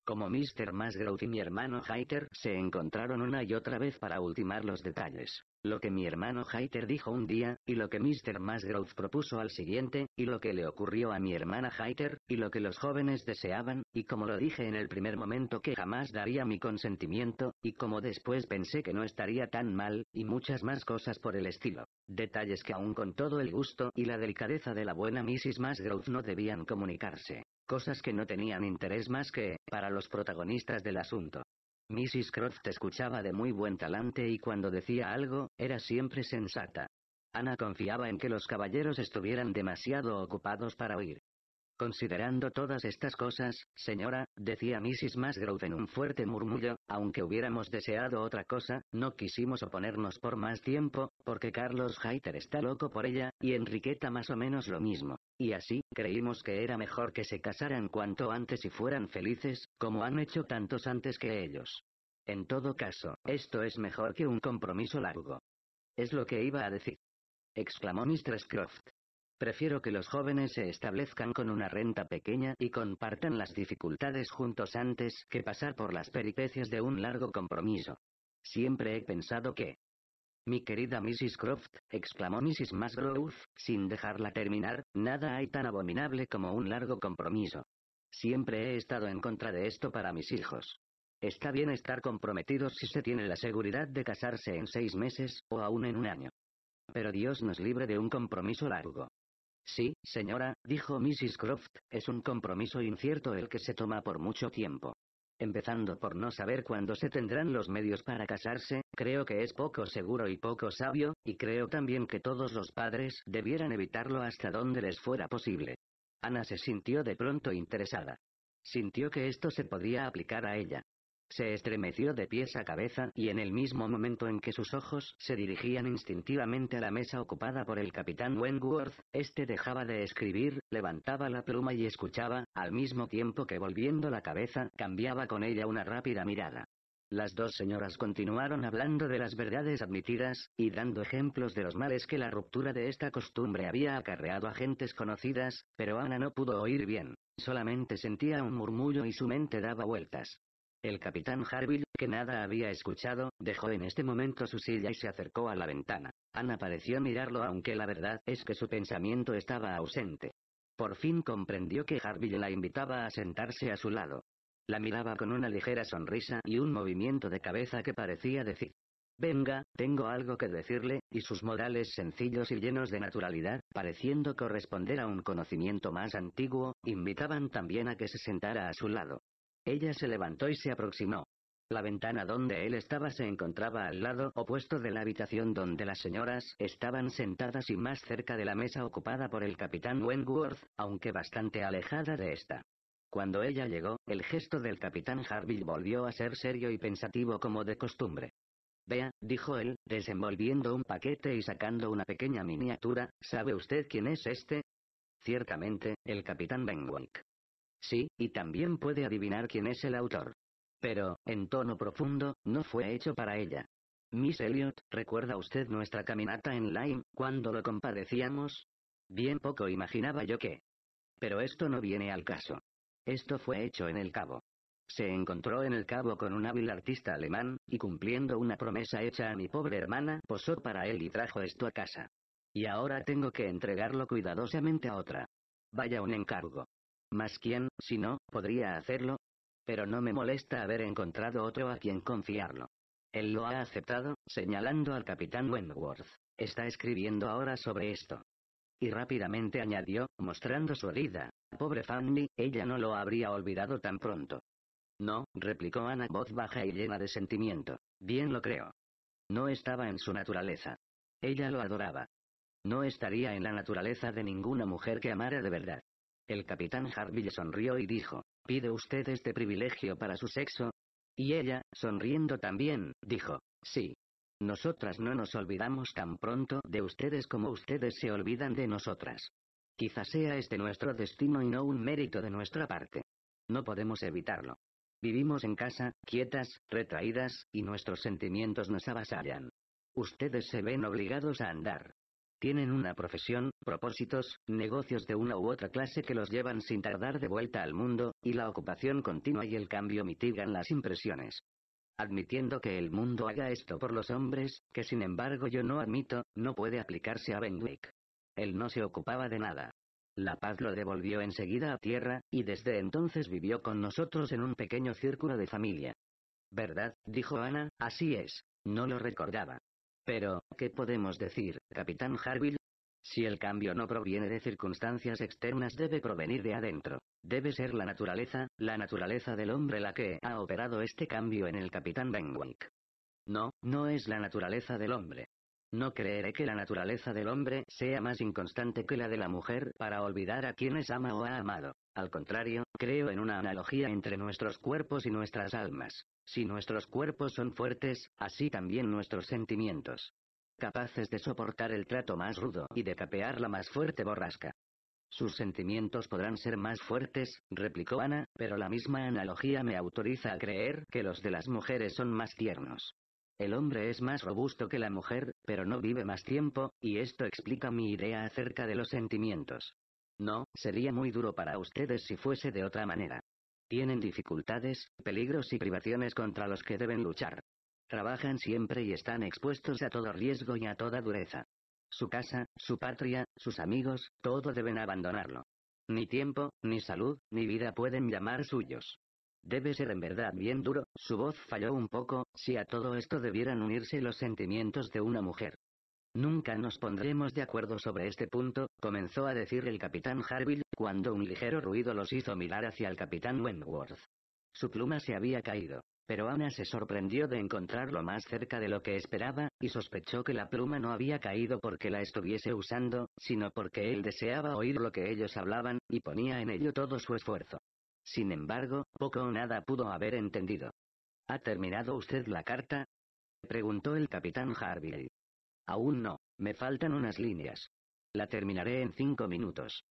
como Mr. Musgrove y mi hermano Hater se encontraron una y otra vez para ultimar los detalles. Lo que mi hermano Hater dijo un día, y lo que Mr. Musgrove propuso al siguiente, y lo que le ocurrió a mi hermana Hater, y lo que los jóvenes deseaban, y como lo dije en el primer momento que jamás daría mi consentimiento, y como después pensé que no estaría tan mal, y muchas más cosas por el estilo. Detalles que aún con todo el gusto y la delicadeza de la buena Mrs. Musgrove no debían comunicarse. Cosas que no tenían interés más que, para los protagonistas del asunto. Mrs. Croft escuchaba de muy buen talante y cuando decía algo, era siempre sensata. Ana confiaba en que los caballeros estuvieran demasiado ocupados para oír. Considerando todas estas cosas, señora, decía Mrs. Musgrove en un fuerte murmullo, aunque hubiéramos deseado otra cosa, no quisimos oponernos por más tiempo, porque Carlos Hayter está loco por ella, y Enriqueta más o menos lo mismo. Y así, creímos que era mejor que se casaran cuanto antes y fueran felices, como han hecho tantos antes que ellos. En todo caso, esto es mejor que un compromiso largo. Es lo que iba a decir. Exclamó Mistress Croft. Prefiero que los jóvenes se establezcan con una renta pequeña y compartan las dificultades juntos antes que pasar por las peripecias de un largo compromiso. Siempre he pensado que... Mi querida Mrs. Croft, exclamó Mrs. Musgrove, sin dejarla terminar, nada hay tan abominable como un largo compromiso. Siempre he estado en contra de esto para mis hijos. Está bien estar comprometidos si se tiene la seguridad de casarse en seis meses, o aún en un año. Pero Dios nos libre de un compromiso largo. Sí, señora, dijo Mrs. Croft, es un compromiso incierto el que se toma por mucho tiempo. Empezando por no saber cuándo se tendrán los medios para casarse, creo que es poco seguro y poco sabio, y creo también que todos los padres debieran evitarlo hasta donde les fuera posible. Ana se sintió de pronto interesada. Sintió que esto se podía aplicar a ella. Se estremeció de pies a cabeza y en el mismo momento en que sus ojos se dirigían instintivamente a la mesa ocupada por el capitán Wentworth, este dejaba de escribir, levantaba la pluma y escuchaba, al mismo tiempo que volviendo la cabeza cambiaba con ella una rápida mirada. Las dos señoras continuaron hablando de las verdades admitidas, y dando ejemplos de los males que la ruptura de esta costumbre había acarreado a gentes conocidas, pero Ana no pudo oír bien, solamente sentía un murmullo y su mente daba vueltas. El capitán Harville, que nada había escuchado, dejó en este momento su silla y se acercó a la ventana. Ana pareció mirarlo aunque la verdad es que su pensamiento estaba ausente. Por fin comprendió que Harville la invitaba a sentarse a su lado. La miraba con una ligera sonrisa y un movimiento de cabeza que parecía decir. Venga, tengo algo que decirle, y sus modales sencillos y llenos de naturalidad, pareciendo corresponder a un conocimiento más antiguo, invitaban también a que se sentara a su lado. Ella se levantó y se aproximó. La ventana donde él estaba se encontraba al lado opuesto de la habitación donde las señoras estaban sentadas y más cerca de la mesa ocupada por el capitán Wentworth, aunque bastante alejada de esta. Cuando ella llegó, el gesto del capitán Harville volvió a ser serio y pensativo como de costumbre. Vea, dijo él, desenvolviendo un paquete y sacando una pequeña miniatura, ¿sabe usted quién es este? Ciertamente, el capitán Benwick. Sí, y también puede adivinar quién es el autor. Pero, en tono profundo, no fue hecho para ella. Miss Elliot, ¿recuerda usted nuestra caminata en Lyme, cuando lo compadecíamos? Bien poco imaginaba yo que. Pero esto no viene al caso. Esto fue hecho en el Cabo. Se encontró en el Cabo con un hábil artista alemán, y cumpliendo una promesa hecha a mi pobre hermana, posó para él y trajo esto a casa. Y ahora tengo que entregarlo cuidadosamente a otra. Vaya un encargo. «¿Más quién, si no, podría hacerlo? Pero no me molesta haber encontrado otro a quien confiarlo. Él lo ha aceptado, señalando al capitán Wentworth. Está escribiendo ahora sobre esto. Y rápidamente añadió, mostrando su herida. Pobre Fanny, ella no lo habría olvidado tan pronto. No, replicó Ana voz baja y llena de sentimiento. Bien lo creo. No estaba en su naturaleza. Ella lo adoraba. No estaría en la naturaleza de ninguna mujer que amara de verdad. El capitán Harville sonrió y dijo, ¿pide usted este privilegio para su sexo? Y ella, sonriendo también, dijo, sí. Nosotras no nos olvidamos tan pronto de ustedes como ustedes se olvidan de nosotras. Quizá sea este nuestro destino y no un mérito de nuestra parte. No podemos evitarlo. Vivimos en casa, quietas, retraídas, y nuestros sentimientos nos avasallan. Ustedes se ven obligados a andar. Tienen una profesión, propósitos, negocios de una u otra clase que los llevan sin tardar de vuelta al mundo, y la ocupación continua y el cambio mitigan las impresiones. Admitiendo que el mundo haga esto por los hombres, que sin embargo yo no admito, no puede aplicarse a Benwick. Él no se ocupaba de nada. La paz lo devolvió enseguida a tierra, y desde entonces vivió con nosotros en un pequeño círculo de familia. ¿Verdad? dijo Ana, así es. No lo recordaba. Pero, ¿qué podemos decir, Capitán Harville? Si el cambio no proviene de circunstancias externas debe provenir de adentro. Debe ser la naturaleza, la naturaleza del hombre la que ha operado este cambio en el capitán Benwick. No, no es la naturaleza del hombre, no creeré que la naturaleza del hombre sea más inconstante que la de la mujer para olvidar a quienes ama o ha amado. Al contrario, creo en una analogía entre nuestros cuerpos y nuestras almas. Si nuestros cuerpos son fuertes, así también nuestros sentimientos. Capaces de soportar el trato más rudo y de capear la más fuerte borrasca. Sus sentimientos podrán ser más fuertes, replicó Ana, pero la misma analogía me autoriza a creer que los de las mujeres son más tiernos. El hombre es más robusto que la mujer, pero no vive más tiempo, y esto explica mi idea acerca de los sentimientos. No, sería muy duro para ustedes si fuese de otra manera. Tienen dificultades, peligros y privaciones contra los que deben luchar. Trabajan siempre y están expuestos a todo riesgo y a toda dureza. Su casa, su patria, sus amigos, todo deben abandonarlo. Ni tiempo, ni salud, ni vida pueden llamar suyos. Debe ser en verdad bien duro, su voz falló un poco, si a todo esto debieran unirse los sentimientos de una mujer. Nunca nos pondremos de acuerdo sobre este punto, comenzó a decir el capitán Harville, cuando un ligero ruido los hizo mirar hacia el capitán Wentworth. Su pluma se había caído, pero Ana se sorprendió de encontrarlo más cerca de lo que esperaba, y sospechó que la pluma no había caído porque la estuviese usando, sino porque él deseaba oír lo que ellos hablaban, y ponía en ello todo su esfuerzo. Sin embargo, poco o nada pudo haber entendido. ¿Ha terminado usted la carta? preguntó el capitán Harvey. Aún no, me faltan unas líneas. La terminaré en cinco minutos.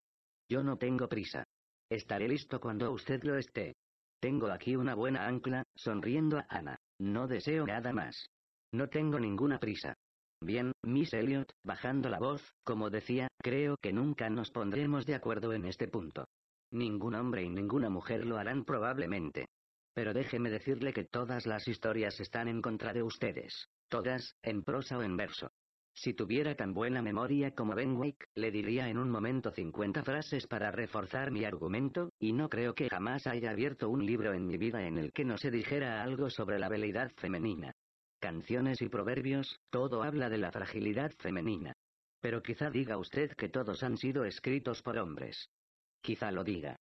Yo no tengo prisa. Estaré listo cuando usted lo esté. Tengo aquí una buena ancla, sonriendo a Ana. No deseo nada más. No tengo ninguna prisa. Bien, Miss Elliot, bajando la voz, como decía, creo que nunca nos pondremos de acuerdo en este punto. Ningún hombre y ninguna mujer lo harán probablemente. Pero déjeme decirle que todas las historias están en contra de ustedes. Todas, en prosa o en verso. Si tuviera tan buena memoria como Ben Wake, le diría en un momento 50 frases para reforzar mi argumento, y no creo que jamás haya abierto un libro en mi vida en el que no se dijera algo sobre la velidad femenina. Canciones y proverbios, todo habla de la fragilidad femenina. Pero quizá diga usted que todos han sido escritos por hombres. Quizá lo diga.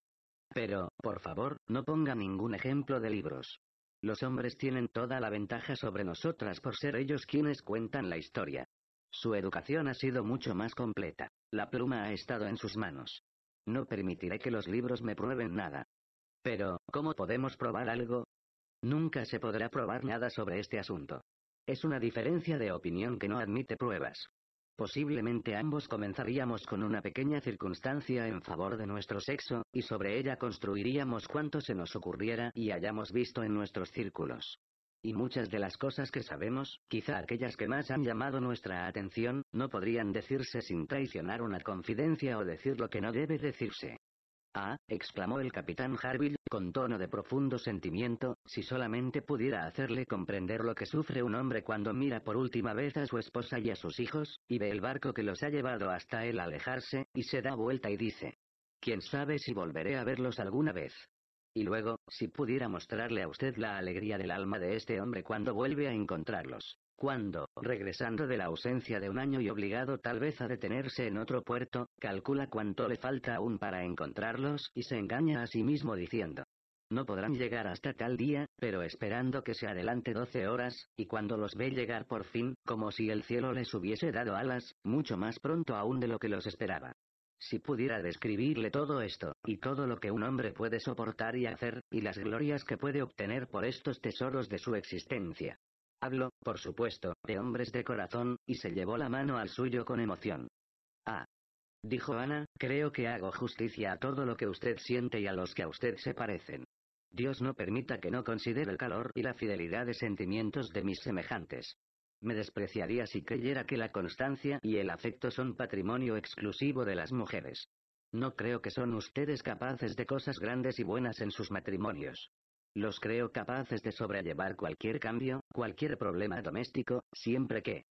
Pero, por favor, no ponga ningún ejemplo de libros. Los hombres tienen toda la ventaja sobre nosotras por ser ellos quienes cuentan la historia. Su educación ha sido mucho más completa. La pluma ha estado en sus manos. No permitiré que los libros me prueben nada. Pero, ¿cómo podemos probar algo? Nunca se podrá probar nada sobre este asunto. Es una diferencia de opinión que no admite pruebas. Posiblemente ambos comenzaríamos con una pequeña circunstancia en favor de nuestro sexo, y sobre ella construiríamos cuanto se nos ocurriera y hayamos visto en nuestros círculos. Y muchas de las cosas que sabemos, quizá aquellas que más han llamado nuestra atención, no podrían decirse sin traicionar una confidencia o decir lo que no debe decirse. Ah, exclamó el capitán Harville, con tono de profundo sentimiento, si solamente pudiera hacerle comprender lo que sufre un hombre cuando mira por última vez a su esposa y a sus hijos, y ve el barco que los ha llevado hasta él alejarse, y se da vuelta y dice, ¿quién sabe si volveré a verlos alguna vez? Y luego, si pudiera mostrarle a usted la alegría del alma de este hombre cuando vuelve a encontrarlos. Cuando, regresando de la ausencia de un año y obligado tal vez a detenerse en otro puerto, calcula cuánto le falta aún para encontrarlos y se engaña a sí mismo diciendo. No podrán llegar hasta tal día, pero esperando que se adelante 12 horas, y cuando los ve llegar por fin, como si el cielo les hubiese dado alas, mucho más pronto aún de lo que los esperaba. Si pudiera describirle todo esto, y todo lo que un hombre puede soportar y hacer, y las glorias que puede obtener por estos tesoros de su existencia, Hablo, por supuesto, de hombres de corazón, y se llevó la mano al suyo con emoción. Ah. Dijo Ana, creo que hago justicia a todo lo que usted siente y a los que a usted se parecen. Dios no permita que no considere el calor y la fidelidad de sentimientos de mis semejantes. Me despreciaría si creyera que la constancia y el afecto son patrimonio exclusivo de las mujeres. No creo que son ustedes capaces de cosas grandes y buenas en sus matrimonios. Los creo capaces de sobrellevar cualquier cambio, cualquier problema doméstico, siempre que...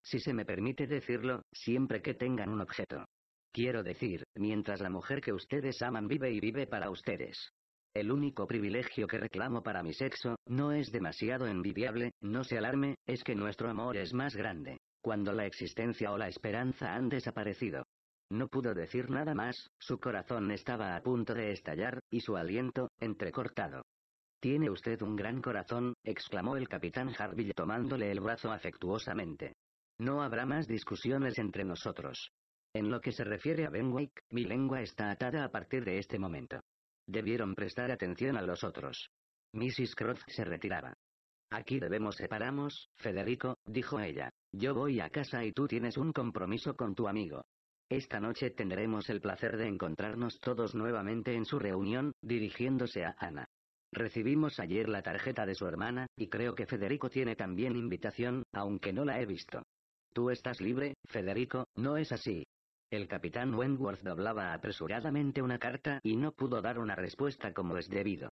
Si se me permite decirlo, siempre que tengan un objeto. Quiero decir, mientras la mujer que ustedes aman vive y vive para ustedes. El único privilegio que reclamo para mi sexo, no es demasiado envidiable, no se alarme, es que nuestro amor es más grande. Cuando la existencia o la esperanza han desaparecido. No pudo decir nada más, su corazón estaba a punto de estallar, y su aliento, entrecortado. Tiene usted un gran corazón, exclamó el capitán Harville tomándole el brazo afectuosamente. No habrá más discusiones entre nosotros. En lo que se refiere a Benwick, mi lengua está atada a partir de este momento. Debieron prestar atención a los otros. Mrs. Croft se retiraba. Aquí debemos separarnos, Federico, dijo ella. Yo voy a casa y tú tienes un compromiso con tu amigo. Esta noche tendremos el placer de encontrarnos todos nuevamente en su reunión, dirigiéndose a Ana. Recibimos ayer la tarjeta de su hermana, y creo que Federico tiene también invitación, aunque no la he visto. Tú estás libre, Federico, no es así. El capitán Wentworth doblaba apresuradamente una carta y no pudo dar una respuesta como es debido.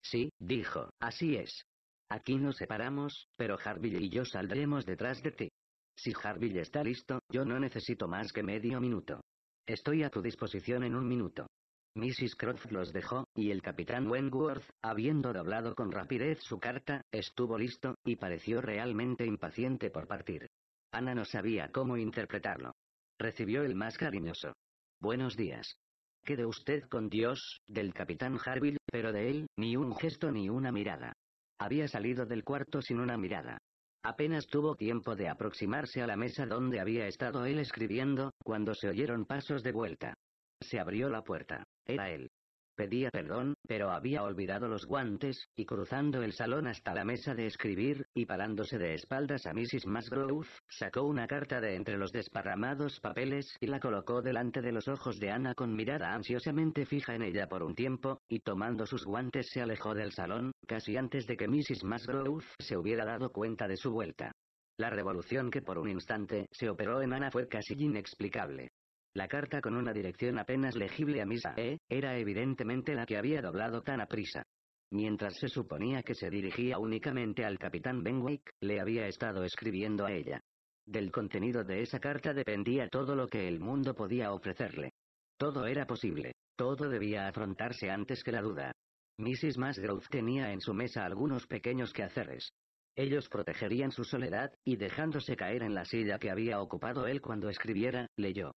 Sí, dijo, así es. Aquí nos separamos, pero Harville y yo saldremos detrás de ti. Si Harville está listo, yo no necesito más que medio minuto. Estoy a tu disposición en un minuto. Mrs. Croft los dejó, y el capitán Wentworth, habiendo doblado con rapidez su carta, estuvo listo, y pareció realmente impaciente por partir. Ana no sabía cómo interpretarlo. Recibió el más cariñoso. Buenos días. Quede usted con Dios, del capitán Harville, pero de él, ni un gesto ni una mirada. Había salido del cuarto sin una mirada. Apenas tuvo tiempo de aproximarse a la mesa donde había estado él escribiendo, cuando se oyeron pasos de vuelta. Se abrió la puerta. Era él. Pedía perdón, pero había olvidado los guantes, y cruzando el salón hasta la mesa de escribir, y parándose de espaldas a Mrs. Musgrove, sacó una carta de entre los desparramados papeles y la colocó delante de los ojos de Ana con mirada ansiosamente fija en ella por un tiempo, y tomando sus guantes se alejó del salón, casi antes de que Mrs. Musgrove se hubiera dado cuenta de su vuelta. La revolución que por un instante se operó en Ana fue casi inexplicable. La carta con una dirección apenas legible a misa E, era evidentemente la que había doblado tan a prisa. Mientras se suponía que se dirigía únicamente al capitán Benwick, le había estado escribiendo a ella. Del contenido de esa carta dependía todo lo que el mundo podía ofrecerle. Todo era posible, todo debía afrontarse antes que la duda. Mrs. Masgrove tenía en su mesa algunos pequeños quehaceres. Ellos protegerían su soledad, y dejándose caer en la silla que había ocupado él cuando escribiera, leyó.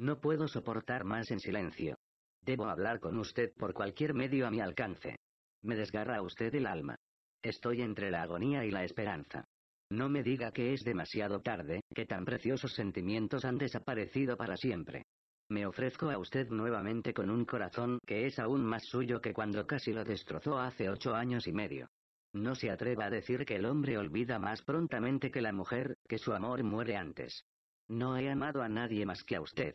No puedo soportar más en silencio. Debo hablar con usted por cualquier medio a mi alcance. Me desgarra usted el alma. Estoy entre la agonía y la esperanza. No me diga que es demasiado tarde, que tan preciosos sentimientos han desaparecido para siempre. Me ofrezco a usted nuevamente con un corazón que es aún más suyo que cuando casi lo destrozó hace ocho años y medio. No se atreva a decir que el hombre olvida más prontamente que la mujer, que su amor muere antes. No he amado a nadie más que a usted.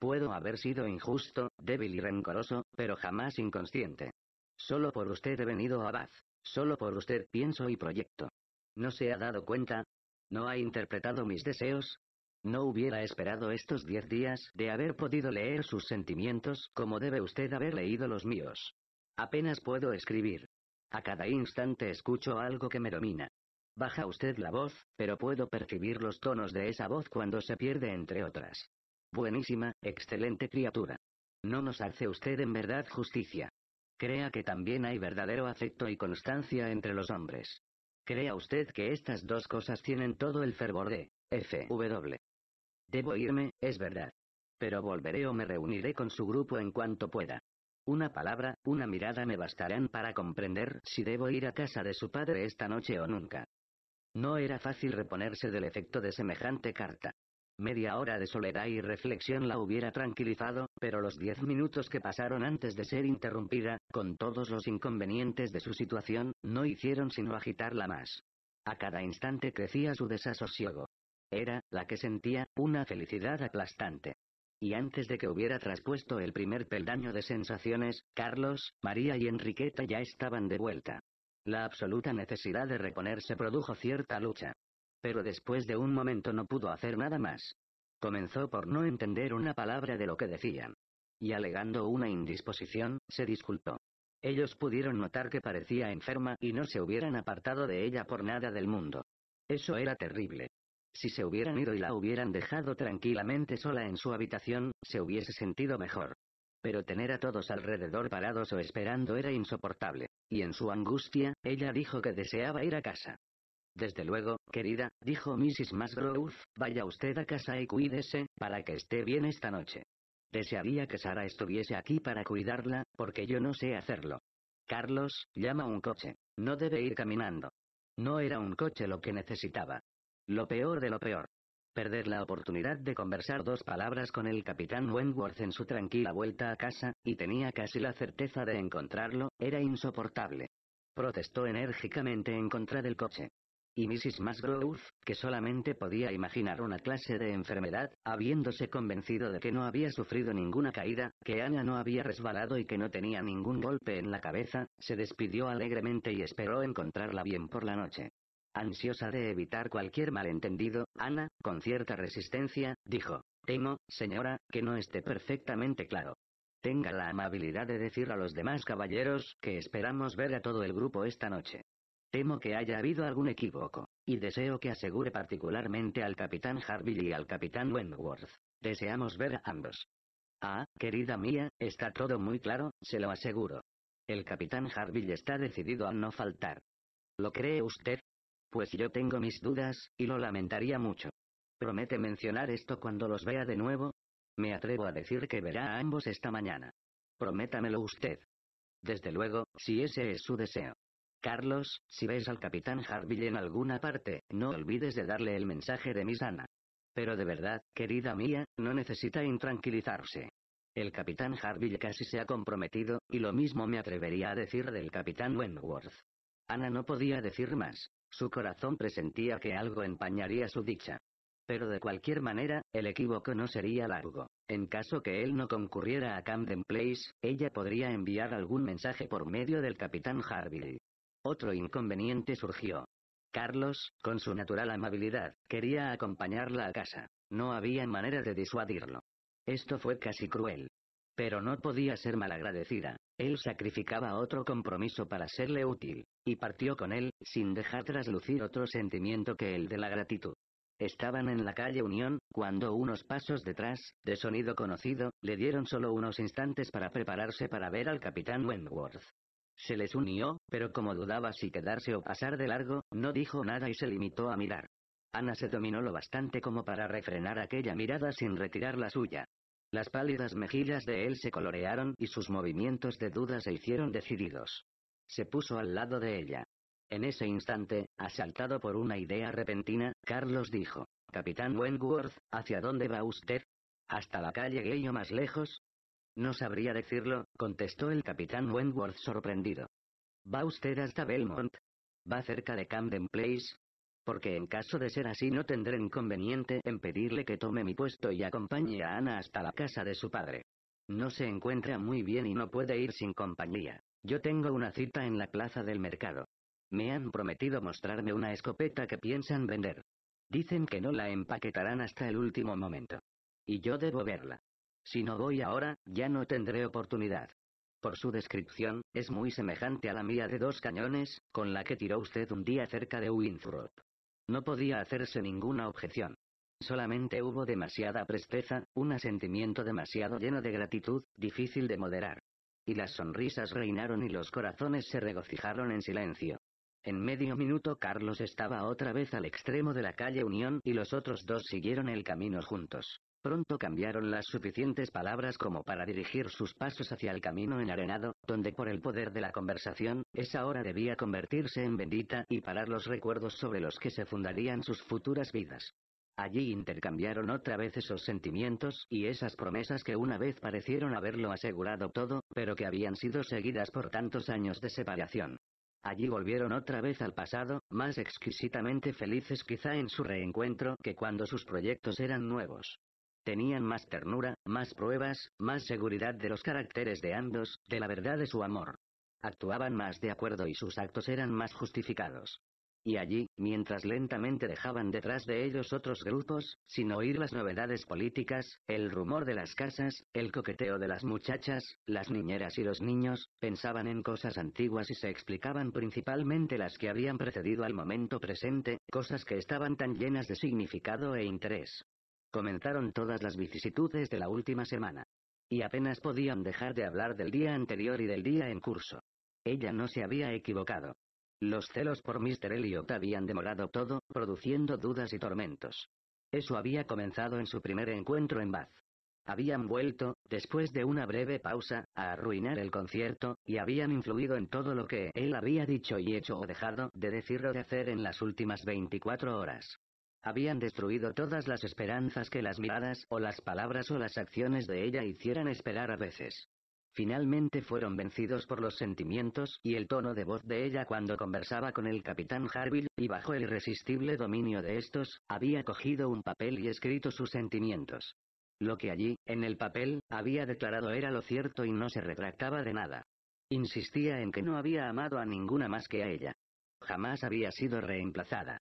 Puedo haber sido injusto, débil y rencoroso, pero jamás inconsciente. Solo por usted he venido a Bath. Solo por usted pienso y proyecto. ¿No se ha dado cuenta? ¿No ha interpretado mis deseos? No hubiera esperado estos diez días de haber podido leer sus sentimientos como debe usted haber leído los míos. Apenas puedo escribir. A cada instante escucho algo que me domina. Baja usted la voz, pero puedo percibir los tonos de esa voz cuando se pierde entre otras. Buenísima, excelente criatura. No nos hace usted en verdad justicia. Crea que también hay verdadero afecto y constancia entre los hombres. Crea usted que estas dos cosas tienen todo el fervor de FW. Debo irme, es verdad. Pero volveré o me reuniré con su grupo en cuanto pueda. Una palabra, una mirada me bastarán para comprender si debo ir a casa de su padre esta noche o nunca. No era fácil reponerse del efecto de semejante carta. Media hora de soledad y reflexión la hubiera tranquilizado, pero los diez minutos que pasaron antes de ser interrumpida, con todos los inconvenientes de su situación, no hicieron sino agitarla más. A cada instante crecía su desasosiego. Era, la que sentía, una felicidad aplastante. Y antes de que hubiera traspuesto el primer peldaño de sensaciones, Carlos, María y Enriqueta ya estaban de vuelta. La absoluta necesidad de reponerse produjo cierta lucha. Pero después de un momento no pudo hacer nada más. Comenzó por no entender una palabra de lo que decían. Y alegando una indisposición, se disculpó. Ellos pudieron notar que parecía enferma y no se hubieran apartado de ella por nada del mundo. Eso era terrible. Si se hubieran ido y la hubieran dejado tranquilamente sola en su habitación, se hubiese sentido mejor. Pero tener a todos alrededor parados o esperando era insoportable, y en su angustia, ella dijo que deseaba ir a casa. Desde luego, querida, dijo Mrs. Masgrove, vaya usted a casa y cuídese, para que esté bien esta noche. Desearía que Sara estuviese aquí para cuidarla, porque yo no sé hacerlo. Carlos, llama un coche. No debe ir caminando. No era un coche lo que necesitaba. Lo peor de lo peor. Perder la oportunidad de conversar dos palabras con el capitán Wentworth en su tranquila vuelta a casa, y tenía casi la certeza de encontrarlo, era insoportable. Protestó enérgicamente en contra del coche y Mrs. Musgrove, que solamente podía imaginar una clase de enfermedad, habiéndose convencido de que no había sufrido ninguna caída, que Ana no había resbalado y que no tenía ningún golpe en la cabeza, se despidió alegremente y esperó encontrarla bien por la noche. Ansiosa de evitar cualquier malentendido, Ana, con cierta resistencia, dijo, Temo, señora, que no esté perfectamente claro. Tenga la amabilidad de decir a los demás caballeros que esperamos ver a todo el grupo esta noche. Temo que haya habido algún equívoco. Y deseo que asegure particularmente al capitán Harville y al capitán Wentworth. Deseamos ver a ambos. Ah, querida mía, está todo muy claro, se lo aseguro. El capitán Harville está decidido a no faltar. ¿Lo cree usted? Pues yo tengo mis dudas, y lo lamentaría mucho. ¿Promete mencionar esto cuando los vea de nuevo? Me atrevo a decir que verá a ambos esta mañana. Prométamelo usted. Desde luego, si ese es su deseo. Carlos, si ves al capitán Harville en alguna parte, no olvides de darle el mensaje de Miss Ana. Pero de verdad, querida mía, no necesita intranquilizarse. El capitán Harville casi se ha comprometido, y lo mismo me atrevería a decir del capitán Wentworth. Ana no podía decir más. Su corazón presentía que algo empañaría su dicha. Pero de cualquier manera, el equívoco no sería largo. En caso que él no concurriera a Camden Place, ella podría enviar algún mensaje por medio del capitán Harville. Otro inconveniente surgió. Carlos, con su natural amabilidad, quería acompañarla a casa. No había manera de disuadirlo. Esto fue casi cruel. Pero no podía ser malagradecida. Él sacrificaba otro compromiso para serle útil, y partió con él, sin dejar traslucir otro sentimiento que el de la gratitud. Estaban en la calle Unión, cuando unos pasos detrás, de sonido conocido, le dieron solo unos instantes para prepararse para ver al capitán Wentworth. Se les unió, pero como dudaba si quedarse o pasar de largo, no dijo nada y se limitó a mirar. Ana se dominó lo bastante como para refrenar aquella mirada sin retirar la suya. Las pálidas mejillas de él se colorearon y sus movimientos de duda se hicieron decididos. Se puso al lado de ella. En ese instante, asaltado por una idea repentina, Carlos dijo, Capitán Wentworth, ¿hacia dónde va usted? Hasta la calle Gay más lejos, no sabría decirlo, contestó el capitán Wentworth sorprendido. ¿Va usted hasta Belmont? ¿Va cerca de Camden Place? Porque en caso de ser así no tendré inconveniente en pedirle que tome mi puesto y acompañe a Ana hasta la casa de su padre. No se encuentra muy bien y no puede ir sin compañía. Yo tengo una cita en la plaza del mercado. Me han prometido mostrarme una escopeta que piensan vender. Dicen que no la empaquetarán hasta el último momento. Y yo debo verla. Si no voy ahora, ya no tendré oportunidad. Por su descripción, es muy semejante a la mía de dos cañones, con la que tiró usted un día cerca de Winthrop. No podía hacerse ninguna objeción. Solamente hubo demasiada presteza, un asentimiento demasiado lleno de gratitud, difícil de moderar. Y las sonrisas reinaron y los corazones se regocijaron en silencio. En medio minuto Carlos estaba otra vez al extremo de la calle Unión y los otros dos siguieron el camino juntos. Pronto cambiaron las suficientes palabras como para dirigir sus pasos hacia el camino enarenado, donde por el poder de la conversación, esa hora debía convertirse en bendita y parar los recuerdos sobre los que se fundarían sus futuras vidas. Allí intercambiaron otra vez esos sentimientos y esas promesas que una vez parecieron haberlo asegurado todo, pero que habían sido seguidas por tantos años de separación. Allí volvieron otra vez al pasado, más exquisitamente felices quizá en su reencuentro que cuando sus proyectos eran nuevos. Tenían más ternura, más pruebas, más seguridad de los caracteres de ambos, de la verdad de su amor. Actuaban más de acuerdo y sus actos eran más justificados. Y allí, mientras lentamente dejaban detrás de ellos otros grupos, sin oír las novedades políticas, el rumor de las casas, el coqueteo de las muchachas, las niñeras y los niños, pensaban en cosas antiguas y se explicaban principalmente las que habían precedido al momento presente, cosas que estaban tan llenas de significado e interés. Comenzaron todas las vicisitudes de la última semana. Y apenas podían dejar de hablar del día anterior y del día en curso. Ella no se había equivocado. Los celos por Mr. Elliot habían demorado todo, produciendo dudas y tormentos. Eso había comenzado en su primer encuentro en Bath. Habían vuelto, después de una breve pausa, a arruinar el concierto, y habían influido en todo lo que él había dicho y hecho o dejado de decir o de hacer en las últimas 24 horas. Habían destruido todas las esperanzas que las miradas o las palabras o las acciones de ella hicieran esperar a veces. Finalmente fueron vencidos por los sentimientos y el tono de voz de ella cuando conversaba con el capitán Harville, y bajo el irresistible dominio de estos, había cogido un papel y escrito sus sentimientos. Lo que allí, en el papel, había declarado era lo cierto y no se retractaba de nada. Insistía en que no había amado a ninguna más que a ella. Jamás había sido reemplazada.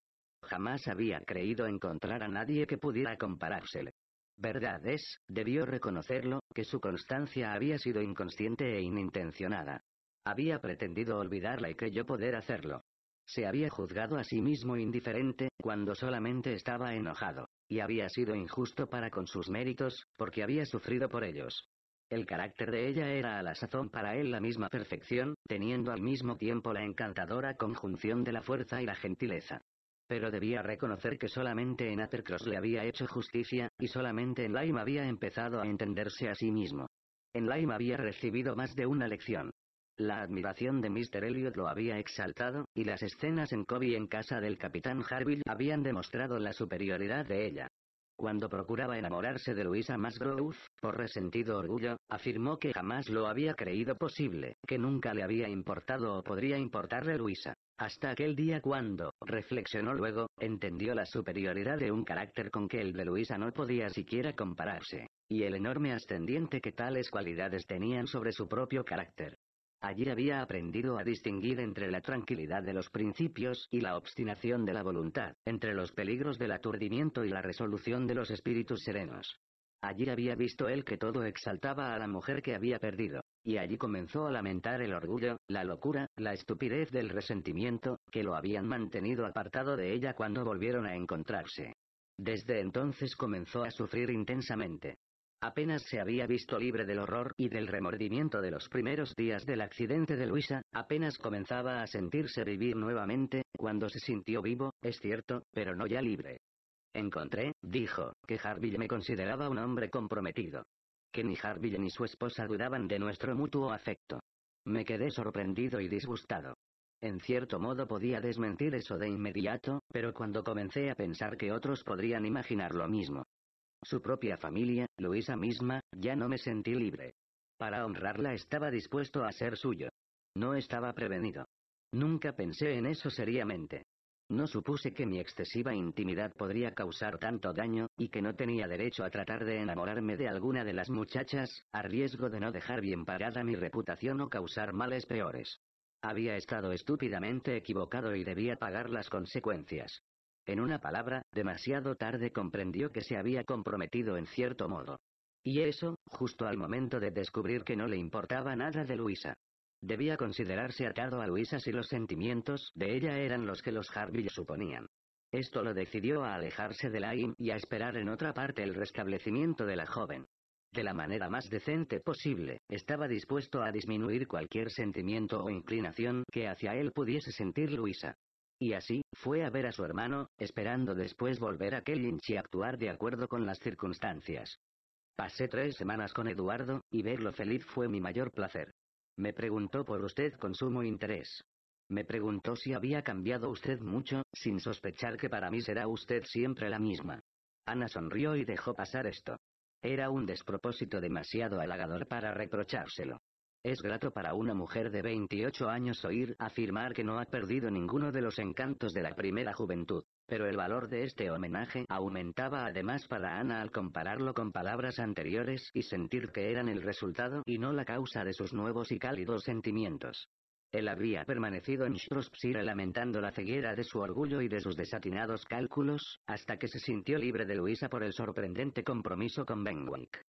Jamás había creído encontrar a nadie que pudiera comparársele. Verdad es, debió reconocerlo, que su constancia había sido inconsciente e inintencionada. Había pretendido olvidarla y creyó poder hacerlo. Se había juzgado a sí mismo indiferente, cuando solamente estaba enojado, y había sido injusto para con sus méritos, porque había sufrido por ellos. El carácter de ella era a la sazón para él la misma perfección, teniendo al mismo tiempo la encantadora conjunción de la fuerza y la gentileza. Pero debía reconocer que solamente en Athercross le había hecho justicia, y solamente en Lyme había empezado a entenderse a sí mismo. En Lyme había recibido más de una lección. La admiración de Mr. Elliot lo había exaltado, y las escenas en Kobe en casa del capitán Harville habían demostrado la superioridad de ella. Cuando procuraba enamorarse de Luisa Masgrove, por resentido orgullo, afirmó que jamás lo había creído posible, que nunca le había importado o podría importarle Luisa. Hasta aquel día cuando, reflexionó luego, entendió la superioridad de un carácter con que el de Luisa no podía siquiera compararse, y el enorme ascendiente que tales cualidades tenían sobre su propio carácter. Allí había aprendido a distinguir entre la tranquilidad de los principios y la obstinación de la voluntad, entre los peligros del aturdimiento y la resolución de los espíritus serenos. Allí había visto él que todo exaltaba a la mujer que había perdido, y allí comenzó a lamentar el orgullo, la locura, la estupidez del resentimiento, que lo habían mantenido apartado de ella cuando volvieron a encontrarse. Desde entonces comenzó a sufrir intensamente, Apenas se había visto libre del horror y del remordimiento de los primeros días del accidente de Luisa, apenas comenzaba a sentirse vivir nuevamente, cuando se sintió vivo, es cierto, pero no ya libre. Encontré, dijo, que Harville me consideraba un hombre comprometido. Que ni Harville ni su esposa dudaban de nuestro mutuo afecto. Me quedé sorprendido y disgustado. En cierto modo podía desmentir eso de inmediato, pero cuando comencé a pensar que otros podrían imaginar lo mismo, su propia familia, Luisa misma, ya no me sentí libre. Para honrarla estaba dispuesto a ser suyo. No estaba prevenido. Nunca pensé en eso seriamente. No supuse que mi excesiva intimidad podría causar tanto daño, y que no tenía derecho a tratar de enamorarme de alguna de las muchachas, a riesgo de no dejar bien parada mi reputación o causar males peores. Había estado estúpidamente equivocado y debía pagar las consecuencias. En una palabra, demasiado tarde comprendió que se había comprometido en cierto modo. Y eso, justo al momento de descubrir que no le importaba nada de Luisa. Debía considerarse atado a Luisa si los sentimientos de ella eran los que los Harville suponían. Esto lo decidió a alejarse de la IM y a esperar en otra parte el restablecimiento de la joven. De la manera más decente posible, estaba dispuesto a disminuir cualquier sentimiento o inclinación que hacia él pudiese sentir Luisa. Y así, fue a ver a su hermano, esperando después volver a Kellynch y actuar de acuerdo con las circunstancias. Pasé tres semanas con Eduardo, y verlo feliz fue mi mayor placer. Me preguntó por usted con sumo interés. Me preguntó si había cambiado usted mucho, sin sospechar que para mí será usted siempre la misma. Ana sonrió y dejó pasar esto. Era un despropósito demasiado halagador para reprochárselo. Es grato para una mujer de 28 años oír afirmar que no ha perdido ninguno de los encantos de la primera juventud. Pero el valor de este homenaje aumentaba además para Ana al compararlo con palabras anteriores y sentir que eran el resultado y no la causa de sus nuevos y cálidos sentimientos. Él había permanecido en Shropshire lamentando la ceguera de su orgullo y de sus desatinados cálculos, hasta que se sintió libre de Luisa por el sorprendente compromiso con Benwick.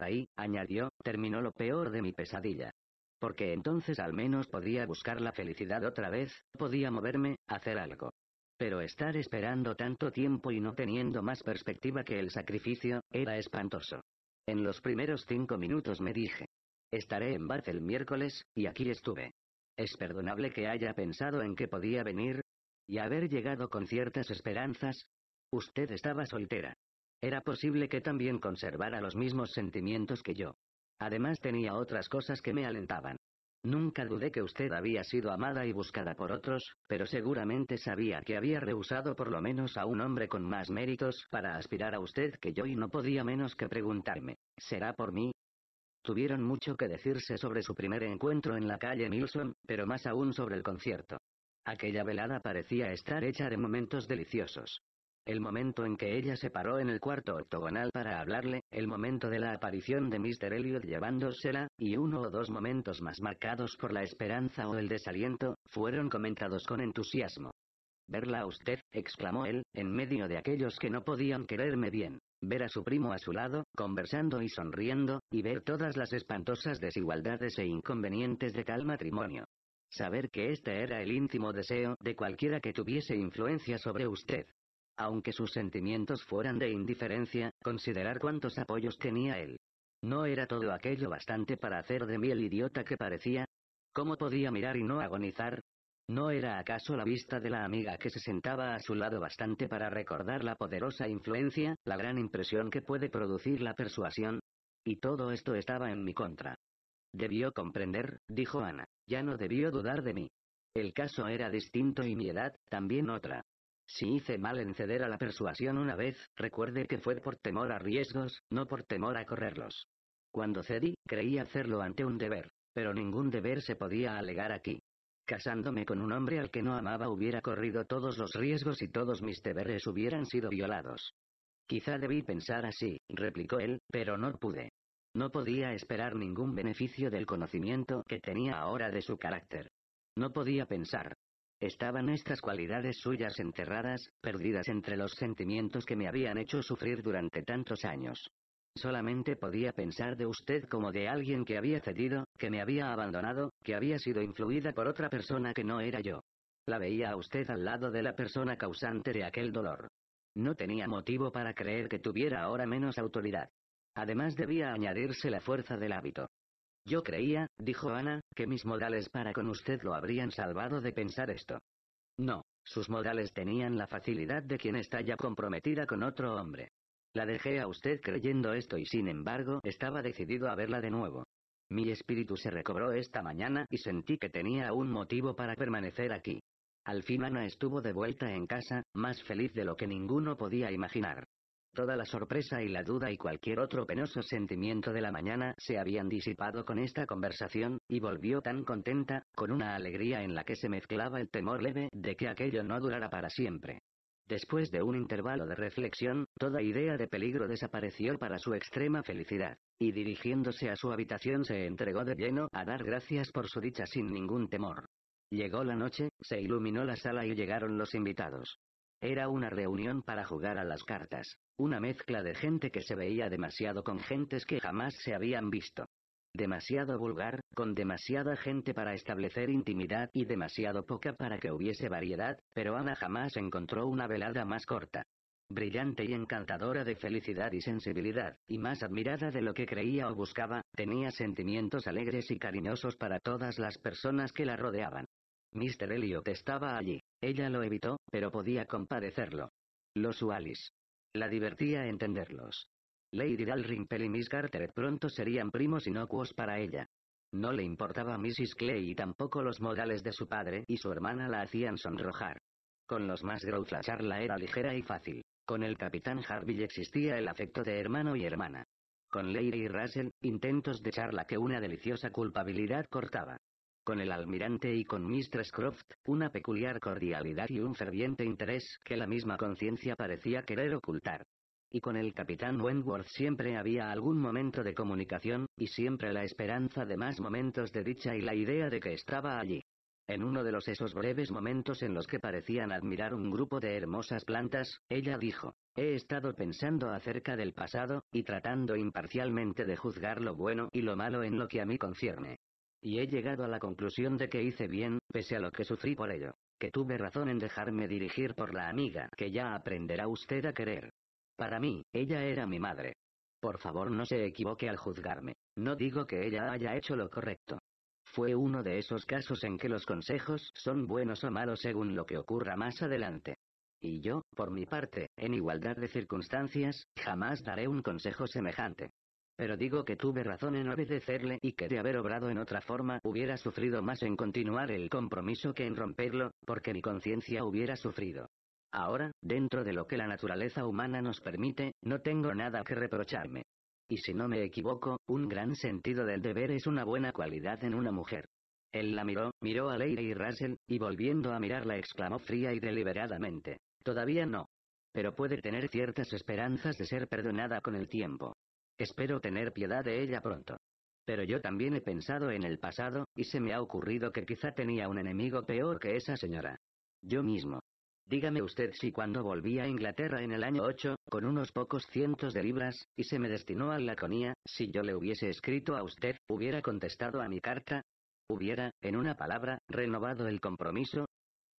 Ahí, añadió, terminó lo peor de mi pesadilla. Porque entonces al menos podía buscar la felicidad otra vez, podía moverme, hacer algo. Pero estar esperando tanto tiempo y no teniendo más perspectiva que el sacrificio, era espantoso. En los primeros cinco minutos me dije. Estaré en Bath el miércoles, y aquí estuve. Es perdonable que haya pensado en que podía venir, y haber llegado con ciertas esperanzas. Usted estaba soltera. Era posible que también conservara los mismos sentimientos que yo. Además tenía otras cosas que me alentaban. Nunca dudé que usted había sido amada y buscada por otros, pero seguramente sabía que había rehusado por lo menos a un hombre con más méritos para aspirar a usted que yo y no podía menos que preguntarme, ¿será por mí? Tuvieron mucho que decirse sobre su primer encuentro en la calle Milson, pero más aún sobre el concierto. Aquella velada parecía estar hecha de momentos deliciosos el momento en que ella se paró en el cuarto octogonal para hablarle, el momento de la aparición de Mr. Elliot llevándosela, y uno o dos momentos más marcados por la esperanza o el desaliento, fueron comentados con entusiasmo. Verla a usted, exclamó él, en medio de aquellos que no podían quererme bien. Ver a su primo a su lado, conversando y sonriendo, y ver todas las espantosas desigualdades e inconvenientes de tal matrimonio. Saber que este era el íntimo deseo de cualquiera que tuviese influencia sobre usted aunque sus sentimientos fueran de indiferencia, considerar cuántos apoyos tenía él. ¿No era todo aquello bastante para hacer de mí el idiota que parecía? ¿Cómo podía mirar y no agonizar? ¿No era acaso la vista de la amiga que se sentaba a su lado bastante para recordar la poderosa influencia, la gran impresión que puede producir la persuasión? Y todo esto estaba en mi contra. Debió comprender, dijo Ana, ya no debió dudar de mí. El caso era distinto y mi edad, también otra. Si hice mal en ceder a la persuasión una vez, recuerde que fue por temor a riesgos, no por temor a correrlos. Cuando cedí, creí hacerlo ante un deber, pero ningún deber se podía alegar aquí. Casándome con un hombre al que no amaba hubiera corrido todos los riesgos y todos mis deberes hubieran sido violados. Quizá debí pensar así, replicó él, pero no pude. No podía esperar ningún beneficio del conocimiento que tenía ahora de su carácter. No podía pensar, Estaban estas cualidades suyas enterradas, perdidas entre los sentimientos que me habían hecho sufrir durante tantos años. Solamente podía pensar de usted como de alguien que había cedido, que me había abandonado, que había sido influida por otra persona que no era yo. La veía a usted al lado de la persona causante de aquel dolor. No tenía motivo para creer que tuviera ahora menos autoridad. Además debía añadirse la fuerza del hábito. Yo creía, dijo Ana, que mis modales para con usted lo habrían salvado de pensar esto. No, sus modales tenían la facilidad de quien está ya comprometida con otro hombre. La dejé a usted creyendo esto y sin embargo estaba decidido a verla de nuevo. Mi espíritu se recobró esta mañana y sentí que tenía un motivo para permanecer aquí. Al fin Ana estuvo de vuelta en casa, más feliz de lo que ninguno podía imaginar. Toda la sorpresa y la duda y cualquier otro penoso sentimiento de la mañana se habían disipado con esta conversación, y volvió tan contenta, con una alegría en la que se mezclaba el temor leve de que aquello no durara para siempre. Después de un intervalo de reflexión, toda idea de peligro desapareció para su extrema felicidad, y dirigiéndose a su habitación se entregó de lleno a dar gracias por su dicha sin ningún temor. Llegó la noche, se iluminó la sala y llegaron los invitados. Era una reunión para jugar a las cartas. Una mezcla de gente que se veía demasiado con gentes que jamás se habían visto. Demasiado vulgar, con demasiada gente para establecer intimidad y demasiado poca para que hubiese variedad, pero Ana jamás encontró una velada más corta brillante y encantadora de felicidad y sensibilidad, y más admirada de lo que creía o buscaba, tenía sentimientos alegres y cariñosos para todas las personas que la rodeaban. Mr. Elliot estaba allí. Ella lo evitó, pero podía compadecerlo. Los Wallis, la divertía entenderlos. Lady Dalrymple y Miss Carteret pronto serían primos inocuos para ella. No le importaba Mrs. Clay y tampoco los modales de su padre y su hermana la hacían sonrojar. Con los más la charla era ligera y fácil. Con el capitán Harvey existía el afecto de hermano y hermana. Con Lady y Russell, intentos de charla que una deliciosa culpabilidad cortaba con el almirante y con Mistress Croft, una peculiar cordialidad y un ferviente interés que la misma conciencia parecía querer ocultar. Y con el capitán Wentworth siempre había algún momento de comunicación, y siempre la esperanza de más momentos de dicha y la idea de que estaba allí. En uno de los esos breves momentos en los que parecían admirar un grupo de hermosas plantas, ella dijo, He estado pensando acerca del pasado, y tratando imparcialmente de juzgar lo bueno y lo malo en lo que a mí concierne. Y he llegado a la conclusión de que hice bien, pese a lo que sufrí por ello. Que tuve razón en dejarme dirigir por la amiga que ya aprenderá usted a querer. Para mí, ella era mi madre. Por favor no se equivoque al juzgarme. No digo que ella haya hecho lo correcto. Fue uno de esos casos en que los consejos son buenos o malos según lo que ocurra más adelante. Y yo, por mi parte, en igualdad de circunstancias, jamás daré un consejo semejante. Pero digo que tuve razón en obedecerle y que de haber obrado en otra forma hubiera sufrido más en continuar el compromiso que en romperlo, porque mi conciencia hubiera sufrido. Ahora, dentro de lo que la naturaleza humana nos permite, no tengo nada que reprocharme. Y si no me equivoco, un gran sentido del deber es una buena cualidad en una mujer. Él la miró, miró a Leire y Russell, y volviendo a mirarla exclamó fría y deliberadamente. Todavía no. Pero puede tener ciertas esperanzas de ser perdonada con el tiempo. Espero tener piedad de ella pronto. Pero yo también he pensado en el pasado, y se me ha ocurrido que quizá tenía un enemigo peor que esa señora. Yo mismo. Dígame usted si cuando volví a Inglaterra en el año 8, con unos pocos cientos de libras, y se me destinó a la conía, si yo le hubiese escrito a usted, hubiera contestado a mi carta, hubiera, en una palabra, renovado el compromiso.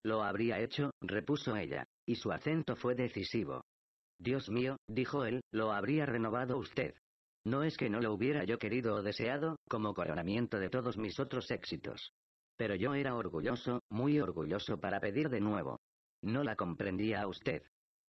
Lo habría hecho, repuso ella, y su acento fue decisivo. Dios mío, dijo él, lo habría renovado usted, no es que no lo hubiera yo querido o deseado, como coronamiento de todos mis otros éxitos. Pero yo era orgulloso, muy orgulloso para pedir de nuevo. No la comprendía a usted.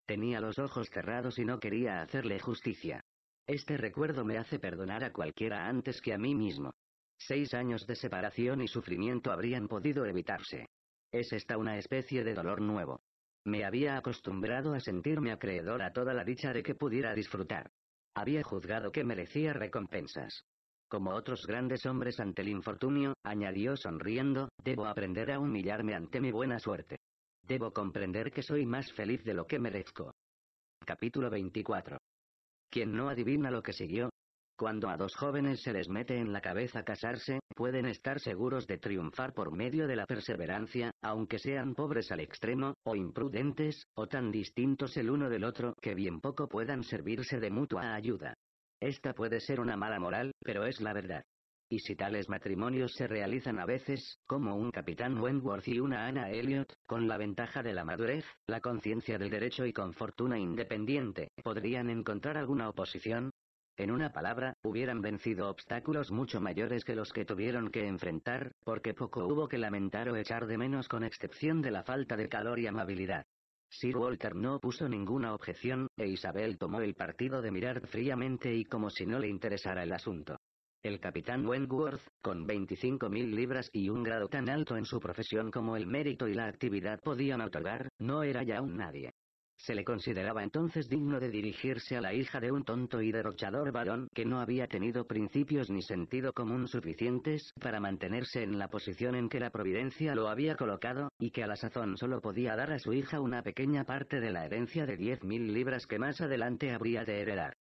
Tenía los ojos cerrados y no quería hacerle justicia. Este recuerdo me hace perdonar a cualquiera antes que a mí mismo. Seis años de separación y sufrimiento habrían podido evitarse. Es esta una especie de dolor nuevo. Me había acostumbrado a sentirme acreedor a toda la dicha de que pudiera disfrutar. Había juzgado que merecía recompensas. Como otros grandes hombres ante el infortunio, añadió sonriendo, debo aprender a humillarme ante mi buena suerte. Debo comprender que soy más feliz de lo que merezco. Capítulo 24. Quien no adivina lo que siguió, cuando a dos jóvenes se les mete en la cabeza casarse, pueden estar seguros de triunfar por medio de la perseverancia, aunque sean pobres al extremo, o imprudentes, o tan distintos el uno del otro que bien poco puedan servirse de mutua ayuda. Esta puede ser una mala moral, pero es la verdad. Y si tales matrimonios se realizan a veces, como un capitán Wentworth y una Anna Elliot, con la ventaja de la madurez, la conciencia del derecho y con fortuna independiente, podrían encontrar alguna oposición, en una palabra, hubieran vencido obstáculos mucho mayores que los que tuvieron que enfrentar, porque poco hubo que lamentar o echar de menos con excepción de la falta de calor y amabilidad. Sir Walter no puso ninguna objeción, e Isabel tomó el partido de mirar fríamente y como si no le interesara el asunto. El capitán Wentworth, con 25.000 libras y un grado tan alto en su profesión como el mérito y la actividad podían otorgar, no era ya un nadie. Se le consideraba entonces digno de dirigirse a la hija de un tonto y derrochador varón que no había tenido principios ni sentido común suficientes para mantenerse en la posición en que la providencia lo había colocado, y que a la sazón solo podía dar a su hija una pequeña parte de la herencia de diez mil libras que más adelante habría de heredar.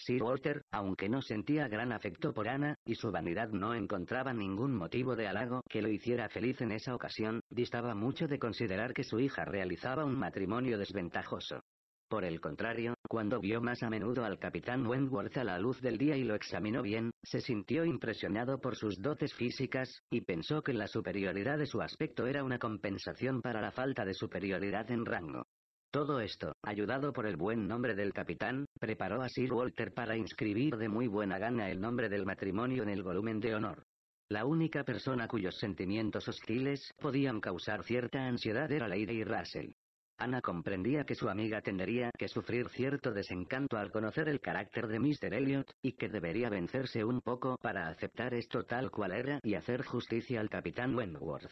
Sir Walter, aunque no sentía gran afecto por Ana, y su vanidad no encontraba ningún motivo de halago que lo hiciera feliz en esa ocasión, distaba mucho de considerar que su hija realizaba un matrimonio desventajoso. Por el contrario, cuando vio más a menudo al capitán Wentworth a la luz del día y lo examinó bien, se sintió impresionado por sus dotes físicas, y pensó que la superioridad de su aspecto era una compensación para la falta de superioridad en rango. Todo esto, ayudado por el buen nombre del capitán, preparó a Sir Walter para inscribir de muy buena gana el nombre del matrimonio en el volumen de honor. La única persona cuyos sentimientos hostiles podían causar cierta ansiedad era Lady Russell. Ana comprendía que su amiga tendría que sufrir cierto desencanto al conocer el carácter de Mr. Elliot, y que debería vencerse un poco para aceptar esto tal cual era y hacer justicia al capitán Wentworth.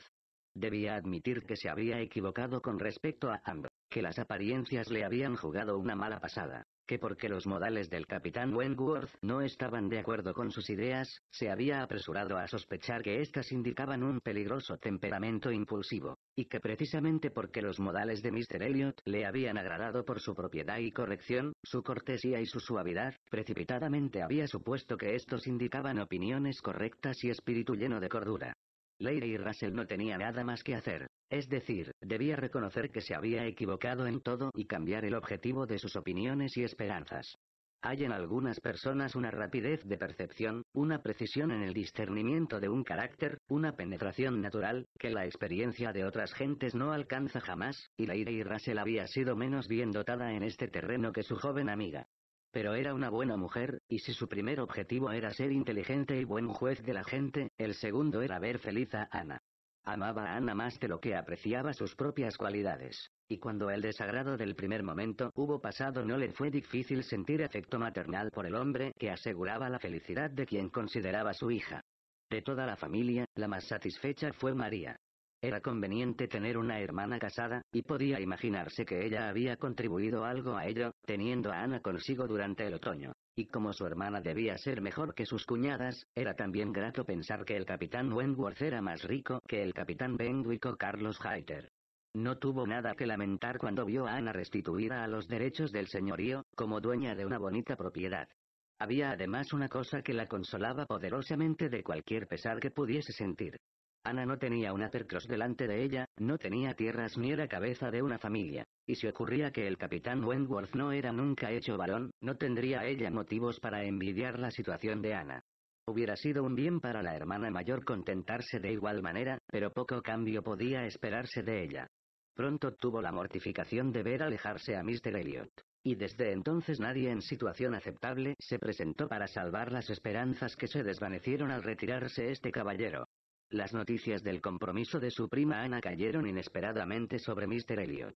Debía admitir que se había equivocado con respecto a Amber, que las apariencias le habían jugado una mala pasada, que porque los modales del capitán Wentworth no estaban de acuerdo con sus ideas, se había apresurado a sospechar que éstas indicaban un peligroso temperamento impulsivo, y que precisamente porque los modales de Mr. Elliot le habían agradado por su propiedad y corrección, su cortesía y su suavidad, precipitadamente había supuesto que estos indicaban opiniones correctas y espíritu lleno de cordura. Leire y Russell no tenía nada más que hacer. Es decir, debía reconocer que se había equivocado en todo y cambiar el objetivo de sus opiniones y esperanzas. Hay en algunas personas una rapidez de percepción, una precisión en el discernimiento de un carácter, una penetración natural, que la experiencia de otras gentes no alcanza jamás, y Leire y Russell había sido menos bien dotada en este terreno que su joven amiga. Pero era una buena mujer, y si su primer objetivo era ser inteligente y buen juez de la gente, el segundo era ver feliz a Ana. Amaba a Ana más de lo que apreciaba sus propias cualidades. Y cuando el desagrado del primer momento hubo pasado no le fue difícil sentir afecto maternal por el hombre que aseguraba la felicidad de quien consideraba su hija. De toda la familia, la más satisfecha fue María. Era conveniente tener una hermana casada, y podía imaginarse que ella había contribuido algo a ello, teniendo a Ana consigo durante el otoño. Y como su hermana debía ser mejor que sus cuñadas, era también grato pensar que el capitán Wentworth era más rico que el capitán Benwick Carlos Hayter. No tuvo nada que lamentar cuando vio a Ana restituida a los derechos del señorío, como dueña de una bonita propiedad. Había además una cosa que la consolaba poderosamente de cualquier pesar que pudiese sentir. Ana no tenía un cross delante de ella, no tenía tierras ni era cabeza de una familia. Y si ocurría que el capitán Wentworth no era nunca hecho varón, no tendría ella motivos para envidiar la situación de Ana. Hubiera sido un bien para la hermana mayor contentarse de igual manera, pero poco cambio podía esperarse de ella. Pronto tuvo la mortificación de ver alejarse a Mr. Elliot. Y desde entonces nadie en situación aceptable se presentó para salvar las esperanzas que se desvanecieron al retirarse este caballero. Las noticias del compromiso de su prima Ana cayeron inesperadamente sobre Mr. Elliot.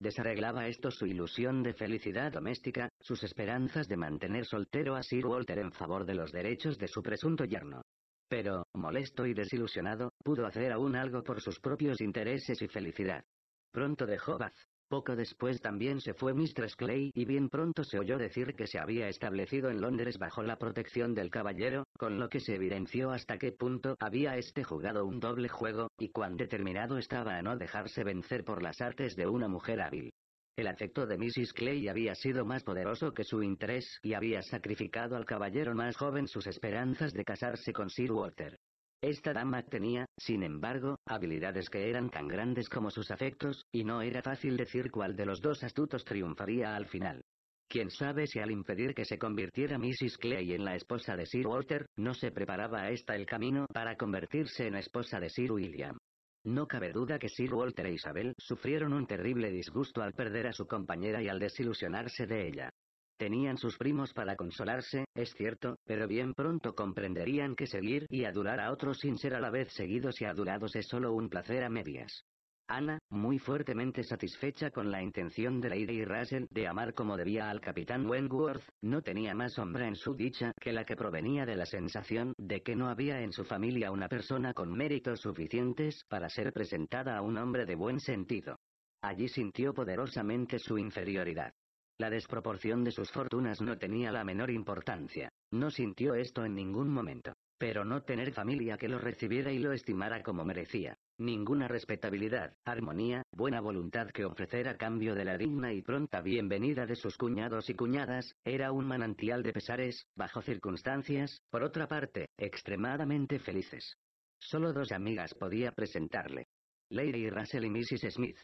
Desarreglaba esto su ilusión de felicidad doméstica, sus esperanzas de mantener soltero a Sir Walter en favor de los derechos de su presunto yerno. Pero, molesto y desilusionado, pudo hacer aún algo por sus propios intereses y felicidad. Pronto dejó Bath, poco después también se fue Mistress Clay y bien pronto se oyó decir que se había establecido en Londres bajo la protección del caballero, con lo que se evidenció hasta qué punto había este jugado un doble juego, y cuán determinado estaba a no dejarse vencer por las artes de una mujer hábil. El afecto de Mrs. Clay había sido más poderoso que su interés y había sacrificado al caballero más joven sus esperanzas de casarse con Sir Walter. Esta dama tenía, sin embargo, habilidades que eran tan grandes como sus afectos, y no era fácil decir cuál de los dos astutos triunfaría al final. Quién sabe si al impedir que se convirtiera Mrs. Clay en la esposa de Sir Walter, no se preparaba a esta el camino para convertirse en esposa de Sir William. No cabe duda que Sir Walter e Isabel sufrieron un terrible disgusto al perder a su compañera y al desilusionarse de ella. Tenían sus primos para consolarse, es cierto, pero bien pronto comprenderían que seguir y adular a otros sin ser a la vez seguidos y adulados es solo un placer a medias. Ana, muy fuertemente satisfecha con la intención de Lady y Russell de amar como debía al capitán Wentworth, no tenía más sombra en su dicha que la que provenía de la sensación de que no había en su familia una persona con méritos suficientes para ser presentada a un hombre de buen sentido. Allí sintió poderosamente su inferioridad. La desproporción de sus fortunas no tenía la menor importancia. No sintió esto en ningún momento. Pero no tener familia que lo recibiera y lo estimara como merecía. Ninguna respetabilidad, armonía, buena voluntad que ofrecer a cambio de la digna y pronta bienvenida de sus cuñados y cuñadas, era un manantial de pesares, bajo circunstancias, por otra parte, extremadamente felices. Solo dos amigas podía presentarle. Lady Russell y Mrs. Smith.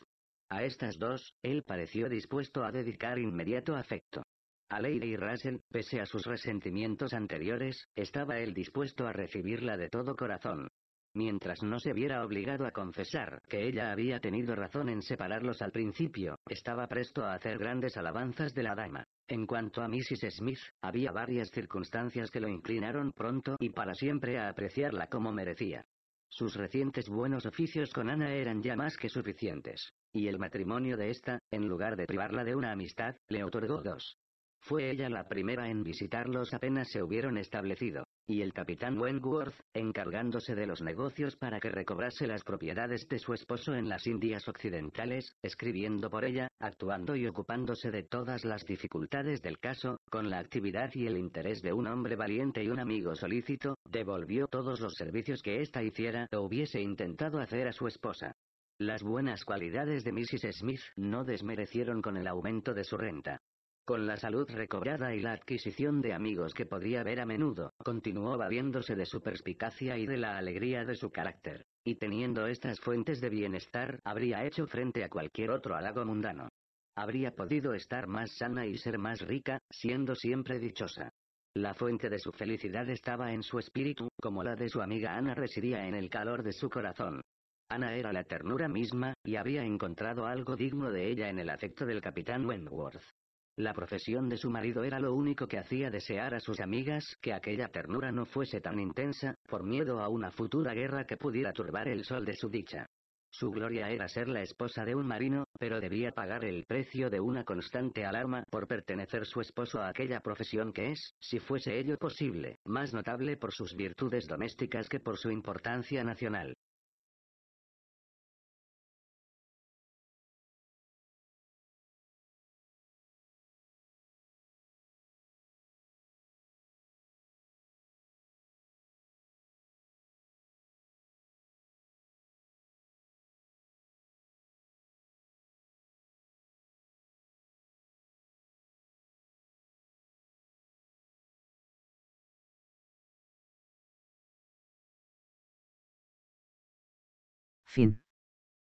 A estas dos, él pareció dispuesto a dedicar inmediato afecto. A Lady Russell, pese a sus resentimientos anteriores, estaba él dispuesto a recibirla de todo corazón. Mientras no se viera obligado a confesar que ella había tenido razón en separarlos al principio, estaba presto a hacer grandes alabanzas de la dama. En cuanto a Mrs. Smith, había varias circunstancias que lo inclinaron pronto y para siempre a apreciarla como merecía. Sus recientes buenos oficios con Ana eran ya más que suficientes, y el matrimonio de esta, en lugar de privarla de una amistad, le otorgó dos. Fue ella la primera en visitarlos apenas se hubieron establecido y el capitán Wentworth, encargándose de los negocios para que recobrase las propiedades de su esposo en las Indias Occidentales, escribiendo por ella, actuando y ocupándose de todas las dificultades del caso, con la actividad y el interés de un hombre valiente y un amigo solícito, devolvió todos los servicios que ésta hiciera o hubiese intentado hacer a su esposa. Las buenas cualidades de Mrs. Smith no desmerecieron con el aumento de su renta. Con la salud recobrada y la adquisición de amigos que podría ver a menudo, continuó valiéndose de su perspicacia y de la alegría de su carácter. Y teniendo estas fuentes de bienestar, habría hecho frente a cualquier otro halago mundano. Habría podido estar más sana y ser más rica, siendo siempre dichosa. La fuente de su felicidad estaba en su espíritu, como la de su amiga Ana residía en el calor de su corazón. Ana era la ternura misma, y había encontrado algo digno de ella en el afecto del capitán Wentworth. La profesión de su marido era lo único que hacía desear a sus amigas que aquella ternura no fuese tan intensa, por miedo a una futura guerra que pudiera turbar el sol de su dicha. Su gloria era ser la esposa de un marino, pero debía pagar el precio de una constante alarma por pertenecer su esposo a aquella profesión que es, si fuese ello posible, más notable por sus virtudes domésticas que por su importancia nacional. Fin.